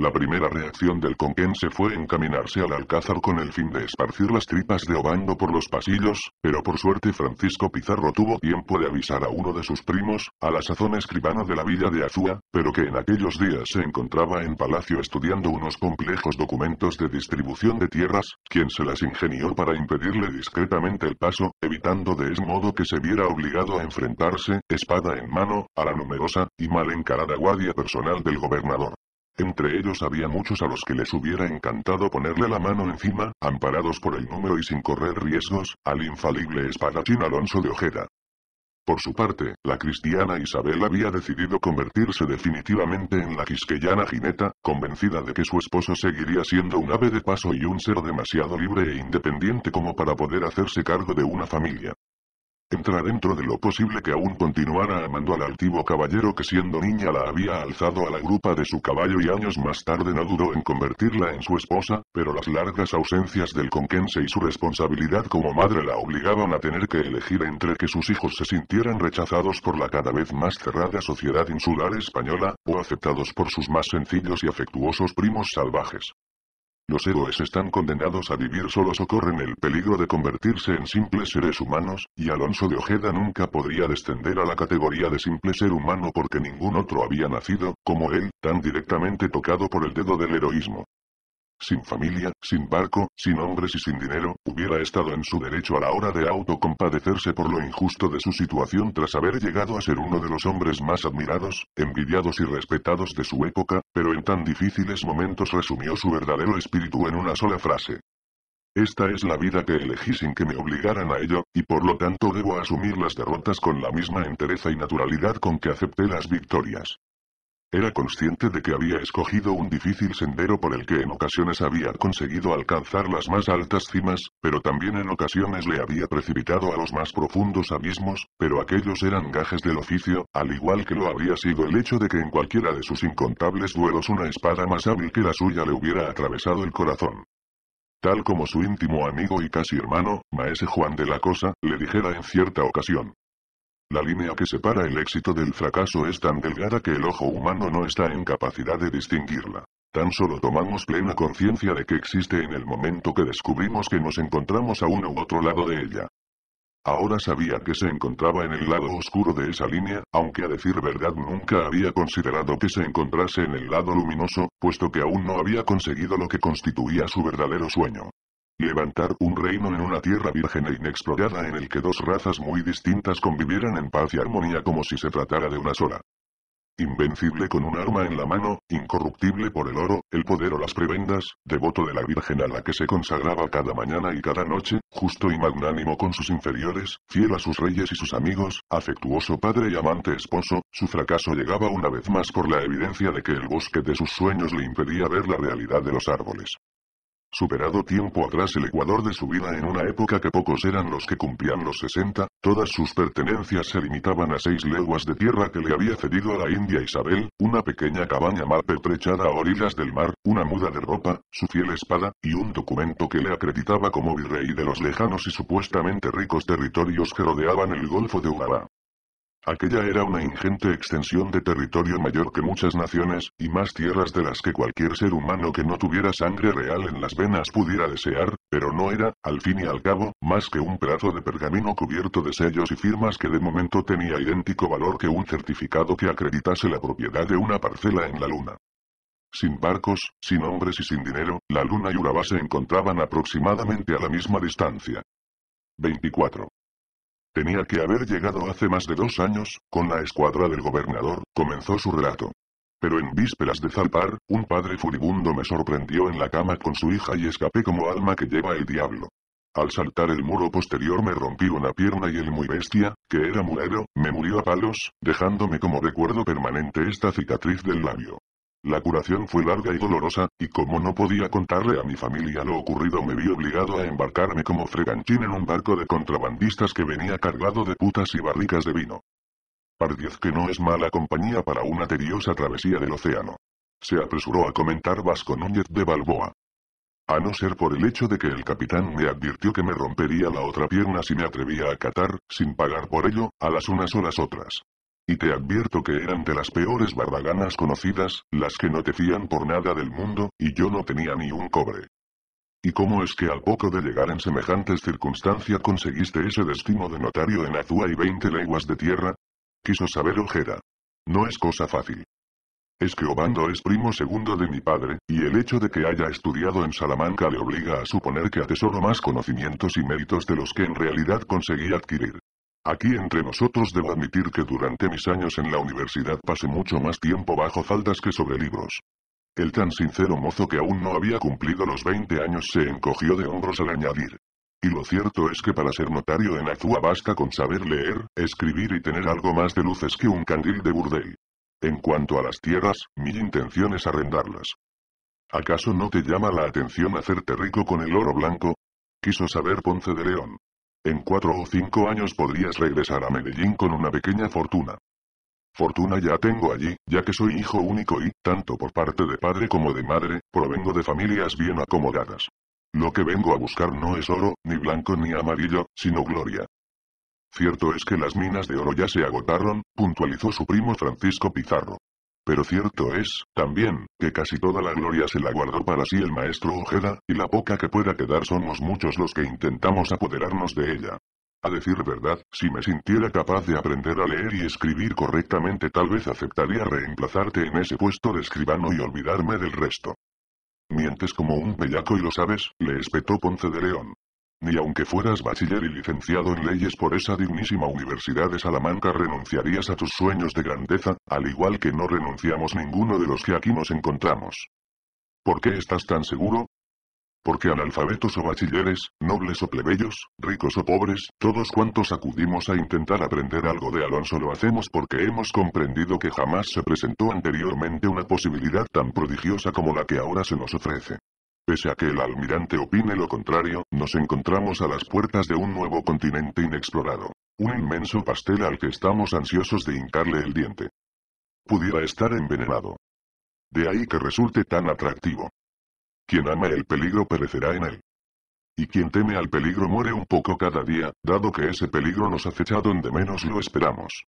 La primera reacción del conquense fue encaminarse al alcázar con el fin de esparcir las tripas de Obando por los pasillos, pero por suerte Francisco Pizarro tuvo tiempo de avisar a uno de sus primos, a la sazón escribano de la villa de Azúa, pero que en aquellos días se encontraba en palacio estudiando unos complejos documentos de distribución de tierras, quien se las ingenió para impedirle discretamente el paso, evitando de ese modo que se viera obligado a enfrentarse, espada en mano, a la numerosa y mal encarada guardia personal del gobernador. Entre ellos había muchos a los que les hubiera encantado ponerle la mano encima, amparados por el número y sin correr riesgos, al infalible espadachín Alonso de Ojeda. Por su parte, la cristiana Isabel había decidido convertirse definitivamente en la quisqueyana jineta, convencida de que su esposo seguiría siendo un ave de paso y un ser demasiado libre e independiente como para poder hacerse cargo de una familia. Entra dentro de lo posible que aún continuara amando al altivo caballero que siendo niña la había alzado a la grupa de su caballo y años más tarde no dudó en convertirla en su esposa, pero las largas ausencias del conquense y su responsabilidad como madre la obligaban a tener que elegir entre que sus hijos se sintieran rechazados por la cada vez más cerrada sociedad insular española, o aceptados por sus más sencillos y afectuosos primos salvajes. Los héroes están condenados a vivir solos o corren el peligro de convertirse en simples seres humanos, y Alonso de Ojeda nunca podría descender a la categoría de simple ser humano porque ningún otro había nacido, como él, tan directamente tocado por el dedo del heroísmo sin familia, sin barco, sin hombres y sin dinero, hubiera estado en su derecho a la hora de autocompadecerse por lo injusto de su situación tras haber llegado a ser uno de los hombres más admirados, envidiados y respetados de su época, pero en tan difíciles momentos resumió su verdadero espíritu en una sola frase. Esta es la vida que elegí sin que me obligaran a ello, y por lo tanto debo asumir las derrotas con la misma entereza y naturalidad con que acepté las victorias. Era consciente de que había escogido un difícil sendero por el que en ocasiones había conseguido alcanzar las más altas cimas, pero también en ocasiones le había precipitado a los más profundos abismos, pero aquellos eran gajes del oficio, al igual que lo había sido el hecho de que en cualquiera de sus incontables duelos una espada más hábil que la suya le hubiera atravesado el corazón tal como su íntimo amigo y casi hermano, maese Juan de la Cosa, le dijera en cierta ocasión. La línea que separa el éxito del fracaso es tan delgada que el ojo humano no está en capacidad de distinguirla. Tan solo tomamos plena conciencia de que existe en el momento que descubrimos que nos encontramos a uno u otro lado de ella. Ahora sabía que se encontraba en el lado oscuro de esa línea, aunque a decir verdad nunca había considerado que se encontrase en el lado luminoso, puesto que aún no había conseguido lo que constituía su verdadero sueño levantar un reino en una tierra virgen e inexplorada en el que dos razas muy distintas convivieran en paz y armonía como si se tratara de una sola. Invencible con un arma en la mano, incorruptible por el oro, el poder o las prebendas, devoto de la Virgen a la que se consagraba cada mañana y cada noche, justo y magnánimo con sus inferiores, fiel a sus reyes y sus amigos, afectuoso padre y amante esposo, su fracaso llegaba una vez más por la evidencia de que el bosque de sus sueños le impedía ver la realidad de los árboles. Superado tiempo atrás el Ecuador de su vida en una época que pocos eran los que cumplían los 60, todas sus pertenencias se limitaban a seis leguas de tierra que le había cedido a la India Isabel, una pequeña cabaña mal pertrechada a orillas del mar, una muda de ropa, su fiel espada, y un documento que le acreditaba como virrey de los lejanos y supuestamente ricos territorios que rodeaban el Golfo de Urabá. Aquella era una ingente extensión de territorio mayor que muchas naciones, y más tierras de las que cualquier ser humano que no tuviera sangre real en las venas pudiera desear, pero no era, al fin y al cabo, más que un pedazo de pergamino cubierto de sellos y firmas que de momento tenía idéntico valor que un certificado que acreditase la propiedad de una parcela en la luna. Sin barcos, sin hombres y sin dinero, la luna y Urabá se encontraban aproximadamente a la misma distancia. 24. Tenía que haber llegado hace más de dos años, con la escuadra del gobernador, comenzó su relato. Pero en vísperas de zarpar, un padre furibundo me sorprendió en la cama con su hija y escapé como alma que lleva el diablo. Al saltar el muro posterior me rompí una pierna y el muy bestia, que era mulero, me murió a palos, dejándome como recuerdo permanente esta cicatriz del labio. La curación fue larga y dolorosa, y como no podía contarle a mi familia lo ocurrido me vi obligado a embarcarme como freganchín en un barco de contrabandistas que venía cargado de putas y barricas de vino. Pardiez que no es mala compañía para una tediosa travesía del océano. Se apresuró a comentar Vasco Núñez de Balboa. A no ser por el hecho de que el capitán me advirtió que me rompería la otra pierna si me atrevía a catar, sin pagar por ello, a las unas o las otras. Y te advierto que eran de las peores barbaganas conocidas, las que no te fían por nada del mundo, y yo no tenía ni un cobre. ¿Y cómo es que al poco de llegar en semejantes circunstancias conseguiste ese destino de notario en Azúa y veinte leguas de tierra? Quiso saber Ojeda. No es cosa fácil. Es que Obando es primo segundo de mi padre, y el hecho de que haya estudiado en Salamanca le obliga a suponer que atesoro más conocimientos y méritos de los que en realidad conseguí adquirir. Aquí entre nosotros debo admitir que durante mis años en la universidad pasé mucho más tiempo bajo faldas que sobre libros. El tan sincero mozo que aún no había cumplido los 20 años se encogió de hombros al añadir. Y lo cierto es que para ser notario en Azúa basta con saber leer, escribir y tener algo más de luces que un candil de burdel. En cuanto a las tierras, mi intención es arrendarlas. ¿Acaso no te llama la atención hacerte rico con el oro blanco? Quiso saber Ponce de León. En cuatro o cinco años podrías regresar a Medellín con una pequeña fortuna. Fortuna ya tengo allí, ya que soy hijo único y, tanto por parte de padre como de madre, provengo de familias bien acomodadas. Lo que vengo a buscar no es oro, ni blanco ni amarillo, sino gloria. Cierto es que las minas de oro ya se agotaron, puntualizó su primo Francisco Pizarro. Pero cierto es, también, que casi toda la gloria se la guardó para sí el maestro Ojeda, y la poca que pueda quedar somos muchos los que intentamos apoderarnos de ella. A decir verdad, si me sintiera capaz de aprender a leer y escribir correctamente tal vez aceptaría reemplazarte en ese puesto de escribano y olvidarme del resto. Mientes como un bellaco y lo sabes, le espetó Ponce de León. Ni aunque fueras bachiller y licenciado en leyes por esa dignísima Universidad de Salamanca renunciarías a tus sueños de grandeza, al igual que no renunciamos ninguno de los que aquí nos encontramos. ¿Por qué estás tan seguro? Porque analfabetos o bachilleres, nobles o plebeyos, ricos o pobres, todos cuantos acudimos a intentar aprender algo de Alonso lo hacemos porque hemos comprendido que jamás se presentó anteriormente una posibilidad tan prodigiosa como la que ahora se nos ofrece. Pese a que el almirante opine lo contrario, nos encontramos a las puertas de un nuevo continente inexplorado. Un inmenso pastel al que estamos ansiosos de hincarle el diente. Pudiera estar envenenado. De ahí que resulte tan atractivo. Quien ama el peligro perecerá en él. Y quien teme al peligro muere un poco cada día, dado que ese peligro nos acecha donde menos lo esperamos.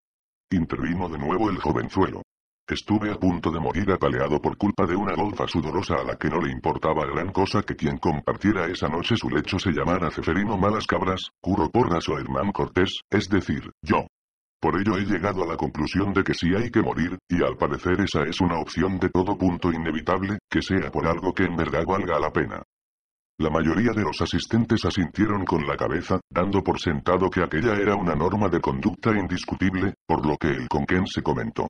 Intervino de nuevo el jovenzuelo. Estuve a punto de morir apaleado por culpa de una golfa sudorosa a la que no le importaba gran cosa que quien compartiera esa noche su lecho se llamara Ceferino Malas Cabras, Curo Porras o Hernán Cortés, es decir, yo. Por ello he llegado a la conclusión de que si sí hay que morir, y al parecer esa es una opción de todo punto inevitable, que sea por algo que en verdad valga la pena. La mayoría de los asistentes asintieron con la cabeza, dando por sentado que aquella era una norma de conducta indiscutible, por lo que el quien se comentó.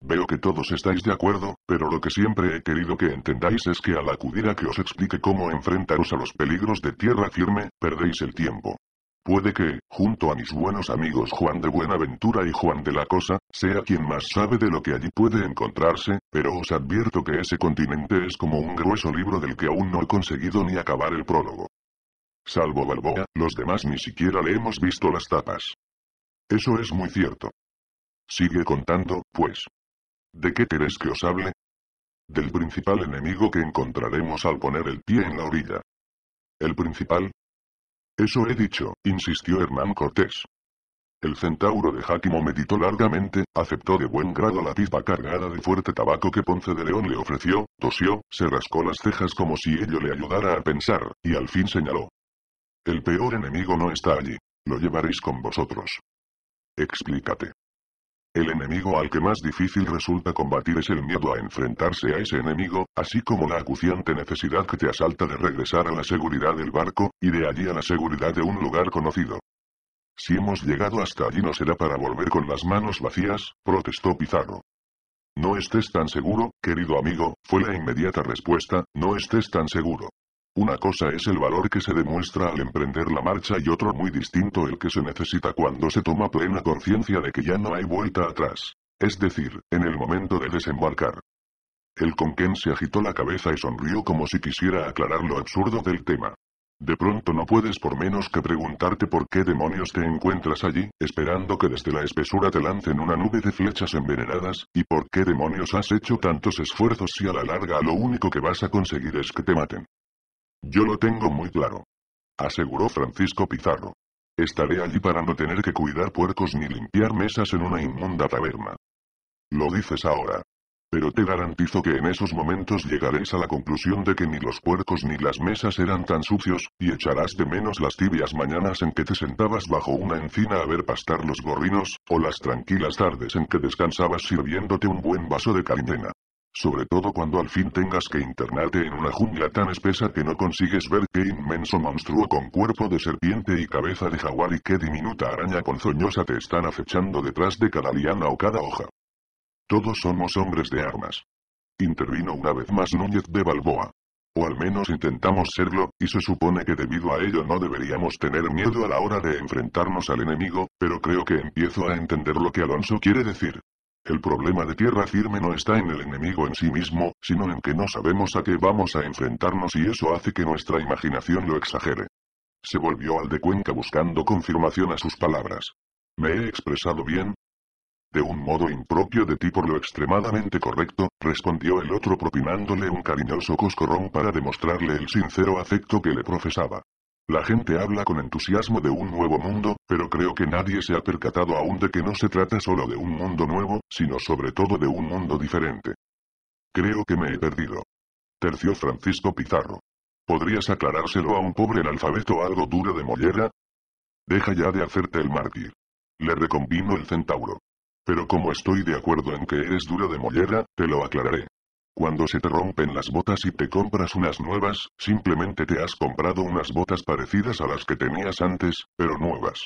Veo que todos estáis de acuerdo, pero lo que siempre he querido que entendáis es que al acudir a que os explique cómo enfrentaros a los peligros de tierra firme, perdéis el tiempo. Puede que, junto a mis buenos amigos Juan de Buenaventura y Juan de la Cosa, sea quien más sabe de lo que allí puede encontrarse, pero os advierto que ese continente es como un grueso libro del que aún no he conseguido ni acabar el prólogo. Salvo Balboa, los demás ni siquiera le hemos visto las tapas. Eso es muy cierto. Sigue contando, pues. ¿De qué queréis que os hable? Del principal enemigo que encontraremos al poner el pie en la orilla. ¿El principal? Eso he dicho, insistió Hernán Cortés. El centauro de Jáquimo meditó largamente, aceptó de buen grado la pipa cargada de fuerte tabaco que Ponce de León le ofreció, tosió, se rascó las cejas como si ello le ayudara a pensar, y al fin señaló. El peor enemigo no está allí. Lo llevaréis con vosotros. Explícate. El enemigo al que más difícil resulta combatir es el miedo a enfrentarse a ese enemigo, así como la acuciante necesidad que te asalta de regresar a la seguridad del barco, y de allí a la seguridad de un lugar conocido. Si hemos llegado hasta allí no será para volver con las manos vacías, protestó Pizarro. No estés tan seguro, querido amigo, fue la inmediata respuesta, no estés tan seguro. Una cosa es el valor que se demuestra al emprender la marcha y otro muy distinto el que se necesita cuando se toma plena conciencia de que ya no hay vuelta atrás. Es decir, en el momento de desembarcar. El Conquén se agitó la cabeza y sonrió como si quisiera aclarar lo absurdo del tema. De pronto no puedes por menos que preguntarte por qué demonios te encuentras allí, esperando que desde la espesura te lancen una nube de flechas envenenadas, y por qué demonios has hecho tantos esfuerzos si a la larga lo único que vas a conseguir es que te maten. Yo lo tengo muy claro. Aseguró Francisco Pizarro. Estaré allí para no tener que cuidar puercos ni limpiar mesas en una inmunda taberna. Lo dices ahora. Pero te garantizo que en esos momentos llegaréis a la conclusión de que ni los puercos ni las mesas eran tan sucios, y echarás de menos las tibias mañanas en que te sentabas bajo una encina a ver pastar los gorrinos, o las tranquilas tardes en que descansabas sirviéndote un buen vaso de cariñena. Sobre todo cuando al fin tengas que internarte en una jungla tan espesa que no consigues ver qué inmenso monstruo con cuerpo de serpiente y cabeza de jaguar y qué diminuta araña conzoñosa te están acechando detrás de cada liana o cada hoja. Todos somos hombres de armas. Intervino una vez más Núñez de Balboa. O al menos intentamos serlo, y se supone que debido a ello no deberíamos tener miedo a la hora de enfrentarnos al enemigo, pero creo que empiezo a entender lo que Alonso quiere decir. El problema de tierra firme no está en el enemigo en sí mismo, sino en que no sabemos a qué vamos a enfrentarnos y eso hace que nuestra imaginación lo exagere. Se volvió al de Cuenca buscando confirmación a sus palabras. ¿Me he expresado bien? De un modo impropio de ti por lo extremadamente correcto, respondió el otro propinándole un cariñoso coscorrón para demostrarle el sincero afecto que le profesaba. La gente habla con entusiasmo de un nuevo mundo, pero creo que nadie se ha percatado aún de que no se trata solo de un mundo nuevo, sino sobre todo de un mundo diferente. Creo que me he perdido. Terció Francisco Pizarro. ¿Podrías aclarárselo a un pobre analfabeto algo duro de mollera? Deja ya de hacerte el mártir. Le recombino el centauro. Pero como estoy de acuerdo en que eres duro de mollera, te lo aclararé. Cuando se te rompen las botas y te compras unas nuevas, simplemente te has comprado unas botas parecidas a las que tenías antes, pero nuevas.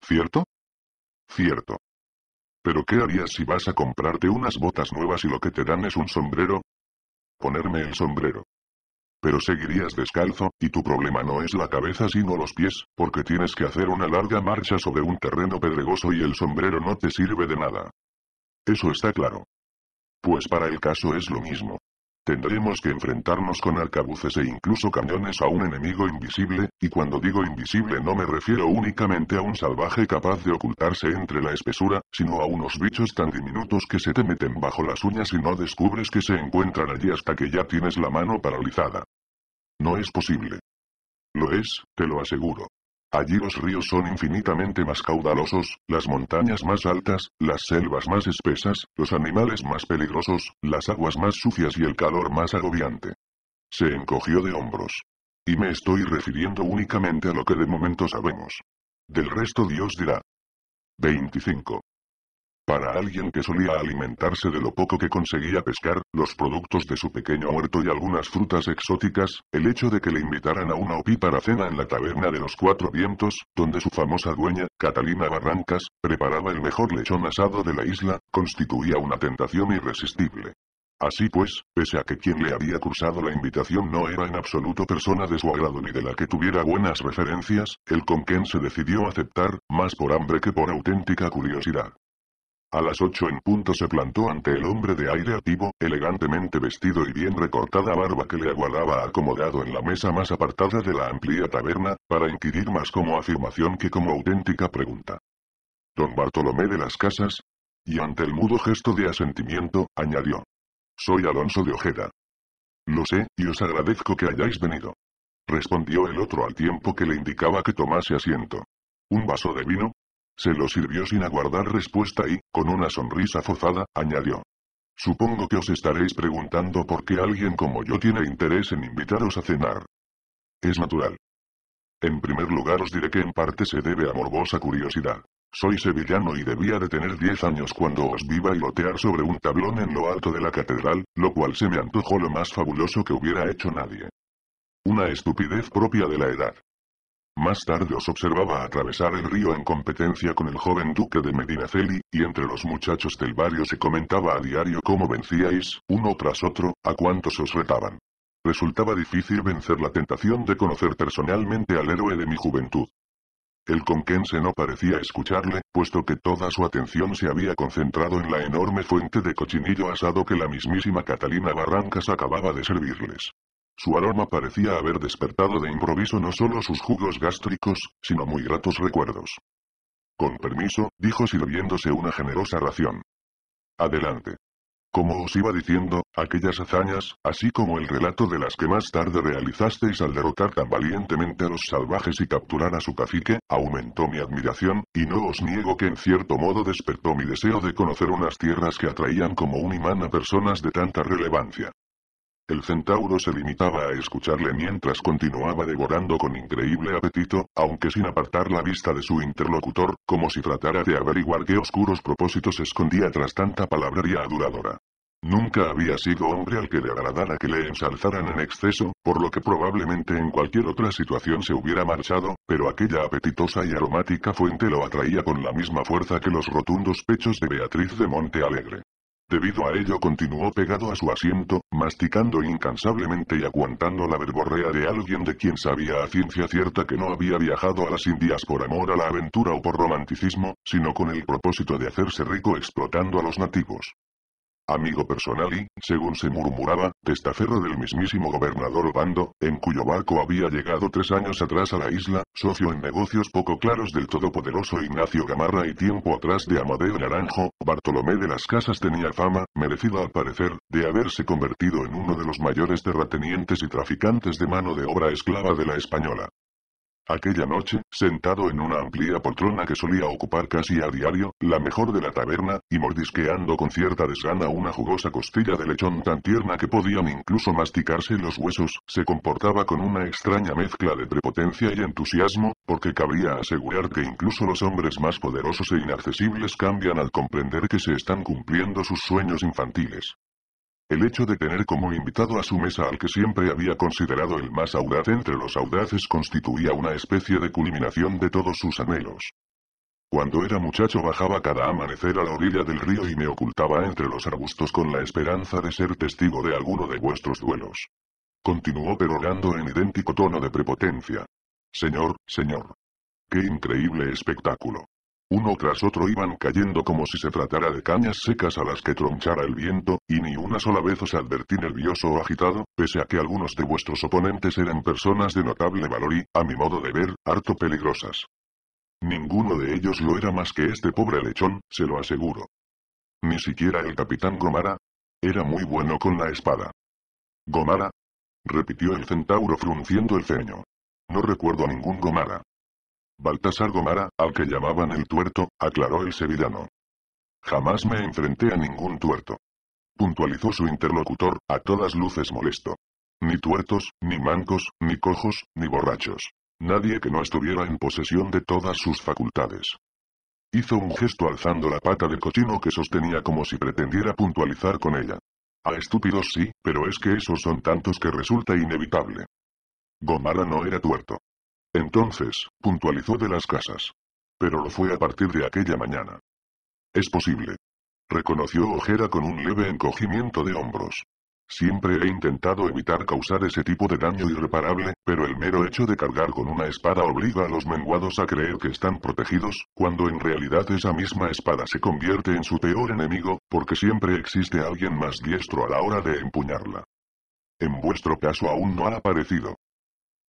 ¿Cierto? Cierto. Pero ¿qué harías si vas a comprarte unas botas nuevas y lo que te dan es un sombrero? Ponerme el sombrero. Pero seguirías descalzo, y tu problema no es la cabeza sino los pies, porque tienes que hacer una larga marcha sobre un terreno pedregoso y el sombrero no te sirve de nada. Eso está claro. Pues para el caso es lo mismo. Tendremos que enfrentarnos con arcabuces e incluso cañones a un enemigo invisible, y cuando digo invisible no me refiero únicamente a un salvaje capaz de ocultarse entre la espesura, sino a unos bichos tan diminutos que se te meten bajo las uñas y no descubres que se encuentran allí hasta que ya tienes la mano paralizada. No es posible. Lo es, te lo aseguro. Allí los ríos son infinitamente más caudalosos, las montañas más altas, las selvas más espesas, los animales más peligrosos, las aguas más sucias y el calor más agobiante. Se encogió de hombros. Y me estoy refiriendo únicamente a lo que de momento sabemos. Del resto Dios dirá. 25. Para alguien que solía alimentarse de lo poco que conseguía pescar, los productos de su pequeño huerto y algunas frutas exóticas, el hecho de que le invitaran a una opípara cena en la taberna de los Cuatro Vientos, donde su famosa dueña, Catalina Barrancas, preparaba el mejor lechón asado de la isla, constituía una tentación irresistible. Así pues, pese a que quien le había cursado la invitación no era en absoluto persona de su agrado ni de la que tuviera buenas referencias, el Conquén se decidió aceptar, más por hambre que por auténtica curiosidad. A las ocho en punto se plantó ante el hombre de aire activo, elegantemente vestido y bien recortada barba que le aguardaba acomodado en la mesa más apartada de la amplia taberna, para inquirir más como afirmación que como auténtica pregunta. Don Bartolomé de las Casas. Y ante el mudo gesto de asentimiento, añadió. Soy Alonso de Ojeda. Lo sé, y os agradezco que hayáis venido. Respondió el otro al tiempo que le indicaba que tomase asiento. ¿Un vaso de vino? Se lo sirvió sin aguardar respuesta y, con una sonrisa forzada, añadió. Supongo que os estaréis preguntando por qué alguien como yo tiene interés en invitaros a cenar. Es natural. En primer lugar os diré que en parte se debe a morbosa curiosidad. Soy sevillano y debía de tener 10 años cuando os vi bailotear sobre un tablón en lo alto de la catedral, lo cual se me antojó lo más fabuloso que hubiera hecho nadie. Una estupidez propia de la edad. Más tarde os observaba atravesar el río en competencia con el joven duque de Medinaceli, y entre los muchachos del barrio se comentaba a diario cómo vencíais, uno tras otro, a cuantos os retaban. Resultaba difícil vencer la tentación de conocer personalmente al héroe de mi juventud. El conquense no parecía escucharle, puesto que toda su atención se había concentrado en la enorme fuente de cochinillo asado que la mismísima Catalina Barrancas acababa de servirles. Su aroma parecía haber despertado de improviso no solo sus jugos gástricos, sino muy gratos recuerdos. Con permiso, dijo sirviéndose una generosa ración. Adelante. Como os iba diciendo, aquellas hazañas, así como el relato de las que más tarde realizasteis al derrotar tan valientemente a los salvajes y capturar a su cacique, aumentó mi admiración, y no os niego que en cierto modo despertó mi deseo de conocer unas tierras que atraían como un imán a personas de tanta relevancia. El centauro se limitaba a escucharle mientras continuaba devorando con increíble apetito, aunque sin apartar la vista de su interlocutor, como si tratara de averiguar qué oscuros propósitos escondía tras tanta palabrería aduladora. Nunca había sido hombre al que le agradara que le ensalzaran en exceso, por lo que probablemente en cualquier otra situación se hubiera marchado, pero aquella apetitosa y aromática fuente lo atraía con la misma fuerza que los rotundos pechos de Beatriz de Monte Alegre. Debido a ello continuó pegado a su asiento, masticando incansablemente y aguantando la verborrea de alguien de quien sabía a ciencia cierta que no había viajado a las Indias por amor a la aventura o por romanticismo, sino con el propósito de hacerse rico explotando a los nativos amigo personal y, según se murmuraba, testaferro del mismísimo gobernador Obando, en cuyo barco había llegado tres años atrás a la isla, socio en negocios poco claros del todopoderoso Ignacio Gamarra y tiempo atrás de Amadeo Naranjo, Bartolomé de las Casas tenía fama, merecida al parecer, de haberse convertido en uno de los mayores terratenientes y traficantes de mano de obra esclava de la española. Aquella noche, sentado en una amplia poltrona que solía ocupar casi a diario, la mejor de la taberna, y mordisqueando con cierta desgana una jugosa costilla de lechón tan tierna que podían incluso masticarse los huesos, se comportaba con una extraña mezcla de prepotencia y entusiasmo, porque cabría asegurar que incluso los hombres más poderosos e inaccesibles cambian al comprender que se están cumpliendo sus sueños infantiles. El hecho de tener como invitado a su mesa al que siempre había considerado el más audaz entre los audaces constituía una especie de culminación de todos sus anhelos. Cuando era muchacho bajaba cada amanecer a la orilla del río y me ocultaba entre los arbustos con la esperanza de ser testigo de alguno de vuestros duelos. Continuó perorando en idéntico tono de prepotencia. Señor, señor. Qué increíble espectáculo. Uno tras otro iban cayendo como si se tratara de cañas secas a las que tronchara el viento, y ni una sola vez os advertí nervioso o agitado, pese a que algunos de vuestros oponentes eran personas de notable valor y, a mi modo de ver, harto peligrosas. Ninguno de ellos lo era más que este pobre lechón, se lo aseguro. Ni siquiera el capitán Gomara. Era muy bueno con la espada. Gomara. Repitió el centauro frunciendo el ceño. No recuerdo a ningún Gomara. Baltasar Gomara, al que llamaban el tuerto, aclaró el sevillano. Jamás me enfrenté a ningún tuerto. Puntualizó su interlocutor, a todas luces molesto. Ni tuertos, ni mancos, ni cojos, ni borrachos. Nadie que no estuviera en posesión de todas sus facultades. Hizo un gesto alzando la pata de cochino que sostenía como si pretendiera puntualizar con ella. A estúpidos sí, pero es que esos son tantos que resulta inevitable. Gomara no era tuerto. Entonces, puntualizó de las casas. Pero lo fue a partir de aquella mañana. Es posible. Reconoció Ojera con un leve encogimiento de hombros. Siempre he intentado evitar causar ese tipo de daño irreparable, pero el mero hecho de cargar con una espada obliga a los menguados a creer que están protegidos, cuando en realidad esa misma espada se convierte en su peor enemigo, porque siempre existe alguien más diestro a la hora de empuñarla. En vuestro caso aún no ha aparecido.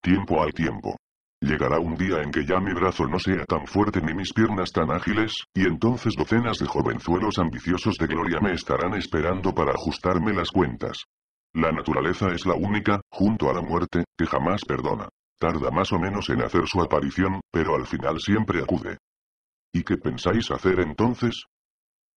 Tiempo al tiempo. Llegará un día en que ya mi brazo no sea tan fuerte ni mis piernas tan ágiles, y entonces docenas de jovenzuelos ambiciosos de gloria me estarán esperando para ajustarme las cuentas. La naturaleza es la única, junto a la muerte, que jamás perdona. Tarda más o menos en hacer su aparición, pero al final siempre acude. ¿Y qué pensáis hacer entonces?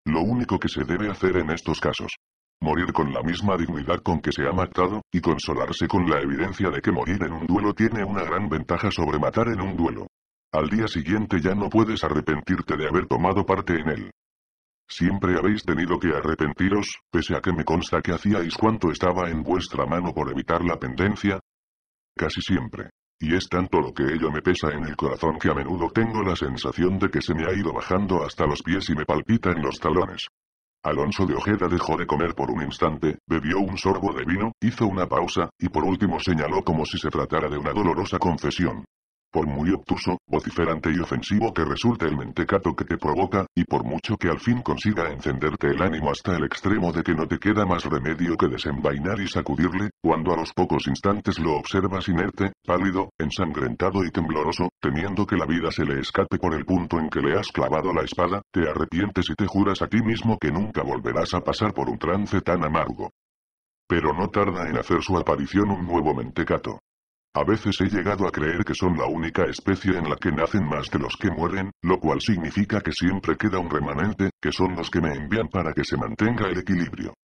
Lo único que se debe hacer en estos casos morir con la misma dignidad con que se ha matado, y consolarse con la evidencia de que morir en un duelo tiene una gran ventaja sobre matar en un duelo. Al día siguiente ya no puedes arrepentirte de haber tomado parte en él. Siempre habéis tenido que arrepentiros, pese a que me consta que hacíais cuanto estaba en vuestra mano por evitar la pendencia. Casi siempre. Y es tanto lo que ello me pesa en el corazón que a menudo tengo la sensación de que se me ha ido bajando hasta los pies y me palpita en los talones. Alonso de Ojeda dejó de comer por un instante, bebió un sorbo de vino, hizo una pausa, y por último señaló como si se tratara de una dolorosa confesión. Por muy obtuso, vociferante y ofensivo que resulte el mentecato que te provoca, y por mucho que al fin consiga encenderte el ánimo hasta el extremo de que no te queda más remedio que desenvainar y sacudirle, cuando a los pocos instantes lo observas inerte, pálido, ensangrentado y tembloroso, temiendo que la vida se le escape por el punto en que le has clavado la espada, te arrepientes y te juras a ti mismo que nunca volverás a pasar por un trance tan amargo. Pero no tarda en hacer su aparición un nuevo mentecato. A veces he llegado a creer que son la única especie en la que nacen más de los que mueren, lo cual significa que siempre queda un remanente, que son los que me envían para que se mantenga el equilibrio.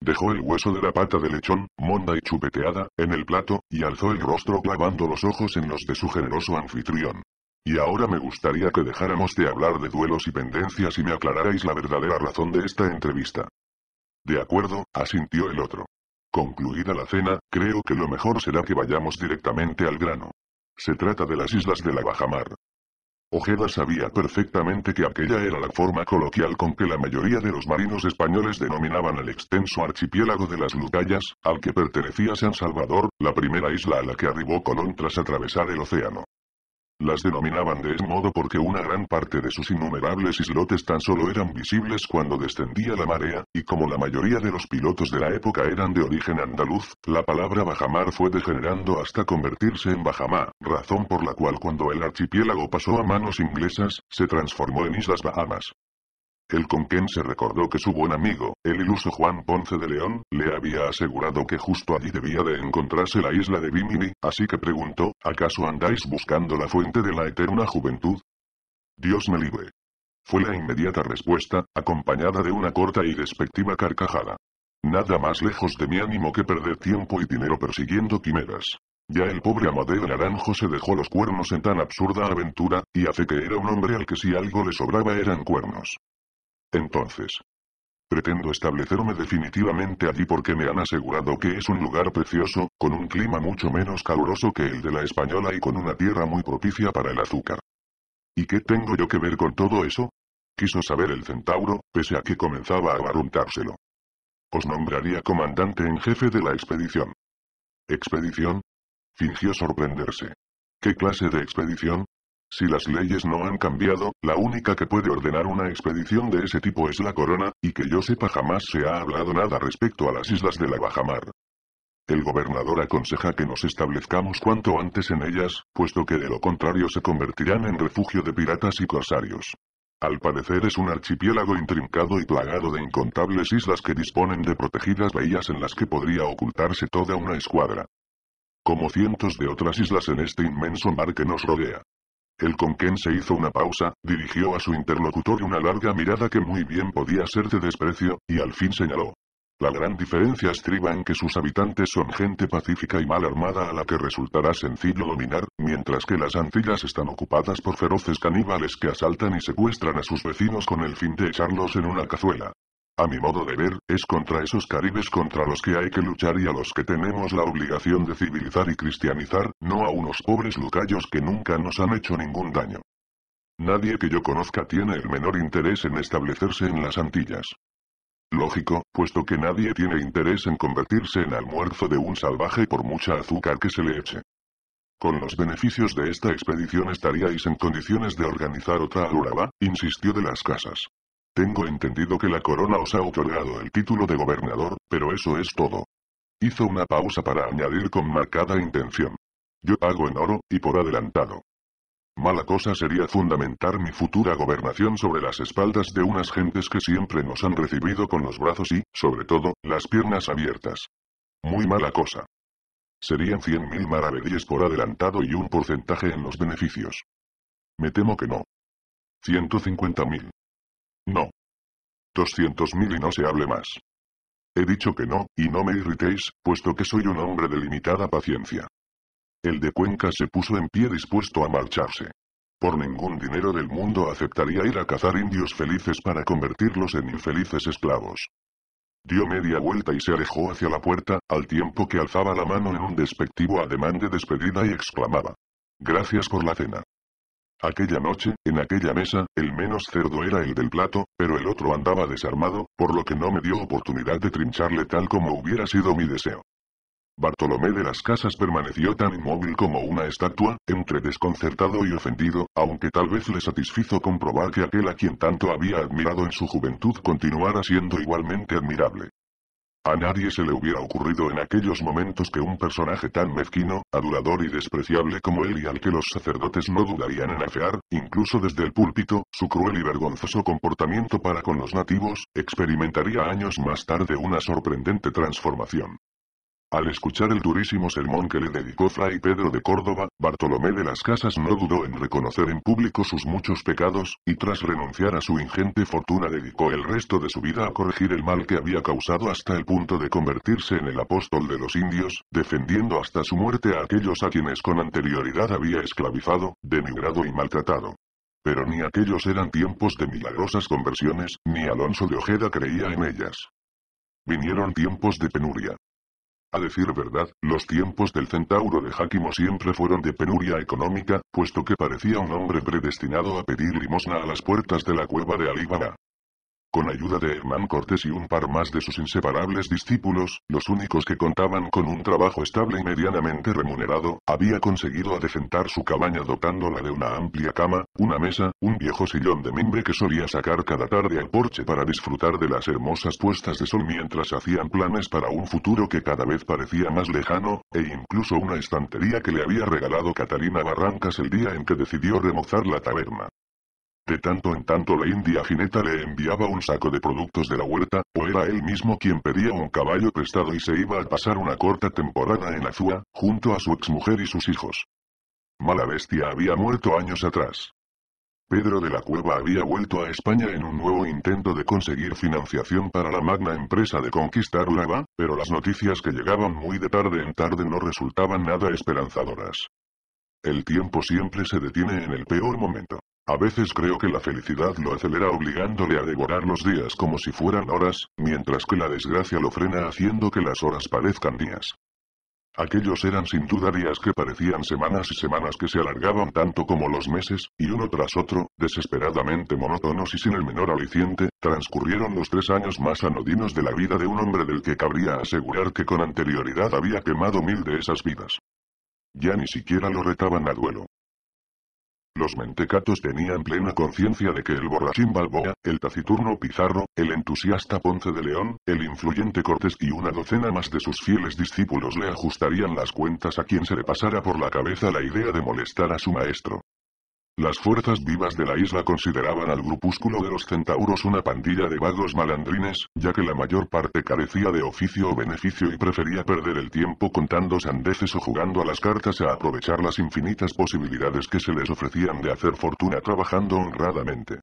Dejó el hueso de la pata de lechón, monda y chupeteada, en el plato, y alzó el rostro clavando los ojos en los de su generoso anfitrión. Y ahora me gustaría que dejáramos de hablar de duelos y pendencias y me aclararais la verdadera razón de esta entrevista. De acuerdo, asintió el otro. Concluida la cena, creo que lo mejor será que vayamos directamente al grano. Se trata de las islas de la Bajamar. Ojeda sabía perfectamente que aquella era la forma coloquial con que la mayoría de los marinos españoles denominaban el extenso archipiélago de las Lucayas, al que pertenecía San Salvador, la primera isla a la que arribó Colón tras atravesar el océano. Las denominaban de ese modo porque una gran parte de sus innumerables islotes tan solo eran visibles cuando descendía la marea, y como la mayoría de los pilotos de la época eran de origen andaluz, la palabra bajamar fue degenerando hasta convertirse en bajamá, razón por la cual cuando el archipiélago pasó a manos inglesas, se transformó en Islas Bahamas. El quien se recordó que su buen amigo, el iluso Juan Ponce de León, le había asegurado que justo allí debía de encontrarse la isla de Bimini, así que preguntó, ¿acaso andáis buscando la fuente de la eterna juventud? Dios me libre. Fue la inmediata respuesta, acompañada de una corta y despectiva carcajada. Nada más lejos de mi ánimo que perder tiempo y dinero persiguiendo quimeras. Ya el pobre Amadeo Naranjo se dejó los cuernos en tan absurda aventura, y hace que era un hombre al que si algo le sobraba eran cuernos. Entonces. Pretendo establecerme definitivamente allí porque me han asegurado que es un lugar precioso, con un clima mucho menos caluroso que el de la española y con una tierra muy propicia para el azúcar. ¿Y qué tengo yo que ver con todo eso? Quiso saber el centauro, pese a que comenzaba a barruntárselo. Os nombraría comandante en jefe de la expedición. ¿Expedición? Fingió sorprenderse. ¿Qué clase de expedición? Si las leyes no han cambiado, la única que puede ordenar una expedición de ese tipo es la corona, y que yo sepa jamás se ha hablado nada respecto a las islas de la Bajamar. El gobernador aconseja que nos establezcamos cuanto antes en ellas, puesto que de lo contrario se convertirán en refugio de piratas y corsarios. Al parecer es un archipiélago intrincado y plagado de incontables islas que disponen de protegidas bahías en las que podría ocultarse toda una escuadra. Como cientos de otras islas en este inmenso mar que nos rodea. El conquén se hizo una pausa, dirigió a su interlocutor una larga mirada que muy bien podía ser de desprecio, y al fin señaló. La gran diferencia estriba en que sus habitantes son gente pacífica y mal armada a la que resultará sencillo dominar, mientras que las Antillas están ocupadas por feroces caníbales que asaltan y secuestran a sus vecinos con el fin de echarlos en una cazuela. A mi modo de ver, es contra esos caribes contra los que hay que luchar y a los que tenemos la obligación de civilizar y cristianizar, no a unos pobres lucayos que nunca nos han hecho ningún daño. Nadie que yo conozca tiene el menor interés en establecerse en las Antillas. Lógico, puesto que nadie tiene interés en convertirse en almuerzo de un salvaje por mucha azúcar que se le eche. Con los beneficios de esta expedición estaríais en condiciones de organizar otra aluraba, insistió de las casas. Tengo entendido que la corona os ha otorgado el título de gobernador, pero eso es todo. Hizo una pausa para añadir con marcada intención. Yo pago en oro, y por adelantado. Mala cosa sería fundamentar mi futura gobernación sobre las espaldas de unas gentes que siempre nos han recibido con los brazos y, sobre todo, las piernas abiertas. Muy mala cosa. Serían 100.000 maravedíes por adelantado y un porcentaje en los beneficios. Me temo que no. 150.000. No. 200.000 mil y no se hable más. He dicho que no, y no me irritéis, puesto que soy un hombre de limitada paciencia. El de Cuenca se puso en pie dispuesto a marcharse. Por ningún dinero del mundo aceptaría ir a cazar indios felices para convertirlos en infelices esclavos. Dio media vuelta y se alejó hacia la puerta, al tiempo que alzaba la mano en un despectivo ademán de despedida y exclamaba. Gracias por la cena. Aquella noche, en aquella mesa, el menos cerdo era el del plato, pero el otro andaba desarmado, por lo que no me dio oportunidad de trincharle tal como hubiera sido mi deseo. Bartolomé de las Casas permaneció tan inmóvil como una estatua, entre desconcertado y ofendido, aunque tal vez le satisfizo comprobar que aquel a quien tanto había admirado en su juventud continuara siendo igualmente admirable. A nadie se le hubiera ocurrido en aquellos momentos que un personaje tan mezquino, adulador y despreciable como él y al que los sacerdotes no dudarían en afear, incluso desde el púlpito, su cruel y vergonzoso comportamiento para con los nativos, experimentaría años más tarde una sorprendente transformación. Al escuchar el durísimo sermón que le dedicó Fray Pedro de Córdoba, Bartolomé de las Casas no dudó en reconocer en público sus muchos pecados, y tras renunciar a su ingente fortuna dedicó el resto de su vida a corregir el mal que había causado hasta el punto de convertirse en el apóstol de los indios, defendiendo hasta su muerte a aquellos a quienes con anterioridad había esclavizado, denigrado y maltratado. Pero ni aquellos eran tiempos de milagrosas conversiones, ni Alonso de Ojeda creía en ellas. Vinieron tiempos de penuria, a decir verdad, los tiempos del centauro de Jáquimo siempre fueron de penuria económica, puesto que parecía un hombre predestinado a pedir limosna a las puertas de la cueva de Alíbaba. Con ayuda de Hernán Cortés y un par más de sus inseparables discípulos, los únicos que contaban con un trabajo estable y medianamente remunerado, había conseguido adecentar su cabaña dotándola de una amplia cama, una mesa, un viejo sillón de mimbre que solía sacar cada tarde al porche para disfrutar de las hermosas puestas de sol mientras hacían planes para un futuro que cada vez parecía más lejano, e incluso una estantería que le había regalado Catalina Barrancas el día en que decidió remozar la taberna. De tanto en tanto la india jineta le enviaba un saco de productos de la huerta, o era él mismo quien pedía un caballo prestado y se iba a pasar una corta temporada en Azúa, junto a su exmujer y sus hijos. Mala bestia había muerto años atrás. Pedro de la Cueva había vuelto a España en un nuevo intento de conseguir financiación para la magna empresa de conquistar Uraba, pero las noticias que llegaban muy de tarde en tarde no resultaban nada esperanzadoras. El tiempo siempre se detiene en el peor momento. A veces creo que la felicidad lo acelera obligándole a devorar los días como si fueran horas, mientras que la desgracia lo frena haciendo que las horas parezcan días. Aquellos eran sin duda días que parecían semanas y semanas que se alargaban tanto como los meses, y uno tras otro, desesperadamente monótonos y sin el menor aliciente, transcurrieron los tres años más anodinos de la vida de un hombre del que cabría asegurar que con anterioridad había quemado mil de esas vidas. Ya ni siquiera lo retaban a duelo. Los mentecatos tenían plena conciencia de que el borrachín Balboa, el taciturno Pizarro, el entusiasta Ponce de León, el influyente Cortés y una docena más de sus fieles discípulos le ajustarían las cuentas a quien se le pasara por la cabeza la idea de molestar a su maestro. Las fuerzas vivas de la isla consideraban al grupúsculo de los centauros una pandilla de vagos malandrines, ya que la mayor parte carecía de oficio o beneficio y prefería perder el tiempo contando sandeces o jugando a las cartas a aprovechar las infinitas posibilidades que se les ofrecían de hacer fortuna trabajando honradamente.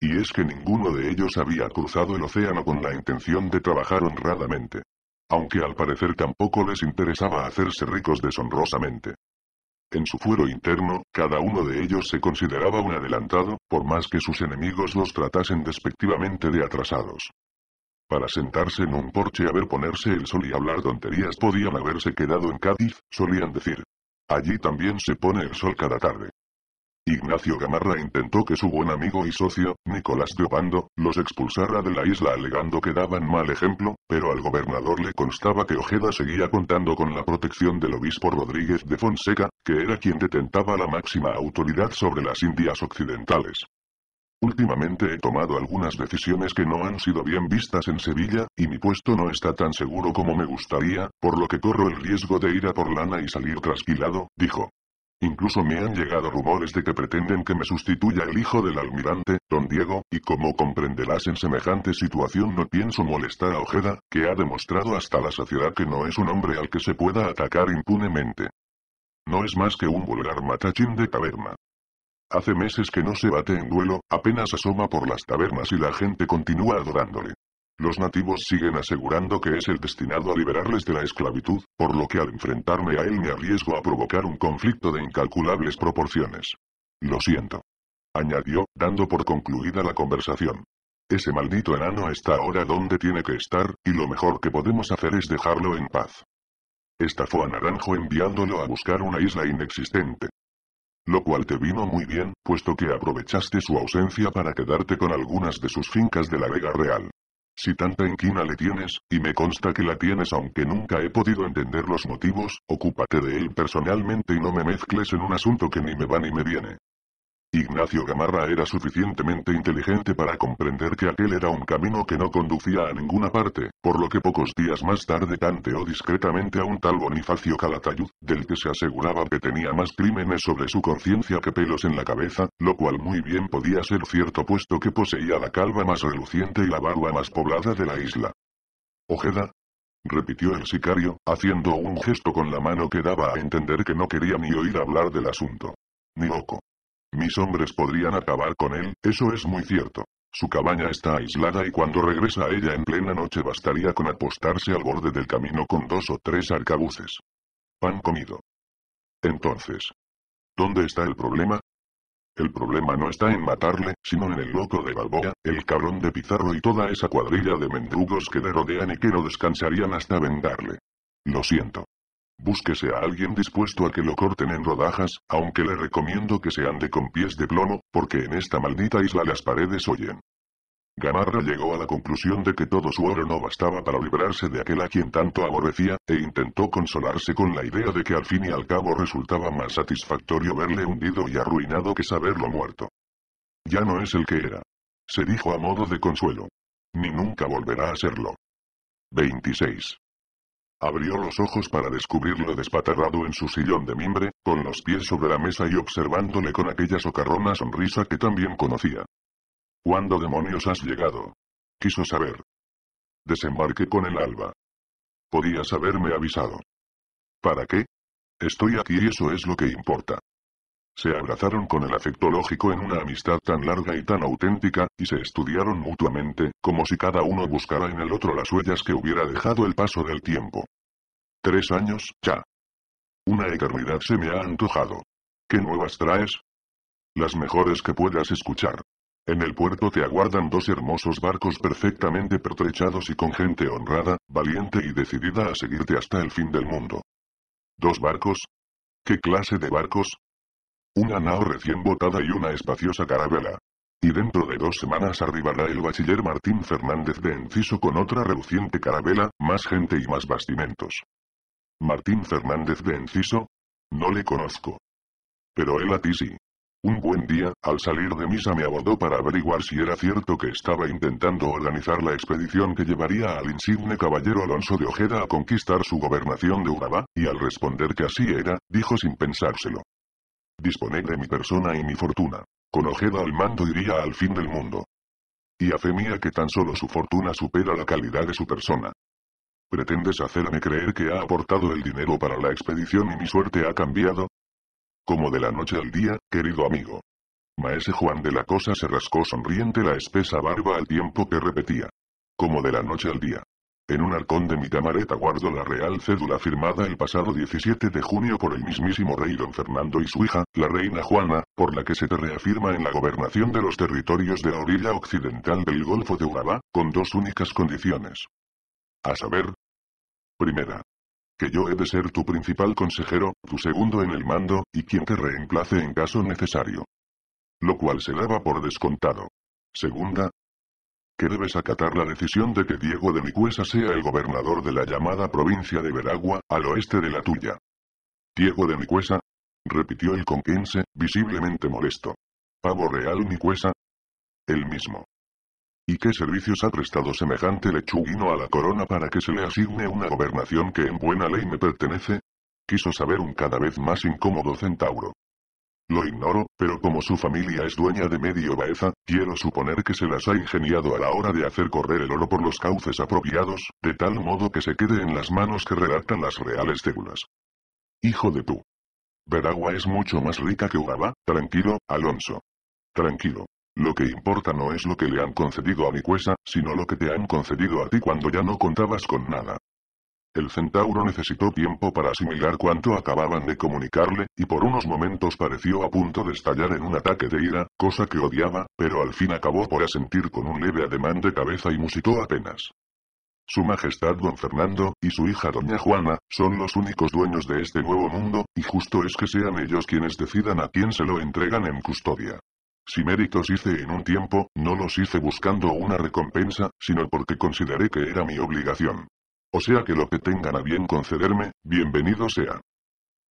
Y es que ninguno de ellos había cruzado el océano con la intención de trabajar honradamente. Aunque al parecer tampoco les interesaba hacerse ricos deshonrosamente. En su fuero interno, cada uno de ellos se consideraba un adelantado, por más que sus enemigos los tratasen despectivamente de atrasados. Para sentarse en un porche a ver ponerse el sol y hablar tonterías podían haberse quedado en Cádiz, solían decir. Allí también se pone el sol cada tarde. Ignacio Gamarra intentó que su buen amigo y socio, Nicolás de Obando, los expulsara de la isla alegando que daban mal ejemplo, pero al gobernador le constaba que Ojeda seguía contando con la protección del obispo Rodríguez de Fonseca, que era quien detentaba la máxima autoridad sobre las Indias Occidentales. Últimamente he tomado algunas decisiones que no han sido bien vistas en Sevilla, y mi puesto no está tan seguro como me gustaría, por lo que corro el riesgo de ir a por lana y salir trasquilado, dijo. Incluso me han llegado rumores de que pretenden que me sustituya el hijo del almirante, don Diego, y como comprenderás en semejante situación no pienso molestar a Ojeda, que ha demostrado hasta la saciedad que no es un hombre al que se pueda atacar impunemente. No es más que un vulgar matachín de taberna. Hace meses que no se bate en duelo, apenas asoma por las tabernas y la gente continúa adorándole. Los nativos siguen asegurando que es el destinado a liberarles de la esclavitud, por lo que al enfrentarme a él me arriesgo a provocar un conflicto de incalculables proporciones. Lo siento. Añadió, dando por concluida la conversación. Ese maldito enano está ahora donde tiene que estar, y lo mejor que podemos hacer es dejarlo en paz. Estafó a Naranjo enviándolo a buscar una isla inexistente. Lo cual te vino muy bien, puesto que aprovechaste su ausencia para quedarte con algunas de sus fincas de la Vega Real. Si tanta inquina le tienes, y me consta que la tienes aunque nunca he podido entender los motivos, ocúpate de él personalmente y no me mezcles en un asunto que ni me va ni me viene. Ignacio Gamarra era suficientemente inteligente para comprender que aquel era un camino que no conducía a ninguna parte, por lo que pocos días más tarde tanteó discretamente a un tal Bonifacio Calatayud, del que se aseguraba que tenía más crímenes sobre su conciencia que pelos en la cabeza, lo cual muy bien podía ser cierto puesto que poseía la calva más reluciente y la barba más poblada de la isla. Ojeda, repitió el sicario, haciendo un gesto con la mano que daba a entender que no quería ni oír hablar del asunto. Ni loco. Mis hombres podrían acabar con él, eso es muy cierto. Su cabaña está aislada y cuando regresa a ella en plena noche bastaría con apostarse al borde del camino con dos o tres arcabuces. Pan comido. Entonces, ¿dónde está el problema? El problema no está en matarle, sino en el loco de Balboa, el cabrón de Pizarro y toda esa cuadrilla de mendrugos que le rodean y que no descansarían hasta vendarle. Lo siento. Búsquese a alguien dispuesto a que lo corten en rodajas, aunque le recomiendo que se ande con pies de plomo, porque en esta maldita isla las paredes oyen. Gamarra llegó a la conclusión de que todo su oro no bastaba para librarse de aquel a quien tanto aborrecía, e intentó consolarse con la idea de que al fin y al cabo resultaba más satisfactorio verle hundido y arruinado que saberlo muerto. Ya no es el que era. Se dijo a modo de consuelo. Ni nunca volverá a serlo. 26. Abrió los ojos para descubrirlo despatarrado en su sillón de mimbre, con los pies sobre la mesa y observándole con aquella socarrona sonrisa que también conocía. ¿Cuándo demonios has llegado? Quiso saber. Desembarqué con el alba. Podías haberme avisado. ¿Para qué? Estoy aquí y eso es lo que importa. Se abrazaron con el afecto lógico en una amistad tan larga y tan auténtica, y se estudiaron mutuamente, como si cada uno buscara en el otro las huellas que hubiera dejado el paso del tiempo. Tres años, ya. Una eternidad se me ha antojado. ¿Qué nuevas traes? Las mejores que puedas escuchar. En el puerto te aguardan dos hermosos barcos perfectamente pertrechados y con gente honrada, valiente y decidida a seguirte hasta el fin del mundo. ¿Dos barcos? ¿Qué clase de barcos? una nao recién botada y una espaciosa carabela. Y dentro de dos semanas arribará el bachiller Martín Fernández de Enciso con otra reluciente carabela, más gente y más bastimentos. Martín Fernández de Enciso? No le conozco. Pero él a ti sí. Un buen día, al salir de misa me abordó para averiguar si era cierto que estaba intentando organizar la expedición que llevaría al insigne caballero Alonso de Ojeda a conquistar su gobernación de Urabá, y al responder que así era, dijo sin pensárselo. Disponer de mi persona y mi fortuna. Con Ojeda al mando iría al fin del mundo. Y a fe mía que tan solo su fortuna supera la calidad de su persona. ¿Pretendes hacerme creer que ha aportado el dinero para la expedición y mi suerte ha cambiado? Como de la noche al día, querido amigo. Maese Juan de la Cosa se rascó sonriente la espesa barba al tiempo que repetía. Como de la noche al día. En un arcón de mi camareta guardo la real cédula firmada el pasado 17 de junio por el mismísimo rey don Fernando y su hija, la reina Juana, por la que se te reafirma en la gobernación de los territorios de la orilla occidental del Golfo de Urabá, con dos únicas condiciones. A saber, primera, que yo he de ser tu principal consejero, tu segundo en el mando, y quien te reemplace en caso necesario. Lo cual se daba por descontado. Segunda, que debes acatar la decisión de que Diego de Nicuesa sea el gobernador de la llamada provincia de Veragua, al oeste de la tuya. Diego de Nicuesa, repitió el conquense, visiblemente molesto. Pavo real Nicuesa. El mismo. ¿Y qué servicios ha prestado semejante lechuguino a la corona para que se le asigne una gobernación que en buena ley me pertenece? Quiso saber un cada vez más incómodo centauro. Lo ignoro, pero como su familia es dueña de medio Baeza, quiero suponer que se las ha ingeniado a la hora de hacer correr el oro por los cauces apropiados, de tal modo que se quede en las manos que redactan las reales cédulas. Hijo de tú. Veragua es mucho más rica que Urabá, tranquilo, Alonso. Tranquilo. Lo que importa no es lo que le han concedido a mi cuesa, sino lo que te han concedido a ti cuando ya no contabas con nada. El centauro necesitó tiempo para asimilar cuanto acababan de comunicarle, y por unos momentos pareció a punto de estallar en un ataque de ira, cosa que odiaba, pero al fin acabó por asentir con un leve ademán de cabeza y musitó apenas. Su Majestad Don Fernando, y su hija Doña Juana, son los únicos dueños de este nuevo mundo, y justo es que sean ellos quienes decidan a quién se lo entregan en custodia. Si méritos hice en un tiempo, no los hice buscando una recompensa, sino porque consideré que era mi obligación. O sea que lo que tengan a bien concederme, bienvenido sea.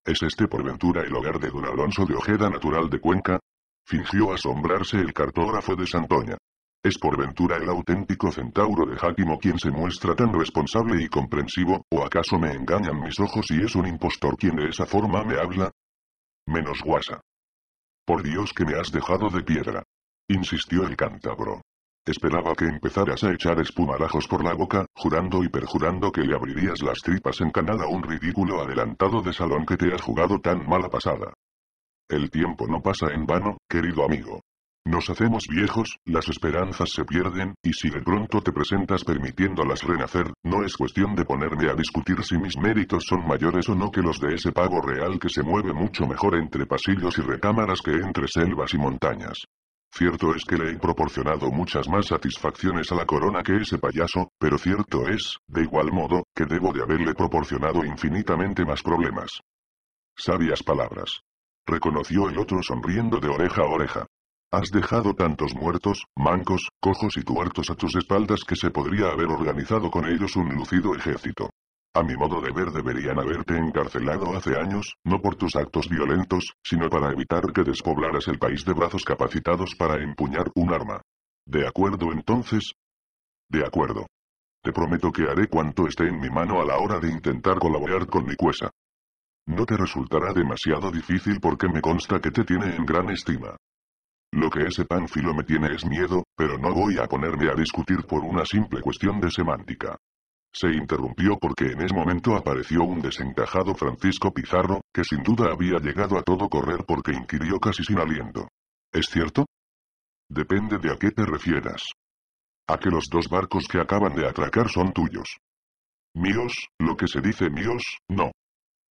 ¿Es este por ventura el hogar de don Alonso de Ojeda natural de Cuenca? Fingió asombrarse el cartógrafo de Santoña. ¿Es por ventura el auténtico centauro de Jáquimo quien se muestra tan responsable y comprensivo, o acaso me engañan mis ojos y es un impostor quien de esa forma me habla? Menos guasa. Por Dios que me has dejado de piedra. Insistió el cántabro. Esperaba que empezaras a echar espumarajos por la boca, jurando y perjurando que le abrirías las tripas en Canadá a un ridículo adelantado de salón que te has jugado tan mala pasada. El tiempo no pasa en vano, querido amigo. Nos hacemos viejos, las esperanzas se pierden, y si de pronto te presentas permitiéndolas renacer, no es cuestión de ponerme a discutir si mis méritos son mayores o no que los de ese pago real que se mueve mucho mejor entre pasillos y recámaras que entre selvas y montañas. Cierto es que le he proporcionado muchas más satisfacciones a la corona que ese payaso, pero cierto es, de igual modo, que debo de haberle proporcionado infinitamente más problemas. Sabias palabras. Reconoció el otro sonriendo de oreja a oreja. Has dejado tantos muertos, mancos, cojos y tuertos a tus espaldas que se podría haber organizado con ellos un lucido ejército. A mi modo de ver deberían haberte encarcelado hace años, no por tus actos violentos, sino para evitar que despoblaras el país de brazos capacitados para empuñar un arma. ¿De acuerdo entonces? De acuerdo. Te prometo que haré cuanto esté en mi mano a la hora de intentar colaborar con mi Cuesa. No te resultará demasiado difícil porque me consta que te tiene en gran estima. Lo que ese panfilo me tiene es miedo, pero no voy a ponerme a discutir por una simple cuestión de semántica. Se interrumpió porque en ese momento apareció un desentajado Francisco Pizarro, que sin duda había llegado a todo correr porque inquirió casi sin aliento. ¿Es cierto? Depende de a qué te refieras. A que los dos barcos que acaban de atracar son tuyos. Míos, lo que se dice míos, no.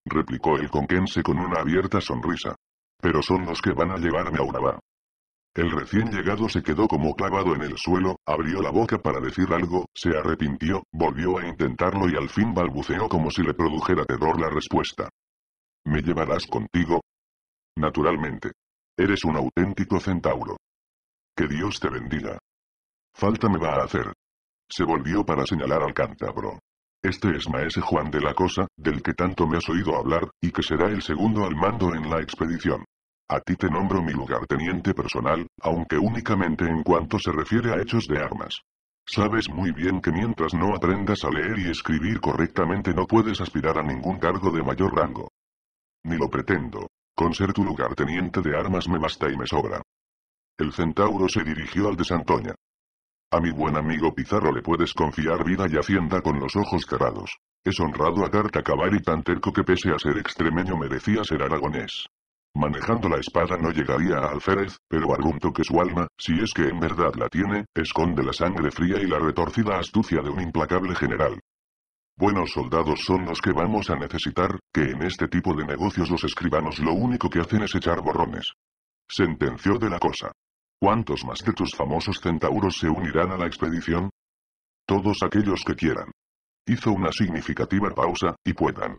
Replicó el conquense con una abierta sonrisa. Pero son los que van a llevarme a Urabá. El recién llegado se quedó como clavado en el suelo, abrió la boca para decir algo, se arrepintió, volvió a intentarlo y al fin balbuceó como si le produjera terror la respuesta. ¿Me llevarás contigo? Naturalmente. Eres un auténtico centauro. Que Dios te bendiga. Falta me va a hacer. Se volvió para señalar al cántabro. Este es Maese Juan de la Cosa, del que tanto me has oído hablar, y que será el segundo al mando en la expedición. A ti te nombro mi lugarteniente personal, aunque únicamente en cuanto se refiere a hechos de armas. Sabes muy bien que mientras no aprendas a leer y escribir correctamente no puedes aspirar a ningún cargo de mayor rango. Ni lo pretendo. Con ser tu lugarteniente de armas me basta y me sobra. El centauro se dirigió al de Santoña. A mi buen amigo Pizarro le puedes confiar vida y hacienda con los ojos cerrados. Es honrado a carta cabar y tan terco que pese a ser extremeño merecía ser aragonés. Manejando la espada no llegaría a Alférez, pero argumento que su alma, si es que en verdad la tiene, esconde la sangre fría y la retorcida astucia de un implacable general. Buenos soldados son los que vamos a necesitar, que en este tipo de negocios los escribanos lo único que hacen es echar borrones. Sentenció de la cosa. ¿Cuántos más de tus famosos centauros se unirán a la expedición? Todos aquellos que quieran. Hizo una significativa pausa, y puedan.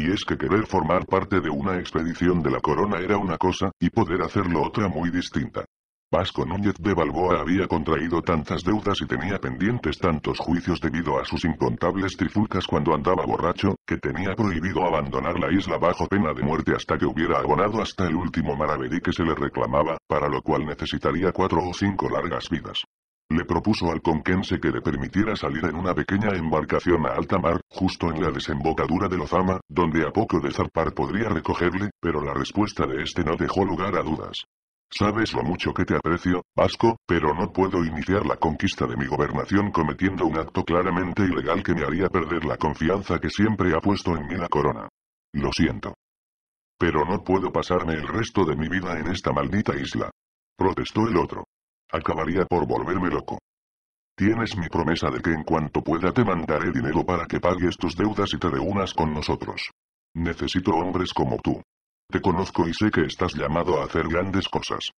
Y es que querer formar parte de una expedición de la corona era una cosa, y poder hacerlo otra muy distinta. Vasco Núñez de Balboa había contraído tantas deudas y tenía pendientes tantos juicios debido a sus incontables trifulcas cuando andaba borracho, que tenía prohibido abandonar la isla bajo pena de muerte hasta que hubiera abonado hasta el último maravedí que se le reclamaba, para lo cual necesitaría cuatro o cinco largas vidas le propuso al conquense que le permitiera salir en una pequeña embarcación a alta mar, justo en la desembocadura de Lozama, donde a poco de zarpar podría recogerle, pero la respuesta de este no dejó lugar a dudas. Sabes lo mucho que te aprecio, Vasco, pero no puedo iniciar la conquista de mi gobernación cometiendo un acto claramente ilegal que me haría perder la confianza que siempre ha puesto en mí la corona. Lo siento. Pero no puedo pasarme el resto de mi vida en esta maldita isla. Protestó el otro. Acabaría por volverme loco. Tienes mi promesa de que en cuanto pueda te mandaré dinero para que pagues tus deudas y te reúnas con nosotros. Necesito hombres como tú. Te conozco y sé que estás llamado a hacer grandes cosas.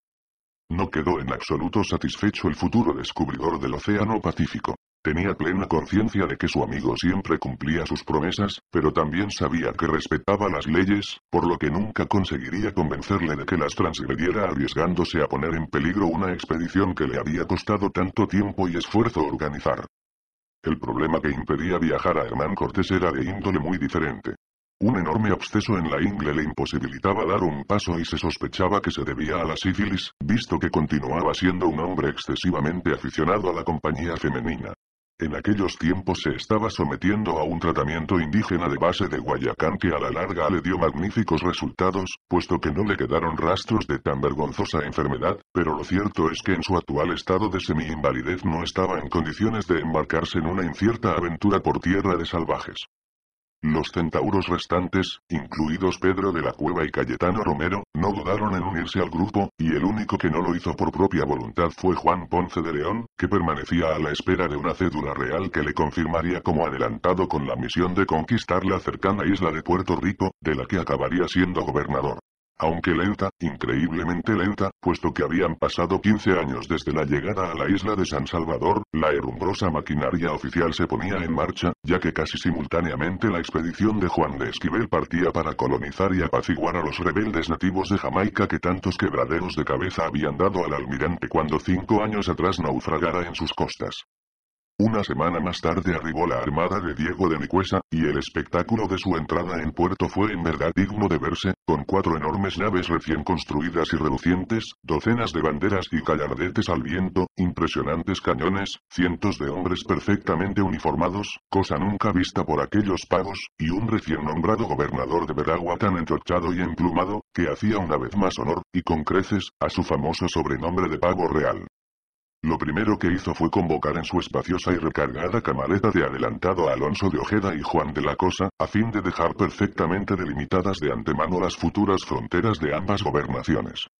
No quedó en absoluto satisfecho el futuro descubridor del Océano Pacífico. Tenía plena conciencia de que su amigo siempre cumplía sus promesas, pero también sabía que respetaba las leyes, por lo que nunca conseguiría convencerle de que las transgrediera arriesgándose a poner en peligro una expedición que le había costado tanto tiempo y esfuerzo organizar. El problema que impedía viajar a Hernán Cortés era de índole muy diferente. Un enorme absceso en la ingle le imposibilitaba dar un paso y se sospechaba que se debía a la sífilis, visto que continuaba siendo un hombre excesivamente aficionado a la compañía femenina. En aquellos tiempos se estaba sometiendo a un tratamiento indígena de base de Guayacán que a la larga le dio magníficos resultados, puesto que no le quedaron rastros de tan vergonzosa enfermedad, pero lo cierto es que en su actual estado de semi-invalidez no estaba en condiciones de embarcarse en una incierta aventura por tierra de salvajes. Los centauros restantes, incluidos Pedro de la Cueva y Cayetano Romero, no dudaron en unirse al grupo, y el único que no lo hizo por propia voluntad fue Juan Ponce de León, que permanecía a la espera de una cédula real que le confirmaría como adelantado con la misión de conquistar la cercana isla de Puerto Rico, de la que acabaría siendo gobernador aunque lenta, increíblemente lenta, puesto que habían pasado 15 años desde la llegada a la isla de San Salvador, la herumbrosa maquinaria oficial se ponía en marcha, ya que casi simultáneamente la expedición de Juan de Esquivel partía para colonizar y apaciguar a los rebeldes nativos de Jamaica que tantos quebraderos de cabeza habían dado al almirante cuando cinco años atrás naufragara en sus costas. Una semana más tarde arribó la armada de Diego de Nicuesa, y el espectáculo de su entrada en puerto fue en verdad digno de verse, con cuatro enormes naves recién construidas y relucientes, docenas de banderas y callardetes al viento, impresionantes cañones, cientos de hombres perfectamente uniformados, cosa nunca vista por aquellos pagos, y un recién nombrado gobernador de Veragua tan entorchado y emplumado, que hacía una vez más honor, y con creces, a su famoso sobrenombre de Pago real. Lo primero que hizo fue convocar en su espaciosa y recargada camareta de adelantado a Alonso de Ojeda y Juan de la Cosa, a fin de dejar perfectamente delimitadas de antemano las futuras fronteras de ambas gobernaciones.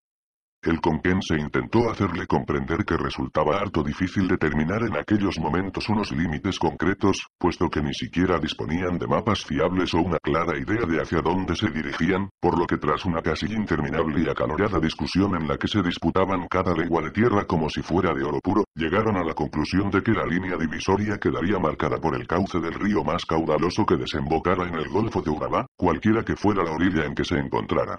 El se intentó hacerle comprender que resultaba harto difícil determinar en aquellos momentos unos límites concretos, puesto que ni siquiera disponían de mapas fiables o una clara idea de hacia dónde se dirigían, por lo que tras una casi interminable y acalorada discusión en la que se disputaban cada legua de tierra como si fuera de oro puro, llegaron a la conclusión de que la línea divisoria quedaría marcada por el cauce del río más caudaloso que desembocara en el Golfo de Urabá, cualquiera que fuera la orilla en que se encontrara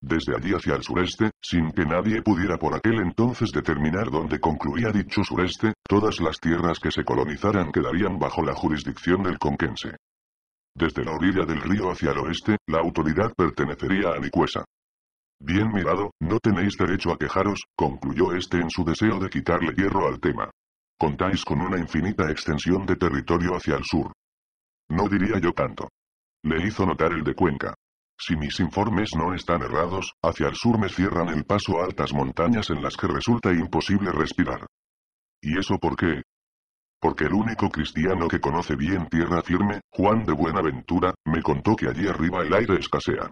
desde allí hacia el sureste, sin que nadie pudiera por aquel entonces determinar dónde concluía dicho sureste, todas las tierras que se colonizaran quedarían bajo la jurisdicción del conquense. Desde la orilla del río hacia el oeste, la autoridad pertenecería a Nicuesa. Bien mirado, no tenéis derecho a quejaros, concluyó este en su deseo de quitarle hierro al tema. Contáis con una infinita extensión de territorio hacia el sur. No diría yo tanto. Le hizo notar el de Cuenca. Si mis informes no están errados, hacia el sur me cierran el paso a altas montañas en las que resulta imposible respirar. ¿Y eso por qué? Porque el único cristiano que conoce bien tierra firme, Juan de Buenaventura, me contó que allí arriba el aire escasea.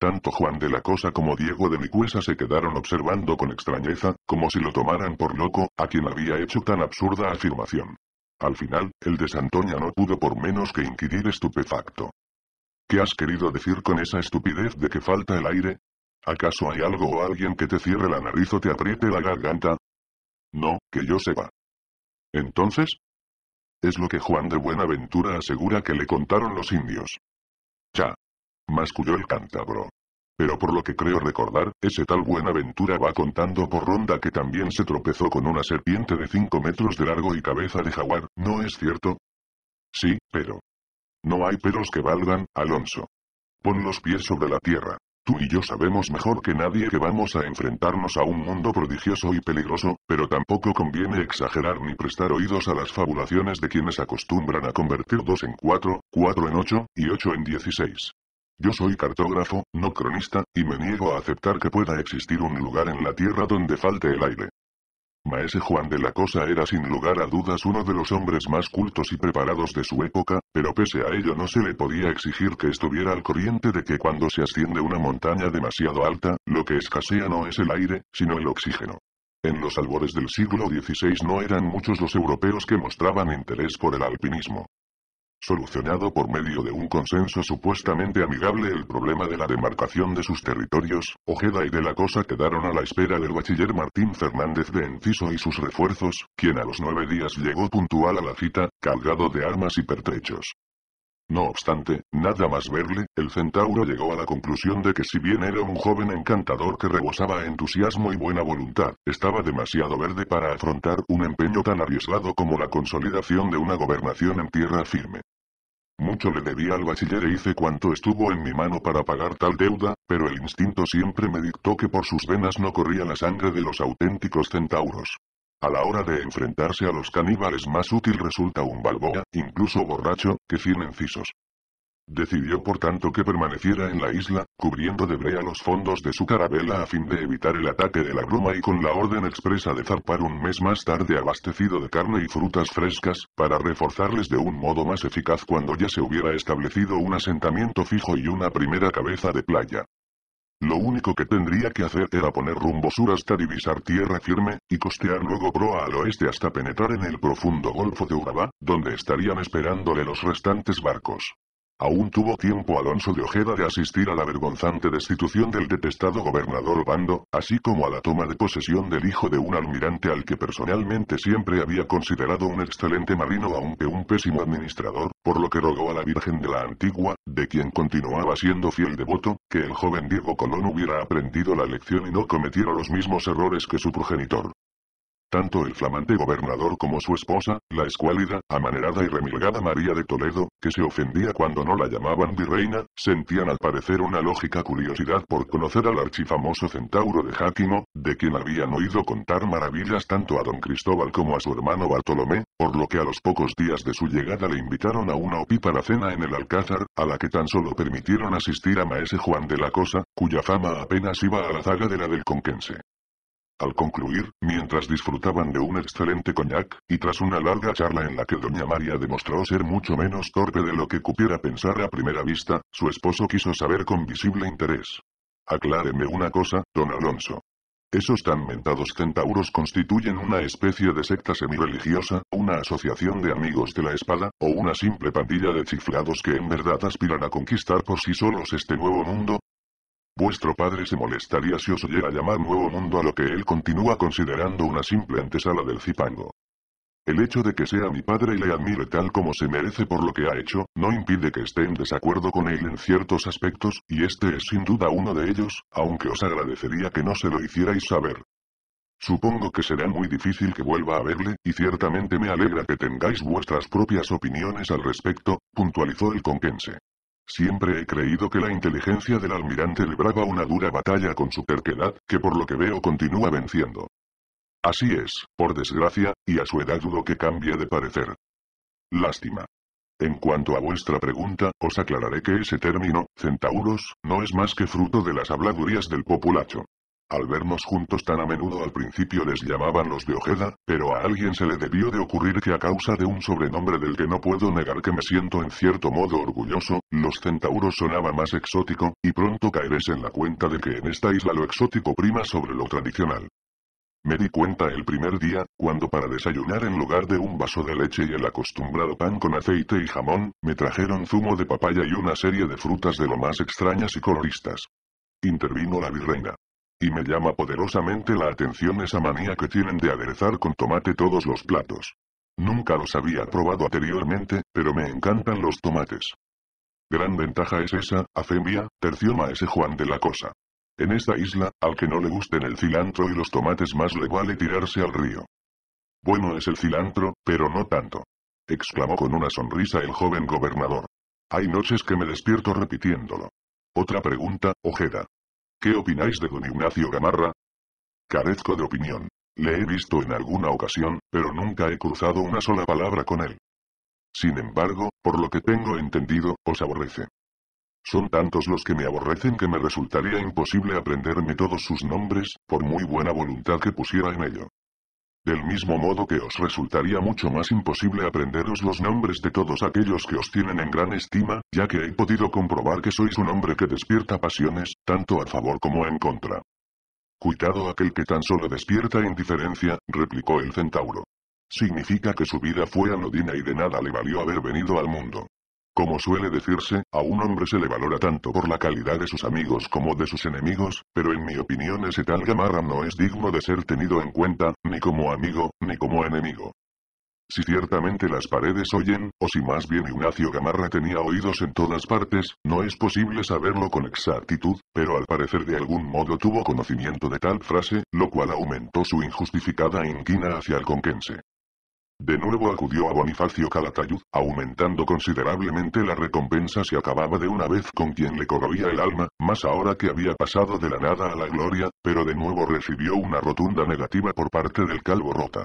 Tanto Juan de la Cosa como Diego de Micuesa se quedaron observando con extrañeza, como si lo tomaran por loco, a quien había hecho tan absurda afirmación. Al final, el de Santoña no pudo por menos que inquirir estupefacto. ¿Qué has querido decir con esa estupidez de que falta el aire? ¿Acaso hay algo o alguien que te cierre la nariz o te apriete la garganta? No, que yo sepa. Entonces, es lo que Juan de Buenaventura asegura que le contaron los indios. Cha. Masculló el cántabro. Pero por lo que creo recordar, ese tal Buenaventura va contando por ronda que también se tropezó con una serpiente de 5 metros de largo y cabeza de jaguar, ¿no es cierto? Sí, pero... No hay peros que valgan, Alonso. Pon los pies sobre la tierra. Tú y yo sabemos mejor que nadie que vamos a enfrentarnos a un mundo prodigioso y peligroso, pero tampoco conviene exagerar ni prestar oídos a las fabulaciones de quienes acostumbran a convertir dos en cuatro, cuatro en ocho, y ocho en 16. Yo soy cartógrafo, no cronista, y me niego a aceptar que pueda existir un lugar en la Tierra donde falte el aire. Maese Juan de la Cosa era sin lugar a dudas uno de los hombres más cultos y preparados de su época, pero pese a ello no se le podía exigir que estuviera al corriente de que cuando se asciende una montaña demasiado alta, lo que escasea no es el aire, sino el oxígeno. En los albores del siglo XVI no eran muchos los europeos que mostraban interés por el alpinismo solucionado por medio de un consenso supuestamente amigable el problema de la demarcación de sus territorios, Ojeda y de la Cosa quedaron a la espera del bachiller Martín Fernández de Enciso y sus refuerzos, quien a los nueve días llegó puntual a la cita, cargado de armas y pertrechos. No obstante, nada más verle, el centauro llegó a la conclusión de que si bien era un joven encantador que rebosaba entusiasmo y buena voluntad, estaba demasiado verde para afrontar un empeño tan arriesgado como la consolidación de una gobernación en tierra firme. Mucho le debía al bachiller e hice cuanto estuvo en mi mano para pagar tal deuda, pero el instinto siempre me dictó que por sus venas no corría la sangre de los auténticos centauros. A la hora de enfrentarse a los caníbales más útil resulta un Balboa, incluso borracho, que cien incisos. Decidió por tanto que permaneciera en la isla, cubriendo de brea los fondos de su carabela a fin de evitar el ataque de la bruma y con la orden expresa de zarpar un mes más tarde abastecido de carne y frutas frescas, para reforzarles de un modo más eficaz cuando ya se hubiera establecido un asentamiento fijo y una primera cabeza de playa. Lo único que tendría que hacer era poner rumbo sur hasta divisar tierra firme, y costear luego proa al oeste hasta penetrar en el profundo golfo de Urabá, donde estarían esperándole los restantes barcos. Aún tuvo tiempo Alonso de Ojeda de asistir a la vergonzante destitución del detestado gobernador Bando, así como a la toma de posesión del hijo de un almirante al que personalmente siempre había considerado un excelente marino aunque un pésimo administrador, por lo que rogó a la Virgen de la Antigua, de quien continuaba siendo fiel devoto, que el joven Diego Colón hubiera aprendido la lección y no cometiera los mismos errores que su progenitor. Tanto el flamante gobernador como su esposa, la escuálida, amanerada y remilgada María de Toledo, que se ofendía cuando no la llamaban virreina, sentían al parecer una lógica curiosidad por conocer al archifamoso centauro de Jáquimo, de quien habían oído contar maravillas tanto a don Cristóbal como a su hermano Bartolomé, por lo que a los pocos días de su llegada le invitaron a una opípara cena en el Alcázar, a la que tan solo permitieron asistir a maese Juan de la Cosa, cuya fama apenas iba a la zaga de la del Conquense. Al concluir, mientras disfrutaban de un excelente coñac, y tras una larga charla en la que doña María demostró ser mucho menos torpe de lo que cupiera pensar a primera vista, su esposo quiso saber con visible interés. Acláreme una cosa, don Alonso. Esos tan mentados centauros constituyen una especie de secta semirreligiosa, una asociación de amigos de la espada, o una simple pandilla de chiflados que en verdad aspiran a conquistar por sí solos este nuevo mundo. Vuestro padre se molestaría si os oyera llamar Nuevo Mundo a lo que él continúa considerando una simple antesala del Zipango. El hecho de que sea mi padre y le admire tal como se merece por lo que ha hecho, no impide que esté en desacuerdo con él en ciertos aspectos, y este es sin duda uno de ellos, aunque os agradecería que no se lo hicierais saber. Supongo que será muy difícil que vuelva a verle, y ciertamente me alegra que tengáis vuestras propias opiniones al respecto, puntualizó el conquense. Siempre he creído que la inteligencia del almirante libraba una dura batalla con su terquedad, que por lo que veo continúa venciendo. Así es, por desgracia, y a su edad dudo que cambie de parecer. Lástima. En cuanto a vuestra pregunta, os aclararé que ese término, centauros, no es más que fruto de las habladurías del populacho. Al vernos juntos tan a menudo al principio les llamaban los de Ojeda, pero a alguien se le debió de ocurrir que a causa de un sobrenombre del que no puedo negar que me siento en cierto modo orgulloso, los centauros sonaba más exótico, y pronto caeréis en la cuenta de que en esta isla lo exótico prima sobre lo tradicional. Me di cuenta el primer día, cuando para desayunar en lugar de un vaso de leche y el acostumbrado pan con aceite y jamón, me trajeron zumo de papaya y una serie de frutas de lo más extrañas y coloristas. Intervino la virreina. Y me llama poderosamente la atención esa manía que tienen de aderezar con tomate todos los platos. Nunca los había probado anteriormente, pero me encantan los tomates. Gran ventaja es esa, Afemia, tercioma ese Juan de la cosa. En esta isla, al que no le gusten el cilantro y los tomates más le vale tirarse al río. Bueno es el cilantro, pero no tanto. Exclamó con una sonrisa el joven gobernador. Hay noches que me despierto repitiéndolo. Otra pregunta, Ojeda. ¿Qué opináis de don Ignacio Gamarra? Carezco de opinión. Le he visto en alguna ocasión, pero nunca he cruzado una sola palabra con él. Sin embargo, por lo que tengo entendido, os aborrece. Son tantos los que me aborrecen que me resultaría imposible aprenderme todos sus nombres, por muy buena voluntad que pusiera en ello. Del mismo modo que os resultaría mucho más imposible aprenderos los nombres de todos aquellos que os tienen en gran estima, ya que he podido comprobar que sois un hombre que despierta pasiones, tanto a favor como en contra. Cuidado aquel que tan solo despierta indiferencia, replicó el centauro. Significa que su vida fue anodina y de nada le valió haber venido al mundo. Como suele decirse, a un hombre se le valora tanto por la calidad de sus amigos como de sus enemigos, pero en mi opinión ese tal Gamarra no es digno de ser tenido en cuenta, ni como amigo, ni como enemigo. Si ciertamente las paredes oyen, o si más bien Ignacio Gamarra tenía oídos en todas partes, no es posible saberlo con exactitud, pero al parecer de algún modo tuvo conocimiento de tal frase, lo cual aumentó su injustificada inquina hacia el conquense. De nuevo acudió a Bonifacio Calatayud, aumentando considerablemente la recompensa si acababa de una vez con quien le corroía el alma, más ahora que había pasado de la nada a la gloria, pero de nuevo recibió una rotunda negativa por parte del calvo Rota.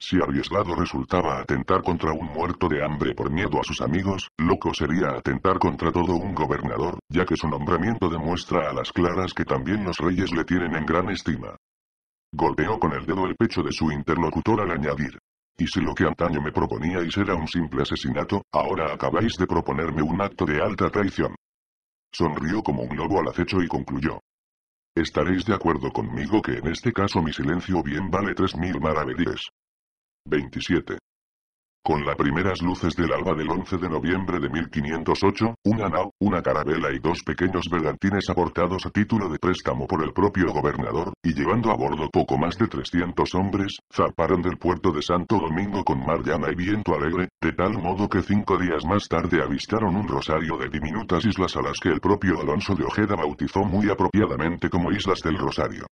Si arriesgado resultaba atentar contra un muerto de hambre por miedo a sus amigos, loco sería atentar contra todo un gobernador, ya que su nombramiento demuestra a las claras que también los reyes le tienen en gran estima. Golpeó con el dedo el pecho de su interlocutor al añadir, y si lo que antaño me proponíais era un simple asesinato, ahora acabáis de proponerme un acto de alta traición. Sonrió como un lobo al acecho y concluyó. Estaréis de acuerdo conmigo que en este caso mi silencio bien vale tres mil maravedíes. 27. Con las primeras luces del alba del 11 de noviembre de 1508, una nao, una carabela y dos pequeños bergantines aportados a título de préstamo por el propio gobernador, y llevando a bordo poco más de 300 hombres, zarparon del puerto de Santo Domingo con mar llana y viento alegre, de tal modo que cinco días más tarde avistaron un rosario de diminutas islas a las que el propio Alonso de Ojeda bautizó muy apropiadamente como Islas del Rosario.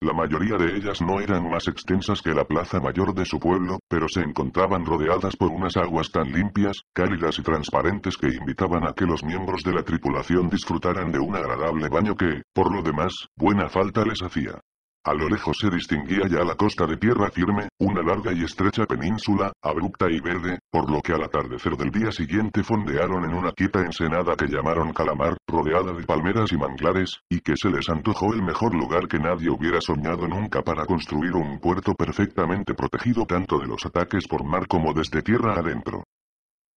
La mayoría de ellas no eran más extensas que la plaza mayor de su pueblo, pero se encontraban rodeadas por unas aguas tan limpias, cálidas y transparentes que invitaban a que los miembros de la tripulación disfrutaran de un agradable baño que, por lo demás, buena falta les hacía. A lo lejos se distinguía ya la costa de tierra firme, una larga y estrecha península, abrupta y verde, por lo que al atardecer del día siguiente fondearon en una quita ensenada que llamaron Calamar, rodeada de palmeras y manglares, y que se les antojó el mejor lugar que nadie hubiera soñado nunca para construir un puerto perfectamente protegido tanto de los ataques por mar como desde tierra adentro.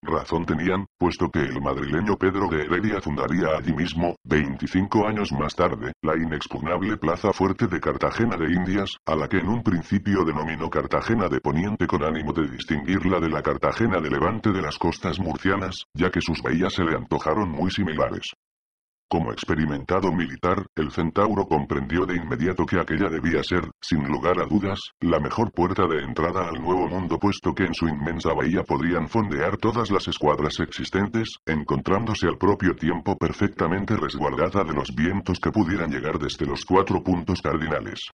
Razón tenían, puesto que el madrileño Pedro de Heredia fundaría allí mismo, 25 años más tarde, la inexpugnable Plaza Fuerte de Cartagena de Indias, a la que en un principio denominó Cartagena de Poniente con ánimo de distinguirla de la Cartagena de Levante de las costas murcianas, ya que sus bahías se le antojaron muy similares. Como experimentado militar, el Centauro comprendió de inmediato que aquella debía ser, sin lugar a dudas, la mejor puerta de entrada al Nuevo Mundo puesto que en su inmensa bahía podrían fondear todas las escuadras existentes, encontrándose al propio tiempo perfectamente resguardada de los vientos que pudieran llegar desde los cuatro puntos cardinales.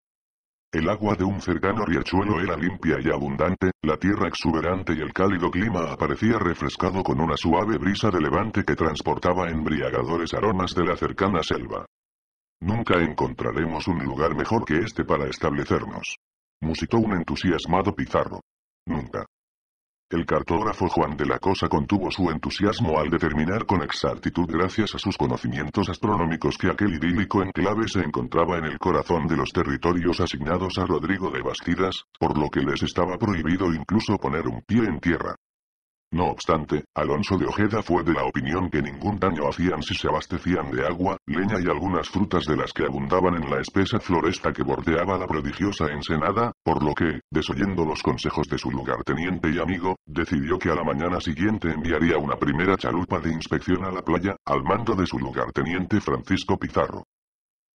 El agua de un cercano riachuelo era limpia y abundante, la tierra exuberante y el cálido clima aparecía refrescado con una suave brisa de levante que transportaba embriagadores aromas de la cercana selva. Nunca encontraremos un lugar mejor que este para establecernos. Musitó un entusiasmado Pizarro. Nunca. El cartógrafo Juan de la Cosa contuvo su entusiasmo al determinar con exactitud gracias a sus conocimientos astronómicos que aquel idílico enclave se encontraba en el corazón de los territorios asignados a Rodrigo de Bastidas, por lo que les estaba prohibido incluso poner un pie en tierra. No obstante, Alonso de Ojeda fue de la opinión que ningún daño hacían si se abastecían de agua, leña y algunas frutas de las que abundaban en la espesa floresta que bordeaba la prodigiosa ensenada, por lo que, desoyendo los consejos de su lugarteniente y amigo, decidió que a la mañana siguiente enviaría una primera chalupa de inspección a la playa, al mando de su lugarteniente Francisco Pizarro.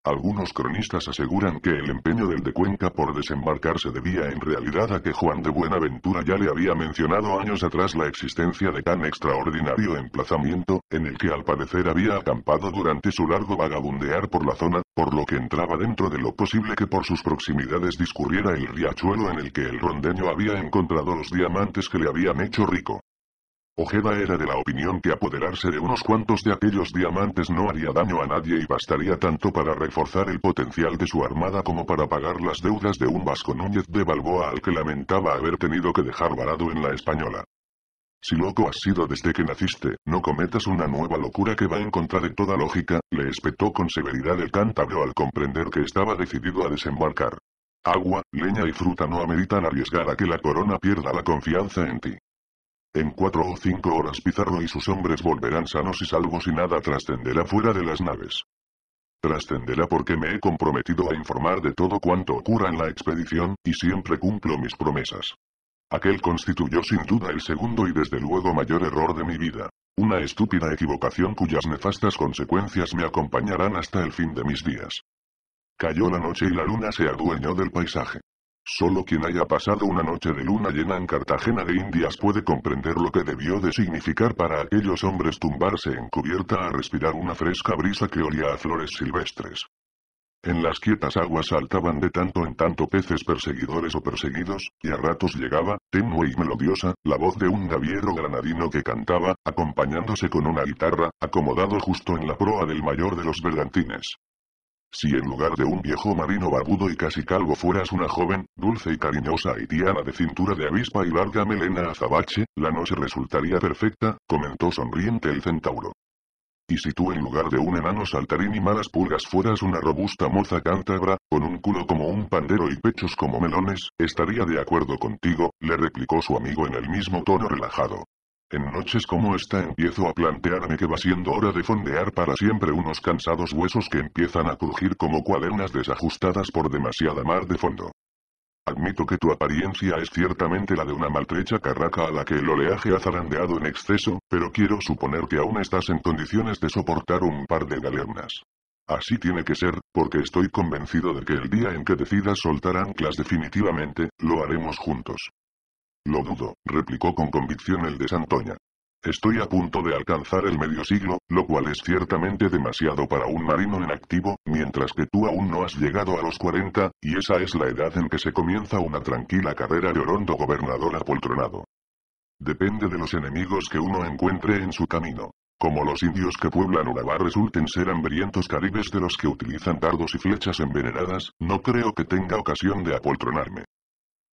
Algunos cronistas aseguran que el empeño del de Cuenca por desembarcar se debía en realidad a que Juan de Buenaventura ya le había mencionado años atrás la existencia de tan extraordinario emplazamiento, en el que al parecer había acampado durante su largo vagabundear por la zona, por lo que entraba dentro de lo posible que por sus proximidades discurriera el riachuelo en el que el rondeño había encontrado los diamantes que le habían hecho rico. Ojeda era de la opinión que apoderarse de unos cuantos de aquellos diamantes no haría daño a nadie y bastaría tanto para reforzar el potencial de su armada como para pagar las deudas de un Vasco Núñez de Balboa al que lamentaba haber tenido que dejar varado en la española. Si loco has sido desde que naciste, no cometas una nueva locura que va en contra de toda lógica, le espetó con severidad el cántabro al comprender que estaba decidido a desembarcar. Agua, leña y fruta no ameritan arriesgar a que la corona pierda la confianza en ti. En cuatro o cinco horas Pizarro y sus hombres volverán sanos y salvos y nada trascenderá fuera de las naves. Trascenderá porque me he comprometido a informar de todo cuanto ocurra en la expedición, y siempre cumplo mis promesas. Aquel constituyó sin duda el segundo y desde luego mayor error de mi vida. Una estúpida equivocación cuyas nefastas consecuencias me acompañarán hasta el fin de mis días. Cayó la noche y la luna se adueñó del paisaje. Solo quien haya pasado una noche de luna llena en Cartagena de Indias puede comprender lo que debió de significar para aquellos hombres tumbarse en cubierta a respirar una fresca brisa que olía a flores silvestres. En las quietas aguas saltaban de tanto en tanto peces perseguidores o perseguidos, y a ratos llegaba, tenue y melodiosa, la voz de un gaviero granadino que cantaba, acompañándose con una guitarra, acomodado justo en la proa del mayor de los bergantines. Si en lugar de un viejo marino barbudo y casi calvo fueras una joven, dulce y cariñosa haitiana de cintura de avispa y larga melena azabache, la noche resultaría perfecta, comentó sonriente el centauro. Y si tú en lugar de un enano saltarín y malas pulgas fueras una robusta moza cántabra, con un culo como un pandero y pechos como melones, estaría de acuerdo contigo, le replicó su amigo en el mismo tono relajado. En noches como esta empiezo a plantearme que va siendo hora de fondear para siempre unos cansados huesos que empiezan a crujir como cuadernas desajustadas por demasiada mar de fondo. Admito que tu apariencia es ciertamente la de una maltrecha carraca a la que el oleaje ha zarandeado en exceso, pero quiero suponer que aún estás en condiciones de soportar un par de galernas. Así tiene que ser, porque estoy convencido de que el día en que decidas soltar anclas definitivamente, lo haremos juntos. Lo dudo, replicó con convicción el de Santoña. Estoy a punto de alcanzar el medio siglo, lo cual es ciertamente demasiado para un marino en activo, mientras que tú aún no has llegado a los 40, y esa es la edad en que se comienza una tranquila carrera de orondo gobernador apoltronado. Depende de los enemigos que uno encuentre en su camino. Como los indios que pueblan Urabá resulten ser hambrientos caribes de los que utilizan dardos y flechas envenenadas, no creo que tenga ocasión de apoltronarme.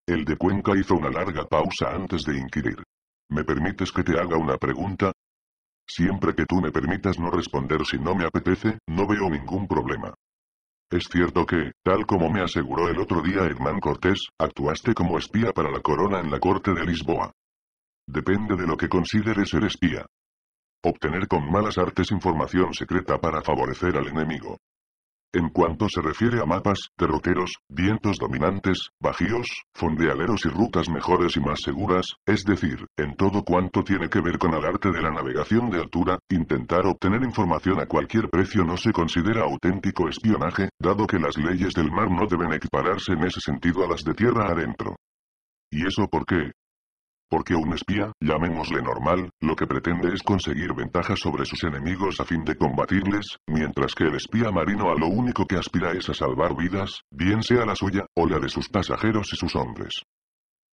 El de Cuenca hizo una larga pausa antes de inquirir. ¿Me permites que te haga una pregunta? Siempre que tú me permitas no responder si no me apetece, no veo ningún problema. Es cierto que, tal como me aseguró el otro día Hernán Cortés, actuaste como espía para la corona en la corte de Lisboa. Depende de lo que consideres ser espía. Obtener con malas artes información secreta para favorecer al enemigo. En cuanto se refiere a mapas, derroteros, vientos dominantes, bajíos, fondealeros y rutas mejores y más seguras, es decir, en todo cuanto tiene que ver con el arte de la navegación de altura, intentar obtener información a cualquier precio no se considera auténtico espionaje, dado que las leyes del mar no deben equipararse en ese sentido a las de tierra adentro. ¿Y eso por qué? Porque un espía, llamémosle normal, lo que pretende es conseguir ventajas sobre sus enemigos a fin de combatirles, mientras que el espía marino a lo único que aspira es a salvar vidas, bien sea la suya, o la de sus pasajeros y sus hombres.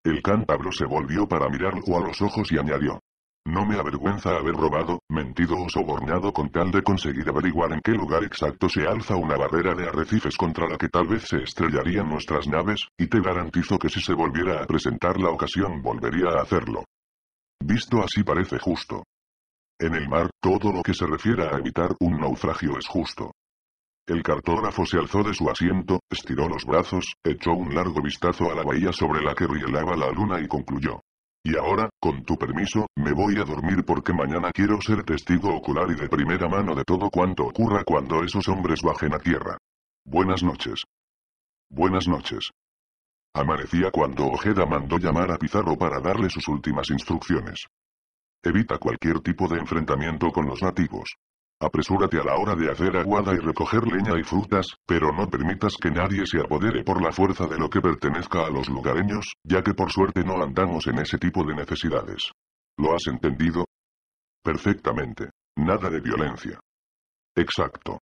El cántabro se volvió para mirarlo a los ojos y añadió, no me avergüenza haber robado, mentido o sobornado con tal de conseguir averiguar en qué lugar exacto se alza una barrera de arrecifes contra la que tal vez se estrellarían nuestras naves, y te garantizo que si se volviera a presentar la ocasión volvería a hacerlo. Visto así parece justo. En el mar, todo lo que se refiera a evitar un naufragio es justo. El cartógrafo se alzó de su asiento, estiró los brazos, echó un largo vistazo a la bahía sobre la que rielaba la luna y concluyó. Y ahora, con tu permiso, me voy a dormir porque mañana quiero ser testigo ocular y de primera mano de todo cuanto ocurra cuando esos hombres bajen a tierra. Buenas noches. Buenas noches. Amanecía cuando Ojeda mandó llamar a Pizarro para darle sus últimas instrucciones. Evita cualquier tipo de enfrentamiento con los nativos. Apresúrate a la hora de hacer aguada y recoger leña y frutas, pero no permitas que nadie se apodere por la fuerza de lo que pertenezca a los lugareños, ya que por suerte no andamos en ese tipo de necesidades. ¿Lo has entendido? Perfectamente. Nada de violencia. Exacto.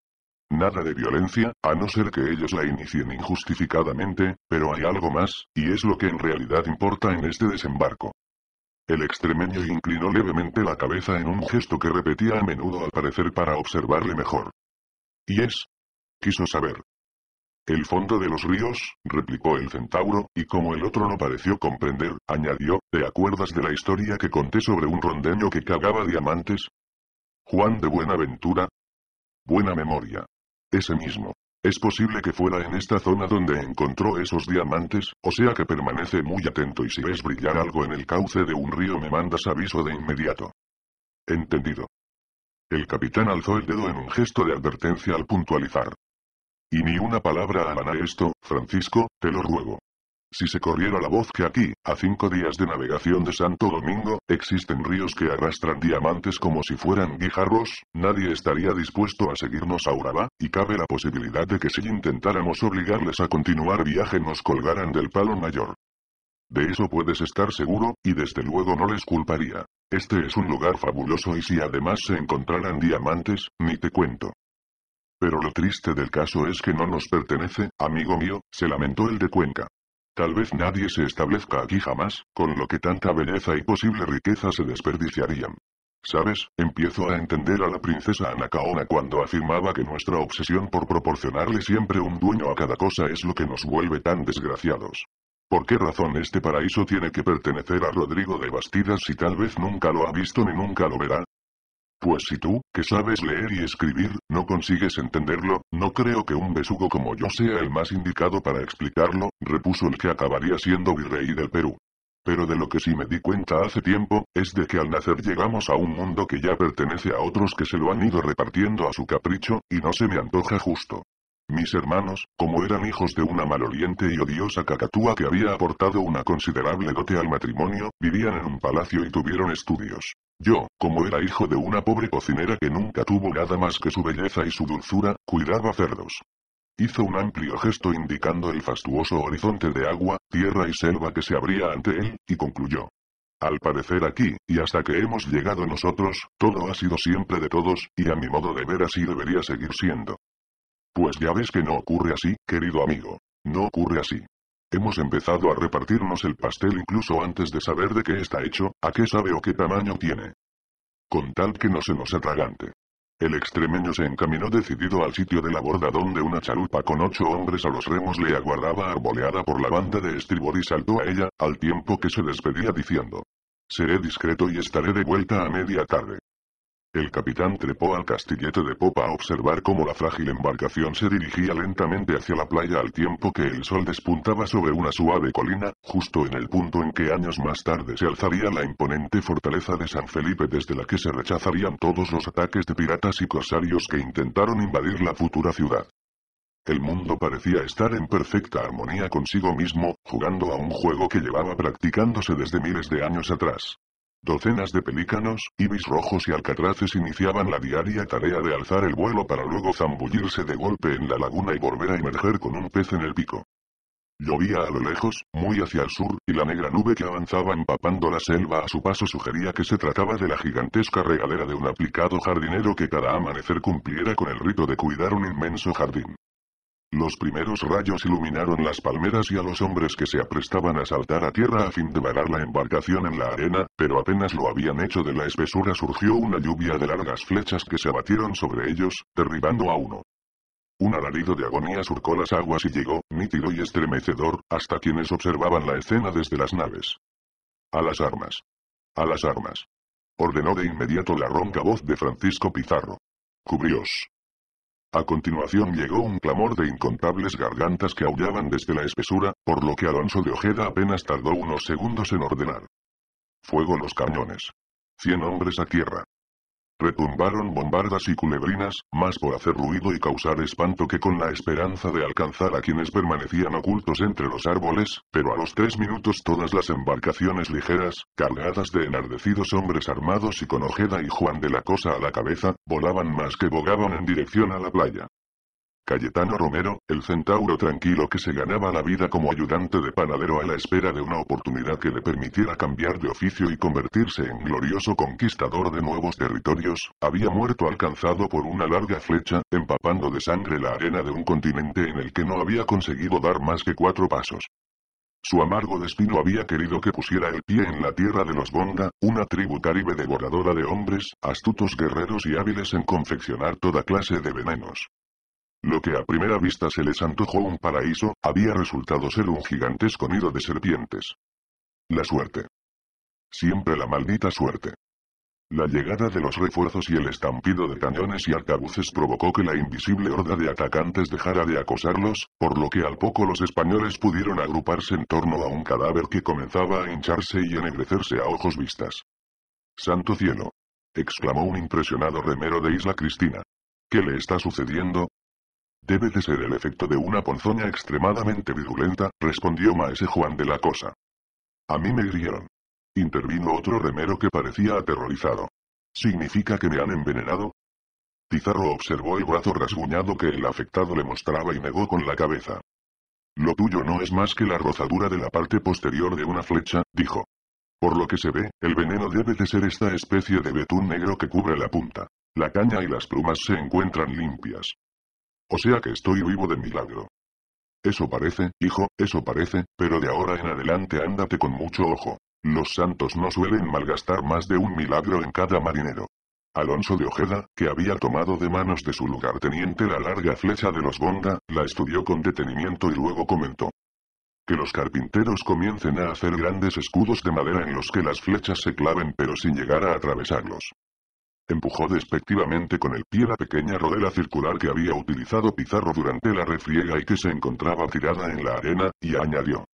Nada de violencia, a no ser que ellos la inicien injustificadamente, pero hay algo más, y es lo que en realidad importa en este desembarco. El extremeño inclinó levemente la cabeza en un gesto que repetía a menudo al parecer para observarle mejor. ¿Y es? Quiso saber. El fondo de los ríos, replicó el centauro, y como el otro no pareció comprender, añadió, ¿te acuerdas de la historia que conté sobre un rondeño que cagaba diamantes? Juan de Buenaventura. Buena memoria. Ese mismo. Es posible que fuera en esta zona donde encontró esos diamantes, o sea que permanece muy atento y si ves brillar algo en el cauce de un río me mandas aviso de inmediato. Entendido. El capitán alzó el dedo en un gesto de advertencia al puntualizar. Y ni una palabra a esto, Francisco, te lo ruego. Si se corriera la voz que aquí, a cinco días de navegación de Santo Domingo, existen ríos que arrastran diamantes como si fueran guijarros, nadie estaría dispuesto a seguirnos a Urabá, y cabe la posibilidad de que si intentáramos obligarles a continuar viaje nos colgaran del palo mayor. De eso puedes estar seguro, y desde luego no les culparía. Este es un lugar fabuloso y si además se encontraran diamantes, ni te cuento. Pero lo triste del caso es que no nos pertenece, amigo mío, se lamentó el de Cuenca. Tal vez nadie se establezca aquí jamás, con lo que tanta belleza y posible riqueza se desperdiciarían. ¿Sabes? Empiezo a entender a la princesa Anacaona cuando afirmaba que nuestra obsesión por proporcionarle siempre un dueño a cada cosa es lo que nos vuelve tan desgraciados. ¿Por qué razón este paraíso tiene que pertenecer a Rodrigo de Bastidas si tal vez nunca lo ha visto ni nunca lo verá? Pues si tú, que sabes leer y escribir, no consigues entenderlo, no creo que un besugo como yo sea el más indicado para explicarlo, repuso el que acabaría siendo virrey del Perú. Pero de lo que sí me di cuenta hace tiempo, es de que al nacer llegamos a un mundo que ya pertenece a otros que se lo han ido repartiendo a su capricho, y no se me antoja justo. Mis hermanos, como eran hijos de una maloliente y odiosa cacatúa que había aportado una considerable dote al matrimonio, vivían en un palacio y tuvieron estudios. Yo, como era hijo de una pobre cocinera que nunca tuvo nada más que su belleza y su dulzura, cuidaba cerdos. Hizo un amplio gesto indicando el fastuoso horizonte de agua, tierra y selva que se abría ante él, y concluyó. Al parecer aquí, y hasta que hemos llegado nosotros, todo ha sido siempre de todos, y a mi modo de ver así debería seguir siendo. Pues ya ves que no ocurre así, querido amigo. No ocurre así. Hemos empezado a repartirnos el pastel incluso antes de saber de qué está hecho, a qué sabe o qué tamaño tiene. Con tal que no se nos atragante. El extremeño se encaminó decidido al sitio de la borda donde una chalupa con ocho hombres a los remos le aguardaba arboleada por la banda de estribor y saltó a ella, al tiempo que se despedía diciendo. Seré discreto y estaré de vuelta a media tarde. El capitán trepó al castillete de popa a observar cómo la frágil embarcación se dirigía lentamente hacia la playa al tiempo que el sol despuntaba sobre una suave colina, justo en el punto en que años más tarde se alzaría la imponente fortaleza de San Felipe desde la que se rechazarían todos los ataques de piratas y corsarios que intentaron invadir la futura ciudad. El mundo parecía estar en perfecta armonía consigo mismo, jugando a un juego que llevaba practicándose desde miles de años atrás. Docenas de pelícanos, ibis rojos y alcatraces iniciaban la diaria tarea de alzar el vuelo para luego zambullirse de golpe en la laguna y volver a emerger con un pez en el pico. Llovía a lo lejos, muy hacia el sur, y la negra nube que avanzaba empapando la selva a su paso sugería que se trataba de la gigantesca regadera de un aplicado jardinero que cada amanecer cumpliera con el rito de cuidar un inmenso jardín. Los primeros rayos iluminaron las palmeras y a los hombres que se aprestaban a saltar a tierra a fin de varar la embarcación en la arena, pero apenas lo habían hecho de la espesura surgió una lluvia de largas flechas que se abatieron sobre ellos, derribando a uno. Un alarido de agonía surcó las aguas y llegó, nítido y estremecedor, hasta quienes observaban la escena desde las naves. A las armas. A las armas. Ordenó de inmediato la ronca voz de Francisco Pizarro. Cubrios. A continuación llegó un clamor de incontables gargantas que aullaban desde la espesura, por lo que Alonso de Ojeda apenas tardó unos segundos en ordenar. Fuego los cañones. Cien hombres a tierra. Retumbaron bombardas y culebrinas, más por hacer ruido y causar espanto que con la esperanza de alcanzar a quienes permanecían ocultos entre los árboles, pero a los tres minutos todas las embarcaciones ligeras, cargadas de enardecidos hombres armados y con Ojeda y Juan de la Cosa a la cabeza, volaban más que bogaban en dirección a la playa. Cayetano Romero, el centauro tranquilo que se ganaba la vida como ayudante de panadero a la espera de una oportunidad que le permitiera cambiar de oficio y convertirse en glorioso conquistador de nuevos territorios, había muerto alcanzado por una larga flecha, empapando de sangre la arena de un continente en el que no había conseguido dar más que cuatro pasos. Su amargo destino había querido que pusiera el pie en la tierra de los Bonda, una tribu caribe devoradora de hombres, astutos guerreros y hábiles en confeccionar toda clase de venenos. Lo que a primera vista se les antojó un paraíso, había resultado ser un gigantesco nido de serpientes. La suerte. Siempre la maldita suerte. La llegada de los refuerzos y el estampido de cañones y arcabuces provocó que la invisible horda de atacantes dejara de acosarlos, por lo que al poco los españoles pudieron agruparse en torno a un cadáver que comenzaba a hincharse y ennegrecerse a ojos vistas. ¡Santo cielo! exclamó un impresionado remero de Isla Cristina. ¿Qué le está sucediendo? Debe de ser el efecto de una ponzoña extremadamente virulenta, respondió maese Juan de la Cosa. A mí me hirieron. Intervino otro remero que parecía aterrorizado. ¿Significa que me han envenenado? Tizarro observó el brazo rasguñado que el afectado le mostraba y negó con la cabeza. Lo tuyo no es más que la rozadura de la parte posterior de una flecha, dijo. Por lo que se ve, el veneno debe de ser esta especie de betún negro que cubre la punta. La caña y las plumas se encuentran limpias. O sea que estoy vivo de milagro. Eso parece, hijo, eso parece, pero de ahora en adelante ándate con mucho ojo. Los santos no suelen malgastar más de un milagro en cada marinero. Alonso de Ojeda, que había tomado de manos de su lugarteniente la larga flecha de los Bonda, la estudió con detenimiento y luego comentó. Que los carpinteros comiencen a hacer grandes escudos de madera en los que las flechas se claven pero sin llegar a atravesarlos. Empujó despectivamente con el pie la pequeña rodela circular que había utilizado Pizarro durante la refriega y que se encontraba tirada en la arena, y añadió.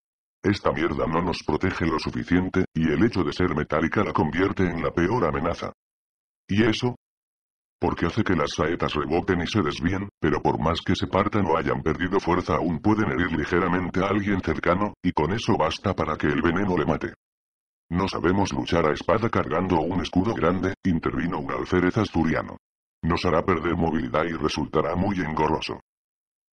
Esta mierda no nos protege lo suficiente, y el hecho de ser metálica la convierte en la peor amenaza. ¿Y eso? Porque hace que las saetas reboten y se desvíen, pero por más que se partan o hayan perdido fuerza aún pueden herir ligeramente a alguien cercano, y con eso basta para que el veneno le mate. No sabemos luchar a espada cargando un escudo grande, intervino un alférez asturiano. Nos hará perder movilidad y resultará muy engorroso.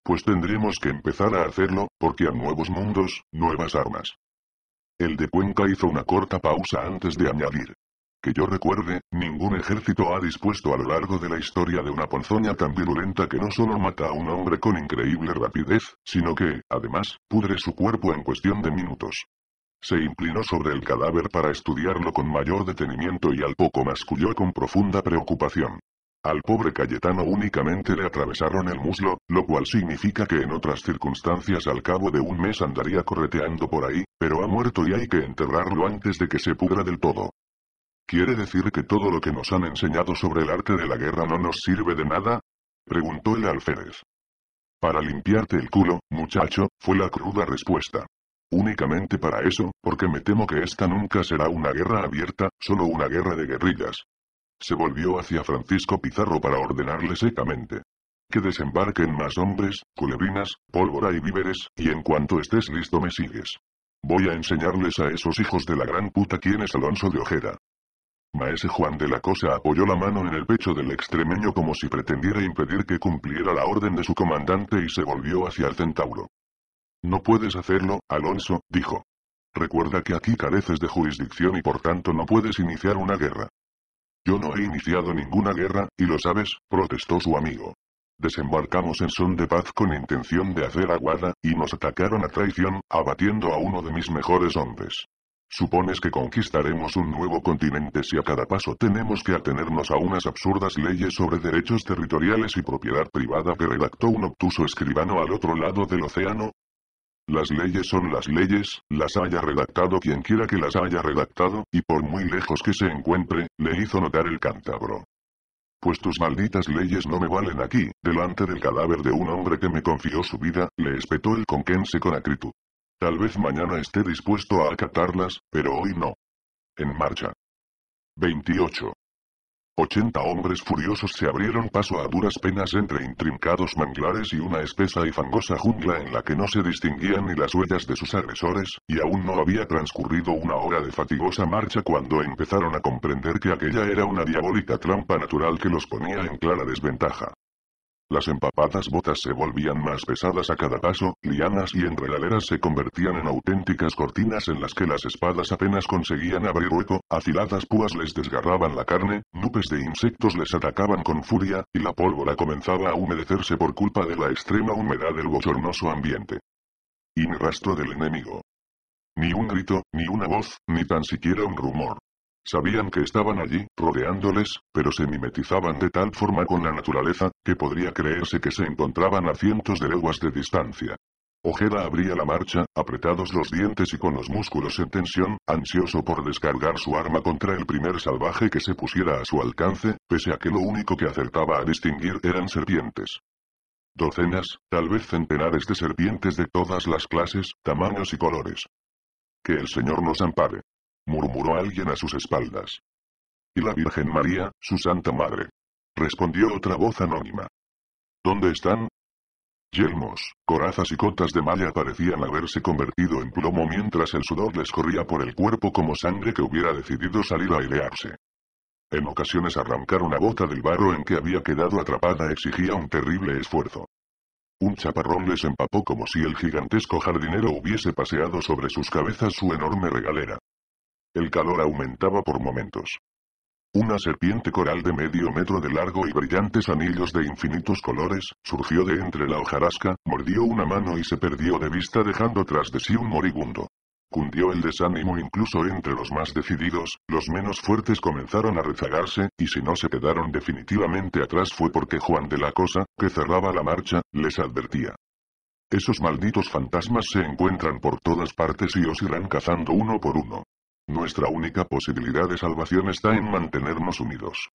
Pues tendremos que empezar a hacerlo, porque a nuevos mundos, nuevas armas. El de Cuenca hizo una corta pausa antes de añadir. Que yo recuerde, ningún ejército ha dispuesto a lo largo de la historia de una ponzoña tan virulenta que no solo mata a un hombre con increíble rapidez, sino que, además, pudre su cuerpo en cuestión de minutos. Se inclinó sobre el cadáver para estudiarlo con mayor detenimiento y al poco masculló con profunda preocupación. Al pobre Cayetano únicamente le atravesaron el muslo, lo cual significa que en otras circunstancias al cabo de un mes andaría correteando por ahí, pero ha muerto y hay que enterrarlo antes de que se pudra del todo. ¿Quiere decir que todo lo que nos han enseñado sobre el arte de la guerra no nos sirve de nada? preguntó el alférez. Para limpiarte el culo, muchacho, fue la cruda respuesta. Únicamente para eso, porque me temo que esta nunca será una guerra abierta, solo una guerra de guerrillas. Se volvió hacia Francisco Pizarro para ordenarle secamente. Que desembarquen más hombres, culebrinas, pólvora y víveres, y en cuanto estés listo me sigues. Voy a enseñarles a esos hijos de la gran puta quién es Alonso de Ojeda. Maese Juan de la Cosa apoyó la mano en el pecho del extremeño como si pretendiera impedir que cumpliera la orden de su comandante y se volvió hacia el centauro. No puedes hacerlo, Alonso, dijo. Recuerda que aquí careces de jurisdicción y por tanto no puedes iniciar una guerra. Yo no he iniciado ninguna guerra, y lo sabes, protestó su amigo. Desembarcamos en son de paz con intención de hacer aguada, y nos atacaron a traición, abatiendo a uno de mis mejores hombres. Supones que conquistaremos un nuevo continente si a cada paso tenemos que atenernos a unas absurdas leyes sobre derechos territoriales y propiedad privada que redactó un obtuso escribano al otro lado del océano, las leyes son las leyes, las haya redactado quien quiera que las haya redactado, y por muy lejos que se encuentre, le hizo notar el cántabro. Pues tus malditas leyes no me valen aquí, delante del cadáver de un hombre que me confió su vida, le espetó el conquense con acritud. Tal vez mañana esté dispuesto a acatarlas, pero hoy no. En marcha. 28. 80 hombres furiosos se abrieron paso a duras penas entre intrincados manglares y una espesa y fangosa jungla en la que no se distinguían ni las huellas de sus agresores, y aún no había transcurrido una hora de fatigosa marcha cuando empezaron a comprender que aquella era una diabólica trampa natural que los ponía en clara desventaja. Las empapadas botas se volvían más pesadas a cada paso, lianas y enredaderas se convertían en auténticas cortinas en las que las espadas apenas conseguían abrir hueco, afiladas púas les desgarraban la carne, nubes de insectos les atacaban con furia, y la pólvora comenzaba a humedecerse por culpa de la extrema humedad del bochornoso ambiente. Y ni rastro del enemigo. Ni un grito, ni una voz, ni tan siquiera un rumor. Sabían que estaban allí, rodeándoles, pero se mimetizaban de tal forma con la naturaleza, que podría creerse que se encontraban a cientos de leguas de distancia. Ojeda abría la marcha, apretados los dientes y con los músculos en tensión, ansioso por descargar su arma contra el primer salvaje que se pusiera a su alcance, pese a que lo único que acertaba a distinguir eran serpientes. Docenas, tal vez centenares de serpientes de todas las clases, tamaños y colores. Que el Señor nos ampare murmuró alguien a sus espaldas. Y la Virgen María, su Santa Madre. Respondió otra voz anónima. ¿Dónde están? Yelmos, corazas y cotas de malla parecían haberse convertido en plomo mientras el sudor les corría por el cuerpo como sangre que hubiera decidido salir a airearse. En ocasiones arrancar una bota del barro en que había quedado atrapada exigía un terrible esfuerzo. Un chaparrón les empapó como si el gigantesco jardinero hubiese paseado sobre sus cabezas su enorme regalera. El calor aumentaba por momentos. Una serpiente coral de medio metro de largo y brillantes anillos de infinitos colores, surgió de entre la hojarasca, mordió una mano y se perdió de vista dejando tras de sí un moribundo. Cundió el desánimo incluso entre los más decididos, los menos fuertes comenzaron a rezagarse, y si no se quedaron definitivamente atrás fue porque Juan de la Cosa, que cerraba la marcha, les advertía. Esos malditos fantasmas se encuentran por todas partes y os irán cazando uno por uno. Nuestra única posibilidad de salvación está en mantenernos unidos.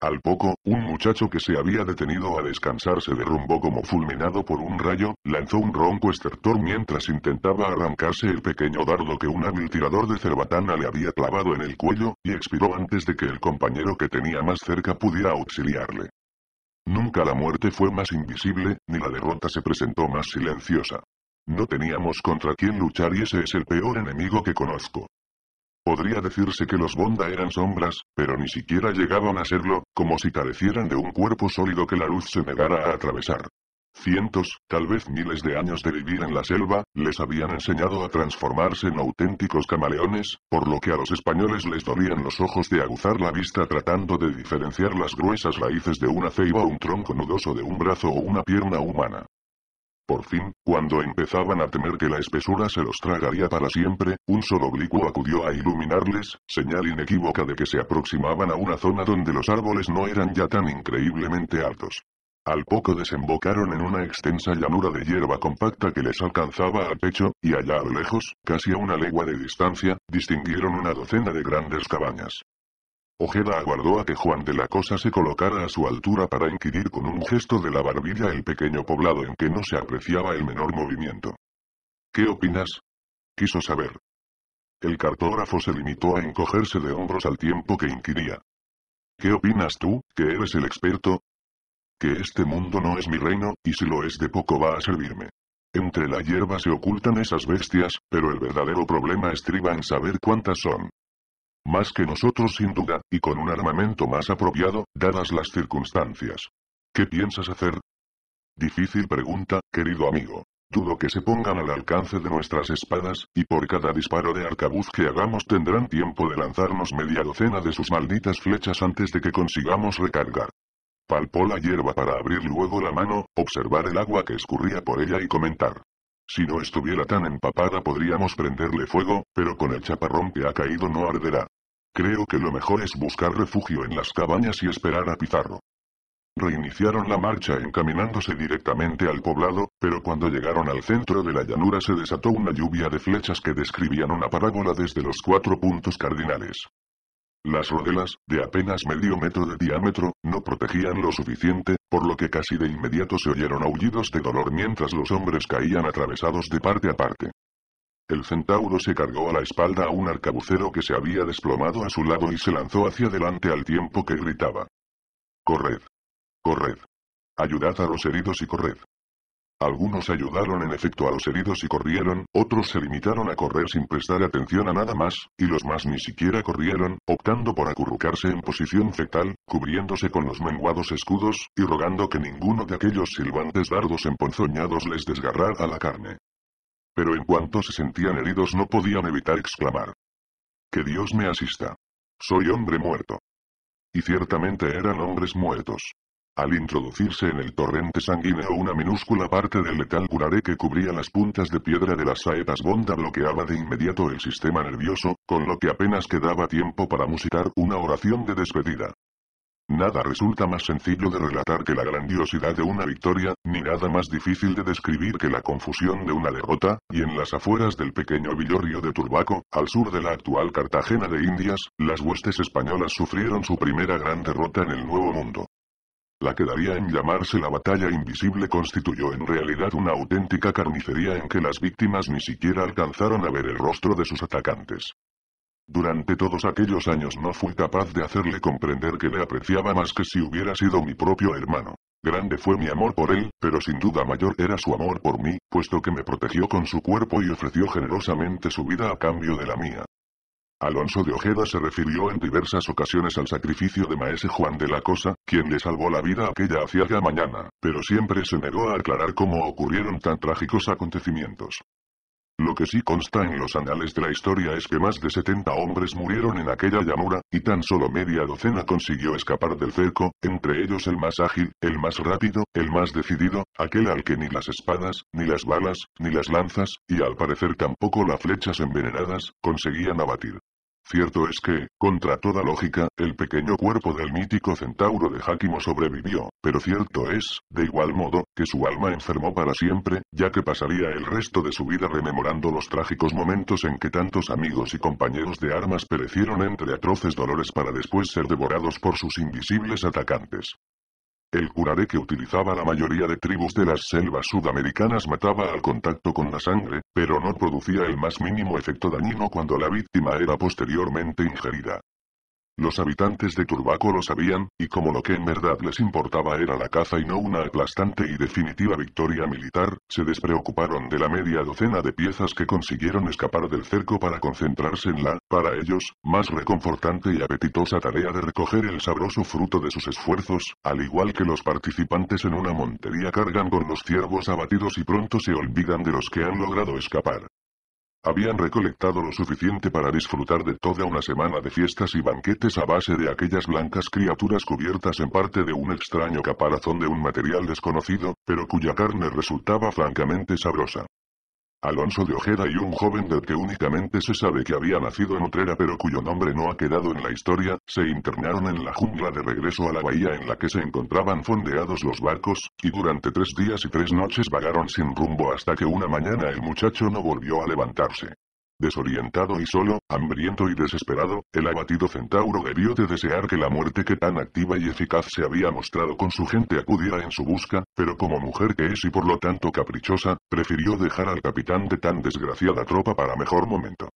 Al poco, un muchacho que se había detenido a descansar se derrumbó como fulminado por un rayo, lanzó un ronco estertor mientras intentaba arrancarse el pequeño dardo que un hábil tirador de cerbatana le había clavado en el cuello, y expiró antes de que el compañero que tenía más cerca pudiera auxiliarle. Nunca la muerte fue más invisible, ni la derrota se presentó más silenciosa. No teníamos contra quién luchar y ese es el peor enemigo que conozco. Podría decirse que los Bonda eran sombras, pero ni siquiera llegaban a serlo, como si carecieran de un cuerpo sólido que la luz se negara a atravesar. Cientos, tal vez miles de años de vivir en la selva, les habían enseñado a transformarse en auténticos camaleones, por lo que a los españoles les dolían los ojos de aguzar la vista tratando de diferenciar las gruesas raíces de una ceiba o un tronco nudoso de un brazo o una pierna humana. Por fin, cuando empezaban a temer que la espesura se los tragaría para siempre, un solo oblicuo acudió a iluminarles, señal inequívoca de que se aproximaban a una zona donde los árboles no eran ya tan increíblemente altos. Al poco desembocaron en una extensa llanura de hierba compacta que les alcanzaba al pecho, y allá a lo lejos, casi a una legua de distancia, distinguieron una docena de grandes cabañas. Ojeda aguardó a que Juan de la Cosa se colocara a su altura para inquirir con un gesto de la barbilla el pequeño poblado en que no se apreciaba el menor movimiento. ¿Qué opinas? Quiso saber. El cartógrafo se limitó a encogerse de hombros al tiempo que inquiría. ¿Qué opinas tú, que eres el experto? Que este mundo no es mi reino, y si lo es de poco va a servirme. Entre la hierba se ocultan esas bestias, pero el verdadero problema estriba en saber cuántas son. Más que nosotros sin duda, y con un armamento más apropiado, dadas las circunstancias. ¿Qué piensas hacer? Difícil pregunta, querido amigo. Dudo que se pongan al alcance de nuestras espadas, y por cada disparo de arcabuz que hagamos tendrán tiempo de lanzarnos media docena de sus malditas flechas antes de que consigamos recargar. Palpó la hierba para abrir luego la mano, observar el agua que escurría por ella y comentar. Si no estuviera tan empapada podríamos prenderle fuego, pero con el chaparrón que ha caído no arderá. Creo que lo mejor es buscar refugio en las cabañas y esperar a Pizarro. Reiniciaron la marcha encaminándose directamente al poblado, pero cuando llegaron al centro de la llanura se desató una lluvia de flechas que describían una parábola desde los cuatro puntos cardinales. Las rodelas, de apenas medio metro de diámetro, no protegían lo suficiente, por lo que casi de inmediato se oyeron aullidos de dolor mientras los hombres caían atravesados de parte a parte. El centauro se cargó a la espalda a un arcabucero que se había desplomado a su lado y se lanzó hacia adelante al tiempo que gritaba. Corred. Corred. Ayudad a los heridos y corred. Algunos ayudaron en efecto a los heridos y corrieron, otros se limitaron a correr sin prestar atención a nada más, y los más ni siquiera corrieron, optando por acurrucarse en posición fetal, cubriéndose con los menguados escudos, y rogando que ninguno de aquellos silbantes dardos emponzoñados les desgarrara la carne. Pero en cuanto se sentían heridos no podían evitar exclamar. Que Dios me asista. Soy hombre muerto. Y ciertamente eran hombres muertos. Al introducirse en el torrente sanguíneo una minúscula parte del letal curare que cubría las puntas de piedra de las saetas Bonda bloqueaba de inmediato el sistema nervioso, con lo que apenas quedaba tiempo para musitar una oración de despedida. Nada resulta más sencillo de relatar que la grandiosidad de una victoria, ni nada más difícil de describir que la confusión de una derrota, y en las afueras del pequeño villorrio de Turbaco, al sur de la actual Cartagena de Indias, las huestes españolas sufrieron su primera gran derrota en el Nuevo Mundo. La que daría en llamarse la batalla invisible constituyó en realidad una auténtica carnicería en que las víctimas ni siquiera alcanzaron a ver el rostro de sus atacantes. Durante todos aquellos años no fui capaz de hacerle comprender que le apreciaba más que si hubiera sido mi propio hermano. Grande fue mi amor por él, pero sin duda mayor era su amor por mí, puesto que me protegió con su cuerpo y ofreció generosamente su vida a cambio de la mía. Alonso de Ojeda se refirió en diversas ocasiones al sacrificio de Maese Juan de la Cosa, quien le salvó la vida aquella aciaga mañana, pero siempre se negó a aclarar cómo ocurrieron tan trágicos acontecimientos. Lo que sí consta en los anales de la historia es que más de 70 hombres murieron en aquella llanura, y tan solo media docena consiguió escapar del cerco, entre ellos el más ágil, el más rápido, el más decidido, aquel al que ni las espadas, ni las balas, ni las lanzas, y al parecer tampoco las flechas envenenadas, conseguían abatir. Cierto es que, contra toda lógica, el pequeño cuerpo del mítico centauro de Hakimo sobrevivió, pero cierto es, de igual modo, que su alma enfermó para siempre, ya que pasaría el resto de su vida rememorando los trágicos momentos en que tantos amigos y compañeros de armas perecieron entre atroces dolores para después ser devorados por sus invisibles atacantes. El curare que utilizaba la mayoría de tribus de las selvas sudamericanas mataba al contacto con la sangre, pero no producía el más mínimo efecto dañino cuando la víctima era posteriormente ingerida. Los habitantes de Turbaco lo sabían, y como lo que en verdad les importaba era la caza y no una aplastante y definitiva victoria militar, se despreocuparon de la media docena de piezas que consiguieron escapar del cerco para concentrarse en la, para ellos, más reconfortante y apetitosa tarea de recoger el sabroso fruto de sus esfuerzos, al igual que los participantes en una montería cargan con los ciervos abatidos y pronto se olvidan de los que han logrado escapar. Habían recolectado lo suficiente para disfrutar de toda una semana de fiestas y banquetes a base de aquellas blancas criaturas cubiertas en parte de un extraño caparazón de un material desconocido, pero cuya carne resultaba francamente sabrosa. Alonso de Ojeda y un joven del que únicamente se sabe que había nacido en Utrera pero cuyo nombre no ha quedado en la historia, se internaron en la jungla de regreso a la bahía en la que se encontraban fondeados los barcos, y durante tres días y tres noches vagaron sin rumbo hasta que una mañana el muchacho no volvió a levantarse. Desorientado y solo, hambriento y desesperado, el abatido centauro debió de desear que la muerte que tan activa y eficaz se había mostrado con su gente acudiera en su busca, pero como mujer que es y por lo tanto caprichosa, prefirió dejar al capitán de tan desgraciada tropa para mejor momento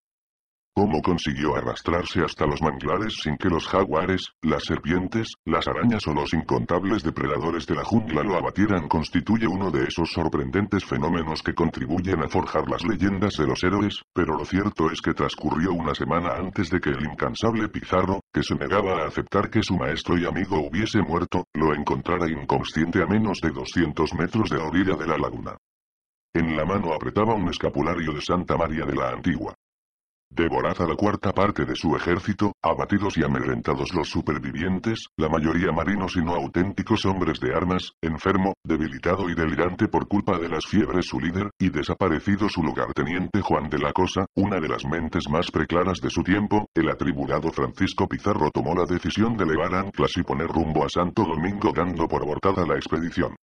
cómo consiguió arrastrarse hasta los manglares sin que los jaguares, las serpientes, las arañas o los incontables depredadores de la jungla lo abatieran constituye uno de esos sorprendentes fenómenos que contribuyen a forjar las leyendas de los héroes, pero lo cierto es que transcurrió una semana antes de que el incansable Pizarro, que se negaba a aceptar que su maestro y amigo hubiese muerto, lo encontrara inconsciente a menos de 200 metros de la orilla de la laguna. En la mano apretaba un escapulario de Santa María de la Antigua. Devorada la cuarta parte de su ejército, abatidos y amedrentados los supervivientes, la mayoría marinos y no auténticos hombres de armas, enfermo, debilitado y delirante por culpa de las fiebres su líder, y desaparecido su lugarteniente Juan de la Cosa, una de las mentes más preclaras de su tiempo, el atribulado Francisco Pizarro tomó la decisión de elevar anclas y poner rumbo a Santo Domingo dando por abortada la expedición.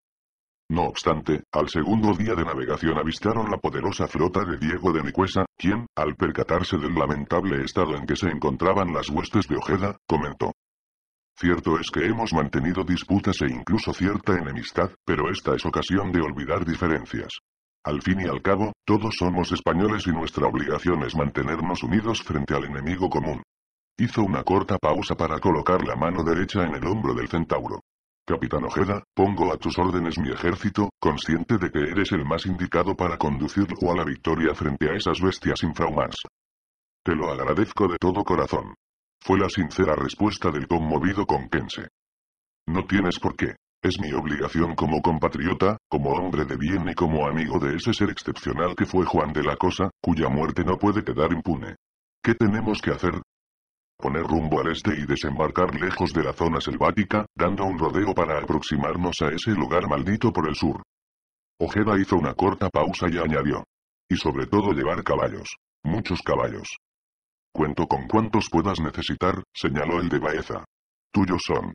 No obstante, al segundo día de navegación avistaron la poderosa flota de Diego de Nicuesa, quien, al percatarse del lamentable estado en que se encontraban las huestes de Ojeda, comentó. Cierto es que hemos mantenido disputas e incluso cierta enemistad, pero esta es ocasión de olvidar diferencias. Al fin y al cabo, todos somos españoles y nuestra obligación es mantenernos unidos frente al enemigo común. Hizo una corta pausa para colocar la mano derecha en el hombro del centauro. Capitán Ojeda, pongo a tus órdenes mi ejército, consciente de que eres el más indicado para conducirlo a la victoria frente a esas bestias infrahumanas. Te lo agradezco de todo corazón. Fue la sincera respuesta del conmovido conquense. No tienes por qué. Es mi obligación como compatriota, como hombre de bien y como amigo de ese ser excepcional que fue Juan de la Cosa, cuya muerte no puede quedar impune. ¿Qué tenemos que hacer? poner rumbo al este y desembarcar lejos de la zona selvática, dando un rodeo para aproximarnos a ese lugar maldito por el sur. Ojeda hizo una corta pausa y añadió. Y sobre todo llevar caballos. Muchos caballos. Cuento con cuantos puedas necesitar, señaló el de Baeza. Tuyos son.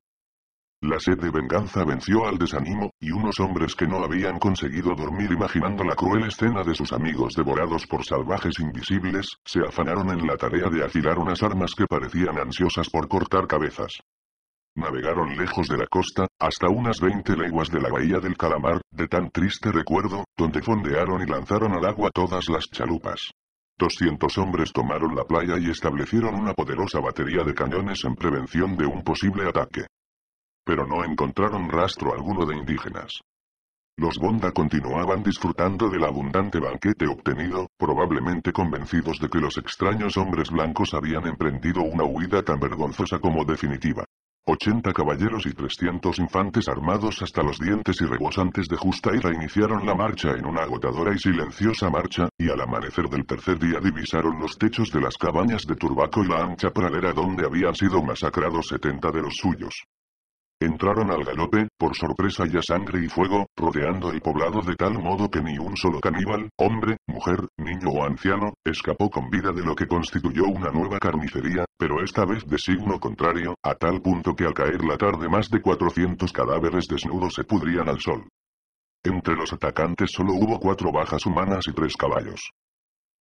La sed de venganza venció al desánimo, y unos hombres que no habían conseguido dormir imaginando la cruel escena de sus amigos devorados por salvajes invisibles, se afanaron en la tarea de afilar unas armas que parecían ansiosas por cortar cabezas. Navegaron lejos de la costa, hasta unas 20 leguas de la bahía del calamar, de tan triste recuerdo, donde fondearon y lanzaron al agua todas las chalupas. 200 hombres tomaron la playa y establecieron una poderosa batería de cañones en prevención de un posible ataque pero no encontraron rastro alguno de indígenas. Los Bonda continuaban disfrutando del abundante banquete obtenido, probablemente convencidos de que los extraños hombres blancos habían emprendido una huida tan vergonzosa como definitiva. 80 caballeros y 300 infantes armados hasta los dientes y rebosantes de justa ira iniciaron la marcha en una agotadora y silenciosa marcha, y al amanecer del tercer día divisaron los techos de las cabañas de Turbaco y la ancha pradera donde habían sido masacrados 70 de los suyos. Entraron al galope, por sorpresa y sangre y fuego, rodeando el poblado de tal modo que ni un solo caníbal, hombre, mujer, niño o anciano, escapó con vida de lo que constituyó una nueva carnicería, pero esta vez de signo contrario, a tal punto que al caer la tarde más de 400 cadáveres desnudos se pudrían al sol. Entre los atacantes solo hubo cuatro bajas humanas y tres caballos.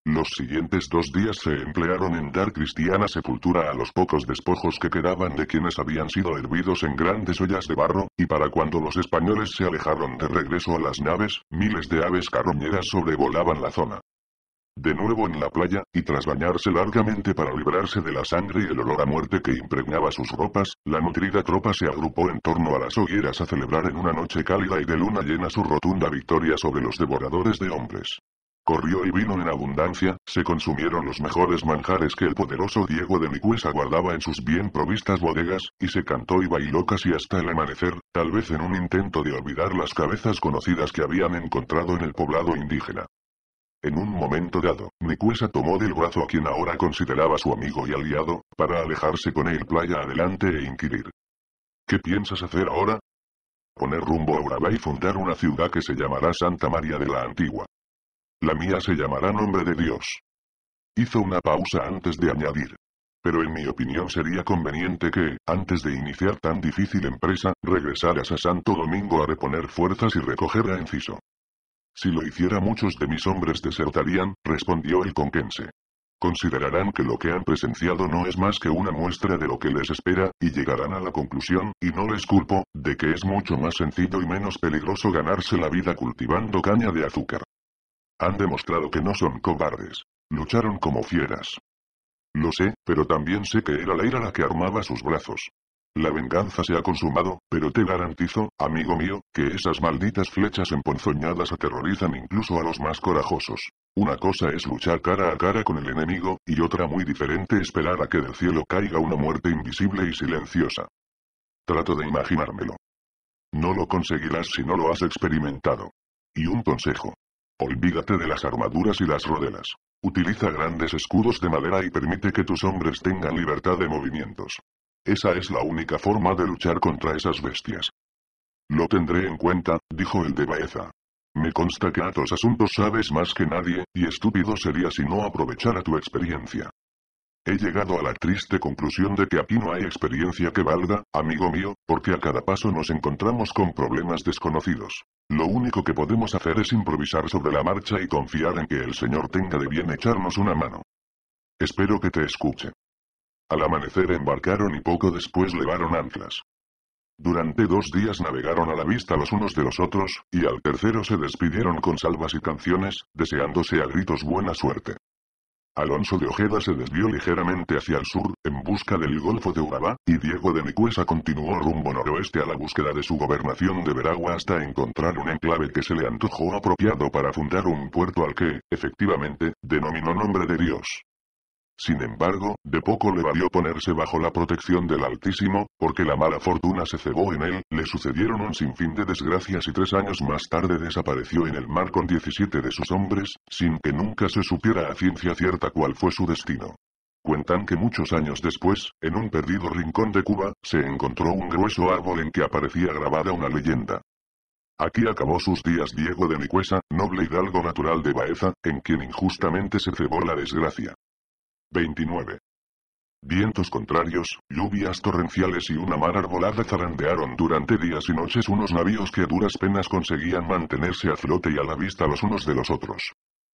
Los siguientes dos días se emplearon en dar cristiana sepultura a los pocos despojos que quedaban de quienes habían sido hervidos en grandes ollas de barro, y para cuando los españoles se alejaron de regreso a las naves, miles de aves carroñeras sobrevolaban la zona. De nuevo en la playa, y tras bañarse largamente para librarse de la sangre y el olor a muerte que impregnaba sus ropas, la nutrida tropa se agrupó en torno a las hogueras a celebrar en una noche cálida y de luna llena su rotunda victoria sobre los devoradores de hombres. Corrió y vino en abundancia, se consumieron los mejores manjares que el poderoso Diego de Nicuesa guardaba en sus bien provistas bodegas, y se cantó y bailó casi hasta el amanecer, tal vez en un intento de olvidar las cabezas conocidas que habían encontrado en el poblado indígena. En un momento dado, Nicuesa tomó del brazo a quien ahora consideraba su amigo y aliado, para alejarse con él playa adelante e inquirir. ¿Qué piensas hacer ahora? Poner rumbo a Urabá y fundar una ciudad que se llamará Santa María de la Antigua. La mía se llamará nombre de Dios. Hizo una pausa antes de añadir. Pero en mi opinión sería conveniente que, antes de iniciar tan difícil empresa, regresaras a Santo Domingo a reponer fuerzas y recoger a Enciso. Si lo hiciera muchos de mis hombres desertarían, respondió el conquense. Considerarán que lo que han presenciado no es más que una muestra de lo que les espera, y llegarán a la conclusión, y no les culpo, de que es mucho más sencillo y menos peligroso ganarse la vida cultivando caña de azúcar. Han demostrado que no son cobardes. Lucharon como fieras. Lo sé, pero también sé que era la ira la que armaba sus brazos. La venganza se ha consumado, pero te garantizo, amigo mío, que esas malditas flechas emponzoñadas aterrorizan incluso a los más corajosos. Una cosa es luchar cara a cara con el enemigo, y otra muy diferente esperar a que del cielo caiga una muerte invisible y silenciosa. Trato de imaginármelo. No lo conseguirás si no lo has experimentado. Y un consejo, Olvídate de las armaduras y las rodelas. Utiliza grandes escudos de madera y permite que tus hombres tengan libertad de movimientos. Esa es la única forma de luchar contra esas bestias. Lo tendré en cuenta, dijo el de Baeza. Me consta que a tus asuntos sabes más que nadie, y estúpido sería si no aprovechara tu experiencia. He llegado a la triste conclusión de que aquí no hay experiencia que valga, amigo mío, porque a cada paso nos encontramos con problemas desconocidos. Lo único que podemos hacer es improvisar sobre la marcha y confiar en que el Señor tenga de bien echarnos una mano. Espero que te escuche. Al amanecer embarcaron y poco después levaron anclas. Durante dos días navegaron a la vista los unos de los otros, y al tercero se despidieron con salvas y canciones, deseándose a gritos buena suerte. Alonso de Ojeda se desvió ligeramente hacia el sur, en busca del Golfo de Urabá, y Diego de Micuesa continuó rumbo noroeste a la búsqueda de su gobernación de Veragua hasta encontrar un enclave que se le antojó apropiado para fundar un puerto al que, efectivamente, denominó Nombre de Dios. Sin embargo, de poco le valió ponerse bajo la protección del Altísimo, porque la mala fortuna se cebó en él, le sucedieron un sinfín de desgracias y tres años más tarde desapareció en el mar con 17 de sus hombres, sin que nunca se supiera a ciencia cierta cuál fue su destino. Cuentan que muchos años después, en un perdido rincón de Cuba, se encontró un grueso árbol en que aparecía grabada una leyenda. Aquí acabó sus días Diego de Nicuesa, noble hidalgo natural de Baeza, en quien injustamente se cebó la desgracia. 29. Vientos contrarios, lluvias torrenciales y una mar arbolada zarandearon durante días y noches unos navíos que a duras penas conseguían mantenerse a flote y a la vista los unos de los otros.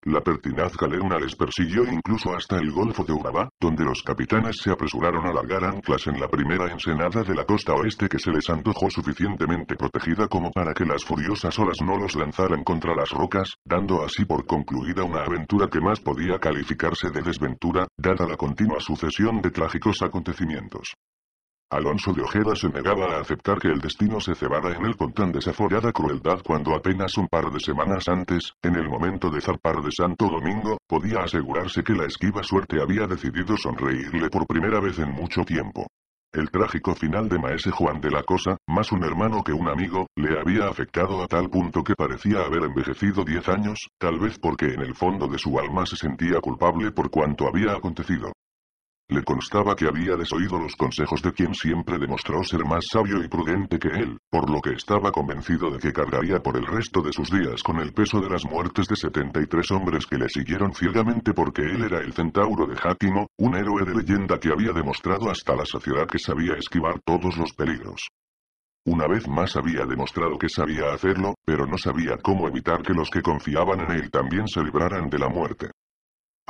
La pertinaz galerna les persiguió incluso hasta el Golfo de Urabá, donde los capitanes se apresuraron a largar anclas en la primera ensenada de la costa oeste que se les antojó suficientemente protegida como para que las furiosas olas no los lanzaran contra las rocas, dando así por concluida una aventura que más podía calificarse de desventura, dada la continua sucesión de trágicos acontecimientos. Alonso de Ojeda se negaba a aceptar que el destino se cebara en él con tan desaforada crueldad cuando apenas un par de semanas antes, en el momento de zarpar de Santo Domingo, podía asegurarse que la esquiva suerte había decidido sonreírle por primera vez en mucho tiempo. El trágico final de Maese Juan de la Cosa, más un hermano que un amigo, le había afectado a tal punto que parecía haber envejecido diez años, tal vez porque en el fondo de su alma se sentía culpable por cuanto había acontecido. Le constaba que había desoído los consejos de quien siempre demostró ser más sabio y prudente que él, por lo que estaba convencido de que cargaría por el resto de sus días con el peso de las muertes de 73 hombres que le siguieron ciegamente porque él era el centauro de Játimo, un héroe de leyenda que había demostrado hasta la sociedad que sabía esquivar todos los peligros. Una vez más había demostrado que sabía hacerlo, pero no sabía cómo evitar que los que confiaban en él también se libraran de la muerte.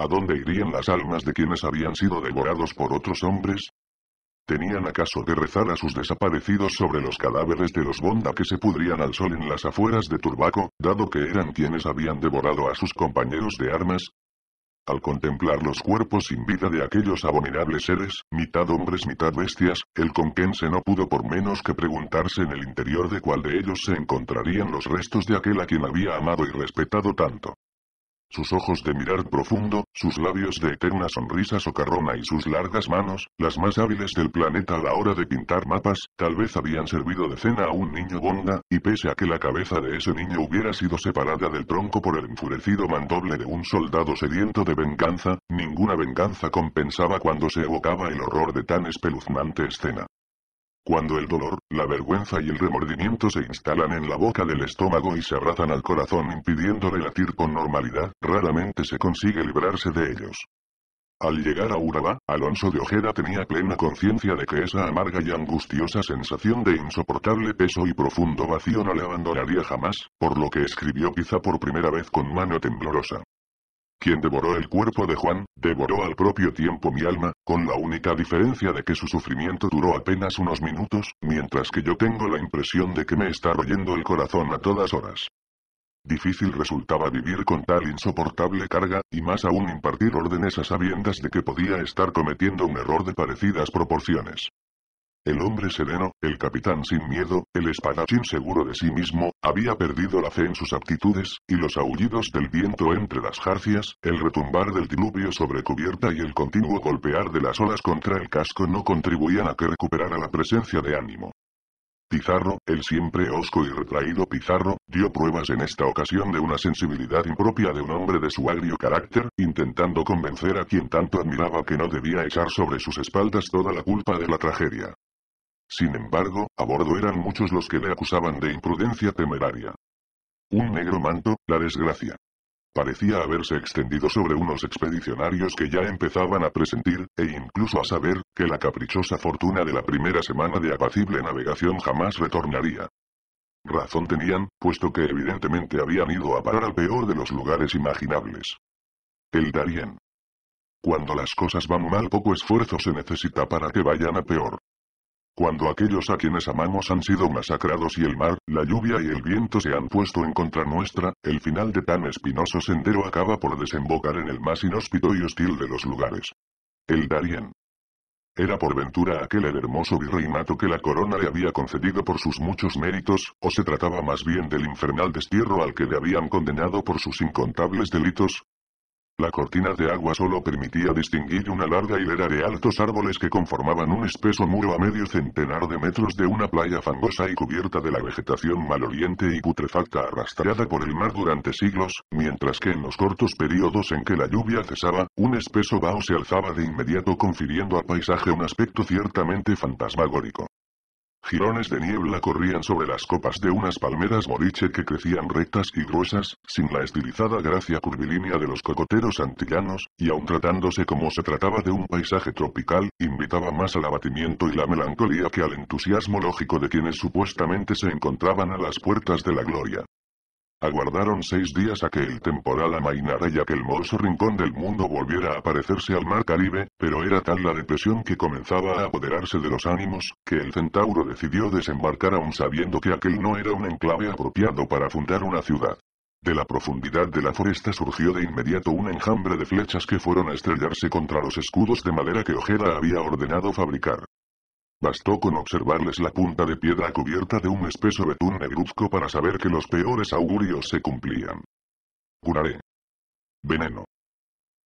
¿A dónde irían las almas de quienes habían sido devorados por otros hombres? ¿Tenían acaso de rezar a sus desaparecidos sobre los cadáveres de los Bonda que se pudrían al sol en las afueras de Turbaco, dado que eran quienes habían devorado a sus compañeros de armas? Al contemplar los cuerpos sin vida de aquellos abominables seres, mitad hombres mitad bestias, el conquense no pudo por menos que preguntarse en el interior de cuál de ellos se encontrarían los restos de aquel a quien había amado y respetado tanto sus ojos de mirar profundo, sus labios de eterna sonrisa socarrona y sus largas manos, las más hábiles del planeta a la hora de pintar mapas, tal vez habían servido de cena a un niño bonga, y pese a que la cabeza de ese niño hubiera sido separada del tronco por el enfurecido mandoble de un soldado sediento de venganza, ninguna venganza compensaba cuando se evocaba el horror de tan espeluznante escena. Cuando el dolor, la vergüenza y el remordimiento se instalan en la boca del estómago y se abrazan al corazón impidiendo latir con normalidad, raramente se consigue librarse de ellos. Al llegar a Urabá, Alonso de Ojeda tenía plena conciencia de que esa amarga y angustiosa sensación de insoportable peso y profundo vacío no le abandonaría jamás, por lo que escribió quizá por primera vez con mano temblorosa. Quien devoró el cuerpo de Juan, devoró al propio tiempo mi alma, con la única diferencia de que su sufrimiento duró apenas unos minutos, mientras que yo tengo la impresión de que me está royendo el corazón a todas horas. Difícil resultaba vivir con tal insoportable carga, y más aún impartir órdenes a sabiendas de que podía estar cometiendo un error de parecidas proporciones. El hombre sereno, el capitán sin miedo, el espadachín seguro de sí mismo, había perdido la fe en sus aptitudes, y los aullidos del viento entre las jarcias, el retumbar del diluvio sobre cubierta y el continuo golpear de las olas contra el casco no contribuían a que recuperara la presencia de ánimo. Pizarro, el siempre osco y retraído Pizarro, dio pruebas en esta ocasión de una sensibilidad impropia de un hombre de su agrio carácter, intentando convencer a quien tanto admiraba que no debía echar sobre sus espaldas toda la culpa de la tragedia. Sin embargo, a bordo eran muchos los que le acusaban de imprudencia temeraria. Un negro manto, la desgracia. Parecía haberse extendido sobre unos expedicionarios que ya empezaban a presentir, e incluso a saber, que la caprichosa fortuna de la primera semana de apacible navegación jamás retornaría. Razón tenían, puesto que evidentemente habían ido a parar al peor de los lugares imaginables. El Darien. Cuando las cosas van mal poco esfuerzo se necesita para que vayan a peor. Cuando aquellos a quienes amamos han sido masacrados y el mar, la lluvia y el viento se han puesto en contra nuestra, el final de tan espinoso sendero acaba por desembocar en el más inhóspito y hostil de los lugares. El Darién. ¿Era por ventura aquel el hermoso virreinato que la corona le había concedido por sus muchos méritos, o se trataba más bien del infernal destierro al que le habían condenado por sus incontables delitos? La cortina de agua solo permitía distinguir una larga hilera de altos árboles que conformaban un espeso muro a medio centenar de metros de una playa fangosa y cubierta de la vegetación maloliente y putrefacta arrastrada por el mar durante siglos, mientras que en los cortos periodos en que la lluvia cesaba, un espeso vaho se alzaba de inmediato confiriendo al paisaje un aspecto ciertamente fantasmagórico. Girones de niebla corrían sobre las copas de unas palmeras moriche que crecían rectas y gruesas, sin la estilizada gracia curvilínea de los cocoteros antillanos, y aun tratándose como se trataba de un paisaje tropical, invitaba más al abatimiento y la melancolía que al entusiasmo lógico de quienes supuestamente se encontraban a las puertas de la gloria. Aguardaron seis días a que el temporal amainara y que el mohoso rincón del mundo volviera a aparecerse al mar Caribe, pero era tal la depresión que comenzaba a apoderarse de los ánimos, que el centauro decidió desembarcar aún sabiendo que aquel no era un enclave apropiado para fundar una ciudad. De la profundidad de la foresta surgió de inmediato un enjambre de flechas que fueron a estrellarse contra los escudos de madera que Ojeda había ordenado fabricar. Bastó con observarles la punta de piedra cubierta de un espeso betún negruzco para saber que los peores augurios se cumplían. Curaré. Veneno.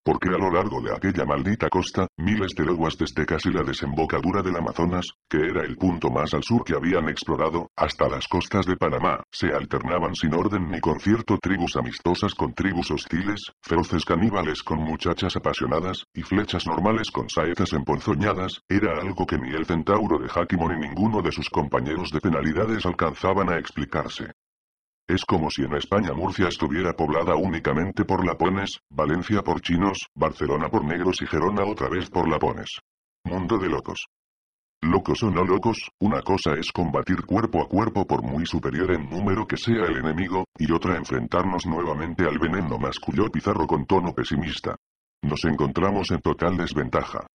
Porque a lo largo de aquella maldita costa, miles de leguas desde casi la desembocadura del Amazonas, que era el punto más al sur que habían explorado, hasta las costas de Panamá, se alternaban sin orden ni concierto tribus amistosas con tribus hostiles, feroces caníbales con muchachas apasionadas, y flechas normales con saetas emponzoñadas, era algo que ni el centauro de Jáquimo ni ninguno de sus compañeros de penalidades alcanzaban a explicarse. Es como si en España Murcia estuviera poblada únicamente por lapones, Valencia por chinos, Barcelona por negros y Gerona otra vez por lapones. Mundo de locos. Locos o no locos, una cosa es combatir cuerpo a cuerpo por muy superior en número que sea el enemigo, y otra enfrentarnos nuevamente al veneno masculino Pizarro con tono pesimista. Nos encontramos en total desventaja.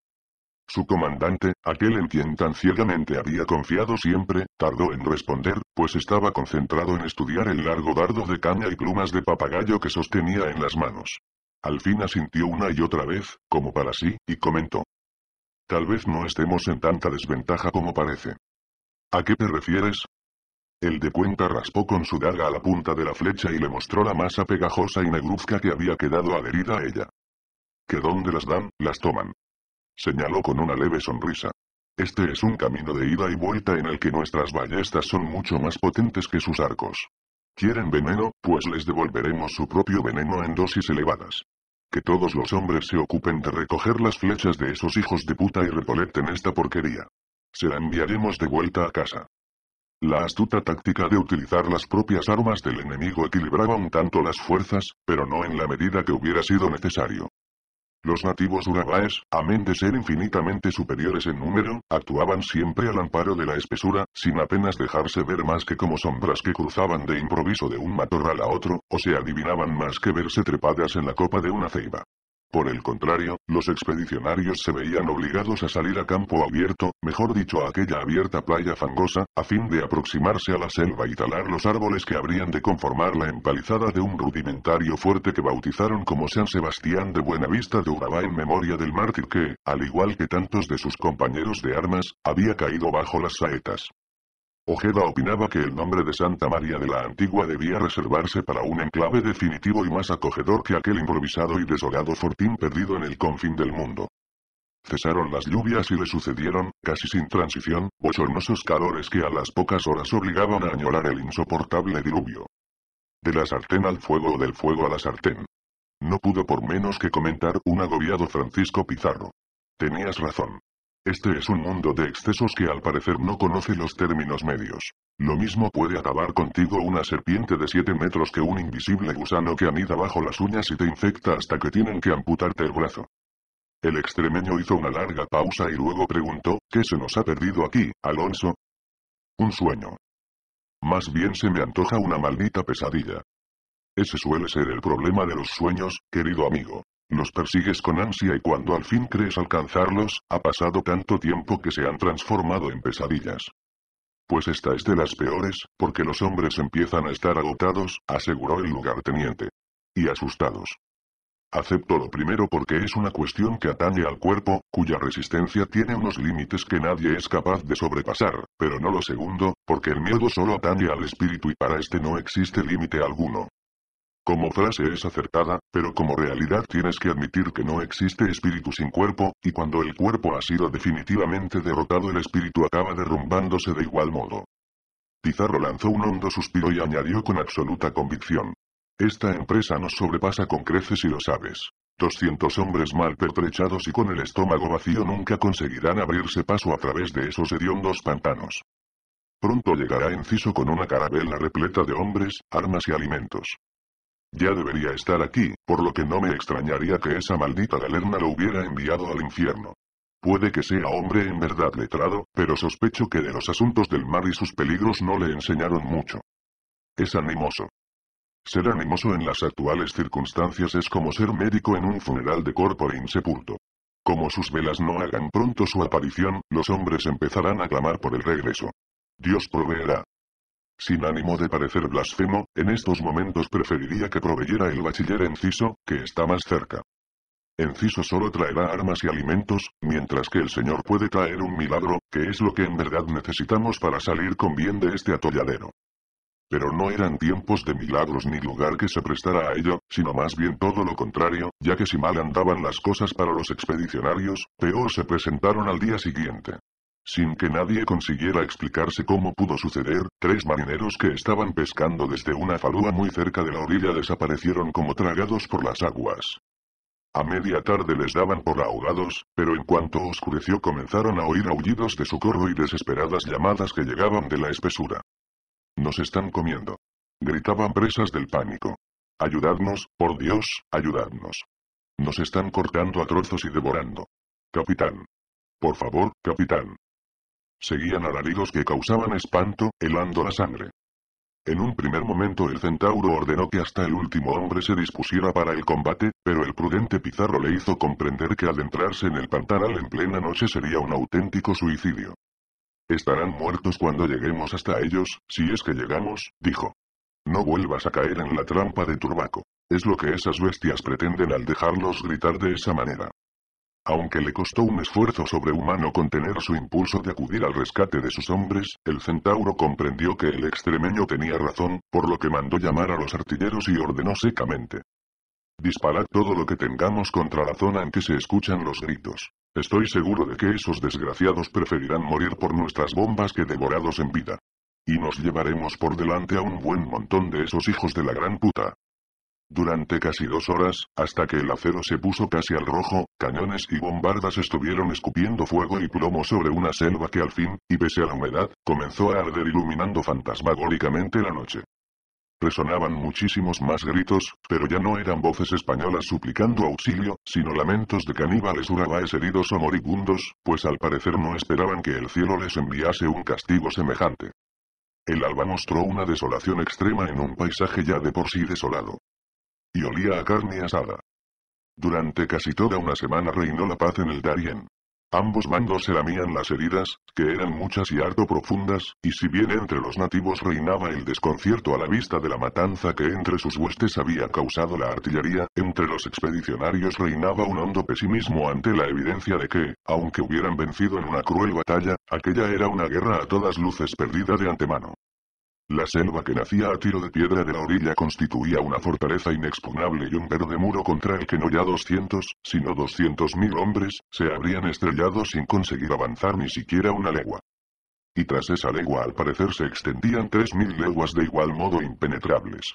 Su comandante, aquel en quien tan ciegamente había confiado siempre, tardó en responder, pues estaba concentrado en estudiar el largo dardo de caña y plumas de papagayo que sostenía en las manos. Al fin asintió una y otra vez, como para sí, y comentó. Tal vez no estemos en tanta desventaja como parece. ¿A qué te refieres? El de cuenta raspó con su daga a la punta de la flecha y le mostró la masa pegajosa y negruzca que había quedado adherida a ella. Que donde las dan, las toman señaló con una leve sonrisa. Este es un camino de ida y vuelta en el que nuestras ballestas son mucho más potentes que sus arcos. ¿Quieren veneno? Pues les devolveremos su propio veneno en dosis elevadas. Que todos los hombres se ocupen de recoger las flechas de esos hijos de puta y recolecten esta porquería. Se la enviaremos de vuelta a casa. La astuta táctica de utilizar las propias armas del enemigo equilibraba un tanto las fuerzas, pero no en la medida que hubiera sido necesario. Los nativos urabaes, amén de ser infinitamente superiores en número, actuaban siempre al amparo de la espesura, sin apenas dejarse ver más que como sombras que cruzaban de improviso de un matorral a otro, o se adivinaban más que verse trepadas en la copa de una ceiba. Por el contrario, los expedicionarios se veían obligados a salir a campo abierto, mejor dicho a aquella abierta playa fangosa, a fin de aproximarse a la selva y talar los árboles que habrían de conformar la empalizada de un rudimentario fuerte que bautizaron como San Sebastián de Buenavista de Urabá en memoria del mártir que, al igual que tantos de sus compañeros de armas, había caído bajo las saetas. Ojeda opinaba que el nombre de Santa María de la Antigua debía reservarse para un enclave definitivo y más acogedor que aquel improvisado y desolado fortín perdido en el confín del mundo. Cesaron las lluvias y le sucedieron, casi sin transición, bochornosos calores que a las pocas horas obligaban a añorar el insoportable diluvio. De la sartén al fuego o del fuego a la sartén. No pudo por menos que comentar un agobiado Francisco Pizarro. Tenías razón. Este es un mundo de excesos que al parecer no conoce los términos medios. Lo mismo puede acabar contigo una serpiente de 7 metros que un invisible gusano que anida bajo las uñas y te infecta hasta que tienen que amputarte el brazo. El extremeño hizo una larga pausa y luego preguntó, ¿qué se nos ha perdido aquí, Alonso? Un sueño. Más bien se me antoja una maldita pesadilla. Ese suele ser el problema de los sueños, querido amigo. Los persigues con ansia y cuando al fin crees alcanzarlos, ha pasado tanto tiempo que se han transformado en pesadillas. Pues esta es de las peores, porque los hombres empiezan a estar agotados, aseguró el lugarteniente. Y asustados. Acepto lo primero porque es una cuestión que atañe al cuerpo, cuya resistencia tiene unos límites que nadie es capaz de sobrepasar, pero no lo segundo, porque el miedo solo atañe al espíritu y para este no existe límite alguno. Como frase es acertada, pero como realidad tienes que admitir que no existe espíritu sin cuerpo, y cuando el cuerpo ha sido definitivamente derrotado el espíritu acaba derrumbándose de igual modo. Pizarro lanzó un hondo suspiro y añadió con absoluta convicción. Esta empresa nos sobrepasa con creces y lo sabes. 200 hombres mal pertrechados y con el estómago vacío nunca conseguirán abrirse paso a través de esos hediondos pantanos. Pronto llegará Enciso con una carabela repleta de hombres, armas y alimentos. Ya debería estar aquí, por lo que no me extrañaría que esa maldita galerna lo hubiera enviado al infierno. Puede que sea hombre en verdad letrado, pero sospecho que de los asuntos del mar y sus peligros no le enseñaron mucho. Es animoso. Ser animoso en las actuales circunstancias es como ser médico en un funeral de cuerpo insepulto. Como sus velas no hagan pronto su aparición, los hombres empezarán a clamar por el regreso. Dios proveerá. Sin ánimo de parecer blasfemo, en estos momentos preferiría que proveyera el bachiller Enciso, que está más cerca. Enciso solo traerá armas y alimentos, mientras que el Señor puede traer un milagro, que es lo que en verdad necesitamos para salir con bien de este atolladero. Pero no eran tiempos de milagros ni lugar que se prestara a ello, sino más bien todo lo contrario, ya que si mal andaban las cosas para los expedicionarios, peor se presentaron al día siguiente. Sin que nadie consiguiera explicarse cómo pudo suceder, tres marineros que estaban pescando desde una falúa muy cerca de la orilla desaparecieron como tragados por las aguas. A media tarde les daban por ahogados, pero en cuanto oscureció comenzaron a oír aullidos de socorro y desesperadas llamadas que llegaban de la espesura. Nos están comiendo. Gritaban presas del pánico. Ayudadnos, por Dios, ayudadnos. Nos están cortando a trozos y devorando. Capitán. Por favor, capitán, Seguían alaridos que causaban espanto, helando la sangre. En un primer momento el centauro ordenó que hasta el último hombre se dispusiera para el combate, pero el prudente Pizarro le hizo comprender que adentrarse en el pantanal en plena noche sería un auténtico suicidio. Estarán muertos cuando lleguemos hasta ellos, si es que llegamos, dijo. No vuelvas a caer en la trampa de Turbaco. Es lo que esas bestias pretenden al dejarlos gritar de esa manera. Aunque le costó un esfuerzo sobrehumano contener su impulso de acudir al rescate de sus hombres, el centauro comprendió que el extremeño tenía razón, por lo que mandó llamar a los artilleros y ordenó secamente. Disparad todo lo que tengamos contra la zona en que se escuchan los gritos. Estoy seguro de que esos desgraciados preferirán morir por nuestras bombas que devorados en vida. Y nos llevaremos por delante a un buen montón de esos hijos de la gran puta. Durante casi dos horas, hasta que el acero se puso casi al rojo, cañones y bombardas estuvieron escupiendo fuego y plomo sobre una selva que al fin, y pese a la humedad, comenzó a arder iluminando fantasmagóricamente la noche. Resonaban muchísimos más gritos, pero ya no eran voces españolas suplicando auxilio, sino lamentos de caníbales urabaes heridos o moribundos, pues al parecer no esperaban que el cielo les enviase un castigo semejante. El alba mostró una desolación extrema en un paisaje ya de por sí desolado. Y olía a carne asada. Durante casi toda una semana reinó la paz en el Darien. Ambos bandos se lamían las heridas, que eran muchas y harto profundas, y si bien entre los nativos reinaba el desconcierto a la vista de la matanza que entre sus huestes había causado la artillería, entre los expedicionarios reinaba un hondo pesimismo ante la evidencia de que, aunque hubieran vencido en una cruel batalla, aquella era una guerra a todas luces perdida de antemano. La selva que nacía a tiro de piedra de la orilla constituía una fortaleza inexpugnable y un verde muro contra el que no ya 200, sino 200.000 hombres, se habrían estrellado sin conseguir avanzar ni siquiera una legua. Y tras esa legua al parecer se extendían 3.000 leguas de igual modo impenetrables.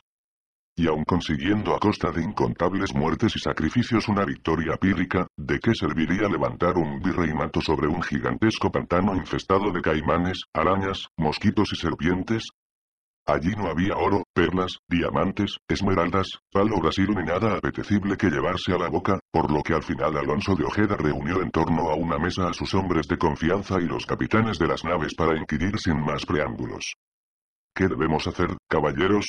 Y aun consiguiendo a costa de incontables muertes y sacrificios una victoria pírrica, ¿de qué serviría levantar un virreinato sobre un gigantesco pantano infestado de caimanes, arañas, mosquitos y serpientes? Allí no había oro, perlas, diamantes, esmeraldas, palo o ni nada apetecible que llevarse a la boca, por lo que al final Alonso de Ojeda reunió en torno a una mesa a sus hombres de confianza y los capitanes de las naves para inquirir sin más preámbulos. ¿Qué debemos hacer, caballeros?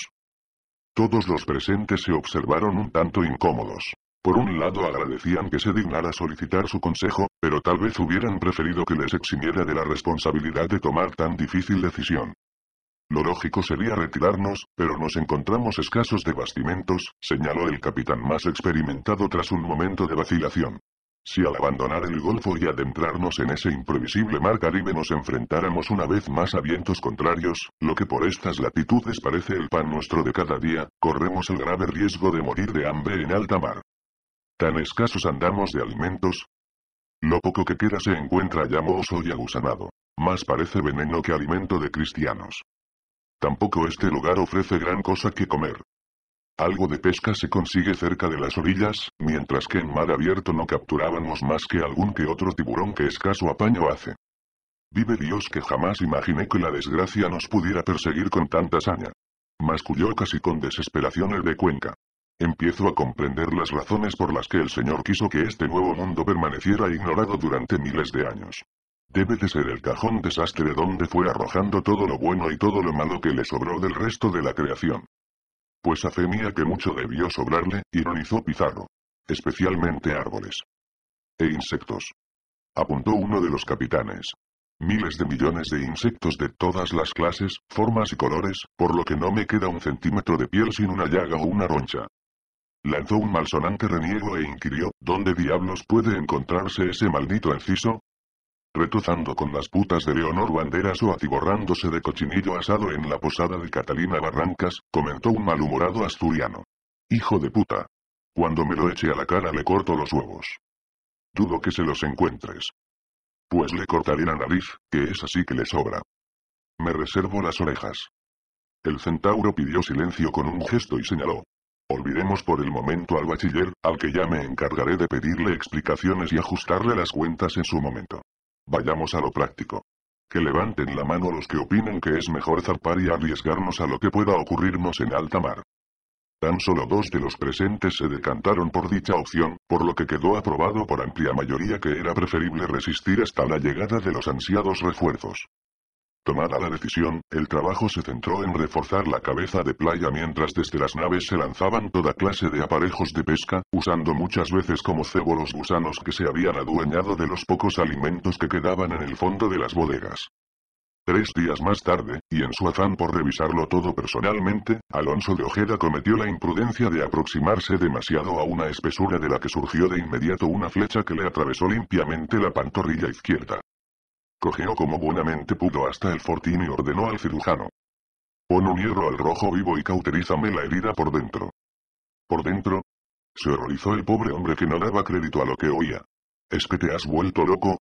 Todos los presentes se observaron un tanto incómodos. Por un lado agradecían que se dignara solicitar su consejo, pero tal vez hubieran preferido que les eximiera de la responsabilidad de tomar tan difícil decisión. Lo lógico sería retirarnos, pero nos encontramos escasos de bastimentos, señaló el capitán más experimentado tras un momento de vacilación. Si al abandonar el golfo y adentrarnos en ese imprevisible mar Caribe nos enfrentáramos una vez más a vientos contrarios, lo que por estas latitudes parece el pan nuestro de cada día, corremos el grave riesgo de morir de hambre en alta mar. Tan escasos andamos de alimentos. Lo poco que queda se encuentra llamo mohoso y agusanado. Más parece veneno que alimento de cristianos. Tampoco este lugar ofrece gran cosa que comer. Algo de pesca se consigue cerca de las orillas, mientras que en mar abierto no capturábamos más que algún que otro tiburón que escaso apaño hace. Vive Dios que jamás imaginé que la desgracia nos pudiera perseguir con tanta saña. Masculló casi con desesperación el de Cuenca. Empiezo a comprender las razones por las que el Señor quiso que este nuevo mundo permaneciera ignorado durante miles de años. Debe de ser el cajón desastre donde fue arrojando todo lo bueno y todo lo malo que le sobró del resto de la creación. Pues fe mía que mucho debió sobrarle, ironizó Pizarro. Especialmente árboles. E insectos. Apuntó uno de los capitanes. Miles de millones de insectos de todas las clases, formas y colores, por lo que no me queda un centímetro de piel sin una llaga o una roncha. Lanzó un malsonante reniego e inquirió, ¿dónde diablos puede encontrarse ese maldito enciso? retuzando con las putas de Leonor Banderas o atiborrándose de cochinillo asado en la posada de Catalina Barrancas, comentó un malhumorado asturiano. Hijo de puta. Cuando me lo eche a la cara le corto los huevos. Dudo que se los encuentres. Pues le cortaré la nariz, que es así que le sobra. Me reservo las orejas. El centauro pidió silencio con un gesto y señaló. Olvidemos por el momento al bachiller, al que ya me encargaré de pedirle explicaciones y ajustarle las cuentas en su momento. Vayamos a lo práctico. Que levanten la mano los que opinen que es mejor zarpar y arriesgarnos a lo que pueda ocurrirnos en alta mar. Tan solo dos de los presentes se decantaron por dicha opción, por lo que quedó aprobado por amplia mayoría que era preferible resistir hasta la llegada de los ansiados refuerzos. Tomada la decisión, el trabajo se centró en reforzar la cabeza de playa mientras desde las naves se lanzaban toda clase de aparejos de pesca, usando muchas veces como cebo los gusanos que se habían adueñado de los pocos alimentos que quedaban en el fondo de las bodegas. Tres días más tarde, y en su afán por revisarlo todo personalmente, Alonso de Ojeda cometió la imprudencia de aproximarse demasiado a una espesura de la que surgió de inmediato una flecha que le atravesó limpiamente la pantorrilla izquierda cogió como buenamente pudo hasta el fortín y ordenó al cirujano. Pon un hierro al rojo vivo y cauterízame la herida por dentro. ¿Por dentro? Se horrorizó el pobre hombre que no daba crédito a lo que oía. ¿Es que te has vuelto loco?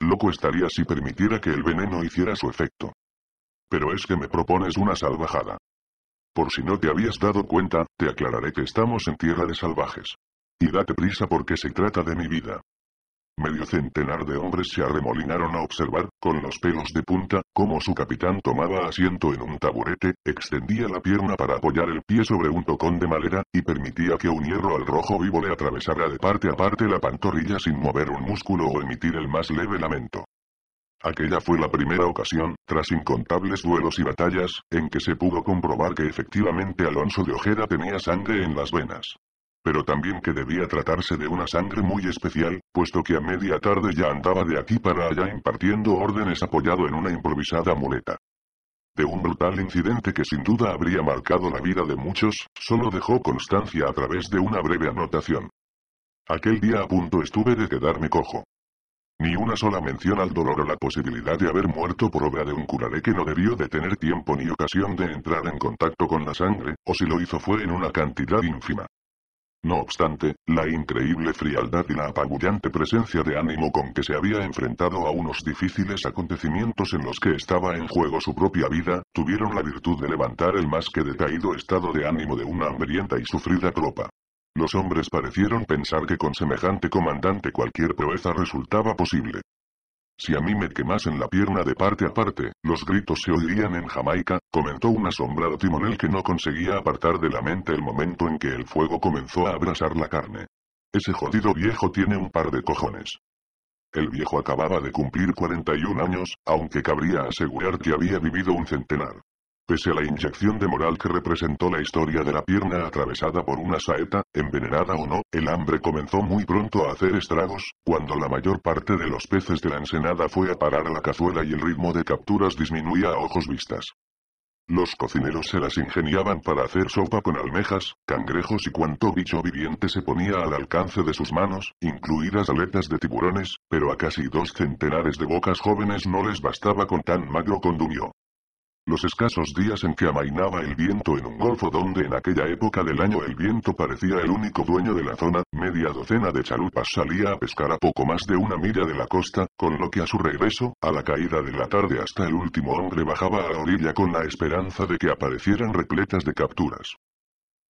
Loco estaría si permitiera que el veneno hiciera su efecto. Pero es que me propones una salvajada. Por si no te habías dado cuenta, te aclararé que estamos en tierra de salvajes. Y date prisa porque se trata de mi vida. Medio centenar de hombres se arremolinaron a observar, con los pelos de punta, cómo su capitán tomaba asiento en un taburete, extendía la pierna para apoyar el pie sobre un tocón de madera, y permitía que un hierro al rojo vivo le atravesara de parte a parte la pantorrilla sin mover un músculo o emitir el más leve lamento. Aquella fue la primera ocasión, tras incontables duelos y batallas, en que se pudo comprobar que efectivamente Alonso de Ojeda tenía sangre en las venas pero también que debía tratarse de una sangre muy especial, puesto que a media tarde ya andaba de aquí para allá impartiendo órdenes apoyado en una improvisada muleta. De un brutal incidente que sin duda habría marcado la vida de muchos, solo dejó constancia a través de una breve anotación. Aquel día a punto estuve de quedarme cojo. Ni una sola mención al dolor o la posibilidad de haber muerto por obra de un curaré que no debió de tener tiempo ni ocasión de entrar en contacto con la sangre, o si lo hizo fue en una cantidad ínfima. No obstante, la increíble frialdad y la apabullante presencia de ánimo con que se había enfrentado a unos difíciles acontecimientos en los que estaba en juego su propia vida, tuvieron la virtud de levantar el más que decaído estado de ánimo de una hambrienta y sufrida tropa. Los hombres parecieron pensar que con semejante comandante cualquier proeza resultaba posible. Si a mí me quemasen la pierna de parte a parte, los gritos se oirían en Jamaica, comentó un asombrado timonel que no conseguía apartar de la mente el momento en que el fuego comenzó a abrasar la carne. Ese jodido viejo tiene un par de cojones. El viejo acababa de cumplir 41 años, aunque cabría asegurar que había vivido un centenar. Pese a la inyección de moral que representó la historia de la pierna atravesada por una saeta, envenenada o no, el hambre comenzó muy pronto a hacer estragos, cuando la mayor parte de los peces de la ensenada fue a parar a la cazuela y el ritmo de capturas disminuía a ojos vistas. Los cocineros se las ingeniaban para hacer sopa con almejas, cangrejos y cuanto bicho viviente se ponía al alcance de sus manos, incluidas aletas de tiburones, pero a casi dos centenares de bocas jóvenes no les bastaba con tan magro condumio los escasos días en que amainaba el viento en un golfo donde en aquella época del año el viento parecía el único dueño de la zona, media docena de chalupas salía a pescar a poco más de una milla de la costa, con lo que a su regreso, a la caída de la tarde hasta el último hombre bajaba a la orilla con la esperanza de que aparecieran repletas de capturas.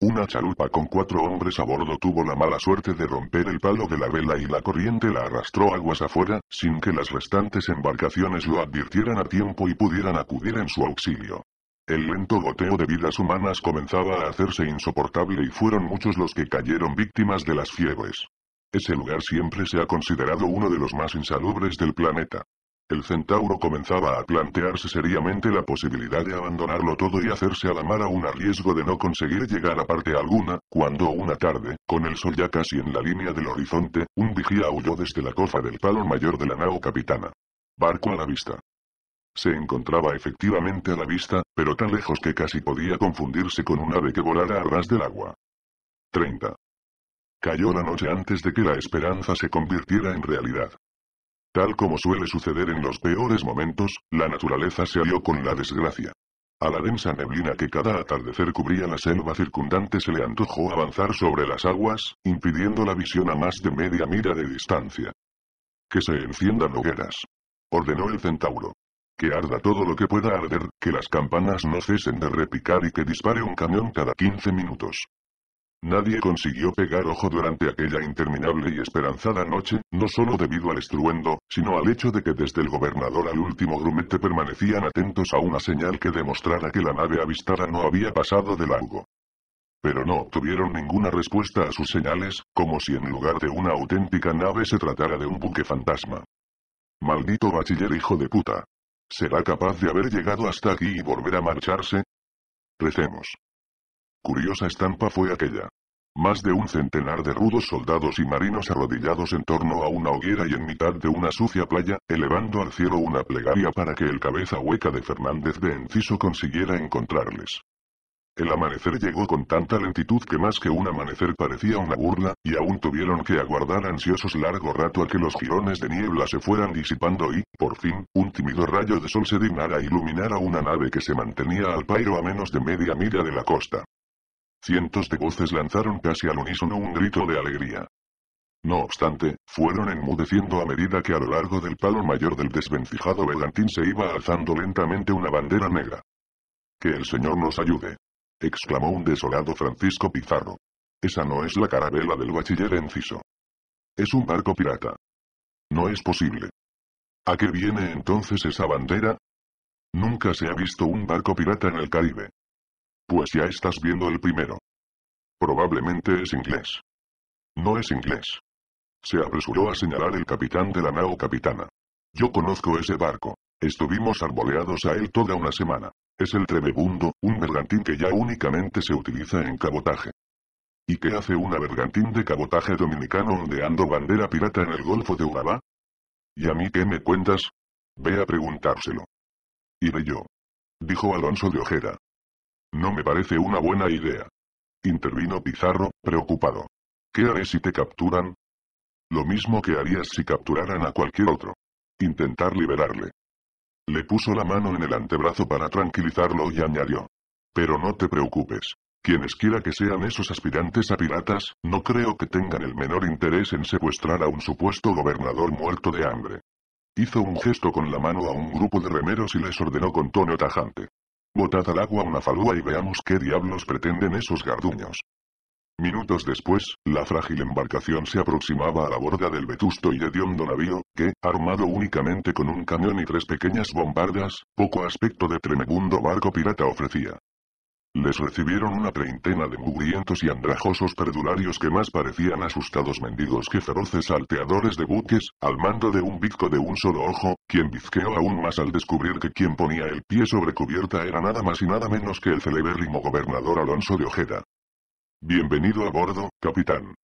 Una chalupa con cuatro hombres a bordo tuvo la mala suerte de romper el palo de la vela y la corriente la arrastró aguas afuera, sin que las restantes embarcaciones lo advirtieran a tiempo y pudieran acudir en su auxilio. El lento goteo de vidas humanas comenzaba a hacerse insoportable y fueron muchos los que cayeron víctimas de las fiebres. Ese lugar siempre se ha considerado uno de los más insalubres del planeta el centauro comenzaba a plantearse seriamente la posibilidad de abandonarlo todo y hacerse a la mar a un riesgo de no conseguir llegar a parte alguna, cuando una tarde, con el sol ya casi en la línea del horizonte, un vigía huyó desde la cofa del palo mayor de la nao capitana. Barco a la vista. Se encontraba efectivamente a la vista, pero tan lejos que casi podía confundirse con un ave que volara a ras del agua. 30. Cayó la noche antes de que la esperanza se convirtiera en realidad. Tal como suele suceder en los peores momentos, la naturaleza se alió con la desgracia. A la densa neblina que cada atardecer cubría la selva circundante se le antojó avanzar sobre las aguas, impidiendo la visión a más de media mira de distancia. Que se enciendan hogueras. Ordenó el centauro. Que arda todo lo que pueda arder, que las campanas no cesen de repicar y que dispare un cañón cada 15 minutos. Nadie consiguió pegar ojo durante aquella interminable y esperanzada noche, no solo debido al estruendo, sino al hecho de que desde el gobernador al último grumete permanecían atentos a una señal que demostrara que la nave avistada no había pasado de largo. Pero no obtuvieron ninguna respuesta a sus señales, como si en lugar de una auténtica nave se tratara de un buque fantasma. Maldito bachiller hijo de puta. ¿Será capaz de haber llegado hasta aquí y volver a marcharse? Recemos. Curiosa estampa fue aquella. Más de un centenar de rudos soldados y marinos arrodillados en torno a una hoguera y en mitad de una sucia playa, elevando al cielo una plegaria para que el cabeza hueca de Fernández de Enciso consiguiera encontrarles. El amanecer llegó con tanta lentitud que más que un amanecer parecía una burla, y aún tuvieron que aguardar ansiosos largo rato a que los jirones de niebla se fueran disipando y, por fin, un tímido rayo de sol se dignara iluminar a una nave que se mantenía al pairo a menos de media milla de la costa. Cientos de voces lanzaron casi al unísono un grito de alegría. No obstante, fueron enmudeciendo a medida que a lo largo del palo mayor del desvencijado bergantín se iba alzando lentamente una bandera negra. Que el Señor nos ayude. exclamó un desolado Francisco Pizarro. Esa no es la carabela del bachiller Enciso. Es un barco pirata. No es posible. ¿A qué viene entonces esa bandera? Nunca se ha visto un barco pirata en el Caribe. Pues ya estás viendo el primero. Probablemente es inglés. No es inglés. Se apresuró a señalar el capitán de la nao capitana. Yo conozco ese barco. Estuvimos arboleados a él toda una semana. Es el Tremebundo, un bergantín que ya únicamente se utiliza en cabotaje. ¿Y qué hace una bergantín de cabotaje dominicano ondeando bandera pirata en el Golfo de Urabá? ¿Y a mí qué me cuentas? Ve a preguntárselo. Iré yo. Dijo Alonso de Ojeda. No me parece una buena idea. Intervino Pizarro, preocupado. ¿Qué haré si te capturan? Lo mismo que harías si capturaran a cualquier otro. Intentar liberarle. Le puso la mano en el antebrazo para tranquilizarlo y añadió. Pero no te preocupes. Quienes quiera que sean esos aspirantes a piratas, no creo que tengan el menor interés en secuestrar a un supuesto gobernador muerto de hambre. Hizo un gesto con la mano a un grupo de remeros y les ordenó con tono tajante. Botad al agua una falúa y veamos qué diablos pretenden esos garduños. Minutos después, la frágil embarcación se aproximaba a la borda del vetusto y de hediondo navío, que, armado únicamente con un cañón y tres pequeñas bombardas, poco aspecto de tremebundo barco pirata ofrecía. Les recibieron una treintena de mugrientos y andrajosos perdularios que más parecían asustados mendigos que feroces salteadores de buques, al mando de un bizco de un solo ojo, quien bizqueó aún más al descubrir que quien ponía el pie sobre cubierta era nada más y nada menos que el celebérrimo gobernador Alonso de Ojeda. Bienvenido a bordo, capitán.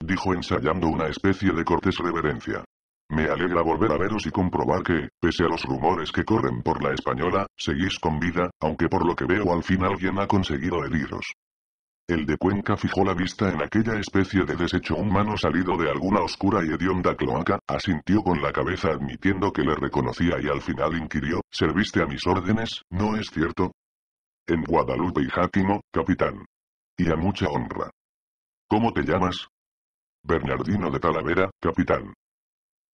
Dijo ensayando una especie de cortes reverencia. Me alegra volver a veros y comprobar que, pese a los rumores que corren por la española, seguís con vida, aunque por lo que veo al fin alguien ha conseguido heriros. El de Cuenca fijó la vista en aquella especie de desecho humano salido de alguna oscura y hedionda cloaca, asintió con la cabeza admitiendo que le reconocía y al final inquirió, ¿serviste a mis órdenes, no es cierto? En Guadalupe y Jáquimo, capitán. Y a mucha honra. ¿Cómo te llamas? Bernardino de Talavera, capitán.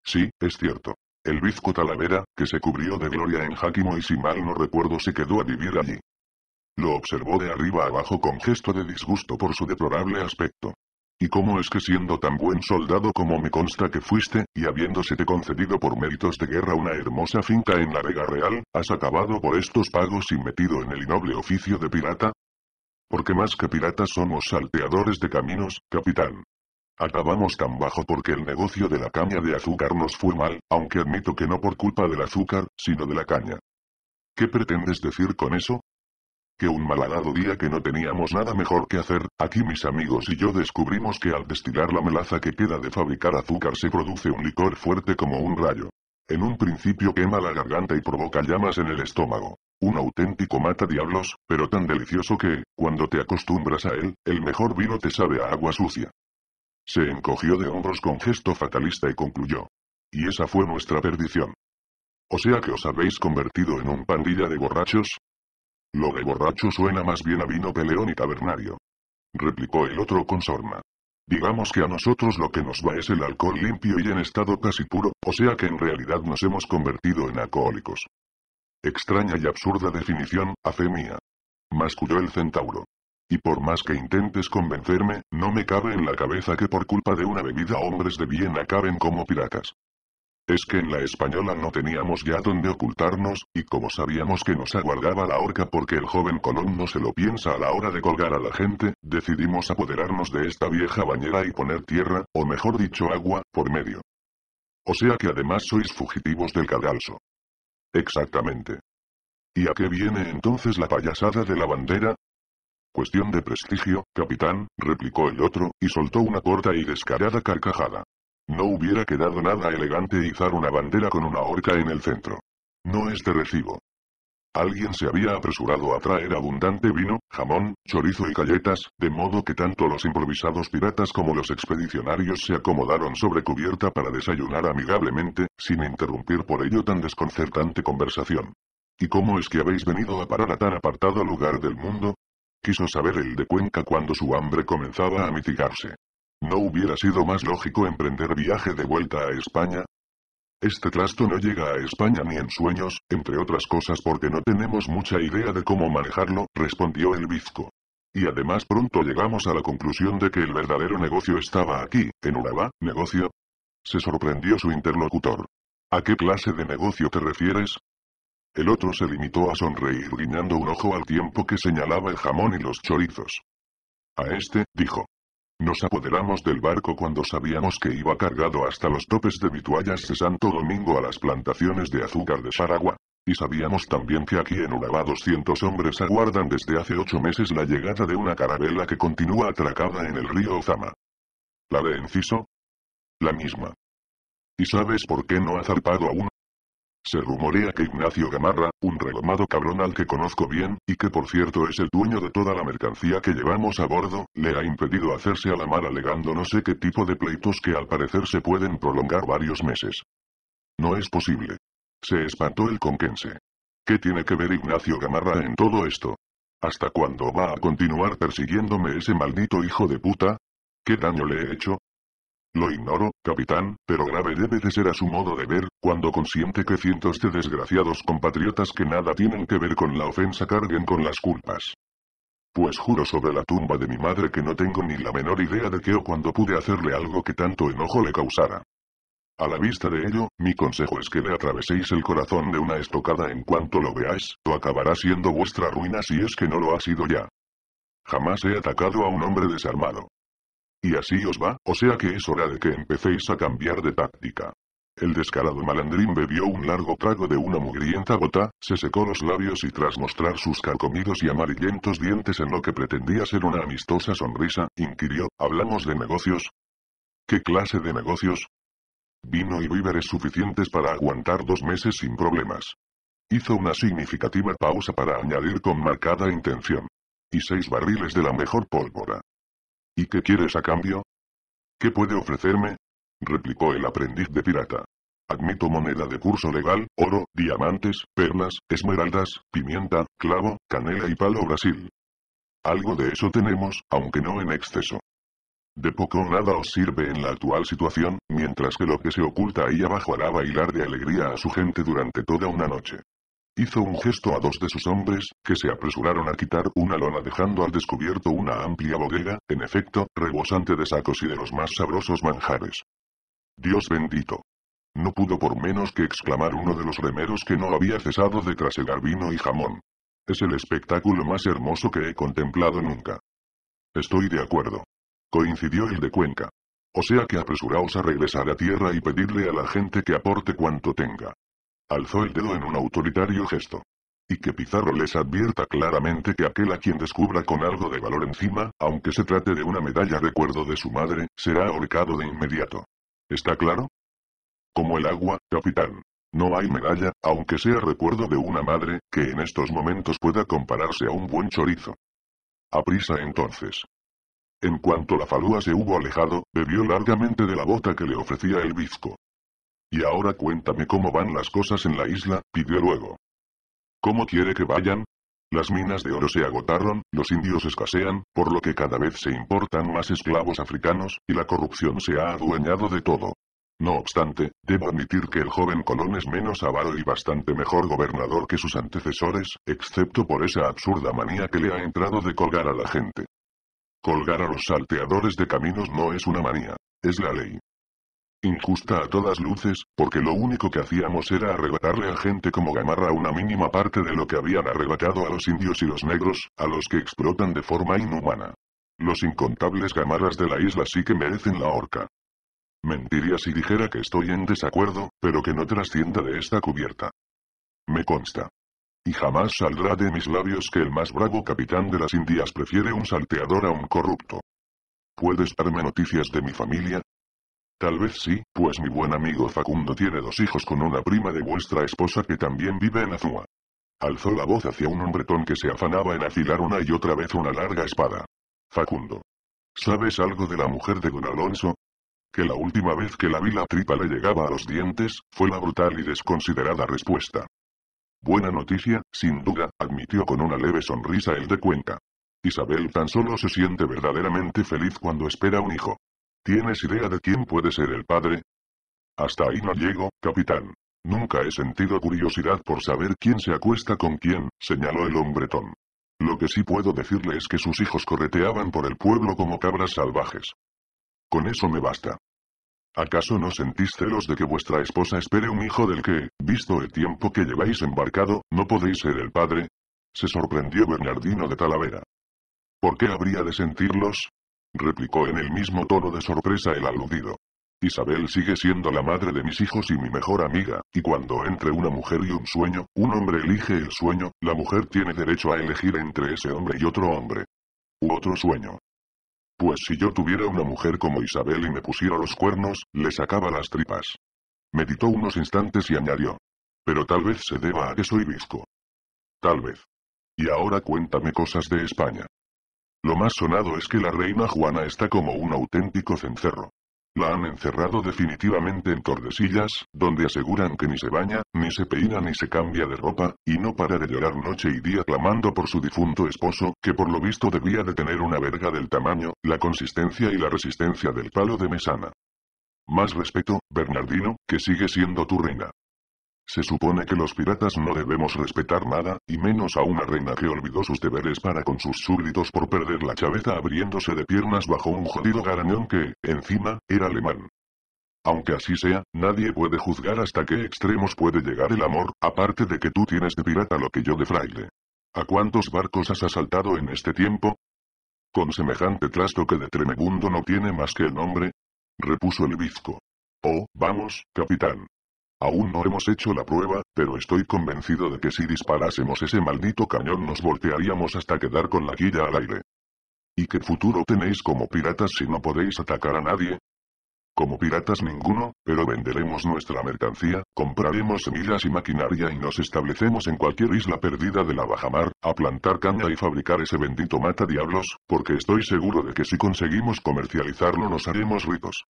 Sí, es cierto. El bizco Talavera, que se cubrió de gloria en Hakimo y si mal no recuerdo se quedó a vivir allí. Lo observó de arriba abajo con gesto de disgusto por su deplorable aspecto. ¿Y cómo es que siendo tan buen soldado como me consta que fuiste, y habiéndosete concedido por méritos de guerra una hermosa finca en la Vega Real, has acabado por estos pagos y metido en el innoble oficio de pirata? Porque más que piratas somos salteadores de caminos, capitán. Acabamos tan bajo porque el negocio de la caña de azúcar nos fue mal, aunque admito que no por culpa del azúcar, sino de la caña. ¿Qué pretendes decir con eso? Que un malhadado día que no teníamos nada mejor que hacer, aquí mis amigos y yo descubrimos que al destilar la melaza que queda de fabricar azúcar se produce un licor fuerte como un rayo. En un principio quema la garganta y provoca llamas en el estómago. Un auténtico mata diablos, pero tan delicioso que, cuando te acostumbras a él, el mejor vino te sabe a agua sucia. Se encogió de hombros con gesto fatalista y concluyó. Y esa fue nuestra perdición. O sea que os habéis convertido en un pandilla de borrachos. Lo de borracho suena más bien a vino peleón y tabernario. Replicó el otro con sorna. Digamos que a nosotros lo que nos va es el alcohol limpio y en estado casi puro, o sea que en realidad nos hemos convertido en alcohólicos. Extraña y absurda definición, a fe mía. Masculló el centauro. Y por más que intentes convencerme, no me cabe en la cabeza que por culpa de una bebida hombres de bien acaben como piratas. Es que en la española no teníamos ya dónde ocultarnos, y como sabíamos que nos aguardaba la horca porque el joven Colón no se lo piensa a la hora de colgar a la gente, decidimos apoderarnos de esta vieja bañera y poner tierra, o mejor dicho agua, por medio. O sea que además sois fugitivos del cadalso. Exactamente. ¿Y a qué viene entonces la payasada de la bandera? Cuestión de prestigio, capitán, replicó el otro, y soltó una corta y descarada carcajada. No hubiera quedado nada elegante izar una bandera con una horca en el centro. No es de recibo. Alguien se había apresurado a traer abundante vino, jamón, chorizo y galletas, de modo que tanto los improvisados piratas como los expedicionarios se acomodaron sobre cubierta para desayunar amigablemente, sin interrumpir por ello tan desconcertante conversación. ¿Y cómo es que habéis venido a parar a tan apartado lugar del mundo? quiso saber el de Cuenca cuando su hambre comenzaba a mitigarse. ¿No hubiera sido más lógico emprender viaje de vuelta a España? Este trasto no llega a España ni en sueños, entre otras cosas porque no tenemos mucha idea de cómo manejarlo, respondió el bizco. Y además pronto llegamos a la conclusión de que el verdadero negocio estaba aquí, en Urabá, negocio. Se sorprendió su interlocutor. ¿A qué clase de negocio te refieres? El otro se limitó a sonreír guiñando un ojo al tiempo que señalaba el jamón y los chorizos. A este, dijo. Nos apoderamos del barco cuando sabíamos que iba cargado hasta los topes de vituallas de Santo Domingo a las plantaciones de azúcar de Saragua. Y sabíamos también que aquí en Urabá 200 hombres aguardan desde hace ocho meses la llegada de una carabela que continúa atracada en el río Ozama. ¿La de Enciso? La misma. ¿Y sabes por qué no ha zarpado aún? Se rumorea que Ignacio Gamarra, un redomado cabrón al que conozco bien, y que por cierto es el dueño de toda la mercancía que llevamos a bordo, le ha impedido hacerse a la mar alegando no sé qué tipo de pleitos que al parecer se pueden prolongar varios meses. No es posible. Se espantó el conquense. ¿Qué tiene que ver Ignacio Gamarra en todo esto? ¿Hasta cuándo va a continuar persiguiéndome ese maldito hijo de puta? ¿Qué daño le he hecho? Lo ignoro, capitán, pero grave debe de ser a su modo de ver, cuando consiente que cientos de desgraciados compatriotas que nada tienen que ver con la ofensa carguen con las culpas. Pues juro sobre la tumba de mi madre que no tengo ni la menor idea de qué o cuando pude hacerle algo que tanto enojo le causara. A la vista de ello, mi consejo es que le atraveséis el corazón de una estocada en cuanto lo veáis, o acabará siendo vuestra ruina si es que no lo ha sido ya. Jamás he atacado a un hombre desarmado. Y así os va, o sea que es hora de que empecéis a cambiar de táctica. El descarado malandrín bebió un largo trago de una mugrienta gota, se secó los labios y tras mostrar sus carcomidos y amarillentos dientes en lo que pretendía ser una amistosa sonrisa, inquirió, ¿hablamos de negocios? ¿Qué clase de negocios? Vino y víveres suficientes para aguantar dos meses sin problemas. Hizo una significativa pausa para añadir con marcada intención. Y seis barriles de la mejor pólvora. ¿Y qué quieres a cambio? ¿Qué puede ofrecerme? replicó el aprendiz de pirata. Admito moneda de curso legal, oro, diamantes, perlas, esmeraldas, pimienta, clavo, canela y palo Brasil. Algo de eso tenemos, aunque no en exceso. De poco o nada os sirve en la actual situación, mientras que lo que se oculta ahí abajo hará bailar de alegría a su gente durante toda una noche. Hizo un gesto a dos de sus hombres, que se apresuraron a quitar una lona dejando al descubierto una amplia bodega, en efecto, rebosante de sacos y de los más sabrosos manjares. Dios bendito. No pudo por menos que exclamar uno de los remeros que no había cesado de trasegar vino y jamón. Es el espectáculo más hermoso que he contemplado nunca. Estoy de acuerdo. Coincidió el de Cuenca. O sea que apresuraos a regresar a tierra y pedirle a la gente que aporte cuanto tenga. Alzó el dedo en un autoritario gesto. Y que Pizarro les advierta claramente que aquel a quien descubra con algo de valor encima, aunque se trate de una medalla recuerdo de su madre, será ahorcado de inmediato. ¿Está claro? Como el agua, capitán. No hay medalla, aunque sea recuerdo de una madre, que en estos momentos pueda compararse a un buen chorizo. Aprisa entonces. En cuanto la falúa se hubo alejado, bebió largamente de la bota que le ofrecía el bizco. Y ahora cuéntame cómo van las cosas en la isla, pidió luego. ¿Cómo quiere que vayan? Las minas de oro se agotaron, los indios escasean, por lo que cada vez se importan más esclavos africanos, y la corrupción se ha adueñado de todo. No obstante, debo admitir que el joven Colón es menos avaro y bastante mejor gobernador que sus antecesores, excepto por esa absurda manía que le ha entrado de colgar a la gente. Colgar a los salteadores de caminos no es una manía, es la ley injusta a todas luces, porque lo único que hacíamos era arrebatarle a gente como Gamarra una mínima parte de lo que habían arrebatado a los indios y los negros, a los que explotan de forma inhumana. Los incontables gamarras de la isla sí que merecen la horca. Mentiría si dijera que estoy en desacuerdo, pero que no trascienda de esta cubierta. Me consta. Y jamás saldrá de mis labios que el más bravo capitán de las Indias prefiere un salteador a un corrupto. ¿Puedes darme noticias de mi familia? Tal vez sí, pues mi buen amigo Facundo tiene dos hijos con una prima de vuestra esposa que también vive en Azúa. Alzó la voz hacia un hombretón que se afanaba en afilar una y otra vez una larga espada. Facundo. ¿Sabes algo de la mujer de don Alonso? Que la última vez que la vi la tripa le llegaba a los dientes, fue la brutal y desconsiderada respuesta. Buena noticia, sin duda, admitió con una leve sonrisa el de cuenta. Isabel tan solo se siente verdaderamente feliz cuando espera un hijo. ¿Tienes idea de quién puede ser el padre? Hasta ahí no llego, capitán. Nunca he sentido curiosidad por saber quién se acuesta con quién, señaló el hombretón. Lo que sí puedo decirle es que sus hijos correteaban por el pueblo como cabras salvajes. Con eso me basta. ¿Acaso no sentís celos de que vuestra esposa espere un hijo del que, visto el tiempo que lleváis embarcado, no podéis ser el padre? Se sorprendió Bernardino de Talavera. ¿Por qué habría de sentirlos? replicó en el mismo tono de sorpresa el aludido. Isabel sigue siendo la madre de mis hijos y mi mejor amiga, y cuando entre una mujer y un sueño, un hombre elige el sueño, la mujer tiene derecho a elegir entre ese hombre y otro hombre. U otro sueño. Pues si yo tuviera una mujer como Isabel y me pusiera los cuernos, le sacaba las tripas. Meditó unos instantes y añadió. Pero tal vez se deba a que soy visco. Tal vez. Y ahora cuéntame cosas de España. Lo más sonado es que la reina Juana está como un auténtico cencerro. La han encerrado definitivamente en cordesillas, donde aseguran que ni se baña, ni se peina ni se cambia de ropa, y no para de llorar noche y día clamando por su difunto esposo, que por lo visto debía de tener una verga del tamaño, la consistencia y la resistencia del palo de mesana. Más respeto, Bernardino, que sigue siendo tu reina. Se supone que los piratas no debemos respetar nada, y menos a una reina que olvidó sus deberes para con sus súbditos por perder la chaveza abriéndose de piernas bajo un jodido garañón que, encima, era alemán. Aunque así sea, nadie puede juzgar hasta qué extremos puede llegar el amor, aparte de que tú tienes de pirata lo que yo de fraile. ¿A cuántos barcos has asaltado en este tiempo? Con semejante trasto que de tremebundo no tiene más que el nombre. Repuso el bizco. Oh, vamos, capitán, Aún no hemos hecho la prueba, pero estoy convencido de que si disparásemos ese maldito cañón nos voltearíamos hasta quedar con la quilla al aire. ¿Y qué futuro tenéis como piratas si no podéis atacar a nadie? Como piratas ninguno, pero venderemos nuestra mercancía, compraremos semillas y maquinaria y nos establecemos en cualquier isla perdida de la bajamar, a plantar caña y fabricar ese bendito mata diablos, porque estoy seguro de que si conseguimos comercializarlo nos haremos ricos.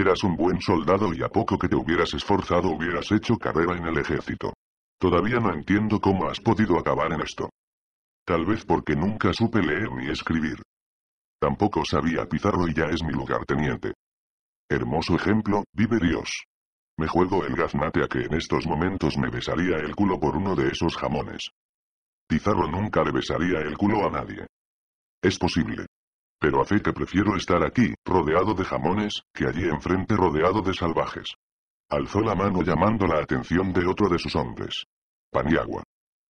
Eras un buen soldado y a poco que te hubieras esforzado hubieras hecho carrera en el ejército. Todavía no entiendo cómo has podido acabar en esto. Tal vez porque nunca supe leer ni escribir. Tampoco sabía Pizarro y ya es mi lugar teniente. Hermoso ejemplo, vive Dios. Me juego el gaznate a que en estos momentos me besaría el culo por uno de esos jamones. Pizarro nunca le besaría el culo a nadie. Es posible. Pero hace que prefiero estar aquí, rodeado de jamones, que allí enfrente rodeado de salvajes. Alzó la mano llamando la atención de otro de sus hombres. Paniagua.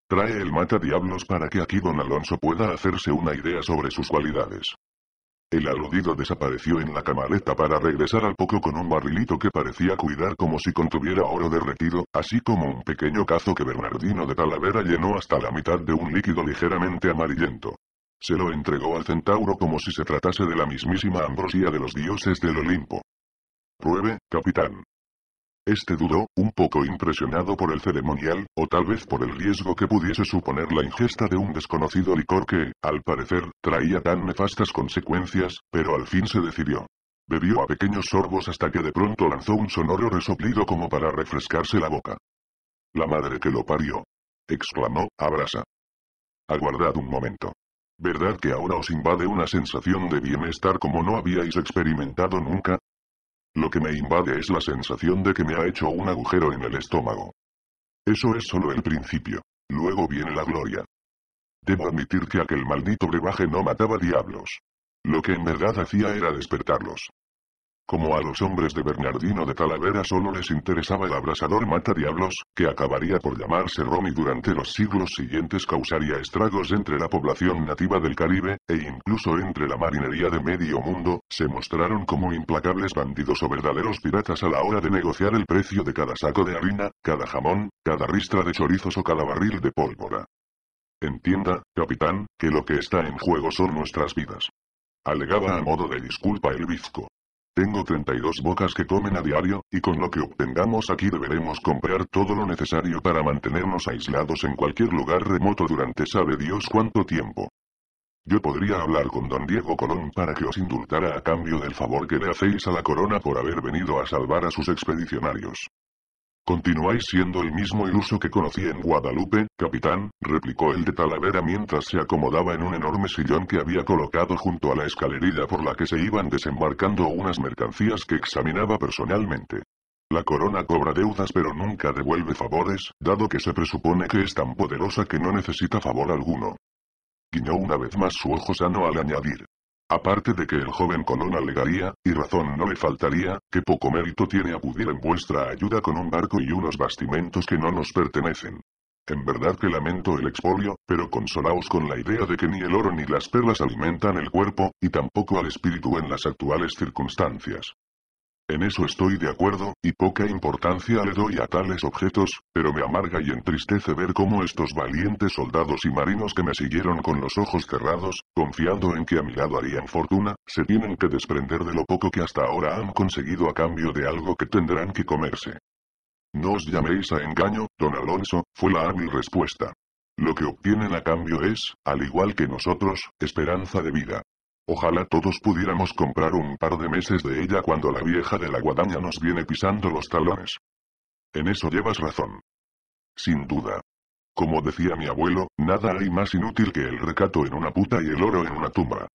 Trae el mata diablos para que aquí don Alonso pueda hacerse una idea sobre sus cualidades. El aludido desapareció en la camaleta para regresar al poco con un barrilito que parecía cuidar como si contuviera oro derretido, así como un pequeño cazo que Bernardino de Talavera llenó hasta la mitad de un líquido ligeramente amarillento. Se lo entregó al centauro como si se tratase de la mismísima ambrosía de los dioses del Olimpo. Pruebe, capitán. Este dudó, un poco impresionado por el ceremonial, o tal vez por el riesgo que pudiese suponer la ingesta de un desconocido licor que, al parecer, traía tan nefastas consecuencias, pero al fin se decidió. Bebió a pequeños sorbos hasta que de pronto lanzó un sonoro resoplido como para refrescarse la boca. La madre que lo parió. exclamó, abrasa. Aguardad un momento. ¿Verdad que ahora os invade una sensación de bienestar como no habíais experimentado nunca? Lo que me invade es la sensación de que me ha hecho un agujero en el estómago. Eso es solo el principio. Luego viene la gloria. Debo admitir que aquel maldito brebaje no mataba diablos. Lo que en verdad hacía era despertarlos. Como a los hombres de Bernardino de Talavera solo les interesaba el abrasador mata diablos, que acabaría por llamarse Romy y durante los siglos siguientes causaría estragos entre la población nativa del Caribe, e incluso entre la marinería de medio mundo, se mostraron como implacables bandidos o verdaderos piratas a la hora de negociar el precio de cada saco de harina, cada jamón, cada ristra de chorizos o cada barril de pólvora. Entienda, capitán, que lo que está en juego son nuestras vidas. Alegaba a modo de disculpa el bizco. Tengo 32 bocas que comen a diario, y con lo que obtengamos aquí deberemos comprar todo lo necesario para mantenernos aislados en cualquier lugar remoto durante sabe Dios cuánto tiempo. Yo podría hablar con don Diego Colón para que os indultara a cambio del favor que le hacéis a la corona por haber venido a salvar a sus expedicionarios. Continuáis siendo el mismo iluso que conocí en Guadalupe, capitán, replicó el de Talavera mientras se acomodaba en un enorme sillón que había colocado junto a la escalerilla por la que se iban desembarcando unas mercancías que examinaba personalmente. La corona cobra deudas pero nunca devuelve favores, dado que se presupone que es tan poderosa que no necesita favor alguno. Guiñó una vez más su ojo sano al añadir, Aparte de que el joven colón alegaría, y razón no le faltaría, que poco mérito tiene acudir en vuestra ayuda con un barco y unos bastimentos que no nos pertenecen. En verdad que lamento el expolio, pero consolaos con la idea de que ni el oro ni las perlas alimentan el cuerpo, y tampoco al espíritu en las actuales circunstancias. En eso estoy de acuerdo, y poca importancia le doy a tales objetos, pero me amarga y entristece ver cómo estos valientes soldados y marinos que me siguieron con los ojos cerrados, confiando en que a mi lado harían fortuna, se tienen que desprender de lo poco que hasta ahora han conseguido a cambio de algo que tendrán que comerse. No os llaméis a engaño, don Alonso, fue la hábil respuesta. Lo que obtienen a cambio es, al igual que nosotros, esperanza de vida. Ojalá todos pudiéramos comprar un par de meses de ella cuando la vieja de la guadaña nos viene pisando los talones. En eso llevas razón. Sin duda. Como decía mi abuelo, nada hay más inútil que el recato en una puta y el oro en una tumba.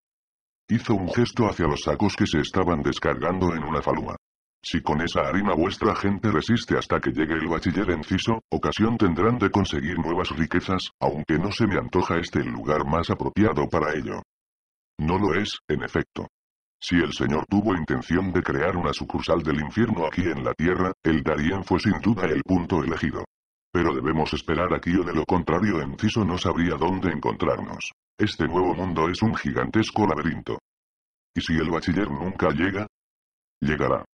Hizo un gesto hacia los sacos que se estaban descargando en una faluma. Si con esa harina vuestra gente resiste hasta que llegue el bachiller enciso, ocasión tendrán de conseguir nuevas riquezas, aunque no se me antoja este el lugar más apropiado para ello. No lo es, en efecto. Si el Señor tuvo intención de crear una sucursal del infierno aquí en la tierra, el Darien fue sin duda el punto elegido. Pero debemos esperar aquí o de lo contrario Enciso no sabría dónde encontrarnos. Este nuevo mundo es un gigantesco laberinto. ¿Y si el bachiller nunca llega? Llegará.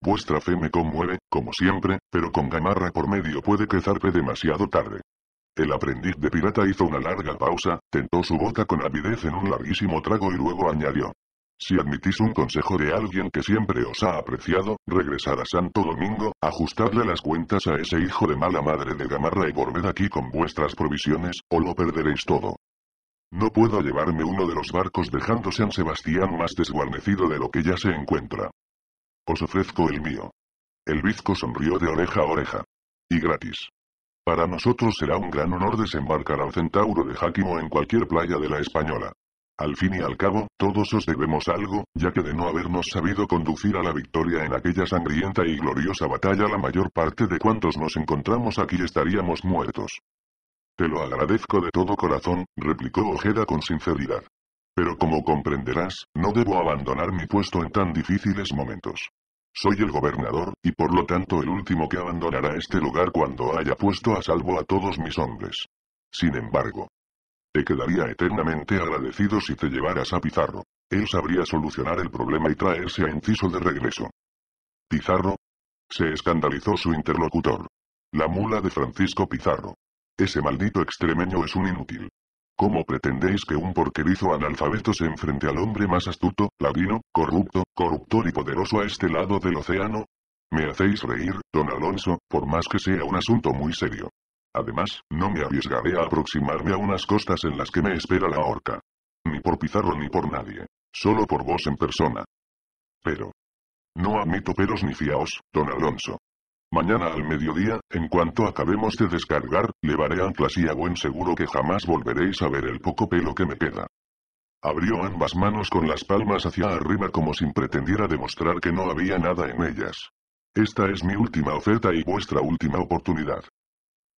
Vuestra fe me conmueve, como siempre, pero con gamarra por medio puede que zarpe demasiado tarde. El aprendiz de pirata hizo una larga pausa, tentó su bota con avidez en un larguísimo trago y luego añadió. Si admitís un consejo de alguien que siempre os ha apreciado, regresad a Santo Domingo, ajustadle las cuentas a ese hijo de mala madre de Gamarra y volved aquí con vuestras provisiones, o lo perderéis todo. No puedo llevarme uno de los barcos dejando San Sebastián más desguarnecido de lo que ya se encuentra. Os ofrezco el mío. El bizco sonrió de oreja a oreja. Y gratis. Para nosotros será un gran honor desembarcar al centauro de Jáquimo en cualquier playa de la Española. Al fin y al cabo, todos os debemos algo, ya que de no habernos sabido conducir a la victoria en aquella sangrienta y gloriosa batalla la mayor parte de cuantos nos encontramos aquí estaríamos muertos. Te lo agradezco de todo corazón, replicó Ojeda con sinceridad. Pero como comprenderás, no debo abandonar mi puesto en tan difíciles momentos. Soy el gobernador, y por lo tanto el último que abandonará este lugar cuando haya puesto a salvo a todos mis hombres. Sin embargo, te quedaría eternamente agradecido si te llevaras a Pizarro. Él sabría solucionar el problema y traerse a inciso de regreso. Pizarro. Se escandalizó su interlocutor. La mula de Francisco Pizarro. Ese maldito extremeño es un inútil. ¿Cómo pretendéis que un porquerizo analfabeto se enfrente al hombre más astuto, ladino, corrupto, corruptor y poderoso a este lado del océano? Me hacéis reír, don Alonso, por más que sea un asunto muy serio. Además, no me arriesgaré a aproximarme a unas costas en las que me espera la horca. Ni por Pizarro ni por nadie. Solo por vos en persona. Pero. No admito peros ni fiaos, don Alonso. Mañana al mediodía, en cuanto acabemos de descargar, levaré anclas y a buen seguro que jamás volveréis a ver el poco pelo que me queda. Abrió ambas manos con las palmas hacia arriba como si pretendiera demostrar que no había nada en ellas. Esta es mi última oferta y vuestra última oportunidad.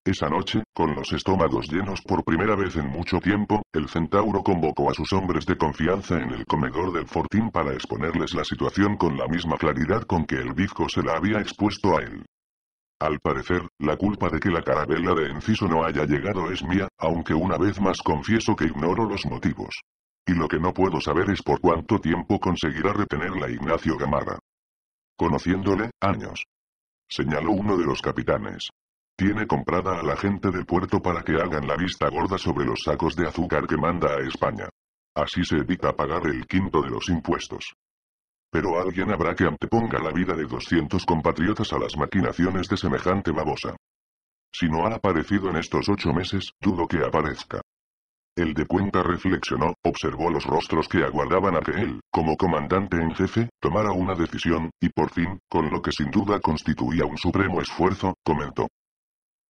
Esa noche, con los estómagos llenos por primera vez en mucho tiempo, el centauro convocó a sus hombres de confianza en el comedor del fortín para exponerles la situación con la misma claridad con que el bizco se la había expuesto a él. Al parecer, la culpa de que la carabela de Enciso no haya llegado es mía, aunque una vez más confieso que ignoro los motivos. Y lo que no puedo saber es por cuánto tiempo conseguirá retenerla Ignacio Gamarra. Conociéndole, años. Señaló uno de los capitanes. Tiene comprada a la gente del puerto para que hagan la vista gorda sobre los sacos de azúcar que manda a España. Así se evita pagar el quinto de los impuestos. Pero alguien habrá que anteponga la vida de 200 compatriotas a las maquinaciones de semejante babosa. Si no ha aparecido en estos ocho meses, dudo que aparezca. El de cuenta reflexionó, observó los rostros que aguardaban a que él, como comandante en jefe, tomara una decisión, y por fin, con lo que sin duda constituía un supremo esfuerzo, comentó.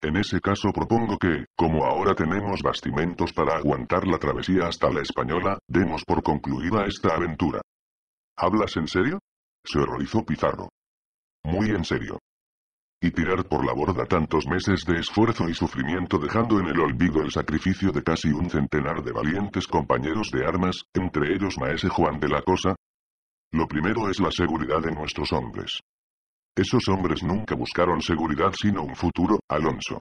En ese caso propongo que, como ahora tenemos bastimentos para aguantar la travesía hasta la Española, demos por concluida esta aventura. ¿Hablas en serio? Se horrorizó Pizarro. Muy en serio. Y tirar por la borda tantos meses de esfuerzo y sufrimiento dejando en el olvido el sacrificio de casi un centenar de valientes compañeros de armas, entre ellos Maese Juan de la Cosa. Lo primero es la seguridad de nuestros hombres. Esos hombres nunca buscaron seguridad sino un futuro, Alonso.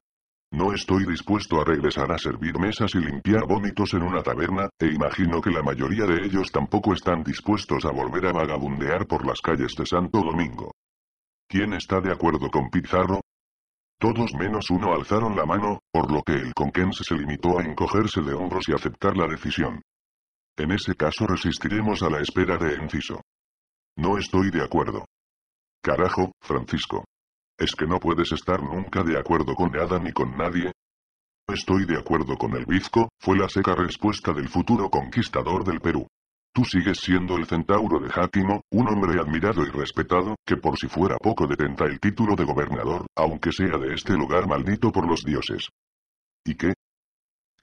No estoy dispuesto a regresar a servir mesas y limpiar vómitos en una taberna, e imagino que la mayoría de ellos tampoco están dispuestos a volver a vagabundear por las calles de Santo Domingo. ¿Quién está de acuerdo con Pizarro? Todos menos uno alzaron la mano, por lo que el conquense se limitó a encogerse de hombros y aceptar la decisión. En ese caso resistiremos a la espera de Enciso. No estoy de acuerdo. Carajo, Francisco. ¿Es que no puedes estar nunca de acuerdo con nada ni con nadie? Estoy de acuerdo con el bizco, fue la seca respuesta del futuro conquistador del Perú. Tú sigues siendo el centauro de Jáquimo, un hombre admirado y respetado, que por si fuera poco detenta el título de gobernador, aunque sea de este lugar maldito por los dioses. ¿Y qué?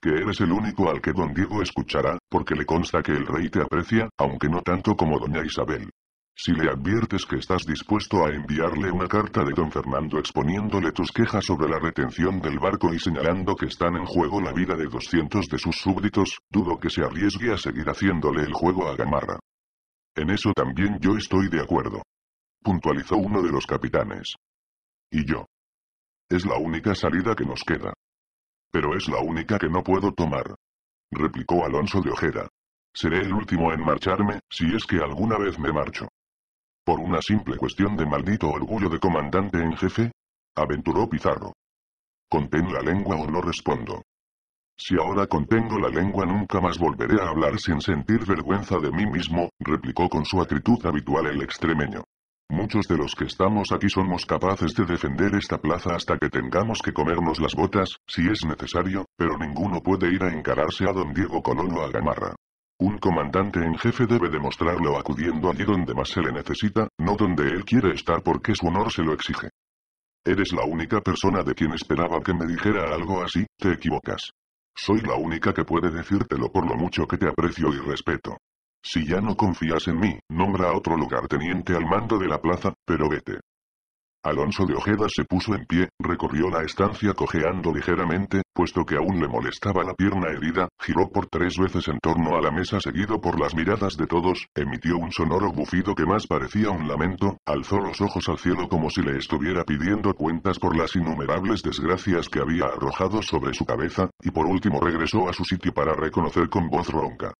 Que eres el único al que don Diego escuchará, porque le consta que el rey te aprecia, aunque no tanto como doña Isabel. Si le adviertes que estás dispuesto a enviarle una carta de don Fernando exponiéndole tus quejas sobre la retención del barco y señalando que están en juego la vida de 200 de sus súbditos, dudo que se arriesgue a seguir haciéndole el juego a Gamarra. En eso también yo estoy de acuerdo. Puntualizó uno de los capitanes. Y yo. Es la única salida que nos queda. Pero es la única que no puedo tomar. Replicó Alonso de Ojeda. Seré el último en marcharme, si es que alguna vez me marcho. ¿Por una simple cuestión de maldito orgullo de comandante en jefe? Aventuró Pizarro. Contén la lengua o no respondo. Si ahora contengo la lengua nunca más volveré a hablar sin sentir vergüenza de mí mismo, replicó con su acritud habitual el extremeño. Muchos de los que estamos aquí somos capaces de defender esta plaza hasta que tengamos que comernos las botas, si es necesario, pero ninguno puede ir a encararse a don Diego Colón o a Gamarra. Un comandante en jefe debe demostrarlo acudiendo allí donde más se le necesita, no donde él quiere estar porque su honor se lo exige. Eres la única persona de quien esperaba que me dijera algo así, te equivocas. Soy la única que puede decírtelo por lo mucho que te aprecio y respeto. Si ya no confías en mí, nombra a otro lugarteniente al mando de la plaza, pero vete. Alonso de Ojeda se puso en pie, recorrió la estancia cojeando ligeramente, puesto que aún le molestaba la pierna herida, giró por tres veces en torno a la mesa seguido por las miradas de todos, emitió un sonoro bufido que más parecía un lamento, alzó los ojos al cielo como si le estuviera pidiendo cuentas por las innumerables desgracias que había arrojado sobre su cabeza, y por último regresó a su sitio para reconocer con voz ronca.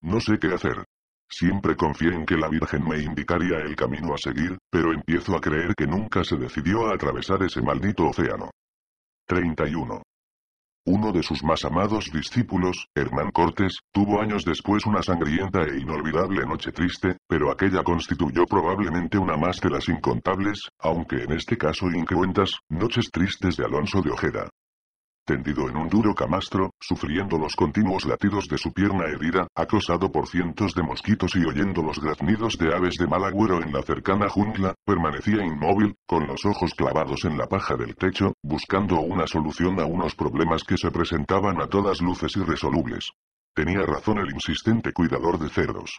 No sé qué hacer. Siempre confié en que la Virgen me indicaría el camino a seguir, pero empiezo a creer que nunca se decidió a atravesar ese maldito océano. 31. Uno de sus más amados discípulos, Hernán Cortés, tuvo años después una sangrienta e inolvidable noche triste, pero aquella constituyó probablemente una más de las incontables, aunque en este caso incruentas, noches tristes de Alonso de Ojeda tendido en un duro camastro, sufriendo los continuos latidos de su pierna herida, acosado por cientos de mosquitos y oyendo los graznidos de aves de mal agüero en la cercana jungla, permanecía inmóvil, con los ojos clavados en la paja del techo, buscando una solución a unos problemas que se presentaban a todas luces irresolubles. Tenía razón el insistente cuidador de cerdos.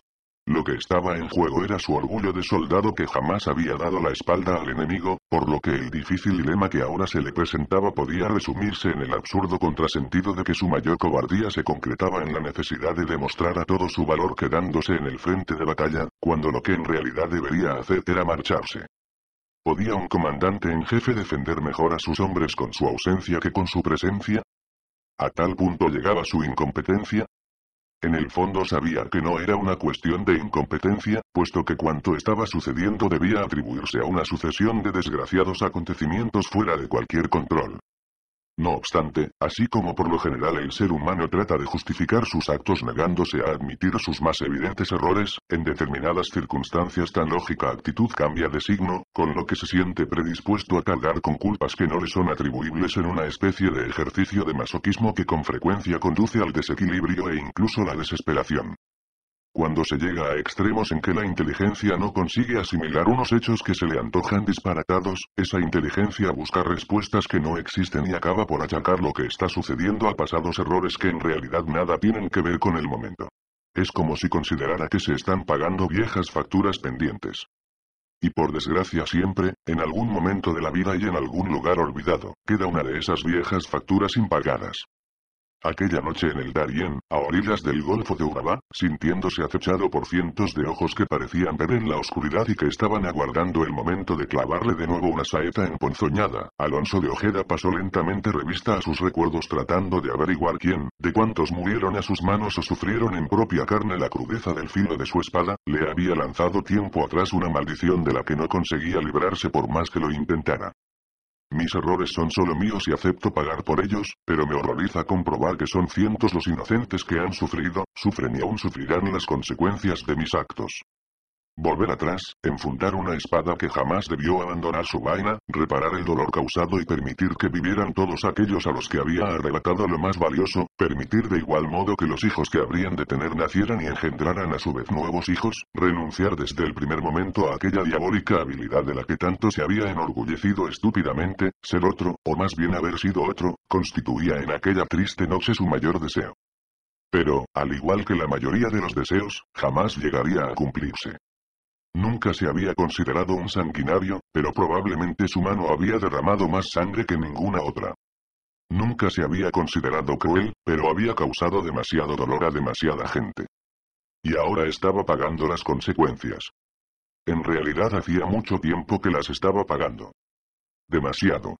Lo que estaba en juego era su orgullo de soldado que jamás había dado la espalda al enemigo, por lo que el difícil dilema que ahora se le presentaba podía resumirse en el absurdo contrasentido de que su mayor cobardía se concretaba en la necesidad de demostrar a todo su valor quedándose en el frente de batalla, cuando lo que en realidad debería hacer era marcharse. ¿Podía un comandante en jefe defender mejor a sus hombres con su ausencia que con su presencia? A tal punto llegaba su incompetencia, en el fondo sabía que no era una cuestión de incompetencia, puesto que cuanto estaba sucediendo debía atribuirse a una sucesión de desgraciados acontecimientos fuera de cualquier control. No obstante, así como por lo general el ser humano trata de justificar sus actos negándose a admitir sus más evidentes errores, en determinadas circunstancias tan lógica actitud cambia de signo, con lo que se siente predispuesto a cargar con culpas que no le son atribuibles en una especie de ejercicio de masoquismo que con frecuencia conduce al desequilibrio e incluso la desesperación. Cuando se llega a extremos en que la inteligencia no consigue asimilar unos hechos que se le antojan disparatados, esa inteligencia busca respuestas que no existen y acaba por achacar lo que está sucediendo a pasados errores que en realidad nada tienen que ver con el momento. Es como si considerara que se están pagando viejas facturas pendientes. Y por desgracia siempre, en algún momento de la vida y en algún lugar olvidado, queda una de esas viejas facturas impagadas. Aquella noche en el Darien, a orillas del Golfo de Urabá, sintiéndose acechado por cientos de ojos que parecían ver en la oscuridad y que estaban aguardando el momento de clavarle de nuevo una saeta emponzoñada, Alonso de Ojeda pasó lentamente revista a sus recuerdos tratando de averiguar quién, de cuántos murieron a sus manos o sufrieron en propia carne la crudeza del filo de su espada, le había lanzado tiempo atrás una maldición de la que no conseguía librarse por más que lo intentara. Mis errores son solo míos y acepto pagar por ellos, pero me horroriza comprobar que son cientos los inocentes que han sufrido, sufren y aún sufrirán las consecuencias de mis actos. Volver atrás, enfundar una espada que jamás debió abandonar su vaina, reparar el dolor causado y permitir que vivieran todos aquellos a los que había arrebatado lo más valioso, permitir de igual modo que los hijos que habrían de tener nacieran y engendraran a su vez nuevos hijos, renunciar desde el primer momento a aquella diabólica habilidad de la que tanto se había enorgullecido estúpidamente, ser otro, o más bien haber sido otro, constituía en aquella triste noche su mayor deseo. Pero, al igual que la mayoría de los deseos, jamás llegaría a cumplirse. Nunca se había considerado un sanguinario, pero probablemente su mano había derramado más sangre que ninguna otra. Nunca se había considerado cruel, pero había causado demasiado dolor a demasiada gente. Y ahora estaba pagando las consecuencias. En realidad hacía mucho tiempo que las estaba pagando. Demasiado.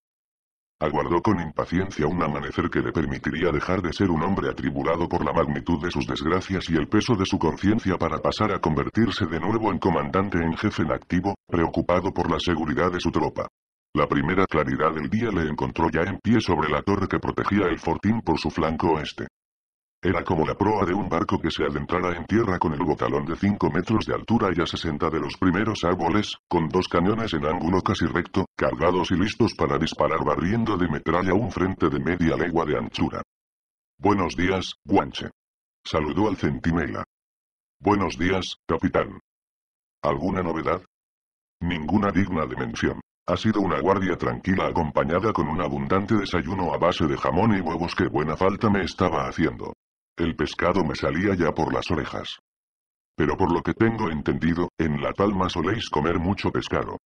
Aguardó con impaciencia un amanecer que le permitiría dejar de ser un hombre atribulado por la magnitud de sus desgracias y el peso de su conciencia para pasar a convertirse de nuevo en comandante en jefe en activo, preocupado por la seguridad de su tropa. La primera claridad del día le encontró ya en pie sobre la torre que protegía el fortín por su flanco oeste. Era como la proa de un barco que se adentrara en tierra con el botalón de 5 metros de altura y a 60 de los primeros árboles, con dos cañones en ángulo casi recto, cargados y listos para disparar barriendo de metralla un frente de media legua de anchura. Buenos días, Guanche. Saludó al centinela. Buenos días, capitán. ¿Alguna novedad? Ninguna digna de mención. Ha sido una guardia tranquila acompañada con un abundante desayuno a base de jamón y huevos que buena falta me estaba haciendo. El pescado me salía ya por las orejas. Pero por lo que tengo entendido, en La Palma soléis comer mucho pescado.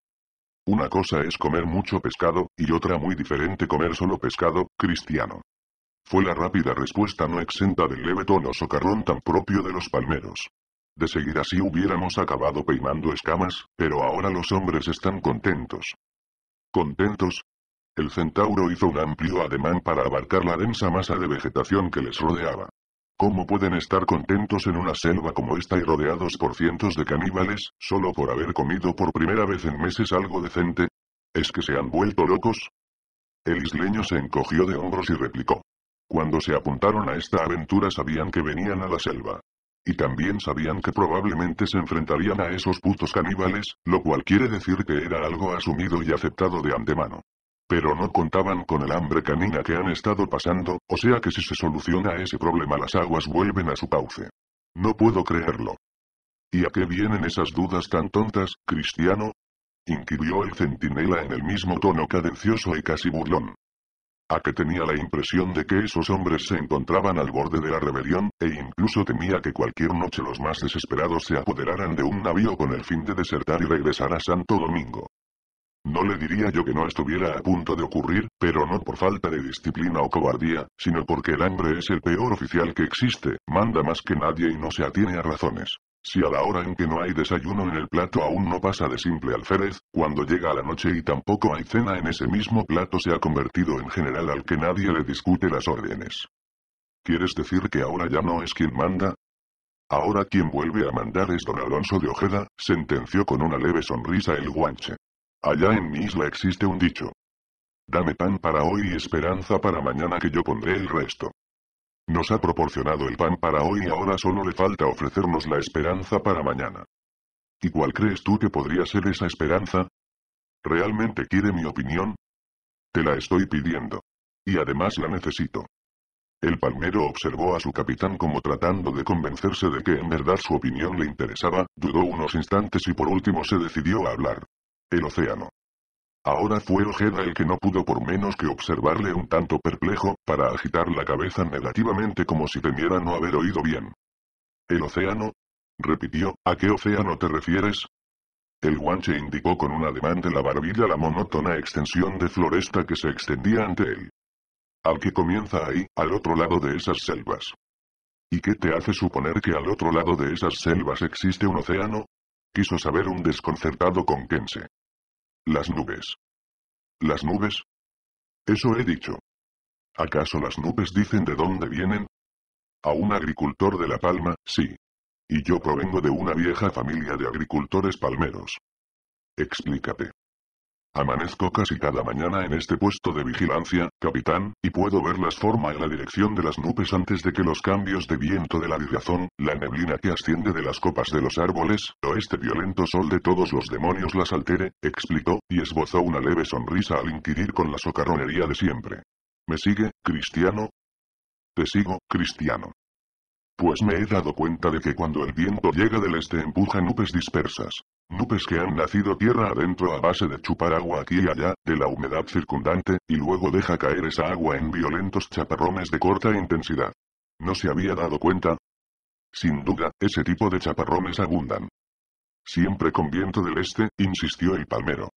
Una cosa es comer mucho pescado, y otra muy diferente comer solo pescado, cristiano. Fue la rápida respuesta no exenta del leve tono socarrón tan propio de los palmeros. De seguir así hubiéramos acabado peinando escamas, pero ahora los hombres están contentos. ¿Contentos? El centauro hizo un amplio ademán para abarcar la densa masa de vegetación que les rodeaba. ¿Cómo pueden estar contentos en una selva como esta y rodeados por cientos de caníbales, solo por haber comido por primera vez en meses algo decente? ¿Es que se han vuelto locos? El isleño se encogió de hombros y replicó. Cuando se apuntaron a esta aventura sabían que venían a la selva. Y también sabían que probablemente se enfrentarían a esos putos caníbales, lo cual quiere decir que era algo asumido y aceptado de antemano. Pero no contaban con el hambre canina que han estado pasando, o sea que si se soluciona ese problema las aguas vuelven a su cauce. No puedo creerlo. ¿Y a qué vienen esas dudas tan tontas, Cristiano? inquirió el centinela en el mismo tono cadencioso y casi burlón. A que tenía la impresión de que esos hombres se encontraban al borde de la rebelión, e incluso temía que cualquier noche los más desesperados se apoderaran de un navío con el fin de desertar y regresar a Santo Domingo. No le diría yo que no estuviera a punto de ocurrir, pero no por falta de disciplina o cobardía, sino porque el hambre es el peor oficial que existe, manda más que nadie y no se atiene a razones. Si a la hora en que no hay desayuno en el plato aún no pasa de simple alférez, cuando llega la noche y tampoco hay cena en ese mismo plato se ha convertido en general al que nadie le discute las órdenes. ¿Quieres decir que ahora ya no es quien manda? Ahora quien vuelve a mandar es don Alonso de Ojeda, sentenció con una leve sonrisa el guanche. Allá en mi isla existe un dicho. Dame pan para hoy y esperanza para mañana que yo pondré el resto. Nos ha proporcionado el pan para hoy y ahora solo le falta ofrecernos la esperanza para mañana. ¿Y cuál crees tú que podría ser esa esperanza? ¿Realmente quiere mi opinión? Te la estoy pidiendo. Y además la necesito. El palmero observó a su capitán como tratando de convencerse de que en verdad su opinión le interesaba, dudó unos instantes y por último se decidió a hablar el océano. Ahora fue Ojeda el que no pudo por menos que observarle un tanto perplejo, para agitar la cabeza negativamente como si temiera no haber oído bien. ¿El océano? repitió, ¿a qué océano te refieres? El guanche indicó con un ademán de la barbilla la monótona extensión de floresta que se extendía ante él. Al que comienza ahí, al otro lado de esas selvas. ¿Y qué te hace suponer que al otro lado de esas selvas existe un océano? Quiso saber un desconcertado conquense. Las nubes. ¿Las nubes? Eso he dicho. ¿Acaso las nubes dicen de dónde vienen? A un agricultor de La Palma, sí. Y yo provengo de una vieja familia de agricultores palmeros. Explícate. Amanezco casi cada mañana en este puesto de vigilancia, capitán, y puedo ver las formas y la dirección de las nubes antes de que los cambios de viento de la ligazón, la neblina que asciende de las copas de los árboles, o este violento sol de todos los demonios las altere, explicó, y esbozó una leve sonrisa al inquirir con la socarronería de siempre. ¿Me sigue, cristiano? Te sigo, cristiano. Pues me he dado cuenta de que cuando el viento llega del este empuja nubes dispersas. Nubes que han nacido tierra adentro a base de chupar agua aquí y allá, de la humedad circundante, y luego deja caer esa agua en violentos chaparrones de corta intensidad. ¿No se había dado cuenta? Sin duda, ese tipo de chaparrones abundan. Siempre con viento del este, insistió el palmero.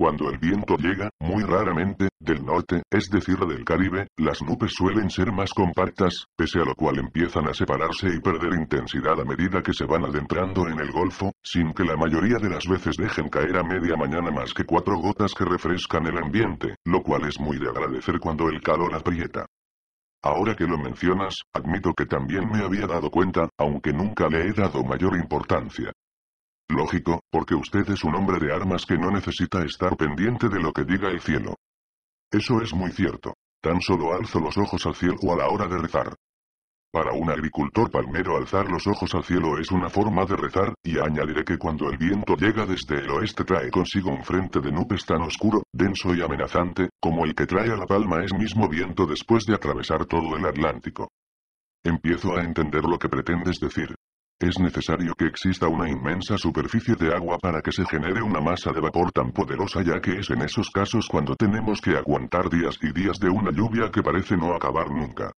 Cuando el viento llega, muy raramente, del norte, es decir del Caribe, las nubes suelen ser más compactas, pese a lo cual empiezan a separarse y perder intensidad a medida que se van adentrando en el golfo, sin que la mayoría de las veces dejen caer a media mañana más que cuatro gotas que refrescan el ambiente, lo cual es muy de agradecer cuando el calor aprieta. Ahora que lo mencionas, admito que también me había dado cuenta, aunque nunca le he dado mayor importancia. Lógico, porque usted es un hombre de armas que no necesita estar pendiente de lo que diga el cielo. Eso es muy cierto. Tan solo alzo los ojos al cielo a la hora de rezar. Para un agricultor palmero alzar los ojos al cielo es una forma de rezar, y añadiré que cuando el viento llega desde el oeste trae consigo un frente de nubes tan oscuro, denso y amenazante, como el que trae a la palma es mismo viento después de atravesar todo el Atlántico. Empiezo a entender lo que pretendes decir, es necesario que exista una inmensa superficie de agua para que se genere una masa de vapor tan poderosa ya que es en esos casos cuando tenemos que aguantar días y días de una lluvia que parece no acabar nunca.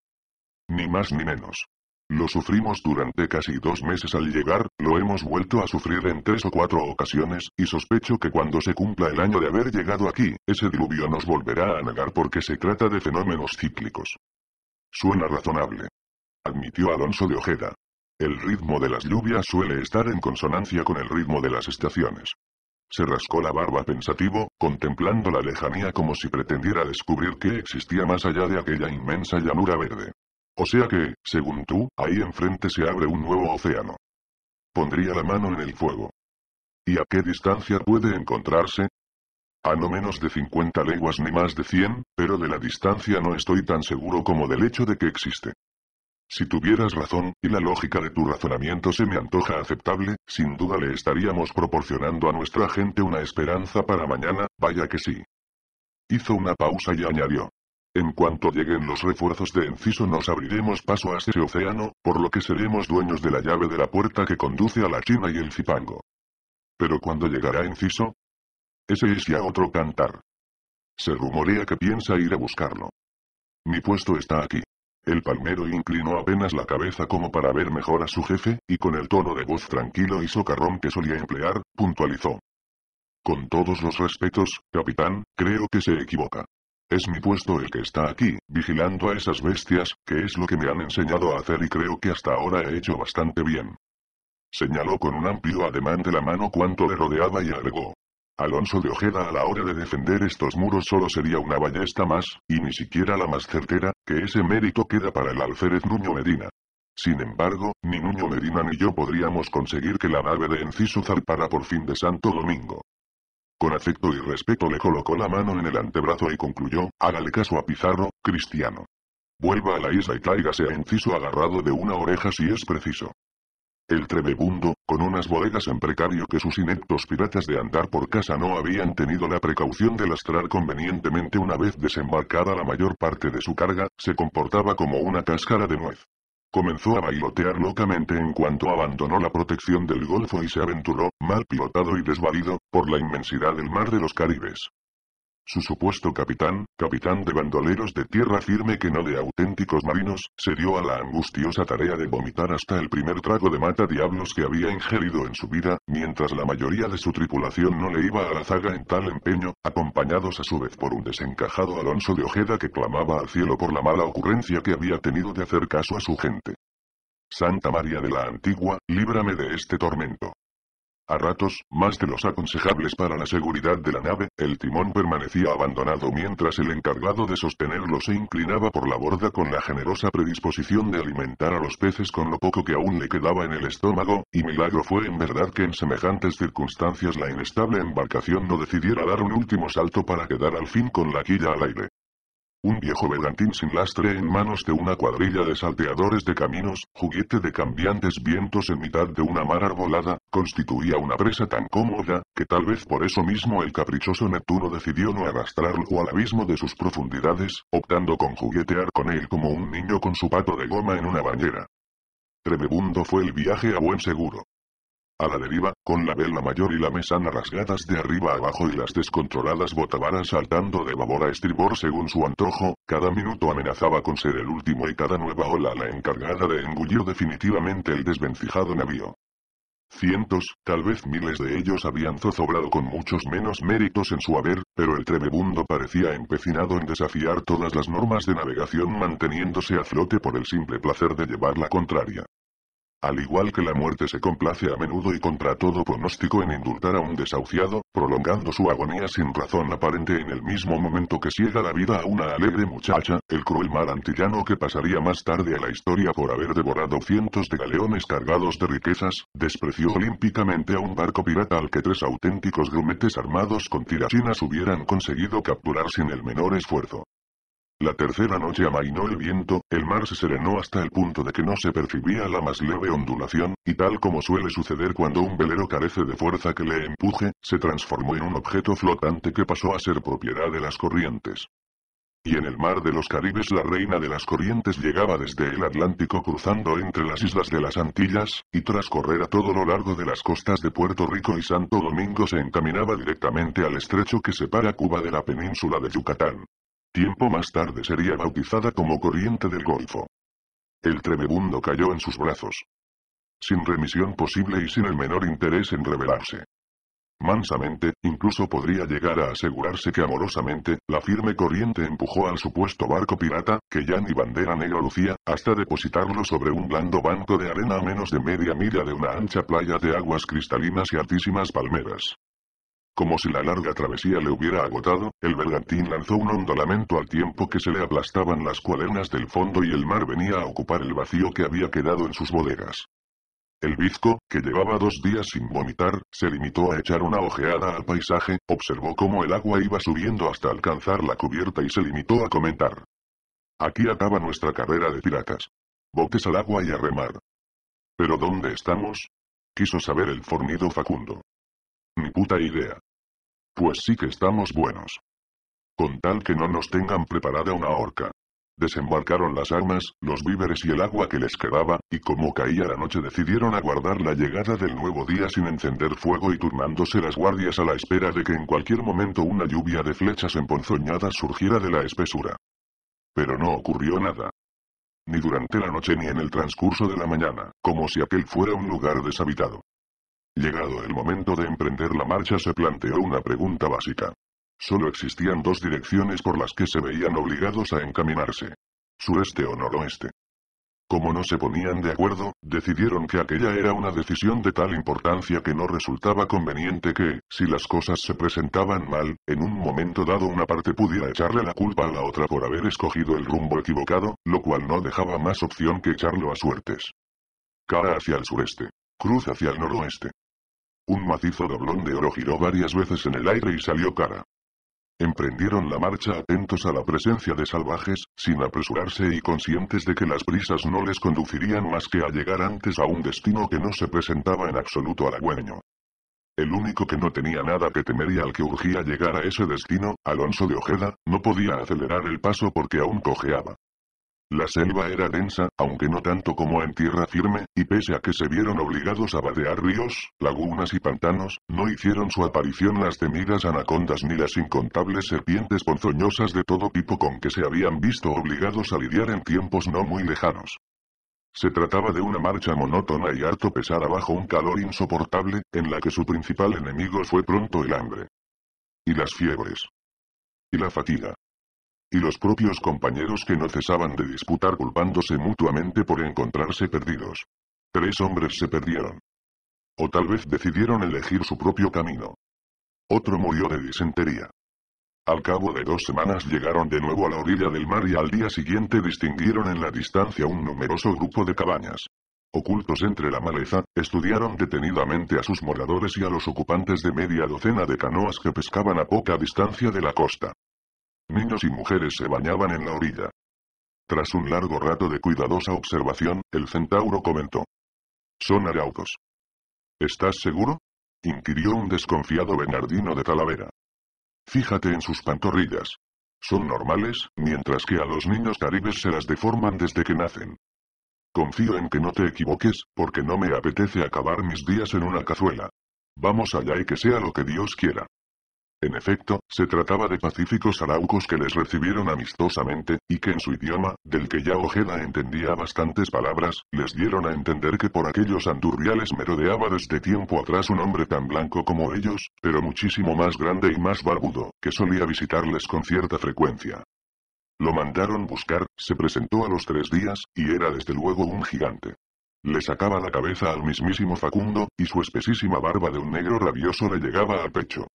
Ni más ni menos. Lo sufrimos durante casi dos meses al llegar, lo hemos vuelto a sufrir en tres o cuatro ocasiones, y sospecho que cuando se cumpla el año de haber llegado aquí, ese diluvio nos volverá a negar porque se trata de fenómenos cíclicos. Suena razonable. Admitió Alonso de Ojeda. El ritmo de las lluvias suele estar en consonancia con el ritmo de las estaciones. Se rascó la barba pensativo, contemplando la lejanía como si pretendiera descubrir qué existía más allá de aquella inmensa llanura verde. O sea que, según tú, ahí enfrente se abre un nuevo océano. Pondría la mano en el fuego. ¿Y a qué distancia puede encontrarse? A no menos de 50 leguas ni más de 100, pero de la distancia no estoy tan seguro como del hecho de que existe. Si tuvieras razón, y la lógica de tu razonamiento se me antoja aceptable, sin duda le estaríamos proporcionando a nuestra gente una esperanza para mañana, vaya que sí. Hizo una pausa y añadió. En cuanto lleguen los refuerzos de Enciso nos abriremos paso a ese océano, por lo que seremos dueños de la llave de la puerta que conduce a la China y el Cipango. Pero cuando llegará Enciso? Ese es ya otro cantar. Se rumorea que piensa ir a buscarlo. Mi puesto está aquí. El palmero inclinó apenas la cabeza como para ver mejor a su jefe, y con el tono de voz tranquilo y socarrón que solía emplear, puntualizó. Con todos los respetos, capitán, creo que se equivoca. Es mi puesto el que está aquí, vigilando a esas bestias, que es lo que me han enseñado a hacer y creo que hasta ahora he hecho bastante bien. Señaló con un amplio ademán de la mano cuanto le rodeaba y agregó. Alonso de Ojeda a la hora de defender estos muros solo sería una ballesta más, y ni siquiera la más certera, que ese mérito queda para el alférez Nuño Medina. Sin embargo, ni Nuño Medina ni yo podríamos conseguir que la nave de Enciso zarpara por fin de Santo Domingo. Con afecto y respeto le colocó la mano en el antebrazo y concluyó, hágale caso a Pizarro, cristiano. Vuelva a la isla y tráigase a Enciso agarrado de una oreja si es preciso el tremebundo, con unas bodegas en precario que sus ineptos piratas de andar por casa no habían tenido la precaución de lastrar convenientemente una vez desembarcada la mayor parte de su carga, se comportaba como una cáscara de nuez. Comenzó a bailotear locamente en cuanto abandonó la protección del golfo y se aventuró, mal pilotado y desvalido, por la inmensidad del mar de los Caribes. Su supuesto capitán, capitán de bandoleros de tierra firme que no de auténticos marinos, se dio a la angustiosa tarea de vomitar hasta el primer trago de mata diablos que había ingerido en su vida, mientras la mayoría de su tripulación no le iba a la zaga en tal empeño, acompañados a su vez por un desencajado Alonso de Ojeda que clamaba al cielo por la mala ocurrencia que había tenido de hacer caso a su gente. Santa María de la Antigua, líbrame de este tormento. A ratos, más de los aconsejables para la seguridad de la nave, el timón permanecía abandonado mientras el encargado de sostenerlo se inclinaba por la borda con la generosa predisposición de alimentar a los peces con lo poco que aún le quedaba en el estómago, y milagro fue en verdad que en semejantes circunstancias la inestable embarcación no decidiera dar un último salto para quedar al fin con la quilla al aire. Un viejo bergantín sin lastre en manos de una cuadrilla de salteadores de caminos, juguete de cambiantes vientos en mitad de una mar arbolada, constituía una presa tan cómoda, que tal vez por eso mismo el caprichoso Neptuno decidió no arrastrarlo al abismo de sus profundidades, optando con juguetear con él como un niño con su pato de goma en una bañera. Tremebundo fue el viaje a buen seguro a la deriva, con la vela mayor y la mesana rasgadas de arriba abajo y las descontroladas botavaras saltando de babor a estribor según su antojo, cada minuto amenazaba con ser el último y cada nueva ola la encargada de engullir definitivamente el desvencijado navío. Cientos, tal vez miles de ellos habían zozobrado con muchos menos méritos en su haber, pero el tremebundo parecía empecinado en desafiar todas las normas de navegación manteniéndose a flote por el simple placer de llevar la contraria. Al igual que la muerte se complace a menudo y contra todo pronóstico en indultar a un desahuciado, prolongando su agonía sin razón aparente en el mismo momento que ciega la vida a una alegre muchacha, el cruel mar antillano que pasaría más tarde a la historia por haber devorado cientos de galeones cargados de riquezas, despreció olímpicamente a un barco pirata al que tres auténticos grumetes armados con tirachinas hubieran conseguido capturar sin el menor esfuerzo. La tercera noche amainó el viento, el mar se serenó hasta el punto de que no se percibía la más leve ondulación, y tal como suele suceder cuando un velero carece de fuerza que le empuje, se transformó en un objeto flotante que pasó a ser propiedad de las corrientes. Y en el mar de los Caribes la reina de las corrientes llegaba desde el Atlántico cruzando entre las islas de las Antillas, y tras correr a todo lo largo de las costas de Puerto Rico y Santo Domingo se encaminaba directamente al estrecho que separa Cuba de la península de Yucatán. Tiempo más tarde sería bautizada como Corriente del Golfo. El tremebundo cayó en sus brazos. Sin remisión posible y sin el menor interés en revelarse. Mansamente, incluso podría llegar a asegurarse que amorosamente, la firme corriente empujó al supuesto barco pirata, que ya ni bandera negra lucía, hasta depositarlo sobre un blando banco de arena a menos de media milla de una ancha playa de aguas cristalinas y altísimas palmeras. Como si la larga travesía le hubiera agotado, el bergantín lanzó un hondo lamento al tiempo que se le aplastaban las cuadernas del fondo y el mar venía a ocupar el vacío que había quedado en sus bodegas. El bizco, que llevaba dos días sin vomitar, se limitó a echar una ojeada al paisaje, observó cómo el agua iba subiendo hasta alcanzar la cubierta y se limitó a comentar. Aquí acaba nuestra carrera de piratas. Botes al agua y a remar. ¿Pero dónde estamos? Quiso saber el fornido Facundo. Ni puta idea. Pues sí que estamos buenos. Con tal que no nos tengan preparada una horca. Desembarcaron las armas, los víveres y el agua que les quedaba, y como caía la noche decidieron aguardar la llegada del nuevo día sin encender fuego y turnándose las guardias a la espera de que en cualquier momento una lluvia de flechas emponzoñadas surgiera de la espesura. Pero no ocurrió nada. Ni durante la noche ni en el transcurso de la mañana, como si aquel fuera un lugar deshabitado. Llegado el momento de emprender la marcha se planteó una pregunta básica. Solo existían dos direcciones por las que se veían obligados a encaminarse. Sureste o noroeste. Como no se ponían de acuerdo, decidieron que aquella era una decisión de tal importancia que no resultaba conveniente que, si las cosas se presentaban mal, en un momento dado una parte pudiera echarle la culpa a la otra por haber escogido el rumbo equivocado, lo cual no dejaba más opción que echarlo a suertes. Cara hacia el sureste. Cruz hacia el noroeste. Un macizo doblón de oro giró varias veces en el aire y salió cara. Emprendieron la marcha atentos a la presencia de salvajes, sin apresurarse y conscientes de que las prisas no les conducirían más que a llegar antes a un destino que no se presentaba en absoluto halagüeño. El único que no tenía nada que temer y al que urgía llegar a ese destino, Alonso de Ojeda, no podía acelerar el paso porque aún cojeaba. La selva era densa, aunque no tanto como en tierra firme, y pese a que se vieron obligados a vadear ríos, lagunas y pantanos, no hicieron su aparición las temidas anacondas ni las incontables serpientes ponzoñosas de todo tipo con que se habían visto obligados a lidiar en tiempos no muy lejanos. Se trataba de una marcha monótona y harto pesada bajo un calor insoportable, en la que su principal enemigo fue pronto el hambre. Y las fiebres. Y la fatiga y los propios compañeros que no cesaban de disputar culpándose mutuamente por encontrarse perdidos. Tres hombres se perdieron. O tal vez decidieron elegir su propio camino. Otro murió de disentería. Al cabo de dos semanas llegaron de nuevo a la orilla del mar y al día siguiente distinguieron en la distancia un numeroso grupo de cabañas. Ocultos entre la maleza, estudiaron detenidamente a sus moradores y a los ocupantes de media docena de canoas que pescaban a poca distancia de la costa niños y mujeres se bañaban en la orilla. Tras un largo rato de cuidadosa observación, el centauro comentó. Son arautos. ¿Estás seguro? inquirió un desconfiado Bernardino de Talavera. Fíjate en sus pantorrillas. Son normales, mientras que a los niños caribes se las deforman desde que nacen. Confío en que no te equivoques, porque no me apetece acabar mis días en una cazuela. Vamos allá y que sea lo que Dios quiera. En efecto, se trataba de pacíficos araucos que les recibieron amistosamente, y que en su idioma, del que ya Ojeda entendía bastantes palabras, les dieron a entender que por aquellos andurriales merodeaba desde tiempo atrás un hombre tan blanco como ellos, pero muchísimo más grande y más barbudo, que solía visitarles con cierta frecuencia. Lo mandaron buscar, se presentó a los tres días, y era desde luego un gigante. Le sacaba la cabeza al mismísimo Facundo, y su espesísima barba de un negro rabioso le llegaba al pecho.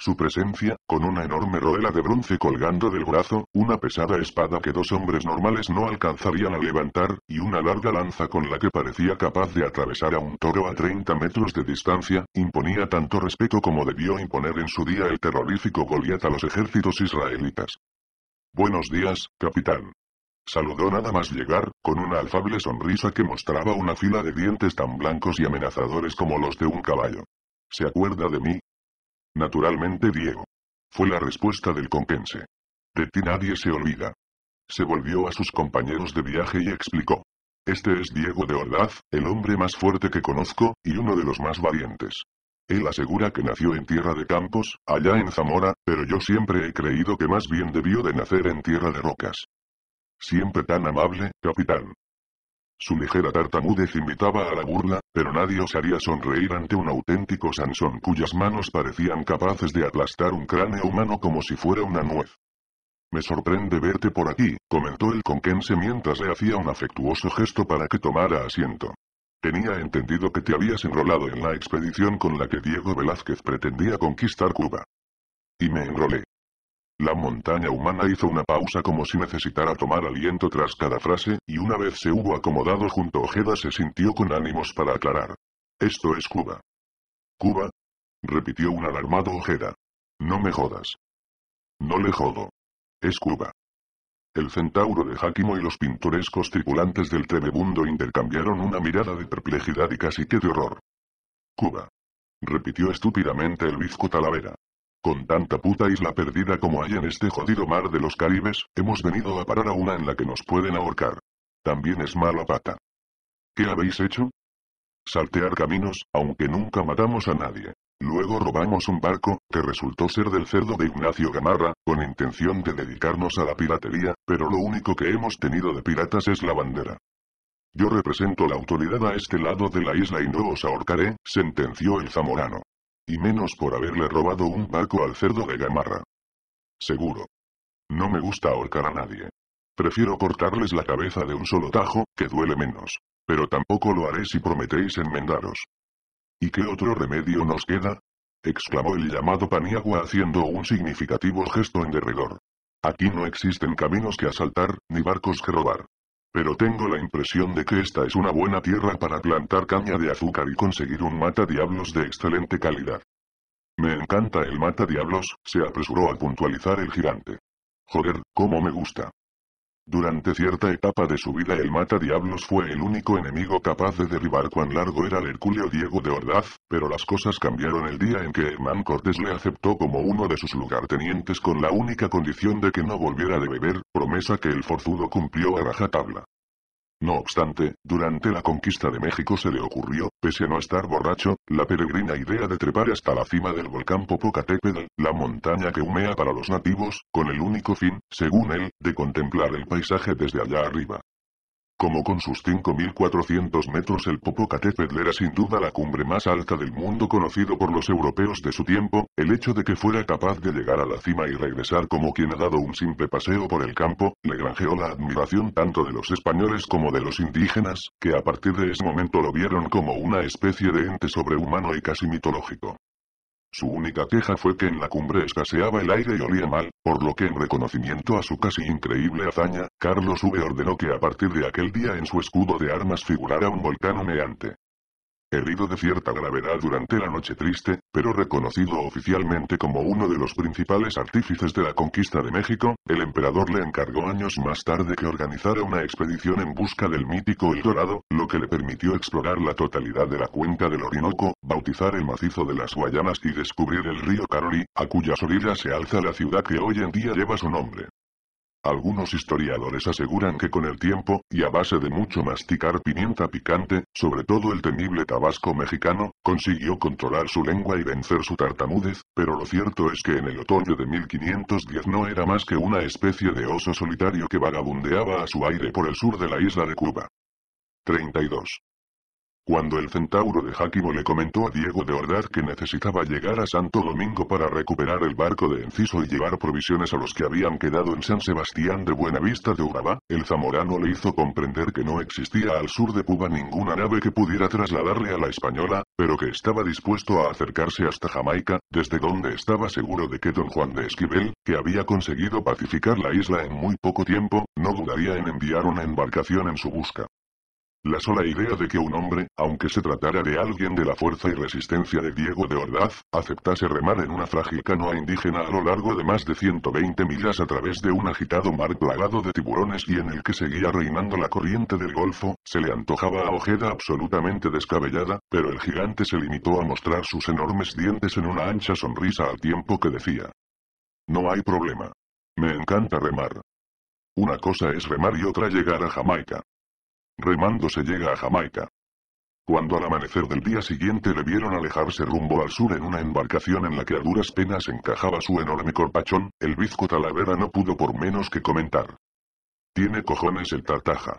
Su presencia, con una enorme rodela de bronce colgando del brazo, una pesada espada que dos hombres normales no alcanzarían a levantar, y una larga lanza con la que parecía capaz de atravesar a un toro a 30 metros de distancia, imponía tanto respeto como debió imponer en su día el terrorífico Goliat a los ejércitos israelitas. Buenos días, capitán. Saludó nada más llegar, con una alfable sonrisa que mostraba una fila de dientes tan blancos y amenazadores como los de un caballo. ¿Se acuerda de mí, Naturalmente Diego. Fue la respuesta del conquense. De ti nadie se olvida. Se volvió a sus compañeros de viaje y explicó. Este es Diego de Ordaz, el hombre más fuerte que conozco, y uno de los más valientes. Él asegura que nació en tierra de campos, allá en Zamora, pero yo siempre he creído que más bien debió de nacer en tierra de rocas. Siempre tan amable, capitán. Su ligera tartamudez invitaba a la burla, pero nadie osaría sonreír ante un auténtico Sansón cuyas manos parecían capaces de aplastar un cráneo humano como si fuera una nuez. Me sorprende verte por aquí, comentó el conquense mientras le hacía un afectuoso gesto para que tomara asiento. Tenía entendido que te habías enrolado en la expedición con la que Diego Velázquez pretendía conquistar Cuba. Y me enrolé. La montaña humana hizo una pausa como si necesitara tomar aliento tras cada frase, y una vez se hubo acomodado junto a Ojeda se sintió con ánimos para aclarar. Esto es Cuba. ¿Cuba? repitió un alarmado Ojeda. No me jodas. No le jodo. Es Cuba. El centauro de Jáquimo y los pintorescos tripulantes del tremebundo intercambiaron una mirada de perplejidad y casi que de horror. Cuba. Repitió estúpidamente el bizco Talavera. Con tanta puta isla perdida como hay en este jodido mar de los Caribes, hemos venido a parar a una en la que nos pueden ahorcar. También es mala pata. ¿Qué habéis hecho? Saltear caminos, aunque nunca matamos a nadie. Luego robamos un barco, que resultó ser del cerdo de Ignacio Gamarra, con intención de dedicarnos a la piratería, pero lo único que hemos tenido de piratas es la bandera. Yo represento la autoridad a este lado de la isla y no os ahorcaré, sentenció el zamorano. Y menos por haberle robado un barco al cerdo de Gamarra. Seguro. No me gusta ahorcar a nadie. Prefiero cortarles la cabeza de un solo tajo, que duele menos. Pero tampoco lo haré si prometéis enmendaros. ¿Y qué otro remedio nos queda? exclamó el llamado Paniagua haciendo un significativo gesto en derredor. Aquí no existen caminos que asaltar, ni barcos que robar. Pero tengo la impresión de que esta es una buena tierra para plantar caña de azúcar y conseguir un mata diablos de excelente calidad. Me encanta el mata diablos, se apresuró a puntualizar el gigante. Joder, cómo me gusta. Durante cierta etapa de su vida el Mata Diablos fue el único enemigo capaz de derribar cuán largo era el Herculeo Diego de Ordaz, pero las cosas cambiaron el día en que Hernán Cortés le aceptó como uno de sus lugartenientes con la única condición de que no volviera de beber, promesa que el forzudo cumplió a rajatabla. No obstante, durante la conquista de México se le ocurrió, pese a no estar borracho, la peregrina idea de trepar hasta la cima del volcán Popocatépetl, la montaña que humea para los nativos, con el único fin, según él, de contemplar el paisaje desde allá arriba. Como con sus 5.400 metros el Popocatépetl era sin duda la cumbre más alta del mundo conocido por los europeos de su tiempo, el hecho de que fuera capaz de llegar a la cima y regresar como quien ha dado un simple paseo por el campo, le granjeó la admiración tanto de los españoles como de los indígenas, que a partir de ese momento lo vieron como una especie de ente sobrehumano y casi mitológico. Su única queja fue que en la cumbre escaseaba el aire y olía mal, por lo que en reconocimiento a su casi increíble hazaña, Carlos V ordenó que a partir de aquel día en su escudo de armas figurara un volcán humeante herido de cierta gravedad durante la Noche Triste, pero reconocido oficialmente como uno de los principales artífices de la conquista de México, el emperador le encargó años más tarde que organizara una expedición en busca del mítico El Dorado, lo que le permitió explorar la totalidad de la cuenca del Orinoco, bautizar el macizo de las Guayanas y descubrir el río Caroli, a cuyas orillas se alza la ciudad que hoy en día lleva su nombre. Algunos historiadores aseguran que con el tiempo, y a base de mucho masticar pimienta picante, sobre todo el temible tabasco mexicano, consiguió controlar su lengua y vencer su tartamudez, pero lo cierto es que en el otoño de 1510 no era más que una especie de oso solitario que vagabundeaba a su aire por el sur de la isla de Cuba. 32. Cuando el centauro de Jáquimo le comentó a Diego de Ordaz que necesitaba llegar a Santo Domingo para recuperar el barco de Enciso y llevar provisiones a los que habían quedado en San Sebastián de Buenavista de Urabá, el zamorano le hizo comprender que no existía al sur de Cuba ninguna nave que pudiera trasladarle a la española, pero que estaba dispuesto a acercarse hasta Jamaica, desde donde estaba seguro de que don Juan de Esquivel, que había conseguido pacificar la isla en muy poco tiempo, no dudaría en enviar una embarcación en su busca. La sola idea de que un hombre, aunque se tratara de alguien de la fuerza y resistencia de Diego de Ordaz, aceptase remar en una frágil canoa indígena a lo largo de más de 120 millas a través de un agitado mar plagado de tiburones y en el que seguía reinando la corriente del Golfo, se le antojaba a Ojeda absolutamente descabellada, pero el gigante se limitó a mostrar sus enormes dientes en una ancha sonrisa al tiempo que decía. No hay problema. Me encanta remar. Una cosa es remar y otra llegar a Jamaica. Remando se llega a Jamaica. Cuando al amanecer del día siguiente le vieron alejarse rumbo al sur en una embarcación en la que a duras penas encajaba su enorme corpachón, el bizco Talavera no pudo por menos que comentar. Tiene cojones el tartaja.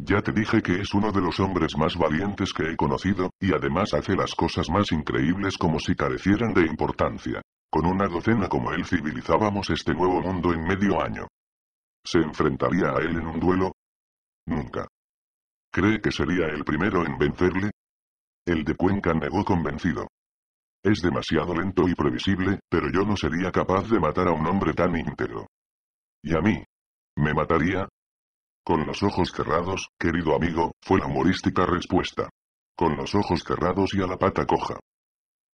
Ya te dije que es uno de los hombres más valientes que he conocido, y además hace las cosas más increíbles como si carecieran de importancia. Con una docena como él civilizábamos este nuevo mundo en medio año. ¿Se enfrentaría a él en un duelo? Nunca. ¿Cree que sería el primero en vencerle? El de Cuenca negó convencido. Es demasiado lento y previsible, pero yo no sería capaz de matar a un hombre tan íntegro. ¿Y a mí? ¿Me mataría? Con los ojos cerrados, querido amigo, fue la humorística respuesta. Con los ojos cerrados y a la pata coja.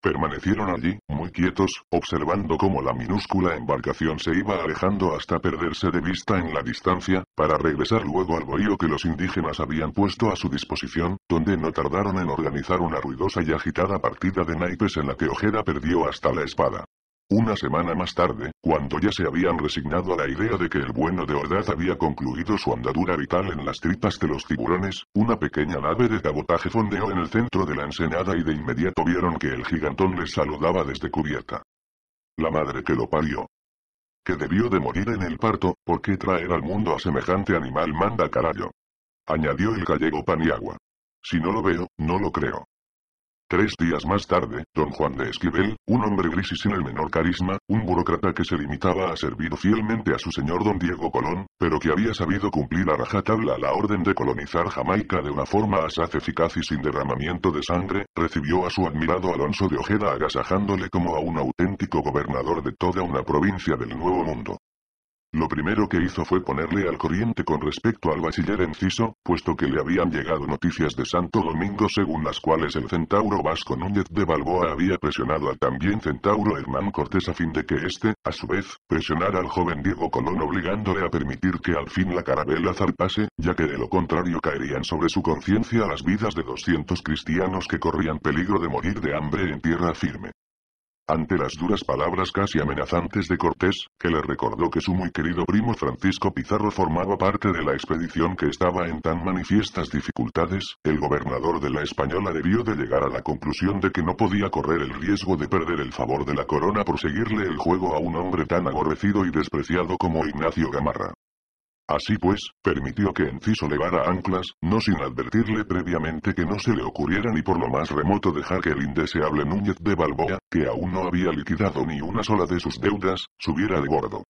Permanecieron allí, muy quietos, observando cómo la minúscula embarcación se iba alejando hasta perderse de vista en la distancia, para regresar luego al bohío que los indígenas habían puesto a su disposición, donde no tardaron en organizar una ruidosa y agitada partida de naipes en la que Ojeda perdió hasta la espada. Una semana más tarde, cuando ya se habían resignado a la idea de que el bueno de Ordaz había concluido su andadura vital en las tripas de los tiburones, una pequeña nave de cabotaje fondeó en el centro de la ensenada y de inmediato vieron que el gigantón les saludaba desde cubierta. La madre que lo parió. Que debió de morir en el parto, ¿por qué traer al mundo a semejante animal manda carallo? Añadió el gallego Paniagua. Si no lo veo, no lo creo. Tres días más tarde, don Juan de Esquivel, un hombre gris y sin el menor carisma, un burócrata que se limitaba a servir fielmente a su señor don Diego Colón, pero que había sabido cumplir a rajatabla la orden de colonizar Jamaica de una forma asaz eficaz y sin derramamiento de sangre, recibió a su admirado Alonso de Ojeda agasajándole como a un auténtico gobernador de toda una provincia del Nuevo Mundo. Lo primero que hizo fue ponerle al corriente con respecto al bachiller Enciso, puesto que le habían llegado noticias de Santo Domingo según las cuales el centauro Vasco Núñez de Balboa había presionado al también centauro Hernán Cortés a fin de que éste, a su vez, presionara al joven Diego Colón obligándole a permitir que al fin la carabela zarpase, ya que de lo contrario caerían sobre su conciencia las vidas de 200 cristianos que corrían peligro de morir de hambre en tierra firme. Ante las duras palabras casi amenazantes de Cortés, que le recordó que su muy querido primo Francisco Pizarro formaba parte de la expedición que estaba en tan manifiestas dificultades, el gobernador de la Española debió de llegar a la conclusión de que no podía correr el riesgo de perder el favor de la corona por seguirle el juego a un hombre tan aborrecido y despreciado como Ignacio Gamarra. Así pues, permitió que Enciso levara anclas, no sin advertirle previamente que no se le ocurriera ni por lo más remoto dejar que el indeseable Núñez de Balboa, que aún no había liquidado ni una sola de sus deudas, subiera de bordo.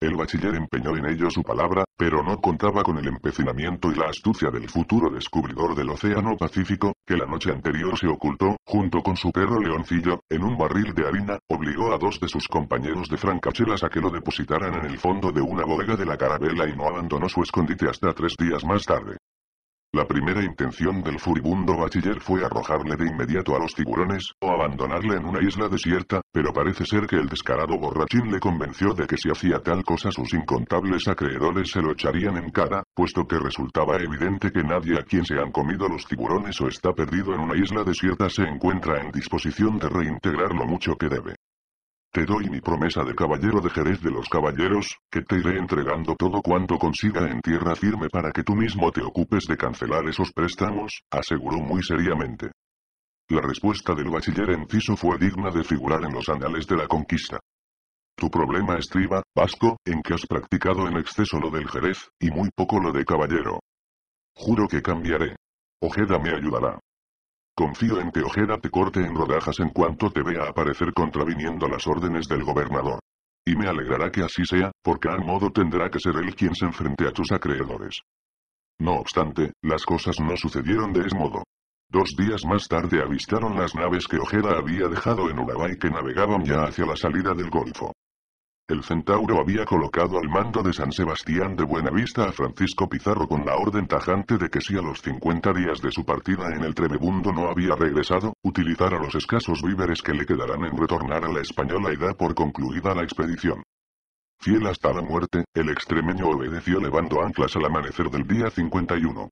El bachiller empeñó en ello su palabra, pero no contaba con el empecinamiento y la astucia del futuro descubridor del Océano Pacífico, que la noche anterior se ocultó, junto con su perro Leoncillo, en un barril de harina, obligó a dos de sus compañeros de francachelas a que lo depositaran en el fondo de una bodega de la carabela y no abandonó su escondite hasta tres días más tarde. La primera intención del furibundo bachiller fue arrojarle de inmediato a los tiburones, o abandonarle en una isla desierta, pero parece ser que el descarado borrachín le convenció de que si hacía tal cosa sus incontables acreedores se lo echarían en cara, puesto que resultaba evidente que nadie a quien se han comido los tiburones o está perdido en una isla desierta se encuentra en disposición de reintegrar lo mucho que debe. Te doy mi promesa de caballero de Jerez de los Caballeros, que te iré entregando todo cuanto consiga en tierra firme para que tú mismo te ocupes de cancelar esos préstamos, aseguró muy seriamente. La respuesta del bachiller Enciso fue digna de figurar en los anales de la conquista. Tu problema estriba, Vasco, en que has practicado en exceso lo del Jerez, y muy poco lo de caballero. Juro que cambiaré. Ojeda me ayudará. Confío en que Ojeda te corte en rodajas en cuanto te vea aparecer contraviniendo las órdenes del gobernador. Y me alegrará que así sea, porque al modo tendrá que ser él quien se enfrente a tus acreedores. No obstante, las cosas no sucedieron de ese modo. Dos días más tarde avistaron las naves que Ojeda había dejado en Urabá y que navegaban ya hacia la salida del Golfo. El centauro había colocado al mando de San Sebastián de Buenavista a Francisco Pizarro con la orden tajante de que si a los 50 días de su partida en el Tremebundo no había regresado, utilizara los escasos víveres que le quedarán en retornar a la Española y da por concluida la expedición. Fiel hasta la muerte, el extremeño obedeció levando anclas al amanecer del día 51.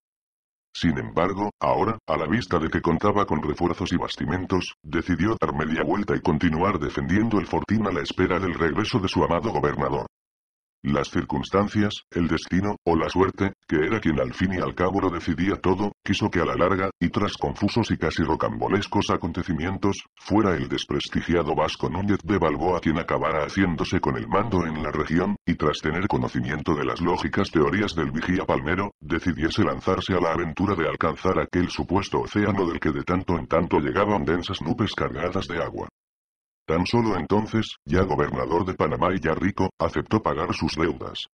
Sin embargo, ahora, a la vista de que contaba con refuerzos y bastimentos, decidió dar media vuelta y continuar defendiendo el fortín a la espera del regreso de su amado gobernador. Las circunstancias, el destino, o la suerte, que era quien al fin y al cabo lo decidía todo, quiso que a la larga, y tras confusos y casi rocambolescos acontecimientos, fuera el desprestigiado Vasco Núñez de Balboa quien acabara haciéndose con el mando en la región, y tras tener conocimiento de las lógicas teorías del vigía Palmero, decidiese lanzarse a la aventura de alcanzar aquel supuesto océano del que de tanto en tanto llegaban densas nubes cargadas de agua. Tan solo entonces, ya gobernador de Panamá y ya rico, aceptó pagar sus deudas.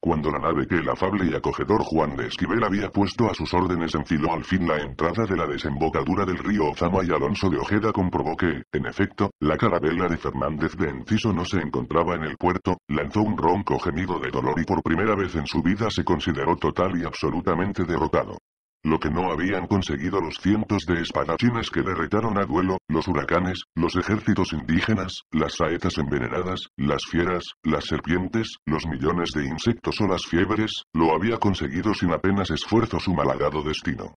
Cuando la nave que el afable y acogedor Juan de Esquivel había puesto a sus órdenes enfiló al fin la entrada de la desembocadura del río Ozama y Alonso de Ojeda comprobó que, en efecto, la carabela de Fernández de Enciso no se encontraba en el puerto, lanzó un ronco gemido de dolor y por primera vez en su vida se consideró total y absolutamente derrotado. Lo que no habían conseguido los cientos de espadachines que derretaron a duelo, los huracanes, los ejércitos indígenas, las saetas envenenadas, las fieras, las serpientes, los millones de insectos o las fiebres, lo había conseguido sin apenas esfuerzo su malagado destino.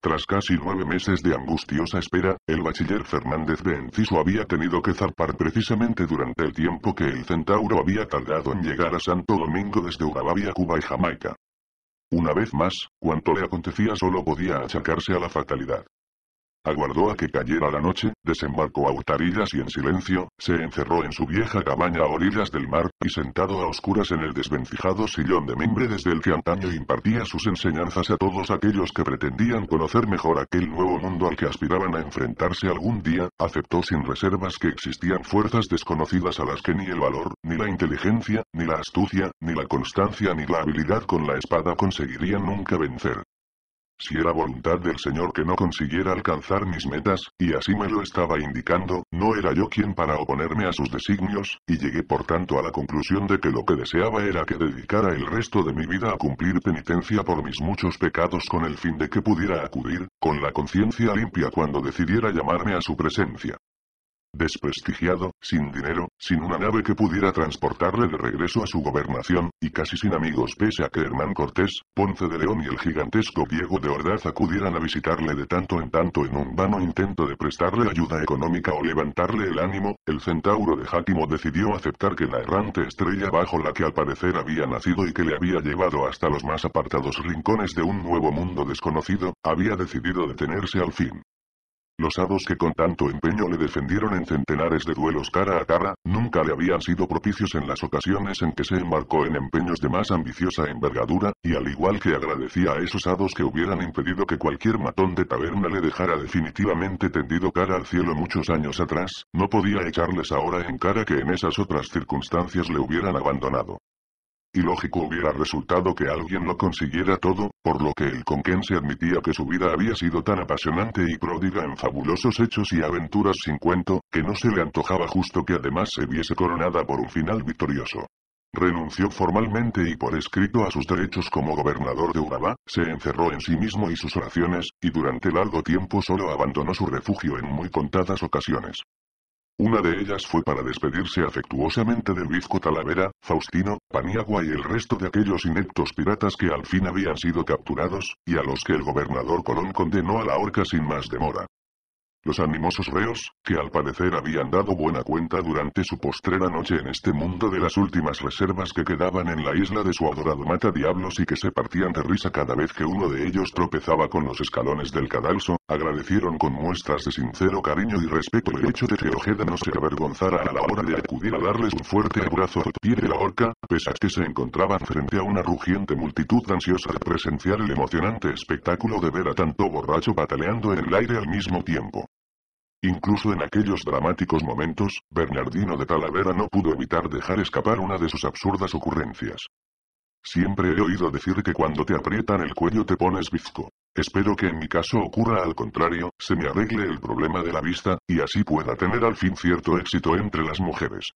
Tras casi nueve meses de angustiosa espera, el bachiller Fernández de Enciso había tenido que zarpar precisamente durante el tiempo que el centauro había tardado en llegar a Santo Domingo desde Urabavia, Cuba y Jamaica. Una vez más, cuanto le acontecía solo podía achacarse a la fatalidad. Aguardó a que cayera la noche, desembarcó a Utarillas y en silencio, se encerró en su vieja cabaña a orillas del mar, y sentado a oscuras en el desvencijado sillón de mimbre desde el que antaño impartía sus enseñanzas a todos aquellos que pretendían conocer mejor aquel nuevo mundo al que aspiraban a enfrentarse algún día, aceptó sin reservas que existían fuerzas desconocidas a las que ni el valor, ni la inteligencia, ni la astucia, ni la constancia ni la habilidad con la espada conseguirían nunca vencer. Si era voluntad del Señor que no consiguiera alcanzar mis metas, y así me lo estaba indicando, no era yo quien para oponerme a sus designios, y llegué por tanto a la conclusión de que lo que deseaba era que dedicara el resto de mi vida a cumplir penitencia por mis muchos pecados con el fin de que pudiera acudir, con la conciencia limpia cuando decidiera llamarme a su presencia desprestigiado, sin dinero, sin una nave que pudiera transportarle de regreso a su gobernación, y casi sin amigos pese a que Hernán Cortés, Ponce de León y el gigantesco Diego de Ordaz acudieran a visitarle de tanto en tanto en un vano intento de prestarle ayuda económica o levantarle el ánimo, el centauro de Jáquimo decidió aceptar que la errante estrella bajo la que al parecer había nacido y que le había llevado hasta los más apartados rincones de un nuevo mundo desconocido, había decidido detenerse al fin. Los hados que con tanto empeño le defendieron en centenares de duelos cara a cara, nunca le habían sido propicios en las ocasiones en que se embarcó en empeños de más ambiciosa envergadura, y al igual que agradecía a esos hados que hubieran impedido que cualquier matón de taberna le dejara definitivamente tendido cara al cielo muchos años atrás, no podía echarles ahora en cara que en esas otras circunstancias le hubieran abandonado y lógico hubiera resultado que alguien lo consiguiera todo, por lo que el se admitía que su vida había sido tan apasionante y pródiga en fabulosos hechos y aventuras sin cuento, que no se le antojaba justo que además se viese coronada por un final victorioso. Renunció formalmente y por escrito a sus derechos como gobernador de Urabá, se encerró en sí mismo y sus oraciones, y durante largo tiempo solo abandonó su refugio en muy contadas ocasiones. Una de ellas fue para despedirse afectuosamente del bizco Talavera, Faustino, Paniagua y el resto de aquellos ineptos piratas que al fin habían sido capturados, y a los que el gobernador Colón condenó a la horca sin más demora. Los animosos reos, que al parecer habían dado buena cuenta durante su postrera noche en este mundo de las últimas reservas que quedaban en la isla de su adorado mata diablos y que se partían de risa cada vez que uno de ellos tropezaba con los escalones del cadalso, agradecieron con muestras de sincero cariño y respeto el hecho de que Ojeda no se avergonzara a la hora de acudir a darles un fuerte abrazo a de la horca, pese a que se encontraban frente a una rugiente multitud ansiosa de presenciar el emocionante espectáculo de ver a tanto borracho pataleando en el aire al mismo tiempo. Incluso en aquellos dramáticos momentos, Bernardino de Talavera no pudo evitar dejar escapar una de sus absurdas ocurrencias. Siempre he oído decir que cuando te aprietan el cuello te pones bizco. Espero que en mi caso ocurra al contrario, se me arregle el problema de la vista, y así pueda tener al fin cierto éxito entre las mujeres.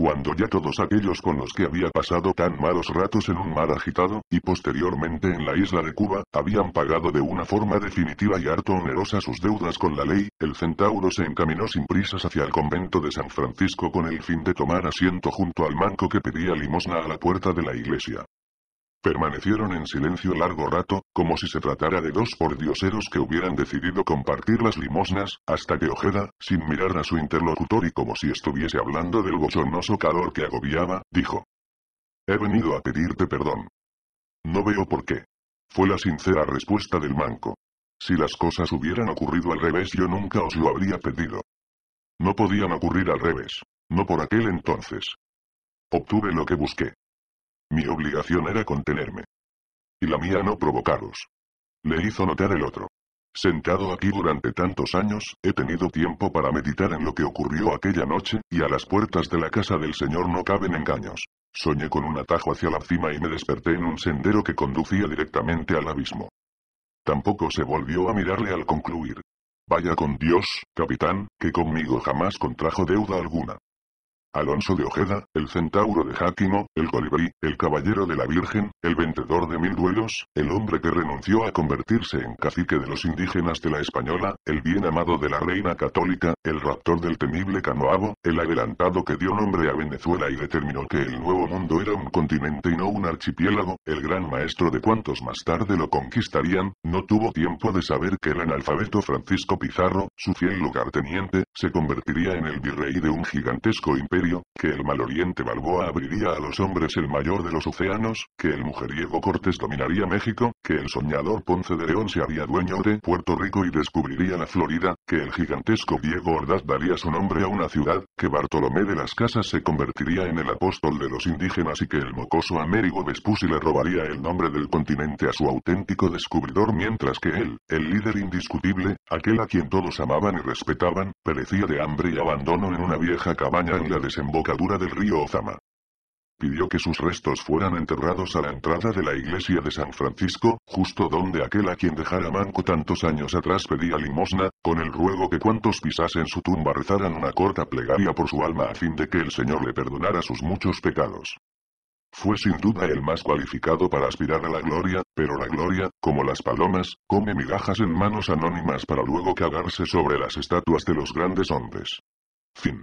Cuando ya todos aquellos con los que había pasado tan malos ratos en un mar agitado, y posteriormente en la isla de Cuba, habían pagado de una forma definitiva y harto onerosa sus deudas con la ley, el centauro se encaminó sin prisas hacia el convento de San Francisco con el fin de tomar asiento junto al manco que pedía limosna a la puerta de la iglesia. Permanecieron en silencio largo rato, como si se tratara de dos pordioseros que hubieran decidido compartir las limosnas, hasta que Ojeda, sin mirar a su interlocutor y como si estuviese hablando del bochornoso calor que agobiaba, dijo. He venido a pedirte perdón. No veo por qué. Fue la sincera respuesta del manco. Si las cosas hubieran ocurrido al revés yo nunca os lo habría pedido. No podían ocurrir al revés. No por aquel entonces. Obtuve lo que busqué. Mi obligación era contenerme. Y la mía no provocaros. Le hizo notar el otro. Sentado aquí durante tantos años, he tenido tiempo para meditar en lo que ocurrió aquella noche, y a las puertas de la casa del Señor no caben engaños. Soñé con un atajo hacia la cima y me desperté en un sendero que conducía directamente al abismo. Tampoco se volvió a mirarle al concluir. Vaya con Dios, capitán, que conmigo jamás contrajo deuda alguna. Alonso de Ojeda, el centauro de Jáquimo, el colibrí, el caballero de la Virgen, el vendedor de mil duelos, el hombre que renunció a convertirse en cacique de los indígenas de la Española, el bien amado de la reina católica, el raptor del temible Canoabo, el adelantado que dio nombre a Venezuela y determinó que el nuevo mundo era un continente y no un archipiélago, el gran maestro de cuantos más tarde lo conquistarían, no tuvo tiempo de saber que el analfabeto Francisco Pizarro, su fiel lugarteniente, se convertiría en el virrey de un gigantesco imperio que el mal oriente Balboa abriría a los hombres el mayor de los océanos, que el mujeriego Cortés dominaría México, que el soñador Ponce de León se haría dueño de Puerto Rico y descubriría la Florida, que el gigantesco Diego Ordaz daría su nombre a una ciudad, que Bartolomé de las Casas se convertiría en el apóstol de los indígenas y que el mocoso Américo Vespucci le robaría el nombre del continente a su auténtico descubridor mientras que él, el líder indiscutible, aquel a quien todos amaban y respetaban, perecía de hambre y abandono en una vieja cabaña en la de desembocadura del río Ozama. Pidió que sus restos fueran enterrados a la entrada de la iglesia de San Francisco, justo donde aquel a quien dejara manco tantos años atrás pedía limosna, con el ruego que cuantos pisasen su tumba rezaran una corta plegaria por su alma a fin de que el Señor le perdonara sus muchos pecados. Fue sin duda el más cualificado para aspirar a la gloria, pero la gloria, como las palomas, come migajas en manos anónimas para luego cagarse sobre las estatuas de los grandes hombres. Fin.